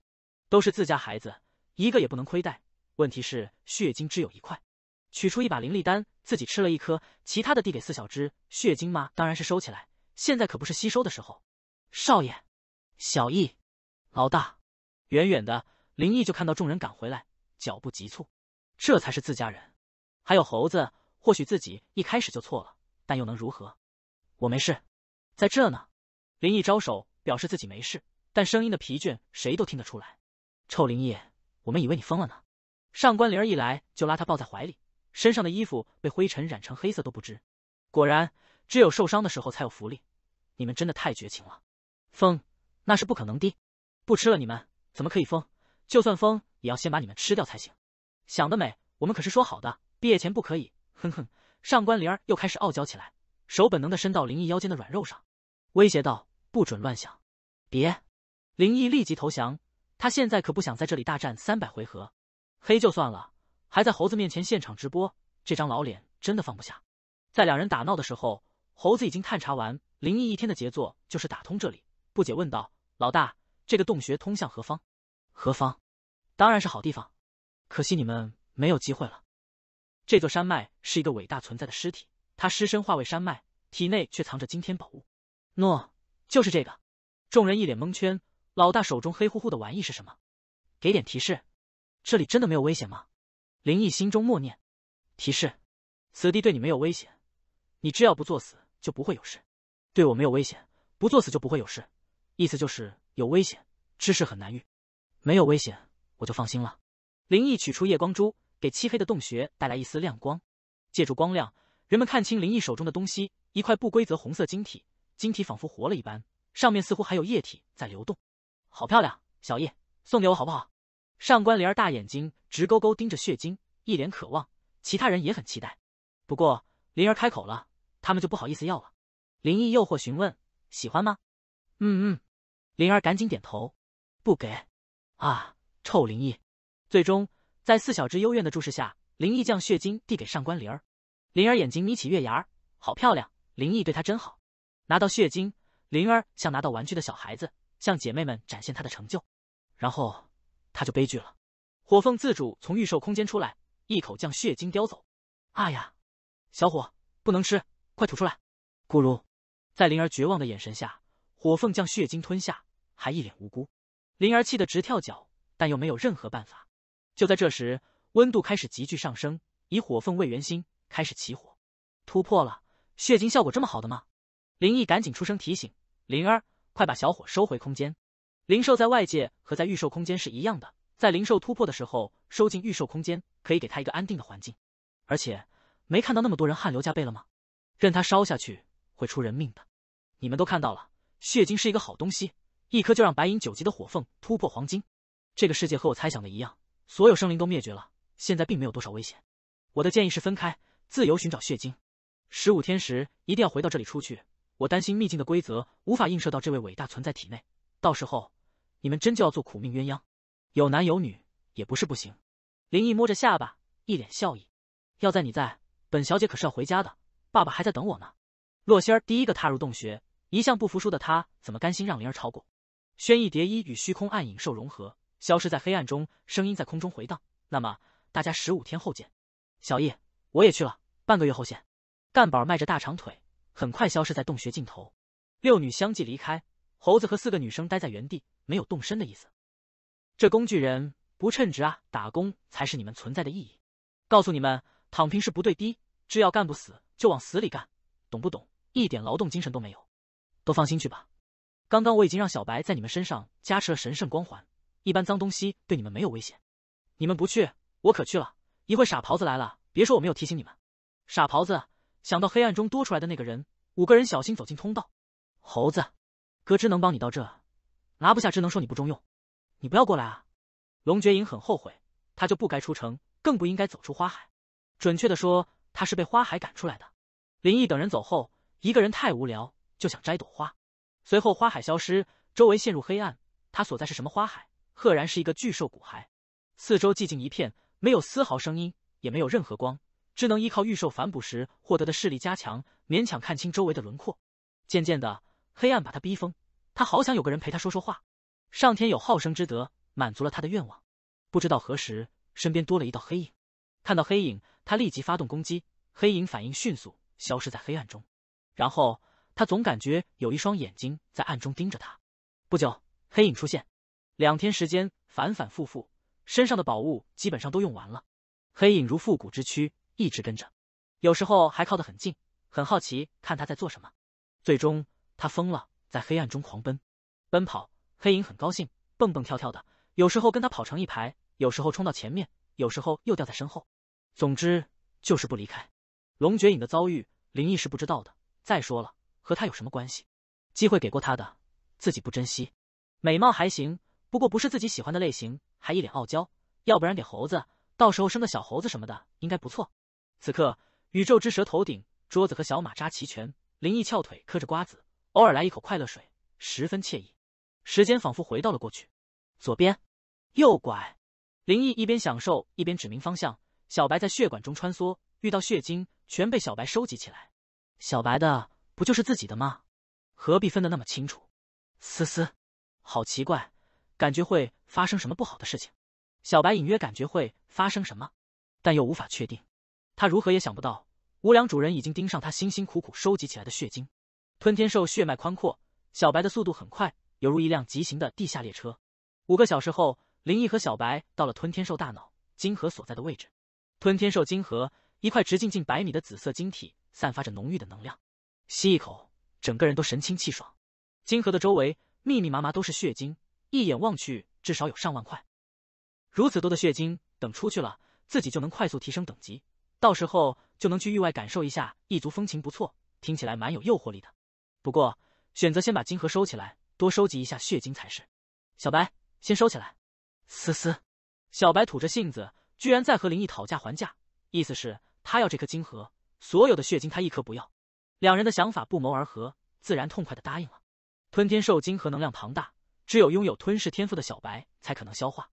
都是自家孩子，一个也不能亏待。问题是血晶只有一块，取出一把灵力丹，自己吃了一颗，其他的递给四小只。血晶吗？当然是收起来，现在可不是吸收的时候。少爷，小易，老大，远远的林毅就看到众人赶回来，脚步急促。这才是自家人，还有猴子。或许自己一开始就错了，但又能如何？我没事，在这呢。林毅招手表示自己没事，但声音的疲倦谁都听得出来。臭灵异，我们以为你疯了呢。上官灵儿一来就拉他抱在怀里，身上的衣服被灰尘染成黑色都不知。果然，只有受伤的时候才有福利。你们真的太绝情了，疯那是不可能的。不吃了你们怎么可以疯？就算疯也要先把你们吃掉才行。想得美，我们可是说好的，毕业前不可以。哼哼，上官灵儿又开始傲娇起来，手本能的伸到灵异腰间的软肉上，威胁道：“不准乱想。”别，灵异立即投降。他现在可不想在这里大战三百回合，黑就算了，还在猴子面前现场直播，这张老脸真的放不下。在两人打闹的时候，猴子已经探查完，灵异一天的杰作就是打通这里，不解问道：“老大，这个洞穴通向何方？”“何方？当然是好地方，可惜你们没有机会了。这座山脉是一个伟大存在的尸体，他尸身化为山脉，体内却藏着惊天宝物。诺，就是这个。”众人一脸蒙圈。老大手中黑乎乎的玩意是什么？给点提示。这里真的没有危险吗？林毅心中默念。提示：此地对你没有危险，你只要不作死就不会有事。对我没有危险，不作死就不会有事。意思就是有危险，知识很难遇。没有危险，我就放心了。林毅取出夜光珠，给漆黑的洞穴带来一丝亮光。借助光亮，人们看清林毅手中的东西：一块不规则红色晶体，晶体仿佛活了一般，上面似乎还有液体在流动。好漂亮，小叶送给我好不好？上官灵儿大眼睛直勾勾盯着血晶，一脸渴望。其他人也很期待，不过灵儿开口了，他们就不好意思要了。灵毅诱惑询问：“喜欢吗？”“嗯嗯。”灵儿赶紧点头。不给啊，臭灵异！最终，在四小只幽怨的注视下，灵异将血晶递给上官灵儿。灵儿眼睛眯起月牙，好漂亮！灵异对她真好。拿到血晶，灵儿像拿到玩具的小孩子。向姐妹们展现她的成就，然后她就悲剧了。火凤自主从预售空间出来，一口将血晶叼走。啊呀，小伙，不能吃，快吐出来！咕噜，在灵儿绝望的眼神下，火凤将血晶吞下，还一脸无辜。灵儿气得直跳脚，但又没有任何办法。就在这时，温度开始急剧上升，以火凤为圆心开始起火。突破了，血晶效果这么好的吗？灵毅赶紧出声提醒灵儿。快把小火收回空间，灵兽在外界和在预售空间是一样的，在灵兽突破的时候收进预售空间，可以给他一个安定的环境。而且没看到那么多人汗流浃背了吗？任它烧下去会出人命的。你们都看到了，血晶是一个好东西，一颗就让白银九级的火凤突破黄金。这个世界和我猜想的一样，所有生灵都灭绝了，现在并没有多少危险。我的建议是分开，自由寻找血晶，十五天时一定要回到这里出去。我担心秘境的规则无法映射到这位伟大存在体内，到时候你们真就要做苦命鸳鸯，有男有女也不是不行。林毅摸着下巴，一脸笑意。要在你在，本小姐可是要回家的，爸爸还在等我呢。洛仙儿第一个踏入洞穴，一向不服输的她怎么甘心让灵儿超过？轩逸蝶衣与虚空暗影兽融合，消失在黑暗中，声音在空中回荡。那么大家十五天后见。小易，我也去了，半个月后见。干宝迈着大长腿。很快消失在洞穴尽头，六女相继离开，猴子和四个女生待在原地，没有动身的意思。这工具人不称职啊，打工才是你们存在的意义。告诉你们，躺平是不对的，只要干不死，就往死里干，懂不懂？一点劳动精神都没有，都放心去吧。刚刚我已经让小白在你们身上加持了神圣光环，一般脏东西对你们没有危险。你们不去，我可去了一会傻狍子来了，别说我没有提醒你们，傻狍子。想到黑暗中多出来的那个人，五个人小心走进通道。猴子，哥只能帮你到这，拿不下只能说你不中用。你不要过来啊！龙绝影很后悔，他就不该出城，更不应该走出花海。准确的说，他是被花海赶出来的。林毅等人走后，一个人太无聊，就想摘朵花。随后花海消失，周围陷入黑暗。他所在是什么花海？赫然是一个巨兽骨骸。四周寂静一片，没有丝毫声音，也没有任何光。只能依靠预售反捕时获得的视力加强，勉强看清周围的轮廓。渐渐的，黑暗把他逼疯。他好想有个人陪他说说话。上天有好生之德，满足了他的愿望。不知道何时，身边多了一道黑影。看到黑影，他立即发动攻击。黑影反应迅速，消失在黑暗中。然后，他总感觉有一双眼睛在暗中盯着他。不久，黑影出现。两天时间，反反复复，身上的宝物基本上都用完了。黑影如复古之躯。一直跟着，有时候还靠得很近，很好奇看他在做什么。最终他疯了，在黑暗中狂奔、奔跑。黑影很高兴，蹦蹦跳跳的，有时候跟他跑成一排，有时候冲到前面，有时候又掉在身后。总之就是不离开。龙绝影的遭遇，林毅是不知道的。再说了，和他有什么关系？机会给过他的，自己不珍惜。美貌还行，不过不是自己喜欢的类型，还一脸傲娇。要不然给猴子，到时候生个小猴子什么的，应该不错。此刻，宇宙之蛇头顶桌子和小马扎齐全，林毅翘腿嗑着瓜子，偶尔来一口快乐水，十分惬意。时间仿佛回到了过去。左边，右拐。林毅一边享受一边指明方向。小白在血管中穿梭，遇到血晶，全被小白收集起来。小白的不就是自己的吗？何必分得那么清楚？思思，好奇怪，感觉会发生什么不好的事情。小白隐约感觉会发生什么，但又无法确定。他如何也想不到，无良主人已经盯上他辛辛苦苦收集起来的血晶。吞天兽血脉宽阔，小白的速度很快，犹如一辆疾行的地下列车。五个小时后，林毅和小白到了吞天兽大脑晶核所在的位置。吞天兽晶核，一块直径近百米的紫色晶体，散发着浓郁的能量。吸一口，整个人都神清气爽。晶核的周围密密麻麻都是血晶，一眼望去至少有上万块。如此多的血晶，等出去了，自己就能快速提升等级。到时候就能去域外感受一下异族风情，不错，听起来蛮有诱惑力的。不过，选择先把金盒收起来，多收集一下血晶才是。小白，先收起来。思思，小白吐着性子，居然在和林毅讨价还价，意思是，他要这颗金盒，所有的血晶他一颗不要。两人的想法不谋而合，自然痛快的答应了。吞天兽晶核能量庞大，只有拥有吞噬天赋的小白才可能消化。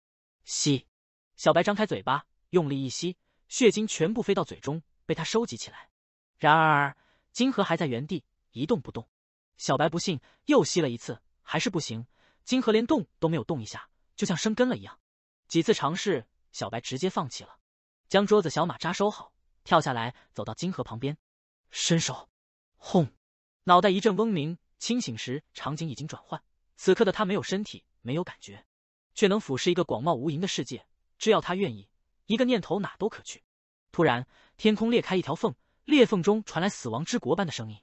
吸，小白张开嘴巴，用力一吸。血精全部飞到嘴中，被他收集起来。然而，金河还在原地一动不动。小白不信，又吸了一次，还是不行。金河连动都没有动一下，就像生根了一样。几次尝试，小白直接放弃了，将桌子小马扎收好，跳下来走到金河旁边，伸手，轰，脑袋一阵嗡鸣。清醒时，场景已经转换。此刻的他没有身体，没有感觉，却能俯视一个广袤无垠的世界。只要他愿意。一个念头哪都可去，突然天空裂开一条缝，裂缝中传来死亡之国般的声音：“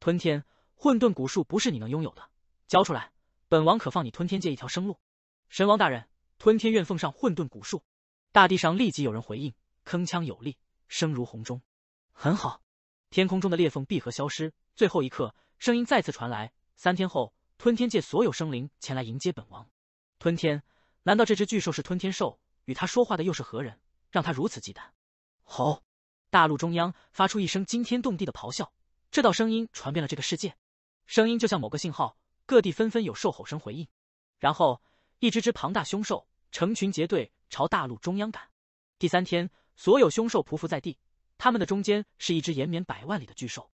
吞天混沌古树不是你能拥有的，交出来，本王可放你吞天界一条生路。”神王大人，吞天院奉上混沌古树。大地上立即有人回应，铿锵有力，声如洪钟。很好，天空中的裂缝闭合消失。最后一刻，声音再次传来：“三天后，吞天界所有生灵前来迎接本王。”吞天，难道这只巨兽是吞天兽？与他说话的又是何人？让他如此忌惮。吼！大陆中央发出一声惊天动地的咆哮，这道声音传遍了这个世界。声音就像某个信号，各地纷纷有兽吼声回应。然后，一只只庞大凶兽成群结队朝大陆中央赶。第三天，所有凶兽匍匐在地，他们的中间是一只延绵百万里的巨兽。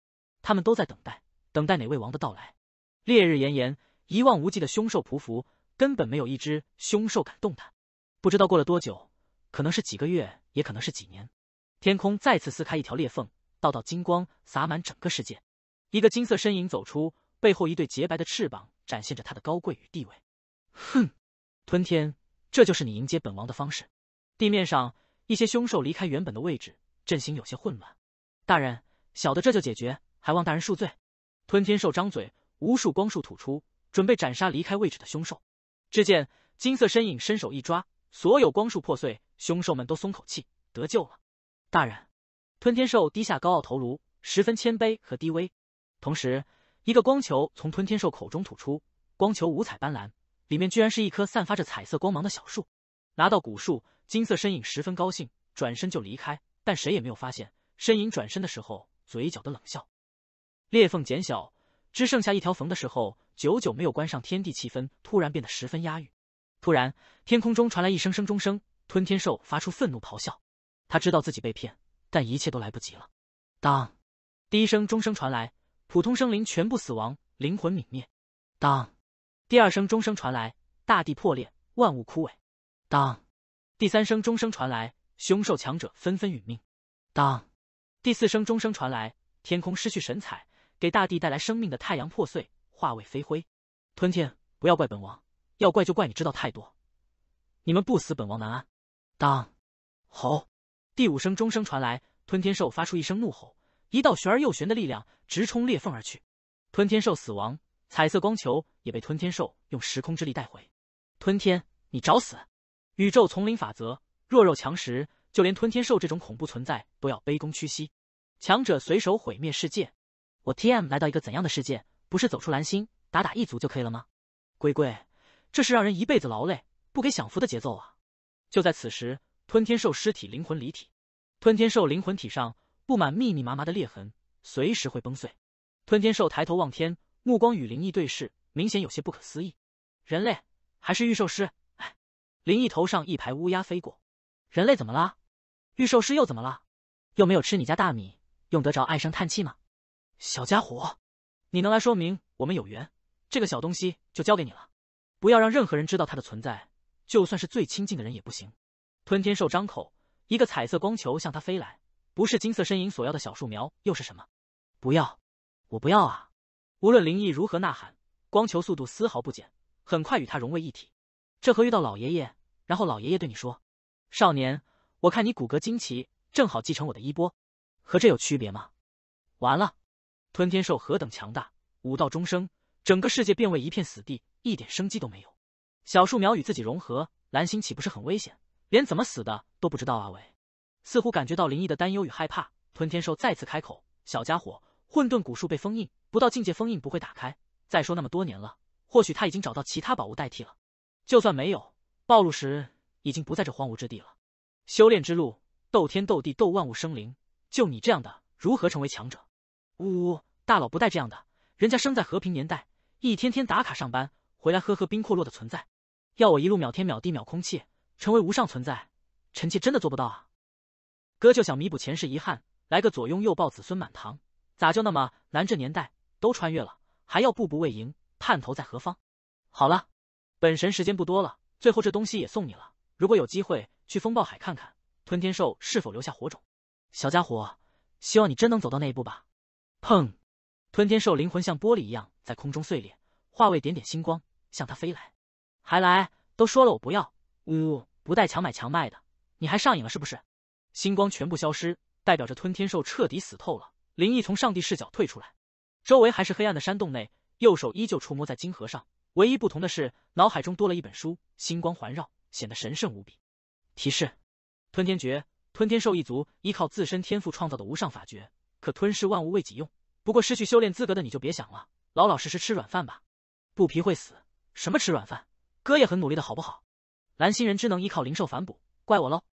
他们都在等待，等待哪位王的到来。烈日炎炎，一望无际的凶兽匍匐，根本没有一只凶兽敢动弹。不知道过了多久。可能是几个月，也可能是几年。天空再次撕开一条裂缝，道道金光洒满整个世界。一个金色身影走出，背后一对洁白的翅膀展现着他的高贵与地位。哼，吞天，这就是你迎接本王的方式。地面上一些凶兽离开原本的位置，阵型有些混乱。大人，小的这就解决，还望大人恕罪。吞天兽张嘴，无数光束吐出，准备斩杀离开位置的凶兽。只见金色身影伸手一抓。所有光束破碎，凶兽们都松口气，得救了。大人，吞天兽低下高傲头颅，十分谦卑和低微。同时，一个光球从吞天兽口中吐出，光球五彩斑斓，里面居然是一棵散发着彩色光芒的小树。拿到古树，金色身影十分高兴，转身就离开。但谁也没有发现，身影转身的时候嘴角的冷笑。裂缝减小，只剩下一条缝的时候，久久没有关上，天地气氛突然变得十分压抑。突然，天空中传来一声声钟声，吞天兽发出愤怒咆哮。他知道自己被骗，但一切都来不及了。当第一声钟声传来，普通生灵全部死亡，灵魂泯灭；当第二声钟声传来，大地破裂，万物枯萎；当第三声钟声传来，凶兽强者纷纷殒命；当第四声钟声传来，天空失去神采，给大地带来生命的太阳破碎，化为飞灰。吞天，不要怪本王。要怪就怪你知道太多，你们不死本王难安。当，吼，第五声钟声传来，吞天兽发出一声怒吼，一道玄而又玄的力量直冲裂缝而去。吞天兽死亡，彩色光球也被吞天兽用时空之力带回。吞天，你找死！宇宙丛林法则，弱肉强食，就连吞天兽这种恐怖存在都要卑躬屈膝，强者随手毁灭世界。我 T M 来到一个怎样的世界？不是走出蓝星，打打一族就可以了吗？龟龟。这是让人一辈子劳累不给享福的节奏啊！就在此时，吞天兽尸体灵魂离体，吞天兽灵魂体上布满密密麻麻的裂痕，随时会崩碎。吞天兽抬头望天，目光与灵异对视，明显有些不可思议。人类还是御兽师？哎，灵异头上一排乌鸦飞过，人类怎么啦？御兽师又怎么啦？又没有吃你家大米，用得着唉声叹气吗？小家伙，你能来说明我们有缘，这个小东西就交给你了。不要让任何人知道他的存在，就算是最亲近的人也不行。吞天兽张口，一个彩色光球向他飞来，不是金色身影所要的小树苗又是什么？不要，我不要啊！无论灵异如何呐喊，光球速度丝毫不减，很快与他融为一体。这和遇到老爷爷，然后老爷爷对你说：“少年，我看你骨骼惊奇，正好继承我的衣钵”，和这有区别吗？完了！吞天兽何等强大，武道终生，整个世界变为一片死地。一点生机都没有，小树苗与自己融合，蓝星岂不是很危险？连怎么死的都不知道啊！喂，似乎感觉到林毅的担忧与害怕，吞天兽再次开口：“小家伙，混沌古树被封印，不到境界封印不会打开。再说那么多年了，或许他已经找到其他宝物代替了。就算没有暴露时，已经不在这荒芜之地了。修炼之路，斗天斗地斗万物生灵，就你这样的，如何成为强者？”呜呜，大佬不带这样的，人家生在和平年代，一天天打卡上班。回来喝喝冰阔落的存在，要我一路秒天秒地秒空气，成为无上存在，臣妾真的做不到啊！哥就想弥补前世遗憾，来个左拥右抱子孙满堂，咋就那么难？这年代都穿越了，还要步步为营，盼头在何方？好了，本神时间不多了，最后这东西也送你了。如果有机会去风暴海看看吞天兽是否留下火种，小家伙，希望你真能走到那一步吧。砰！吞天兽灵魂像玻璃一样在空中碎裂。化为点点星光向他飞来，还来都说了我不要，呜，不带强买强卖的，你还上瘾了是不是？星光全部消失，代表着吞天兽彻底死透了。灵异从上帝视角退出来，周围还是黑暗的山洞内，右手依旧触摸在金盒上，唯一不同的是脑海中多了一本书，星光环绕，显得神圣无比。提示：吞天诀，吞天兽一族依靠自身天赋创造的无上法诀，可吞噬万物为己用。不过失去修炼资格的你就别想了，老老实实吃软饭吧。不皮会死，什么吃软饭？哥也很努力的好不好？蓝星人只能依靠灵兽反哺，怪我喽。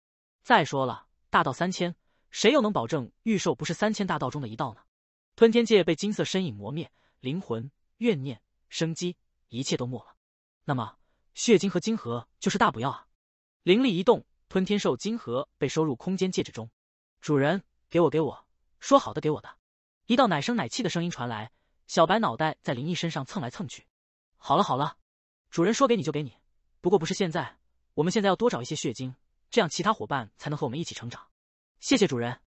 再说了，大道三千，谁又能保证御兽不是三千大道中的一道呢？吞天界被金色身影磨灭，灵魂、怨念、生机，一切都没了。那么，血晶和晶核就是大补药啊！灵力一动，吞天兽晶核被收入空间戒指中。主人，给我，给我，说好的给我的。一道奶声奶气的声音传来，小白脑袋在灵毅身上蹭来蹭去。好了好了，主人说给你就给你，不过不是现在。我们现在要多找一些血晶，这样其他伙伴才能和我们一起成长。谢谢主人，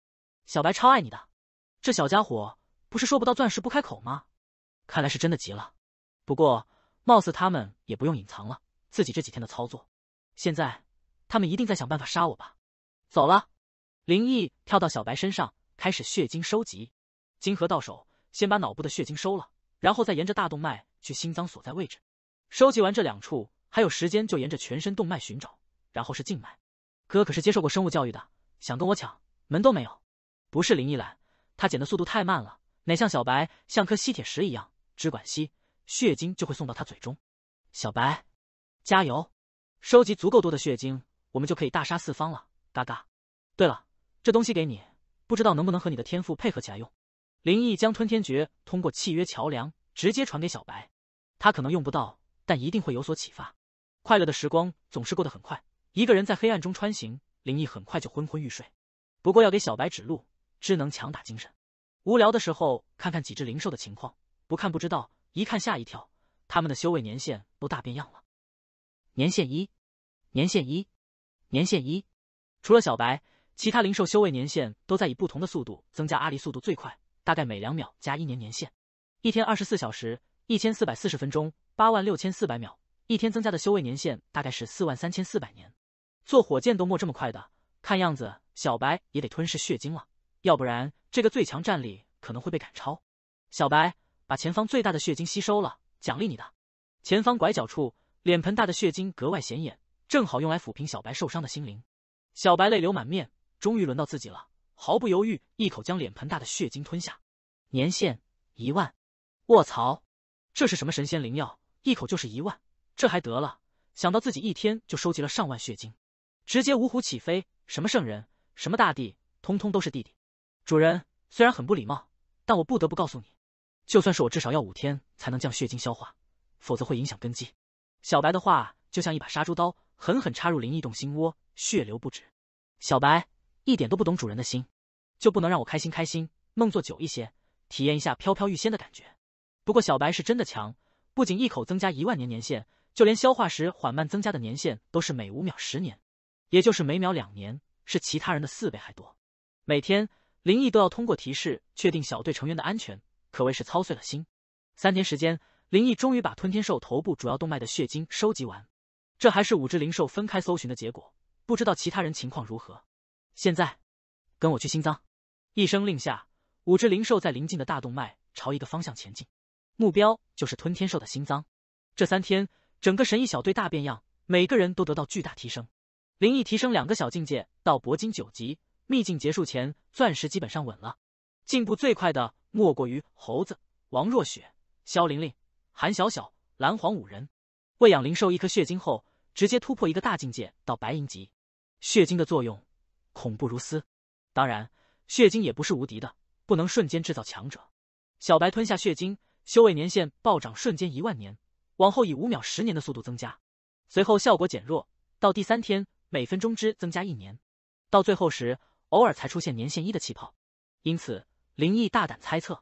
小白超爱你的。这小家伙不是说不到钻石不开口吗？看来是真的急了。不过貌似他们也不用隐藏了自己这几天的操作，现在他们一定在想办法杀我吧。走了，林毅跳到小白身上开始血晶收集，晶核到手，先把脑部的血晶收了，然后再沿着大动脉。去心脏所在位置，收集完这两处，还有时间就沿着全身动脉寻找，然后是静脉。哥可是接受过生物教育的，想跟我抢门都没有。不是林一懒，他捡的速度太慢了，哪像小白，像颗吸铁石一样，只管吸，血精就会送到他嘴中。小白，加油！收集足够多的血精，我们就可以大杀四方了。嘎嘎。对了，这东西给你，不知道能不能和你的天赋配合起来用。林毅将吞天诀通过契约桥梁。直接传给小白，他可能用不到，但一定会有所启发。快乐的时光总是过得很快，一个人在黑暗中穿行，灵毅很快就昏昏欲睡。不过要给小白指路，只能强打精神。无聊的时候，看看几只灵兽的情况，不看不知道，一看吓一跳。他们的修为年限都大变样了。年限一，年限一，年限一。除了小白，其他灵兽修为年限都在以不同的速度增加。阿离速度最快，大概每两秒加一年年限。一天二十四小时，一千四百四十分钟，八万六千四百秒。一天增加的修为年限大概是四万三千四百年，坐火箭都没这么快的。看样子小白也得吞噬血晶了，要不然这个最强战力可能会被赶超。小白把前方最大的血晶吸收了，奖励你的。前方拐角处，脸盆大的血晶格外显眼，正好用来抚平小白受伤的心灵。小白泪流满面，终于轮到自己了，毫不犹豫一口将脸盆大的血晶吞下，年限一万。卧槽，这是什么神仙灵药？一口就是一万，这还得了？想到自己一天就收集了上万血晶，直接五虎起飞，什么圣人，什么大帝，通通都是弟弟。主人虽然很不礼貌，但我不得不告诉你，就算是我，至少要五天才能将血晶消化，否则会影响根基。小白的话就像一把杀猪刀，狠狠插入林异动心窝，血流不止。小白一点都不懂主人的心，就不能让我开心开心，梦做久一些，体验一下飘飘欲仙的感觉。不过小白是真的强，不仅一口增加一万年年限，就连消化时缓慢增加的年限都是每五秒十年，也就是每秒两年，是其他人的四倍还多。每天林毅都要通过提示确定小队成员的安全，可谓是操碎了心。三天时间，林毅终于把吞天兽头部主要动脉的血晶收集完，这还是五只灵兽分开搜寻的结果。不知道其他人情况如何？现在，跟我去心脏！一声令下，五只灵兽在临近的大动脉朝一个方向前进。目标就是吞天兽的心脏。这三天，整个神异小队大变样，每个人都得到巨大提升。灵异提升两个小境界到铂金九级，秘境结束前，钻石基本上稳了。进步最快的莫过于猴子、王若雪、肖玲玲、韩小小、蓝黄五人。喂养灵兽一颗血晶后，直接突破一个大境界到白银级。血晶的作用恐怖如斯，当然，血晶也不是无敌的，不能瞬间制造强者。小白吞下血晶。修为年限暴涨瞬间一万年，往后以五秒十年的速度增加，随后效果减弱，到第三天每分钟只增加一年，到最后时偶尔才出现年限一的气泡。因此，林毅大胆猜测，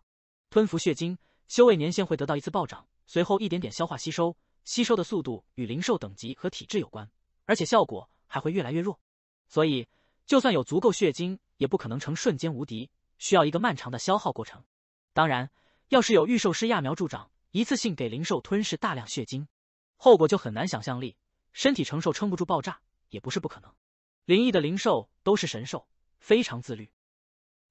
吞服血晶，修为年限会得到一次暴涨，随后一点点消化吸收，吸收的速度与灵兽等级和体质有关，而且效果还会越来越弱。所以，就算有足够血晶，也不可能成瞬间无敌，需要一个漫长的消耗过程。当然。要是有御兽师揠苗助长，一次性给灵兽吞噬大量血精，后果就很难想象力，身体承受撑不住爆炸也不是不可能。灵异的灵兽都是神兽，非常自律，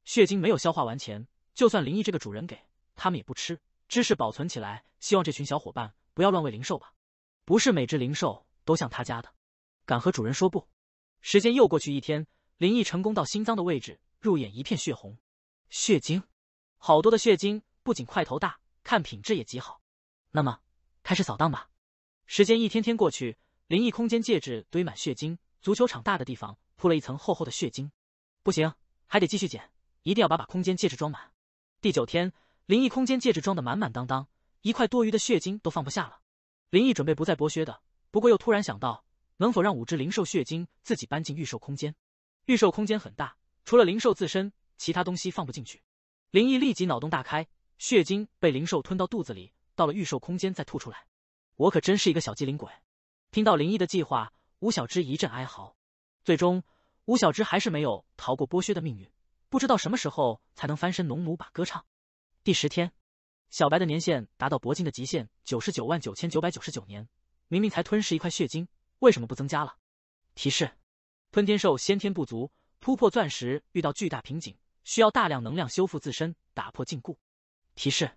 血精没有消化完前，就算灵异这个主人给，他们也不吃，知识保存起来。希望这群小伙伴不要乱喂灵兽吧，不是每只灵兽都像他家的，敢和主人说不。时间又过去一天，灵异成功到心脏的位置，入眼一片血红，血精，好多的血精。不仅块头大，看品质也极好。那么，开始扫荡吧。时间一天天过去，灵异空间戒指堆满血晶，足球场大的地方铺了一层厚厚的血晶。不行，还得继续捡，一定要把把空间戒指装满。第九天，灵异空间戒指装得满满当当，一块多余的血晶都放不下了。灵异准备不再剥削的，不过又突然想到，能否让五只灵兽血晶自己搬进预售空间？预售空间很大，除了灵兽自身，其他东西放不进去。灵异立即脑洞大开。血精被灵兽吞到肚子里，到了预售空间再吐出来。我可真是一个小机灵鬼！听到灵异的计划，吴小芝一阵哀嚎。最终，吴小芝还是没有逃过剥削的命运。不知道什么时候才能翻身，农奴把歌唱。第十天，小白的年限达到铂金的极限九十九万九千九百九十九年。明明才吞噬一块血晶，为什么不增加了？提示：吞天兽先天不足，突破钻石遇到巨大瓶颈，需要大量能量修复自身，打破禁锢。提示：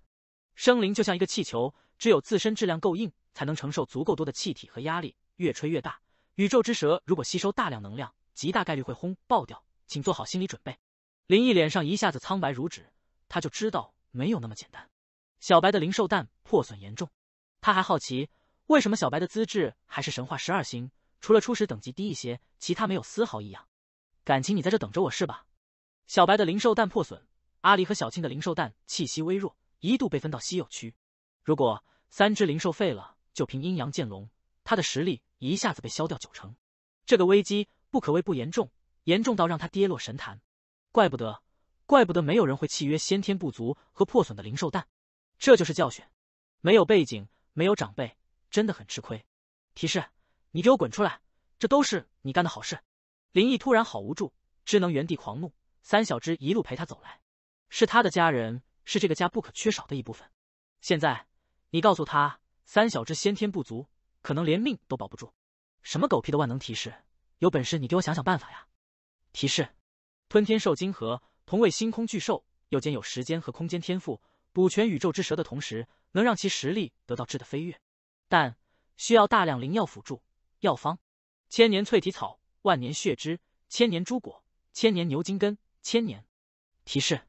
生灵就像一个气球，只有自身质量够硬，才能承受足够多的气体和压力。越吹越大。宇宙之蛇如果吸收大量能量，极大概率会轰爆掉，请做好心理准备。林毅脸上一下子苍白如纸，他就知道没有那么简单。小白的灵兽蛋破损严重，他还好奇为什么小白的资质还是神话十二星，除了初始等级低一些，其他没有丝毫异样。感情你在这等着我是吧？小白的灵兽蛋破损。阿离和小青的灵兽蛋气息微弱，一度被分到稀有区。如果三只灵兽废了，就凭阴阳剑龙，他的实力一下子被削掉九成。这个危机不可谓不严重，严重到让他跌落神坛。怪不得，怪不得没有人会契约先天不足和破损的灵兽蛋，这就是教训。没有背景，没有长辈，真的很吃亏。提示，你给我滚出来，这都是你干的好事！林毅突然好无助，只能原地狂怒。三小只一路陪他走来。是他的家人，是这个家不可缺少的一部分。现在你告诉他，三小只先天不足，可能连命都保不住。什么狗屁的万能提示？有本事你给我想想办法呀！提示：吞天兽晶核，同为星空巨兽，又兼有时间和空间天赋，补全宇宙之蛇的同时，能让其实力得到质的飞跃。但需要大量灵药辅助。药方：千年淬体草、万年血汁、千年朱果、千年牛筋根、千年。提示。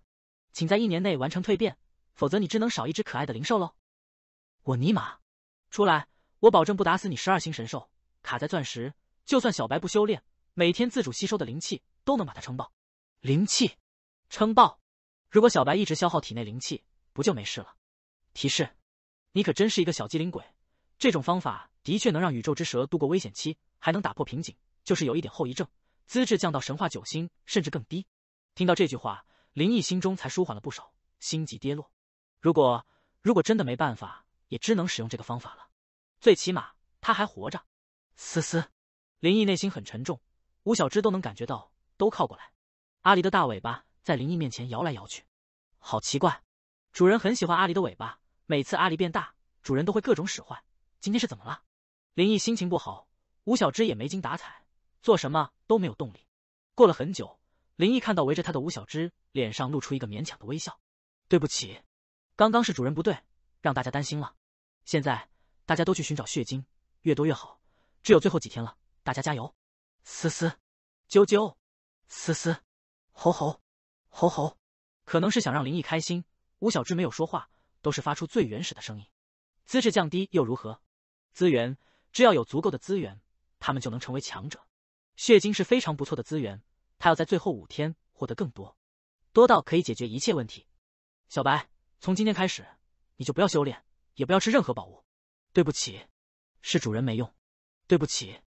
请在一年内完成蜕变，否则你只能少一只可爱的灵兽喽！我尼玛，出来！我保证不打死你！十二星神兽卡在钻石，就算小白不修炼，每天自主吸收的灵气都能把它撑爆。灵气撑爆，如果小白一直消耗体内灵气，不就没事了？提示，你可真是一个小机灵鬼！这种方法的确能让宇宙之蛇度过危险期，还能打破瓶颈，就是有一点后遗症，资质降到神话九星甚至更低。听到这句话。林毅心中才舒缓了不少，心急跌落。如果如果真的没办法，也只能使用这个方法了。最起码他还活着。思思，林毅内心很沉重，吴小芝都能感觉到，都靠过来。阿狸的大尾巴在林毅面前摇来摇去，好奇怪。主人很喜欢阿狸的尾巴，每次阿狸变大，主人都会各种使坏。今天是怎么了？林毅心情不好，吴小芝也没精打采，做什么都没有动力。过了很久。林毅看到围着他的吴小芝，脸上露出一个勉强的微笑。对不起，刚刚是主人不对，让大家担心了。现在大家都去寻找血晶，越多越好。只有最后几天了，大家加油！嘶嘶，啾啾，嘶嘶，吼吼，吼吼。可能是想让林毅开心，吴小芝没有说话，都是发出最原始的声音。资质降低又如何？资源，只要有足够的资源，他们就能成为强者。血晶是非常不错的资源。他要在最后五天获得更多，多到可以解决一切问题。小白，从今天开始，你就不要修炼，也不要吃任何宝物。对不起，是主人没用。对不起，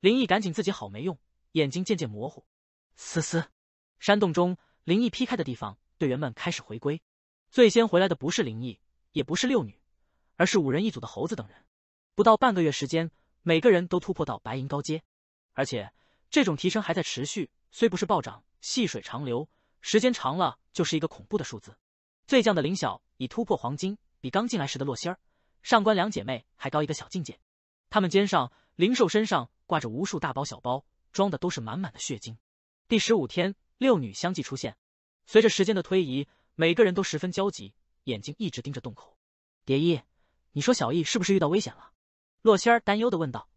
林毅，赶紧自己好没用，眼睛渐渐模糊。思思，山洞中，林毅劈开的地方，队员们开始回归。最先回来的不是林毅，也不是六女，而是五人一组的猴子等人。不到半个月时间，每个人都突破到白银高阶，而且这种提升还在持续。虽不是暴涨，细水长流，时间长了就是一个恐怖的数字。最犟的林晓已突破黄金，比刚进来时的洛仙儿、上官两姐妹还高一个小境界。她们肩上、灵兽身上挂着无数大包小包，装的都是满满的血晶。第十五天，六女相继出现。随着时间的推移，每个人都十分焦急，眼睛一直盯着洞口。蝶衣，你说小易是不是遇到危险了？洛仙儿担忧的问道。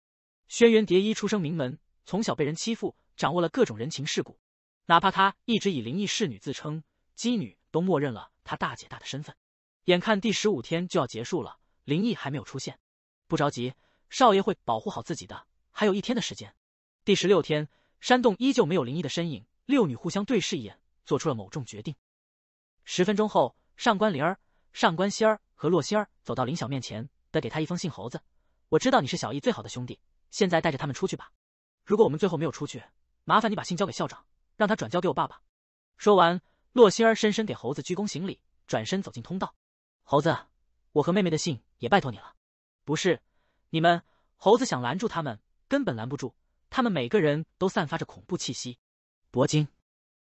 轩辕蝶衣出生名门，从小被人欺负。掌握了各种人情世故，哪怕他一直以灵异侍女自称，姬女都默认了他大姐大的身份。眼看第十五天就要结束了，灵异还没有出现，不着急，少爷会保护好自己的。还有一天的时间。第十六天，山洞依旧没有灵异的身影，六女互相对视一眼，做出了某种决定。十分钟后，上官灵儿、上官仙儿和洛仙儿走到林晓面前，得给他一封信。猴子，我知道你是小易最好的兄弟，现在带着他们出去吧。如果我们最后没有出去，麻烦你把信交给校长，让他转交给我爸爸。说完，洛心儿深深给猴子鞠躬行礼，转身走进通道。猴子，我和妹妹的信也拜托你了。不是你们，猴子想拦住他们，根本拦不住。他们每个人都散发着恐怖气息。铂金，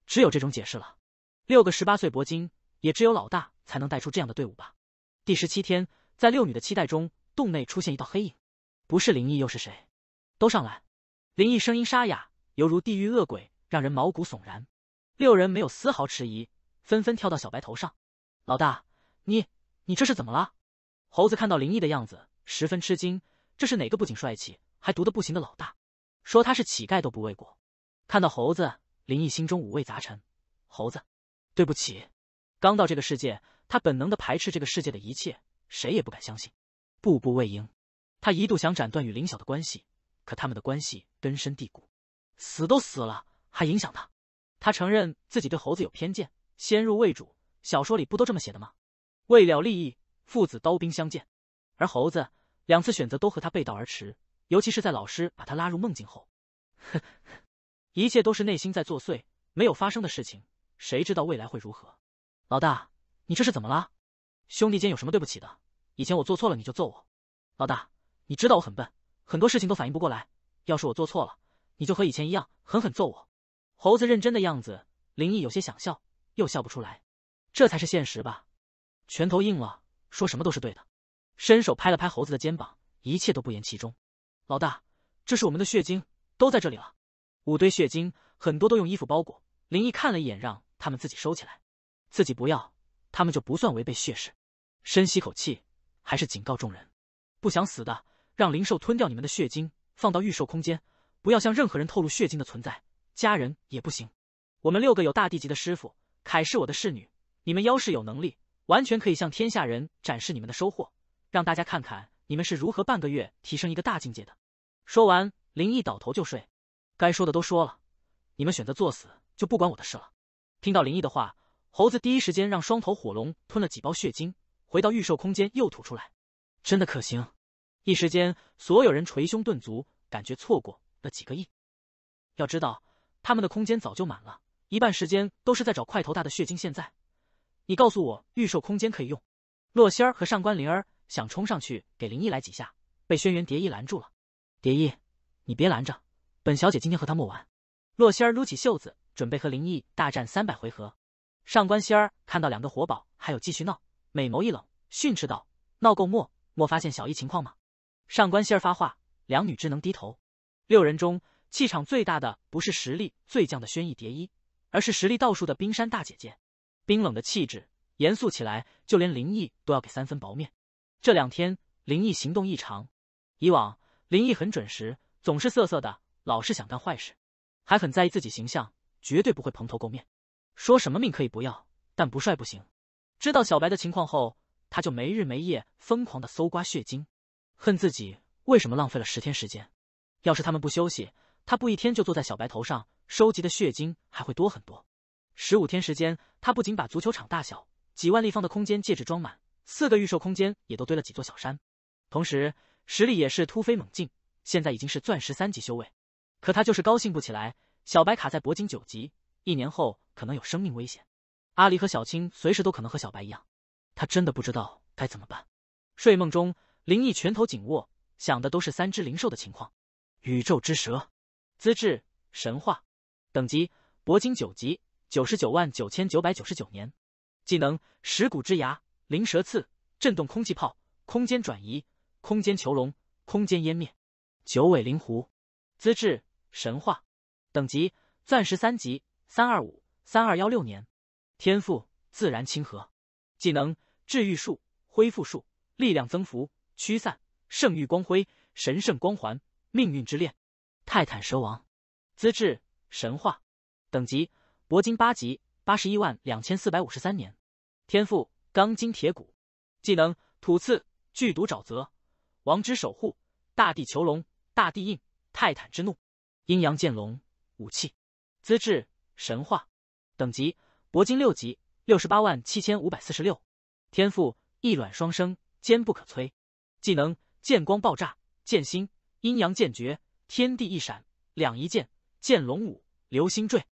只有这种解释了。六个十八岁铂金，也只有老大才能带出这样的队伍吧。第十七天，在六女的期待中，洞内出现一道黑影，不是灵异又是谁？都上来！灵异声音沙哑。犹如地狱恶鬼，让人毛骨悚然。六人没有丝毫迟疑，纷纷跳到小白头上。老大，你你这是怎么了？猴子看到林毅的样子，十分吃惊。这是哪个不仅帅气，还毒得不行的老大？说他是乞丐都不为过。看到猴子，林毅心中五味杂陈。猴子，对不起。刚到这个世界，他本能的排斥这个世界的一切，谁也不敢相信。步步为营，他一度想斩断与林晓的关系，可他们的关系根深蒂固。死都死了，还影响他。他承认自己对猴子有偏见，先入为主。小说里不都这么写的吗？为了利益，父子刀兵相见。而猴子两次选择都和他背道而驰，尤其是在老师把他拉入梦境后。呵呵，一切都是内心在作祟。没有发生的事情，谁知道未来会如何？老大，你这是怎么了？兄弟间有什么对不起的？以前我做错了你就揍我。老大，你知道我很笨，很多事情都反应不过来。要是我做错了。你就和以前一样狠狠揍我，猴子认真的样子，林毅有些想笑，又笑不出来，这才是现实吧，拳头硬了，说什么都是对的，伸手拍了拍猴子的肩膀，一切都不言其中。老大，这是我们的血晶，都在这里了，五堆血晶，很多都用衣服包裹，林毅看了一眼，让他们自己收起来，自己不要，他们就不算违背血誓。深吸口气，还是警告众人，不想死的，让灵兽吞掉你们的血晶，放到预售空间。不要向任何人透露血晶的存在，家人也不行。我们六个有大帝级的师傅，凯是我的侍女，你们妖是有能力，完全可以向天下人展示你们的收获，让大家看看你们是如何半个月提升一个大境界的。说完，林毅倒头就睡，该说的都说了，你们选择作死就不关我的事了。听到林毅的话，猴子第一时间让双头火龙吞了几包血晶，回到预售空间又吐出来，真的可行。一时间，所有人捶胸顿足，感觉错过。了几个亿，要知道他们的空间早就满了，一半时间都是在找块头大的血晶。现在你告诉我预售空间可以用？洛仙儿和上官灵儿想冲上去给林毅来几下，被轩辕蝶衣拦住了。蝶衣，你别拦着，本小姐今天和他磨完。洛仙儿撸起袖子，准备和林毅大战三百回合。上官仙儿看到两个活宝还有继续闹，美眸一冷，训斥道：“闹够没？没发现小易情况吗？”上官仙儿发话，两女只能低头。六人中，气场最大的不是实力最强的轩逸蝶衣，而是实力倒数的冰山大姐姐。冰冷的气质，严肃起来，就连林毅都要给三分薄面。这两天，林毅行动异常。以往，林毅很准时，总是瑟瑟的，老是想干坏事，还很在意自己形象，绝对不会蓬头垢面。说什么命可以不要，但不帅不行。知道小白的情况后，他就没日没夜疯狂的搜刮血精，恨自己为什么浪费了十天时间。要是他们不休息，他不一天就坐在小白头上收集的血晶还会多很多。十五天时间，他不仅把足球场大小几万立方的空间戒指装满，四个预售空间也都堆了几座小山，同时实力也是突飞猛进，现在已经是钻石三级修为。可他就是高兴不起来，小白卡在铂金九级，一年后可能有生命危险。阿离和小青随时都可能和小白一样，他真的不知道该怎么办。睡梦中，林毅拳头紧握，想的都是三只灵兽的情况。宇宙之蛇，资质神话，等级铂金九级，九十九万九千九百九十九年。技能：石骨之牙、灵蛇刺、震动空气炮、空间转移、空间囚笼、空间湮灭。九尾灵狐，资质神话，等级钻石三级，三二五三二幺六年。天赋：自然亲和。技能：治愈术、恢复术、力量增幅、驱散、圣域光辉、神圣光环。命运之恋，泰坦蛇王，资质神话，等级铂金八级，八十一万两千四百五十三年，天赋钢筋铁骨，技能土刺、剧毒沼泽、王之守护、大地囚笼、大地印、泰坦之怒、阴阳剑龙，武器资质神话，等级铂金六级，六十八万七千五百四十六，天赋异卵双生、坚不可摧，技能剑光爆炸、剑心。阴阳剑诀，天地一闪，两仪剑，剑龙舞，流星坠。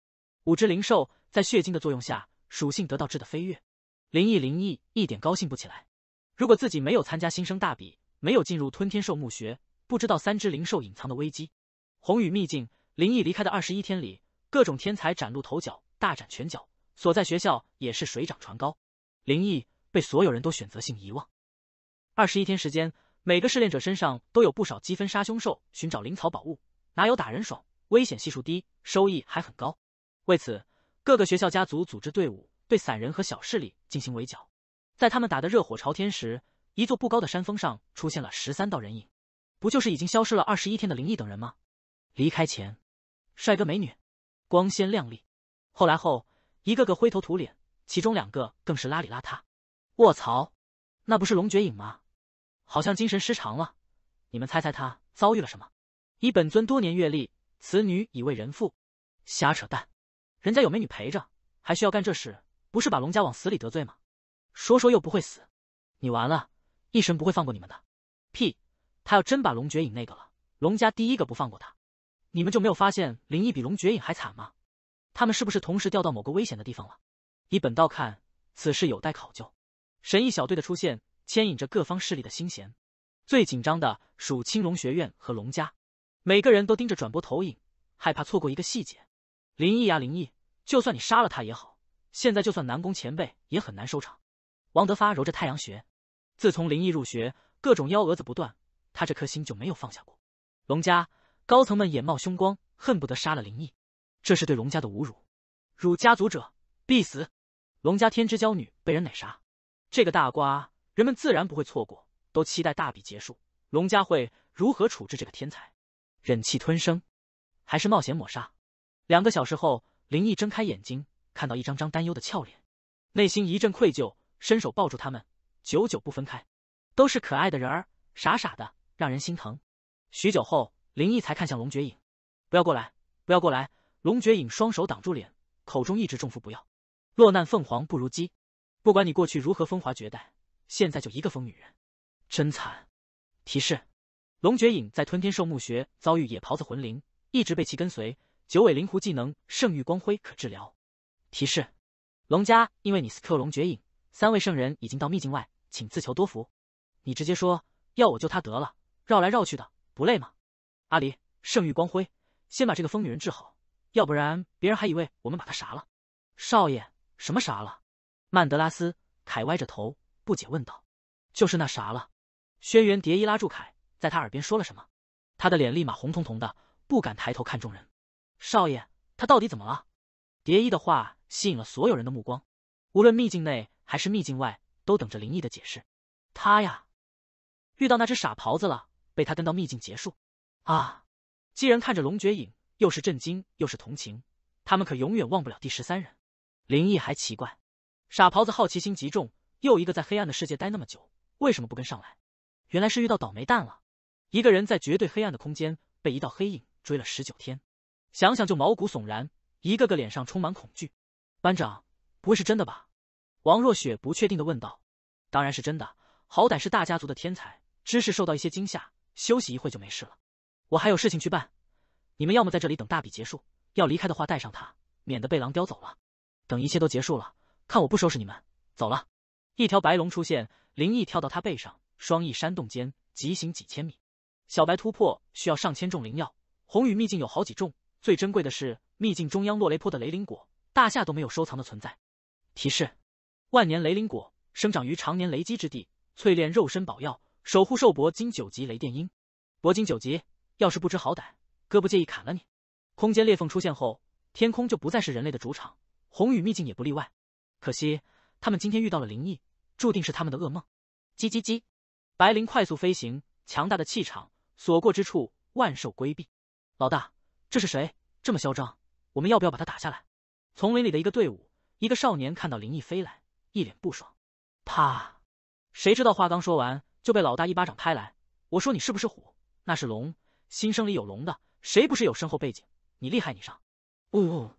五只灵兽在血晶的作用下，属性得到质的飞跃。林毅，林毅一点高兴不起来。如果自己没有参加新生大比，没有进入吞天兽墓穴，不知道三只灵兽隐藏的危机。红雨秘境，林毅离开的二十一天里，各种天才崭露头角，大展拳脚，所在学校也是水涨船高。林毅被所有人都选择性遗忘。二十一天时间。每个试炼者身上都有不少积分，杀凶兽、寻找灵草宝物，哪有打人爽？危险系数低，收益还很高。为此，各个学校、家族组织队伍对散人和小势力进行围剿。在他们打得热火朝天时，一座不高的山峰上出现了十三道人影，不就是已经消失了二十一天的灵异等人吗？离开前，帅哥美女，光鲜亮丽；后来后，一个个灰头土脸，其中两个更是邋里邋遢。卧槽，那不是龙绝影吗？好像精神失常了，你们猜猜他遭遇了什么？以本尊多年阅历，此女已为人妇。瞎扯淡，人家有美女陪着，还需要干这事？不是把龙家往死里得罪吗？说说又不会死，你完了，一神不会放过你们的。屁，他要真把龙绝影那个了，龙家第一个不放过他。你们就没有发现灵异比龙绝影还惨吗？他们是不是同时掉到某个危险的地方了？以本道看，此事有待考究。神异小队的出现。牵引着各方势力的心弦，最紧张的属青龙学院和龙家，每个人都盯着转播投影，害怕错过一个细节。林毅啊，林毅，就算你杀了他也好，现在就算南宫前辈也很难收场。王德发揉着太阳穴，自从林毅入学，各种幺蛾子不断，他这颗心就没有放下过。龙家高层们眼冒凶光，恨不得杀了林毅，这是对龙家的侮辱。辱家族者必死。龙家天之娇女被人奶杀，这个大瓜。人们自然不会错过，都期待大比结束，龙家会如何处置这个天才？忍气吞声，还是冒险抹杀？两个小时后，林毅睁开眼睛，看到一张张担忧的俏脸，内心一阵愧疚，伸手抱住他们，久久不分开，都是可爱的人儿，傻傻的让人心疼。许久后，林毅才看向龙绝影，不要过来，不要过来！龙绝影双手挡住脸，口中一直重复不要。落难凤凰不如鸡，不管你过去如何风华绝代。现在就一个疯女人，真惨。提示：龙绝影在吞天兽墓穴遭遇野袍子魂灵，一直被其跟随。九尾灵狐技能圣域光辉可治疗。提示：龙家，因为你克龙绝影，三位圣人已经到秘境外，请自求多福。你直接说要我救他得了，绕来绕去的不累吗？阿离，圣域光辉，先把这个疯女人治好，要不然别人还以为我们把她杀了。少爷，什么杀了？曼德拉斯，凯歪着头。不解问道：“就是那啥了。”轩辕蝶衣拉住凯，在他耳边说了什么，他的脸立马红彤彤的，不敢抬头看众人。少爷，他到底怎么了？蝶衣的话吸引了所有人的目光，无论秘境内还是秘境外，都等着林毅的解释。他呀，遇到那只傻袍子了，被他跟到秘境结束。啊！既然看着龙绝影，又是震惊又是同情，他们可永远忘不了第十三人。林毅还奇怪，傻袍子好奇心极重。又一个在黑暗的世界待那么久，为什么不跟上来？原来是遇到倒霉蛋了。一个人在绝对黑暗的空间被一道黑影追了十九天，想想就毛骨悚然。一个个脸上充满恐惧。班长，不会是真的吧？王若雪不确定的问道。当然是真的，好歹是大家族的天才，知识受到一些惊吓，休息一会就没事了。我还有事情去办，你们要么在这里等大比结束，要离开的话带上他，免得被狼叼走了。等一切都结束了，看我不收拾你们。走了。一条白龙出现，灵翼跳到他背上，双翼扇动间疾行几千米。小白突破需要上千种灵药，红雨秘境有好几种，最珍贵的是秘境中央落雷坡的雷灵果，大夏都没有收藏的存在。提示：万年雷灵果生长于常年雷击之地，淬炼肉身宝药，守护兽伯金九级雷电鹰，铂金九级。要是不知好歹，哥不介意砍了你。空间裂缝出现后，天空就不再是人类的主场，红雨秘境也不例外。可惜。他们今天遇到了灵异，注定是他们的噩梦。叽叽叽，白灵快速飞行，强大的气场所过之处，万兽规避。老大，这是谁这么嚣张？我们要不要把他打下来？丛林里的一个队伍，一个少年看到灵异飞来，一脸不爽。啪！谁知道话刚说完，就被老大一巴掌拍来。我说你是不是虎？那是龙，新生里有龙的，谁不是有深厚背景？你厉害，你上。呜呜，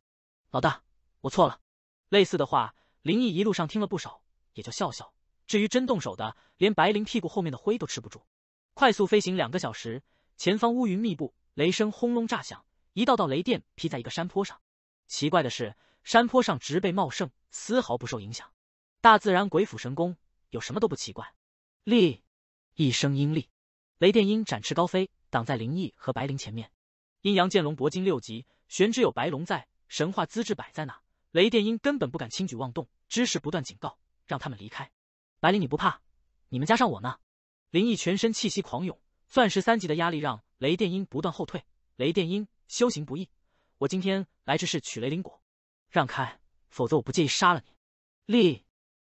老大，我错了。类似的话。林毅一路上听了不少，也就笑笑。至于真动手的，连白灵屁股后面的灰都吃不住。快速飞行两个小时，前方乌云密布，雷声轰隆炸响，一道道雷电劈在一个山坡上。奇怪的是，山坡上植被茂盛，丝毫不受影响。大自然鬼斧神工，有什么都不奇怪。力，一声阴力，雷电鹰展翅高飞，挡在林毅和白灵前面。阴阳剑龙铂金六级，玄之有白龙在，神话资质摆在那。雷电鹰根本不敢轻举妄动，知识不断警告让他们离开。白灵，你不怕？你们加上我呢？林毅全身气息狂涌，钻石三级的压力让雷电鹰不断后退。雷电鹰修行不易，我今天来之是取雷灵果，让开，否则我不介意杀了你。立！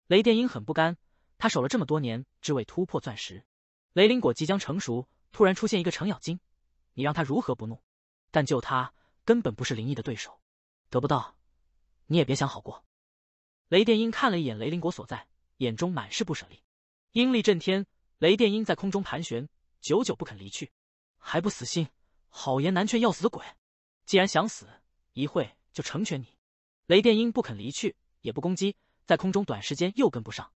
雷电鹰很不甘，他守了这么多年，只为突破钻石。雷灵果即将成熟，突然出现一个程咬金，你让他如何不怒？但救他根本不是林毅的对手，得不到。你也别想好过。雷电鹰看了一眼雷灵国所在，眼中满是不舍力。鹰力震天，雷电鹰在空中盘旋，久久不肯离去，还不死心。好言难劝要死鬼，既然想死，一会就成全你。雷电鹰不肯离去，也不攻击，在空中短时间又跟不上，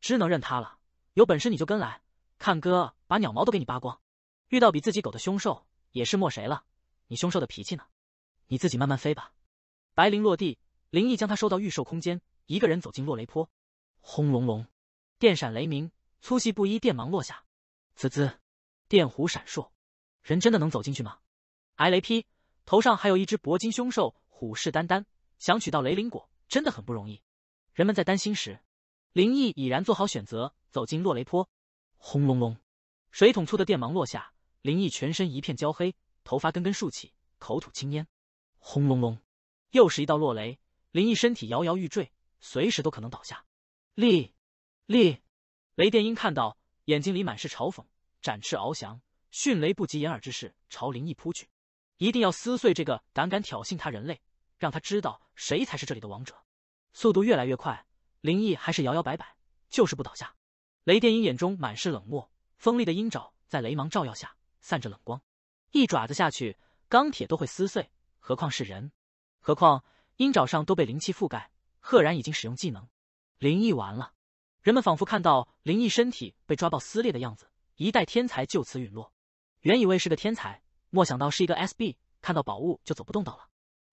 只能认他了。有本事你就跟来，看哥把鸟毛都给你扒光。遇到比自己狗的凶兽也是没谁了。你凶兽的脾气呢？你自己慢慢飞吧。白灵落地。灵毅将他收到预售空间，一个人走进落雷坡。轰隆隆，电闪雷鸣，粗细不一电芒落下。滋滋，电弧闪烁。人真的能走进去吗？挨雷劈，头上还有一只铂金凶兽虎视眈眈。想取到雷灵果，真的很不容易。人们在担心时，灵毅已然做好选择，走进落雷坡。轰隆隆，水桶粗的电芒落下，灵毅全身一片焦黑，头发根根竖起，口吐青烟。轰隆隆，又是一道落雷。林毅身体摇摇欲坠，随时都可能倒下。立立，雷电鹰看到，眼睛里满是嘲讽，展翅翱翔，迅雷不及掩耳之势朝林毅扑去，一定要撕碎这个胆敢挑衅他人类，让他知道谁才是这里的王者。速度越来越快，林毅还是摇摇摆摆，就是不倒下。雷电鹰眼中满是冷漠，锋利的鹰爪在雷芒照耀下散着冷光，一爪子下去，钢铁都会撕碎，何况是人？何况？鹰爪上都被灵气覆盖，赫然已经使用技能，灵异完了。人们仿佛看到灵异身体被抓爆撕裂的样子，一代天才就此陨落。原以为是个天才，莫想到是一个 SB，看到宝物就走不动道了。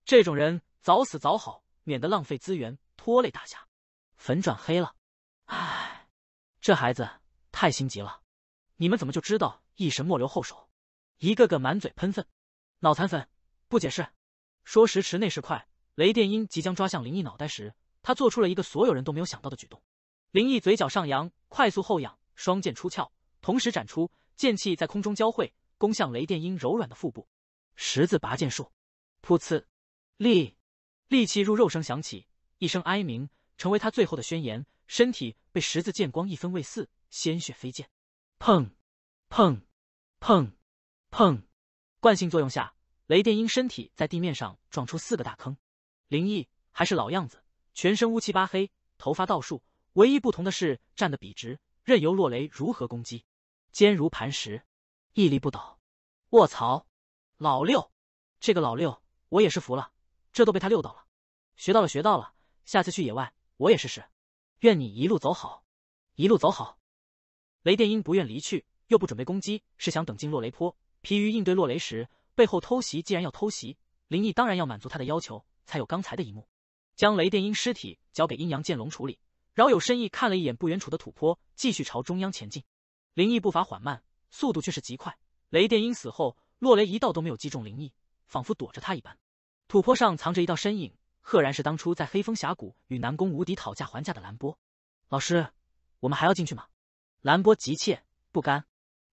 这种人早死早好，免得浪费资源拖累大家。粉转黑了，唉，这孩子太心急了。你们怎么就知道一神莫留后手？一个个满嘴喷粪，脑残粉不解释。说时迟，那时快。雷电鹰即将抓向林毅脑袋时，他做出了一个所有人都没有想到的举动。林毅嘴角上扬，快速后仰，双剑出鞘，同时展出，剑气在空中交汇，攻向雷电鹰柔软的腹部。十字拔剑术，噗呲，利，利气入肉声响起，一声哀鸣成为他最后的宣言，身体被十字剑光一分为四，鲜血飞溅。砰，砰，砰，砰，惯性作用下，雷电鹰身体在地面上撞出四个大坑。林毅还是老样子，全身乌七八黑，头发倒竖。唯一不同的是站得笔直，任由洛雷如何攻击，坚如磐石，屹立不倒。卧槽，老六，这个老六我也是服了，这都被他溜到了。学到了，学到了，下次去野外我也试试。愿你一路走好，一路走好。雷电鹰不愿离去，又不准备攻击，是想等进洛雷坡疲于应对洛雷时，背后偷袭。既然要偷袭，林毅当然要满足他的要求。才有刚才的一幕，将雷电鹰尸体交给阴阳剑龙处理，饶有深意看了一眼不远处的土坡，继续朝中央前进。灵异步伐缓慢，速度却是极快。雷电鹰死后，落雷一道都没有击中灵异，仿佛躲着他一般。土坡上藏着一道身影，赫然是当初在黑风峡谷与南宫无敌讨价还价的蓝波。老师，我们还要进去吗？蓝波急切不甘，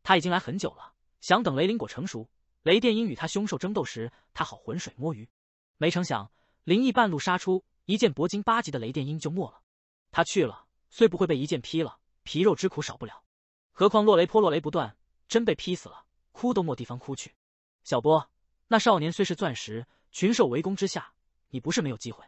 他已经来很久了，想等雷灵果成熟，雷电鹰与他凶兽争斗时，他好浑水摸鱼。没成想。林毅半路杀出，一剑铂金八级的雷电鹰就没了。他去了，虽不会被一剑劈了，皮肉之苦少不了。何况落雷泼落雷不断，真被劈死了，哭都没地方哭去。小波，那少年虽是钻石，群兽围攻之下，你不是没有机会。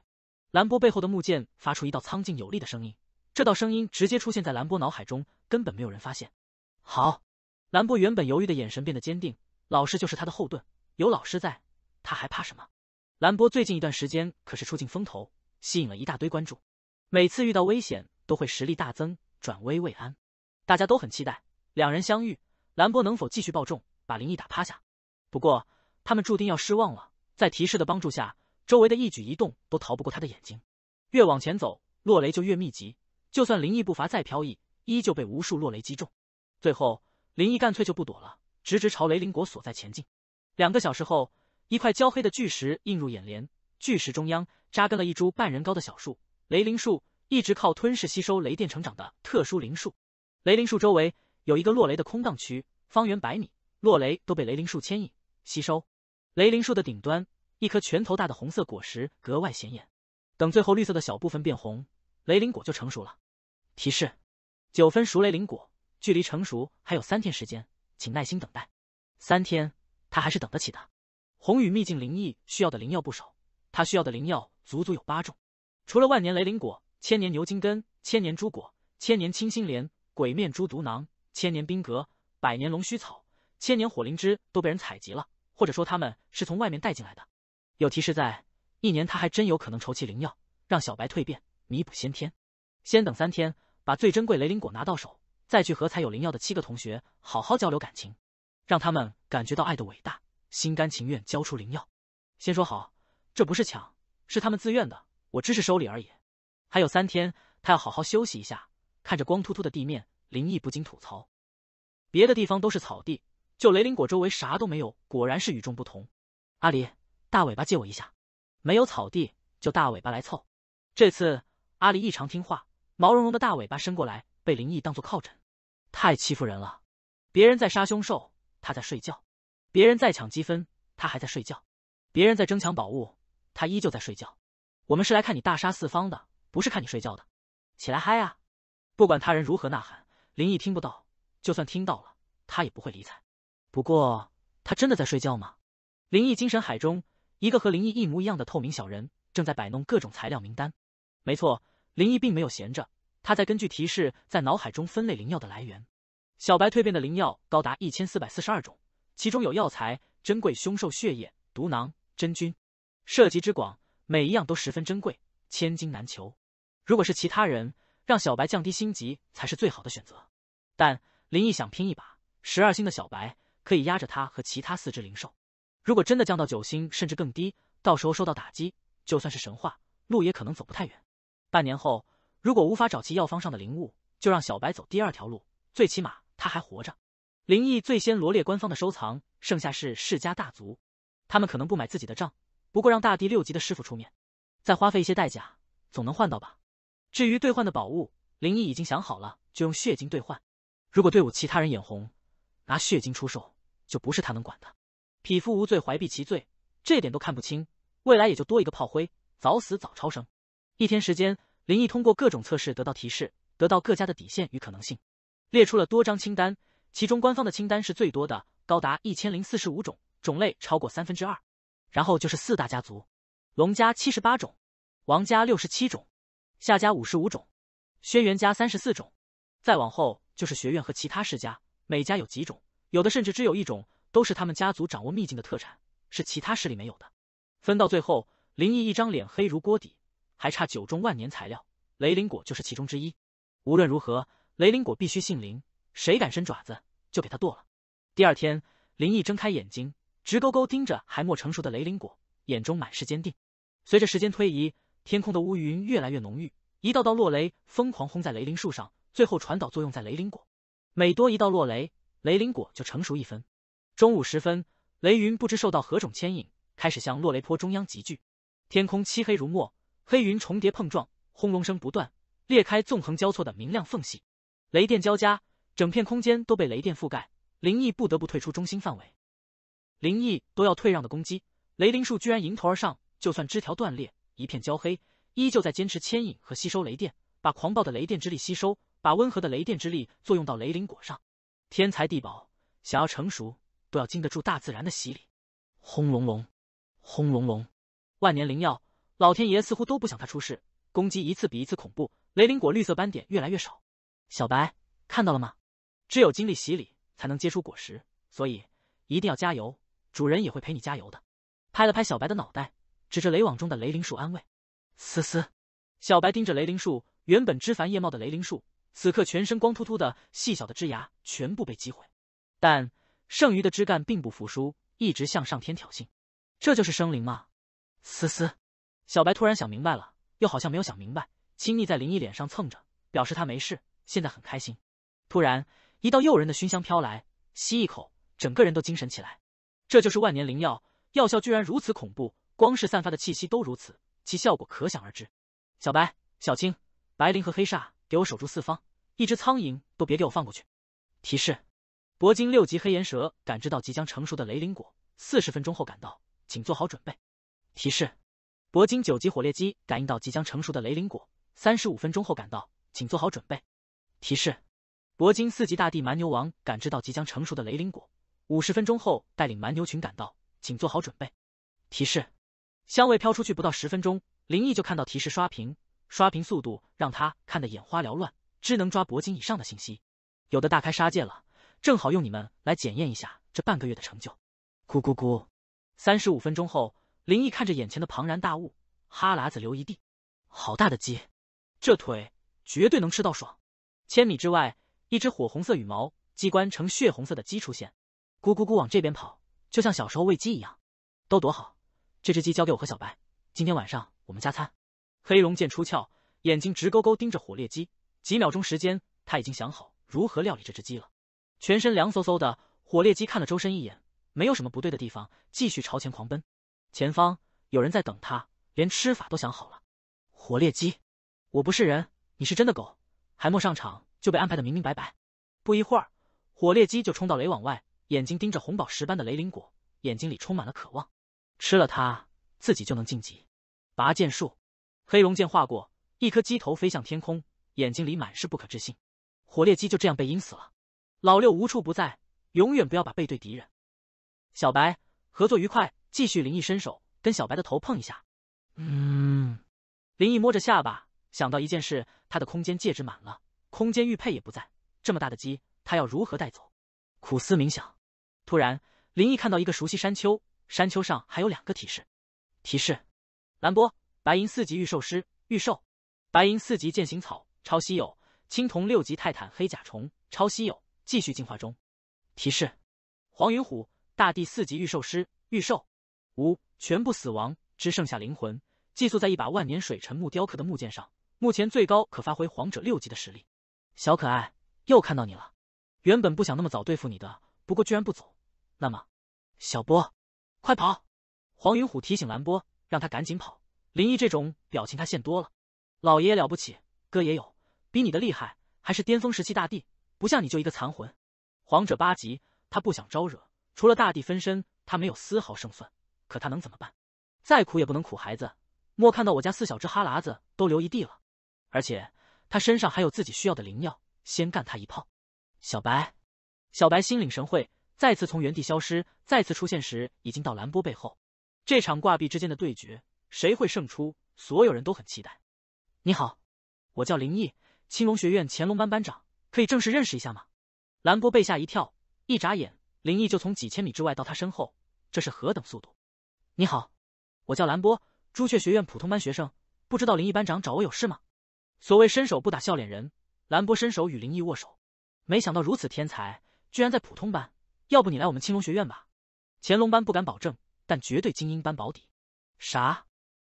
兰波背后的木剑发出一道苍劲有力的声音，这道声音直接出现在兰波脑海中，根本没有人发现。好，兰波原本犹豫的眼神变得坚定。老师就是他的后盾，有老师在，他还怕什么？兰博最近一段时间可是出尽风头，吸引了一大堆关注。每次遇到危险，都会实力大增，转危为安。大家都很期待两人相遇，兰博能否继续暴中，把林毅打趴下？不过他们注定要失望了。在提示的帮助下，周围的一举一动都逃不过他的眼睛。越往前走，落雷就越密集。就算林毅步伐再飘逸，依旧被无数落雷击中。最后，林毅干脆就不躲了，直直朝雷灵国所在前进。两个小时后。一块焦黑的巨石映入眼帘，巨石中央扎根了一株半人高的小树——雷灵树，一直靠吞噬吸收雷电成长的特殊灵树。雷灵树周围有一个落雷的空荡区，方圆百米，落雷都被雷灵树牵引吸收。雷灵树的顶端，一颗拳头大的红色果实格外显眼。等最后绿色的小部分变红，雷灵果就成熟了。提示：九分熟雷灵果，距离成熟还有三天时间，请耐心等待。三天，他还是等得起的。宏宇秘境灵异需要的灵药不少，他需要的灵药足足有八种，除了万年雷灵果、千年牛筋根、千年朱果、千年清心莲、鬼面猪毒囊、千年冰格、百年龙须草、千年火灵芝都被人采集了，或者说他们是从外面带进来的。有提示在，一年他还真有可能筹齐灵药，让小白蜕变，弥补先天。先等三天，把最珍贵雷灵果拿到手，再去和才有灵药的七个同学好好交流感情，让他们感觉到爱的伟大。心甘情愿交出灵药，先说好，这不是抢，是他们自愿的，我只是收礼而已。还有三天，他要好好休息一下。看着光秃秃的地面，林毅不禁吐槽：别的地方都是草地，就雷灵果周围啥都没有，果然是与众不同。阿离，大尾巴借我一下，没有草地，就大尾巴来凑。这次阿离异常听话，毛茸茸的大尾巴伸过来，被林毅当做靠枕。太欺负人了，别人在杀凶兽，他在睡觉。别人在抢积分，他还在睡觉；别人在争抢宝物，他依旧在睡觉。我们是来看你大杀四方的，不是看你睡觉的。起来嗨啊！不管他人如何呐喊，林毅听不到；就算听到了，他也不会理睬。不过，他真的在睡觉吗？林毅精神海中，一个和林毅一模一样的透明小人正在摆弄各种材料名单。没错，林毅并没有闲着，他在根据提示在脑海中分类灵药的来源。小白蜕变的灵药高达一千四百四十二种。其中有药材、珍贵凶兽血液、毒囊、真菌，涉及之广，每一样都十分珍贵，千金难求。如果是其他人，让小白降低星级才是最好的选择。但林毅想拼一把，十二星的小白可以压着他和其他四只灵兽。如果真的降到九星甚至更低，到时候受到打击，就算是神话，路也可能走不太远。半年后，如果无法找齐药方上的灵物，就让小白走第二条路，最起码他还活着。林毅最先罗列官方的收藏，剩下是世家大族，他们可能不买自己的账，不过让大地六级的师傅出面，再花费一些代价，总能换到吧。至于兑换的宝物，林毅已经想好了，就用血晶兑换。如果队伍其他人眼红，拿血晶出售，就不是他能管的。匹夫无罪，怀璧其罪，这点都看不清，未来也就多一个炮灰，早死早超生。一天时间，林毅通过各种测试得到提示，得到各家的底线与可能性，列出了多张清单。其中官方的清单是最多的，高达一千零四十五种，种类超过三分之二。然后就是四大家族，龙家七十八种，王家六十七种，夏家五十五种，轩辕家三十四种。再往后就是学院和其他世家，每家有几种，有的甚至只有一种，都是他们家族掌握秘境的特产，是其他势力没有的。分到最后，林毅一张脸黑如锅底，还差九中万年材料，雷灵果就是其中之一。无论如何，雷灵果必须姓林。谁敢伸爪子，就给他剁了。第二天，林毅睁开眼睛，直勾勾盯着还没成熟的雷灵果，眼中满是坚定。随着时间推移，天空的乌云越来越浓郁，一道道落雷疯狂轰在雷灵树上，最后传导作用在雷灵果。每多一道落雷，雷灵果就成熟一分。中午时分，雷云不知受到何种牵引，开始向落雷坡中央集聚。天空漆黑如墨，黑云重叠碰撞，轰隆声不断，裂开纵横交错的明亮缝隙，雷电交加。整片空间都被雷电覆盖，灵毅不得不退出中心范围。灵毅都要退让的攻击，雷灵树居然迎头而上，就算枝条断裂，一片焦黑，依旧在坚持牵引和吸收雷电，把狂暴的雷电之力吸收，把温和的雷电之力作用到雷灵果上。天材地宝想要成熟，都要经得住大自然的洗礼。轰隆隆，轰隆隆，万年灵药，老天爷似乎都不想它出事，攻击一次比一次恐怖，雷灵果绿色斑点越来越少。小白看到了吗？只有经历洗礼，才能结出果实，所以一定要加油！主人也会陪你加油的。拍了拍小白的脑袋，指着雷网中的雷灵树安慰：“思思。”小白盯着雷灵树，原本枝繁叶茂的雷灵树，此刻全身光秃秃的，细小的枝芽全部被击毁，但剩余的枝干并不服输，一直向上天挑衅。这就是生灵吗？思思，小白突然想明白了，又好像没有想明白，亲昵在林毅脸上蹭着，表示他没事，现在很开心。突然。一道诱人的熏香飘来，吸一口，整个人都精神起来。这就是万年灵药，药效居然如此恐怖，光是散发的气息都如此，其效果可想而知。小白、小青、白灵和黑煞，给我守住四方，一只苍蝇都别给我放过去。提示：铂金六级黑岩蛇感知到即将成熟的雷灵果，四十分钟后赶到，请做好准备。提示：铂金九级火烈鸡感应到即将成熟的雷灵果，三十五分钟后赶到，请做好准备。提示。铂金四级大帝蛮牛王感知到即将成熟的雷灵果，五十分钟后带领蛮牛群赶到，请做好准备。提示：香味飘出去不到十分钟，林毅就看到提示刷屏，刷屏速度让他看得眼花缭乱。只能抓铂金以上的信息，有的大开杀戒了，正好用你们来检验一下这半个月的成就。咕咕咕！三十五分钟后，林毅看着眼前的庞然大物，哈喇子流一地，好大的鸡，这腿绝对能吃到爽。千米之外。一只火红色羽毛、机关呈血红色的鸡出现，咕咕咕往这边跑，就像小时候喂鸡一样。都躲好，这只鸡交给我和小白。今天晚上我们加餐。黑龙剑出鞘，眼睛直勾勾盯着火烈鸡。几秒钟时间，他已经想好如何料理这只鸡了。全身凉飕飕的，火烈鸡看了周身一眼，没有什么不对的地方，继续朝前狂奔。前方有人在等他，连吃法都想好了。火烈鸡，我不是人，你是真的狗，还没上场。就被安排的明明白白。不一会儿，火烈鸡就冲到雷网外，眼睛盯着红宝石般的雷灵果，眼睛里充满了渴望。吃了它，自己就能晋级。拔剑术，黑龙剑划过，一颗鸡头飞向天空，眼睛里满是不可置信。火烈鸡就这样被阴死了。老六无处不在，永远不要把背对敌人。小白，合作愉快，继续。林毅伸手跟小白的头碰一下。嗯。林毅摸着下巴，想到一件事，他的空间戒指满了。空间玉佩也不在，这么大的鸡，他要如何带走？苦思冥想，突然，林毅看到一个熟悉山丘，山丘上还有两个提示：提示，蓝波，白银四级御兽师，御兽；白银四级剑形草，超稀有；青铜六级泰坦黑甲虫，超稀有，继续进化中。提示，黄云虎，大地四级御兽师，御兽。五，全部死亡，只剩下灵魂寄宿在一把万年水沉木雕刻的木剑上，目前最高可发挥皇者六级的实力。小可爱又看到你了，原本不想那么早对付你的，不过居然不走，那么，小波，快跑！黄云虎提醒蓝波，让他赶紧跑。林毅这种表情他见多了，老爷爷了不起，哥也有，比你的厉害，还是巅峰时期大帝，不像你就一个残魂，皇者八级，他不想招惹，除了大帝分身，他没有丝毫胜算。可他能怎么办？再苦也不能苦孩子，莫看到我家四小只哈喇子都流一地了，而且。他身上还有自己需要的灵药，先干他一炮。小白，小白心领神会，再次从原地消失，再次出现时已经到蓝波背后。这场挂壁之间的对决，谁会胜出？所有人都很期待。你好，我叫林毅，青龙学院乾隆班班长，可以正式认识一下吗？蓝波被吓一跳，一眨眼，林毅就从几千米之外到他身后，这是何等速度？你好，我叫蓝波，朱雀学院普通班学生，不知道林毅班长找我有事吗？所谓伸手不打笑脸人，兰博伸手与林毅握手。没想到如此天才，居然在普通班。要不你来我们青龙学院吧？乾隆班不敢保证，但绝对精英班保底。啥？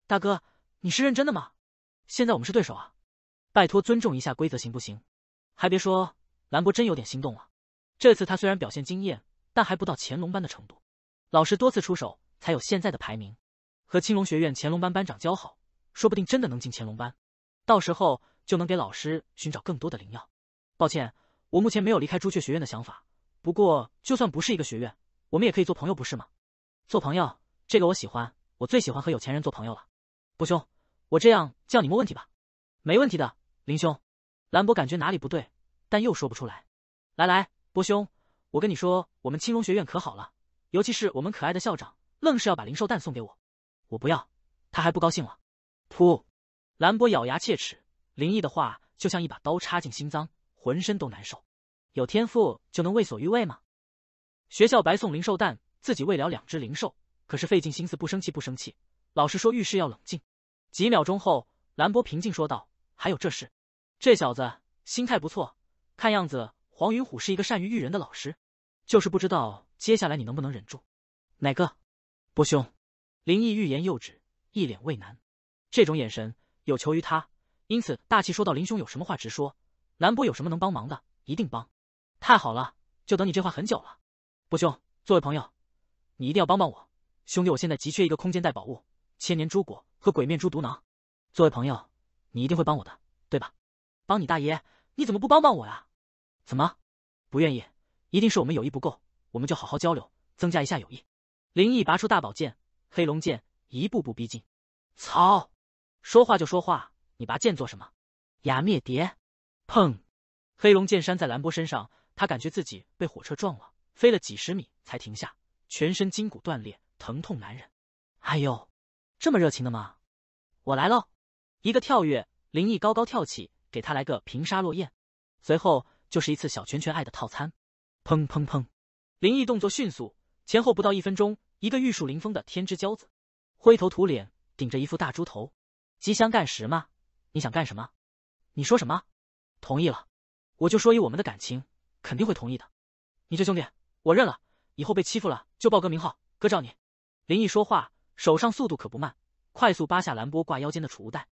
大哥，你是认真的吗？现在我们是对手啊，拜托尊重一下规则行不行？还别说，兰博真有点心动了。这次他虽然表现惊艳，但还不到乾隆班的程度。老师多次出手，才有现在的排名。和青龙学院乾隆班班长交好，说不定真的能进乾隆班。到时候就能给老师寻找更多的灵药。抱歉，我目前没有离开朱雀学院的想法。不过，就算不是一个学院，我们也可以做朋友，不是吗？做朋友，这个我喜欢。我最喜欢和有钱人做朋友了。博兄，我这样叫你没问题吧？没问题的，林兄。兰博感觉哪里不对，但又说不出来。来来，博兄，我跟你说，我们青龙学院可好了，尤其是我们可爱的校长，愣是要把灵兽蛋送给我。我不要，他还不高兴了。噗。兰博咬牙切齿，林毅的话就像一把刀插进心脏，浑身都难受。有天赋就能为所欲为吗？学校白送灵兽蛋，自己喂了两只灵兽，可是费尽心思不生气不生气。老师说遇事要冷静。几秒钟后，兰博平静说道：“还有这事，这小子心态不错。看样子黄云虎是一个善于育人的老师，就是不知道接下来你能不能忍住。”哪个？博兄，林毅欲言又止，一脸为难，这种眼神。有求于他，因此大气说到：“林兄有什么话直说，兰博有什么能帮忙的，一定帮。”太好了，就等你这话很久了，不兄，作为朋友，你一定要帮帮我，兄弟，我现在急缺一个空间带宝物、千年珠果和鬼面珠毒囊。作为朋友，你一定会帮我的，对吧？帮你大爷，你怎么不帮帮我呀？怎么不愿意？一定是我们友谊不够，我们就好好交流，增加一下友谊。林毅拔出大宝剑，黑龙剑，一步步逼近。操！说话就说话，你拔剑做什么？亚灭蝶，砰！黑龙剑山在兰波身上，他感觉自己被火车撞了，飞了几十米才停下，全身筋骨断裂，疼痛难忍。哎呦，这么热情的吗？我来喽！一个跳跃，林毅高高跳起，给他来个平沙落雁，随后就是一次小拳拳爱的套餐。砰砰砰！林毅动作迅速，前后不到一分钟，一个玉树临风的天之骄子，灰头土脸，顶着一副大猪头。机箱干什吗？你想干什么？你说什么？同意了，我就说以我们的感情肯定会同意的。你这兄弟，我认了，以后被欺负了就报哥名号，哥罩你。林毅说话，手上速度可不慢，快速扒下兰波挂腰间的储物袋，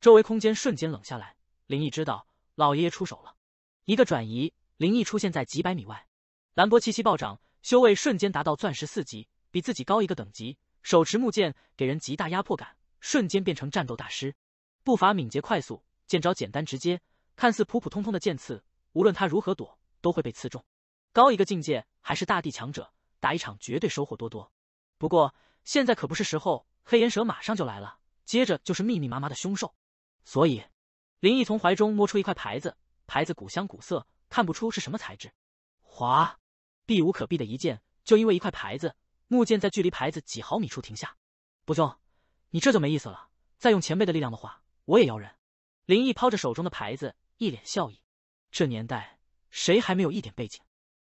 周围空间瞬间冷下来。林毅知道，老爷爷出手了。一个转移，林毅出现在几百米外。兰波气息暴涨，修为瞬间达到钻石四级，比自己高一个等级，手持木剑，给人极大压迫感。瞬间变成战斗大师，步伐敏捷快速，剑招简单直接。看似普普通通的剑刺，无论他如何躲，都会被刺中。高一个境界，还是大地强者，打一场绝对收获多多。不过现在可不是时候，黑岩蛇马上就来了，接着就是密密麻麻的凶兽。所以，林毅从怀中摸出一块牌子，牌子古香古色，看不出是什么材质。哗，避无可避的一剑，就因为一块牌子，木剑在距离牌子几毫米处停下。不中，你这就没意思了，再用前辈的力量的话，我也要忍。林毅抛着手中的牌子，一脸笑意。这年代，谁还没有一点背景？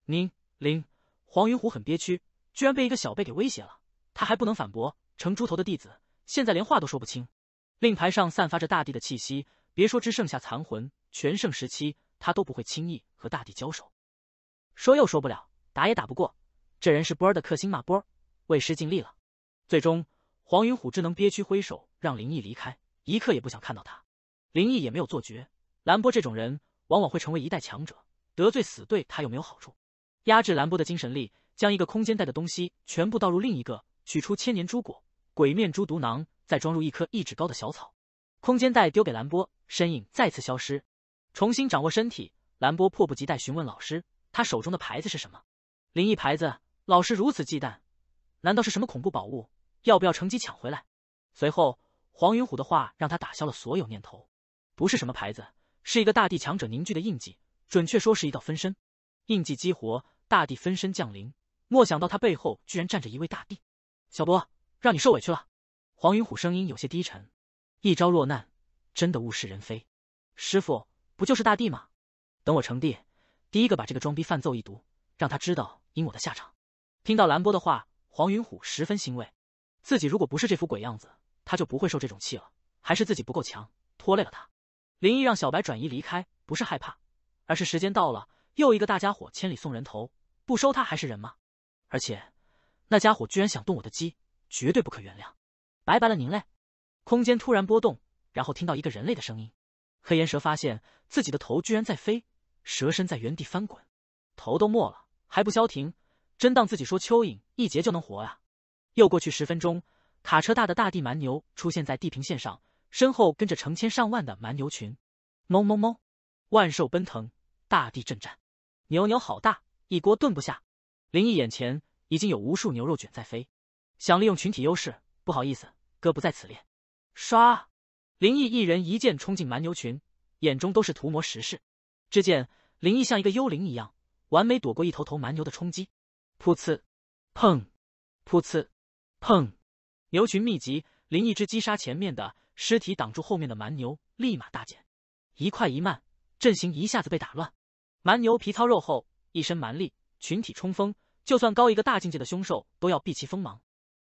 您林黄云虎很憋屈，居然被一个小辈给威胁了，他还不能反驳。成猪头的弟子，现在连话都说不清。令牌上散发着大地的气息，别说只剩下残魂，全盛时期他都不会轻易和大地交手。说又说不了，打也打不过，这人是波儿的克星嘛？波儿，为师尽力了，最终。黄云虎只能憋屈挥手，让林毅离开，一刻也不想看到他。林毅也没有做绝，兰波这种人往往会成为一代强者，得罪死对他有没有好处？压制兰波的精神力，将一个空间袋的东西全部倒入另一个，取出千年珠果、鬼面珠毒囊，再装入一颗一指高的小草，空间袋丢给兰波，身影再次消失，重新掌握身体。兰波迫不及待询问老师：“他手中的牌子是什么？”林毅牌子，老师如此忌惮，难道是什么恐怖宝物？要不要乘机抢回来？随后，黄云虎的话让他打消了所有念头。不是什么牌子，是一个大地强者凝聚的印记，准确说是一道分身印记激活，大地分身降临。莫想到他背后居然站着一位大帝。小波，让你受委屈了。黄云虎声音有些低沉。一朝落难，真的物是人非。师傅，不就是大帝吗？等我成帝，第一个把这个装逼犯揍一毒，让他知道因我的下场。听到蓝波的话，黄云虎十分欣慰。自己如果不是这副鬼样子，他就不会受这种气了。还是自己不够强，拖累了他。林毅让小白转移离开，不是害怕，而是时间到了，又一个大家伙千里送人头，不收他还是人吗？而且那家伙居然想动我的鸡，绝对不可原谅。拜拜了您嘞！空间突然波动，然后听到一个人类的声音。黑岩蛇发现自己的头居然在飞，蛇身在原地翻滚，头都没了还不消停，真当自己说蚯蚓一节就能活呀？又过去十分钟，卡车大的大地蛮牛出现在地平线上，身后跟着成千上万的蛮牛群。哞哞哞，万兽奔腾，大地震颤。牛牛好大，一锅炖不下。林毅眼前已经有无数牛肉卷在飞，想利用群体优势，不好意思，哥不在此列。唰，林毅一人一剑冲进蛮牛群，眼中都是屠魔石势。只见林毅像一个幽灵一样，完美躲过一头头蛮牛的冲击。扑刺，砰，扑刺。砰！牛群密集，林一只击杀前面的尸体挡住后面的蛮牛，立马大减。一快一慢，阵型一下子被打乱。蛮牛皮糙肉厚，一身蛮力，群体冲锋，就算高一个大境界的凶兽都要避其锋芒。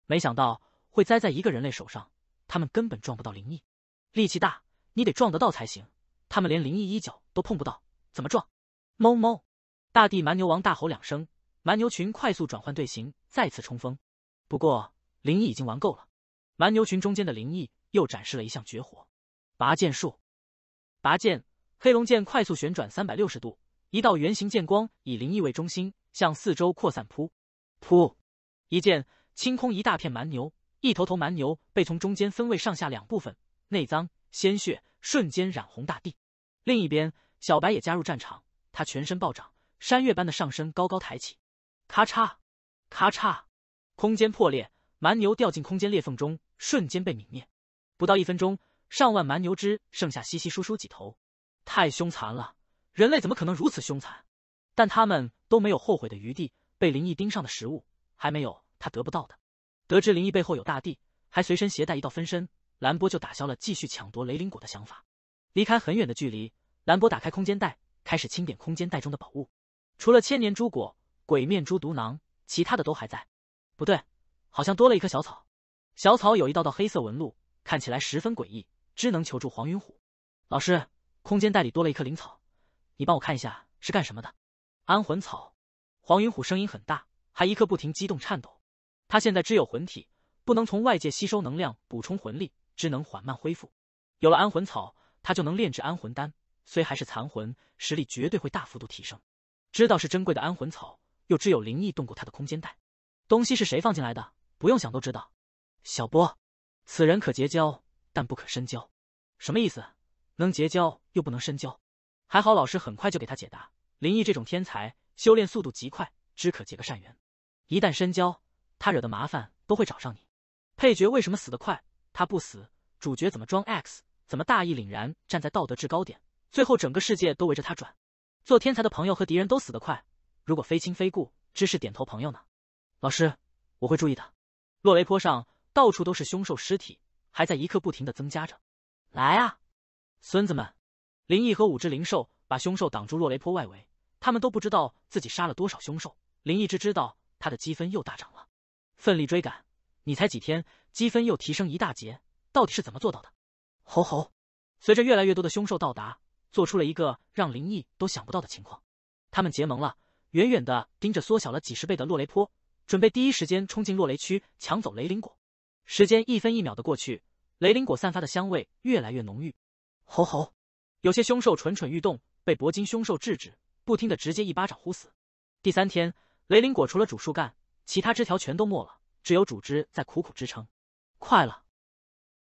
没想到会栽在一个人类手上，他们根本撞不到林毅，力气大，你得撞得到才行。他们连林毅一脚都碰不到，怎么撞？哞哞！大地蛮牛王大吼两声，蛮牛群快速转换队形，再次冲锋。不过。灵异已经玩够了，蛮牛群中间的灵异又展示了一项绝活——拔剑术。拔剑，黑龙剑快速旋转三百六十度，一道圆形剑光以灵异为中心向四周扩散。扑扑，一剑清空一大片蛮牛，一头头蛮牛被从中间分为上下两部分，内脏鲜血瞬间染红大地。另一边，小白也加入战场，他全身暴涨，山岳般的上身高高抬起，咔嚓咔嚓，空间破裂。蛮牛掉进空间裂缝中，瞬间被泯灭。不到一分钟，上万蛮牛只剩下稀稀疏疏几头，太凶残了！人类怎么可能如此凶残？但他们都没有后悔的余地。被林毅盯上的食物，还没有他得不到的。得知林毅背后有大地，还随身携带一道分身，兰波就打消了继续抢夺雷灵果的想法。离开很远的距离，兰波打开空间袋，开始清点空间袋中的宝物。除了千年珠果、鬼面珠毒囊，其他的都还在。不对。好像多了一棵小草，小草有一道道黑色纹路，看起来十分诡异。只能求助黄云虎老师，空间袋里多了一颗灵草，你帮我看一下是干什么的？安魂草。黄云虎声音很大，还一刻不停激动颤抖。他现在只有魂体，不能从外界吸收能量补充魂力，只能缓慢恢复。有了安魂草，他就能炼制安魂丹，虽还是残魂，实力绝对会大幅度提升。知道是珍贵的安魂草，又只有灵异动过他的空间袋，东西是谁放进来的？不用想都知道，小波，此人可结交，但不可深交。什么意思？能结交又不能深交？还好老师很快就给他解答。林毅这种天才，修炼速度极快，只可结个善缘。一旦深交，他惹的麻烦都会找上你。配角为什么死得快？他不死，主角怎么装 X，怎么大义凛然站在道德制高点，最后整个世界都围着他转？做天才的朋友和敌人都死得快，如果非亲非故，只是点头朋友呢？老师，我会注意的。落雷坡上到处都是凶兽尸体，还在一刻不停的增加着。来啊，孙子们！林毅和五只灵兽把凶兽挡住落雷坡外围，他们都不知道自己杀了多少凶兽，林毅只知道他的积分又大涨了。奋力追赶，你才几天，积分又提升一大截，到底是怎么做到的？吼吼！随着越来越多的凶兽到达，做出了一个让林毅都想不到的情况，他们结盟了。远远的盯着缩小了几十倍的落雷坡。准备第一时间冲进落雷区抢走雷灵果。时间一分一秒的过去，雷灵果散发的香味越来越浓郁。吼吼，有些凶兽蠢蠢欲动，被铂金凶兽制止，不听的直接一巴掌呼死。第三天，雷灵果除了主树干，其他枝条全都没了，只有主枝在苦苦支撑。快了，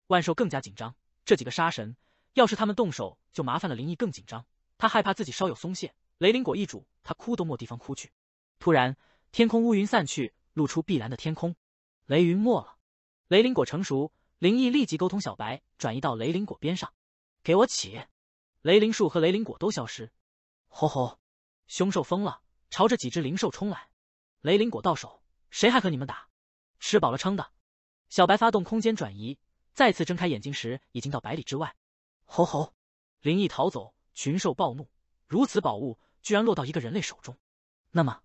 万兽更加紧张，这几个杀神要是他们动手，就麻烦了。灵异更紧张，他害怕自己稍有松懈，雷灵果一主，他哭都没地方哭去。突然。天空乌云散去，露出碧蓝的天空，雷云没了，雷灵果成熟，林毅立即沟通小白，转移到雷灵果边上，给我起，雷灵树和雷灵果都消失，吼吼，凶兽疯了，朝着几只灵兽冲来，雷灵果到手，谁还和你们打？吃饱了撑的，小白发动空间转移，再次睁开眼睛时，已经到百里之外，吼吼，林毅逃走，群兽暴怒，如此宝物居然落到一个人类手中，那么。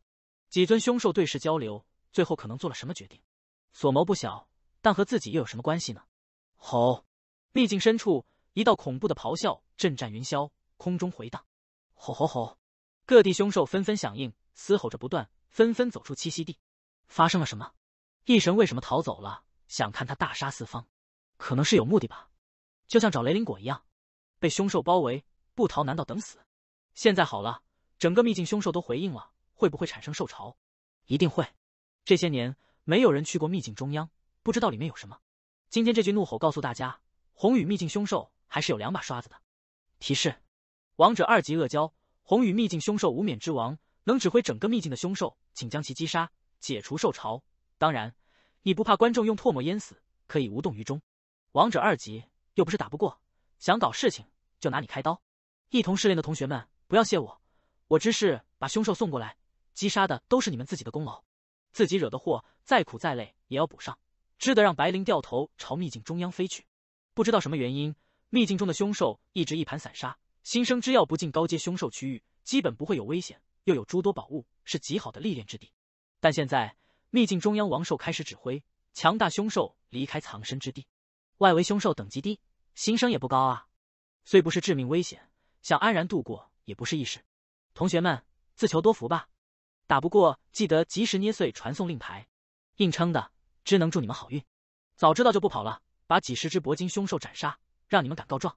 几尊凶兽对视交流，最后可能做了什么决定？所谋不小，但和自己又有什么关系呢？吼！秘境深处，一道恐怖的咆哮震颤云霄，空中回荡。吼吼吼！各地凶兽纷纷响应，嘶吼着不断，纷纷走出栖息地。发生了什么？异神为什么逃走了？想看他大杀四方？可能是有目的吧，就像找雷灵果一样。被凶兽包围，不逃难道等死？现在好了，整个秘境凶兽都回应了。会不会产生受潮？一定会。这些年没有人去过秘境中央，不知道里面有什么。今天这句怒吼告诉大家，红雨秘境凶兽还是有两把刷子的。提示：王者二级恶蛟，红雨秘境凶兽无冕之王，能指挥整个秘境的凶兽，请将其击杀，解除受潮。当然，你不怕观众用唾沫淹死，可以无动于衷。王者二级又不是打不过，想搞事情就拿你开刀。一同试炼的同学们，不要谢我，我只是把凶兽送过来。击杀的都是你们自己的功劳，自己惹的祸，再苦再累也要补上。只得让白灵掉头朝秘境中央飞去。不知道什么原因，秘境中的凶兽一直一盘散沙，新生之药不进高阶凶兽区域，基本不会有危险，又有诸多宝物，是极好的历练之地。但现在秘境中央王兽开始指挥强大凶兽离开藏身之地，外围凶兽等级低，新生也不高啊，虽不是致命危险，想安然度过也不是易事。同学们，自求多福吧。打不过，记得及时捏碎传送令牌，硬撑的，只能祝你们好运。早知道就不跑了，把几十只铂金凶兽斩杀，让你们敢告状。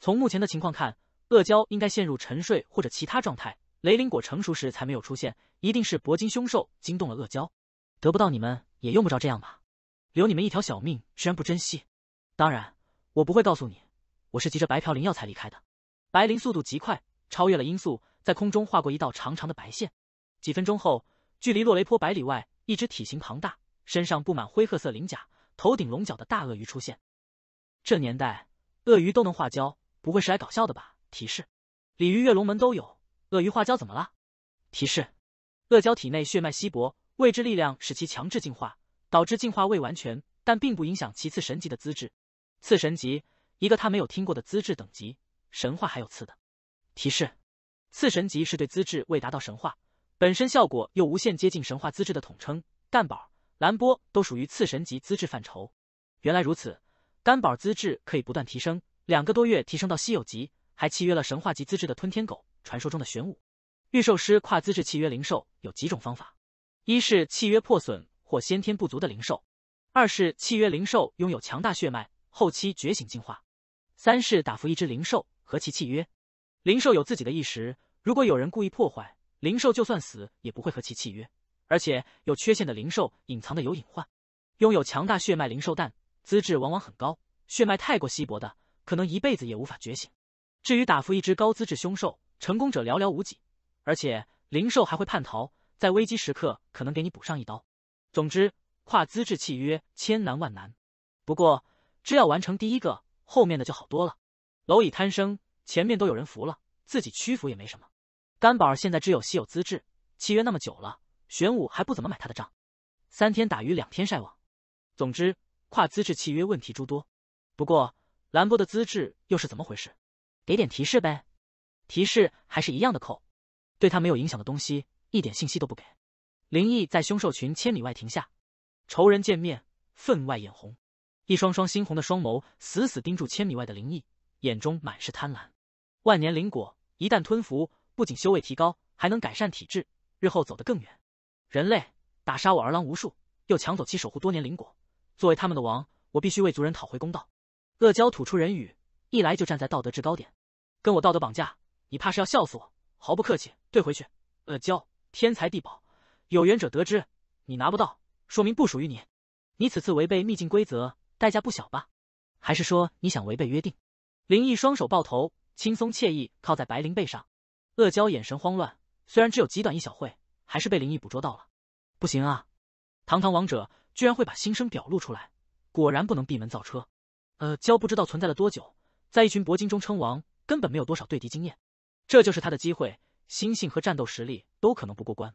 从目前的情况看，阿胶应该陷入沉睡或者其他状态，雷灵果成熟时才没有出现，一定是铂金凶兽惊动了阿胶。得不到你们也用不着这样吧？留你们一条小命，居然不珍惜。当然，我不会告诉你，我是急着白嫖灵药才离开的。白灵速度极快，超越了音速，在空中划过一道长长的白线。几分钟后，距离洛雷坡百里外，一只体型庞大、身上布满灰褐色鳞甲、头顶龙角的大鳄鱼出现。这年代，鳄鱼都能化蛟，不会是来搞笑的吧？提示：鲤鱼跃龙门都有，鳄鱼化蛟怎么了？提示：鳄蛟体内血脉稀薄，未知力量使其强制进化，导致进化未完全，但并不影响其次神级的资质。次神级，一个他没有听过的资质等级。神话还有次的？提示：次神级是对资质未达到神话。本身效果又无限接近神话资质的统称，干宝、蓝波都属于次神级资质范畴。原来如此，干宝资质可以不断提升，两个多月提升到稀有级，还契约了神话级资质的吞天狗，传说中的玄武。御兽师跨资质契约灵兽有几种方法？一是契约破损或先天不足的灵兽；二是契约灵兽拥有强大血脉，后期觉醒进化；三是打服一只灵兽和其契约。灵兽有自己的意识，如果有人故意破坏。灵兽就算死也不会和其契约，而且有缺陷的灵兽隐藏的有隐患。拥有强大血脉灵兽蛋资质往往很高，血脉太过稀薄的可能一辈子也无法觉醒。至于打服一只高资质凶兽，成功者寥寥无几，而且灵兽还会叛逃，在危机时刻可能给你补上一刀。总之，跨资质契约千难万难。不过，只要完成第一个，后面的就好多了。蝼蚁贪生，前面都有人服了，自己屈服也没什么。甘宝儿现在只有稀有资质，契约那么久了，玄武还不怎么买他的账。三天打鱼两天晒网，总之跨资质契约问题诸多。不过兰波的资质又是怎么回事？给点提示呗。提示还是一样的扣，对他没有影响的东西一点信息都不给。林毅在凶兽群千米外停下，仇人见面分外眼红，一双双猩红的双眸死死盯住千米外的林毅，眼中满是贪婪。万年灵果一旦吞服。不仅修为提高，还能改善体质，日后走得更远。人类打杀我儿郎无数，又抢走其守护多年灵果。作为他们的王，我必须为族人讨回公道。恶蛟吐出人语，一来就站在道德制高点，跟我道德绑架，你怕是要笑死我！毫不客气，退回去。恶蛟，天材地宝，有缘者得知，你拿不到，说明不属于你。你此次违背秘境规则，代价不小吧？还是说你想违背约定？林毅双手抱头，轻松惬意，靠在白灵背上。阿娇眼神慌乱，虽然只有极短一小会，还是被灵毅捕捉到了。不行啊，堂堂王者居然会把心声表露出来，果然不能闭门造车。呃，娇不知道存在了多久，在一群铂金中称王，根本没有多少对敌经验，这就是他的机会。心性和战斗实力都可能不过关。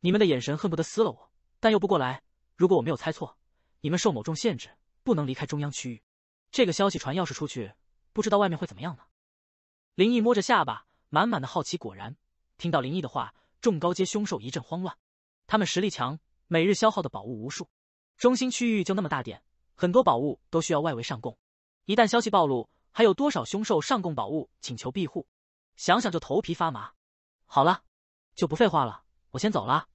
你们的眼神恨不得撕了我，但又不过来。如果我没有猜错，你们受某种限制，不能离开中央区域。这个消息传要是出去，不知道外面会怎么样呢？林毅摸着下巴。满满的好奇，果然听到林毅的话，众高阶凶兽一阵慌乱。他们实力强，每日消耗的宝物无数，中心区域就那么大点，很多宝物都需要外围上供。一旦消息暴露，还有多少凶兽上供宝物请求庇护？想想就头皮发麻。好了，就不废话了，我先走了。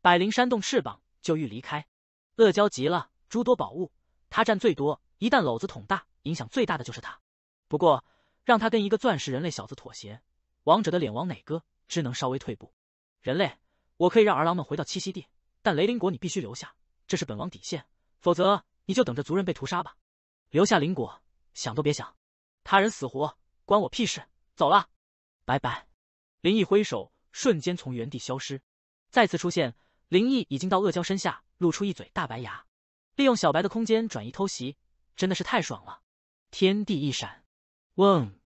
百灵扇动翅膀就欲离开，恶娇急了，诸多宝物，他占最多，一旦篓子捅大，影响最大的就是他。不过让他跟一个钻石人类小子妥协。王者的脸往哪搁？只能稍微退步。人类，我可以让儿郎们回到栖息地，但雷灵果你必须留下，这是本王底线，否则你就等着族人被屠杀吧。留下灵果，想都别想。他人死活关我屁事。走了，拜拜。林毅挥手，瞬间从原地消失，再次出现，林毅已经到恶蛟身下，露出一嘴大白牙，利用小白的空间转移偷袭，真的是太爽了。天地一闪，嗡，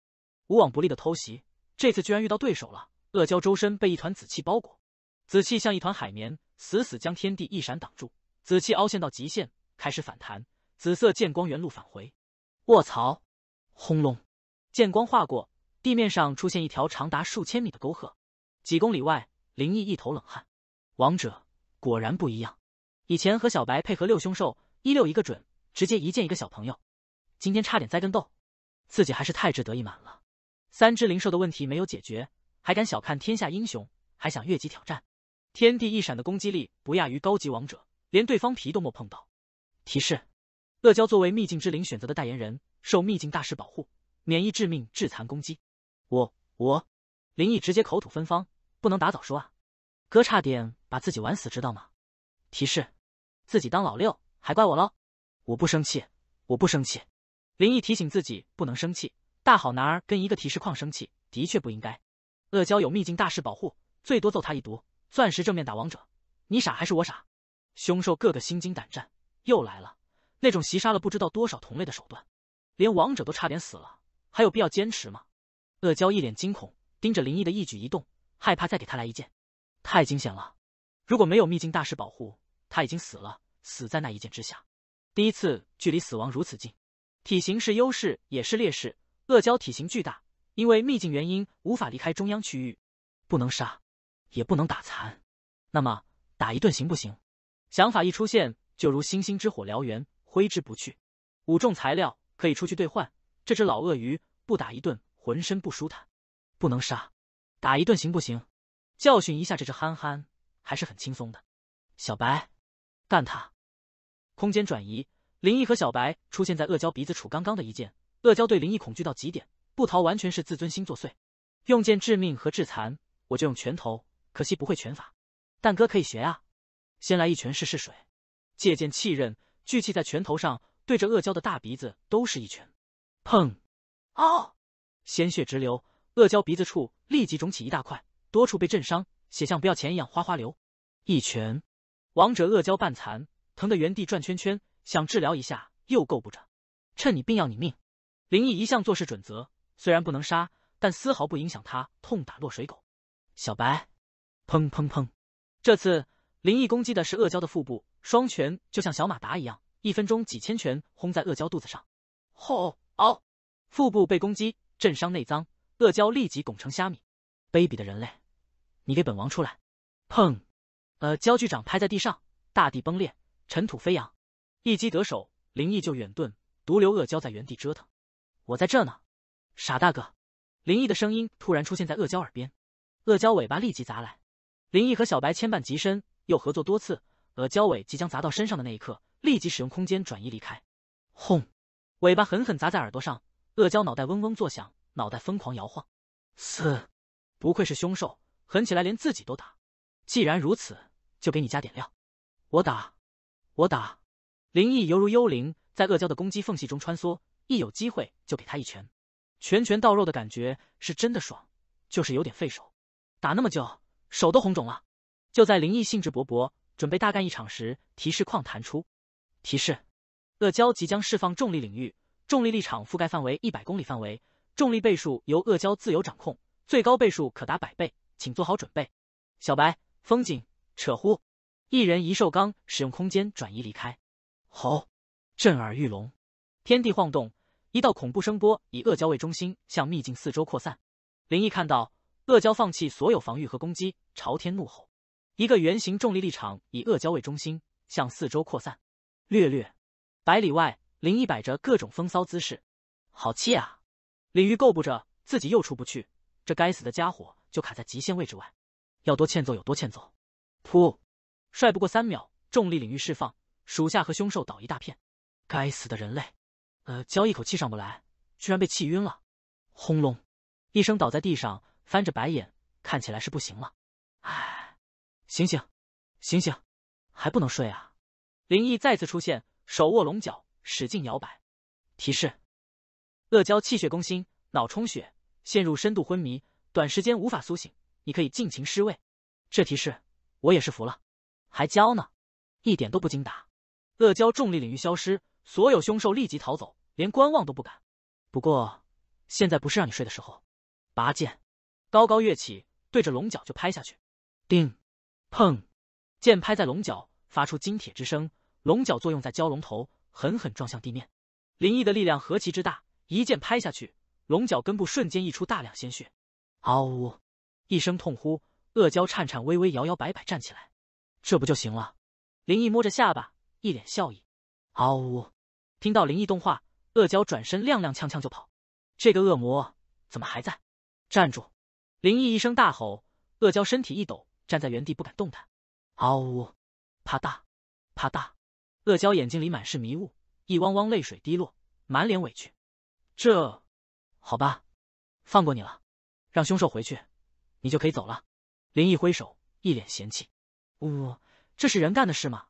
无往不利的偷袭。这次居然遇到对手了！阿胶周身被一团紫气包裹，紫气像一团海绵，死死将天地一闪挡住。紫气凹陷到极限，开始反弹，紫色剑光原路返回。卧槽！轰隆！剑光划过，地面上出现一条长达数千米的沟壑。几公里外，林毅一头冷汗，王者果然不一样。以前和小白配合六凶兽，一六一个准，直接一剑一个小朋友。今天差点栽跟斗，自己还是太志得意满了。三只灵兽的问题没有解决，还敢小看天下英雄，还想越级挑战？天地一闪的攻击力不亚于高级王者，连对方皮都没碰到。提示：恶娇作为秘境之灵选择的代言人，受秘境大师保护，免疫致命致残攻击。我我，林毅直接口吐芬芳，不能打早说啊，哥差点把自己玩死，知道吗？提示：自己当老六还怪我喽？我不生气，我不生气。林毅提醒自己不能生气。大好男儿跟一个提示框生气，的确不应该。阿娇有秘境大师保护，最多揍他一毒钻石正面打王者，你傻还是我傻？凶兽个个心惊胆战，又来了那种袭杀了不知道多少同类的手段，连王者都差点死了，还有必要坚持吗？阿娇一脸惊恐，盯着林毅的一举一动，害怕再给他来一剑。太惊险了，如果没有秘境大师保护，他已经死了，死在那一剑之下。第一次距离死亡如此近，体型是优势也是劣势。鳄胶体型巨大，因为秘境原因无法离开中央区域，不能杀，也不能打残，那么打一顿行不行？想法一出现，就如星星之火燎原，挥之不去。五重材料可以出去兑换，这只老鳄鱼不打一顿浑身不舒坦，不能杀，打一顿行不行？教训一下这只憨憨还是很轻松的。小白，干他！空间转移，林毅和小白出现在鳄娇鼻子处刚刚的一剑。阿娇对灵异恐惧到极点，不逃完全是自尊心作祟。用剑致命和致残，我就用拳头。可惜不会拳法，但哥可以学啊。先来一拳试试水。借剑气刃，聚气在拳头上，对着阿娇的大鼻子都是一拳。砰！哦！鲜血直流，阿娇鼻子处立即肿起一大块，多处被震伤，血像不要钱一样哗哗流。一拳，王者阿娇半残，疼得原地转圈圈，想治疗一下又够不着。趁你病要你命。林毅一向做事准则，虽然不能杀，但丝毫不影响他痛打落水狗。小白，砰砰砰！这次林毅攻击的是阿娇的腹部，双拳就像小马达一样，一分钟几千拳轰在阿娇肚子上。吼！腹部被攻击震伤内脏，阿娇立即拱成虾米。卑鄙的人类，你给本王出来！砰！呃，焦巨掌拍在地上，大地崩裂，尘土飞扬。一击得手，林毅就远遁，独留阿娇在原地折腾。我在这呢，傻大哥！林毅的声音突然出现在阿娇耳边，阿娇尾巴立即砸来。林毅和小白牵绊极深，又合作多次，阿娇尾即将砸到身上的那一刻，立即使用空间转移离开。轰！尾巴狠狠砸在耳朵上，阿娇脑袋嗡嗡作响，脑袋疯狂摇晃。四，不愧是凶兽，狠起来连自己都打。既然如此，就给你加点料。我打，我打！林毅犹如幽灵，在阿娇的攻击缝隙中穿梭。一有机会就给他一拳，拳拳到肉的感觉是真的爽，就是有点费手，打那么久手都红肿了。就在林毅兴致勃勃准备大干一场时，提示框弹出，提示：阿胶即将释放重力领域，重力立场覆盖范围一百公里范围，重力倍数由阿胶自由掌控，最高倍数可达百倍，请做好准备。小白风景扯呼，一人一兽刚使用空间转移离开，吼，震耳欲聋，天地晃动。一道恐怖声波以恶蛟为中心向秘境四周扩散，林毅看到恶蛟放弃所有防御和攻击，朝天怒吼。一个圆形重力力场以恶蛟为中心向四周扩散。略略，百里外，林毅摆着各种风骚姿势，好气啊！鲤鱼够不着，自己又出不去，这该死的家伙就卡在极限位置外，要多欠揍有多欠揍。噗，帅不过三秒，重力领域释放，属下和凶兽倒一大片。该死的人类！呃，娇一口气上不来，居然被气晕了，轰隆一声倒在地上，翻着白眼，看起来是不行了。唉，醒醒，醒醒，还不能睡啊！林毅再次出现，手握龙角，使劲摇摆，提示：乐娇气血攻心，脑充血，陷入深度昏迷，短时间无法苏醒。你可以尽情施位。这提示我也是服了，还娇呢，一点都不经打。乐娇重力领域消失。所有凶兽立即逃走，连观望都不敢。不过，现在不是让你睡的时候。拔剑，高高跃起，对着龙角就拍下去。定，砰！剑拍在龙角，发出金铁之声。龙角作用在蛟龙头，狠狠撞向地面。林毅的力量何其之大，一剑拍下去，龙角根部瞬间溢出大量鲜血。嗷呜！一声痛呼，恶蛟颤颤巍巍、摇摇摆摆站起来。这不就行了？林毅摸着下巴，一脸笑意。嗷呜！听到灵异动画，阿娇转身踉踉跄跄就跑。这个恶魔怎么还在？站住！灵异一声大吼，阿娇身体一抖，站在原地不敢动弹。嗷呜！啪嗒，啪嗒！阿娇眼睛里满是迷雾，一汪汪泪水滴落，满脸委屈。这，好吧，放过你了，让凶手回去，你就可以走了。林毅挥手，一脸嫌弃。呜，这是人干的事吗？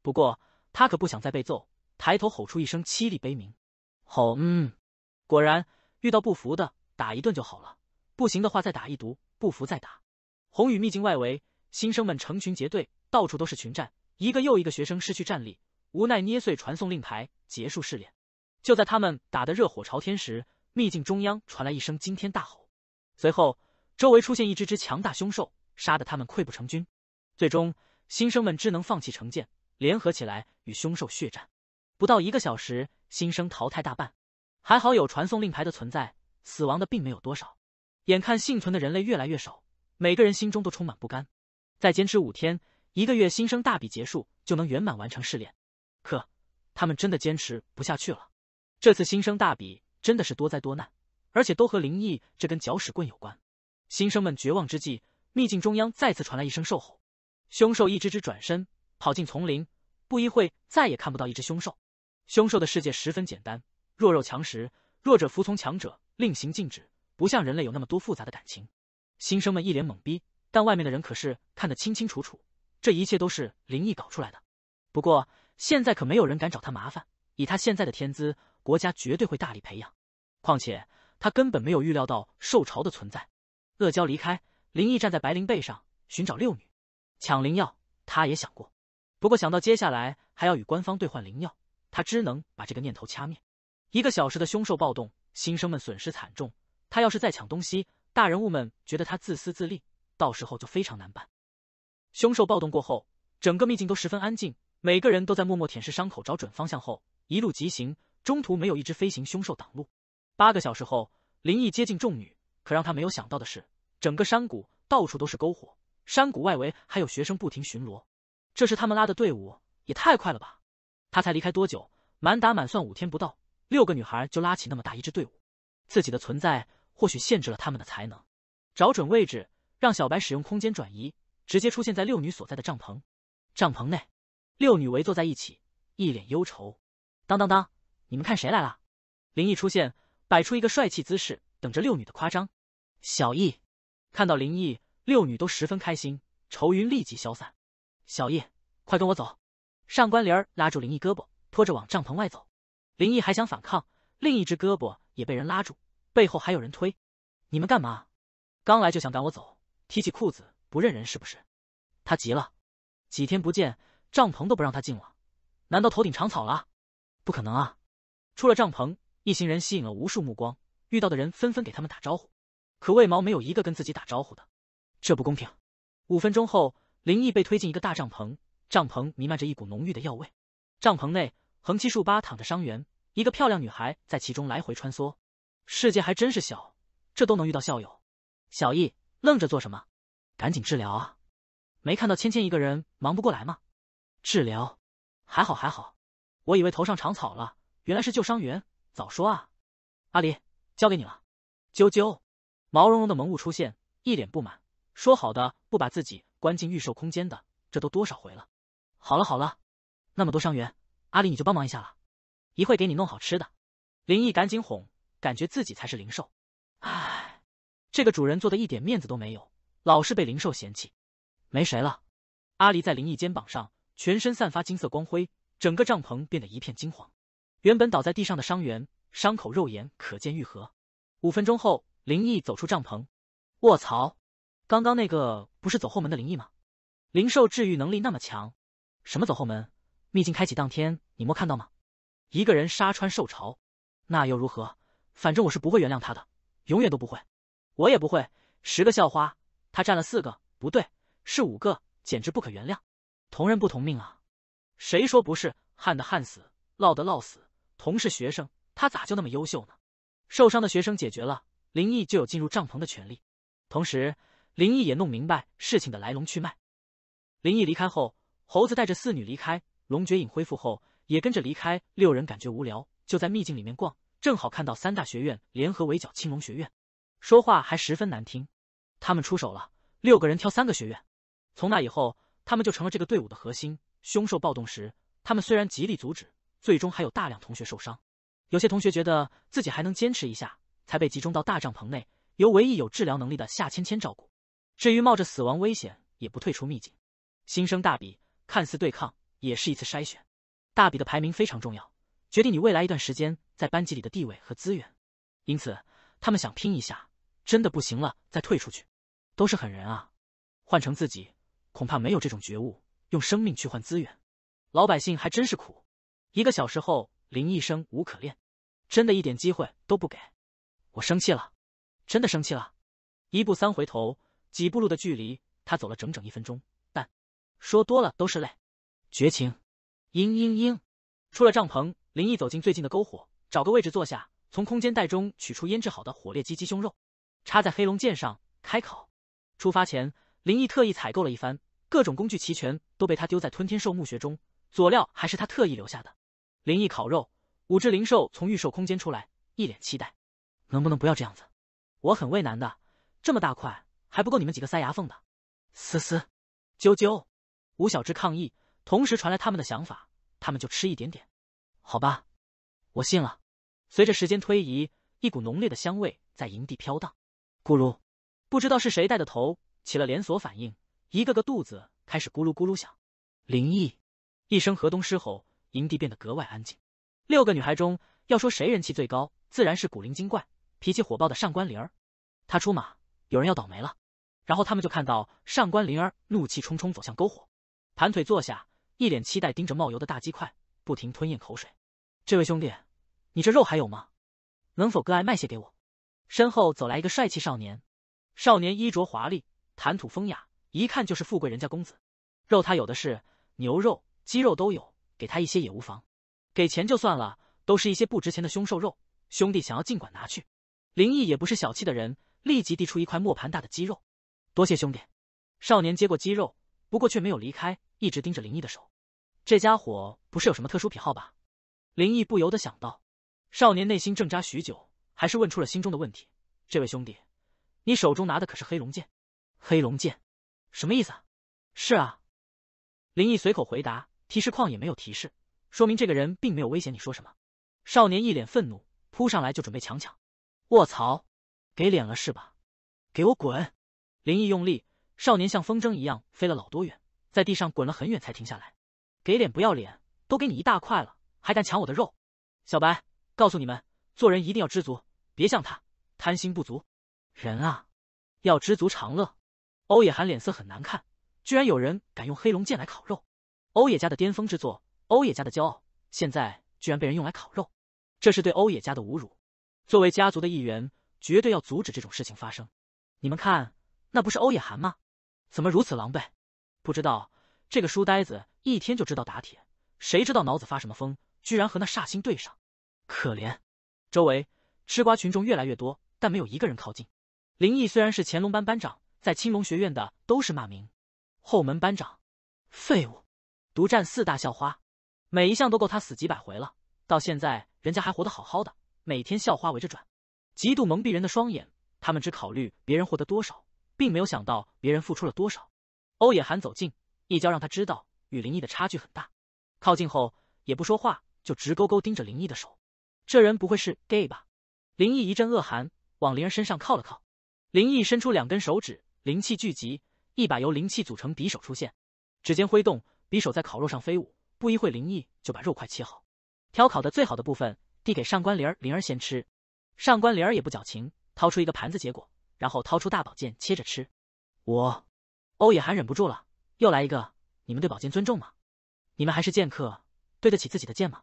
不过他可不想再被揍。抬头吼出一声凄厉悲鸣，吼！嗯，果然遇到不服的，打一顿就好了；不行的话，再打一毒；不服再打。红雨秘境外围，新生们成群结队，到处都是群战，一个又一个学生失去战力，无奈捏碎传送令牌结束试炼。就在他们打得热火朝天时，秘境中央传来一声惊天大吼，随后周围出现一只只强大凶兽，杀得他们溃不成军。最终，新生们只能放弃成见，联合起来与凶兽血战。不到一个小时，新生淘汰大半，还好有传送令牌的存在，死亡的并没有多少。眼看幸存的人类越来越少，每个人心中都充满不甘。再坚持五天，一个月新生大比结束就能圆满完成试炼，可他们真的坚持不下去了。这次新生大比真的是多灾多难，而且都和灵异这根搅屎棍有关。新生们绝望之际，秘境中央再次传来一声兽吼，凶兽一只只转身跑进丛林，不一会再也看不到一只凶兽。凶兽的世界十分简单，弱肉强食，弱者服从强者，令行禁止，不像人类有那么多复杂的感情。新生们一脸懵逼，但外面的人可是看得清清楚楚，这一切都是林毅搞出来的。不过现在可没有人敢找他麻烦，以他现在的天资，国家绝对会大力培养。况且他根本没有预料到兽潮的存在。恶蛟离开，林毅站在白灵背上寻找六女，抢灵药他也想过，不过想到接下来还要与官方兑换灵药。他只能把这个念头掐灭。一个小时的凶兽暴动，新生们损失惨重。他要是再抢东西，大人物们觉得他自私自利，到时候就非常难办。凶兽暴动过后，整个秘境都十分安静，每个人都在默默舔舐伤口，找准方向后一路疾行，中途没有一只飞行凶兽挡路。八个小时后，林毅接近众女，可让他没有想到的是，整个山谷到处都是篝火，山谷外围还有学生不停巡逻。这是他们拉的队伍，也太快了吧！他才离开多久？满打满算五天不到，六个女孩就拉起那么大一支队伍，自己的存在或许限制了他们的才能。找准位置，让小白使用空间转移，直接出现在六女所在的帐篷。帐篷内，六女围坐在一起，一脸忧愁。当当当，你们看谁来了？林毅出现，摆出一个帅气姿势，等着六女的夸张。小易看到林毅，六女都十分开心，愁云立即消散。小易，快跟我走。上官玲儿拉住林毅胳膊，拖着往帐篷外走。林毅还想反抗，另一只胳膊也被人拉住，背后还有人推。你们干嘛？刚来就想赶我走，提起裤子不认人是不是？他急了，几天不见，帐篷都不让他进了，难道头顶长草了？不可能啊！出了帐篷，一行人吸引了无数目光，遇到的人纷纷给他们打招呼，可为毛没有一个跟自己打招呼的？这不公平！五分钟后，林毅被推进一个大帐篷。帐篷弥漫着一股浓郁的药味，帐篷内横七竖八躺着伤员，一个漂亮女孩在其中来回穿梭。世界还真是小，这都能遇到校友。小易愣着做什么？赶紧治疗啊！没看到芊芊一个人忙不过来吗？治疗？还好还好，我以为头上长草了，原来是救伤员。早说啊！阿离，交给你了。啾啾，毛茸茸的萌物出现，一脸不满，说好的不把自己关进预售空间的，这都多少回了？好了好了，那么多伤员，阿狸你就帮忙一下了，一会给你弄好吃的。林毅赶紧哄，感觉自己才是灵兽，唉，这个主人做的一点面子都没有，老是被灵兽嫌弃，没谁了。阿狸在林毅肩膀上，全身散发金色光辉，整个帐篷变得一片金黄。原本倒在地上的伤员，伤口肉眼可见愈合。五分钟后，林毅走出帐篷，卧槽，刚刚那个不是走后门的林毅吗？灵兽治愈能力那么强。什么走后门？秘境开启当天，你没看到吗？一个人杀穿兽潮，那又如何？反正我是不会原谅他的，永远都不会。我也不会。十个校花，他占了四个，不对，是五个，简直不可原谅。同人不同命啊！谁说不是？旱的旱死，涝的涝死。同是学生，他咋就那么优秀呢？受伤的学生解决了，林毅就有进入帐篷的权利。同时，林毅也弄明白事情的来龙去脉。林毅离开后。猴子带着四女离开，龙绝影恢复后也跟着离开。六人感觉无聊，就在秘境里面逛，正好看到三大学院联合围剿青龙学院，说话还十分难听。他们出手了，六个人挑三个学院。从那以后，他们就成了这个队伍的核心。凶兽暴动时，他们虽然极力阻止，最终还有大量同学受伤。有些同学觉得自己还能坚持一下，才被集中到大帐篷内，由唯一有治疗能力的夏芊芊照顾。至于冒着死亡危险也不退出秘境，心生大笔。看似对抗，也是一次筛选。大比的排名非常重要，决定你未来一段时间在班级里的地位和资源。因此，他们想拼一下，真的不行了再退出去，都是狠人啊！换成自己，恐怕没有这种觉悟，用生命去换资源。老百姓还真是苦。一个小时后，林毅生无可恋，真的一点机会都不给。我生气了，真的生气了。一步三回头，几步路的距离，他走了整整一分钟。说多了都是泪，绝情。嘤嘤嘤，出了帐篷，林毅走进最近的篝火，找个位置坐下，从空间袋中取出腌制好的火烈鸡鸡胸肉，插在黑龙剑上开烤。出发前，林毅特意采购了一番，各种工具齐全，都被他丢在吞天兽墓穴中。佐料还是他特意留下的。林毅烤肉，五只灵兽从预售空间出来，一脸期待。能不能不要这样子？我很为难的，这么大块还不够你们几个塞牙缝的。嘶嘶，啾啾。吴小芝抗议，同时传来他们的想法：他们就吃一点点，好吧，我信了。随着时间推移，一股浓烈的香味在营地飘荡，咕噜，不知道是谁带的头，起了连锁反应，一个个肚子开始咕噜咕噜响。灵异，一声河东狮吼，营地变得格外安静。六个女孩中，要说谁人气最高，自然是古灵精怪、脾气火爆的上官灵儿。她出马，有人要倒霉了。然后他们就看到上官灵儿怒气冲冲走向篝火。盘腿坐下，一脸期待盯着冒油的大鸡块，不停吞咽口水。这位兄弟，你这肉还有吗？能否割爱卖些给我？身后走来一个帅气少年，少年衣着华丽，谈吐风雅，一看就是富贵人家公子。肉他有的是，牛肉、鸡肉都有，给他一些也无妨。给钱就算了，都是一些不值钱的凶兽肉，兄弟想要尽管拿去。林毅也不是小气的人，立即递出一块磨盘大的鸡肉。多谢兄弟。少年接过鸡肉，不过却没有离开。一直盯着林毅的手，这家伙不是有什么特殊癖好吧？林毅不由得想到。少年内心挣扎许久，还是问出了心中的问题：“这位兄弟，你手中拿的可是黑龙剑？黑龙剑，什么意思？”“啊？是啊。”林毅随口回答，提示框也没有提示，说明这个人并没有威胁你说什么。少年一脸愤怒，扑上来就准备强抢。卧槽，给脸了是吧？给我滚！林毅用力，少年像风筝一样飞了老多远。在地上滚了很远才停下来，给脸不要脸，都给你一大块了，还敢抢我的肉！小白，告诉你们，做人一定要知足，别像他，贪心不足。人啊，要知足常乐。欧野寒脸色很难看，居然有人敢用黑龙剑来烤肉！欧野家的巅峰之作，欧野家的骄傲，现在居然被人用来烤肉，这是对欧野家的侮辱。作为家族的一员，绝对要阻止这种事情发生。你们看，那不是欧野寒吗？怎么如此狼狈？不知道这个书呆子一天就知道打铁，谁知道脑子发什么疯，居然和那煞星对上，可怜。周围吃瓜群众越来越多，但没有一个人靠近。林毅虽然是乾隆班班长，在青龙学院的都是骂名，后门班长，废物，独占四大校花，每一项都够他死几百回了。到现在人家还活得好好的，每天校花围着转，极度蒙蔽人的双眼。他们只考虑别人获得多少，并没有想到别人付出了多少。欧野寒走近，一招让他知道与林毅的差距很大。靠近后也不说话，就直勾勾盯着林毅的手。这人不会是 gay 吧？林毅一阵恶寒，往灵儿身上靠了靠。林毅伸出两根手指，灵气聚集，一把由灵气组成匕首出现，指尖挥动，匕首在烤肉上飞舞。不一会，林毅就把肉块切好，挑烤的最好的部分递给上官灵儿。灵儿先吃，上官灵儿也不矫情，掏出一个盘子结果，然后掏出大宝剑切着吃。我。欧野寒忍不住了，又来一个！你们对宝剑尊重吗？你们还是剑客，对得起自己的剑吗？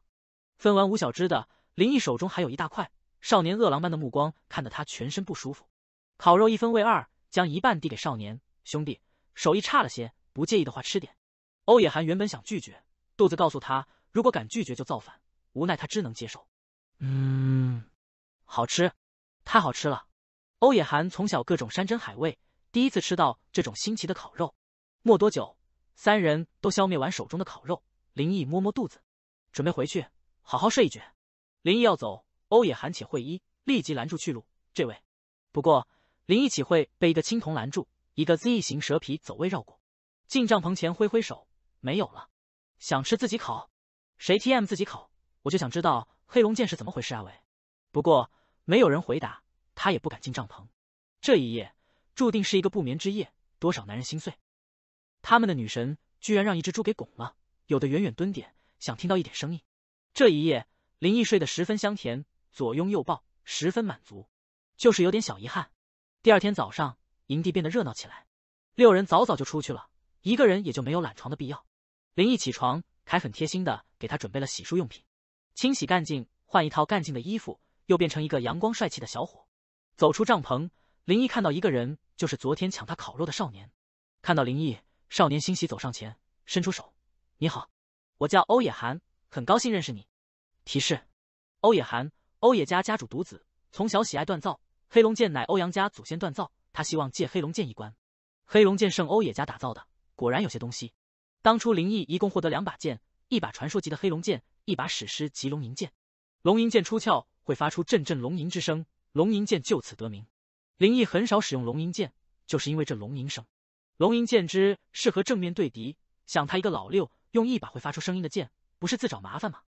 分完五小只的，林毅手中还有一大块。少年饿狼般的目光看得他全身不舒服。烤肉一分为二，将一半递给少年兄弟，手艺差了些，不介意的话吃点。欧野寒原本想拒绝，肚子告诉他，如果敢拒绝就造反，无奈他只能接受。嗯，好吃，太好吃了。欧野寒从小各种山珍海味。第一次吃到这种新奇的烤肉，没多久，三人都消灭完手中的烤肉。林毅摸摸肚子，准备回去好好睡一觉。林毅要走，欧也喊起会衣立即拦住去路。这位，不过林毅岂会被一个青铜拦住？一个 Z 型蛇皮走位绕过，进帐篷前挥挥手，没有了。想吃自己烤，谁 T M 自己烤？我就想知道黑龙剑是怎么回事啊！喂，不过没有人回答，他也不敢进帐篷。这一夜。注定是一个不眠之夜，多少男人心碎，他们的女神居然让一只猪给拱了。有的远远蹲点，想听到一点声音。这一夜，林毅睡得十分香甜，左拥右抱，十分满足，就是有点小遗憾。第二天早上，营地变得热闹起来，六人早早就出去了，一个人也就没有懒床的必要。林毅起床，还很贴心的给他准备了洗漱用品，清洗干净，换一套干净的衣服，又变成一个阳光帅气的小伙。走出帐篷，林毅看到一个人。就是昨天抢他烤肉的少年，看到林毅，少年欣喜走上前，伸出手，你好，我叫欧野寒，很高兴认识你。提示：欧野寒，欧野家家主独子，从小喜爱锻造，黑龙剑乃欧阳家祖先锻造，他希望借黑龙剑一关。黑龙剑圣欧野家打造的，果然有些东西。当初林毅一共获得两把剑，一把传说级的黑龙剑，一把史诗级龙吟剑。龙吟剑出鞘会发出阵阵龙吟之声，龙吟剑就此得名。林毅很少使用龙吟剑，就是因为这龙吟声。龙吟剑之适合正面对敌，想他一个老六用一把会发出声音的剑，不是自找麻烦吗？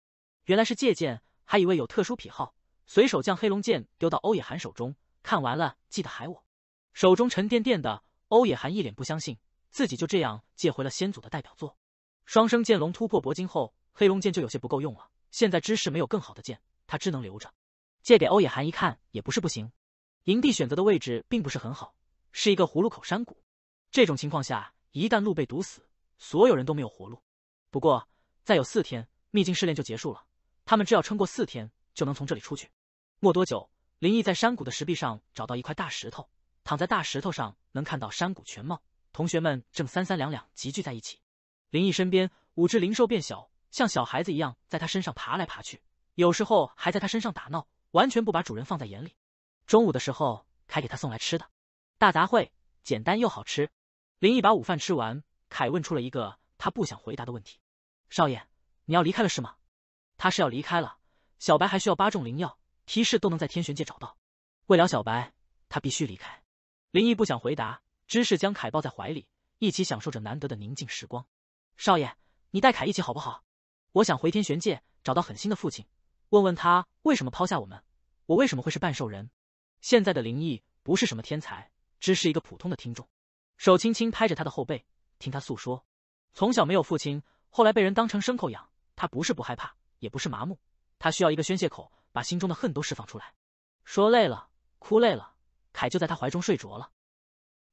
原来是借剑，还以为有特殊癖好，随手将黑龙剑丢到欧野寒手中。看完了记得喊我。手中沉甸甸的，欧野寒一脸不相信，自己就这样借回了先祖的代表作——双生剑龙。突破铂金后，黑龙剑就有些不够用了，现在知识没有更好的剑，他只能留着，借给欧野寒一看也不是不行。营地选择的位置并不是很好，是一个葫芦口山谷。这种情况下，一旦路被堵死，所有人都没有活路。不过，再有四天，秘境试炼就结束了，他们只要撑过四天，就能从这里出去。没多久，林毅在山谷的石壁上找到一块大石头，躺在大石头上能看到山谷全貌。同学们正三三两两集聚在一起。林毅身边五只灵兽变小，像小孩子一样在他身上爬来爬去，有时候还在他身上打闹，完全不把主人放在眼里。中午的时候，凯给他送来吃的，大杂烩，简单又好吃。林毅把午饭吃完，凯问出了一个他不想回答的问题：“少爷，你要离开了是吗？”他是要离开了，小白还需要八种灵药，提示都能在天玄界找到。为了小白，他必须离开。林毅不想回答，只是将凯抱在怀里，一起享受着难得的宁静时光。少爷，你带凯一起好不好？我想回天玄界，找到狠心的父亲，问问他为什么抛下我们，我为什么会是半兽人。现在的林毅不是什么天才，只是一个普通的听众。手轻轻拍着他的后背，听他诉说。从小没有父亲，后来被人当成牲口养。他不是不害怕，也不是麻木，他需要一个宣泄口，把心中的恨都释放出来。说累了，哭累了，凯就在他怀中睡着了。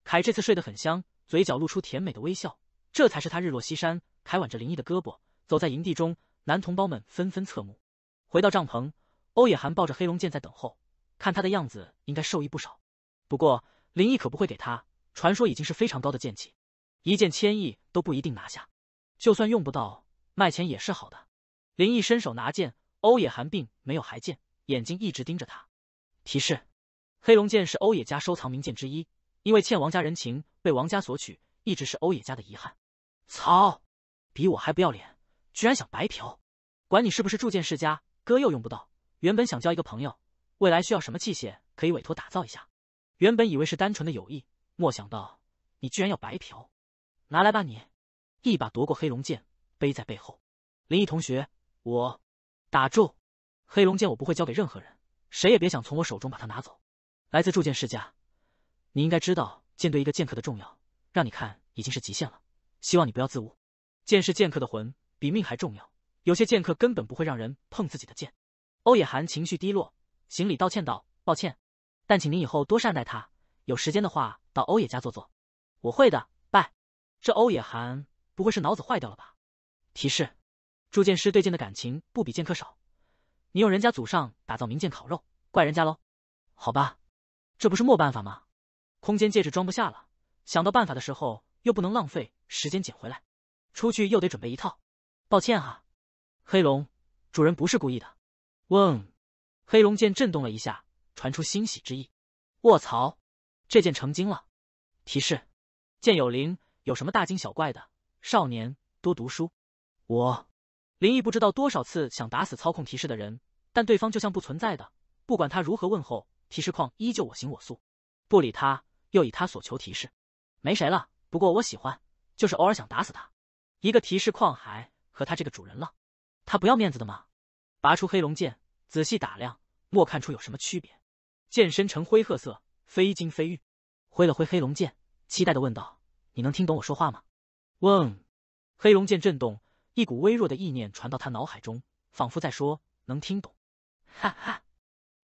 凯这次睡得很香，嘴角露出甜美的微笑。这才是他日落西山。凯挽着林毅的胳膊，走在营地中，男同胞们纷纷侧目。回到帐篷，欧野寒抱着黑龙剑在等候。看他的样子，应该受益不少。不过林毅可不会给他传说已经是非常高的剑气，一剑千亿都不一定拿下。就算用不到，卖钱也是好的。林毅伸手拿剑，欧野寒并没有还剑，眼睛一直盯着他。提示：黑龙剑是欧野家收藏名剑之一，因为欠王家人情，被王家索取，一直是欧野家的遗憾。操！比我还不要脸，居然想白嫖！管你是不是铸剑世家，哥又用不到。原本想交一个朋友。未来需要什么器械，可以委托打造一下。原本以为是单纯的友谊，莫想到你居然要白嫖，拿来吧你！一把夺过黑龙剑，背在背后。林毅同学，我打住，黑龙剑我不会交给任何人，谁也别想从我手中把它拿走。来自铸剑世家，你应该知道剑对一个剑客的重要。让你看已经是极限了，希望你不要自误。剑是剑客的魂，比命还重要。有些剑客根本不会让人碰自己的剑。欧野寒情绪低落。行礼道歉道：“抱歉，但请您以后多善待他。有时间的话，到欧野家坐坐，我会的。”拜。这欧野寒不会是脑子坏掉了吧？提示：铸剑师对剑的感情不比剑客少。你用人家祖上打造名剑烤肉，怪人家喽？好吧，这不是没办法吗？空间戒指装不下了，想到办法的时候又不能浪费时间捡回来，出去又得准备一套。抱歉哈，黑龙主人不是故意的。问。黑龙剑震动了一下，传出欣喜之意。卧槽，这剑成精了！提示：剑有灵，有什么大惊小怪的？少年多读书。我，林毅不知道多少次想打死操控提示的人，但对方就像不存在的。不管他如何问候，提示框依旧我行我素，不理他，又以他所求提示。没谁了，不过我喜欢，就是偶尔想打死他。一个提示框还和他这个主人了，他不要面子的吗？拔出黑龙剑，仔细打量。莫看出有什么区别，剑身呈灰褐色，非金非玉。挥了挥黑龙剑，期待的问道：“你能听懂我说话吗？”嗡，黑龙剑震动，一股微弱的意念传到他脑海中，仿佛在说：“能听懂。”哈哈，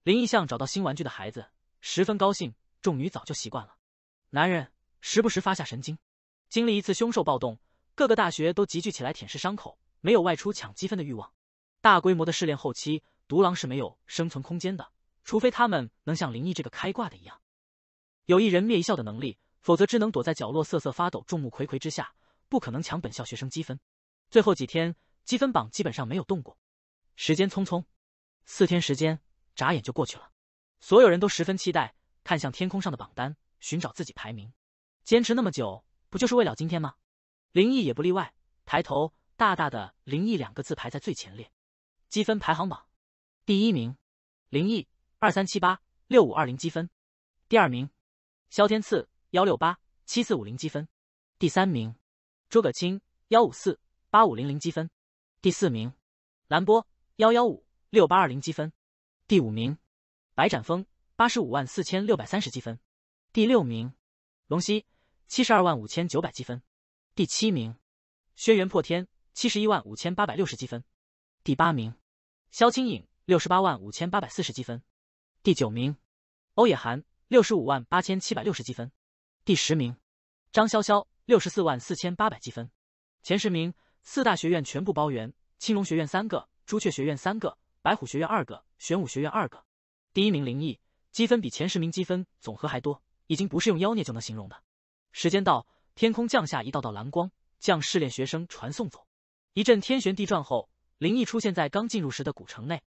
林一向找到新玩具的孩子十分高兴。众女早就习惯了，男人时不时发下神经。经历一次凶兽暴动，各个大学都集聚起来舔舐伤口，没有外出抢积分的欲望。大规模的试炼后期。独狼是没有生存空间的，除非他们能像林毅这个开挂的一样，有一人灭一校的能力，否则只能躲在角落瑟瑟发抖。众目睽睽之下，不可能抢本校学生积分。最后几天，积分榜基本上没有动过。时间匆匆，四天时间眨眼就过去了。所有人都十分期待，看向天空上的榜单，寻找自己排名。坚持那么久，不就是为了今天吗？林毅也不例外，抬头，大大的“林毅”两个字排在最前列，积分排行榜。第一名，林毅二三七八六五二零积分；第二名，萧天赐幺六八七四五零积分；第三名，诸葛青幺五四八五零零积分；第四名，蓝波幺幺五六八二零积分；第五名，白展峰八十五万四千六百三十积分；第六名，龙溪七十二万五千九百积分；第七名，轩辕破天七十一万五千八百六十积分；第八名，萧清影。六十八万五千八百四十积分，第九名，欧野寒六十五万八千七百六十积分，第十名，张潇潇六十四万四千八百积分，前十名四大学院全部包圆，青龙学院三个，朱雀学院三个，白虎学院二个，玄武学院二个。第一名林毅积分比前十名积分总和还多，已经不是用妖孽就能形容的。时间到，天空降下一道道蓝光，将试炼学生传送走。一阵天旋地转后，林毅出现在刚进入时的古城内。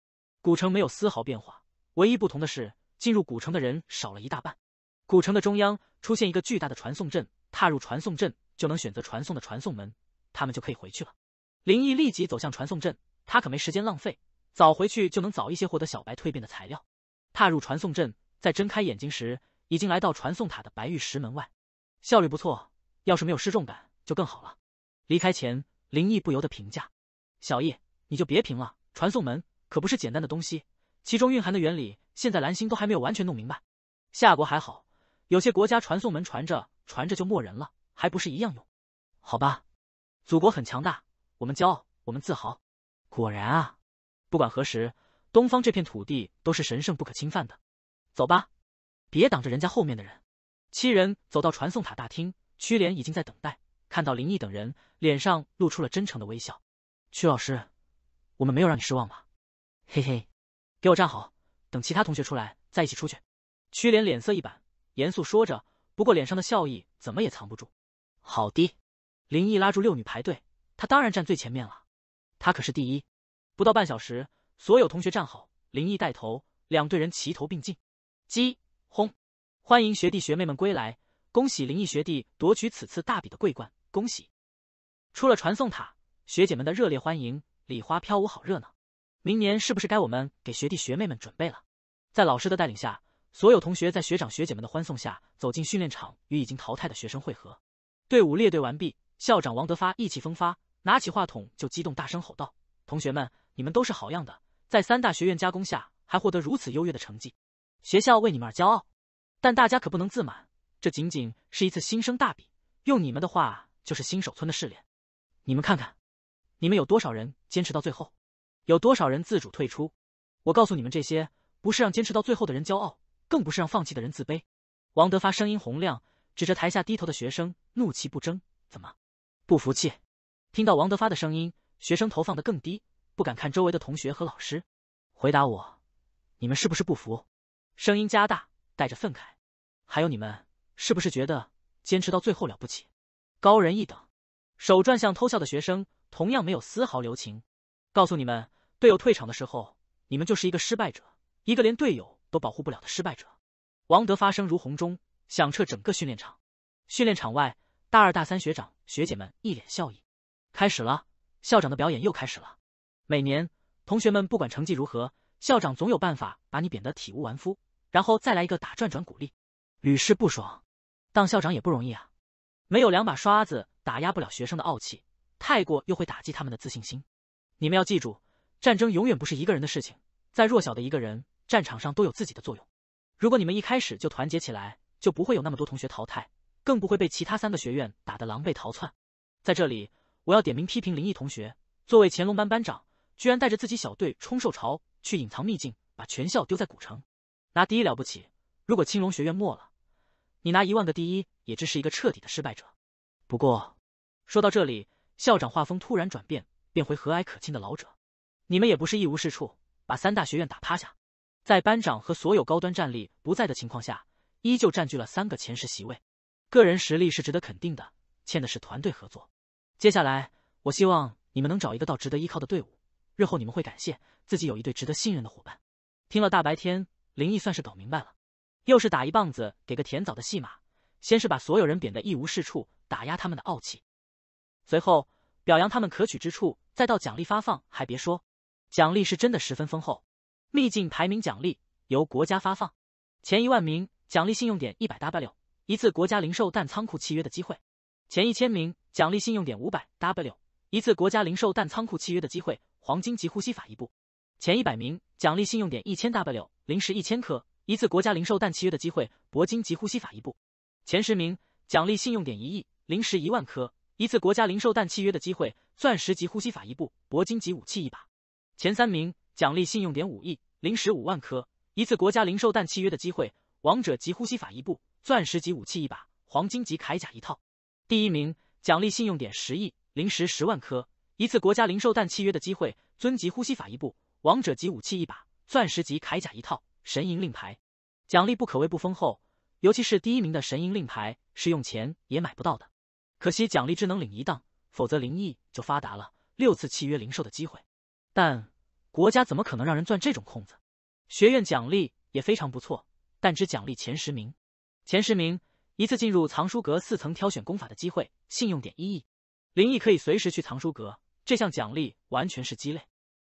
古城没有丝毫变化，唯一不同的是，进入古城的人少了一大半。古城的中央出现一个巨大的传送阵，踏入传送阵就能选择传送的传送门，他们就可以回去了。林毅立即走向传送阵，他可没时间浪费，早回去就能早一些获得小白蜕变的材料。踏入传送阵，在睁开眼睛时，已经来到传送塔的白玉石门外。效率不错，要是没有失重感就更好了。离开前，林毅不由得评价：“小易，你就别评了。”传送门。可不是简单的东西，其中蕴含的原理，现在蓝星都还没有完全弄明白。夏国还好，有些国家传送门传着传着就没人了，还不是一样用？好吧，祖国很强大，我们骄傲，我们自豪。果然啊，不管何时，东方这片土地都是神圣不可侵犯的。走吧，别挡着人家后面的人。七人走到传送塔大厅，曲连已经在等待，看到林毅等人，脸上露出了真诚的微笑。曲老师，我们没有让你失望吧？嘿嘿，给我站好，等其他同学出来再一起出去。屈莲脸色一板，严肃说着，不过脸上的笑意怎么也藏不住。好的，林毅拉住六女排队，他当然站最前面了，他可是第一。不到半小时，所有同学站好，林毅带头，两队人齐头并进。鸡轰，欢迎学弟学妹们归来，恭喜林毅学弟夺取此次大比的桂冠，恭喜！出了传送塔，学姐们的热烈欢迎，礼花飘舞，好热闹。明年是不是该我们给学弟学妹们准备了？在老师的带领下，所有同学在学长学姐们的欢送下走进训练场，与已经淘汰的学生汇合。队伍列队完毕，校长王德发意气风发，拿起话筒就激动大声吼道：“同学们，你们都是好样的，在三大学院加工下还获得如此优越的成绩，学校为你们而骄傲。但大家可不能自满，这仅仅是一次新生大比，用你们的话就是新手村的试炼。你们看看，你们有多少人坚持到最后？”有多少人自主退出？我告诉你们，这些不是让坚持到最后的人骄傲，更不是让放弃的人自卑。王德发声音洪亮，指着台下低头的学生，怒气不争：“怎么不服气？”听到王德发的声音，学生头放的更低，不敢看周围的同学和老师。回答我，你们是不是不服？声音加大，带着愤慨。还有你们，是不是觉得坚持到最后了不起，高人一等？手转向偷笑的学生，同样没有丝毫留情，告诉你们。队友退场的时候，你们就是一个失败者，一个连队友都保护不了的失败者。王德发声如洪钟，响彻整个训练场。训练场外，大二大三学长学姐们一脸笑意。开始了，校长的表演又开始了。每年，同学们不管成绩如何，校长总有办法把你贬得体无完肤，然后再来一个打转转鼓励，屡试不爽。当校长也不容易啊，没有两把刷子打压不了学生的傲气，太过又会打击他们的自信心。你们要记住。战争永远不是一个人的事情，在弱小的一个人战场上都有自己的作用。如果你们一开始就团结起来，就不会有那么多同学淘汰，更不会被其他三个学院打得狼狈逃窜。在这里，我要点名批评林毅同学，作为乾隆班班长，居然带着自己小队冲兽潮去隐藏秘境，把全校丢在古城，拿第一了不起？如果青龙学院没了，你拿一万个第一，也只是一个彻底的失败者。不过，说到这里，校长画风突然转变，变回和蔼可亲的老者。你们也不是一无是处，把三大学院打趴下，在班长和所有高端战力不在的情况下，依旧占据了三个前十席位，个人实力是值得肯定的，欠的是团队合作。接下来，我希望你们能找一个到值得依靠的队伍，日后你们会感谢自己有一对值得信任的伙伴。听了大白天，林毅算是搞明白了，又是打一棒子给个甜枣的戏码，先是把所有人贬得一无是处，打压他们的傲气，随后表扬他们可取之处，再到奖励发放，还别说。奖励是真的十分丰厚，秘境排名奖励由国家发放，前一万名奖励信用点一百 W，一次国家零售弹仓库契约的机会；前一千名奖励信用点五百 W，一次国家零售弹仓库契约的机会；黄金级呼吸法一部，前一百名奖励信用点一千 W，零食一千颗，一次国家零售弹契约的机会；铂金级呼吸法一部，前十名奖励信用点一亿，零食一万颗，一次国家零售弹契约的机会；钻石级呼吸法一部，铂金级武器一把。前三名奖励信用点五亿零石五万颗，一次国家灵兽蛋契约的机会，王者级呼吸法一部，钻石级武器一把，黄金级铠甲一套。第一名奖励信用点十亿零十十万颗，一次国家灵兽蛋契约的机会，尊级呼吸法一部，王者级武器一把，钻石级铠甲一套，神银令牌。奖励不可谓不丰厚，尤其是第一名的神银令牌是用钱也买不到的。可惜奖励只能领一档，否则灵毅就发达了六次契约灵兽的机会。但国家怎么可能让人钻这种空子？学院奖励也非常不错，但只奖励前十名。前十名一次进入藏书阁四层挑选功法的机会，信用点一亿。林毅可以随时去藏书阁，这项奖励完全是鸡肋。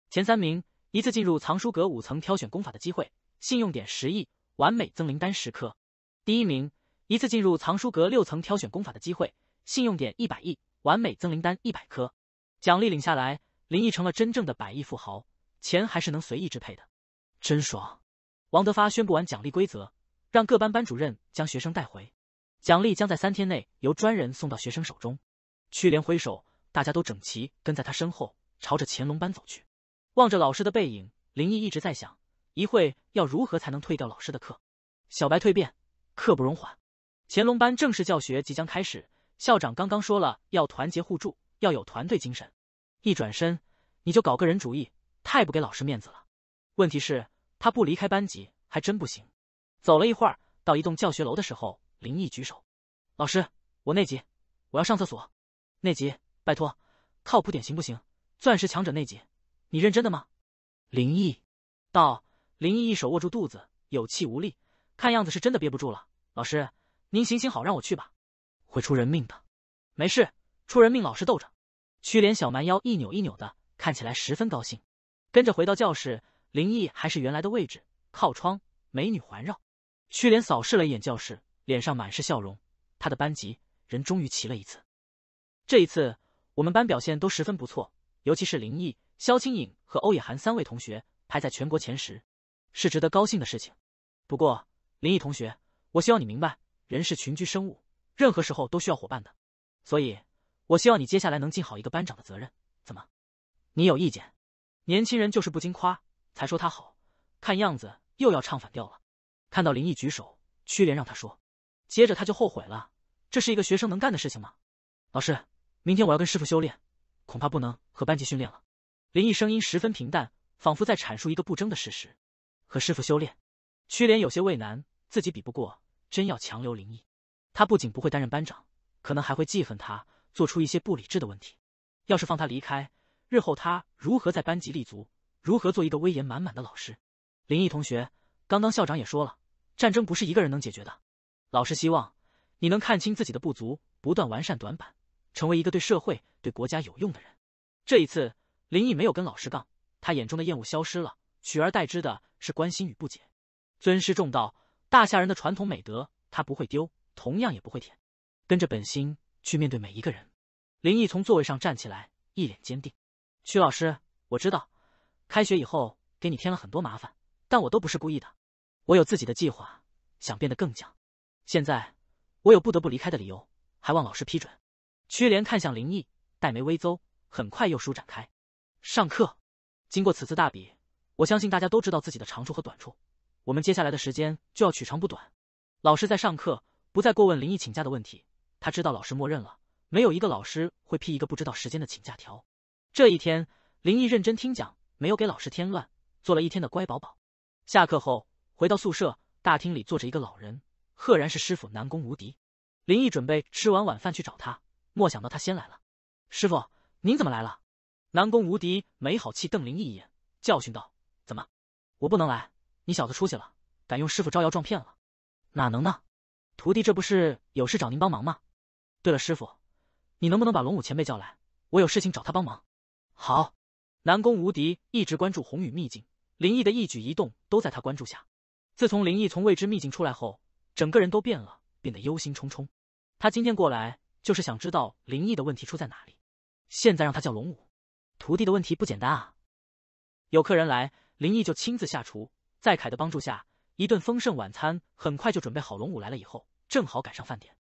前三名一次进入藏书阁五层挑选功法的机会，信用点十亿，完美增灵丹十颗。第一名一次进入藏书阁六层挑选功法的机会，信用点一百亿，完美增灵丹一百颗。奖励领下来。林毅成了真正的百亿富豪，钱还是能随意支配的，真爽。王德发宣布完奖励规则，让各班班主任将学生带回，奖励将在三天内由专人送到学生手中。曲连挥手，大家都整齐跟在他身后，朝着乾隆班走去。望着老师的背影，林毅一直在想，一会要如何才能退掉老师的课？小白蜕变，刻不容缓。乾隆班正式教学即将开始，校长刚刚说了，要团结互助，要有团队精神。一转身，你就搞个人主义，太不给老师面子了。问题是，他不离开班级还真不行。走了一会儿，到一栋教学楼的时候，林毅举手：“老师，我那急，我要上厕所。那急，拜托，靠谱点行不行？钻石强者那急，你认真的吗？”林毅道。林毅一手握住肚子，有气无力，看样子是真的憋不住了。老师，您行行好，让我去吧。会出人命的。没事，出人命老师兜着。屈莲小蛮腰一扭一扭的，看起来十分高兴。跟着回到教室，林毅还是原来的位置，靠窗，美女环绕。屈莲扫视了一眼教室，脸上满是笑容。他的班级人终于齐了一次。这一次，我们班表现都十分不错，尤其是林毅、肖清影和欧野涵三位同学排在全国前十，是值得高兴的事情。不过，林毅同学，我希望你明白，人是群居生物，任何时候都需要伙伴的，所以。我希望你接下来能尽好一个班长的责任。怎么，你有意见？年轻人就是不经夸，才说他好。看样子又要唱反调了。看到林毅举手，屈连让他说。接着他就后悔了。这是一个学生能干的事情吗？老师，明天我要跟师傅修炼，恐怕不能和班级训练了。林毅声音十分平淡，仿佛在阐述一个不争的事实。和师傅修炼，屈连有些为难，自己比不过，真要强留林毅，他不仅不会担任班长，可能还会记恨他。做出一些不理智的问题，要是放他离开，日后他如何在班级立足？如何做一个威严满满的老师？林毅同学，刚刚校长也说了，战争不是一个人能解决的。老师希望你能看清自己的不足，不断完善短板，成为一个对社会、对国家有用的人。这一次，林毅没有跟老师杠，他眼中的厌恶消失了，取而代之的是关心与不解。尊师重道，大夏人的传统美德，他不会丢，同样也不会舔。跟着本心。去面对每一个人。林毅从座位上站起来，一脸坚定。曲老师，我知道，开学以后给你添了很多麻烦，但我都不是故意的。我有自己的计划，想变得更强。现在我有不得不离开的理由，还望老师批准。曲莲看向林毅，黛眉微邹，很快又舒展开。上课。经过此次大比，我相信大家都知道自己的长处和短处。我们接下来的时间就要取长补短。老师在上课，不再过问林毅请假的问题。他知道老师默认了，没有一个老师会批一个不知道时间的请假条。这一天，林毅认真听讲，没有给老师添乱，做了一天的乖宝宝。下课后，回到宿舍大厅里坐着一个老人，赫然是师傅南宫无敌。林毅准备吃完晚饭去找他，莫想到他先来了。师傅，您怎么来了？南宫无敌没好气瞪林毅一眼，教训道：“怎么，我不能来？你小子出息了，敢用师傅招摇撞骗了？哪能呢？徒弟这不是有事找您帮忙吗？”对了，师傅，你能不能把龙武前辈叫来？我有事情找他帮忙。好，南宫无敌一直关注红雨秘境，林毅的一举一动都在他关注下。自从林毅从未知秘境出来后，整个人都变了，变得忧心忡忡。他今天过来就是想知道林毅的问题出在哪里。现在让他叫龙武，徒弟的问题不简单啊。有客人来，林毅就亲自下厨，在凯的帮助下，一顿丰盛晚餐很快就准备好。龙武来了以后，正好赶上饭点。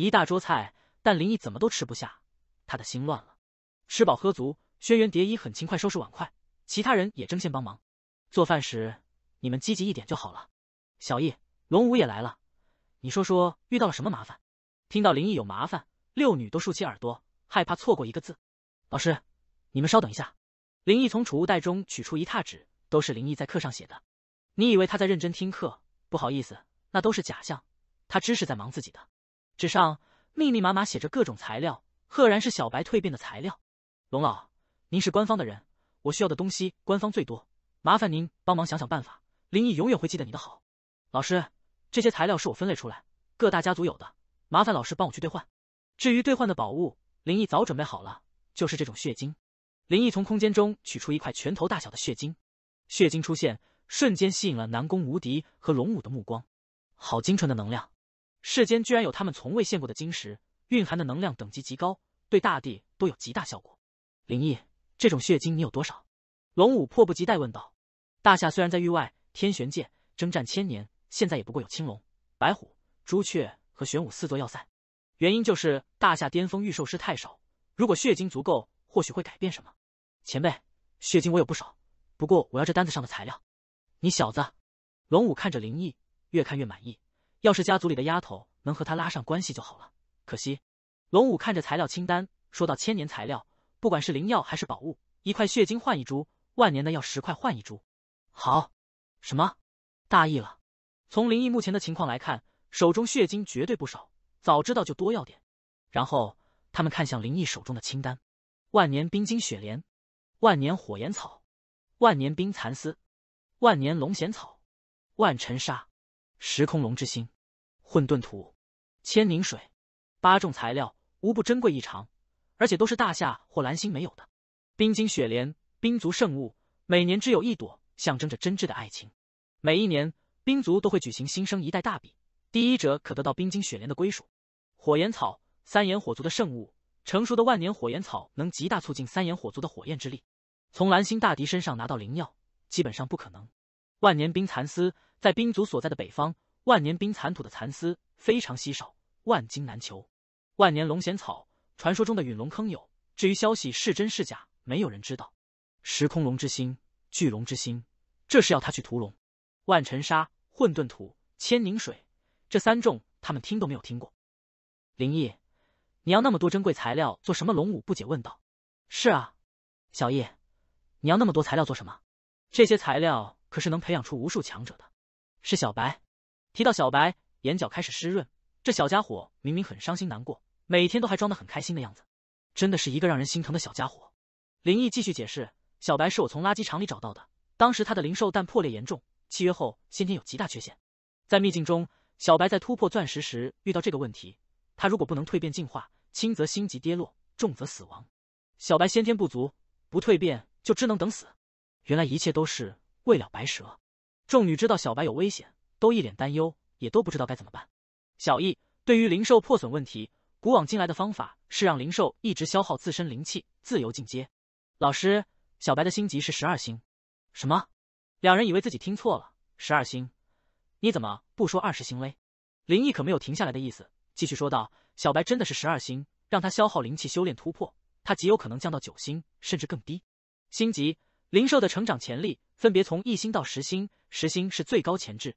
一大桌菜，但林毅怎么都吃不下，他的心乱了。吃饱喝足，轩辕蝶衣很勤快收拾碗筷，其他人也争先帮忙。做饭时，你们积极一点就好了。小易，龙武也来了，你说说遇到了什么麻烦？听到林毅有麻烦，六女都竖起耳朵，害怕错过一个字。老师，你们稍等一下。林毅从储物袋中取出一沓纸，都是林毅在课上写的。你以为他在认真听课？不好意思，那都是假象，他只是在忙自己的。纸上密密麻麻写着各种材料，赫然是小白蜕变的材料。龙老，您是官方的人，我需要的东西官方最多，麻烦您帮忙想想办法。林毅永远会记得你的好，老师。这些材料是我分类出来，各大家族有的，麻烦老师帮我去兑换。至于兑换的宝物，林毅早准备好了，就是这种血晶。林毅从空间中取出一块拳头大小的血晶，血晶出现，瞬间吸引了南宫无敌和龙武的目光。好精纯的能量。世间居然有他们从未见过的晶石，蕴含的能量等级极高，对大地都有极大效果。灵毅，这种血晶你有多少？龙武迫不及待问道。大夏虽然在域外天玄界征战千年，现在也不过有青龙、白虎、朱雀和玄武四座要塞，原因就是大夏巅峰御兽师太少。如果血晶足够，或许会改变什么。前辈，血晶我有不少，不过我要这单子上的材料。你小子！龙武看着灵毅，越看越满意。要是家族里的丫头能和他拉上关系就好了。可惜，龙五看着材料清单，说道：“千年材料，不管是灵药还是宝物，一块血晶换一株；万年的要十块换一株。”好，什么？大意了。从林毅目前的情况来看，手中血晶绝对不少，早知道就多要点。然后他们看向林毅手中的清单：万年冰晶雪莲，万年火炎草，万年冰蚕丝，万年龙涎草，万尘沙。时空龙之心、混沌土、千凝水，八种材料无不珍贵异常，而且都是大夏或蓝星没有的。冰晶雪莲，冰族圣物，每年只有一朵，象征着真挚的爱情。每一年，冰族都会举行新生一代大比，第一者可得到冰晶雪莲的归属。火焰草，三眼火族的圣物，成熟的万年火焰草能极大促进三眼火族的火焰之力。从蓝星大敌身上拿到灵药，基本上不可能。万年冰蚕丝，在冰族所在的北方，万年冰蚕土的蚕丝非常稀少，万金难求。万年龙涎草，传说中的陨龙坑有，至于消息是真是假，没有人知道。时空龙之心，巨龙之心，这是要他去屠龙。万尘沙、混沌土、千凝水，这三种他们听都没有听过。林毅，你要那么多珍贵材料做什么？龙武不解问道。是啊，小易，你要那么多材料做什么？这些材料。可是能培养出无数强者的，是小白。提到小白，眼角开始湿润。这小家伙明明很伤心难过，每天都还装得很开心的样子，真的是一个让人心疼的小家伙。林毅继续解释，小白是我从垃圾场里找到的。当时他的灵兽蛋破裂严重，契约后先天有极大缺陷。在秘境中，小白在突破钻石时遇到这个问题。他如果不能蜕变进化，轻则星级跌落，重则死亡。小白先天不足，不蜕变就只能等死。原来一切都是。未了白蛇，众女知道小白有危险，都一脸担忧，也都不知道该怎么办。小易对于灵兽破损问题，古往今来的方法是让灵兽一直消耗自身灵气，自由进阶。老师，小白的星级是十二星。什么？两人以为自己听错了，十二星？你怎么不说二十星嘞？林毅可没有停下来的意思，继续说道：“小白真的是十二星，让他消耗灵气修炼突破，他极有可能降到九星，甚至更低。星级。”灵兽的成长潜力分别从一星到十星，十星是最高潜质。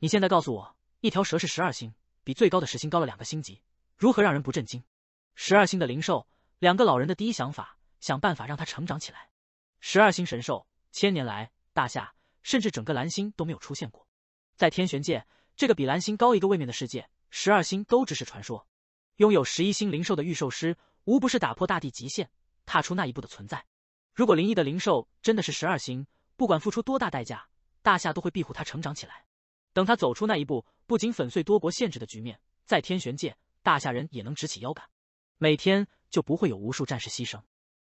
你现在告诉我，一条蛇是十二星，比最高的十星高了两个星级，如何让人不震惊？十二星的灵兽，两个老人的第一想法，想办法让它成长起来。十二星神兽，千年来大夏甚至整个蓝星都没有出现过，在天玄界这个比蓝星高一个位面的世界，十二星都只是传说。拥有十一星灵兽的御兽师，无不是打破大地极限，踏出那一步的存在。如果灵异的灵兽真的是十二星，不管付出多大代价，大夏都会庇护他成长起来。等他走出那一步，不仅粉碎多国限制的局面，在天玄界，大夏人也能直起腰杆，每天就不会有无数战士牺牲。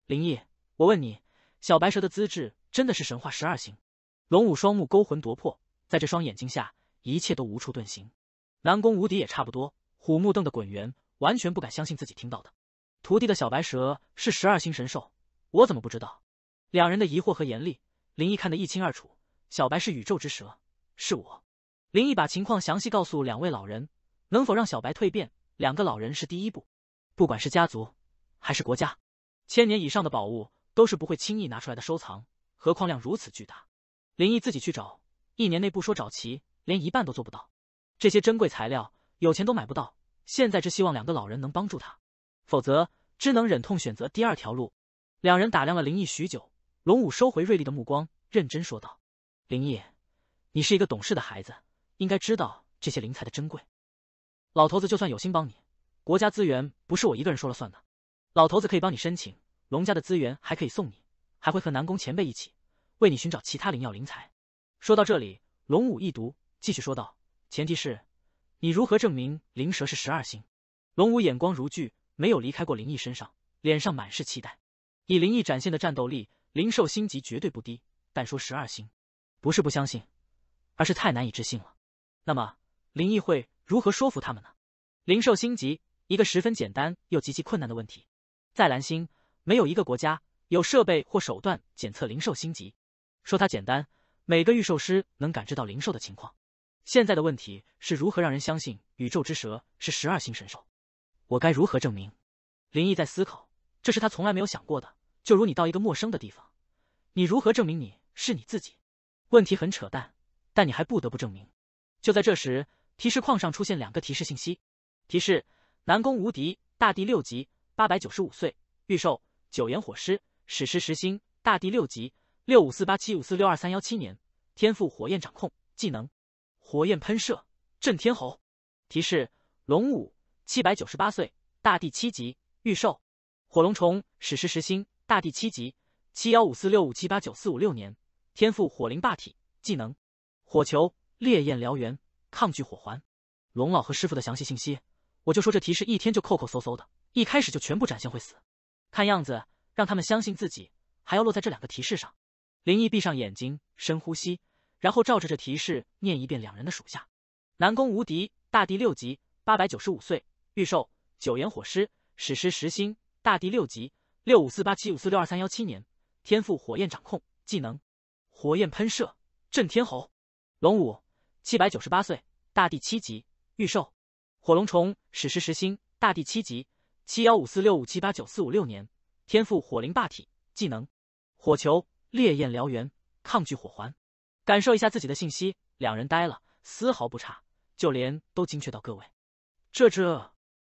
灵异，我问你，小白蛇的资质真的是神话十二星？龙武双目勾魂夺魄，在这双眼睛下，一切都无处遁形。南宫无敌也差不多，虎目瞪得滚圆，完全不敢相信自己听到的，徒弟的小白蛇是十二星神兽。我怎么不知道？两人的疑惑和严厉，林毅看得一清二楚。小白是宇宙之蛇，是我。林毅把情况详细告诉两位老人，能否让小白蜕变？两个老人是第一步。不管是家族还是国家，千年以上的宝物都是不会轻易拿出来的收藏，何况量如此巨大。林毅自己去找，一年内不说找齐，连一半都做不到。这些珍贵材料，有钱都买不到。现在只希望两个老人能帮助他，否则只能忍痛选择第二条路。两人打量了林毅许久，龙武收回锐利的目光，认真说道：“林毅，你是一个懂事的孩子，应该知道这些灵材的珍贵。老头子就算有心帮你，国家资源不是我一个人说了算的。老头子可以帮你申请，龙家的资源还可以送你，还会和南宫前辈一起为你寻找其他灵药灵材。”说到这里，龙武一读继续说道：“前提是，你如何证明灵蛇是十二星？”龙武眼光如炬，没有离开过林毅身上，脸上满是期待。以灵异展现的战斗力，灵兽星级绝对不低。但说十二星，不是不相信，而是太难以置信了。那么，灵异会如何说服他们呢？灵兽星级，一个十分简单又极其困难的问题。在蓝星，没有一个国家有设备或手段检测灵兽星级。说它简单，每个御兽师能感知到灵兽的情况。现在的问题是如何让人相信宇宙之蛇是十二星神兽。我该如何证明？灵异在思考，这是他从来没有想过的。就如你到一个陌生的地方，你如何证明你是你自己？问题很扯淡，但你还不得不证明。就在这时，提示框上出现两个提示信息：提示南宫无敌，大帝六级，八百九十五岁，预售九炎火狮，史诗十星，大帝六级，六五四八七五四六二三幺七年，天赋火焰掌控，技能火焰喷射，震天吼。提示龙武七百九十八岁，大帝七级，预售火龙虫，史诗十星。大地七级，七幺五四六五七八九四五六年，天赋火灵霸体，技能火球、烈焰燎原、抗拒火环。龙老和师傅的详细信息，我就说这提示一天就扣扣搜搜的，一开始就全部展现会死。看样子让他们相信自己，还要落在这两个提示上。林毅闭上眼睛，深呼吸，然后照着这提示念一遍两人的属下：南宫无敌，大帝六级，八百九十五岁，预售九炎火师，史诗十星，大帝六级。六五四八七五四六二三幺七年，天赋火焰掌控技能，火焰喷射震天吼。龙武七百九十八岁，大地七级预售火龙虫史诗十星，大地七级七幺五四六五七八九四五六年，天赋火灵霸体技能，火球烈焰燎原，抗拒火环。感受一下自己的信息，两人呆了，丝毫不差，就连都精确到各位。这这，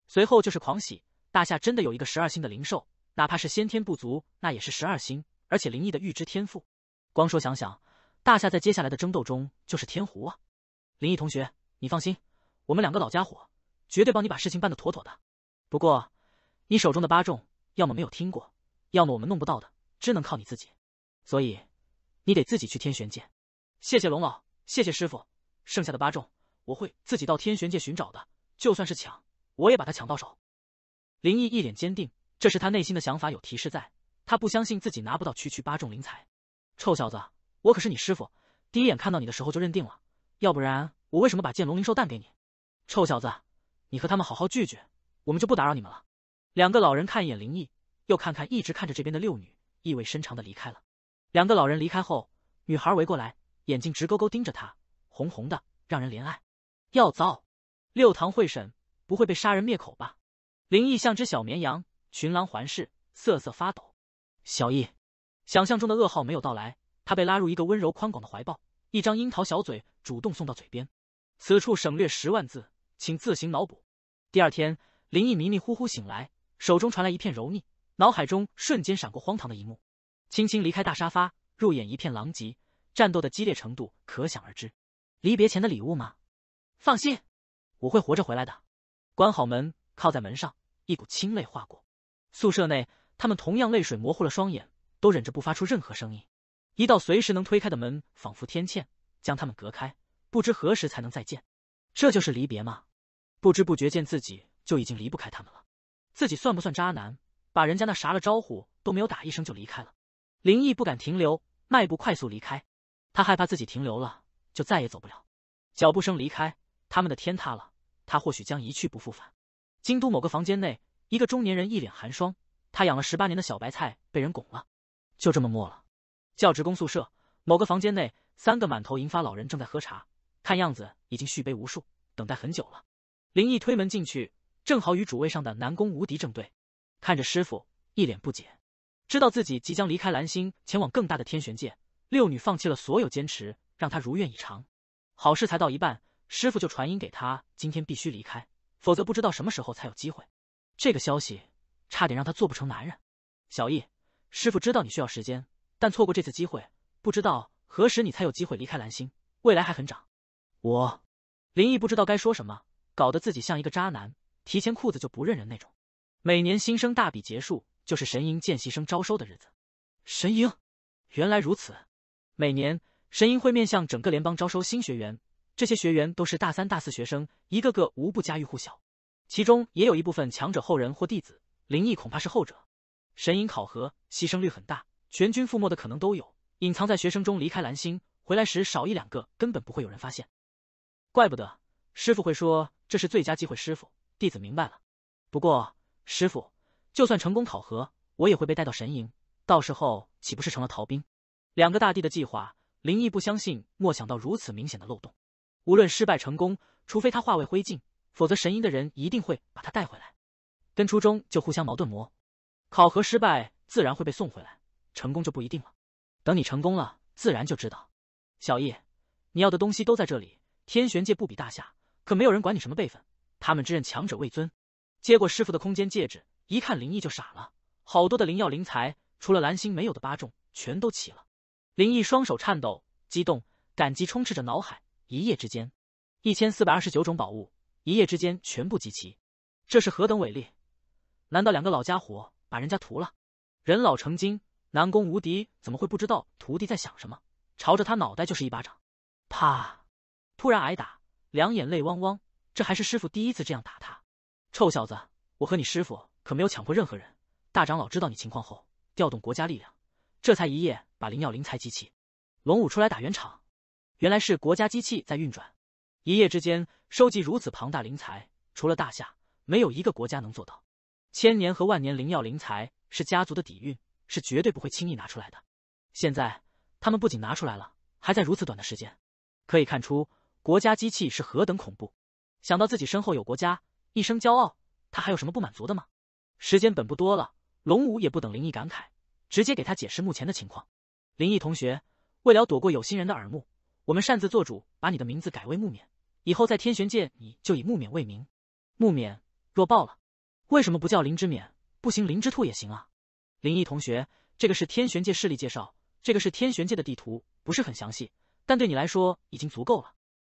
随后就是狂喜，大夏真的有一个十二星的灵兽。哪怕是先天不足，那也是十二星，而且灵异的预知天赋。光说想想，大夏在接下来的争斗中就是天胡啊！灵异同学，你放心，我们两个老家伙绝对帮你把事情办得妥妥的。不过，你手中的八重，要么没有听过，要么我们弄不到的，只能靠你自己。所以，你得自己去天玄界。谢谢龙老，谢谢师傅。剩下的八重，我会自己到天玄界寻找的。就算是抢，我也把它抢到手。灵异一脸坚定。这是他内心的想法，有提示在，他不相信自己拿不到区区八种灵材。臭小子，我可是你师傅，第一眼看到你的时候就认定了，要不然我为什么把剑龙灵兽蛋给你？臭小子，你和他们好好聚聚，我们就不打扰你们了。两个老人看一眼灵毅，又看看一直看着这边的六女，意味深长的离开了。两个老人离开后，女孩围过来，眼睛直勾勾盯着他，红红的，让人怜爱。要遭，六堂会审，不会被杀人灭口吧？灵毅像只小绵羊。群狼环视，瑟瑟发抖。小易，想象中的噩耗没有到来，他被拉入一个温柔宽广的怀抱，一张樱桃小嘴主动送到嘴边。此处省略十万字，请自行脑补。第二天，林毅迷迷糊糊醒来，手中传来一片柔腻，脑海中瞬间闪过荒唐的一幕。轻轻离开大沙发，入眼一片狼藉，战斗的激烈程度可想而知。离别前的礼物吗？放心，我会活着回来的。关好门，靠在门上，一股清泪划过。宿舍内，他们同样泪水模糊了双眼，都忍着不发出任何声音。一道随时能推开的门，仿佛天堑，将他们隔开。不知何时才能再见，这就是离别吗？不知不觉见自己就已经离不开他们了。自己算不算渣男？把人家那啥了招呼都没有打一声就离开了。林毅不敢停留，迈步快速离开。他害怕自己停留了，就再也走不了。脚步声离开，他们的天塌了。他或许将一去不复返。京都某个房间内。一个中年人一脸寒霜，他养了十八年的小白菜被人拱了，就这么没了。教职工宿舍某个房间内，三个满头银发老人正在喝茶，看样子已经续杯无数，等待很久了。林毅推门进去，正好与主位上的南宫无敌正对，看着师傅一脸不解，知道自己即将离开蓝星，前往更大的天玄界。六女放弃了所有坚持，让他如愿以偿。好事才到一半，师傅就传音给他，今天必须离开，否则不知道什么时候才有机会。这个消息差点让他做不成男人。小易，师傅知道你需要时间，但错过这次机会，不知道何时你才有机会离开蓝星。未来还很长。我，林毅不知道该说什么，搞得自己像一个渣男，提钱裤子就不认人那种。每年新生大比结束，就是神鹰见习生招收的日子。神鹰，原来如此。每年神鹰会面向整个联邦招收新学员，这些学员都是大三大四学生，一个个无不家喻户晓。其中也有一部分强者后人或弟子，灵异恐怕是后者。神隐考核牺牲率很大，全军覆没的可能都有。隐藏在学生中离开蓝星，回来时少一两个根本不会有人发现。怪不得师傅会说这是最佳机会。师傅，弟子明白了。不过，师傅，就算成功考核，我也会被带到神营，到时候岂不是成了逃兵？两个大帝的计划，林毅不相信莫想到如此明显的漏洞。无论失败成功，除非他化为灰烬。否则，神医的人一定会把他带回来。跟初中就互相矛盾磨，考核失败自然会被送回来，成功就不一定了。等你成功了，自然就知道。小易，你要的东西都在这里。天玄界不比大夏，可没有人管你什么辈分，他们只认强者为尊。接过师傅的空间戒指，一看，林毅就傻了。好多的灵药灵材，除了蓝星没有的八重，全都齐了。林毅双手颤抖，激动、感激充斥着脑海。一夜之间，一千四百二十九种宝物。一夜之间全部集齐，这是何等伟力？难道两个老家伙把人家屠了？人老成精，南宫无敌怎么会不知道徒弟在想什么？朝着他脑袋就是一巴掌，啪！突然挨打，两眼泪汪汪。这还是师傅第一次这样打他。臭小子，我和你师傅可没有强迫任何人。大长老知道你情况后，调动国家力量，这才一夜把灵药灵材集齐。龙武出来打圆场，原来是国家机器在运转，一夜之间。收集如此庞大灵材，除了大夏，没有一个国家能做到。千年和万年灵药灵材是家族的底蕴，是绝对不会轻易拿出来的。现在他们不仅拿出来了，还在如此短的时间，可以看出国家机器是何等恐怖。想到自己身后有国家，一生骄傲，他还有什么不满足的吗？时间本不多了，龙武也不等林毅感慨，直接给他解释目前的情况。林毅同学，为了躲过有心人的耳目，我们擅自做主把你的名字改为木冕。以后在天玄界，你就以木冕为名。木冕若爆了，为什么不叫林之冕？不行，林之兔也行啊。林毅同学，这个是天玄界势力介绍，这个是天玄界的地图，不是很详细，但对你来说已经足够了。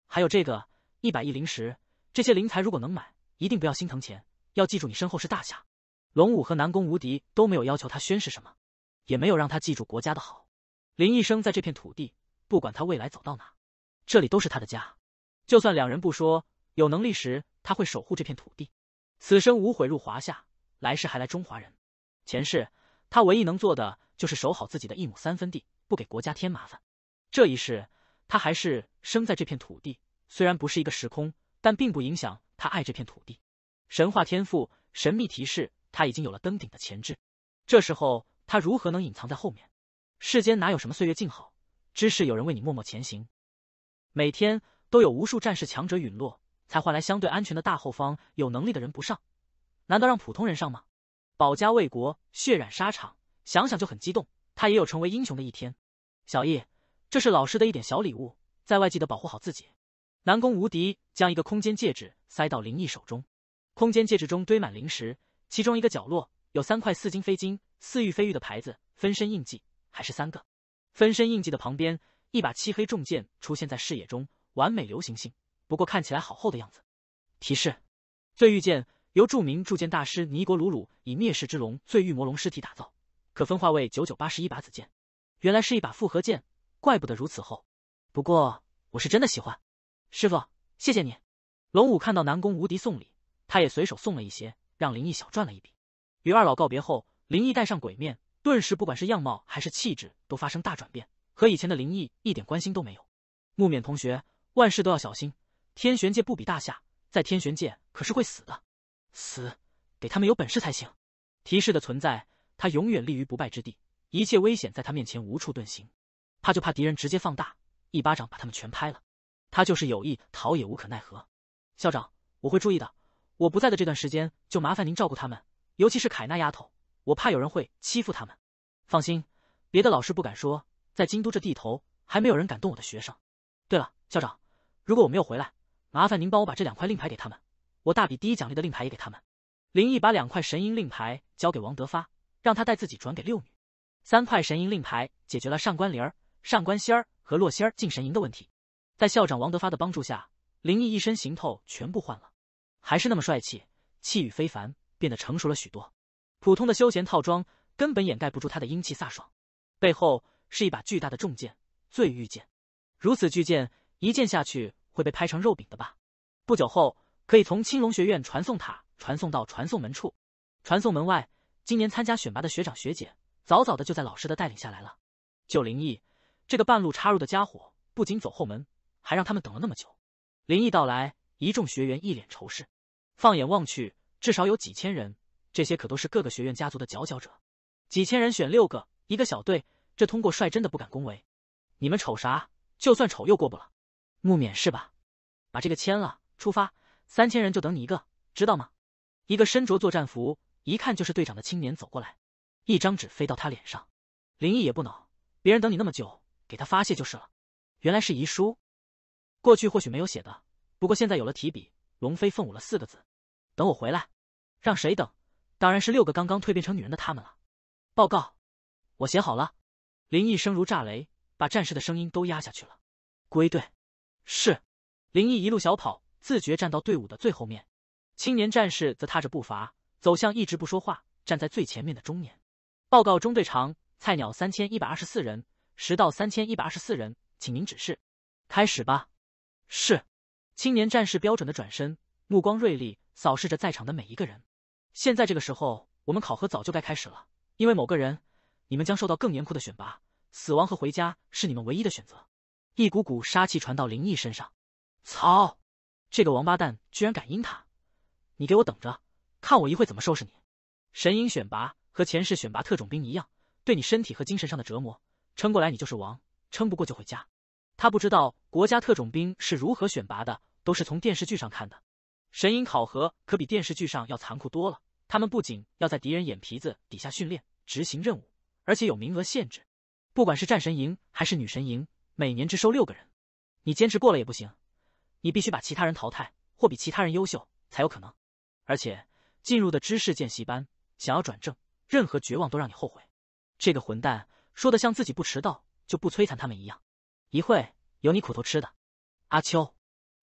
还有这个一百亿灵石，这些灵材如果能买，一定不要心疼钱，要记住你身后是大夏。龙武和南宫无敌都没有要求他宣誓什么，也没有让他记住国家的好。林毅生在这片土地，不管他未来走到哪，这里都是他的家。就算两人不说，有能力时他会守护这片土地，此生无悔入华夏，来世还来中华人。前世他唯一能做的就是守好自己的一亩三分地，不给国家添麻烦。这一世他还是生在这片土地，虽然不是一个时空，但并不影响他爱这片土地。神话天赋，神秘提示，他已经有了登顶的潜质。这时候他如何能隐藏在后面？世间哪有什么岁月静好，只是有人为你默默前行。每天。都有无数战士强者陨落，才换来相对安全的大后方。有能力的人不上，难道让普通人上吗？保家卫国，血染沙场，想想就很激动。他也有成为英雄的一天。小易，这是老师的一点小礼物，在外记得保护好自己。南宫无敌将一个空间戒指塞到林毅手中，空间戒指中堆满灵石，其中一个角落有三块似金非金、似玉非玉的牌子，分身印记，还是三个。分身印记的旁边，一把漆黑重剑出现在视野中。完美流行性，不过看起来好厚的样子。提示：醉玉剑由著名铸剑大师尼国鲁鲁以灭世之龙醉玉魔龙尸体打造，可分化为九九八十一把子剑。原来是一把复合剑，怪不得如此厚。不过我是真的喜欢，师傅，谢谢你。龙武看到南宫无敌送礼，他也随手送了一些，让林毅小赚了一笔。与二老告别后，林毅戴上鬼面，顿时不管是样貌还是气质都发生大转变，和以前的林毅一点关系都没有。木勉同学。万事都要小心，天玄界不比大夏，在天玄界可是会死的。死，给他们有本事才行。提示的存在，他永远立于不败之地，一切危险在他面前无处遁形。怕就怕敌人直接放大，一巴掌把他们全拍了。他就是有意逃也无可奈何。校长，我会注意的。我不在的这段时间，就麻烦您照顾他们，尤其是凯那丫头，我怕有人会欺负他们。放心，别的老师不敢说，在京都这地头还没有人敢动我的学生。对了，校长。如果我没有回来，麻烦您帮我把这两块令牌给他们，我大笔第一奖励的令牌也给他们。林毅把两块神鹰令牌交给王德发，让他带自己转给六女。三块神鹰令牌解决了上官灵、儿、上官仙儿和洛仙儿进神营的问题。在校长王德发的帮助下，林毅一身行头全部换了，还是那么帅气，气宇非凡，变得成熟了许多。普通的休闲套装根本掩盖不住他的英气飒爽，背后是一把巨大的重剑——醉玉剑。如此巨剑。一剑下去会被拍成肉饼的吧？不久后可以从青龙学院传送塔传送到传送门处。传送门外，今年参加选拔的学长学姐早早的就在老师的带领下来了。就林毅这个半路插入的家伙，不仅走后门，还让他们等了那么久。林毅到来，一众学员一脸仇视。放眼望去，至少有几千人，这些可都是各个学院家族的佼佼者。几千人选六个一个小队，这通过率真的不敢恭维。你们瞅啥？就算丑又过不了。木免是吧？把这个签了，出发，三千人就等你一个，知道吗？一个身着作战服，一看就是队长的青年走过来，一张纸飞到他脸上。林毅也不恼，别人等你那么久，给他发泄就是了。原来是遗书，过去或许没有写的，不过现在有了，提笔龙飞凤舞了四个字：等我回来。让谁等？当然是六个刚刚蜕变成女人的他们了。报告，我写好了。林毅声如炸雷，把战士的声音都压下去了。归队。是，林毅一路小跑，自觉站到队伍的最后面。青年战士则踏着步伐走向一直不说话、站在最前面的中年。报告中队长，菜鸟三千一百二十四人，十到三千一百二十四人，请您指示。开始吧。是，青年战士标准的转身，目光锐利扫视着在场的每一个人。现在这个时候，我们考核早就该开始了。因为某个人，你们将受到更严酷的选拔，死亡和回家是你们唯一的选择。一股股杀气传到林毅身上，操！这个王八蛋居然敢阴他！你给我等着，看我一会怎么收拾你！神鹰选拔和前世选拔特种兵一样，对你身体和精神上的折磨，撑过来你就是王，撑不过就回家。他不知道国家特种兵是如何选拔的，都是从电视剧上看的。神鹰考核可比电视剧上要残酷多了。他们不仅要在敌人眼皮子底下训练、执行任务，而且有名额限制。不管是战神营还是女神营。每年只收六个人，你坚持过了也不行，你必须把其他人淘汰或比其他人优秀才有可能。而且进入的知识见习班，想要转正，任何绝望都让你后悔。这个混蛋说的像自己不迟到就不摧残他们一样，一会有你苦头吃的。阿秋，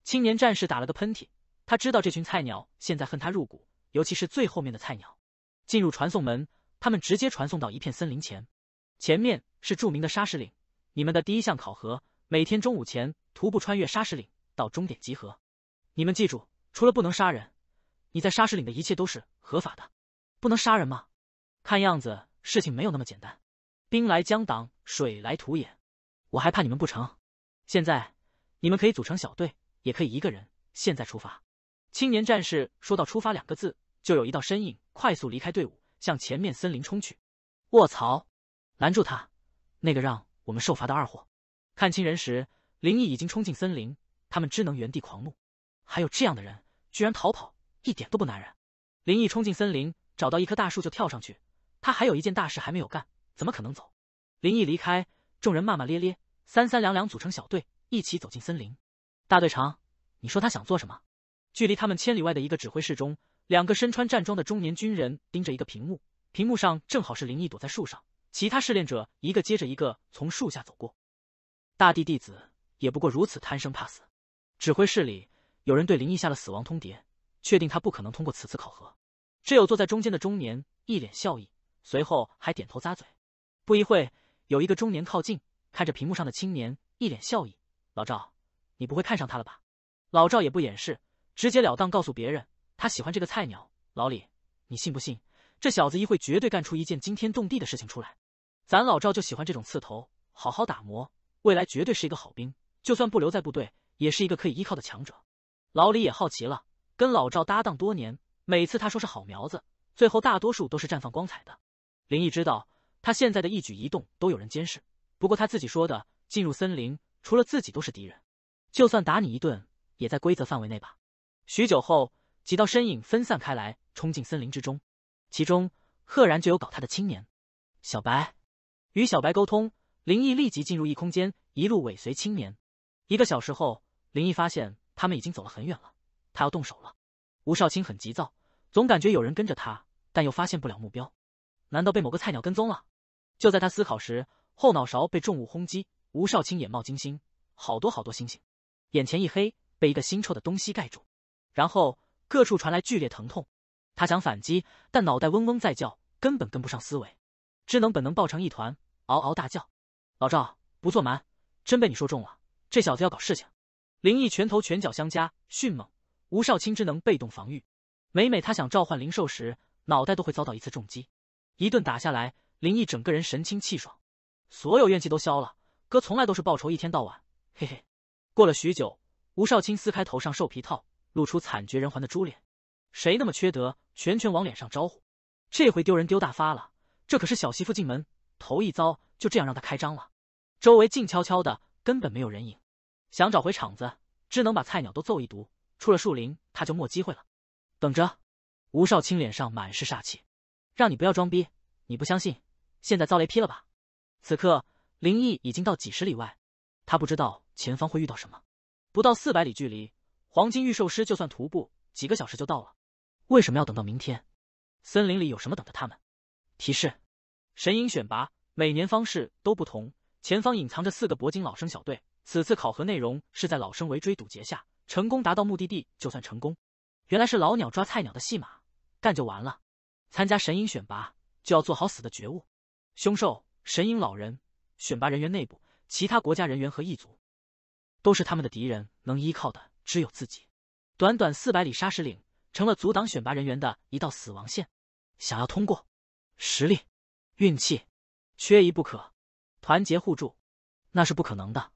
青年战士打了个喷嚏，他知道这群菜鸟现在恨他入骨，尤其是最后面的菜鸟。进入传送门，他们直接传送到一片森林前，前面是著名的沙石岭。你们的第一项考核，每天中午前徒步穿越沙石岭到终点集合。你们记住，除了不能杀人，你在沙石岭的一切都是合法的。不能杀人吗？看样子事情没有那么简单。兵来将挡，水来土掩，我还怕你们不成。现在你们可以组成小队，也可以一个人。现在出发。青年战士说到出发两个字，就有一道身影快速离开队伍，向前面森林冲去。卧槽！拦住他！那个让。我们受罚的二货，看清人时，林毅已经冲进森林，他们只能原地狂怒。还有这样的人，居然逃跑，一点都不男人。林毅冲进森林，找到一棵大树就跳上去。他还有一件大事还没有干，怎么可能走？林毅离开，众人骂骂咧咧，三三两两组成小队，一起走进森林。大队长，你说他想做什么？距离他们千里外的一个指挥室中，两个身穿战装的中年军人盯着一个屏幕，屏幕上正好是林毅躲在树上。其他试炼者一个接着一个从树下走过，大帝弟子也不过如此，贪生怕死。指挥室里有人对林毅下了死亡通牒，确定他不可能通过此次考核。只有坐在中间的中年一脸笑意，随后还点头咂嘴。不一会有一个中年靠近，看着屏幕上的青年，一脸笑意：“老赵，你不会看上他了吧？”老赵也不掩饰，直截了当告诉别人：“他喜欢这个菜鸟。”老李，你信不信？这小子一会绝对干出一件惊天动地的事情出来。咱老赵就喜欢这种刺头，好好打磨，未来绝对是一个好兵。就算不留在部队，也是一个可以依靠的强者。老李也好奇了，跟老赵搭档多年，每次他说是好苗子，最后大多数都是绽放光彩的。林毅知道他现在的一举一动都有人监视，不过他自己说的，进入森林除了自己都是敌人，就算打你一顿也在规则范围内吧。许久后，几道身影分散开来，冲进森林之中，其中赫然就有搞他的青年小白。与小白沟通，林毅立即进入异空间，一路尾随青年。一个小时后，林毅发现他们已经走了很远了。他要动手了。吴少卿很急躁，总感觉有人跟着他，但又发现不了目标。难道被某个菜鸟跟踪了？就在他思考时，后脑勺被重物轰击。吴少卿眼冒金星，好多好多星星，眼前一黑，被一个腥臭的东西盖住。然后各处传来剧烈疼痛。他想反击，但脑袋嗡嗡在叫，根本跟不上思维。智能本能抱成一团。嗷嗷大叫，老赵不做蛮，真被你说中了，这小子要搞事情。林毅拳头拳脚相加，迅猛。吴少卿只能被动防御，每每他想召唤灵兽时，脑袋都会遭到一次重击。一顿打下来，林毅整个人神清气爽，所有怨气都消了。哥从来都是报仇，一天到晚，嘿嘿。过了许久，吴少卿撕开头上兽皮套，露出惨绝人寰的猪脸。谁那么缺德，拳拳往脸上招呼？这回丢人丢大发了，这可是小媳妇进门。头一遭就这样让他开张了，周围静悄悄的，根本没有人影。想找回场子，只能把菜鸟都揍一毒。出了树林，他就没机会了。等着，吴少卿脸上满是煞气，让你不要装逼，你不相信，现在遭雷劈了吧？此刻，林毅已经到几十里外，他不知道前方会遇到什么。不到四百里距离，黄金预售师就算徒步几个小时就到了。为什么要等到明天？森林里有什么等着他们？提示。神鹰选拔每年方式都不同，前方隐藏着四个铂金老生小队。此次考核内容是在老生围追堵截下成功达到目的地就算成功。原来是老鸟抓菜鸟的戏码，干就完了。参加神鹰选拔就要做好死的觉悟。凶兽、神鹰老人、选拔人员内部、其他国家人员和异族，都是他们的敌人，能依靠的只有自己。短短四百里沙石岭成了阻挡选拔人员的一道死亡线，想要通过，实力。运气，缺一不可。团结互助，那是不可能的。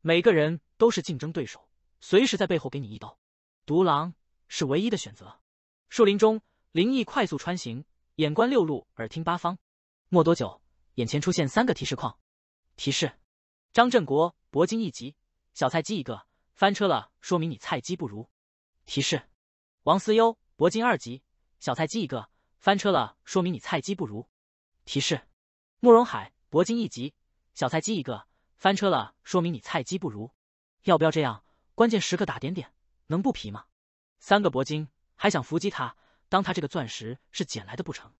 每个人都是竞争对手，随时在背后给你一刀。独狼是唯一的选择。树林中，林毅快速穿行，眼观六路，耳听八方。没多久，眼前出现三个提示框。提示：张振国，铂金一级，小菜鸡一个，翻车了，说明你菜鸡不如。提示：王思优，铂金二级，小菜鸡一个，翻车了，说明你菜鸡不如。提示：慕容海，铂金一级，小菜鸡一个，翻车了，说明你菜鸡不如。要不要这样？关键时刻打点点，能不皮吗？三个铂金，还想伏击他？当他这个钻石是捡来的不成？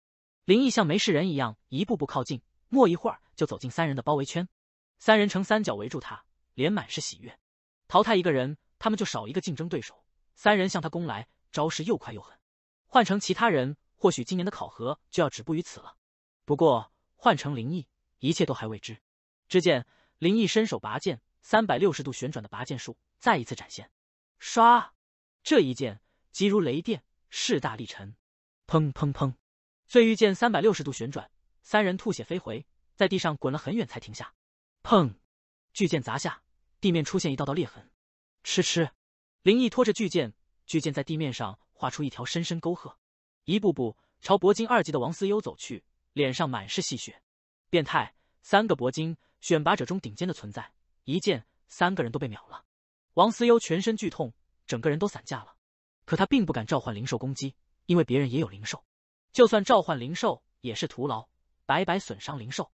林毅像没事人一样，一步步靠近，没一会儿就走进三人的包围圈。三人呈三角围住他，脸满是喜悦。淘汰一个人，他们就少一个竞争对手。三人向他攻来，招式又快又狠。换成其他人，或许今年的考核就要止步于此了。不过换成林毅，一切都还未知。只见林毅伸手拔剑，三百六十度旋转的拔剑术再一次展现。唰！这一剑急如雷电，势大力沉。砰砰砰！醉玉剑三百六十度旋转，三人吐血飞回，在地上滚了很远才停下。砰！巨剑砸下，地面出现一道道裂痕。吃吃！林毅拖着巨剑，巨剑在地面上画出一条深深沟壑，一步步朝铂金二级的王思优走去。脸上满是戏谑，变态！三个铂金选拔者中顶尖的存在，一剑，三个人都被秒了。王思优全身剧痛，整个人都散架了。可他并不敢召唤灵兽攻击，因为别人也有灵兽，就算召唤灵兽也是徒劳，白白损伤灵兽。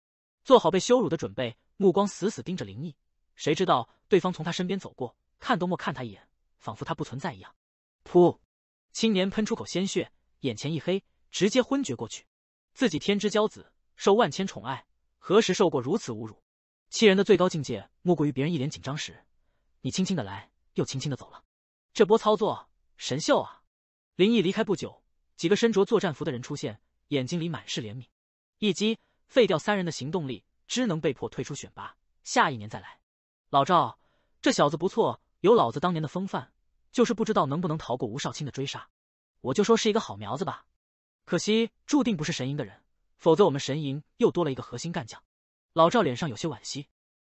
做好被羞辱的准备，目光死死盯着灵异。谁知道对方从他身边走过，看都没看他一眼，仿佛他不存在一样。噗！青年喷出口鲜血，眼前一黑，直接昏厥过去。自己天之骄子，受万千宠爱，何时受过如此侮辱？欺人的最高境界，莫过于别人一脸紧张时，你轻轻的来，又轻轻的走了。这波操作神秀啊！林毅离开不久，几个身着作战服的人出现，眼睛里满是怜悯。一击废掉三人的行动力，只能被迫退出选拔，下一年再来。老赵，这小子不错，有老子当年的风范，就是不知道能不能逃过吴少卿的追杀。我就说是一个好苗子吧。可惜注定不是神营的人，否则我们神营又多了一个核心干将。老赵脸上有些惋惜，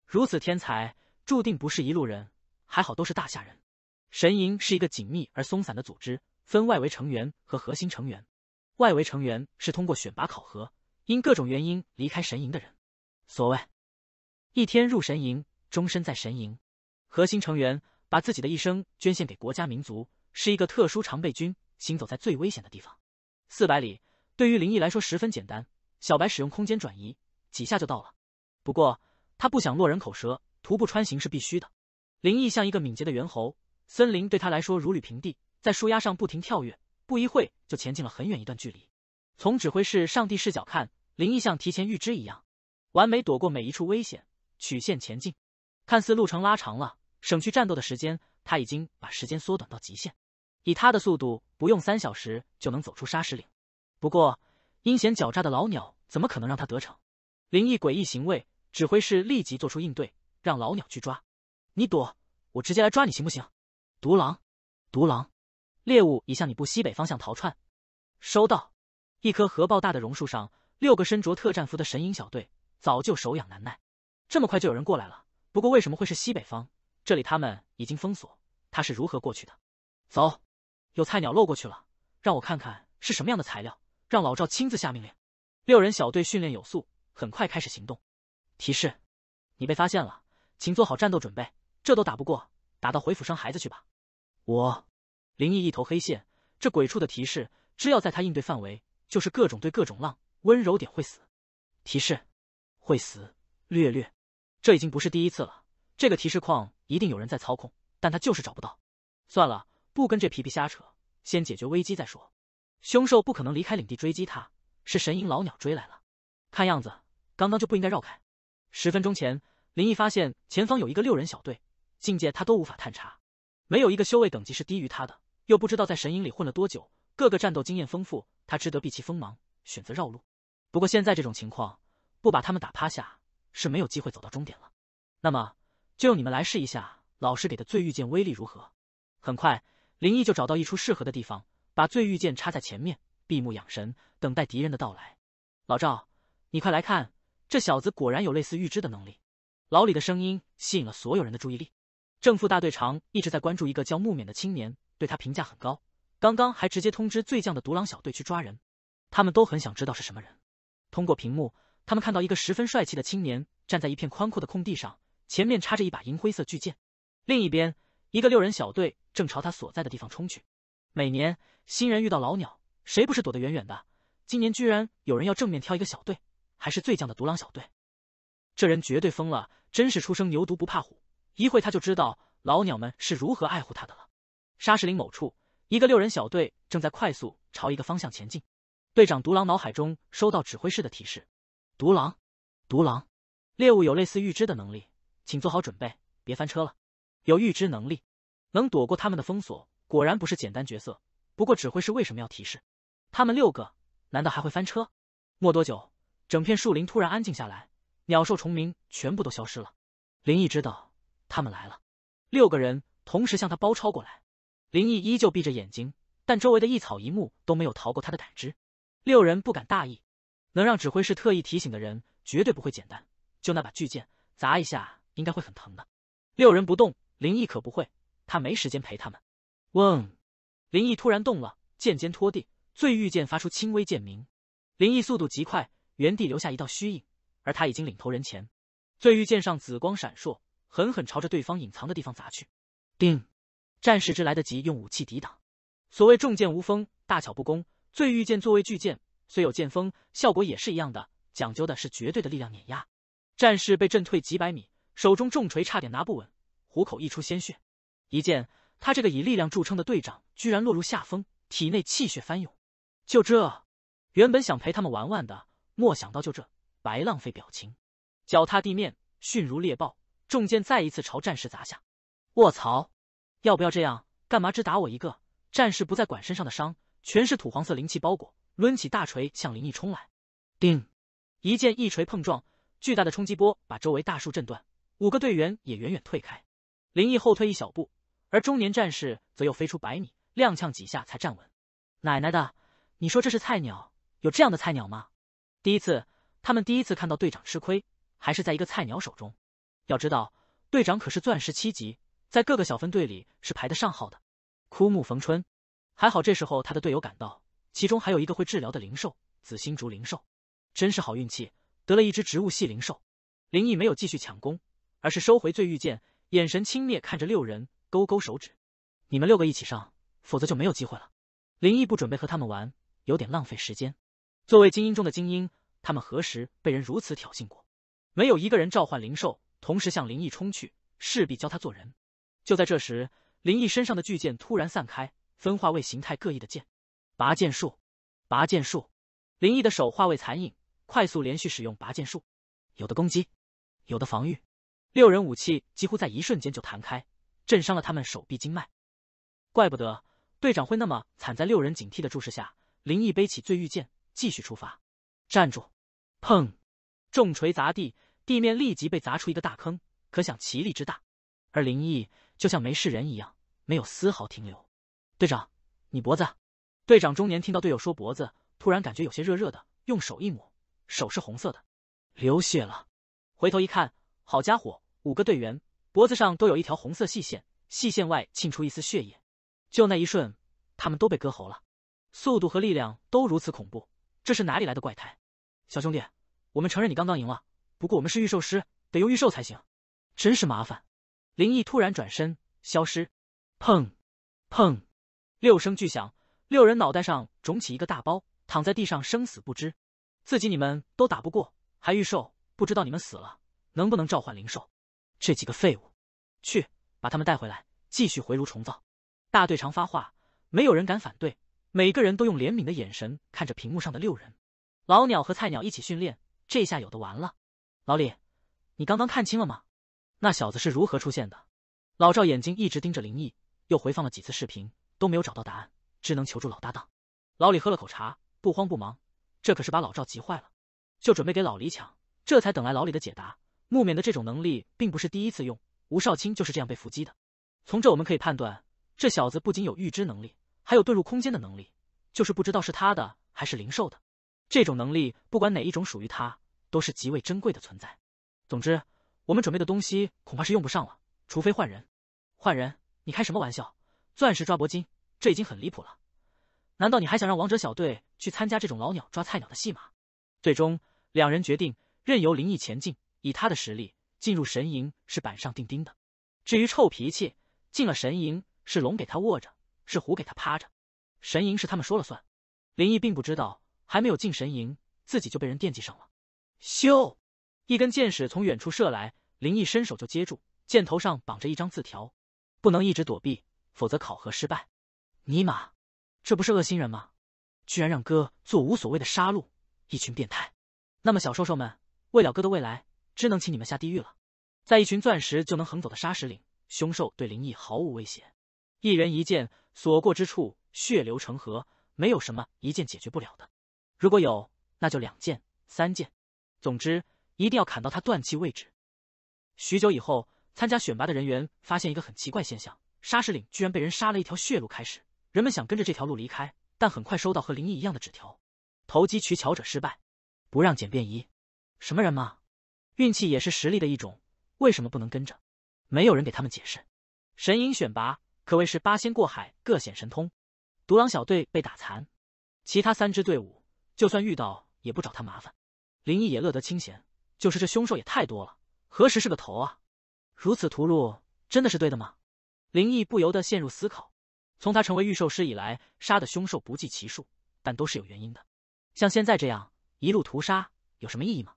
如此天才注定不是一路人，还好都是大夏人。神营是一个紧密而松散的组织，分外围成员和核心成员。外围成员是通过选拔考核，因各种原因离开神营的人。所谓一天入神营，终身在神营。核心成员把自己的一生捐献给国家民族，是一个特殊常备军，行走在最危险的地方。四百里对于林毅来说十分简单，小白使用空间转移，几下就到了。不过他不想落人口舌，徒步穿行是必须的。林毅像一个敏捷的猿猴，森林对他来说如履平地，在树丫上不停跳跃，不一会就前进了很远一段距离。从指挥室上帝视角看，林毅像提前预知一样，完美躲过每一处危险，曲线前进，看似路程拉长了，省去战斗的时间，他已经把时间缩短到极限。以他的速度，不用三小时就能走出沙石岭。不过，阴险狡诈的老鸟怎么可能让他得逞？灵异诡异行为，指挥室立即做出应对，让老鸟去抓你躲，我直接来抓你行不行？独狼，独狼，猎物已向你部西北方向逃窜。收到。一棵核爆大的榕树上，六个身着特战服的神鹰小队早就手痒难耐，这么快就有人过来了。不过为什么会是西北方？这里他们已经封锁，他是如何过去的？走。有菜鸟漏过去了，让我看看是什么样的材料，让老赵亲自下命令。六人小队训练有素，很快开始行动。提示：你被发现了，请做好战斗准备。这都打不过，打到回府生孩子去吧。我，林毅一头黑线，这鬼畜的提示，只要在他应对范围，就是各种对各种浪，温柔点会死。提示：会死，略略。这已经不是第一次了，这个提示框一定有人在操控，但他就是找不到。算了。不跟这皮皮瞎扯，先解决危机再说。凶兽不可能离开领地追击他，是神鹰老鸟追来了。看样子，刚刚就不应该绕开。十分钟前，林毅发现前方有一个六人小队，境界他都无法探查，没有一个修为等级是低于他的，又不知道在神鹰里混了多久，各个战斗经验丰富，他只得避其锋芒，选择绕路。不过现在这种情况，不把他们打趴下是没有机会走到终点了。那么，就用你们来试一下老师给的醉玉剑威力如何。很快。林毅就找到一处适合的地方，把醉玉剑插在前面，闭目养神，等待敌人的到来。老赵，你快来看，这小子果然有类似预知的能力。老李的声音吸引了所有人的注意力。正副大队长一直在关注一个叫木冕的青年，对他评价很高。刚刚还直接通知醉将的独狼小队去抓人，他们都很想知道是什么人。通过屏幕，他们看到一个十分帅气的青年站在一片宽阔的空地上，前面插着一把银灰色巨剑。另一边。一个六人小队正朝他所在的地方冲去。每年新人遇到老鸟，谁不是躲得远远的？今年居然有人要正面挑一个小队，还是最强的独狼小队。这人绝对疯了！真是初生牛犊不怕虎。一会他就知道老鸟们是如何爱护他的了。沙石林某处，一个六人小队正在快速朝一个方向前进。队长独狼脑海中收到指挥室的提示：独狼，独狼，猎物有类似预知的能力，请做好准备，别翻车了。有预知能力，能躲过他们的封锁，果然不是简单角色。不过指挥室为什么要提示？他们六个难道还会翻车？没多久，整片树林突然安静下来，鸟兽虫鸣全部都消失了。林毅知道他们来了，六个人同时向他包抄过来。林毅依旧闭着眼睛，但周围的一草一木都没有逃过他的感知。六人不敢大意，能让指挥室特意提醒的人绝对不会简单。就那把巨剑，砸一下应该会很疼的。六人不动。林毅可不会，他没时间陪他们。嗡，林毅突然动了，剑尖拖地，醉玉剑发出轻微剑鸣。林毅速度极快，原地留下一道虚影，而他已经领头人前。醉玉剑上紫光闪烁，狠狠朝着对方隐藏的地方砸去。叮，战士之来得及用武器抵挡。所谓重剑无锋，大巧不工。醉玉剑作为巨剑，虽有剑锋，效果也是一样的，讲究的是绝对的力量碾压。战士被震退几百米，手中重锤差点拿不稳。虎口溢出鲜血，一剑，他这个以力量著称的队长居然落入下风，体内气血翻涌。就这，原本想陪他们玩玩的，莫想到就这，白浪费表情。脚踏地面，迅如猎豹，重剑再一次朝战士砸下。卧槽！要不要这样？干嘛只打我一个？战士不再管身上的伤，全是土黄色灵气包裹，抡起大锤向林毅冲来。叮！一剑一锤碰撞，巨大的冲击波把周围大树震断，五个队员也远远退开。林毅后退一小步，而中年战士则又飞出百米，踉跄几下才站稳。奶奶的，你说这是菜鸟？有这样的菜鸟吗？第一次，他们第一次看到队长吃亏，还是在一个菜鸟手中。要知道，队长可是钻石七级，在各个小分队里是排得上号的。枯木逢春，还好这时候他的队友赶到，其中还有一个会治疗的灵兽紫心竹灵兽，真是好运气，得了一只植物系灵兽。林毅没有继续抢攻，而是收回醉玉剑。眼神轻蔑看着六人，勾勾手指：“你们六个一起上，否则就没有机会了。”林毅不准备和他们玩，有点浪费时间。作为精英中的精英，他们何时被人如此挑衅过？没有一个人召唤灵兽，同时向林毅冲去，势必教他做人。就在这时，林毅身上的巨剑突然散开，分化为形态各异的剑。拔剑术，拔剑术！林毅的手化为残影，快速连续使用拔剑术，有的攻击，有的防御。六人武器几乎在一瞬间就弹开，震伤了他们手臂经脉。怪不得队长会那么惨。在六人警惕的注视下，林毅背起醉玉剑，继续出发。站住！砰，重锤砸地，地面立即被砸出一个大坑，可想其力之大。而林毅就像没事人一样，没有丝毫停留。队长，你脖子？队长中年听到队友说脖子，突然感觉有些热热的，用手一抹，手是红色的，流血了。回头一看，好家伙！五个队员脖子上都有一条红色细线，细线外沁出一丝血液。就那一瞬，他们都被割喉了。速度和力量都如此恐怖，这是哪里来的怪胎？小兄弟，我们承认你刚刚赢了，不过我们是御兽师，得用御兽才行。真是麻烦。林毅突然转身消失。砰，砰，六声巨响，六人脑袋上肿起一个大包，躺在地上生死不知。自己你们都打不过，还御兽，不知道你们死了能不能召唤灵兽？这几个废物，去把他们带回来，继续回炉重造。大队长发话，没有人敢反对。每个人都用怜悯的眼神看着屏幕上的六人，老鸟和菜鸟一起训练，这下有的玩了。老李，你刚刚看清了吗？那小子是如何出现的？老赵眼睛一直盯着林毅，又回放了几次视频，都没有找到答案，只能求助老搭档。老李喝了口茶，不慌不忙。这可是把老赵急坏了，就准备给老李抢，这才等来老李的解答。木棉的这种能力并不是第一次用，吴少卿就是这样被伏击的。从这我们可以判断，这小子不仅有预知能力，还有遁入空间的能力，就是不知道是他的还是灵兽的。这种能力，不管哪一种属于他，都是极为珍贵的存在。总之，我们准备的东西恐怕是用不上了，除非换人。换人？你开什么玩笑？钻石抓铂金，这已经很离谱了。难道你还想让王者小队去参加这种老鸟抓菜鸟的戏码？最终，两人决定任由林毅前进。以他的实力，进入神营是板上钉钉的。至于臭脾气，进了神营是龙给他卧着，是虎给他趴着，神营是他们说了算。林毅并不知道，还没有进神营，自己就被人惦记上了。咻！一根箭矢从远处射来，林毅伸手就接住，箭头上绑着一张字条：“不能一直躲避，否则考核失败。”尼玛，这不是恶心人吗？居然让哥做无所谓的杀戮，一群变态！那么小兽兽们，为了哥的未来。只能请你们下地狱了。在一群钻石就能横走的沙石岭，凶兽对灵异毫无威胁。一人一剑，所过之处血流成河，没有什么一剑解决不了的。如果有，那就两剑、三剑，总之一定要砍到他断气为止。许久以后，参加选拔的人员发现一个很奇怪现象：沙石岭居然被人杀了一条血路。开始，人们想跟着这条路离开，但很快收到和灵异一样的纸条：投机取巧者失败，不让捡便宜。什么人嘛？运气也是实力的一种，为什么不能跟着？没有人给他们解释。神鹰选拔可谓是八仙过海，各显神通。独狼小队被打残，其他三支队伍就算遇到也不找他麻烦。林毅也乐得清闲，就是这凶兽也太多了，何时是个头啊？如此屠戮真的是对的吗？林毅不由得陷入思考。从他成为御兽师以来，杀的凶兽不计其数，但都是有原因的。像现在这样一路屠杀，有什么意义吗？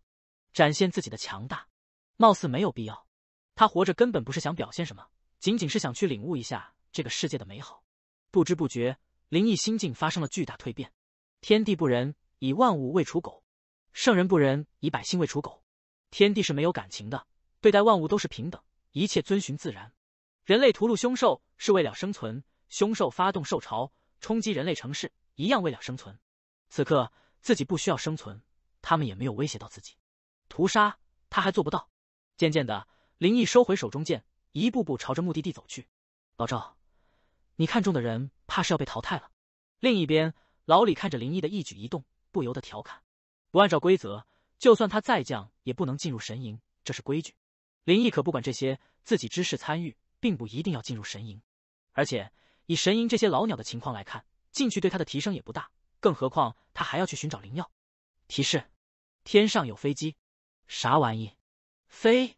展现自己的强大，貌似没有必要。他活着根本不是想表现什么，仅仅是想去领悟一下这个世界的美好。不知不觉，灵异心境发生了巨大蜕变。天地不仁，以万物为刍狗；圣人不仁，以百姓为刍狗。天地是没有感情的，对待万物都是平等，一切遵循自然。人类屠戮凶兽是为了生存，凶兽发动兽潮冲击人类城市，一样为了生存。此刻自己不需要生存，他们也没有威胁到自己。屠杀他还做不到。渐渐的，林毅收回手中剑，一步步朝着目的地走去。老赵，你看中的人怕是要被淘汰了。另一边，老李看着林毅的一举一动，不由得调侃：“不按照规则，就算他再犟也不能进入神营，这是规矩。”林毅可不管这些，自己知是参与，并不一定要进入神营。而且以神营这些老鸟的情况来看，进去对他的提升也不大，更何况他还要去寻找灵药。提示：天上有飞机。啥玩意？飞？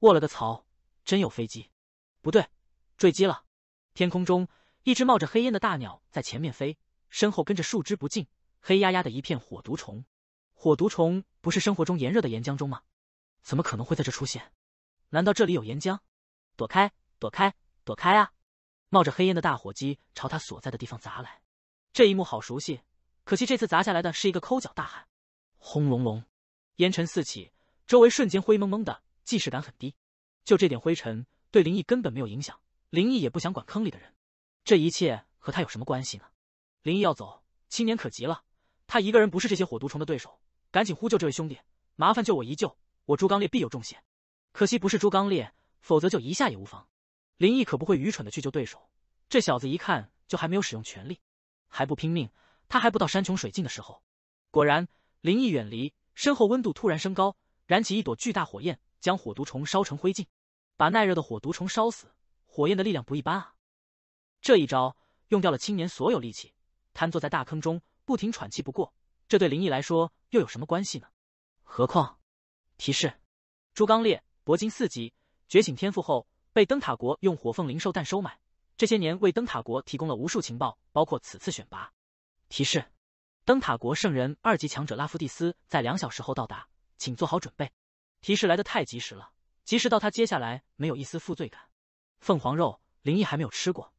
我了个操！真有飞机？不对，坠机了！天空中一只冒着黑烟的大鸟在前面飞，身后跟着数之不尽、黑压压的一片火毒虫。火毒虫不是生活中炎热的岩浆中吗？怎么可能会在这出现？难道这里有岩浆？躲开！躲开！躲开啊！冒着黑烟的大火鸡朝他所在的地方砸来。这一幕好熟悉，可惜这次砸下来的是一个抠脚大汉。轰隆隆，烟尘四起。周围瞬间灰蒙蒙的，即视感很低。就这点灰尘，对林毅根本没有影响。林毅也不想管坑里的人，这一切和他有什么关系呢？林毅要走，青年可急了。他一个人不是这些火毒虫的对手，赶紧呼救这位兄弟，麻烦救我一救，我朱刚烈必有重谢。可惜不是朱刚烈，否则就一下也无妨。林毅可不会愚蠢的去救对手，这小子一看就还没有使用全力，还不拼命，他还不到山穷水尽的时候。果然，林毅远离，身后温度突然升高。燃起一朵巨大火焰，将火毒虫烧成灰烬，把耐热的火毒虫烧死。火焰的力量不一般啊！这一招用掉了青年所有力气，瘫坐在大坑中，不停喘气。不过，这对灵异来说又有什么关系呢？何况，提示：朱刚烈，铂金四级觉醒天赋后，被灯塔国用火凤灵兽蛋收买，这些年为灯塔国提供了无数情报，包括此次选拔。提示：灯塔国圣人二级强者拉夫蒂斯在两小时后到达。请做好准备。提示来得太及时了，及时到他接下来没有一丝负罪感。凤凰肉，林毅还没有吃过，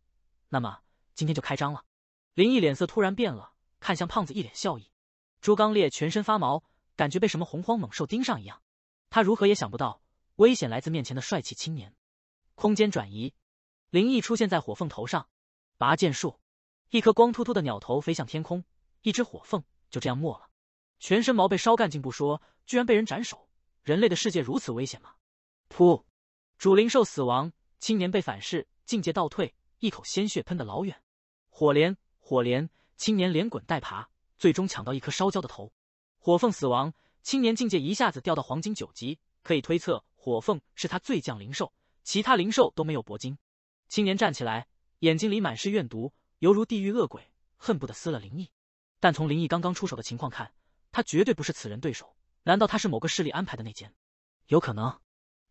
那么今天就开张了。林毅脸色突然变了，看向胖子，一脸笑意。朱刚烈全身发毛，感觉被什么洪荒猛兽盯上一样。他如何也想不到，危险来自面前的帅气青年。空间转移，林毅出现在火凤头上，拔剑术，一颗光秃秃的鸟头飞向天空，一只火凤就这样没了，全身毛被烧干净不说。居然被人斩首！人类的世界如此危险吗？噗！主灵兽死亡，青年被反噬，境界倒退，一口鲜血喷得老远。火莲，火莲！青年连滚带爬，最终抢到一颗烧焦的头。火凤死亡，青年境界一下子掉到黄金九级。可以推测，火凤是他最降灵兽，其他灵兽都没有铂金。青年站起来，眼睛里满是怨毒，犹如地狱恶鬼，恨不得撕了灵翼。但从灵翼刚刚出手的情况看，他绝对不是此人对手。难道他是某个势力安排的内奸？有可能，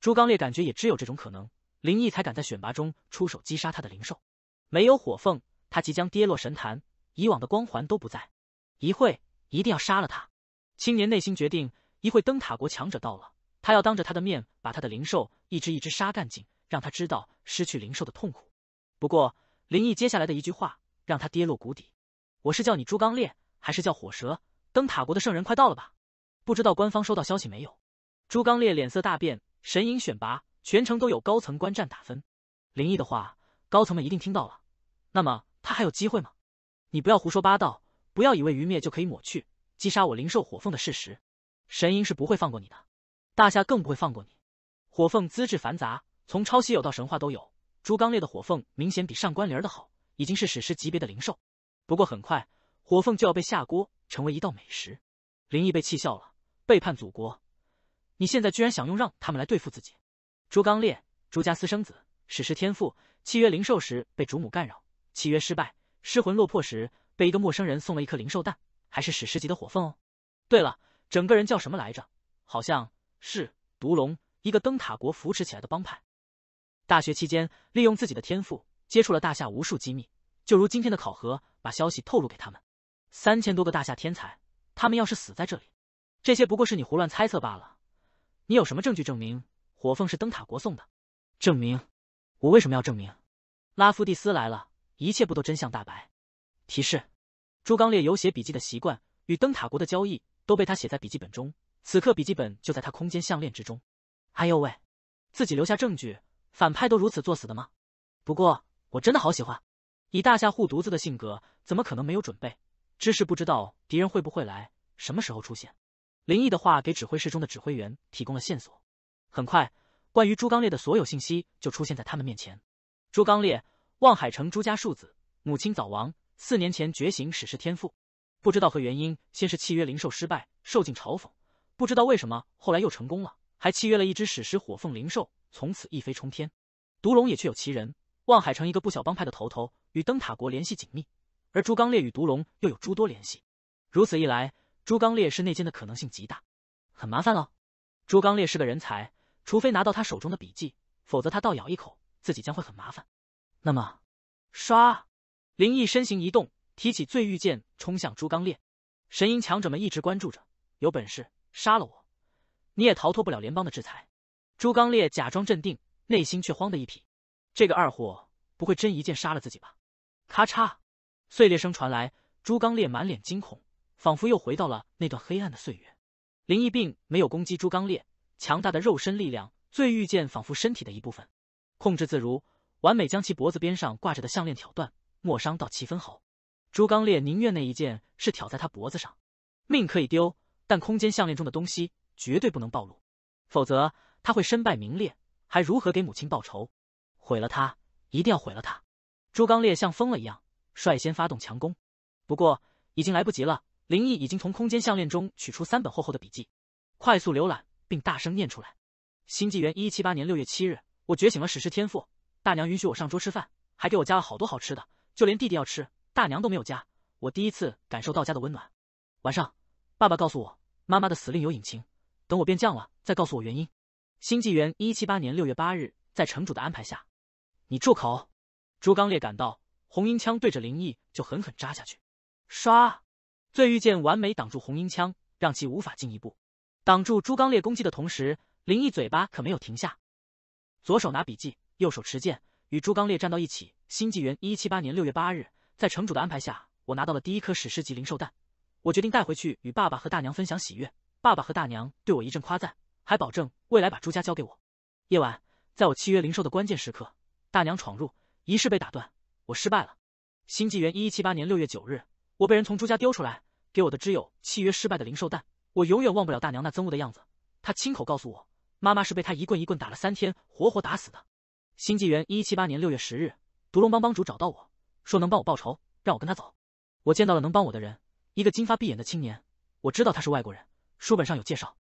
朱刚烈感觉也只有这种可能，林毅才敢在选拔中出手击杀他的灵兽。没有火凤，他即将跌落神坛，以往的光环都不在。一会一定要杀了他！青年内心决定，一会灯塔国强者到了，他要当着他的面把他的灵兽一只一只杀干净，让他知道失去灵兽的痛苦。不过，林毅接下来的一句话让他跌落谷底：“我是叫你朱刚烈，还是叫火蛇？灯塔国的圣人快到了吧？”不知道官方收到消息没有？朱刚烈脸色大变，神隐选拔全程都有高层观战打分，灵异的话，高层们一定听到了。那么他还有机会吗？你不要胡说八道，不要以为愚灭就可以抹去击杀我灵兽火凤的事实，神鹰是不会放过你的，大夏更不会放过你。火凤资质繁杂，从超稀有到神话都有。朱刚烈的火凤明显比上官灵儿的好，已经是史诗级别的灵兽。不过很快，火凤就要被下锅，成为一道美食。林毅被气笑了，背叛祖国！你现在居然想用让他们来对付自己？朱刚烈，朱家私生子，史诗天赋，契约灵兽时被主母干扰，契约失败，失魂落魄时被一个陌生人送了一颗灵兽蛋，还是史诗级的火凤哦。对了，整个人叫什么来着？好像是毒龙，一个灯塔国扶持起来的帮派。大学期间，利用自己的天赋，接触了大夏无数机密，就如今天的考核，把消息透露给他们。三千多个大夏天才。他们要是死在这里，这些不过是你胡乱猜测罢了。你有什么证据证明火凤是灯塔国送的？证明？我为什么要证明？拉夫蒂斯来了，一切不都真相大白？提示：朱刚烈有写笔记的习惯，与灯塔国的交易都被他写在笔记本中，此刻笔记本就在他空间项链之中。哎呦喂，自己留下证据，反派都如此作死的吗？不过我真的好喜欢。以大夏护犊子的性格，怎么可能没有准备？只是不知道敌人会不会来，什么时候出现。林毅的话给指挥室中的指挥员提供了线索。很快，关于朱刚烈的所有信息就出现在他们面前。朱刚烈，望海城朱家庶子，母亲早亡，四年前觉醒史诗天赋。不知道何原因，先是契约灵兽失败，受尽嘲讽。不知道为什么，后来又成功了，还契约了一只史诗火凤灵兽，从此一飞冲天。毒龙也确有其人，望海城一个不小帮派的头头，与灯塔国联系紧密。而朱刚烈与毒龙又有诸多联系，如此一来，朱刚烈是内奸的可能性极大，很麻烦喽。朱刚烈是个人才，除非拿到他手中的笔记，否则他倒咬一口，自己将会很麻烦。那么，刷，林毅身形一动，提起醉玉剑冲向朱刚烈。神鹰强者们一直关注着，有本事杀了我，你也逃脱不了联邦的制裁。朱刚烈假装镇定，内心却慌得一匹。这个二货不会真一剑杀了自己吧？咔嚓。碎裂声传来，朱刚烈满脸惊恐，仿佛又回到了那段黑暗的岁月。林毅并没有攻击朱刚烈，强大的肉身力量，最玉剑仿佛身体的一部分，控制自如，完美将其脖子边上挂着的项链挑断，莫伤到其分毫。朱刚烈宁愿那一剑是挑在他脖子上，命可以丢，但空间项链中的东西绝对不能暴露，否则他会身败名裂，还如何给母亲报仇？毁了他，一定要毁了他！朱刚烈像疯了一样。率先发动强攻，不过已经来不及了。林毅已经从空间项链中取出三本厚厚的笔记，快速浏览并大声念出来。新纪元一七八年六月七日，我觉醒了史诗天赋。大娘允许我上桌吃饭，还给我加了好多好吃的，就连弟弟要吃，大娘都没有加。我第一次感受到家的温暖。晚上，爸爸告诉我，妈妈的死令有隐情，等我变强了再告诉我原因。新纪元一七八年六月八日，在城主的安排下，你住口！朱刚烈赶到。红缨枪对着林毅就狠狠扎下去，唰！醉玉剑完美挡住红缨枪，让其无法进一步挡住朱刚烈攻击的同时，林毅嘴巴可没有停下，左手拿笔记，右手持剑，与朱刚烈站到一起。新纪元一七八年六月八日，在城主的安排下，我拿到了第一颗史诗级灵兽蛋，我决定带回去与爸爸和大娘分享喜悦。爸爸和大娘对我一阵夸赞，还保证未来把朱家交给我。夜晚，在我契约灵兽的关键时刻，大娘闯入，仪式被打断。我失败了。新纪元一一七八年六月九日，我被人从朱家丢出来，给我的挚友契约失败的灵兽蛋。我永远忘不了大娘那憎恶的样子，她亲口告诉我，妈妈是被她一棍一棍打了三天，活活打死的。新纪元一一七八年六月十日，毒龙帮帮主找到我，说能帮我报仇，让我跟他走。我见到了能帮我的人，一个金发碧眼的青年。我知道他是外国人，书本上有介绍，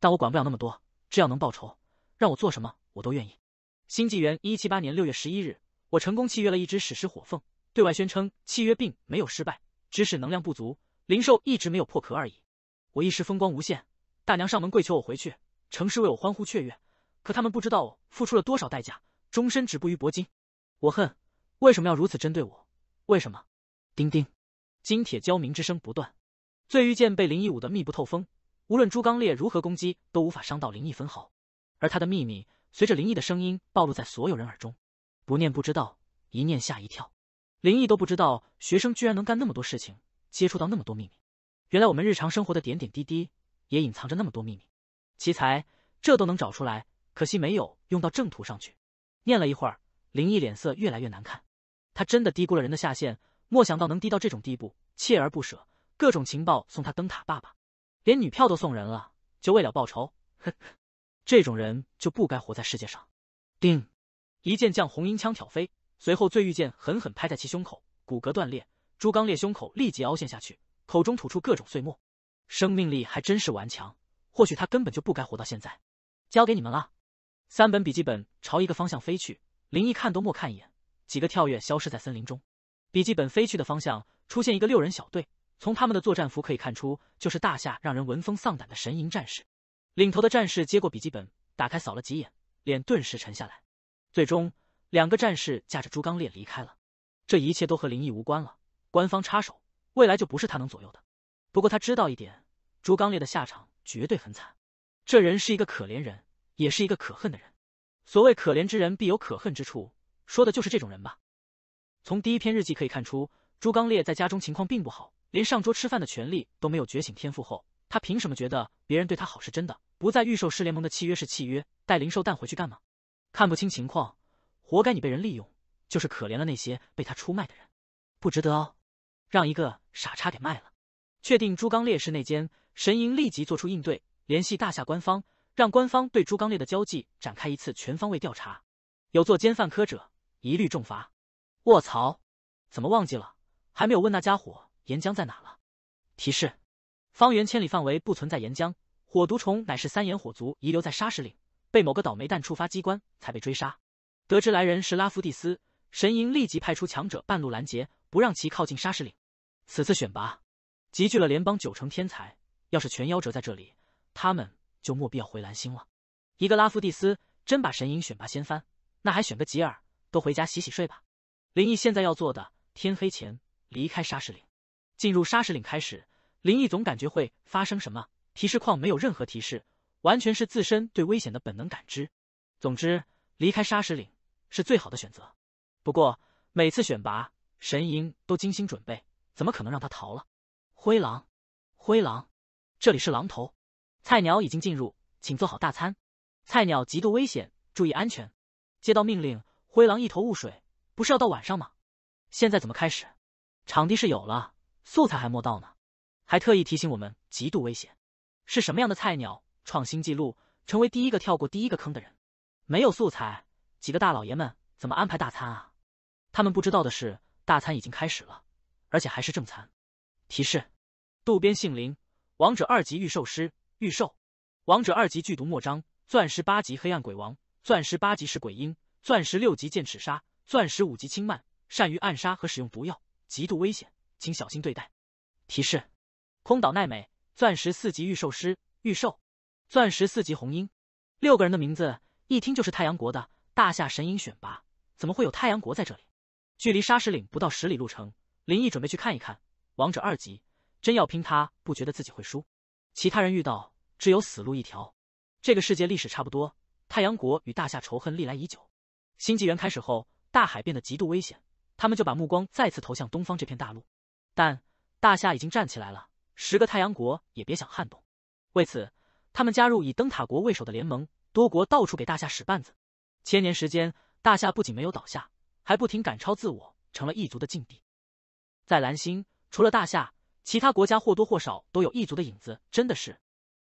但我管不了那么多，只要能报仇，让我做什么我都愿意。新纪元一一七八年六月十一日。我成功契约了一只史诗火凤，对外宣称契约并没有失败，只是能量不足，灵兽一直没有破壳而已。我一时风光无限，大娘上门跪求我回去，城市为我欢呼雀跃。可他们不知道我付出了多少代价，终身止步于铂金。我恨，为什么要如此针对我？为什么？叮叮，金铁交鸣之声不断。醉玉剑被灵异舞的密不透风，无论朱刚烈如何攻击，都无法伤到灵异分毫。而他的秘密，随着灵异的声音暴露在所有人耳中。不念不知道，一念吓一跳。林毅都不知道学生居然能干那么多事情，接触到那么多秘密。原来我们日常生活的点点滴滴也隐藏着那么多秘密。奇才，这都能找出来，可惜没有用到正途上去。念了一会儿，林毅脸色越来越难看。他真的低估了人的下限，莫想到能低到这种地步。锲而不舍，各种情报送他灯塔爸爸，连女票都送人了，就为了报仇。呵呵，这种人就不该活在世界上。定。一剑将红缨枪挑飞，随后醉玉剑狠狠拍在其胸口，骨骼断裂。朱刚烈胸口立即凹陷下去，口中吐出各种碎末。生命力还真是顽强，或许他根本就不该活到现在。交给你们了。三本笔记本朝一个方向飞去，林毅看都没看一眼，几个跳跃消失在森林中。笔记本飞去的方向出现一个六人小队，从他们的作战服可以看出，就是大夏让人闻风丧胆的神鹰战士。领头的战士接过笔记本，打开扫了几眼，脸顿时沉下来。最终，两个战士架着朱刚烈离开了。这一切都和林毅无关了。官方插手，未来就不是他能左右的。不过他知道一点，朱刚烈的下场绝对很惨。这人是一个可怜人，也是一个可恨的人。所谓可怜之人必有可恨之处，说的就是这种人吧。从第一篇日记可以看出，朱刚烈在家中情况并不好，连上桌吃饭的权利都没有。觉醒天赋后，他凭什么觉得别人对他好是真的？不在预售师联盟的契约是契约，带灵兽蛋回去干吗？看不清情况，活该你被人利用，就是可怜了那些被他出卖的人，不值得哦，让一个傻叉给卖了。确定朱刚烈是内奸，神鹰立即做出应对，联系大夏官方，让官方对朱刚烈的交际展开一次全方位调查，有作奸犯科者，一律重罚。卧槽，怎么忘记了？还没有问那家伙岩浆在哪了？提示：方圆千里范围不存在岩浆，火毒虫乃是三眼火族遗留在沙石岭。被某个倒霉蛋触发机关，才被追杀。得知来人是拉夫蒂斯，神鹰立即派出强者半路拦截，不让其靠近沙石岭。此次选拔，集聚了联邦九成天才，要是全夭折在这里，他们就莫必要回蓝星了。一个拉夫蒂斯真把神鹰选拔掀翻，那还选个吉尔，都回家洗洗睡吧。林毅现在要做的，天黑前离开沙石岭，进入沙石岭开始。林毅总感觉会发生什么，提示框没有任何提示。完全是自身对危险的本能感知。总之，离开沙石岭是最好的选择。不过每次选拔，神鹰都精心准备，怎么可能让他逃了？灰狼，灰狼，这里是狼头，菜鸟已经进入，请做好大餐。菜鸟极度危险，注意安全。接到命令，灰狼一头雾水。不是要到晚上吗？现在怎么开始？场地是有了，素材还没到呢。还特意提醒我们极度危险，是什么样的菜鸟？创新纪录，成为第一个跳过第一个坑的人。没有素材，几个大老爷们怎么安排大餐啊？他们不知道的是，大餐已经开始了，而且还是正餐。提示：渡边杏林，王者二级御兽师，御兽；王者二级剧毒墨章，钻石八级黑暗鬼王，钻石八级是鬼婴，钻石六级剑齿鲨，钻石五级轻曼，善于暗杀和使用毒药，极度危险，请小心对待。提示：空岛奈美，钻石四级御兽师，御兽。钻石四级红鹰，六个人的名字一听就是太阳国的。大夏神鹰选拔，怎么会有太阳国在这里？距离沙石岭不到十里路程，林毅准备去看一看。王者二级，真要拼他，不觉得自己会输。其他人遇到，只有死路一条。这个世界历史差不多，太阳国与大夏仇恨历来已久。新纪元开始后，大海变得极度危险，他们就把目光再次投向东方这片大陆。但大夏已经站起来了，十个太阳国也别想撼动。为此。他们加入以灯塔国为首的联盟，多国到处给大夏使绊子。千年时间，大夏不仅没有倒下，还不停赶超自我，成了异族的禁地。在蓝星，除了大夏，其他国家或多或少都有异族的影子。真的是，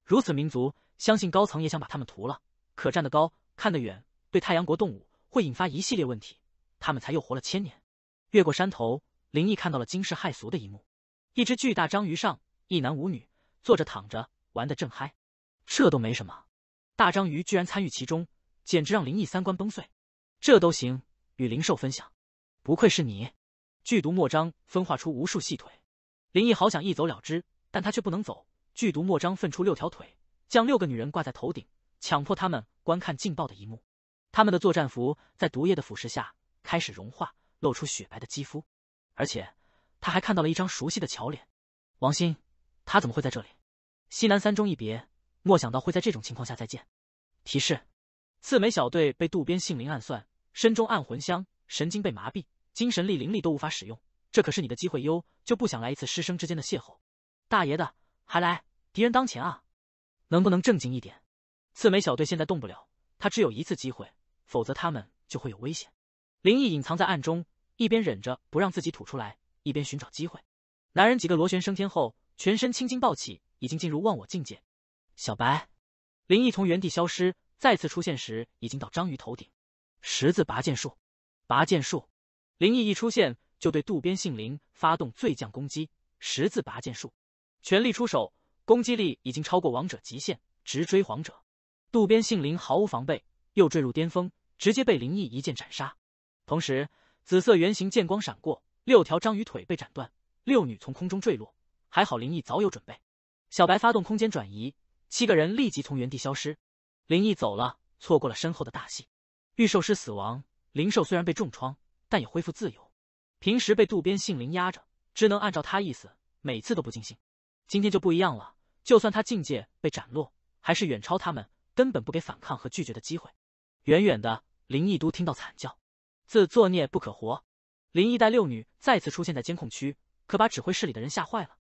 如此民族，相信高层也想把他们屠了。可站得高，看得远，对太阳国动武会引发一系列问题，他们才又活了千年。越过山头，林毅看到了惊世骇俗的一幕：一只巨大章鱼上，一男五女坐着躺着，玩得正嗨。这都没什么，大章鱼居然参与其中，简直让林毅三观崩碎。这都行，与灵兽分享，不愧是你。剧毒墨章分化出无数细腿，林毅好想一走了之，但他却不能走。剧毒墨章分出六条腿，将六个女人挂在头顶，强迫他们观看劲爆的一幕。他们的作战服在毒液的腐蚀下开始融化，露出雪白的肌肤。而且他还看到了一张熟悉的巧脸，王鑫，他怎么会在这里？西南三中一别。莫想到会在这种情况下再见。提示：刺梅小队被渡边杏林暗算，身中暗魂香，神经被麻痹，精神力、灵力都无法使用。这可是你的机会哟，就不想来一次师生之间的邂逅？大爷的，还来！敌人当前啊，能不能正经一点？刺梅小队现在动不了，他只有一次机会，否则他们就会有危险。林毅隐藏在暗中，一边忍着不让自己吐出来，一边寻找机会。男人几个螺旋升天后，全身青筋暴起，已经进入忘我境界。小白，林毅从原地消失，再次出现时已经到章鱼头顶。十字拔剑术，拔剑术，林毅一出现就对渡边杏林发动最降攻击。十字拔剑术，全力出手，攻击力已经超过王者极限，直追皇者。渡边杏林毫无防备，又坠入巅峰，直接被林毅一剑斩杀。同时，紫色圆形剑光闪过，六条章鱼腿被斩断，六女从空中坠落。还好林毅早有准备，小白发动空间转移。七个人立即从原地消失，林毅走了，错过了身后的大戏。御兽师死亡，灵兽虽然被重创，但也恢复自由。平时被渡边杏林压着，只能按照他意思，每次都不尽兴。今天就不一样了，就算他境界被斩落，还是远超他们，根本不给反抗和拒绝的机会。远远的，林毅都听到惨叫，自作孽不可活。林毅带六女再次出现在监控区，可把指挥室里的人吓坏了。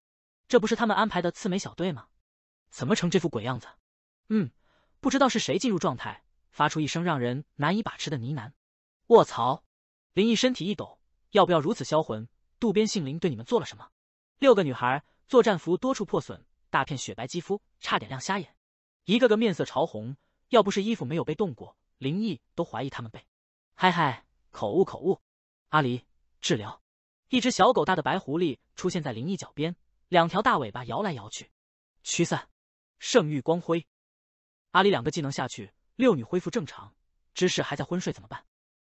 这不是他们安排的刺梅小队吗？怎么成这副鬼样子？嗯，不知道是谁进入状态，发出一声让人难以把持的呢喃。卧槽！林毅身体一抖，要不要如此销魂？渡边杏林对你们做了什么？六个女孩，作战服多处破损，大片雪白肌肤，差点亮瞎眼。一个个面色潮红，要不是衣服没有被动过，林毅都怀疑他们被。嗨嗨，口误口误。阿狸，治疗。一只小狗大的白狐狸出现在林毅脚边，两条大尾巴摇来摇去，驱散。圣域光辉，阿李两个技能下去，六女恢复正常。芝士还在昏睡，怎么办？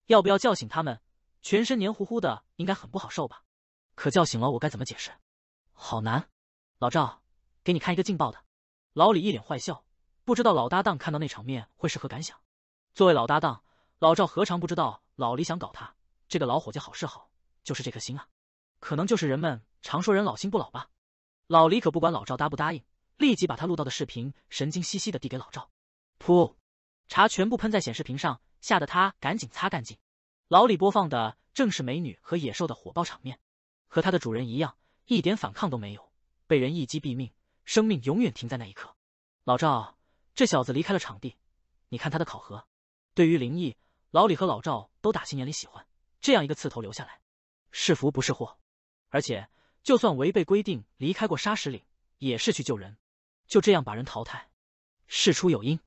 要不要叫醒他们？全身黏糊糊的，应该很不好受吧？可叫醒了，我该怎么解释？好难。老赵，给你看一个劲爆的。老李一脸坏笑，不知道老搭档看到那场面会是何感想。作为老搭档，老赵何尝不知道老李想搞他？这个老伙计好是好，就是这颗心啊，可能就是人们常说人老心不老吧。老李可不管老赵答不答应。立即把他录到的视频，神经兮兮的递给老赵，噗，茶全部喷在显示屏上，吓得他赶紧擦干净。老李播放的正是美女和野兽的火爆场面，和他的主人一样，一点反抗都没有，被人一击毙命，生命永远停在那一刻。老赵，这小子离开了场地，你看他的考核。对于灵异，老李和老赵都打心眼里喜欢，这样一个刺头留下来，是福不是祸。而且，就算违背规定离开过沙石岭，也是去救人。就这样把人淘汰，事出有因，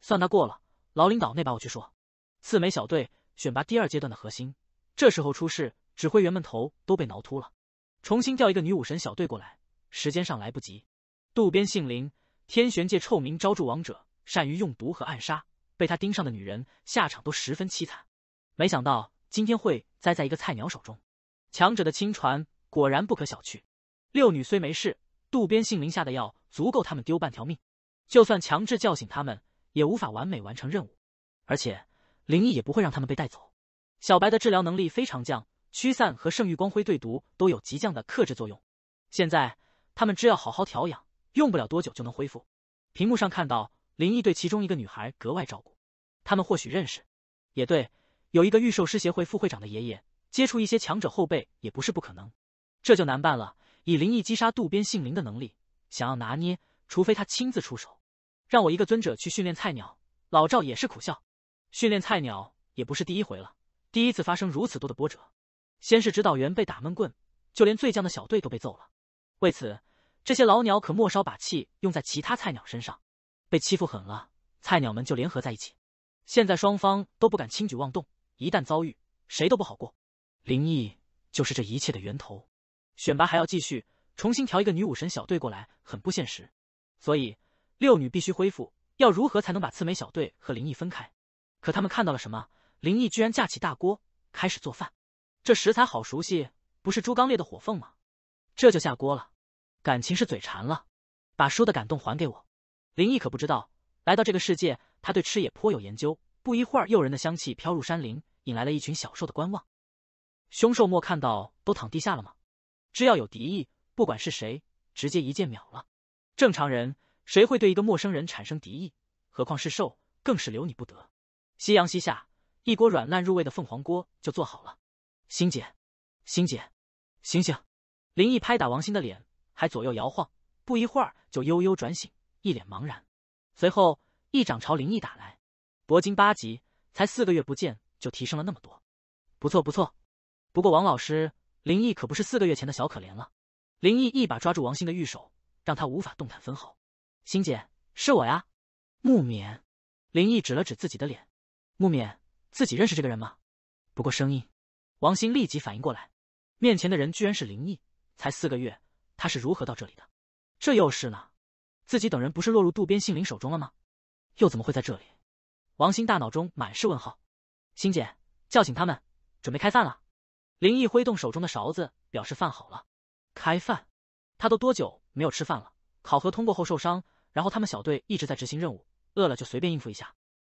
算他过了。老领导那把我去说，四美小队选拔第二阶段的核心，这时候出事，指挥员们头都被挠秃了。重新调一个女武神小队过来，时间上来不及。渡边杏林，天玄界臭名昭著王者，善于用毒和暗杀，被他盯上的女人下场都十分凄惨。没想到今天会栽在一个菜鸟手中，强者的亲传果然不可小觑。六女虽没事，渡边杏林下的药。足够他们丢半条命，就算强制叫醒他们，也无法完美完成任务。而且林异也不会让他们被带走。小白的治疗能力非常强，驱散和圣域光辉对毒都有极强的克制作用。现在他们只要好好调养，用不了多久就能恢复。屏幕上看到林毅对其中一个女孩格外照顾，他们或许认识。也对，有一个御兽师协会副会长的爷爷，接触一些强者后辈也不是不可能。这就难办了，以林毅击杀渡边杏林的能力。想要拿捏，除非他亲自出手，让我一个尊者去训练菜鸟。老赵也是苦笑，训练菜鸟也不是第一回了，第一次发生如此多的波折。先是指导员被打闷棍，就连最强的小队都被揍了，为此这些老鸟可没少把气用在其他菜鸟身上。被欺负狠了，菜鸟们就联合在一起，现在双方都不敢轻举妄动，一旦遭遇，谁都不好过。林毅就是这一切的源头，选拔还要继续。重新调一个女武神小队过来很不现实，所以六女必须恢复。要如何才能把刺眉小队和林毅分开？可他们看到了什么？林毅居然架起大锅开始做饭，这食材好熟悉，不是猪刚烈的火凤吗？这就下锅了，感情是嘴馋了。把书的感动还给我。林毅可不知道，来到这个世界，他对吃也颇有研究。不一会儿，诱人的香气飘入山林，引来了一群小兽的观望。凶兽莫看到都躺地下了吗？只要有敌意。不管是谁，直接一剑秒了。正常人谁会对一个陌生人产生敌意？何况是兽，更是留你不得。夕阳西下，一锅软烂入味的凤凰锅就做好了。星姐，星姐，醒醒！林毅拍打王鑫的脸，还左右摇晃，不一会儿就悠悠转醒，一脸茫然。随后一掌朝林毅打来。铂金八级，才四个月不见就提升了那么多，不错不错。不过王老师，林毅可不是四个月前的小可怜了。林毅一把抓住王鑫的玉手，让他无法动弹分毫。鑫姐，是我呀，木棉。林毅指了指自己的脸。木棉，自己认识这个人吗？不过声音，王鑫立即反应过来，面前的人居然是林毅。才四个月，他是如何到这里的？这又是呢？自己等人不是落入渡边杏林手中了吗？又怎么会在这里？王鑫大脑中满是问号。鑫姐，叫醒他们，准备开饭了。林毅挥动手中的勺子，表示饭好了。开饭，他都多久没有吃饭了？考核通过后受伤，然后他们小队一直在执行任务，饿了就随便应付一下。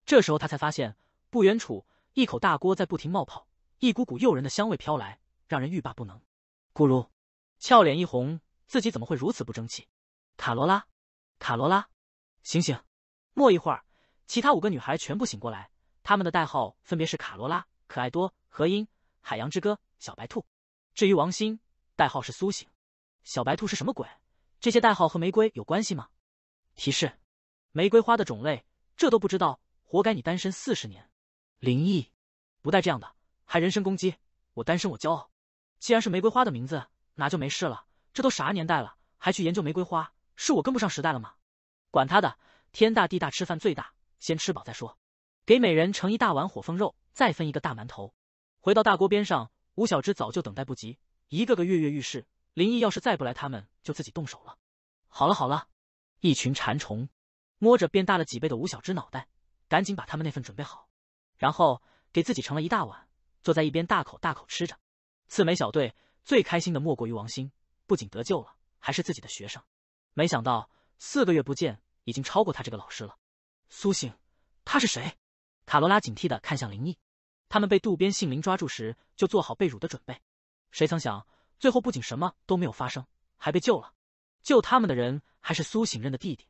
这时候他才发现，不远处一口大锅在不停冒泡，一股股诱人的香味飘来，让人欲罢不能。咕噜，俏脸一红，自己怎么会如此不争气？卡罗拉，卡罗拉，醒醒！没一会儿，其他五个女孩全部醒过来，她们的代号分别是卡罗拉、可爱多、何音、海洋之歌、小白兔。至于王鑫。代号是苏醒，小白兔是什么鬼？这些代号和玫瑰有关系吗？提示，玫瑰花的种类，这都不知道，活该你单身四十年。灵异，不带这样的，还人身攻击，我单身我骄傲。既然是玫瑰花的名字，那就没事了。这都啥年代了，还去研究玫瑰花，是我跟不上时代了吗？管他的，天大地大，吃饭最大，先吃饱再说。给每人盛一大碗火凤肉，再分一个大馒头。回到大锅边上，吴小芝早就等待不及。一个个跃跃欲试，林毅要是再不来，他们就自己动手了。好了好了，一群馋虫，摸着变大了几倍的吴小芝脑袋，赶紧把他们那份准备好，然后给自己盛了一大碗，坐在一边大口大口吃着。刺梅小队最开心的莫过于王鑫，不仅得救了，还是自己的学生。没想到四个月不见，已经超过他这个老师了。苏醒，他是谁？卡罗拉警惕的看向林毅，他们被渡边杏林抓住时，就做好被辱的准备。谁曾想，最后不仅什么都没有发生，还被救了。救他们的人还是苏醒任的弟弟，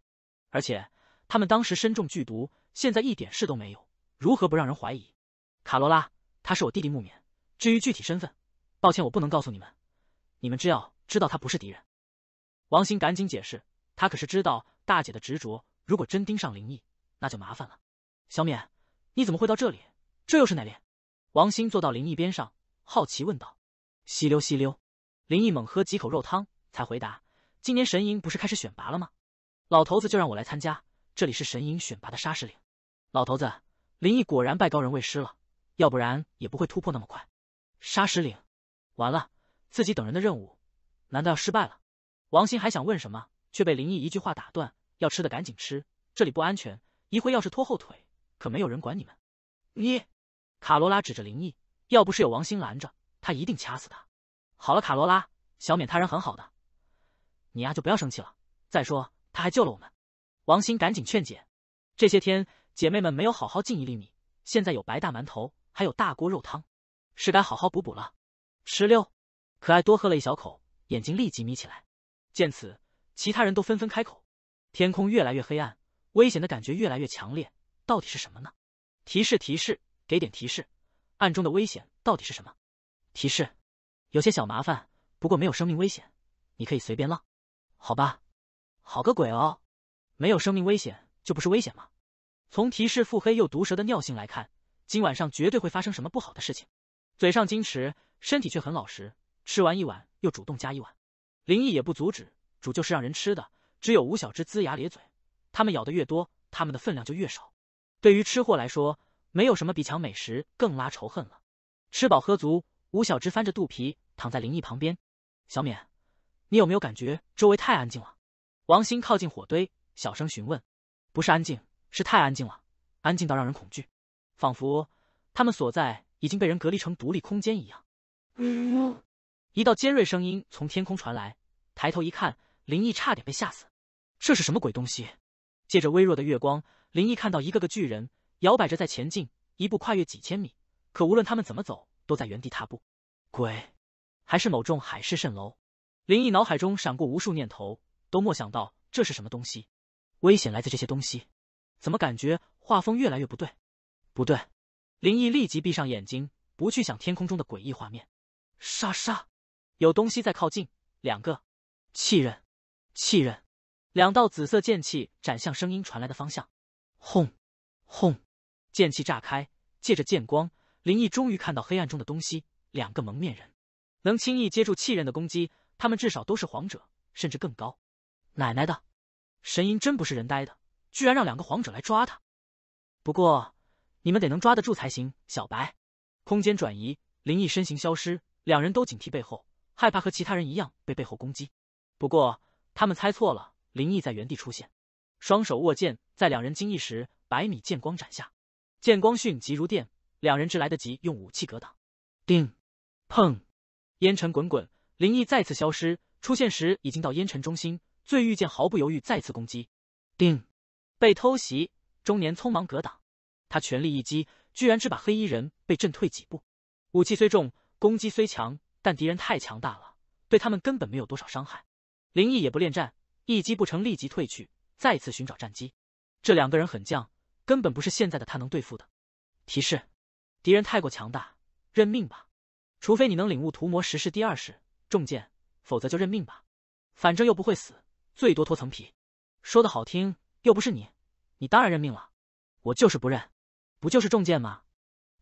而且他们当时身中剧毒，现在一点事都没有，如何不让人怀疑？卡罗拉，他是我弟弟木棉，至于具体身份，抱歉我不能告诉你们。你们只要知道他不是敌人。王鑫赶紧解释，他可是知道大姐的执着，如果真盯上灵异，那就麻烦了。小冕，你怎么会到这里？这又是哪里？王鑫坐到灵异边上，好奇问道。吸溜吸溜，林毅猛喝几口肉汤，才回答：“今年神营不是开始选拔了吗？老头子就让我来参加。这里是神营选拔的沙石岭。”老头子，林毅果然拜高人为师了，要不然也不会突破那么快。沙石岭，完了，自己等人的任务难道要失败了？王鑫还想问什么，却被林毅一句话打断：“要吃的赶紧吃，这里不安全，一会要是拖后腿，可没有人管你们。”你，卡罗拉指着林毅，要不是有王鑫拦着。他一定掐死他！好了，卡罗拉，小免他人很好的，你呀就不要生气了。再说，他还救了我们。王鑫赶紧劝解。这些天姐妹们没有好好进一粒米，现在有白大馒头，还有大锅肉汤，是该好好补补了。石榴，可爱多喝了一小口，眼睛立即眯起来。见此，其他人都纷纷开口。天空越来越黑暗，危险的感觉越来越强烈，到底是什么呢？提示提示，给点提示，暗中的危险到底是什么？提示，有些小麻烦，不过没有生命危险，你可以随便浪，好吧？好个鬼哦！没有生命危险就不是危险吗？从提示腹黑又毒舌的尿性来看，今晚上绝对会发生什么不好的事情。嘴上矜持，身体却很老实，吃完一碗又主动加一碗。林毅也不阻止，主就是让人吃的。只有吴小芝龇牙咧嘴，他们咬的越多，他们的分量就越少。对于吃货来说，没有什么比抢美食更拉仇恨了。吃饱喝足。吴小芝翻着肚皮躺在林毅旁边，小敏，你有没有感觉周围太安静了？王鑫靠近火堆，小声询问。不是安静，是太安静了，安静到让人恐惧，仿佛他们所在已经被人隔离成独立空间一样。呜！一道尖锐声音从天空传来，抬头一看，林毅差点被吓死。这是什么鬼东西？借着微弱的月光，林毅看到一个个巨人摇摆着在前进，一步跨越几千米。可无论他们怎么走。都在原地踏步，鬼，还是某种海市蜃楼？林毅脑海中闪过无数念头，都没想到这是什么东西。危险来自这些东西，怎么感觉画风越来越不对？不对！林毅立即闭上眼睛，不去想天空中的诡异画面。沙沙，有东西在靠近。两个，气刃，气刃，两道紫色剑气斩向声音传来的方向。轰，轰，剑气炸开，借着剑光。林毅终于看到黑暗中的东西，两个蒙面人，能轻易接住气刃的攻击，他们至少都是皇者，甚至更高。奶奶的，神鹰真不是人呆的，居然让两个皇者来抓他。不过你们得能抓得住才行。小白，空间转移，林毅身形消失，两人都警惕背后，害怕和其他人一样被背后攻击。不过他们猜错了，林毅在原地出现，双手握剑，在两人惊异时，百米剑光斩下，剑光迅疾如电。两人只来得及用武器格挡，定，砰，烟尘滚滚，灵异再次消失。出现时已经到烟尘中心，醉玉见毫不犹豫再次攻击，定，被偷袭，中年匆忙格挡，他全力一击，居然只把黑衣人被震退几步。武器虽重，攻击虽强，但敌人太强大了，对他们根本没有多少伤害。灵异也不恋战，一击不成立即退去，再次寻找战机。这两个人很犟，根本不是现在的他能对付的。提示。敌人太过强大，认命吧。除非你能领悟屠魔十式第二式重剑，否则就认命吧。反正又不会死，最多脱层皮。说的好听，又不是你，你当然认命了。我就是不认，不就是重剑吗？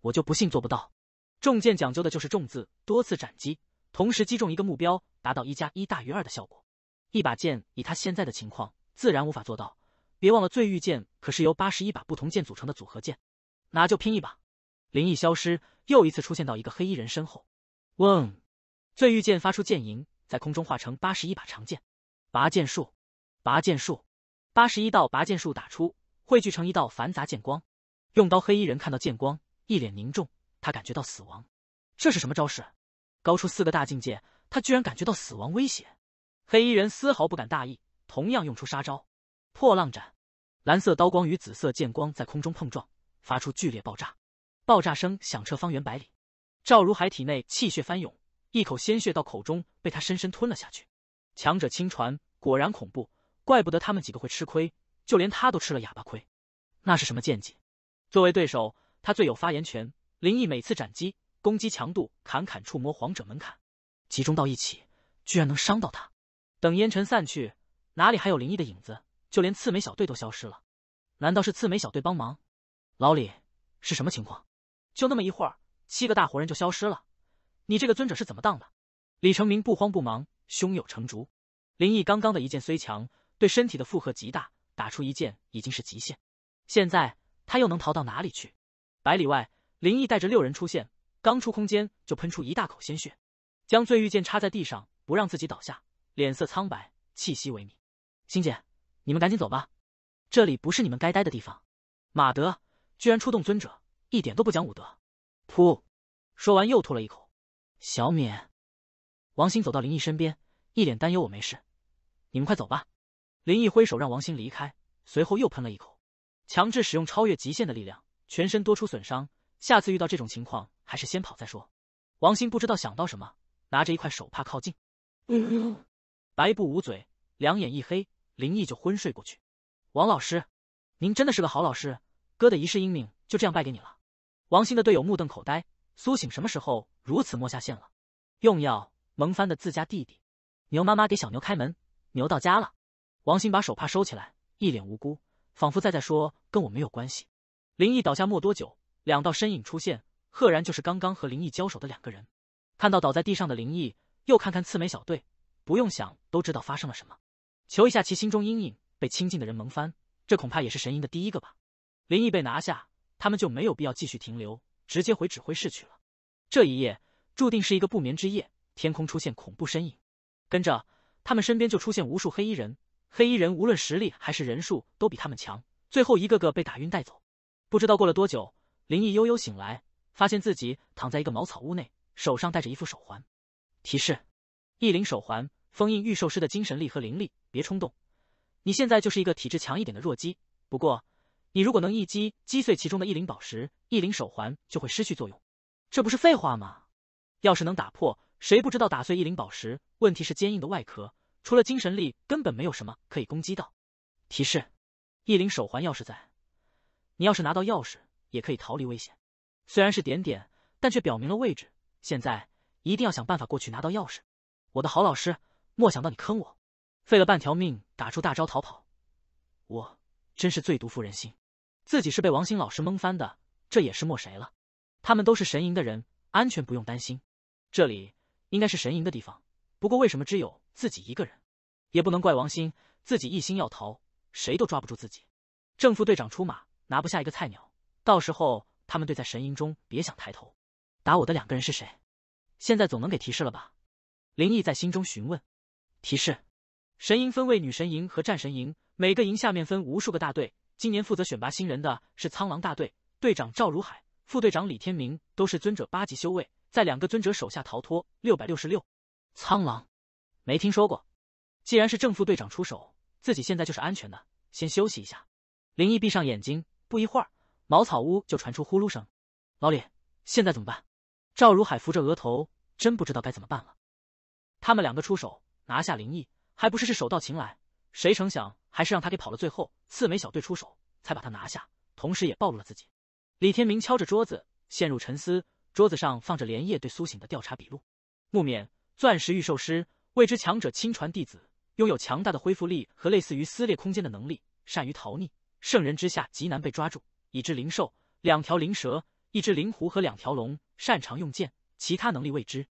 我就不信做不到。重剑讲究的就是重字，多次斩击，同时击中一个目标，达到一加一大于二的效果。一把剑以他现在的情况，自然无法做到。别忘了醉玉剑可是由八十一把不同剑组成的组合剑，拿就拼一把。灵异消失，又一次出现到一个黑衣人身后。嗡，醉玉剑发出剑吟，在空中化成八十一把长剑。拔剑术，拔剑术，八十一道拔剑术打出，汇聚成一道繁杂剑光。用刀黑衣人看到剑光，一脸凝重，他感觉到死亡。这是什么招式？高出四个大境界，他居然感觉到死亡威胁。黑衣人丝毫不敢大意，同样用出杀招，破浪斩。蓝色刀光与紫色剑光在空中碰撞，发出剧烈爆炸。爆炸声响彻方圆百里，赵如海体内气血翻涌，一口鲜血到口中被他深深吞了下去。强者亲传果然恐怖，怪不得他们几个会吃亏，就连他都吃了哑巴亏。那是什么剑技？作为对手，他最有发言权。林毅每次斩击攻击强度堪堪触摸皇者门槛，集中到一起，居然能伤到他。等烟尘散去，哪里还有林毅的影子？就连刺梅小队都消失了。难道是刺梅小队帮忙？老李是什么情况？就那么一会儿，七个大活人就消失了。你这个尊者是怎么当的？李成明不慌不忙，胸有成竹。林毅刚刚的一剑虽强，对身体的负荷极大，打出一剑已经是极限。现在他又能逃到哪里去？百里外，林毅带着六人出现，刚出空间就喷出一大口鲜血，将醉玉剑插在地上，不让自己倒下，脸色苍白，气息萎靡。星姐，你们赶紧走吧，这里不是你们该待的地方。马德，居然出动尊者！一点都不讲武德，噗！说完又吐了一口。小敏，王鑫走到林毅身边，一脸担忧：“我没事，你们快走吧。”林毅挥手让王鑫离开，随后又喷了一口，强制使用超越极限的力量，全身多出损伤。下次遇到这种情况，还是先跑再说。王鑫不知道想到什么，拿着一块手帕靠近，嗯，白布捂嘴，两眼一黑，林毅就昏睡过去。王老师，您真的是个好老师，哥的一世英名就这样败给你了。王鑫的队友目瞪口呆，苏醒什么时候如此没下线了？用药萌翻的自家弟弟，牛妈妈给小牛开门，牛到家了。王鑫把手帕收起来，一脸无辜，仿佛在在说跟我没有关系。林毅倒下没多久，两道身影出现，赫然就是刚刚和林毅交手的两个人。看到倒在地上的林毅，又看看刺眉小队，不用想都知道发生了什么。求一下其心中阴影被亲近的人萌翻，这恐怕也是神鹰的第一个吧。林毅被拿下。他们就没有必要继续停留，直接回指挥室去了。这一夜注定是一个不眠之夜，天空出现恐怖身影，跟着他们身边就出现无数黑衣人，黑衣人无论实力还是人数都比他们强，最后一个个被打晕带走。不知道过了多久，林毅悠悠醒来，发现自己躺在一个茅草屋内，手上戴着一副手环，提示：异灵手环，封印御兽师的精神力和灵力，别冲动。你现在就是一个体质强一点的弱鸡，不过。你如果能一击击碎其中的异灵宝石，异灵手环就会失去作用。这不是废话吗？要是能打破，谁不知道打碎异灵宝石？问题是坚硬的外壳，除了精神力，根本没有什么可以攻击到。提示：异灵手环钥匙在，你要是拿到钥匙，也可以逃离危险。虽然是点点，但却表明了位置。现在一定要想办法过去拿到钥匙。我的好老师，莫想到你坑我，费了半条命打出大招逃跑，我。真是最毒妇人心，自己是被王鑫老师蒙翻的，这也是没谁了。他们都是神营的人，安全不用担心。这里应该是神营的地方，不过为什么只有自己一个人？也不能怪王鑫，自己一心要逃，谁都抓不住自己。正副队长出马，拿不下一个菜鸟，到时候他们队在神营中别想抬头。打我的两个人是谁？现在总能给提示了吧？林毅在心中询问。提示：神营分为女神营和战神营。每个营下面分无数个大队，今年负责选拔新人的是苍狼大队，队长赵如海，副队长李天明都是尊者八级修为，在两个尊者手下逃脱六百六十六。苍狼，没听说过。既然是正副队长出手，自己现在就是安全的，先休息一下。林毅闭上眼睛，不一会儿，茅草屋就传出呼噜声。老李，现在怎么办？赵如海扶着额头，真不知道该怎么办了。他们两个出手拿下林毅，还不是是手到擒来？谁成想？还是让他给跑了，最后刺枚小队出手才把他拿下，同时也暴露了自己。李天明敲着桌子，陷入沉思。桌子上放着连夜对苏醒的调查笔录。木冕，钻石御兽师，未知强者亲传弟子，拥有强大的恢复力和类似于撕裂空间的能力，善于逃匿，圣人之下极难被抓住。已知灵兽两条灵蛇、一只灵狐和两条龙，擅长用剑，其他能力未知。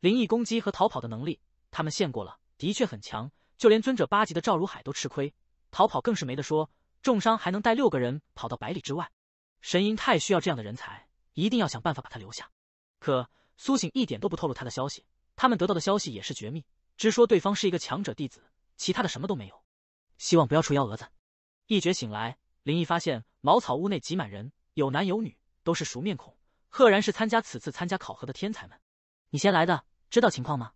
灵异攻击和逃跑的能力，他们见过了，的确很强，就连尊者八级的赵如海都吃亏。逃跑更是没得说，重伤还能带六个人跑到百里之外。神鹰太需要这样的人才，一定要想办法把他留下。可苏醒一点都不透露他的消息，他们得到的消息也是绝密，只说对方是一个强者弟子，其他的什么都没有。希望不要出幺蛾子。一觉醒来，林毅发现茅草屋内挤满人，有男有女，都是熟面孔，赫然是参加此次参加考核的天才们。你先来的，知道情况吗？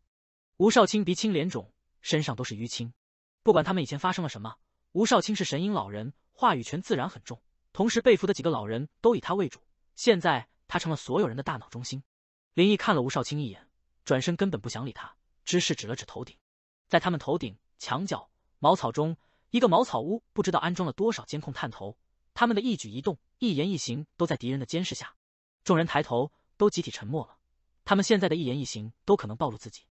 吴少卿鼻青脸肿，身上都是淤青，不管他们以前发生了什么。吴少卿是神鹰老人，话语权自然很重。同时被俘的几个老人都以他为主，现在他成了所有人的大脑中心。林毅看了吴少卿一眼，转身根本不想理他。只是指了指头顶，在他们头顶、墙角、茅草中，一个茅草屋不知道安装了多少监控探头，他们的一举一动、一言一行都在敌人的监视下。众人抬头，都集体沉默了。他们现在的一言一行都可能暴露自己。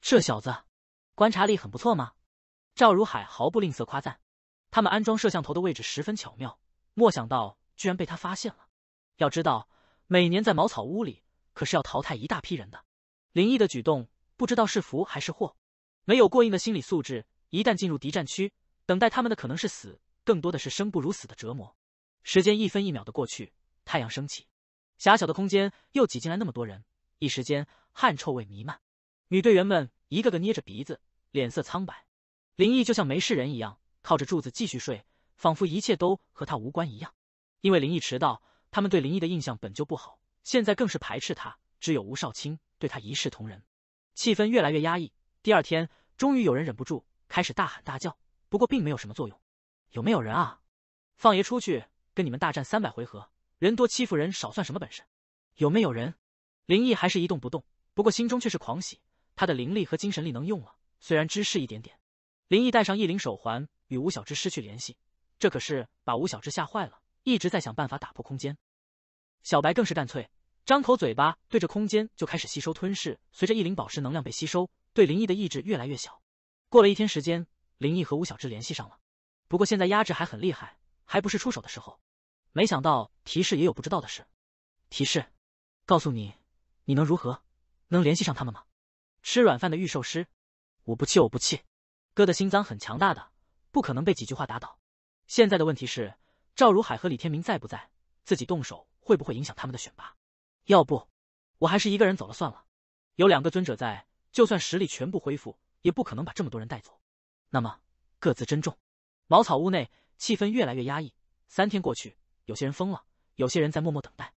这小子，观察力很不错嘛！赵如海毫不吝啬夸赞。他们安装摄像头的位置十分巧妙，莫想到居然被他发现了。要知道，每年在茅草屋里可是要淘汰一大批人的。林毅的举动不知道是福还是祸。没有过硬的心理素质，一旦进入敌占区，等待他们的可能是死，更多的是生不如死的折磨。时间一分一秒的过去，太阳升起，狭小的空间又挤进来那么多人，一时间汗臭味弥漫。女队员们一个个捏着鼻子，脸色苍白。林毅就像没事人一样。靠着柱子继续睡，仿佛一切都和他无关一样。因为林毅迟到，他们对林毅的印象本就不好，现在更是排斥他。只有吴少卿对他一视同仁，气氛越来越压抑。第二天，终于有人忍不住开始大喊大叫，不过并没有什么作用。有没有人啊？放爷出去跟你们大战三百回合！人多欺负人少算什么本事？有没有人？林毅还是一动不动，不过心中却是狂喜，他的灵力和精神力能用了，虽然只是一点点。林毅戴上异灵手环。与吴小芝失去联系，这可是把吴小芝吓坏了，一直在想办法打破空间。小白更是干脆张口嘴巴对着空间就开始吸收吞噬。随着异灵宝石能量被吸收，对灵异的意志越来越小。过了一天时间，灵异和吴小芝联系上了，不过现在压制还很厉害，还不是出手的时候。没想到提示也有不知道的事，提示，告诉你，你能如何，能联系上他们吗？吃软饭的预售师，我不气，我不气，哥的心脏很强大的。不可能被几句话打倒。现在的问题是，赵如海和李天明在不在？自己动手会不会影响他们的选拔？要不，我还是一个人走了算了。有两个尊者在，就算实力全部恢复，也不可能把这么多人带走。那么，各自珍重。茅草屋内气氛越来越压抑。三天过去，有些人疯了，有些人在默默等待。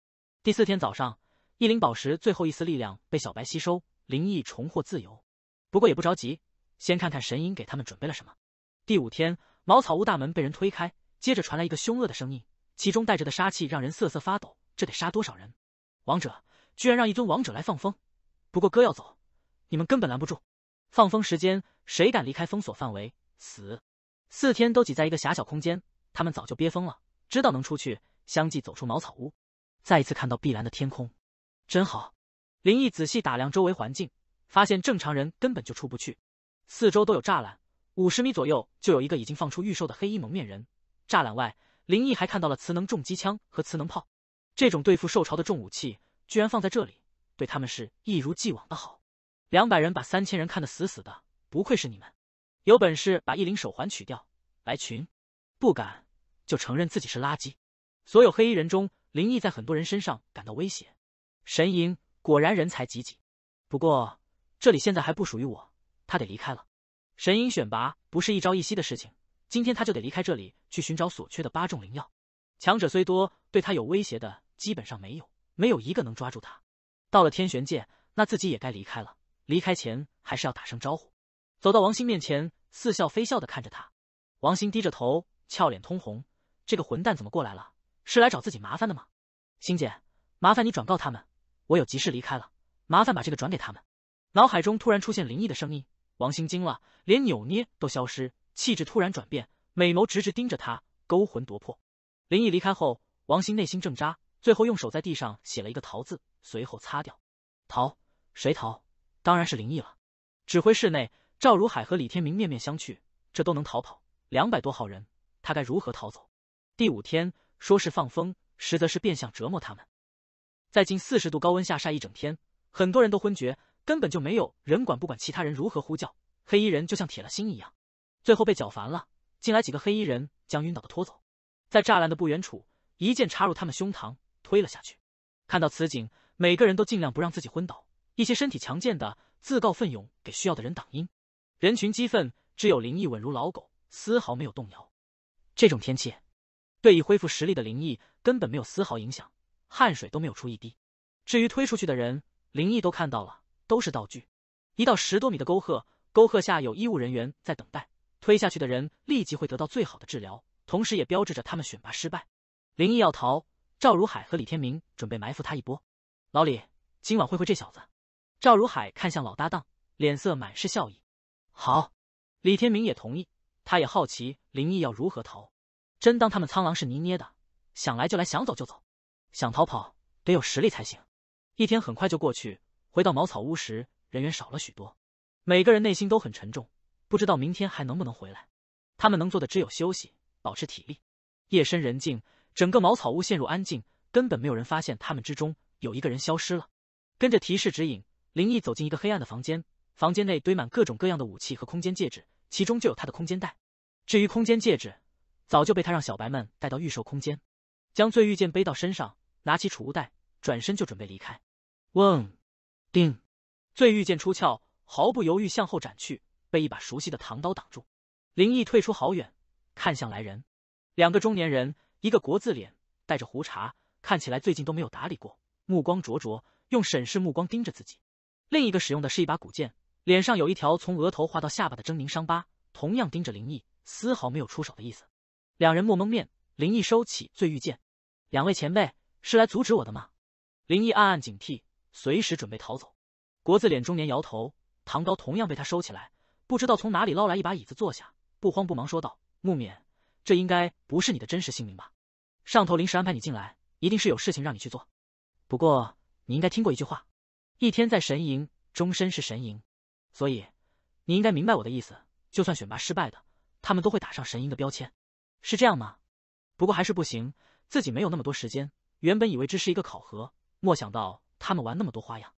第四天早上，一灵宝石最后一丝力量被小白吸收，灵异重获自由。不过也不着急，先看看神鹰给他们准备了什么。第五天，茅草屋大门被人推开，接着传来一个凶恶的声音，其中带着的杀气让人瑟瑟发抖。这得杀多少人？王者居然让一尊王者来放风，不过哥要走，你们根本拦不住。放风时间，谁敢离开封锁范围，死！四天都挤在一个狭小空间，他们早就憋疯了，知道能出去，相继走出茅草屋，再一次看到碧蓝的天空，真好。林毅仔细打量周围环境，发现正常人根本就出不去，四周都有栅栏。五十米左右就有一个已经放出预兽的黑衣蒙面人，栅栏外，林毅还看到了磁能重机枪和磁能炮，这种对付兽潮的重武器居然放在这里，对他们是一如既往的好。两百人把三千人看得死死的，不愧是你们，有本事把异灵手环取掉，来群，不敢就承认自己是垃圾。所有黑衣人中，林毅在很多人身上感到威胁。神影果然人才济济，不过这里现在还不属于我，他得离开了。神鹰选拔不是一朝一夕的事情，今天他就得离开这里去寻找所缺的八种灵药。强者虽多，对他有威胁的基本上没有，没有一个能抓住他。到了天玄界，那自己也该离开了。离开前还是要打声招呼。走到王鑫面前，似笑非笑的看着他。王鑫低着头，俏脸通红。这个混蛋怎么过来了？是来找自己麻烦的吗？欣姐，麻烦你转告他们，我有急事离开了，麻烦把这个转给他们。脑海中突然出现灵异的声音。王兴惊了，连扭捏都消失，气质突然转变，美眸直直盯着他，勾魂夺魄。林毅离开后，王兴内心挣扎，最后用手在地上写了一个逃字，随后擦掉。逃？谁逃？当然是林毅了。指挥室内，赵如海和李天明面面相觑，这都能逃跑，两百多号人，他该如何逃走？第五天，说是放风，实则是变相折磨他们，在近四十度高温下晒一整天，很多人都昏厥。根本就没有人管，不管其他人如何呼叫，黑衣人就像铁了心一样。最后被搅烦了，进来几个黑衣人将晕倒的拖走，在栅栏的不远处，一剑插入他们胸膛，推了下去。看到此景，每个人都尽量不让自己昏倒，一些身体强健的自告奋勇给需要的人挡阴。人群激愤，只有林毅稳如老狗，丝毫没有动摇。这种天气对已恢复实力的林毅根本没有丝毫影响，汗水都没有出一滴。至于推出去的人，林毅都看到了。都是道具，一到十多米的沟壑，沟壑下有医务人员在等待，推下去的人立即会得到最好的治疗，同时也标志着他们选拔失败。林毅要逃，赵如海和李天明准备埋伏他一波。老李，今晚会会这小子。赵如海看向老搭档，脸色满是笑意。好，李天明也同意，他也好奇林毅要如何逃。真当他们苍狼是泥捏的，想来就来，想走就走，想逃跑得有实力才行。一天很快就过去。回到茅草屋时，人员少了许多，每个人内心都很沉重，不知道明天还能不能回来。他们能做的只有休息，保持体力。夜深人静，整个茅草屋陷入安静，根本没有人发现他们之中有一个人消失了。跟着提示指引，林毅走进一个黑暗的房间，房间内堆满各种各样的武器和空间戒指，其中就有他的空间袋。至于空间戒指，早就被他让小白们带到预售空间，将醉玉剑背到身上，拿起储物袋，转身就准备离开。嗡。定，醉玉剑出鞘，毫不犹豫向后斩去，被一把熟悉的唐刀挡住。林毅退出好远，看向来人，两个中年人，一个国字脸，带着胡茬，看起来最近都没有打理过，目光灼灼，用审视目光盯着自己。另一个使用的是一把古剑，脸上有一条从额头画到下巴的狰狞伤疤，同样盯着林毅，丝毫没有出手的意思。两人莫蒙面，林毅收起醉玉剑，两位前辈是来阻止我的吗？林毅暗暗警惕。随时准备逃走。国字脸中年摇头，唐刀同样被他收起来。不知道从哪里捞来一把椅子坐下，不慌不忙说道：“木冕，这应该不是你的真实姓名吧？上头临时安排你进来，一定是有事情让你去做。不过你应该听过一句话：一天在神营，终身是神营。所以你应该明白我的意思。就算选拔失败的，他们都会打上神营的标签，是这样吗？不过还是不行，自己没有那么多时间。原本以为这是一个考核，莫想到……”他们玩那么多花样，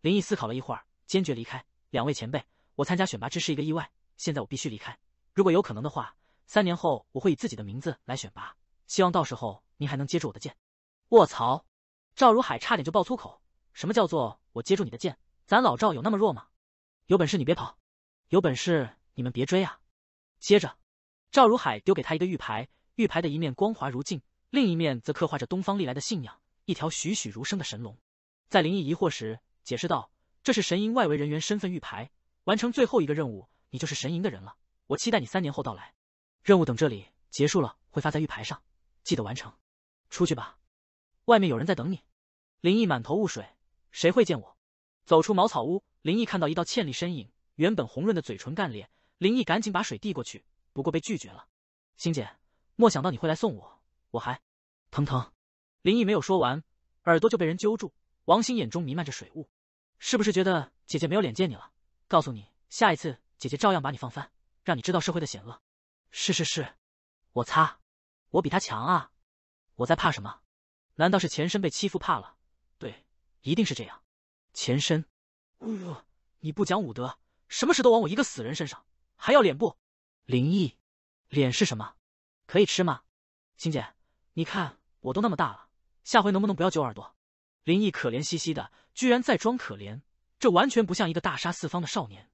林毅思考了一会儿，坚决离开。两位前辈，我参加选拔只是一个意外，现在我必须离开。如果有可能的话，三年后我会以自己的名字来选拔，希望到时候您还能接住我的剑。卧槽！赵如海差点就爆粗口，什么叫做我接住你的剑？咱老赵有那么弱吗？有本事你别跑，有本事你们别追啊！接着，赵如海丢给他一个玉牌，玉牌的一面光滑如镜，另一面则刻画着东方历来的信仰，一条栩栩如生的神龙。在林毅疑惑时，解释道：“这是神营外围人员身份玉牌，完成最后一个任务，你就是神营的人了。我期待你三年后到来。任务等这里结束了，会发在玉牌上，记得完成。出去吧，外面有人在等你。”林毅满头雾水，谁会见我？走出茅草屋，林毅看到一道倩丽身影，原本红润的嘴唇干裂，林毅赶紧把水递过去，不过被拒绝了。星姐，莫想到你会来送我，我还……疼疼！林毅没有说完，耳朵就被人揪住。王鑫眼中弥漫着水雾，是不是觉得姐姐没有脸见你了？告诉你，下一次姐姐照样把你放翻，让你知道社会的险恶。是是是，我擦，我比他强啊！我在怕什么？难道是前身被欺负怕了？对，一定是这样。前身，呦，你不讲武德，什么事都往我一个死人身上，还要脸不？灵异，脸是什么？可以吃吗？星姐，你看我都那么大了，下回能不能不要揪耳朵？林毅可怜兮兮的，居然在装可怜，这完全不像一个大杀四方的少年。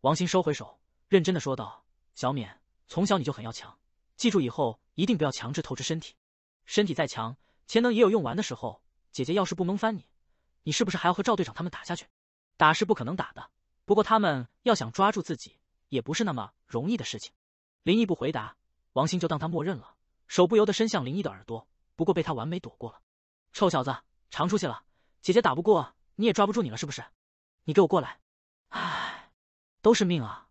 王鑫收回手，认真的说道：“小冕，从小你就很要强，记住以后一定不要强制透支身体，身体再强，潜能也有用完的时候。姐姐要是不蒙翻你，你是不是还要和赵队长他们打下去？打是不可能打的，不过他们要想抓住自己也不是那么容易的事情。”林毅不回答，王鑫就当他默认了，手不由得伸向林毅的耳朵，不过被他完美躲过了。臭小子！长出息了，姐姐打不过你也抓不住你了是不是？你给我过来！唉，都是命啊，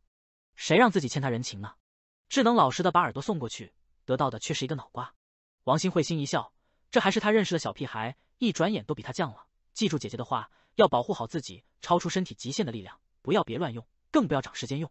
谁让自己欠他人情呢？智能老实的把耳朵送过去，得到的却是一个脑瓜。王鑫会心一笑，这还是他认识的小屁孩，一转眼都比他犟了。记住姐姐的话，要保护好自己，超出身体极限的力量不要别乱用，更不要长时间用。